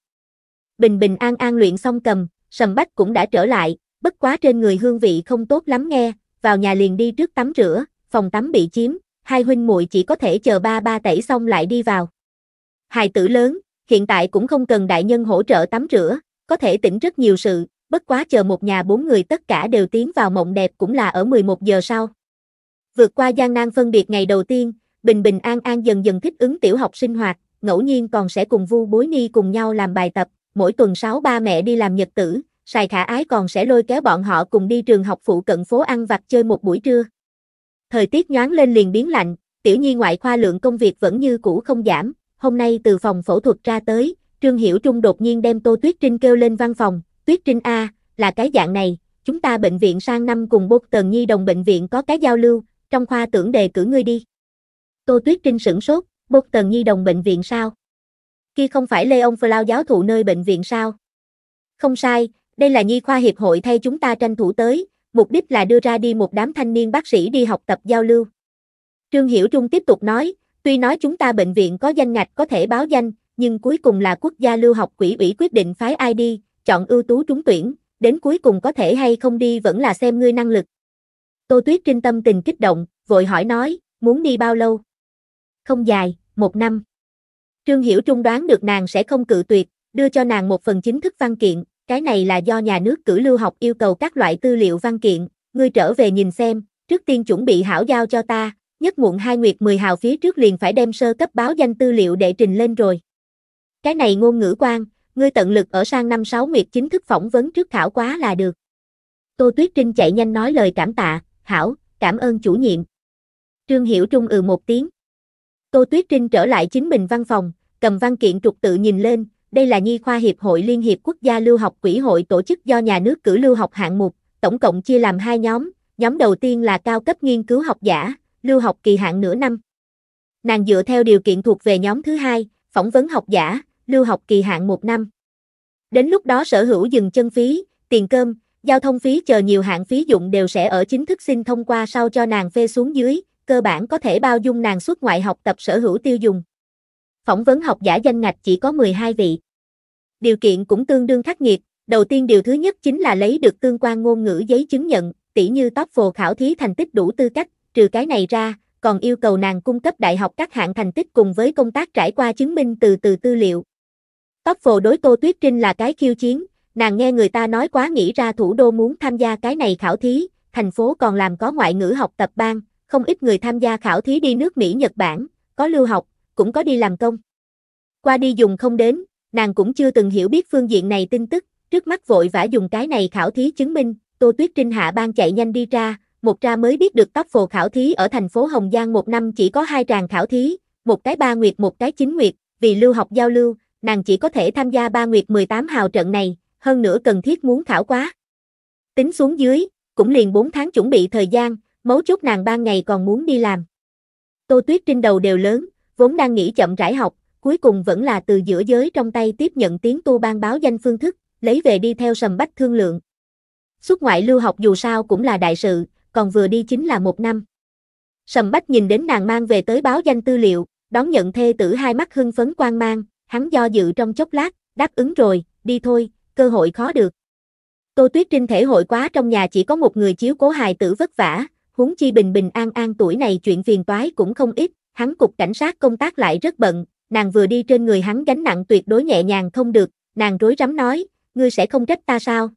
Bình bình an an luyện xong cầm, sầm bách cũng đã trở lại, bất quá trên người hương vị không tốt lắm nghe, vào nhà liền đi trước tắm rửa, phòng tắm bị chiếm, hai huynh muội chỉ có thể chờ ba ba tẩy xong lại đi vào. Hài tử lớn, hiện tại cũng không cần đại nhân hỗ trợ tắm rửa, có thể tỉnh rất nhiều sự, bất quá chờ một nhà bốn người tất cả đều tiến vào mộng đẹp cũng là ở 11 giờ sau. Vượt qua gian nan phân biệt ngày đầu tiên, bình bình an an dần dần thích ứng tiểu học sinh hoạt, ngẫu nhiên còn sẽ cùng vu bối ni cùng nhau làm bài tập, mỗi tuần sáu ba mẹ đi làm nhật tử, xài khả ái còn sẽ lôi kéo bọn họ cùng đi trường học phụ cận phố ăn vặt chơi một buổi trưa. Thời tiết nhoáng lên liền biến lạnh, tiểu nhi ngoại khoa lượng công việc vẫn như cũ không giảm, hôm nay từ phòng phẫu thuật ra tới, Trương Hiểu Trung đột nhiên đem Tô Tuyết Trinh kêu lên văn phòng, Tuyết Trinh A, là cái dạng này, chúng ta bệnh viện sang năm cùng bột tần nhi đồng bệnh viện có cái giao lưu, trong khoa tưởng đề cử ngươi đi. Tô Tuyết Trinh sửng sốt, bột tần nhi đồng bệnh viện sao? Kia không phải Lê Ông Phờ Lao giáo thụ nơi bệnh viện sao? Không sai, đây là nhi khoa hiệp hội thay chúng ta tranh thủ tới, mục đích là đưa ra đi một đám thanh niên bác sĩ đi học tập giao lưu. Trương Hiểu Trung tiếp tục nói, tuy nói chúng ta bệnh viện có danh ngạch có thể báo danh, nhưng cuối cùng là quốc gia lưu học quỹ ủy quyết định phái ai đi, chọn ưu tú trúng tuyển, đến cuối cùng có thể hay không đi vẫn là xem ngươi năng lực. Tô Tuyết Trinh tâm tình kích động, vội hỏi nói, muốn đi bao lâu? Không dài, một năm. Trương Hiểu Trung đoán được nàng sẽ không cự tuyệt, đưa cho nàng một phần chính thức văn kiện, cái này là do nhà nước cử lưu học yêu cầu các loại tư liệu văn kiện, ngươi trở về nhìn xem, trước tiên chuẩn bị hảo giao cho ta, nhất muộn hai nguyệt mười hào phía trước liền phải đem sơ cấp báo danh tư liệu để trình lên rồi. Cái này ngôn ngữ quan, ngươi tận lực ở sang năm sáu nguyệt chính thức phỏng vấn trước khảo quá là được. Tô Tuyết Trinh chạy nhanh nói lời cảm tạ, hảo, cảm ơn chủ nhiệm. Trương Hiểu Trung ừ một tiếng. Tô Tuyết Trinh trở lại chính mình văn phòng, cầm văn kiện trục tự nhìn lên, đây là Nhi khoa Hiệp hội Liên hiệp quốc gia lưu học quỹ hội tổ chức do nhà nước cử lưu học hạng mục, tổng cộng chia làm hai nhóm, nhóm đầu tiên là cao cấp nghiên cứu học giả, lưu học kỳ hạn nửa năm. Nàng dựa theo điều kiện thuộc về nhóm thứ hai, phỏng vấn học giả, lưu học kỳ hạn một năm. Đến lúc đó sở hữu dừng chân phí, tiền cơm, giao thông phí chờ nhiều hạng phí dụng đều sẽ ở chính thức xin thông qua sau cho nàng phê xuống dưới, cơ bản có thể bao dung nàng xuất ngoại học tập sở hữu tiêu dùng. Phỏng vấn học giả danh ngạch chỉ có 12 vị. Điều kiện cũng tương đương khắc nghiệt, đầu tiên điều thứ nhất chính là lấy được tương quan ngôn ngữ giấy chứng nhận, tỉ như top phồ khảo thí thành tích đủ tư cách, trừ cái này ra, còn yêu cầu nàng cung cấp đại học các hạng thành tích cùng với công tác trải qua chứng minh từ từ tư liệu. Tóc phồ đối Tô Tuyết Trinh là cái khiêu chiến, nàng nghe người ta nói quá nghĩ ra thủ đô muốn tham gia cái này khảo thí, thành phố còn làm có ngoại ngữ học tập ban, không ít người tham gia khảo thí đi nước Mỹ Nhật Bản, có lưu học, cũng có đi làm công. Qua đi dùng không đến, nàng cũng chưa từng hiểu biết phương diện này tin tức, trước mắt vội vã dùng cái này khảo thí chứng minh, Tô Tuyết Trinh hạ ban chạy nhanh đi ra, một ra mới biết được tóc phồ khảo thí ở thành phố Hồng Giang một năm chỉ có hai tràng khảo thí, một cái ba nguyệt một cái chín nguyệt, vì lưu học giao lưu, nàng chỉ có thể tham gia ba nguyệt 18 hào trận này, hơn nữa cần thiết muốn khảo quá. Tính xuống dưới, cũng liền 4 tháng chuẩn bị thời gian, mấu chốt nàng ban ngày còn muốn đi làm. Tô Tuyết trên đầu đều lớn, vốn đang nghĩ chậm rãi học, cuối cùng vẫn là từ giữa giới trong tay tiếp nhận tiếng tu ban báo danh phương thức, lấy về đi theo sầm bách thương lượng. Xuất ngoại lưu học dù sao cũng là đại sự, còn vừa đi chính là một năm. Sầm bách nhìn đến nàng mang về tới báo danh tư liệu, đón nhận thê tử hai mắt hưng phấn quan mang, hắn do dự trong chốc lát, đáp ứng rồi, đi thôi, cơ hội khó được. Tô Tuyết Trinh thể hội quá trong nhà chỉ có một người chiếu cố hài tử vất vả, huống chi bình bình an an tuổi này chuyện phiền toái cũng không ít, hắn cục cảnh sát công tác lại rất bận, nàng vừa đi trên người hắn gánh nặng tuyệt đối nhẹ nhàng không được, nàng rối rắm nói, ngươi sẽ không trách ta sao?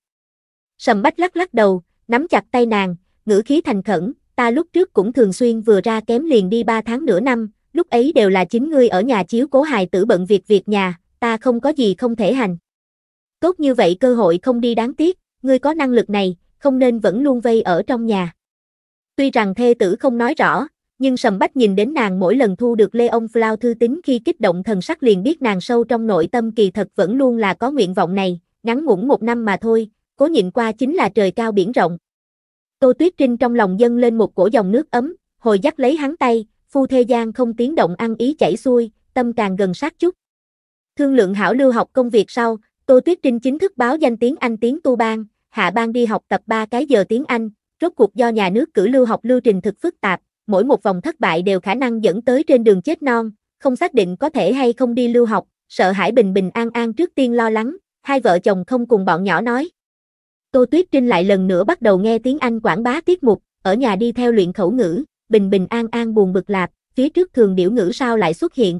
Sầm bách lắc lắc đầu, nắm chặt tay nàng, ngữ khí thành khẩn, ta lúc trước cũng thường xuyên vừa ra kém liền đi ba tháng nửa năm, lúc ấy đều là chính ngươi ở nhà chiếu cố hài tử bận việc việc nhà, ta không có gì không thể hành. Tốt như vậy cơ hội không đi đáng tiếc, ngươi có năng lực này, không nên vẫn luôn vây ở trong nhà. Tuy rằng thê tử không nói rõ, nhưng Sầm Bách nhìn đến nàng mỗi lần thu được Lê Ông Flau thư tín khi kích động thần sắc liền biết nàng sâu trong nội tâm kỳ thật vẫn luôn là có nguyện vọng này, ngắn ngủn một năm mà thôi, cố nhịn qua chính là trời cao biển rộng. Tô Tuyết Trinh trong lòng dâng lên một cổ dòng nước ấm, hồi dắt lấy hắn tay, Phu Thê Giang không tiếng động ăn ý chảy xuôi, tâm càng gần sát chút. Thương lượng hảo lưu học công việc sau, Tô Tuyết Trinh chính thức báo danh tiếng Anh tiếng tu Ban, hạ Ban đi học tập 3 cái giờ tiếng Anh, rốt cuộc do nhà nước cử lưu học lưu trình thực phức tạp, mỗi một vòng thất bại đều khả năng dẫn tới trên đường chết non, không xác định có thể hay không đi lưu học, sợ Hải Bình bình an an trước tiên lo lắng, hai vợ chồng không cùng bọn nhỏ nói. Tô Tuyết Trinh lại lần nữa bắt đầu nghe tiếng Anh quảng bá tiết mục, ở nhà đi theo luyện khẩu ngữ, bình bình an an buồn bực lạp, phía trước thường điểu ngữ sao lại xuất hiện.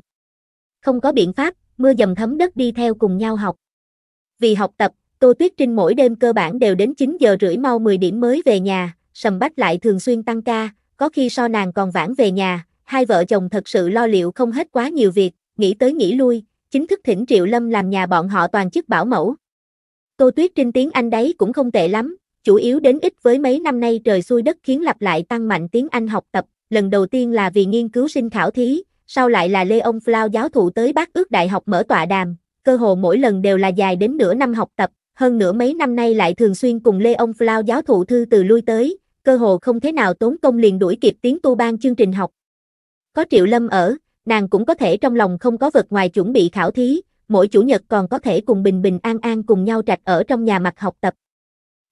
Không có biện pháp, mưa dầm thấm đất đi theo cùng nhau học. Vì học tập, Tô Tuyết Trinh mỗi đêm cơ bản đều đến 9 giờ rưỡi mau 10 điểm mới về nhà, sầm bách lại thường xuyên tăng ca, có khi so nàng còn vãn về nhà, hai vợ chồng thật sự lo liệu không hết quá nhiều việc, nghĩ tới nghĩ lui, chính thức thỉnh Triệu Lâm làm nhà bọn họ toàn chức bảo mẫu. Tô Tuyết Trinh tiếng Anh đấy cũng không tệ lắm, chủ yếu đến ít với mấy năm nay trời xuôi đất khiến lặp lại tăng mạnh tiếng Anh học tập, lần đầu tiên là vì nghiên cứu sinh khảo thí, sau lại là Lê Ông flau giáo thụ tới bác ước đại học mở tọa đàm, cơ hồ mỗi lần đều là dài đến nửa năm học tập, hơn nửa mấy năm nay lại thường xuyên cùng Lê Ông flau giáo thụ thư từ lui tới, cơ hồ không thế nào tốn công liền đuổi kịp tiếng tu ban chương trình học. Có Triệu Lâm ở, nàng cũng có thể trong lòng không có vật ngoài chuẩn bị khảo thí, mỗi chủ nhật còn có thể cùng Bình Bình An An cùng nhau trạch ở trong nhà mặt học tập.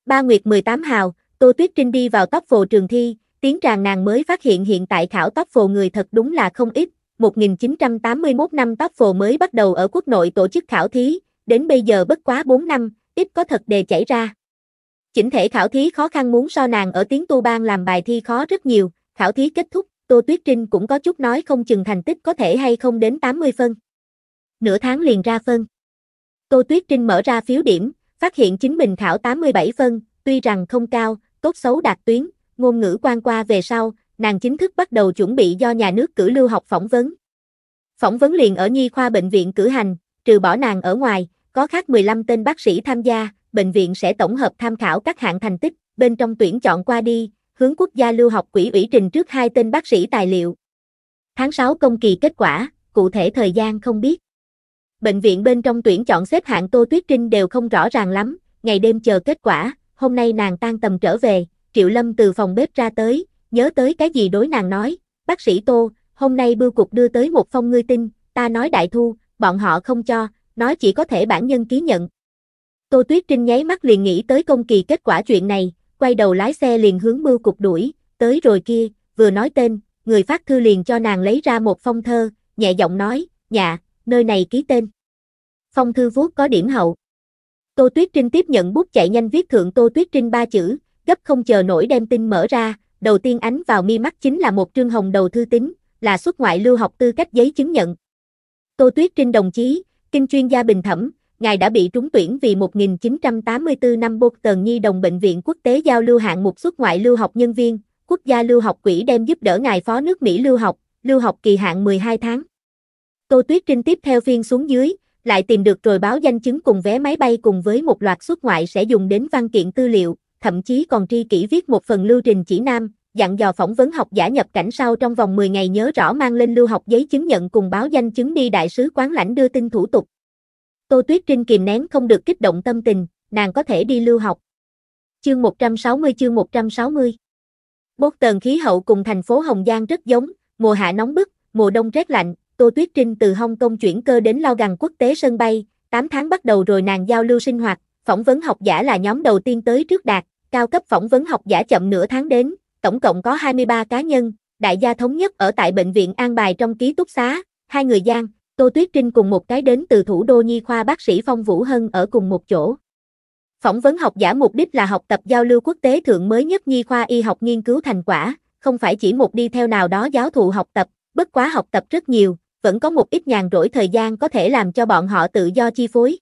Ba Nguyệt 18 hào, Tô Tuyết Trinh đi vào tóc phồ trường thi, tiếng tràng nàng mới phát hiện hiện tại khảo tóc phồ người thật đúng là không ít. 1981 năm tóc phồ mới bắt đầu ở quốc nội tổ chức khảo thí, đến bây giờ bất quá 4 năm, ít có thật đề chảy ra. Chỉnh thể khảo thí khó khăn muốn so nàng ở tiếng tu bang làm bài thi khó rất nhiều, khảo thí kết thúc, Tô Tuyết Trinh cũng có chút nói không chừng thành tích có thể hay không đến 80 phân. Nửa tháng liền ra phân. Tô Tuyết Trinh mở ra phiếu điểm, phát hiện chính mình khảo 87 phân, tuy rằng không cao, tốt xấu đạt tuyến, ngôn ngữ quan qua về sau, nàng chính thức bắt đầu chuẩn bị do nhà nước cử lưu học phỏng vấn. Phỏng vấn liền ở Nhi khoa bệnh viện cử hành, trừ bỏ nàng ở ngoài, có khác 15 tên bác sĩ tham gia, bệnh viện sẽ tổng hợp tham khảo các hạng thành tích, bên trong tuyển chọn qua đi, hướng quốc gia lưu học quỹ ủy trình trước hai tên bác sĩ tài liệu. Tháng 6 công kỳ kết quả, cụ thể thời gian không biết bệnh viện bên trong tuyển chọn xếp hạng Tô Tuyết Trinh đều không rõ ràng lắm, ngày đêm chờ kết quả, hôm nay nàng tan tầm trở về, Triệu Lâm từ phòng bếp ra tới, nhớ tới cái gì đối nàng nói, bác sĩ Tô, hôm nay bưu cục đưa tới một phong ngươi tin, ta nói đại thu, bọn họ không cho, nói chỉ có thể bản nhân ký nhận. Tô Tuyết Trinh nháy mắt liền nghĩ tới công kỳ kết quả chuyện này, quay đầu lái xe liền hướng bưu cục đuổi, tới rồi kia, vừa nói tên, người phát thư liền cho nàng lấy ra một phong thơ, nhẹ giọng nói, nhà, dạ nơi này ký tên. Phong thư vuốt có điểm hậu. Tô Tuyết Trinh tiếp nhận bút chạy nhanh viết thượng Tô Tuyết Trinh ba chữ, gấp không chờ nổi đem tin mở ra, đầu tiên ánh vào mi mắt chính là một trương hồng đầu thư tín, là xuất ngoại lưu học tư cách giấy chứng nhận. Tô Tuyết Trinh đồng chí, kinh chuyên gia bình thẩm, ngài đã bị trúng tuyển vì 1984 năm Tần Nhi đồng Bệnh viện Quốc tế giao lưu hạng mục xuất ngoại lưu học nhân viên, quốc gia lưu học quỹ đem giúp đỡ ngài phó nước Mỹ lưu học, lưu học kỳ hạn 12 tháng. Tô Tuyết Trinh tiếp theo phiên xuống dưới, lại tìm được rồi báo danh chứng cùng vé máy bay cùng với một loạt xuất ngoại sẽ dùng đến văn kiện tư liệu, thậm chí còn tri kỷ viết một phần lưu trình chỉ nam, dặn dò phỏng vấn học giả nhập cảnh sau trong vòng 10 ngày nhớ rõ mang lên lưu học giấy chứng nhận cùng báo danh chứng đi đại sứ quán lãnh đưa tin thủ tục. Tô Tuyết Trinh kìm nén không được kích động tâm tình, nàng có thể đi lưu học. Chương 160 chương 160 Bốt tần khí hậu cùng thành phố Hồng Giang rất giống, mùa hạ nóng bức, mùa đông rét lạnh, Tô Tuyết Trinh từ Hong Kong chuyển cơ đến Lo Gằn quốc tế sân bay, 8 tháng bắt đầu rồi nàng giao lưu sinh hoạt, phỏng vấn học giả là nhóm đầu tiên tới trước đạt, cao cấp phỏng vấn học giả chậm nửa tháng đến, tổng cộng có 23 cá nhân, đại gia thống nhất ở tại bệnh viện an bài trong ký túc xá, hai người Giang, Tô Tuyết Trinh cùng một cái đến từ thủ đô Nhi khoa bác sĩ Phong Vũ Hân ở cùng một chỗ. Phỏng vấn học giả mục đích là học tập giao lưu quốc tế thượng mới nhất Nhi khoa y học nghiên cứu thành quả, không phải chỉ một đi theo nào đó giáo thụ học tập, bất quá học tập rất nhiều, vẫn có một ít nhàn rỗi thời gian có thể làm cho bọn họ tự do chi phối.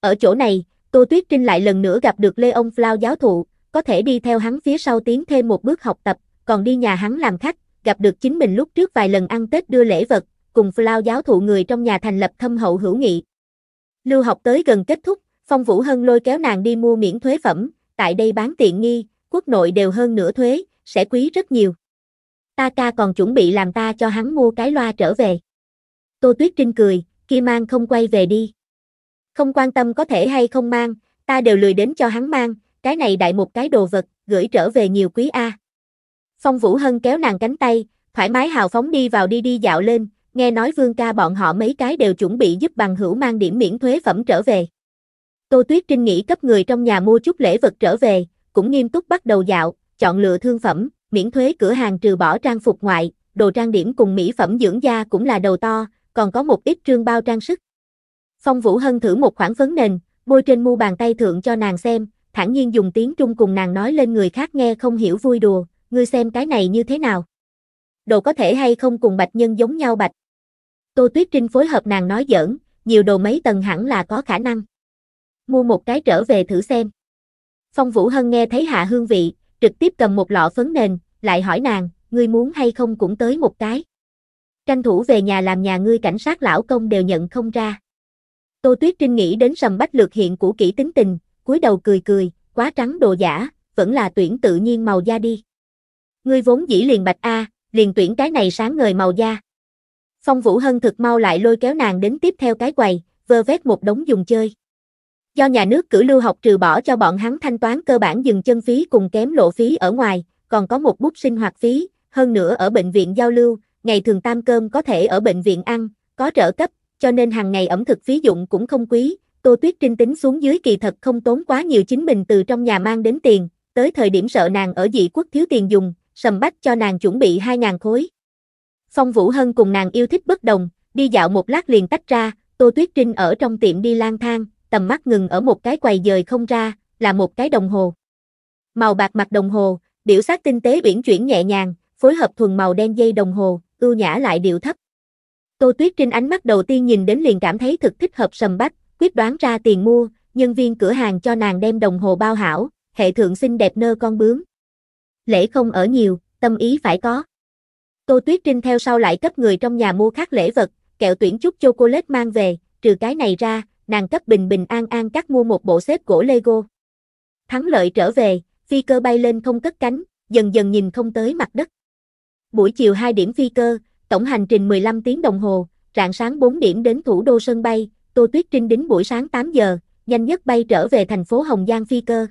Ở chỗ này, Tô Tuyết Trinh lại lần nữa gặp được Lê Ông Flao giáo thụ, có thể đi theo hắn phía sau tiến thêm một bước học tập, còn đi nhà hắn làm khách, gặp được chính mình lúc trước vài lần ăn Tết đưa lễ vật, cùng Flao giáo thụ người trong nhà thành lập thâm hậu hữu nghị. Lưu học tới gần kết thúc, Phong Vũ Hân lôi kéo nàng đi mua miễn thuế phẩm, tại đây bán tiện nghi, quốc nội đều hơn nửa thuế, sẽ quý rất nhiều. Ta ca còn chuẩn bị làm ta cho hắn mua cái loa trở về. Tô Tuyết Trinh cười, kia mang không quay về đi. Không quan tâm có thể hay không mang, ta đều lười đến cho hắn mang, cái này đại một cái đồ vật, gửi trở về nhiều quý A. Phong Vũ Hân kéo nàng cánh tay, thoải mái hào phóng đi vào đi đi dạo lên, nghe nói vương ca bọn họ mấy cái đều chuẩn bị giúp bằng hữu mang điểm miễn thuế phẩm trở về. Tô Tuyết Trinh nghĩ cấp người trong nhà mua chút lễ vật trở về, cũng nghiêm túc bắt đầu dạo, chọn lựa thương phẩm, miễn thuế cửa hàng trừ bỏ trang phục ngoại, đồ trang điểm cùng mỹ phẩm dưỡng da cũng là đầu to, còn có một ít trương bao trang sức. Phong Vũ Hân thử một khoảng phấn nền, bôi trên mu bàn tay thượng cho nàng xem, thản nhiên dùng tiếng Trung cùng nàng nói lên người khác nghe không hiểu vui đùa, ngươi xem cái này như thế nào. Đồ có thể hay không cùng bạch nhân giống nhau bạch. Tô Tuyết Trinh phối hợp nàng nói giỡn, nhiều đồ mấy tầng hẳn là có khả năng. Mua một cái trở về thử xem. Phong Vũ Hân nghe thấy hạ hương vị, trực tiếp cầm một lọ phấn nền, lại hỏi nàng, ngươi muốn hay không cũng tới một cái. Tranh thủ về nhà làm nhà ngươi cảnh sát lão công đều nhận không ra. Tô Tuyết Trinh nghĩ đến sầm bách lược hiện của kỹ tính tình, cúi đầu cười cười, quá trắng đồ giả, vẫn là tuyển tự nhiên màu da đi. Ngươi vốn dĩ liền bạch A, liền tuyển cái này sáng ngời màu da. Phong Vũ Hân thực mau lại lôi kéo nàng đến tiếp theo cái quầy, vơ vét một đống dùng chơi. Do nhà nước cử lưu học trừ bỏ cho bọn hắn thanh toán cơ bản dừng chân phí cùng kém lộ phí ở ngoài, còn có một bút sinh hoạt phí, hơn nữa ở bệnh viện giao lưu, ngày thường tam cơm có thể ở bệnh viện ăn, có trợ cấp, cho nên hàng ngày ẩm thực phí dụng cũng không quý. Tô Tuyết Trinh tính xuống dưới kỳ thật không tốn quá nhiều chính mình từ trong nhà mang đến tiền, tới thời điểm sợ nàng ở dị quốc thiếu tiền dùng, sầm bách cho nàng chuẩn bị 2.000 khối. Phong Vũ Hân cùng nàng yêu thích bất đồng, đi dạo một lát liền tách ra, Tô Tuyết Trinh ở trong tiệm đi lang thang, tầm mắt ngừng ở một cái quầy dời không ra, là một cái đồng hồ. Màu bạc mặt đồng hồ, biểu sát tinh tế uyển chuyển nhẹ nhàng, phối hợp thuần màu đen dây đồng hồ, ưu nhã lại điệu thấp. Tô Tuyết Trinh ánh mắt đầu tiên nhìn đến liền cảm thấy thực thích hợp sầm bách, quyết đoán ra tiền mua, nhân viên cửa hàng cho nàng đem đồng hồ bao hảo, hệ thượng xinh đẹp nơ con bướm. Lễ không ở nhiều, tâm ý phải có. Tô Tuyết Trinh theo sau lại cấp người trong nhà mua khác lễ vật, kẹo tuyển chút chocolate mang về, trừ cái này ra, nàng cấp bình bình an an cắt mua một bộ xếp gỗ Lego. Thắng lợi trở về, phi cơ bay lên không cất cánh, dần dần nhìn không tới mặt đất buổi chiều 2 điểm phi cơ, tổng hành trình 15 tiếng đồng hồ, rạng sáng 4 điểm đến thủ đô sân bay, Tô Tuyết Trinh đến buổi sáng 8 giờ, nhanh nhất bay trở về thành phố Hồng Giang phi cơ.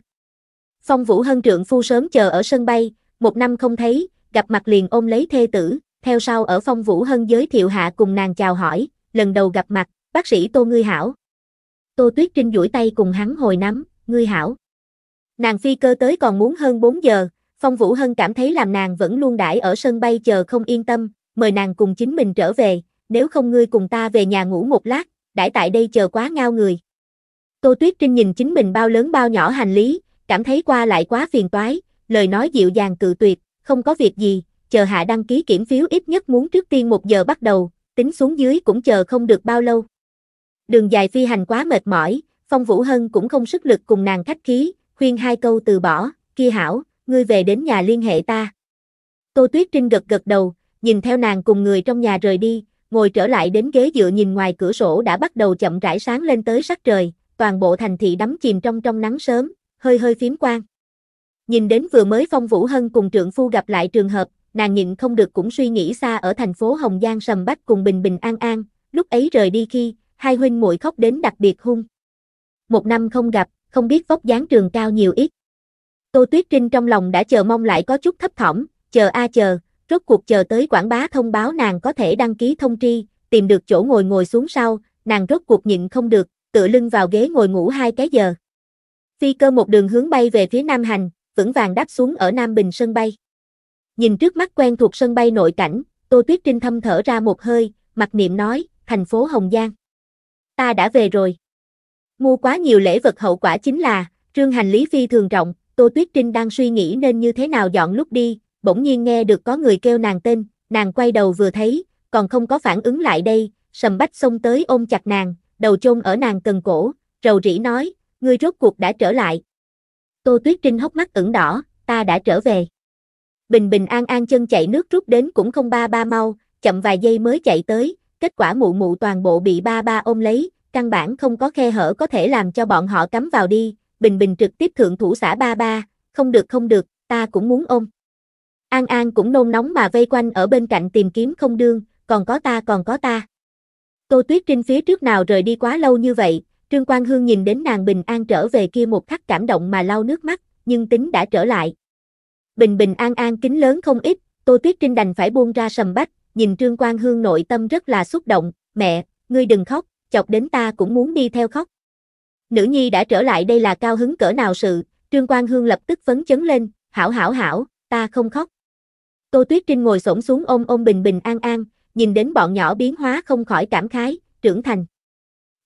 Phong Vũ Hân trượng phu sớm chờ ở sân bay, một năm không thấy, gặp mặt liền ôm lấy thê tử, theo sau ở Phong Vũ Hân giới thiệu hạ cùng nàng chào hỏi, lần đầu gặp mặt, bác sĩ Tô Ngươi Hảo. Tô Tuyết Trinh duỗi tay cùng hắn hồi nắm, Ngươi Hảo. Nàng phi cơ tới còn muốn hơn 4 giờ, Phong Vũ Hân cảm thấy làm nàng vẫn luôn đãi ở sân bay chờ không yên tâm, mời nàng cùng chính mình trở về, nếu không ngươi cùng ta về nhà ngủ một lát, đãi tại đây chờ quá ngao người. Tô Tuyết Trinh nhìn chính mình bao lớn bao nhỏ hành lý, cảm thấy qua lại quá phiền toái, lời nói dịu dàng cự tuyệt, không có việc gì, chờ hạ đăng ký kiểm phiếu ít nhất muốn trước tiên một giờ bắt đầu, tính xuống dưới cũng chờ không được bao lâu. Đường dài phi hành quá mệt mỏi, Phong Vũ Hân cũng không sức lực cùng nàng khách khí, khuyên hai câu từ bỏ, kia hảo, ngươi về đến nhà liên hệ ta. Tô Tuyết Trinh gật gật đầu, nhìn theo nàng cùng người trong nhà rời đi, ngồi trở lại đến ghế dựa nhìn ngoài cửa sổ đã bắt đầu chậm rãi sáng lên tới sắc trời, toàn bộ thành thị đắm chìm trong trong nắng sớm, hơi hơi phím quang. Nhìn đến vừa mới Phong Vũ Hân cùng trượng phu gặp lại trường hợp, nàng nhịn không được cũng suy nghĩ xa ở thành phố Hồng Giang sầm bách cùng bình bình an an, lúc ấy rời đi khi, hai huynh muội khóc đến đặc biệt hung. Một năm không gặp, không biết vóc dáng trường cao nhiều ít. Tô Tuyết Trinh trong lòng đã chờ mong lại có chút thấp thỏm, chờ a chờ, rốt cuộc chờ tới quảng bá thông báo nàng có thể đăng ký thông tri, tìm được chỗ ngồi ngồi xuống sau, nàng rốt cuộc nhịn không được, tựa lưng vào ghế ngồi ngủ hai cái giờ. Phi cơ một đường hướng bay về phía Nam Hành, vững vàng đáp xuống ở Nam Bình sân bay. Nhìn trước mắt quen thuộc sân bay nội cảnh, Tô Tuyết Trinh thâm thở ra một hơi, mặc niệm nói, thành phố Hồng Giang. Ta đã về rồi. Mua quá nhiều lễ vật hậu quả chính là, trương hành lý phi thường trọng, Tô Tuyết Trinh đang suy nghĩ nên như thế nào dọn lúc đi, bỗng nhiên nghe được có người kêu nàng tên, nàng quay đầu vừa thấy, còn không có phản ứng lại đây, sầm bách xông tới ôm chặt nàng, đầu chôn ở nàng cần cổ, rầu rĩ nói, ngươi rốt cuộc đã trở lại. Tô Tuyết Trinh hốc mắt ửng đỏ, ta đã trở về. Bình bình an an chân chạy nước rút đến cũng không ba ba mau, chậm vài giây mới chạy tới, kết quả mụ mụ toàn bộ bị ba ba ôm lấy, căn bản không có khe hở có thể làm cho bọn họ cắm vào đi, Bình Bình trực tiếp thượng thủ xã ba ba, không được không được, ta cũng muốn ôm. An An cũng nôn nóng mà vây quanh ở bên cạnh tìm kiếm không đương, còn có ta còn có ta. Tô Tuyết Trinh phía trước nào rời đi quá lâu như vậy, Trương Quang Hương nhìn đến nàng Bình An trở về kia một khắc cảm động mà lau nước mắt, nhưng tính đã trở lại. Bình Bình An An kính lớn không ít, Tô Tuyết Trinh đành phải buông ra sầm bách, nhìn Trương Quang Hương nội tâm rất là xúc động, mẹ, ngươi đừng khóc, chọc đến ta cũng muốn đi theo khóc nữ nhi đã trở lại đây là cao hứng cỡ nào sự, Trương Quang Hương lập tức phấn chấn lên, hảo hảo hảo, ta không khóc. Tô Tuyết Trinh ngồi xổm xuống ôm ôm Bình Bình An An, nhìn đến bọn nhỏ biến hóa không khỏi cảm khái, trưởng thành.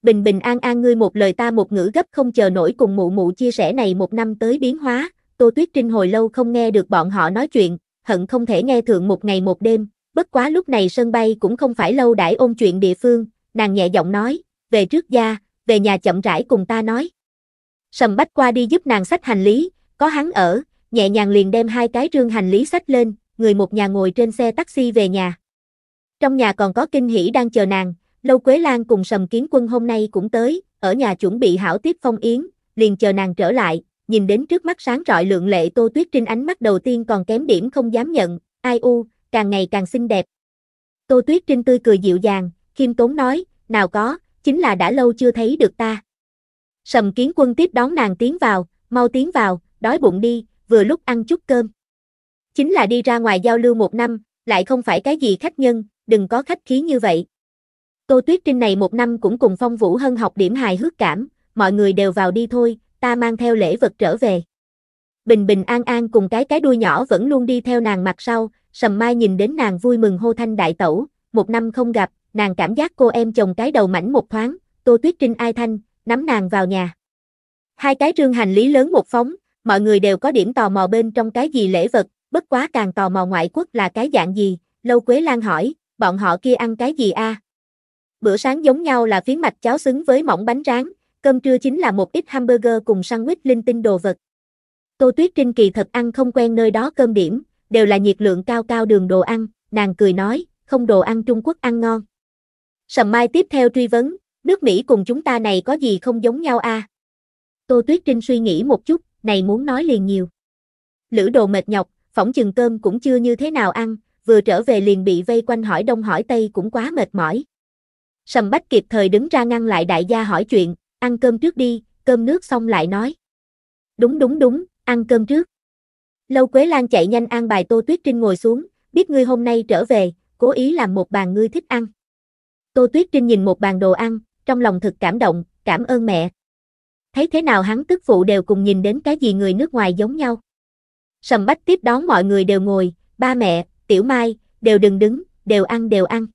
Bình Bình An An ngươi một lời ta một ngữ gấp không chờ nổi cùng mụ mụ chia sẻ này một năm tới biến hóa, Tô Tuyết Trinh hồi lâu không nghe được bọn họ nói chuyện, hận không thể nghe thượng một ngày một đêm, bất quá lúc này sân bay cũng không phải lâu đãi ôn chuyện địa phương, nàng nhẹ giọng nói, về trước gia, về nhà chậm rãi cùng ta nói. Sầm bách qua đi giúp nàng sách hành lý, có hắn ở, nhẹ nhàng liền đem hai cái rương hành lý sách lên, người một nhà ngồi trên xe taxi về nhà. Trong nhà còn có kinh hỷ đang chờ nàng, Lâu Quế Lan cùng Sầm Kiến Quân hôm nay cũng tới, ở nhà chuẩn bị hảo tiếp phong yến, liền chờ nàng trở lại, nhìn đến trước mắt sáng rọi lượng lệ Tô Tuyết Trinh ánh mắt đầu tiên còn kém điểm không dám nhận, ai u, càng ngày càng xinh đẹp. Tô Tuyết Trinh tươi cười dịu dàng, khiêm tốn nói, nào có, chính là đã lâu chưa thấy được ta. Sầm kiến quân tiếp đón nàng tiến vào, mau tiến vào, đói bụng đi, vừa lúc ăn chút cơm. Chính là đi ra ngoài giao lưu một năm, lại không phải cái gì khách nhân, đừng có khách khí như vậy. Tô Tuyết Trinh này một năm cũng cùng Phong Vũ Hân học điểm hài hước cảm, mọi người đều vào đi thôi, ta mang theo lễ vật trở về. Bình bình an an cùng cái cái đuôi nhỏ vẫn luôn đi theo nàng mặt sau, sầm mai nhìn đến nàng vui mừng hô thanh đại tẩu, một năm không gặp, nàng cảm giác cô em chồng cái đầu mảnh một thoáng, Tô Tuyết Trinh ai thanh, nắm nàng vào nhà. Hai cái rương hành lý lớn một phóng, mọi người đều có điểm tò mò bên trong cái gì lễ vật, bất quá càng tò mò ngoại quốc là cái dạng gì, Lâu Quế Lan hỏi, bọn họ kia ăn cái gì a? Bữa sáng giống nhau là phiến mạch cháo xứng với mỏng bánh rán, cơm trưa chính là một ít hamburger cùng sandwich linh tinh đồ vật. Tô Tuyết Trinh kỳ thật ăn không quen nơi đó cơm điểm, đều là nhiệt lượng cao cao đường đồ ăn, nàng cười nói, không đồ ăn Trung Quốc ăn ngon. Sầm Mai tiếp theo truy vấn, nước Mỹ cùng chúng ta này có gì không giống nhau a? À? Tô Tuyết Trinh suy nghĩ một chút, này muốn nói liền nhiều. Lữ đồ mệt nhọc, phỏng chừng cơm cũng chưa như thế nào ăn, vừa trở về liền bị vây quanh hỏi đông hỏi tây cũng quá mệt mỏi. Sầm Bách kịp thời đứng ra ngăn lại đại gia hỏi chuyện, ăn cơm trước đi, cơm nước xong lại nói. Đúng đúng đúng, ăn cơm trước. Lâu Quế Lan chạy nhanh an bài Tô Tuyết Trinh ngồi xuống, biết ngươi hôm nay trở về, cố ý làm một bàn ngươi thích ăn. Tô Tuyết Trinh nhìn một bàn đồ ăn, trong lòng thực cảm động, cảm ơn mẹ. Thấy thế nào hắn tức phụ đều cùng nhìn đến cái gì người nước ngoài giống nhau. Sầm bách tiếp đón mọi người đều ngồi, ba mẹ, tiểu mai, đều đừng đứng, đều ăn đều ăn.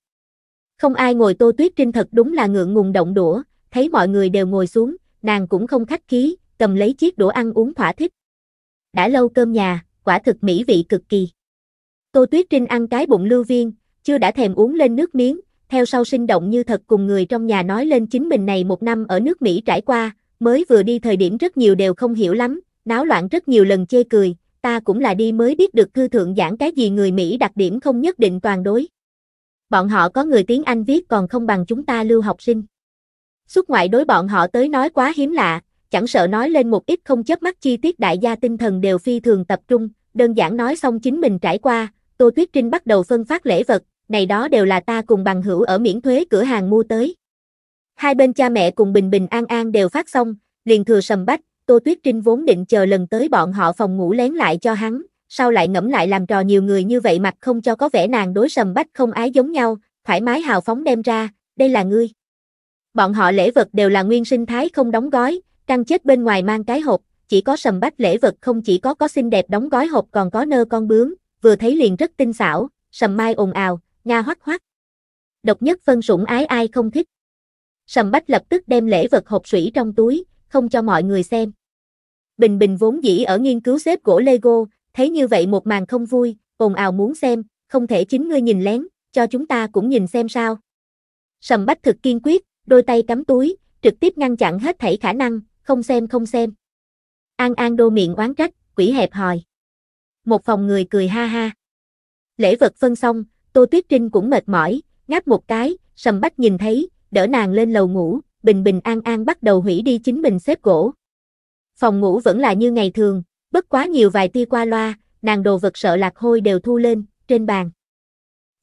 Không ai ngồi Tô Tuyết Trinh thật đúng là ngượng ngùng động đũa, thấy mọi người đều ngồi xuống, nàng cũng không khách khí, cầm lấy chiếc đũa ăn uống thỏa thích. Đã lâu cơm nhà, quả thực mỹ vị cực kỳ. Tô Tuyết Trinh ăn cái bụng lưu viên, chưa đã thèm uống lên nước miếng, theo sau sinh động như thật cùng người trong nhà nói lên chính mình này một năm ở nước Mỹ trải qua, mới vừa đi thời điểm rất nhiều đều không hiểu lắm, náo loạn rất nhiều lần chê cười, ta cũng là đi mới biết được thư thượng giảng cái gì người Mỹ đặc điểm không nhất định toàn đối. Bọn họ có người tiếng Anh viết còn không bằng chúng ta lưu học sinh. Xuất ngoại đối bọn họ tới nói quá hiếm lạ, chẳng sợ nói lên một ít không chớp mắt chi tiết đại gia tinh thần đều phi thường tập trung, đơn giản nói xong chính mình trải qua, Tô Tuyết Trinh bắt đầu phân phát lễ vật, này đó đều là ta cùng bằng hữu ở miễn thuế cửa hàng mua tới. Hai bên cha mẹ cùng bình bình an an đều phát xong, liền thừa sầm bách, Tô Tuyết Trinh vốn định chờ lần tới bọn họ phòng ngủ lén lại cho hắn, sau lại ngẫm lại làm trò nhiều người như vậy mặt không cho có vẻ nàng đối sầm bách không ái giống nhau, thoải mái hào phóng đem ra, đây là ngươi. Bọn họ lễ vật đều là nguyên sinh thái không đóng gói, căng chết bên ngoài mang cái hộp, chỉ có sầm bách lễ vật không chỉ có có xinh đẹp đóng gói hộp còn có nơ con bướm, vừa thấy liền rất tinh xảo, sầm mai ồn ào, Nga hoắc hoắc. Độc nhất phân sủng ái ai không thích. Sầm Bách lập tức đem lễ vật hộp sủy trong túi, không cho mọi người xem. Bình Bình vốn dĩ ở nghiên cứu xếp gỗ Lego, thấy như vậy một màn không vui, ồn ào muốn xem, không thể chính ngươi nhìn lén, cho chúng ta cũng nhìn xem sao. Sầm Bách thực kiên quyết, đôi tay cắm túi, trực tiếp ngăn chặn hết thảy khả năng, không xem không xem. An An đô miệng oán trách, quỷ hẹp hòi. Một phòng người cười ha ha. Lễ vật phân xong, Tô Tuyết Trinh cũng mệt mỏi, ngáp một cái, sầm bách nhìn thấy, đỡ nàng lên lầu ngủ, bình bình an an bắt đầu hủy đi chính mình xếp gỗ. Phòng ngủ vẫn là như ngày thường, bất quá nhiều vài tia qua loa, nàng đồ vật sợ lạc hôi đều thu lên, trên bàn.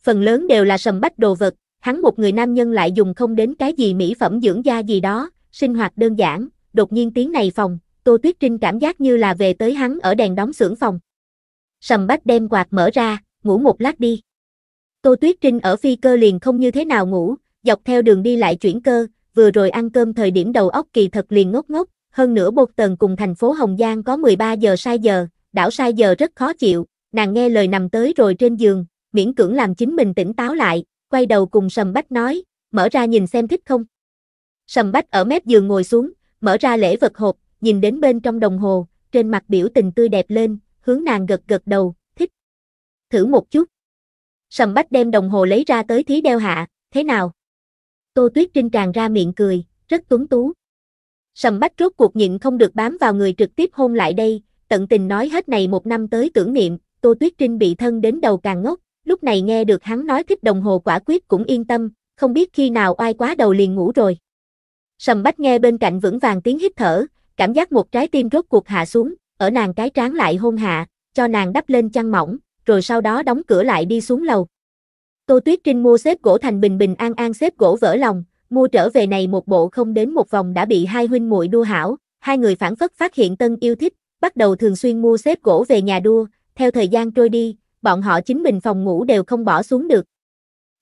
Phần lớn đều là sầm bách đồ vật, hắn một người nam nhân lại dùng không đến cái gì mỹ phẩm dưỡng da gì đó, sinh hoạt đơn giản, đột nhiên tiếng này phòng, Tô Tuyết Trinh cảm giác như là về tới hắn ở đèn đóng xưởng phòng. Sầm bách đem quạt mở ra, ngủ một lát đi. Tô Tuyết Trinh ở phi cơ liền không như thế nào ngủ, dọc theo đường đi lại chuyển cơ, vừa rồi ăn cơm thời điểm đầu óc kỳ thật liền ngốc ngốc, hơn nữa bột tần cùng thành phố Hồng Giang có 13 giờ sai giờ, đảo sai giờ rất khó chịu, nàng nghe lời nằm tới rồi trên giường, miễn cưỡng làm chính mình tỉnh táo lại, quay đầu cùng Sầm Bách nói, mở ra nhìn xem thích không. Sầm Bách ở mép giường ngồi xuống, mở ra lễ vật hộp, nhìn đến bên trong đồng hồ, trên mặt biểu tình tươi đẹp lên, hướng nàng gật gật đầu, thích. Thử một chút. Sầm bách đem đồng hồ lấy ra tới thí đeo hạ, thế nào? Tô Tuyết Trinh tràn ra miệng cười, rất tuấn tú. Sầm bách rốt cuộc nhịn không được bám vào người trực tiếp hôn lại đây, tận tình nói hết này một năm tới tưởng niệm, Tô Tuyết Trinh bị thân đến đầu càng ngốc, lúc này nghe được hắn nói thích đồng hồ quả quyết cũng yên tâm, không biết khi nào oai quá đầu liền ngủ rồi. Sầm bách nghe bên cạnh vững vàng tiếng hít thở, cảm giác một trái tim rốt cuộc hạ xuống, ở nàng cái trán lại hôn hạ, cho nàng đắp lên chăn mỏng, rồi sau đó đóng cửa lại đi xuống lầu. Tô Tuyết Trinh mua xếp gỗ thành bình bình an an xếp gỗ vỡ lòng, mua trở về này một bộ không đến một vòng đã bị hai huynh muội đua hảo, hai người phản phất phát hiện tân yêu thích, bắt đầu thường xuyên mua xếp gỗ về nhà đua, theo thời gian trôi đi, bọn họ chính mình phòng ngủ đều không bỏ xuống được.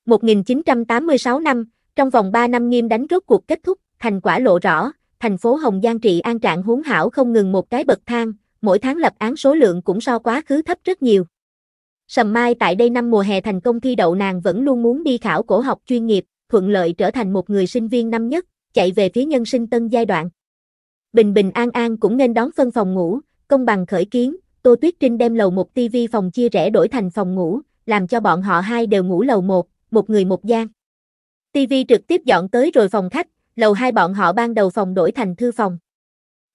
1986 năm, trong vòng 3 năm nghiêm đánh rốt cuộc kết thúc, thành quả lộ rõ, thành phố Hồng Giang trị an trạng huống hảo không ngừng một cái bậc thang, mỗi tháng lập án số lượng cũng so quá khứ thấp rất nhiều. Sầm Mai tại đây năm mùa hè thành công thi đậu nàng vẫn luôn muốn đi khảo cổ học chuyên nghiệp, thuận lợi trở thành một người sinh viên năm nhất, chạy về phía nhân sinh tân giai đoạn. Bình bình an an cũng nên đón phân phòng ngủ, công bằng khởi kiến, Tô Tuyết Trinh đem lầu một Tivi phòng chia rẽ đổi thành phòng ngủ, làm cho bọn họ hai đều ngủ lầu một, một người một gian. Tivi trực tiếp dọn tới rồi phòng khách, lầu hai bọn họ ban đầu phòng đổi thành thư phòng.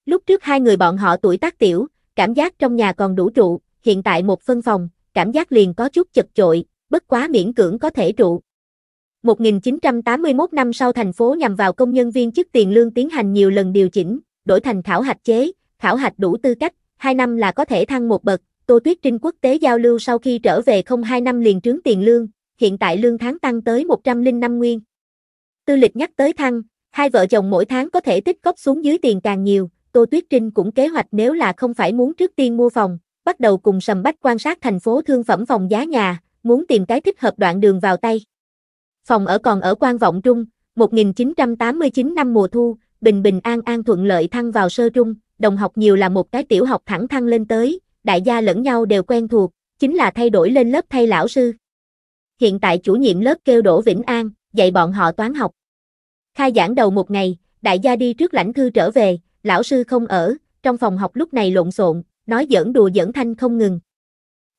Lúc trước hai người bọn họ tuổi tác tiểu, cảm giác trong nhà còn đủ trụ, hiện tại một phân phòng, cảm giác liền có chút chật chội, bất quá miễn cưỡng có thể trụ. 1981 năm sau thành phố nhằm vào công nhân viên chức tiền lương tiến hành nhiều lần điều chỉnh, đổi thành khảo hạch chế, khảo hạch đủ tư cách, 2 năm là có thể thăng một bậc. Tô Tuyết Trinh quốc tế giao lưu sau khi trở về không 2 năm liền trướng tiền lương, hiện tại lương tháng tăng tới 105 nguyên. Tư lịch nhắc tới thăng, hai vợ chồng mỗi tháng có thể tích góp xuống dưới tiền càng nhiều, Tô Tuyết Trinh cũng kế hoạch nếu là không phải muốn trước tiên mua phòng, bắt đầu cùng Sầm Bách quan sát thành phố thương phẩm phòng giá nhà, muốn tìm cái thích hợp đoạn đường vào tay. Phòng ở còn ở quan vọng trung, 1989 năm mùa thu, bình bình an an thuận lợi thăng vào sơ trung, đồng học nhiều là một cái tiểu học thẳng thăng lên tới, đại gia lẫn nhau đều quen thuộc, chính là thay đổi lên lớp thay lão sư. Hiện tại chủ nhiệm lớp kêu đổ Vĩnh An, dạy bọn họ toán học. Khai giảng đầu một ngày, đại gia đi trước lãnh thư trở về, lão sư không ở, trong phòng học lúc này lộn xộn, nói giỡn đùa giỡn thanh không ngừng.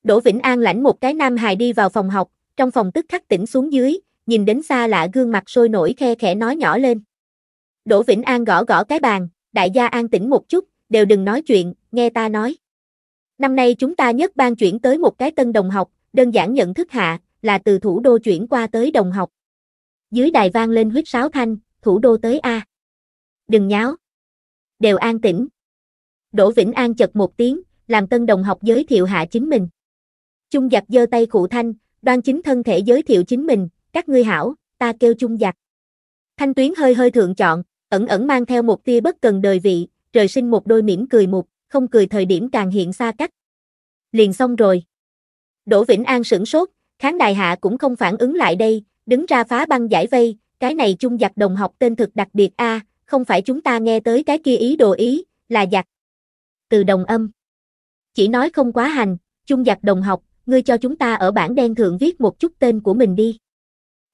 Đỗ Vĩnh An lãnh một cái nam hài đi vào phòng học, trong phòng tức khắc tỉnh xuống dưới, nhìn đến xa lạ gương mặt sôi nổi khe khẽ nói nhỏ lên. Đỗ Vĩnh An gõ gõ cái bàn, đại gia an tĩnh một chút, đều đừng nói chuyện, nghe ta nói. Năm nay chúng ta nhất ban chuyển tới một cái tân đồng học, đơn giản nhận thức hạ, là từ thủ đô chuyển qua tới đồng học. Dưới đài vang lên huyết sáo thanh, thủ đô tới A. Đừng nháo. Đều an tĩnh. Đỗ Vĩnh An chật một tiếng, làm tân đồng học giới thiệu hạ chính mình. Trung giặc giơ tay cụ thanh, đoan chính thân thể giới thiệu chính mình, các ngươi hảo, ta kêu Trung giặc. Thanh tuyến hơi hơi thượng chọn, ẩn ẩn mang theo một tia bất cần đời vị, trời sinh một đôi mỉm cười mục, không cười thời điểm càng hiện xa cách. Liền xong rồi. Đỗ Vĩnh An sửng sốt, kháng đài hạ cũng không phản ứng lại đây, đứng ra phá băng giải vây, cái này Trung giặc đồng học tên thực đặc biệt a, không phải chúng ta nghe tới cái kia ý đồ ý, là giặc, từ đồng âm. Chỉ nói không quá hành, chung giặc đồng học, ngươi cho chúng ta ở bảng đen thượng viết một chút tên của mình đi.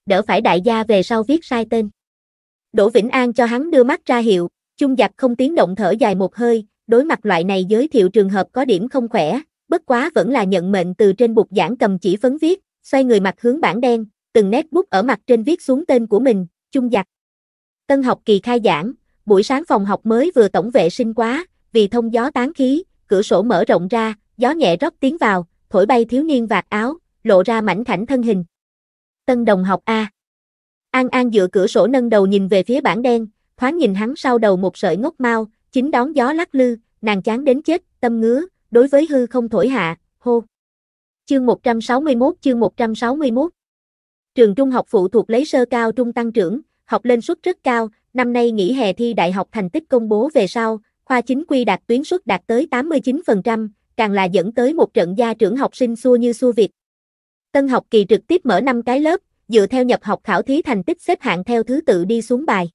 Đỡ phải đại gia về sau viết sai tên. Đỗ Vĩnh An cho hắn đưa mắt ra hiệu, chung giặc không tiếng động thở dài một hơi, đối mặt loại này giới thiệu trường hợp có điểm không khỏe, bất quá vẫn là nhận mệnh từ trên bục giảng cầm chỉ phấn viết, xoay người mặt hướng bảng đen, từng nét bút ở mặt trên viết xuống tên của mình, chung giặc. Tân học kỳ khai giảng, buổi sáng phòng học mới vừa tổng vệ sinh quá, vì thông gió tán khí, cửa sổ mở rộng ra, gió nhẹ rót tiến vào, thổi bay thiếu niên vạt áo, lộ ra mảnh khảnh thân hình. Tân đồng học A. An An dựa cửa sổ nâng đầu nhìn về phía bảng đen, thoáng nhìn hắn sau đầu một sợi ngốc mau, chính đón gió lắc lư, nàng chán đến chết, tâm ngứa, đối với hư không thổi hạ, hô. Chương 161 chương 161 Trường trung học phụ thuộc lấy sơ cao trung tăng trưởng, học lên suất rất cao, năm nay nghỉ hè thi đại học thành tích công bố về sau, khoa chính quy đạt tuyến suất đạt tới 89%, càng là dẫn tới một trận gia trưởng học sinh xua như xua Việt. Tân học kỳ trực tiếp mở 5 cái lớp, dựa theo nhập học khảo thí thành tích xếp hạng theo thứ tự đi xuống bài.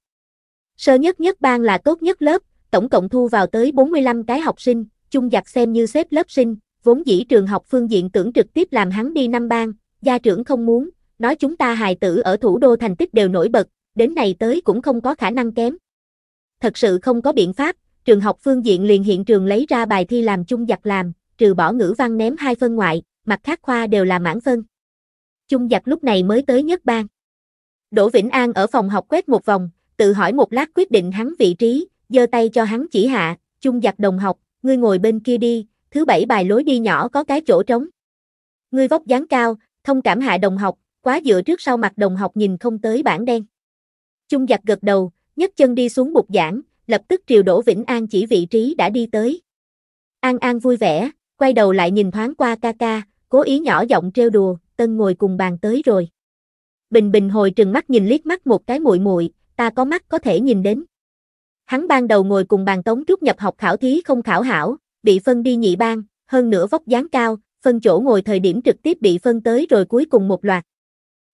Sơ nhất nhất bang là tốt nhất lớp, tổng cộng thu vào tới 45 cái học sinh, chung giặc xem như xếp lớp sinh, vốn dĩ trường học phương diện tưởng trực tiếp làm hắn đi năm bang, gia trưởng không muốn, nói chúng ta hài tử ở thủ đô thành tích đều nổi bật, đến này tới cũng không có khả năng kém. Thật sự không có biện pháp, trường học phương diện liền hiện trường lấy ra bài thi làm chung giặc làm, trừ bỏ ngữ văn ném hai phân ngoại, mặt khác khoa đều là mãn phân. Chung giặc lúc này mới tới nhất bang. Đỗ Vĩnh An ở phòng học quét một vòng, tự hỏi một lát quyết định hắn vị trí, giơ tay cho hắn chỉ hạ, chung giặc đồng học, ngươi ngồi bên kia đi, thứ bảy bài lối đi nhỏ có cái chỗ trống. Ngươi vóc dáng cao, thông cảm hạ đồng học, quá dựa trước sau mặt đồng học nhìn không tới bảng đen. Chung giặc gật đầu, nhấc chân đi xuống bục giảng, lập tức triều đổ Vĩnh An chỉ vị trí đã đi tới. An An vui vẻ, quay đầu lại nhìn thoáng qua ca ca, cố ý nhỏ giọng trêu đùa, Tân ngồi cùng bàn tới rồi. Bình Bình hồi trừng mắt nhìn liếc mắt một cái muội muội, ta có mắt có thể nhìn đến. Hắn ban đầu ngồi cùng bàn Tống Trúc nhập học khảo thí không khảo hảo, bị phân đi nhị ban, hơn nữa vóc dáng cao, phân chỗ ngồi thời điểm trực tiếp bị phân tới rồi cuối cùng một loạt.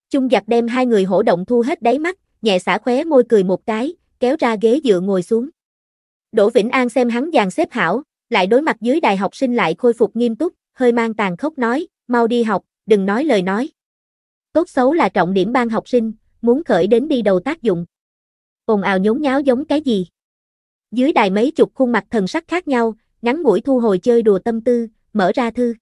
Chung giặc đem hai người hổ động thu hết đáy mắt, nhẹ xả khóe môi cười một cái, kéo ra ghế dựa ngồi xuống. Đỗ Vĩnh An xem hắn dàn xếp hảo, lại đối mặt dưới đài học sinh lại khôi phục nghiêm túc, hơi mang tàn khốc nói, mau đi học, đừng nói lời nói. Tốt xấu là trọng điểm ban học sinh, muốn khởi đến đi đầu tác dụng. Ồn ào nhốn nháo giống cái gì? Dưới đài mấy chục khuôn mặt thần sắc khác nhau, ngắn ngủi thu hồi chơi đùa tâm tư, mở ra thư.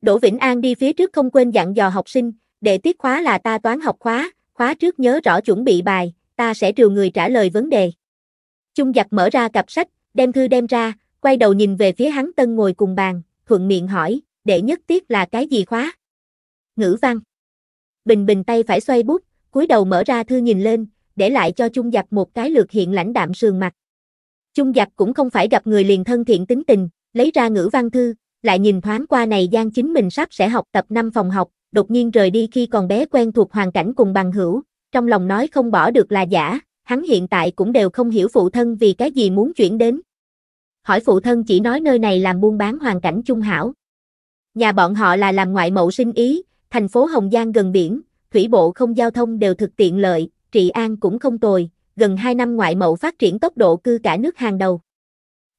Đỗ Vĩnh An đi phía trước không quên dặn dò học sinh, để tiết khóa là ta toán học khóa, khóa trước nhớ rõ chuẩn bị bài, ta sẽ trừ người trả lời vấn đề. Chung giặc mở ra cặp sách, đem thư đem ra, quay đầu nhìn về phía hắn tân ngồi cùng bàn, thuận miệng hỏi, để nhất tiết là cái gì khóa? Ngữ văn. Bình bình tay phải xoay bút, cúi đầu mở ra thư nhìn lên, để lại cho chung giặc một cái lược hiện lãnh đạm sườn mặt. Chung giặc cũng không phải gặp người liền thân thiện tính tình, lấy ra ngữ văn thư, lại nhìn thoáng qua này Giang chính mình sắp sẽ học tập năm phòng học, đột nhiên rời đi khi còn bé quen thuộc hoàn cảnh cùng bằng hữu, trong lòng nói không bỏ được là giả, hắn hiện tại cũng đều không hiểu phụ thân vì cái gì muốn chuyển đến. Hỏi phụ thân chỉ nói nơi này làm buôn bán hoàn cảnh chung hảo. Nhà bọn họ là làm ngoại mậu sinh ý, thành phố Hồng Giang gần biển, thủy bộ không giao thông đều thực tiện lợi, trị an cũng không tồi, gần 2 năm ngoại mậu phát triển tốc độ cư cả nước hàng đầu.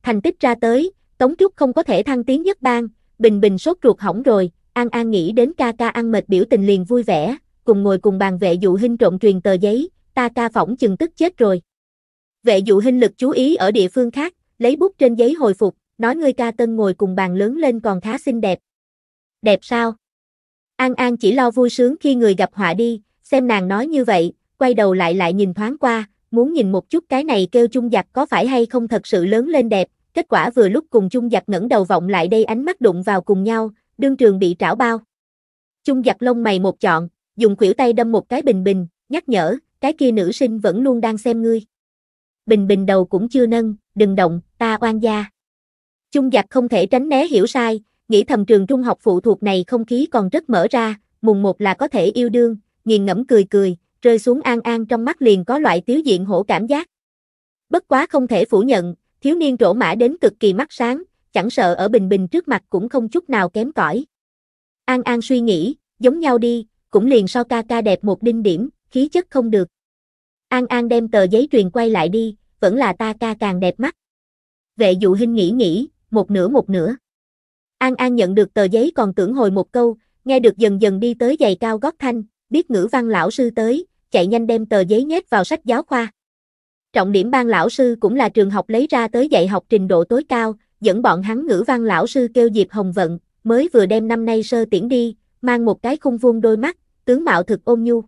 Thành tích ra tới, Tống Trúc không có thể thăng tiến nhất bang, Bình Bình sốt ruột hỏng rồi, An An nghĩ đến ca ca ăn mệt biểu tình liền vui vẻ, cùng ngồi cùng bàn vệ dụ hinh trộn truyền tờ giấy, ta ca phỏng chừng tức chết rồi. Vệ dụ hinh lực chú ý ở địa phương khác, lấy bút trên giấy hồi phục, nói ngươi ca tân ngồi cùng bàn lớn lên còn khá xinh đẹp. Đẹp sao? An An chỉ lo vui sướng khi người gặp họa đi, xem nàng nói như vậy, quay đầu lại lại nhìn thoáng qua, muốn nhìn một chút cái này kêu chung giặc có phải hay không thật sự lớn lên đẹp, kết quả vừa lúc cùng chung giặc ngẩng đầu vọng lại đây ánh mắt đụng vào cùng nhau, đương trường bị trảo bao. Chung giặc lông mày một chọn, dùng khuỷu tay đâm một cái bình bình, nhắc nhở, cái kia nữ sinh vẫn luôn đang xem ngươi. Bình bình đầu cũng chưa nâng, đừng động, ta oan gia. trung giặc không thể tránh né hiểu sai, nghĩ thầm trường trung học phụ thuộc này không khí còn rất mở ra, mùng một là có thể yêu đương, nghiền ngẫm cười cười, rơi xuống an an trong mắt liền có loại tiếu diện hổ cảm giác. Bất quá không thể phủ nhận, thiếu niên trổ mã đến cực kỳ mắt sáng, chẳng sợ ở bình bình trước mặt cũng không chút nào kém cỏi. An An suy nghĩ, giống nhau đi, cũng liền so ca ca đẹp một đinh điểm, khí chất không được. An An đem tờ giấy truyền quay lại đi, vẫn là ta ca càng đẹp mắt. Vệ dụ hình nghĩ nghĩ, một nửa một nửa. An An nhận được tờ giấy còn tưởng hồi một câu, nghe được dần dần đi tới giày cao gót thanh, biết ngữ văn lão sư tới, chạy nhanh đem tờ giấy nhét vào sách giáo khoa. Trọng điểm ban lão sư cũng là trường học lấy ra tới dạy học trình độ tối cao, dẫn bọn hắn ngữ văn lão sư kêu Diệp Hồng Vận, mới vừa đem năm nay sơ tiễn đi, mang một cái khung vuông đôi mắt, tướng mạo thực ôn nhu.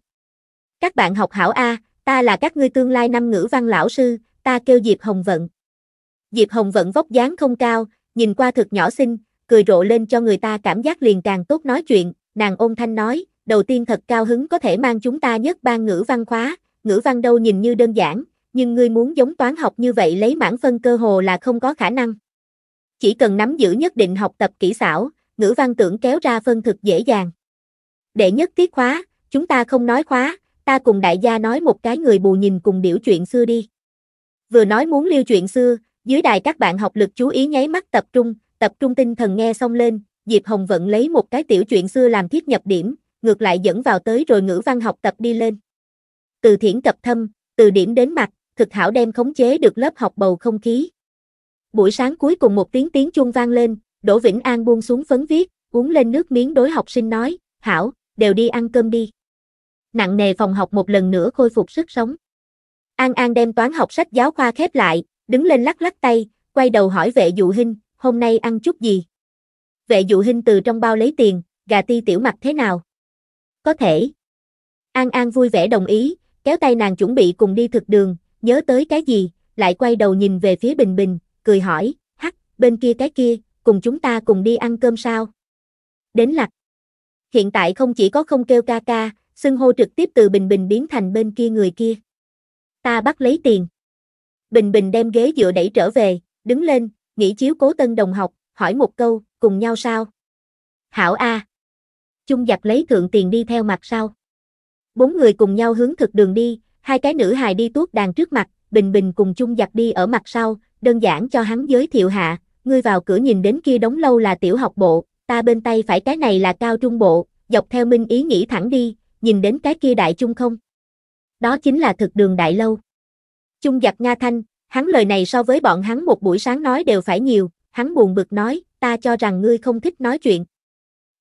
Các bạn học hảo A, ta là các ngươi tương lai năm ngữ văn lão sư, ta kêu Diệp Hồng Vận. Diệp Hồng Vận vóc dáng không cao, nhìn qua thực nhỏ xinh, cười rộ lên cho người ta cảm giác liền càng tốt nói chuyện, nàng ôn thanh nói, đầu tiên thật cao hứng có thể mang chúng ta nhất ban ngữ văn khóa, ngữ văn đâu nhìn như đơn giản, nhưng ngươi muốn giống toán học như vậy lấy mãn phân cơ hồ là không có khả năng. Chỉ cần nắm giữ nhất định học tập kỹ xảo, ngữ văn tưởng kéo ra phân thực dễ dàng. Đệ nhất tiết khóa, chúng ta không nói khóa, ta cùng đại gia nói một cái người bù nhìn cùng điểu chuyện xưa đi. Vừa nói muốn liêu chuyện xưa, dưới đài các bạn học lực chú ý nháy mắt tập trung, tập trung tinh thần nghe xong lên, Diệp Hồng vẫn lấy một cái tiểu chuyện xưa làm thiết nhập điểm, ngược lại dẫn vào tới rồi ngữ văn học tập đi lên. Từ thiển cập thâm, từ điểm đến mặt, thực hảo đem khống chế được lớp học bầu không khí. Buổi sáng cuối cùng một tiếng tiếng chuông vang lên, Đỗ Vĩnh An buông xuống phấn viết, uống lên nước miếng đối học sinh nói, Hảo, đều đi ăn cơm đi. Nặng nề phòng học một lần nữa khôi phục sức sống. An An đem toán học sách giáo khoa khép lại, đứng lên lắc lắc tay, quay đầu hỏi vệ dụ hình, hôm nay ăn chút gì? Vệ dụ hình từ trong bao lấy tiền, gà ti tiểu mặt thế nào? Có thể. An An vui vẻ đồng ý, kéo tay nàng chuẩn bị cùng đi thực đường, nhớ tới cái gì, lại quay đầu nhìn về phía Bình Bình, cười hỏi, hắc, bên kia cái kia, cùng chúng ta cùng đi ăn cơm sao? Đến lạc. Hiện tại không chỉ có không kêu ca ca, xưng hô trực tiếp từ Bình Bình biến thành bên kia người kia. Ta bắt lấy tiền. Bình Bình đem ghế dựa đẩy trở về, đứng lên, nghĩ chiếu cố tân đồng học, hỏi một câu, cùng nhau sao? Hảo A. Chung giặc lấy thượng tiền đi theo mặt sau. Bốn người cùng nhau hướng thực đường đi, hai cái nữ hài đi tuốt đàn trước mặt, Bình Bình cùng chung giặc đi ở mặt sau, đơn giản cho hắn giới thiệu hạ, ngươi vào cửa nhìn đến kia đóng lâu là tiểu học bộ, ta bên tay phải cái này là cao trung bộ, dọc theo minh ý nghĩ thẳng đi, nhìn đến cái kia đại trung không? Đó chính là thực đường đại lâu. Trung giặc Nga Thanh, hắn lời này so với bọn hắn một buổi sáng nói đều phải nhiều, hắn buồn bực nói, ta cho rằng ngươi không thích nói chuyện.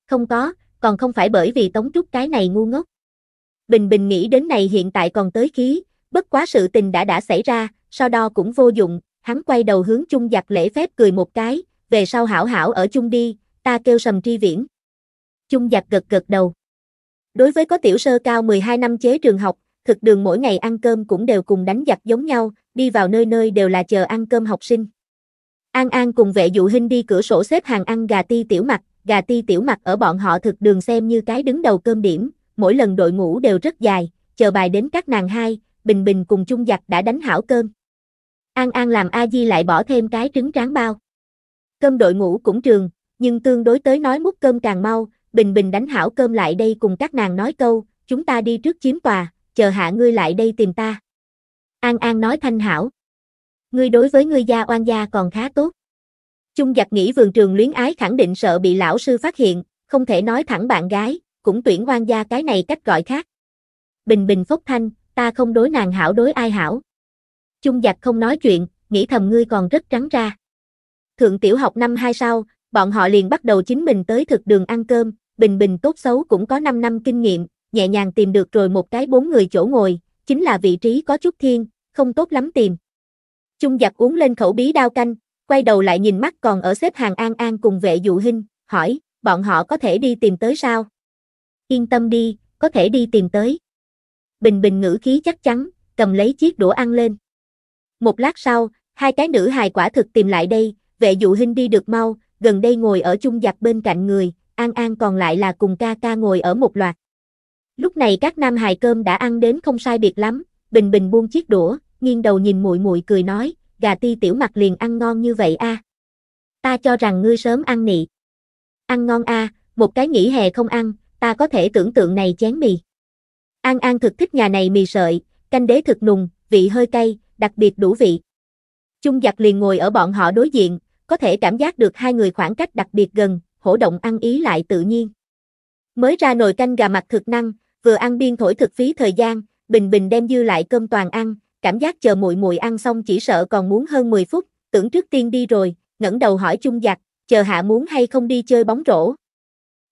Không có, còn không phải bởi vì tống trúc cái này ngu ngốc. Bình Bình nghĩ đến này hiện tại còn tới khí, bất quá sự tình đã đã xảy ra, so đo cũng vô dụng, hắn quay đầu hướng chung giặc lễ phép cười một cái, về sau hảo hảo ở chung đi, ta kêu sầm tri viễn. Chung giặc gật gật đầu. Đối với có tiểu sơ cao 12 năm chế trường học, thực đường mỗi ngày ăn cơm cũng đều cùng đánh giặc giống nhau, đi vào nơi nơi đều là chờ ăn cơm học sinh. An An cùng vệ dụ hình đi cửa sổ xếp hàng ăn gà ti tiểu mặt, gà ti tiểu mặt ở bọn họ thực đường xem như cái đứng đầu cơm điểm, mỗi lần đội ngũ đều rất dài, chờ bài đến các nàng hai, Bình Bình cùng chung giặc đã đánh hảo cơm. An An làm A Di lại bỏ thêm cái trứng tráng bao. Cơm đội ngũ cũng trường, nhưng tương đối tới nói múc cơm càng mau, Bình Bình đánh hảo cơm lại đây cùng các nàng nói câu, chúng ta đi trước chiếm tòa, chờ hạ ngươi lại đây tìm ta. An An nói thanh hảo. Ngươi đối với ngươi gia oan gia còn khá tốt. Chung giặc nghĩ vườn trường luyến ái khẳng định sợ bị lão sư phát hiện, không thể nói thẳng bạn gái, cũng tuyển oan gia cái này cách gọi khác. Bình Bình phốc thanh, ta không đối nàng hảo đối ai hảo. Chung giặc không nói chuyện, nghĩ thầm ngươi còn rất trắng ra. Thượng tiểu học năm hai sau, bọn họ liền bắt đầu chính mình tới thực đường ăn cơm, bình bình tốt xấu cũng có 5 năm kinh nghiệm, nhẹ nhàng tìm được rồi một cái bốn người chỗ ngồi, chính là vị trí có chút thiên, không tốt lắm tìm. Trung giặc uống lên khẩu bí đao canh, quay đầu lại nhìn mắt còn ở xếp hàng An An cùng vệ dụ hình, hỏi, bọn họ có thể đi tìm tới sao? Yên tâm đi, có thể đi tìm tới. Bình bình ngữ khí chắc chắn, cầm lấy chiếc đũa ăn lên. Một lát sau, hai cái nữ hài quả thực tìm lại đây, vệ dụ hình đi được mau, gần đây ngồi ở chung giặc bên cạnh người, An An còn lại là cùng ca ca ngồi ở một loạt. Lúc này các nam hài cơm đã ăn đến không sai biệt lắm, Bình Bình buông chiếc đũa, nghiêng đầu nhìn muội muội cười nói, gà ti tiểu mặt liền ăn ngon như vậy a. Ta cho rằng ngươi sớm ăn nị. Ăn ngon a, một cái nghỉ hè không ăn, ta có thể tưởng tượng này chén mì. An An thực thích nhà này mì sợi, canh đế thực nùng, vị hơi cay, đặc biệt đủ vị. Chung giặc liền ngồi ở bọn họ đối diện, có thể cảm giác được hai người khoảng cách đặc biệt gần, hỗ động ăn ý lại tự nhiên. Mới ra nồi canh gà mặt thực năng, vừa ăn biên thổi thực phí thời gian, bình bình đem dư lại cơm toàn ăn, cảm giác chờ muội muội ăn xong chỉ sợ còn muốn hơn 10 phút, tưởng trước tiên đi rồi, ngẩng đầu hỏi chung giặc, chờ hạ muốn hay không đi chơi bóng rổ.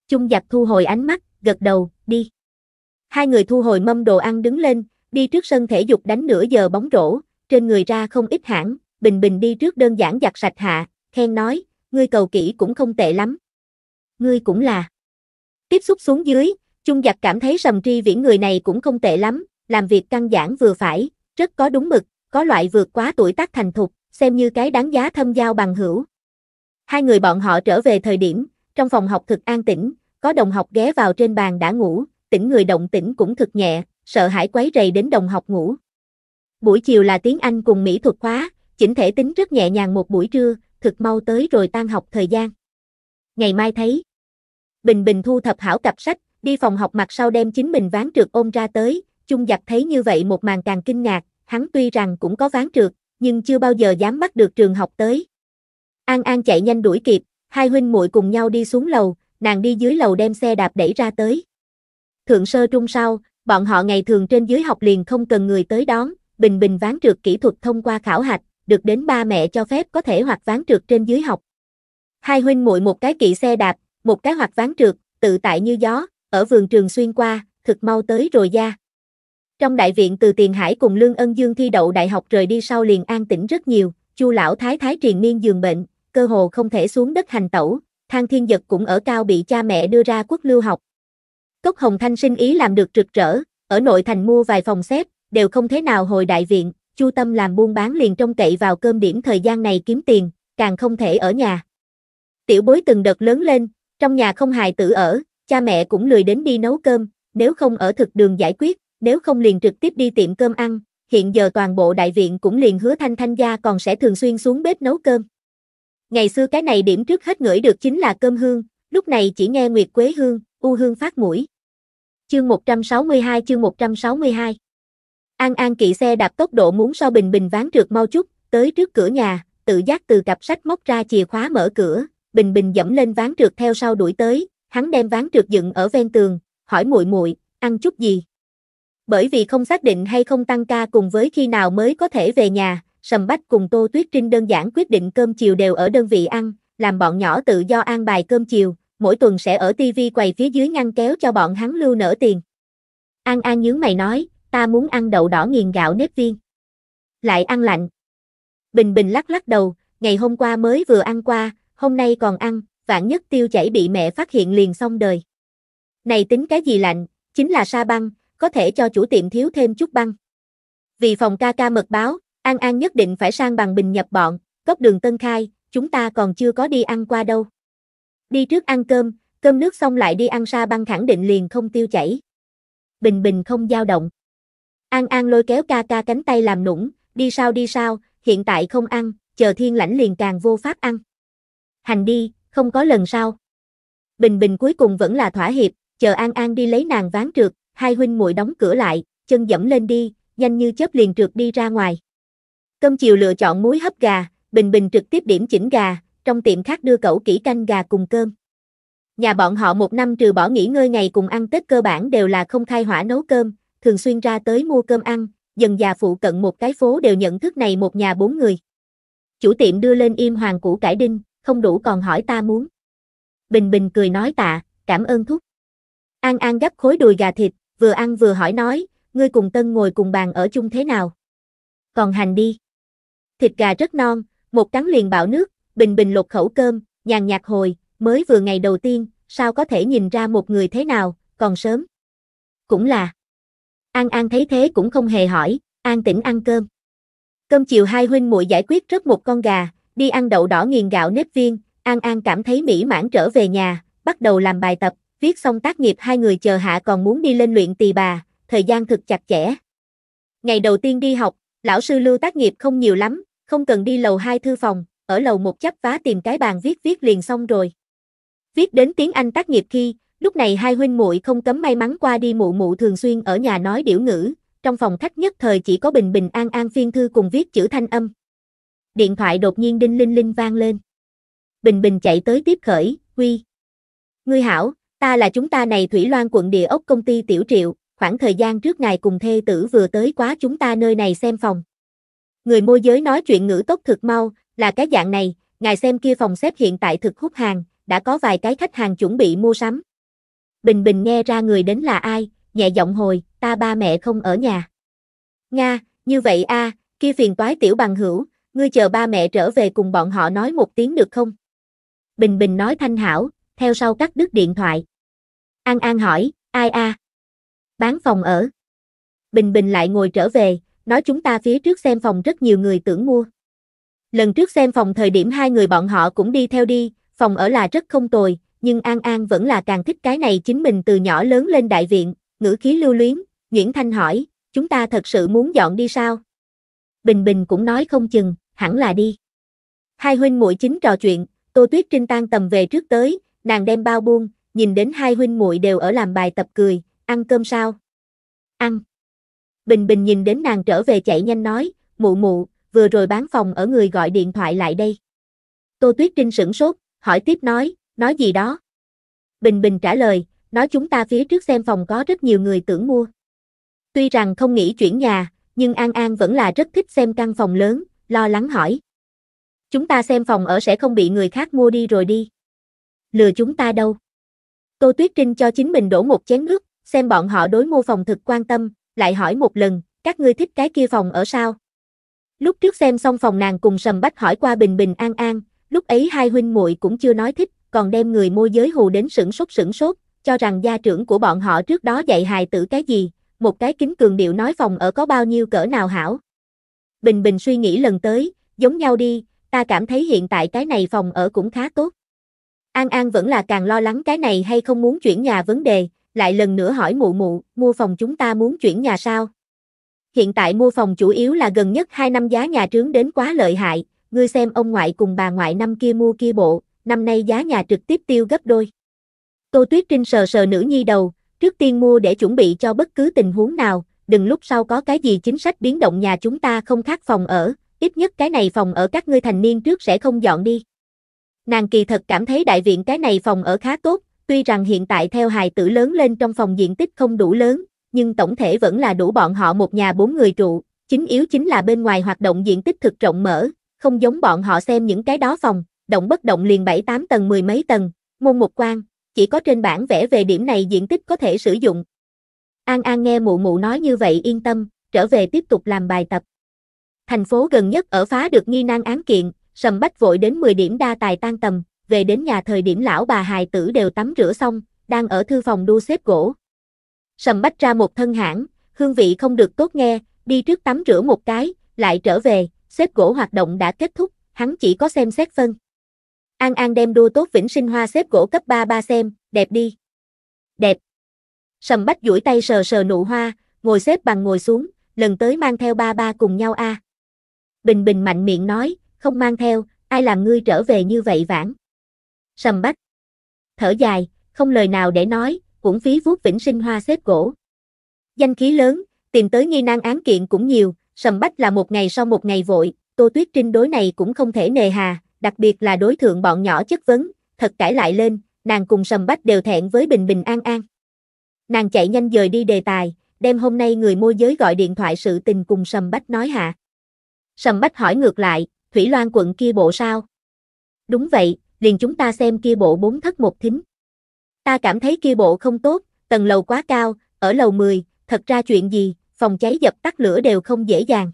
Chung giặc thu hồi ánh mắt, gật đầu, đi. Hai người thu hồi mâm đồ ăn đứng lên, đi trước sân thể dục đánh nửa giờ bóng rổ, trên người ra không ít hãng, Bình Bình đi trước đơn giản giặt sạch hạ, khen nói, ngươi cầu kỹ cũng không tệ lắm. Ngươi cũng là. Tiếp xúc xuống dưới, trung giặt cảm thấy sầm tri viễn người này cũng không tệ lắm, làm việc căn giản vừa phải, rất có đúng mực, có loại vượt quá tuổi tác thành thục, xem như cái đáng giá thâm giao bằng hữu. Hai người bọn họ trở về thời điểm, trong phòng học thực an tĩnh, có đồng học ghé vào trên bàn đã ngủ, tỉnh người động tĩnh cũng thực nhẹ, sợ hãi quấy rầy đến đồng học ngủ buổi chiều là tiếng Anh cùng mỹ thuật khóa, chỉnh thể tính rất nhẹ nhàng một buổi trưa, thực mau tới rồi tan học thời gian. Ngày mai thấy. Bình Bình thu thập hảo cặp sách, đi phòng học mặt sau đem chính mình ván trượt ôm ra tới, chung giặc thấy như vậy một màn càng kinh ngạc, hắn tuy rằng cũng có ván trượt, nhưng chưa bao giờ dám bắt được trường học tới. An An chạy nhanh đuổi kịp, hai huynh muội cùng nhau đi xuống lầu, nàng đi dưới lầu đem xe đạp đẩy ra tới. Thượng sơ trung sau, bọn họ ngày thường trên dưới học liền không cần người tới đón, bình bình ván trượt kỹ thuật thông qua khảo hạch, được đến ba mẹ cho phép có thể hoạt ván trượt trên dưới học. Hai huynh muội một cái kỵ xe đạp, một cái hoạt ván trượt, tự tại như gió, ở vườn trường xuyên qua, thực mau tới rồi ra. Trong đại viện từ Tiền Hải cùng Lương Ân Dương thi đậu đại học rời đi sau liền an tĩnh rất nhiều, Chu lão thái thái triền miên giường bệnh, cơ hồ không thể xuống đất hành tẩu, Thang Thiên Dật cũng ở cao bị cha mẹ đưa ra quốc lưu học. Cốc Hồng Thanh sinh ý làm được rực rỡ, ở nội thành mua vài phòng xếp, đều không thế nào hồi đại viện, Chu Tâm làm buôn bán liền trông cậy vào cơm điểm thời gian này kiếm tiền, càng không thể ở nhà. Tiểu bối từng đợt lớn lên, trong nhà không hài tử ở, cha mẹ cũng lười đến đi nấu cơm, nếu không ở thực đường giải quyết, nếu không liền trực tiếp đi tiệm cơm ăn, hiện giờ toàn bộ đại viện cũng liền hứa thanh thanh gia còn sẽ thường xuyên xuống bếp nấu cơm. Ngày xưa cái này điểm trước hết ngửi được chính là cơm hương, lúc này chỉ nghe nguyệt quế hương, u hương phát mũi. Chương 162 chương 162 An An kỵ xe đạp tốc độ muốn so bình bình ván trượt mau chút, tới trước cửa nhà, tự giác từ cặp sách móc ra chìa khóa mở cửa, bình bình dẫm lên ván trượt theo sau đuổi tới, hắn đem ván trượt dựng ở ven tường, hỏi muội muội, ăn chút gì? Bởi vì không xác định hay không tăng ca cùng với khi nào mới có thể về nhà, Sầm Bách cùng Tô Tuyết Trinh đơn giản quyết định cơm chiều đều ở đơn vị ăn, làm bọn nhỏ tự do an bài cơm chiều, mỗi tuần sẽ ở TV quầy phía dưới ngăn kéo cho bọn hắn lưu nở tiền. An An nhướng mày nói, ta muốn ăn đậu đỏ nghiền gạo nếp viên. Lại ăn lạnh. Bình Bình lắc lắc đầu, ngày hôm qua mới vừa ăn qua, hôm nay còn ăn, vạn nhất tiêu chảy bị mẹ phát hiện liền xong đời. Này tính cái gì lạnh, chính là sa băng, có thể cho chủ tiệm thiếu thêm chút băng. Vì phòng ca ca mật báo, An An nhất định phải sang bằng bình nhập bọn, cốc đường Tân Khai, chúng ta còn chưa có đi ăn qua đâu. Đi trước ăn cơm, cơm nước xong lại đi ăn sa băng khẳng định liền không tiêu chảy. Bình Bình không dao động. An An lôi kéo ca ca cánh tay làm nũng, đi sao đi sao, hiện tại không ăn, chờ thiên lãnh liền càng vô pháp ăn. Hành đi, không có lần sau. Bình Bình cuối cùng vẫn là thỏa hiệp, chờ An An đi lấy nàng ván trượt, hai huynh muội đóng cửa lại, chân dẫm lên đi, nhanh như chớp liền trượt đi ra ngoài. Cơm chiều lựa chọn muối hấp gà, Bình Bình trực tiếp điểm chỉnh gà, trong tiệm khác đưa cẩu kỹ canh gà cùng cơm. Nhà bọn họ một năm trừ bỏ nghỉ ngơi ngày cùng ăn Tết cơ bản đều là không khai hỏa nấu cơm, thường xuyên ra tới mua cơm ăn, dần già phụ cận một cái phố đều nhận thức này một nhà bốn người. Chủ tiệm đưa lên im hoàng củ cải đinh, không đủ còn hỏi ta muốn. Bình Bình cười nói tạ, cảm ơn thúc. An An gấp khối đùi gà thịt, vừa ăn vừa hỏi nói, ngươi cùng Tân ngồi cùng bàn ở chung thế nào? Còn hành đi. Thịt gà rất non, một cắn liền bạo nước, Bình Bình lột khẩu cơm, nhàn nhạt hồi, mới vừa ngày đầu tiên, sao có thể nhìn ra một người thế nào, còn sớm. Cũng là. An An thấy thế cũng không hề hỏi, An tỉnh ăn cơm. Cơm chiều hai huynh muội giải quyết rất một con gà, đi ăn đậu đỏ nghiền gạo nếp viên, An An cảm thấy mỹ mãn trở về nhà, bắt đầu làm bài tập, viết xong tác nghiệp hai người chờ hạ còn muốn đi lên luyện tỳ bà, thời gian thực chặt chẽ. Ngày đầu tiên đi học, lão sư lưu tác nghiệp không nhiều lắm, không cần đi lầu hai thư phòng, ở lầu một chắp vá tìm cái bàn viết viết liền xong rồi. Viết đến tiếng Anh tác nghiệp khi, Lúc này hai huynh muội không cấm may mắn qua đi mụ mụ thường xuyên ở nhà nói điểu ngữ, trong phòng khách nhất thời chỉ có bình bình an an phiên thư cùng viết chữ thanh âm. Điện thoại đột nhiên đinh linh linh vang lên. Bình bình chạy tới tiếp khởi, quy. Ngươi hảo, ta là chúng ta này Thủy Loan quận địa ốc công ty tiểu triệu, khoảng thời gian trước ngày cùng thê tử vừa tới quá chúng ta nơi này xem phòng. Người môi giới nói chuyện ngữ tốt thực mau, là cái dạng này, ngài xem kia phòng xếp hiện tại thực hút hàng, đã có vài cái khách hàng chuẩn bị mua sắm. Bình Bình nghe ra người đến là ai, nhẹ giọng hồi, ta ba mẹ không ở nhà. Nga, như vậy a, kia phiền toái tiểu bằng hữu, ngươi chờ ba mẹ trở về cùng bọn họ nói một tiếng được không? Bình Bình nói thanh hảo, theo sau cắt đứt điện thoại. An An hỏi, ai a? Bán phòng ở. Bình Bình lại ngồi trở về, nói chúng ta phía trước xem phòng rất nhiều người tưởng mua. Lần trước xem phòng thời điểm hai người bọn họ cũng đi theo đi, phòng ở là rất không tồi, nhưng An An vẫn là càng thích cái này chính mình từ nhỏ lớn lên đại viện, ngữ khí lưu luyến, Nguyễn Thanh hỏi, chúng ta thật sự muốn dọn đi sao? Bình Bình cũng nói không chừng, hẳn là đi. Hai huynh muội chính trò chuyện, Tô Tuyết Trinh tan tầm về trước tới, nàng đem bao buông, nhìn đến hai huynh muội đều ở làm bài tập cười, ăn cơm sao? Ăn. Bình Bình nhìn đến nàng trở về chạy nhanh nói, mụ mụ, vừa rồi bán phòng ở người gọi điện thoại lại đây. Tô Tuyết Trinh sửng sốt, hỏi tiếp nói, nói gì đó. Bình Bình trả lời, nói chúng ta phía trước xem phòng có rất nhiều người tưởng mua. Tuy rằng không nghĩ chuyển nhà, nhưng An An vẫn là rất thích xem căn phòng lớn, lo lắng hỏi. Chúng ta xem phòng ở sẽ không bị người khác mua đi rồi đi. Lừa chúng ta đâu. Tô Tuyết Trinh cho chính mình đổ một chén nước, xem bọn họ đối mua phòng thực quan tâm, lại hỏi một lần, các ngươi thích cái kia phòng ở sao? Lúc trước xem xong phòng nàng cùng Sầm Bách hỏi qua Bình Bình An An, lúc ấy hai huynh muội cũng chưa nói thích, còn đem người môi giới hù đến sửng sốt sửng sốt, cho rằng gia trưởng của bọn họ trước đó dạy hài tử cái gì, một cái kính cường điệu nói phòng ở có bao nhiêu cỡ nào hảo. Bình Bình suy nghĩ lần tới, giống nhau đi, ta cảm thấy hiện tại cái này phòng ở cũng khá tốt. An An vẫn là càng lo lắng cái này hay không muốn chuyển nhà vấn đề, lại lần nữa hỏi mụ mụ, mua phòng chúng ta muốn chuyển nhà sao? Hiện tại mua phòng chủ yếu là gần nhất 2 năm giá nhà trướng đến quá lợi hại, ngươi xem ông ngoại cùng bà ngoại năm kia mua kia bộ, năm nay giá nhà trực tiếp tiêu gấp đôi. Tô Tuyết Trinh sờ sờ nữ nhi đầu, trước tiên mua để chuẩn bị cho bất cứ tình huống nào, đừng lúc sau có cái gì chính sách biến động nhà chúng ta không khác phòng ở, ít nhất cái này phòng ở các ngươi thành niên trước sẽ không dọn đi. Nàng kỳ thật cảm thấy đại viện cái này phòng ở khá tốt, tuy rằng hiện tại theo hài tử lớn lên trong phòng diện tích không đủ lớn, nhưng tổng thể vẫn là đủ bọn họ một nhà bốn người trụ, chính yếu chính là bên ngoài hoạt động diện tích thực rộng mở, không giống bọn họ xem những cái đó phòng, động bất động liền 7-8 tầng mười mấy tầng, môn mục quan, chỉ có trên bản vẽ về điểm này diện tích có thể sử dụng. An An nghe mụ mụ nói như vậy yên tâm, trở về tiếp tục làm bài tập. Thành phố gần nhất ở phá được nghi nan án kiện, sầm bách vội đến 10 điểm đa tài tan tầm, về đến nhà thời điểm lão bà hài tử đều tắm rửa xong, đang ở thư phòng đua xếp gỗ. Sầm bách ra một thân hãng, hương vị không được tốt nghe, đi trước tắm rửa một cái, lại trở về, xếp gỗ hoạt động đã kết thúc, hắn chỉ có xem xét phân. An An đem đua tốt vĩnh sinh hoa xếp gỗ cấp ba xem, đẹp đi. Đẹp. Sầm bách duỗi tay sờ sờ nụ hoa, ngồi xếp bằng ngồi xuống, lần tới mang theo ba ba cùng nhau a. À. Bình Bình mạnh miệng nói, không mang theo, ai làm ngươi trở về như vậy vãn. Sầm bách. Thở dài, không lời nào để nói, cũng phí vuốt vĩnh sinh hoa xếp gỗ. Danh khí lớn, tìm tới nghi nan án kiện cũng nhiều, sầm bách là một ngày sau một ngày vội, Tô Tuyết Trinh đối này cũng không thể nề hà, đặc biệt là đối tượng bọn nhỏ chất vấn, thật cãi lại lên, nàng cùng sầm bách đều thẹn với bình bình an an. Nàng chạy nhanh dời đi đề tài, đem hôm nay người môi giới gọi điện thoại sự tình cùng sầm bách nói hạ. Sầm bách hỏi ngược lại, Thủy Loan quận kia bộ sao? Đúng vậy, liền chúng ta xem kia bộ bốn thất một thính. Ta cảm thấy kia bộ không tốt, tầng lầu quá cao, ở lầu 10, thật ra chuyện gì, phòng cháy dập tắt lửa đều không dễ dàng.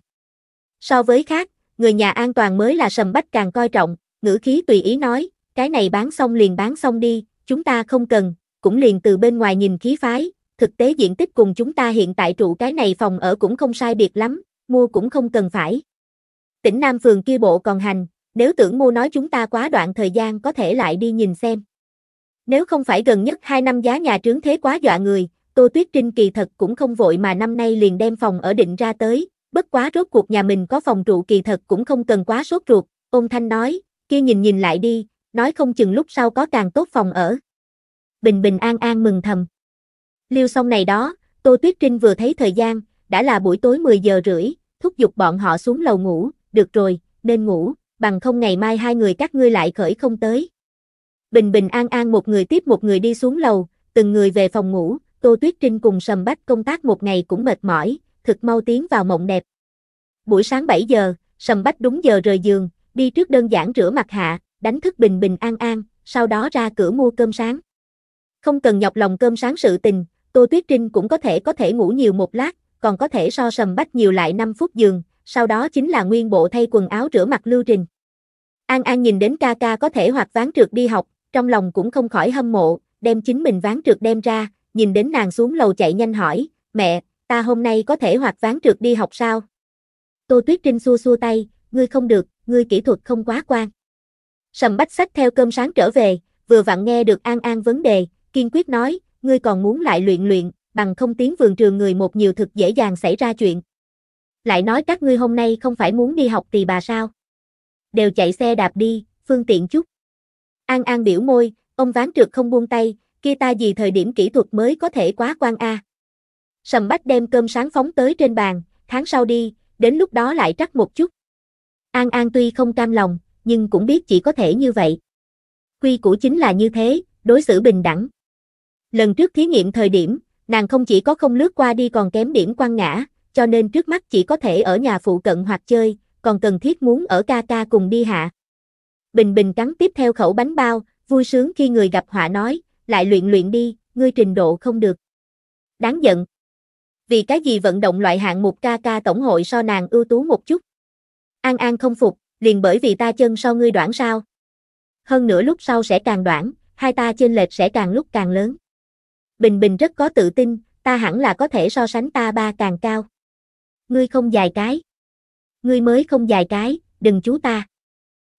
So với khác, người nhà an toàn mới là sầm bách càng coi trọng, ngữ khí tùy ý nói, cái này bán xong liền bán xong đi, chúng ta không cần, cũng liền từ bên ngoài nhìn khí phái, thực tế diện tích cùng chúng ta hiện tại trụ cái này phòng ở cũng không sai biệt lắm, mua cũng không cần phải. Tỉnh Nam Phường kia bộ còn hành, nếu tưởng mua nói chúng ta quá đoạn thời gian có thể lại đi nhìn xem. Nếu không phải gần nhất 2 năm giá nhà trướng thế quá dọa người, Tô Tuyết Trinh kỳ thật cũng không vội mà năm nay liền đem phòng ở định ra tới, bất quá rốt cuộc nhà mình có phòng trụ kỳ thật cũng không cần quá sốt ruột, ôn thanh nói, kia nhìn nhìn lại đi, nói không chừng lúc sau có càng tốt phòng ở. Bình bình an an mừng thầm. Liêu xong này đó, Tô Tuyết Trinh vừa thấy thời gian, đã là buổi tối 10 giờ rưỡi, thúc giục bọn họ xuống lầu ngủ, được rồi, nên ngủ, bằng không ngày mai hai người các ngươi lại khởi không tới. Bình bình an an một người tiếp một người đi xuống lầu, từng người về phòng ngủ, Tô Tuyết Trinh cùng sầm bách công tác một ngày cũng mệt mỏi, thực mau tiến vào mộng đẹp. Buổi sáng 7 giờ, Sầm Bách đúng giờ rời giường, đi trước đơn giản rửa mặt hạ, đánh thức bình bình an an, sau đó ra cửa mua cơm sáng. Không cần nhọc lòng cơm sáng sự tình, Tô Tuyết Trinh cũng có thể có thể ngủ nhiều một lát, còn có thể so Sầm Bách nhiều lại 5 phút giường, sau đó chính là nguyên bộ thay quần áo rửa mặt lưu trình. An An nhìn đến ca ca có thể hoạt ván trượt đi học, trong lòng cũng không khỏi hâm mộ, đem chính mình ván trượt đem ra, nhìn đến nàng xuống lầu chạy nhanh hỏi, mẹ, ta hôm nay có thể hoạt ván trượt đi học sao? Tô Tuyết Trinh xua xua tay, ngươi không được, ngươi kỹ thuật không quá quan. Sầm bách sách theo cơm sáng trở về, vừa vặn nghe được An An vấn đề, kiên quyết nói, ngươi còn muốn lại luyện luyện, bằng không tiếng vườn trường người một nhiều thực dễ dàng xảy ra chuyện. Lại nói các ngươi hôm nay không phải muốn đi học tỳ bà sao? Đều chạy xe đạp đi, phương tiện chút. An An biểu môi, ông ván trượt không buông tay, kia ta gì thời điểm kỹ thuật mới có thể quá quan a. À. Sầm Bách đem cơm sáng phóng tới trên bàn, tháng sau đi, đến lúc đó lại trắc một chút. An An tuy không cam lòng, nhưng cũng biết chỉ có thể như vậy. Quy củ chính là như thế, đối xử bình đẳng. Lần trước thí nghiệm thời điểm, nàng không chỉ có không lướt qua đi còn kém điểm quan ngã, cho nên trước mắt chỉ có thể ở nhà phụ cận hoặc chơi, còn cần thiết muốn ở ca ca cùng đi hạ. Bình Bình cắn tiếp theo khẩu bánh bao, vui sướng khi người gặp họa nói, lại luyện luyện đi, ngươi trình độ không được. Đáng giận, vì cái gì vận động loại hạng mục ca ca tổng hội so nàng ưu tú một chút. An An không phục, liền bởi vì ta chân so ngươi đoạn sao. Hơn nữa lúc sau sẽ càng đoạn, hai ta trên lệch sẽ càng lúc càng lớn. Bình Bình rất có tự tin, ta hẳn là có thể so sánh ta ba càng cao. Ngươi không dài cái. Ngươi mới không dài cái, đừng chú ta.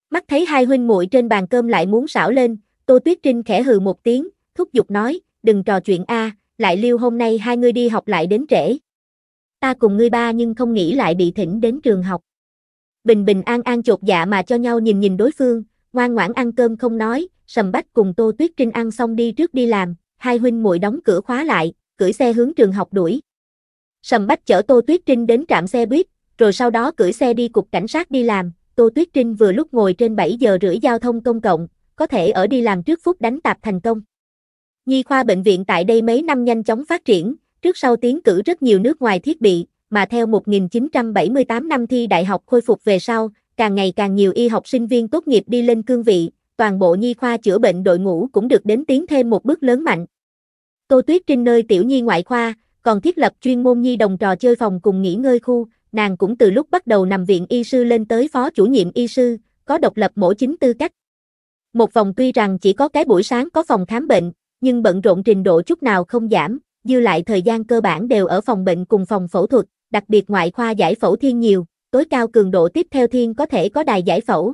Mắt thấy hai huynh muội trên bàn cơm lại muốn xảo lên, Tô Tuyết Trinh khẽ hừ một tiếng, thúc giục nói, đừng trò chuyện a, lại lưu hôm nay hai ngươi đi học lại đến trễ. Ta cùng ngươi ba nhưng không nghĩ lại bị thỉnh đến trường học. Bình bình an an chột dạ mà cho nhau nhìn nhìn đối phương, ngoan ngoãn ăn cơm không nói, sầm bách cùng Tô Tuyết Trinh ăn xong đi trước đi làm, hai huynh muội đóng cửa khóa lại, cưỡi xe hướng trường học đuổi. Sầm bách chở Tô Tuyết Trinh đến trạm xe buýt, rồi sau đó cưỡi xe đi cục cảnh sát đi làm, Tô Tuyết Trinh vừa lúc ngồi trên 7 giờ rưỡi giao thông công cộng, có thể ở đi làm trước phút đánh tạp thành công. Nhi khoa bệnh viện tại đây mấy năm nhanh chóng phát triển, trước sau tiến cử rất nhiều nước ngoài thiết bị, mà theo 1978 năm thi đại học khôi phục về sau, càng ngày càng nhiều y học sinh viên tốt nghiệp đi lên cương vị, toàn bộ nhi khoa chữa bệnh đội ngũ cũng được đến tiến thêm một bước lớn mạnh. Tô Tuyết Trinh nơi tiểu nhi ngoại khoa, còn thiết lập chuyên môn nhi đồng trò chơi phòng cùng nghỉ ngơi khu, nàng cũng từ lúc bắt đầu nằm viện y sư lên tới phó chủ nhiệm y sư, có độc lập mỗi chính tư cách. Một vòng tuy rằng chỉ có cái buổi sáng có phòng khám bệnh, nhưng bận rộn trình độ chút nào không giảm, dư lại thời gian cơ bản đều ở phòng bệnh cùng phòng phẫu thuật, đặc biệt ngoại khoa giải phẫu thiên nhiều, tối cao cường độ tiếp theo thiên có thể có đài giải phẫu.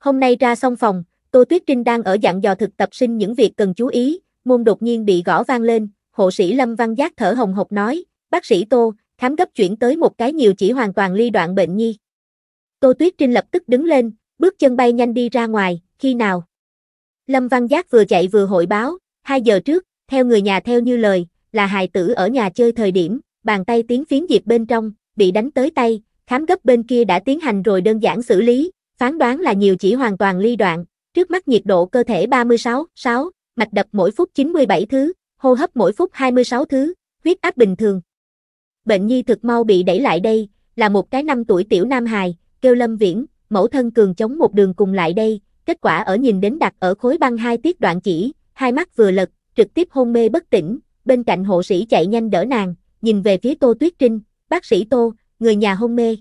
Hôm nay ra xong phòng, Tô Tuyết Trinh đang ở dặn dò thực tập sinh những việc cần chú ý, môn đột nhiên bị gõ vang lên, hộ sĩ Lâm Văn Giác thở hồng hộc nói, bác sĩ Tô, khám gấp chuyển tới một cái nhiều chỉ hoàn toàn ly đoạn bệnh nhi. Tô Tuyết Trinh lập tức đứng lên, bước chân bay nhanh đi ra ngoài, khi nào? Lâm Văn Giác vừa chạy vừa hội báo, 2 giờ trước, theo người nhà theo như lời, là hài tử ở nhà chơi thời điểm, bàn tay tiếng phiến diệp bên trong, bị đánh tới tay, khám gấp bên kia đã tiến hành rồi đơn giản xử lý, phán đoán là nhiều chỉ hoàn toàn ly đoạn, trước mắt nhiệt độ cơ thể 36, 6, mạch đập mỗi phút 97 thứ, hô hấp mỗi phút 26 thứ, huyết áp bình thường. Bệnh nhi thực mau bị đẩy lại đây, là một cái năm tuổi tiểu nam hài, kêu lâm viễn, mẫu thân cường chống một đường cùng lại đây, kết quả ở nhìn đến đặt ở khối băng hai tiết đoạn chỉ, hai mắt vừa lật, trực tiếp hôn mê bất tỉnh, bên cạnh hộ sĩ chạy nhanh đỡ nàng, nhìn về phía Tô Tuyết Trinh, bác sĩ Tô, người nhà hôn mê.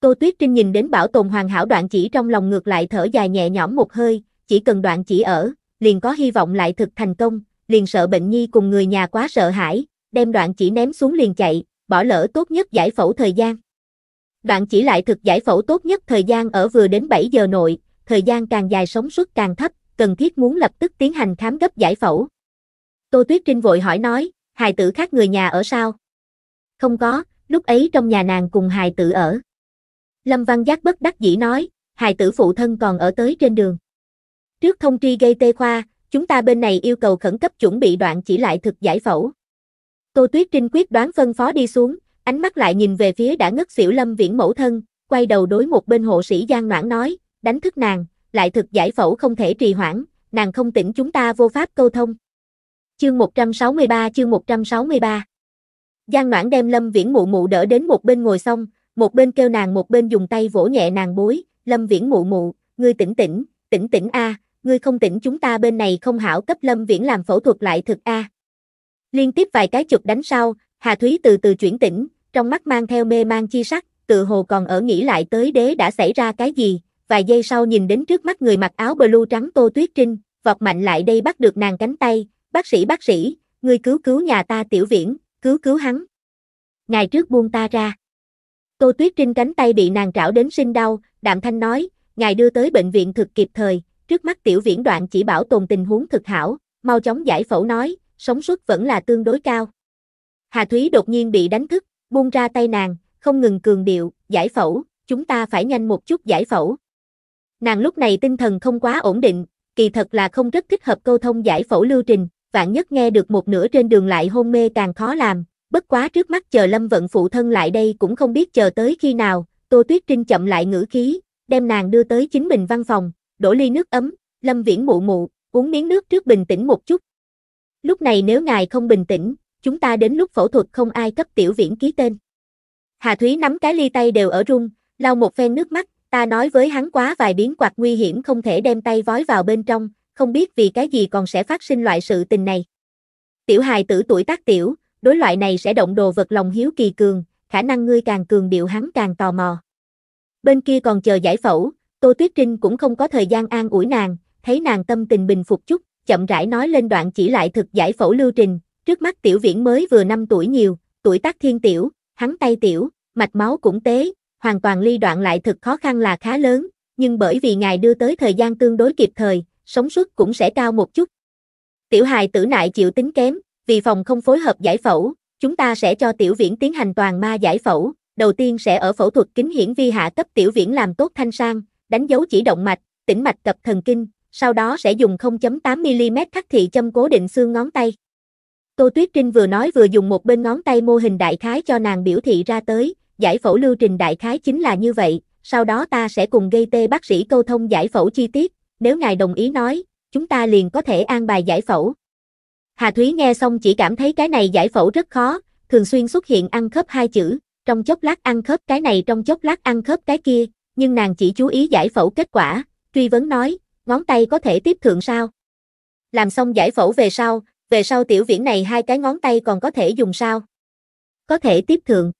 Tô Tuyết Trinh nhìn đến bảo tồn hoàn hảo đoạn chỉ trong lòng ngược lại thở dài nhẹ nhõm một hơi, chỉ cần đoạn chỉ ở, liền có hy vọng lại thực thành công, liền sợ bệnh nhi cùng người nhà quá sợ hãi, đem đoạn chỉ ném xuống liền chạy, bỏ lỡ tốt nhất giải phẫu thời gian. Đoạn chỉ lại thực giải phẫu tốt nhất thời gian ở vừa đến 7 giờ nội, thời gian càng dài sống suất càng thấp, cần thiết muốn lập tức tiến hành khám gấp giải phẫu. Tô Tuyết Trinh vội hỏi nói, hài tử khác người nhà ở sao? Không có, lúc ấy trong nhà nàng cùng hài tử ở. Lâm Văn Giác bất đắc dĩ nói, hài tử phụ thân còn ở tới trên đường. Trước thông tri gây tê khoa, chúng ta bên này yêu cầu khẩn cấp chuẩn bị đoạn chỉ lại thực giải phẫu. Tô Tuyết Trinh quyết đoán phân phó đi xuống, ánh mắt lại nhìn về phía đã ngất xỉu Lâm Viễn mẫu thân, quay đầu đối một bên hộ sĩ Giang Noãn nói, đánh thức nàng, lại thực giải phẫu không thể trì hoãn, nàng không tỉnh chúng ta vô pháp câu thông. Chương 163 chương 163 Giang Noãn đem Lâm Viễn mụ mụ đỡ đến một bên ngồi xong, một bên kêu nàng một bên dùng tay vỗ nhẹ nàng bối, Lâm Viễn mụ mụ, ngươi tỉnh tỉnh, tỉnh tỉnh a, ngươi không tỉnh chúng ta bên này không hảo cấp Lâm Viễn làm phẫu thuật lại thực a. Liên tiếp vài cái chụp đánh sau, Hà Thúy từ từ chuyển tỉnh, trong mắt mang theo mê mang chi sắc, tự hồ còn ở nghĩ lại tới đế đã xảy ra cái gì, vài giây sau nhìn đến trước mắt người mặc áo blue trắng Tô Tuyết Trinh, vọt mạnh lại đây bắt được nàng cánh tay, bác sĩ bác sĩ, ngươi cứu cứu nhà ta tiểu viễn, cứu cứu hắn. Ngày trước buông ta ra. Tô Tuyết Trinh cánh tay bị nàng trảo đến sinh đau, đạm thanh nói, ngài đưa tới bệnh viện thực kịp thời, trước mắt tiểu viễn đoạn chỉ bảo tồn tình huống thực hảo, mau chóng giải phẫu nói, sống suất vẫn là tương đối cao. Hà Thúy đột nhiên bị đánh thức, buông ra tay nàng, không ngừng cường điệu, giải phẫu, chúng ta phải nhanh một chút giải phẫu. Nàng lúc này tinh thần không quá ổn định, kỳ thật là không rất thích hợp câu thông giải phẫu lưu trình, vạn nhất nghe được một nửa trên đường lại hôn mê càng khó làm, bất quá trước mắt chờ Lâm Vận phụ thân lại đây cũng không biết chờ tới khi nào, Tô Tuyết Trinh chậm lại ngữ khí, đem nàng đưa tới chính mình văn phòng, đổ ly nước ấm, Lâm Viễn mụ mụ, uống miếng nước trước bình tĩnh một chút. Lúc này nếu ngài không bình tĩnh, chúng ta đến lúc phẫu thuật không ai cấp tiểu viễn ký tên. Hà Thúy nắm cái ly tay đều ở rung, lau một phen nước mắt, Ta nói với hắn quá vài biến quạt nguy hiểm không thể đem tay vói vào bên trong, không biết vì cái gì còn sẽ phát sinh loại sự tình này. Tiểu hài tử tuổi tác tiểu, đối loại này sẽ động đồ vật lòng hiếu kỳ cường, khả năng ngươi càng cường điệu hắn càng tò mò. Bên kia còn chờ giải phẫu, Tô Tuyết Trinh cũng không có thời gian an ủi nàng, thấy nàng tâm tình bình phục chút, chậm rãi nói lên đoạn chỉ lại thực giải phẫu lưu trình, trước mắt tiểu viễn mới vừa 5 tuổi nhiều, tuổi tác thiên tiểu, hắn tay tiểu, mạch máu cũng tế, hoàn toàn ly đoạn lại thực khó khăn là khá lớn, nhưng bởi vì ngài đưa tới thời gian tương đối kịp thời, sống suất cũng sẽ cao một chút. Tiểu hài tử nại chịu tính kém, vì phòng không phối hợp giải phẫu, chúng ta sẽ cho tiểu viễn tiến hành toàn ma giải phẫu, đầu tiên sẽ ở phẫu thuật kính hiển vi hạ cấp tiểu viễn làm tốt thanh sang, đánh dấu chỉ động mạch, tĩnh mạch cập thần kinh, sau đó sẽ dùng 0.8mm khắc thị châm cố định xương ngón tay. Tô Tuyết Trinh vừa nói vừa dùng một bên ngón tay mô hình đại khái cho nàng biểu thị ra tới, giải phẫu lưu trình đại khái chính là như vậy, sau đó ta sẽ cùng gây tê bác sĩ câu thông giải phẫu chi tiết, nếu ngài đồng ý nói, chúng ta liền có thể an bài giải phẫu. Hà Thúy nghe xong chỉ cảm thấy cái này giải phẫu rất khó, thường xuyên xuất hiện ăn khớp hai chữ, trong chốc lát ăn khớp cái này trong chốc lát ăn khớp cái kia, nhưng nàng chỉ chú ý giải phẫu kết quả, truy vấn nói, ngón tay có thể tiếp thượng sao? Làm xong giải phẫu về sau, về sau tiểu viễn này hai cái ngón tay còn có thể dùng sao? Có thể tiếp thượng.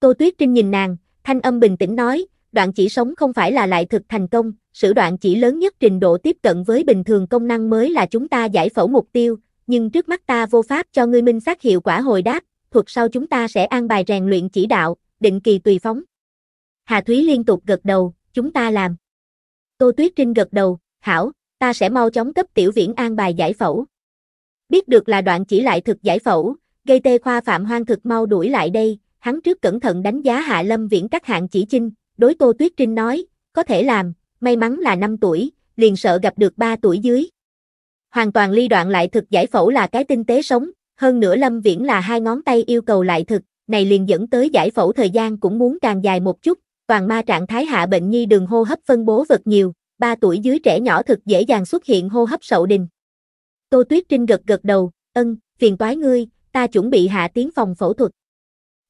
Tô Tuyết Trinh nhìn nàng, thanh âm bình tĩnh nói, đoạn chỉ sống không phải là lại thực thành công, sử đoạn chỉ lớn nhất trình độ tiếp cận với bình thường công năng mới là chúng ta giải phẫu mục tiêu, nhưng trước mắt ta vô pháp cho ngươi minh xác hiệu quả hồi đáp, thuật sau chúng ta sẽ an bài rèn luyện chỉ đạo, định kỳ tùy phóng. Hà Thúy liên tục gật đầu, chúng ta làm. Tô Tuyết Trinh gật đầu, hảo, ta sẽ mau chóng cấp tiểu viễn an bài giải phẫu. Biết được là đoạn chỉ lại thực giải phẫu, gây tê khoa phạm hoang thực mau đuổi lại đây, hắn trước cẩn thận đánh giá Hạ Lâm Viễn các hạng chỉ trinh đối Tô Tuyết Trinh nói, có thể làm, may mắn là 5 tuổi, liền sợ gặp được 3 tuổi dưới. Hoàn toàn ly đoạn lại thực giải phẫu là cái tinh tế sống, hơn nữa Lâm Viễn là hai ngón tay yêu cầu lại thực, này liền dẫn tới giải phẫu thời gian cũng muốn càng dài một chút, toàn ma trạng thái hạ bệnh nhi đường hô hấp phân bố vật nhiều, 3 tuổi dưới trẻ nhỏ thực dễ dàng xuất hiện hô hấp sậu đình. Tô Tuyết Trinh gật gật đầu, ân, phiền toái ngươi, ta chuẩn bị hạ tiếng phòng phẫu thuật.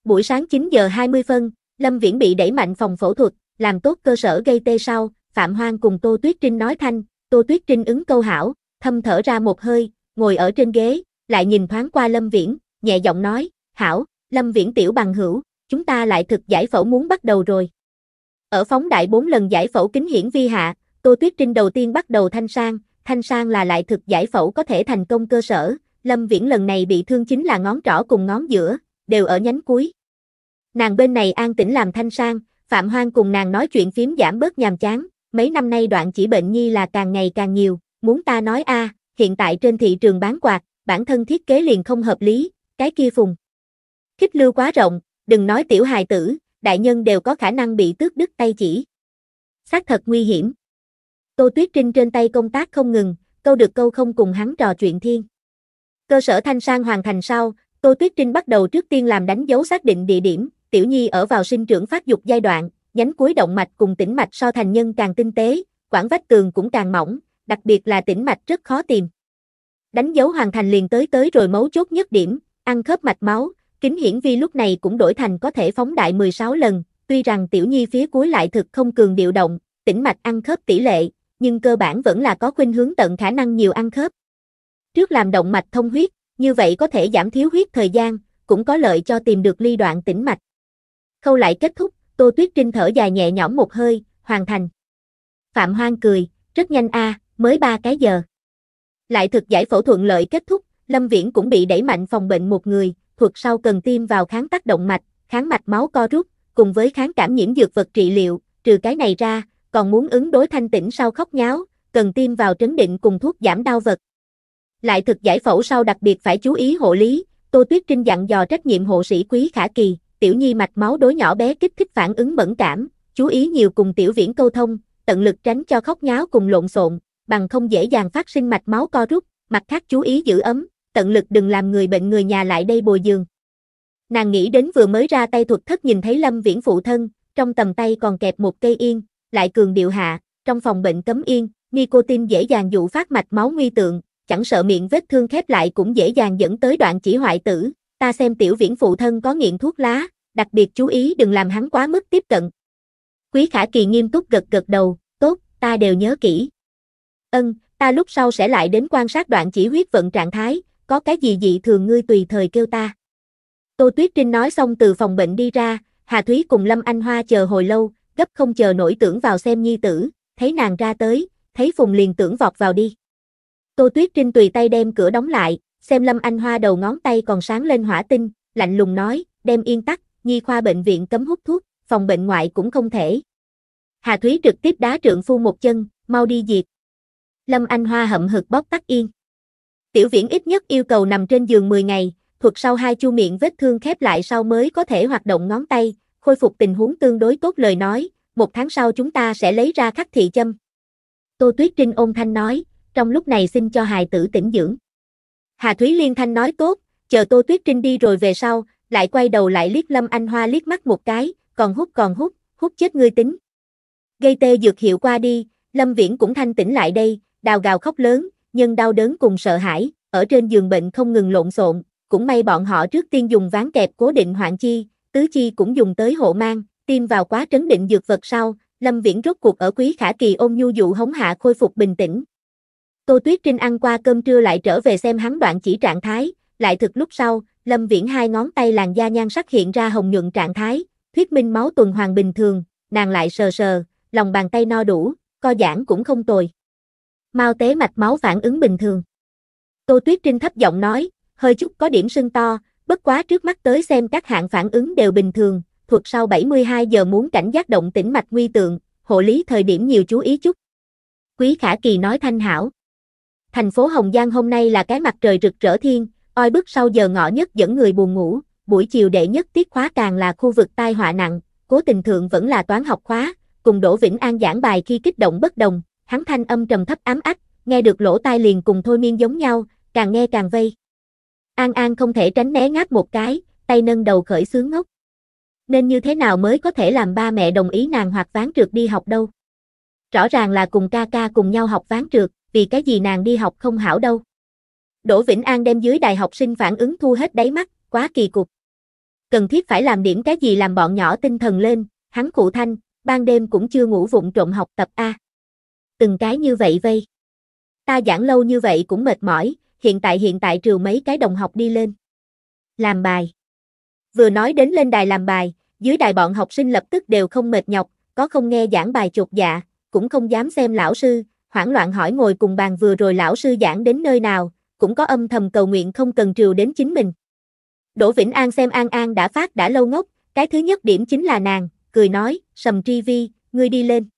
Buổi sáng 9 giờ 20 phân, Lâm Viễn bị đẩy mạnh phòng phẫu thuật, làm tốt cơ sở gây tê sau, Phạm Hoang cùng Tô Tuyết Trinh nói thanh, Tô Tuyết Trinh ứng câu hảo, thâm thở ra một hơi, ngồi ở trên ghế, lại nhìn thoáng qua Lâm Viễn, nhẹ giọng nói, hảo, Lâm Viễn tiểu bằng hữu, chúng ta lại thực giải phẫu muốn bắt đầu rồi. Ở phóng đại bốn lần giải phẫu kính hiển vi hạ, Tô Tuyết Trinh đầu tiên bắt đầu thanh sang, thanh sang là lại thực giải phẫu có thể thành công cơ sở, Lâm Viễn lần này bị thương chính là ngón trỏ cùng ngón giữa, đều ở nhánh cuối. Nàng bên này an tĩnh làm thanh sang, Phạm Hoang cùng nàng nói chuyện phím giảm bớt nhàm chán, mấy năm nay đoạn chỉ bệnh nhi là càng ngày càng nhiều, muốn ta nói a, à, hiện tại trên thị trường bán quạt, bản thân thiết kế liền không hợp lý, cái kia phùng. Khích lưu quá rộng, đừng nói tiểu hài tử, đại nhân đều có khả năng bị tước đứt tay chỉ. Xác thật nguy hiểm. Tô Tuyết Trinh trên tay công tác không ngừng, câu được câu không cùng hắn trò chuyện thiên. Cơ sở thanh sang hoàn thành sau, Tô Tuyết Trinh bắt đầu trước tiên làm đánh dấu xác định địa điểm, Tiểu Nhi ở vào sinh trưởng phát dục giai đoạn, nhánh cuối động mạch cùng tĩnh mạch so thành nhân càng tinh tế, quảng vách tường cũng càng mỏng, đặc biệt là tĩnh mạch rất khó tìm. Đánh dấu hoàn thành liền tới tới rồi mấu chốt nhất điểm, ăn khớp mạch máu, kính hiển vi lúc này cũng đổi thành có thể phóng đại 16 lần, tuy rằng Tiểu Nhi phía cuối lại thực không cường điều động, tĩnh mạch ăn khớp tỷ lệ, nhưng cơ bản vẫn là có khuynh hướng tận khả năng nhiều ăn khớp. Trước làm động mạch thông huyết, như vậy có thể giảm thiếu huyết thời gian, cũng có lợi cho tìm được ly đoạn tĩnh mạch. Khâu lại kết thúc, Tô Tuyết Trinh thở dài nhẹ nhõm một hơi, hoàn thành. Phạm Hoang cười, rất nhanh a, mới ba cái giờ. Lại thực giải phẫu thuận lợi kết thúc, Lâm Viễn cũng bị đẩy mạnh phòng bệnh một người, thuật sau cần tiêm vào kháng tác động mạch, kháng mạch máu co rút, cùng với kháng cảm nhiễm dược vật trị liệu, trừ cái này ra, còn muốn ứng đối thanh tĩnh sau khóc nháo, cần tiêm vào trấn định cùng thuốc giảm đau vật lại thực giải phẫu sau đặc biệt phải chú ý hộ lý, Tô Tuyết Trinh dặn dò trách nhiệm hộ sĩ Quý Khả Kỳ, tiểu nhi mạch máu đối nhỏ bé kích thích phản ứng bẩn cảm, chú ý nhiều cùng tiểu viễn câu thông, tận lực tránh cho khóc nháo cùng lộn xộn, bằng không dễ dàng phát sinh mạch máu co rút, mặt khác chú ý giữ ấm, tận lực đừng làm người bệnh người nhà lại đây bồi giường. Nàng nghĩ đến vừa mới ra tay thuật thất nhìn thấy Lâm Viễn phụ thân, trong tầm tay còn kẹp một cây yên, lại cường điệu hạ, trong phòng bệnh cấm yên, nicotine dễ dàng dụ phát mạch máu nguy tượng, chẳng sợ miệng vết thương khép lại cũng dễ dàng dẫn tới đoạn chỉ hoại tử, ta xem tiểu viễn phụ thân có nghiện thuốc lá, đặc biệt chú ý đừng làm hắn quá mức tiếp cận. Quý Khả Kỳ nghiêm túc gật gật đầu, tốt, ta đều nhớ kỹ. Ân, ta lúc sau sẽ lại đến quan sát đoạn chỉ huyết vận trạng thái, có cái gì dị thường ngươi tùy thời kêu ta. Tô Tuyết Trinh nói xong từ phòng bệnh đi ra, Hà Thúy cùng Lâm Anh Hoa chờ hồi lâu, gấp không chờ nổi tưởng vào xem nhi tử, thấy nàng ra tới, thấy Phùng liền tưởng vọt vào đi. Tô Tuyết Trinh tùy tay đem cửa đóng lại, xem Lâm Anh Hoa đầu ngón tay còn sáng lên hỏa tinh, lạnh lùng nói, đem yên tắc, nhi khoa bệnh viện cấm hút thuốc, phòng bệnh ngoại cũng không thể. Hà Thúy trực tiếp đá trượng phu một chân, mau đi diệt. Lâm Anh Hoa hậm hực bóp tắt yên. Tiểu viễn ít nhất yêu cầu nằm trên giường 10 ngày, thuật sau hai chu miệng vết thương khép lại sau mới có thể hoạt động ngón tay, khôi phục tình huống tương đối tốt lời nói, một tháng sau chúng ta sẽ lấy ra khắc thị châm. Tô Tuyết Trinh ôn thanh nói, trong lúc này xin cho hài tử tỉnh dưỡng. Hà Thúy Liên Thanh nói tốt, chờ Tô Tuyết Trinh đi rồi về sau, lại quay đầu lại liếc Lâm Anh Hoa liếc mắt một cái, còn hút còn hút, hút chết ngươi tính. Gây tê dược hiệu qua đi, Lâm Viễn cũng thanh tỉnh lại đây, đào gào khóc lớn, nhân đau đớn cùng sợ hãi, ở trên giường bệnh không ngừng lộn xộn, cũng may bọn họ trước tiên dùng ván kẹp cố định hoạn chi, tứ chi cũng dùng tới hộ mang, tiêm vào quá trấn định dược vật sau, Lâm Viễn rốt cuộc ở quý khả kỳ ôm nhu dụ hống hạ khôi phục bình tĩnh, Tô Tuyết Trinh ăn qua cơm trưa lại trở về xem hắn đoạn chỉ trạng thái, lại thực lúc sau, Lâm Viễn hai ngón tay làn da nhan sắc hiện ra hồng nhuận trạng thái, thuyết minh máu tuần hoàn bình thường, nàng lại sờ sờ, lòng bàn tay no đủ, co giãn cũng không tồi. Mau tế mạch máu phản ứng bình thường. Tô Tuyết Trinh thấp giọng nói, hơi chút có điểm sưng to, bất quá trước mắt tới xem các hạng phản ứng đều bình thường, thuật sau 72 giờ muốn cảnh giác động tĩnh mạch nguy tượng, hộ lý thời điểm nhiều chú ý chút. Quý Khả Kỳ nói thanh hảo. Thành phố Hồng Giang hôm nay là cái mặt trời rực rỡ thiên, oi bức sau giờ ngọ nhất dẫn người buồn ngủ, buổi chiều đệ nhất tiết khóa càng là khu vực tai họa nặng, cố tình thượng vẫn là toán học khóa, cùng Đỗ Vĩnh An giảng bài khi kích động bất đồng, hắn thanh âm trầm thấp ám ách, nghe được lỗ tai liền cùng thôi miên giống nhau, càng nghe càng vây. An An không thể tránh né ngáp một cái, tay nâng đầu khởi sướng ngốc. Nên như thế nào mới có thể làm ba mẹ đồng ý nàng hoặc ván trượt đi học đâu? Rõ ràng là cùng ca ca cùng nhau học ván trượt, vì cái gì nàng đi học không hảo đâu. Đỗ Vĩnh An đem dưới đại học sinh phản ứng thu hết đáy mắt, quá kỳ cục. Cần thiết phải làm điểm cái gì làm bọn nhỏ tinh thần lên, hắn cụ thanh, ban đêm cũng chưa ngủ vụng trộm học tập A. Từng cái như vậy vây. Ta giảng lâu như vậy cũng mệt mỏi, hiện tại hiện tại trừ mấy cái đồng học đi lên. Làm bài. Vừa nói đến lên đài làm bài, dưới đài bọn học sinh lập tức đều không mệt nhọc, có không nghe giảng bài chuột dạ, cũng không dám xem lão sư, hoảng loạn hỏi ngồi cùng bàn vừa rồi lão sư giảng đến nơi nào, cũng có âm thầm cầu nguyện không cần trừ đến chính mình. Đỗ Vĩnh An xem An An đã phát đã lâu ngốc, cái thứ nhất điểm chính là nàng, cười nói, sầm tri vi, ngươi đi lên.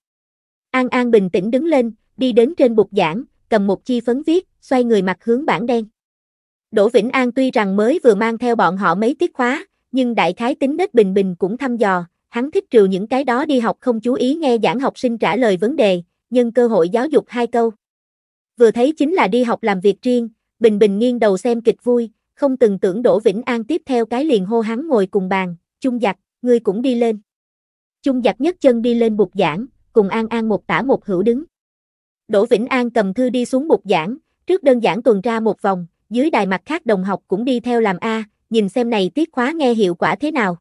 An An bình tĩnh đứng lên, đi đến trên bục giảng, cầm một chi phấn viết, xoay người mặt hướng bảng đen. Đỗ Vĩnh An tuy rằng mới vừa mang theo bọn họ mấy tiết khóa, nhưng đại khái tính nết bình bình cũng thăm dò, hắn thích trừ những cái đó đi học không chú ý nghe giảng học sinh trả lời vấn đề, nhân cơ hội giáo dục hai câu. Vừa thấy chính là đi học làm việc riêng, Bình Bình nghiêng đầu xem kịch vui, không từng tưởng Đỗ Vĩnh An tiếp theo cái liền hô hắn ngồi cùng bàn, chung giặc, ngươi cũng đi lên. Chung giặc nhấc chân đi lên bục giảng, cùng An An một tả một hữu đứng. Đỗ Vĩnh An cầm thư đi xuống bục giảng, trước đơn giản tuần tra một vòng, dưới đài mặt khác đồng học cũng đi theo làm A, nhìn xem này tiết khóa nghe hiệu quả thế nào.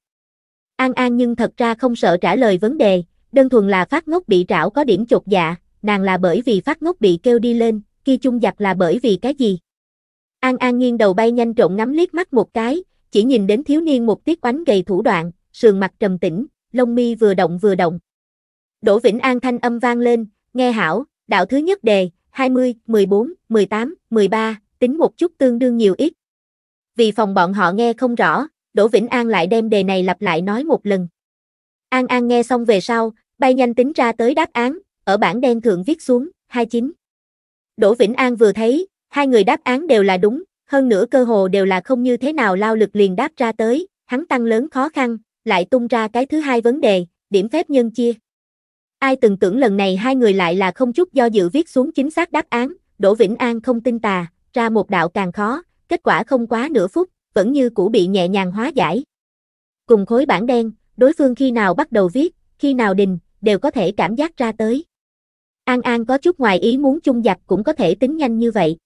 An An nhưng thật ra không sợ trả lời vấn đề, đơn thuần là phát ngốc bị trảo có điểm chột dạ, nàng là bởi vì phát ngốc bị kêu đi lên, kia chung giặc là bởi vì cái gì? An An nghiêng đầu bay nhanh trộn ngắm liếc mắt một cái, chỉ nhìn đến thiếu niên một tiết oánh gầy thủ đoạn, sườn mặt trầm tĩnh, lông mi vừa động vừa động. Đỗ Vĩnh An thanh âm vang lên, nghe hảo, đạo thứ nhất đề, 20, 14, 18, 13, tính một chút tương đương nhiều ít. Vì phòng bọn họ nghe không rõ, Đỗ Vĩnh An lại đem đề này lặp lại nói một lần. An An nghe xong về sau, Bay nhanh tính ra tới đáp án, ở bảng đen thượng viết xuống, 29. Đỗ Vĩnh An vừa thấy, hai người đáp án đều là đúng, hơn nữa cơ hồ đều là không như thế nào lao lực liền đáp ra tới, hắn tăng lớn khó khăn, lại tung ra cái thứ hai vấn đề, điểm phép nhân chia. Ai từng tưởng lần này hai người lại là không chút do dự viết xuống chính xác đáp án, Đỗ Vĩnh An không tin tà, ra một đạo càng khó, kết quả không quá nửa phút, vẫn như cũ bị nhẹ nhàng hóa giải. Cùng khối bảng đen, đối phương khi nào bắt đầu viết, khi nào đình, đều có thể cảm giác ra tới. An An có chút ngoài ý muốn chung giặc cũng có thể tính nhanh như vậy.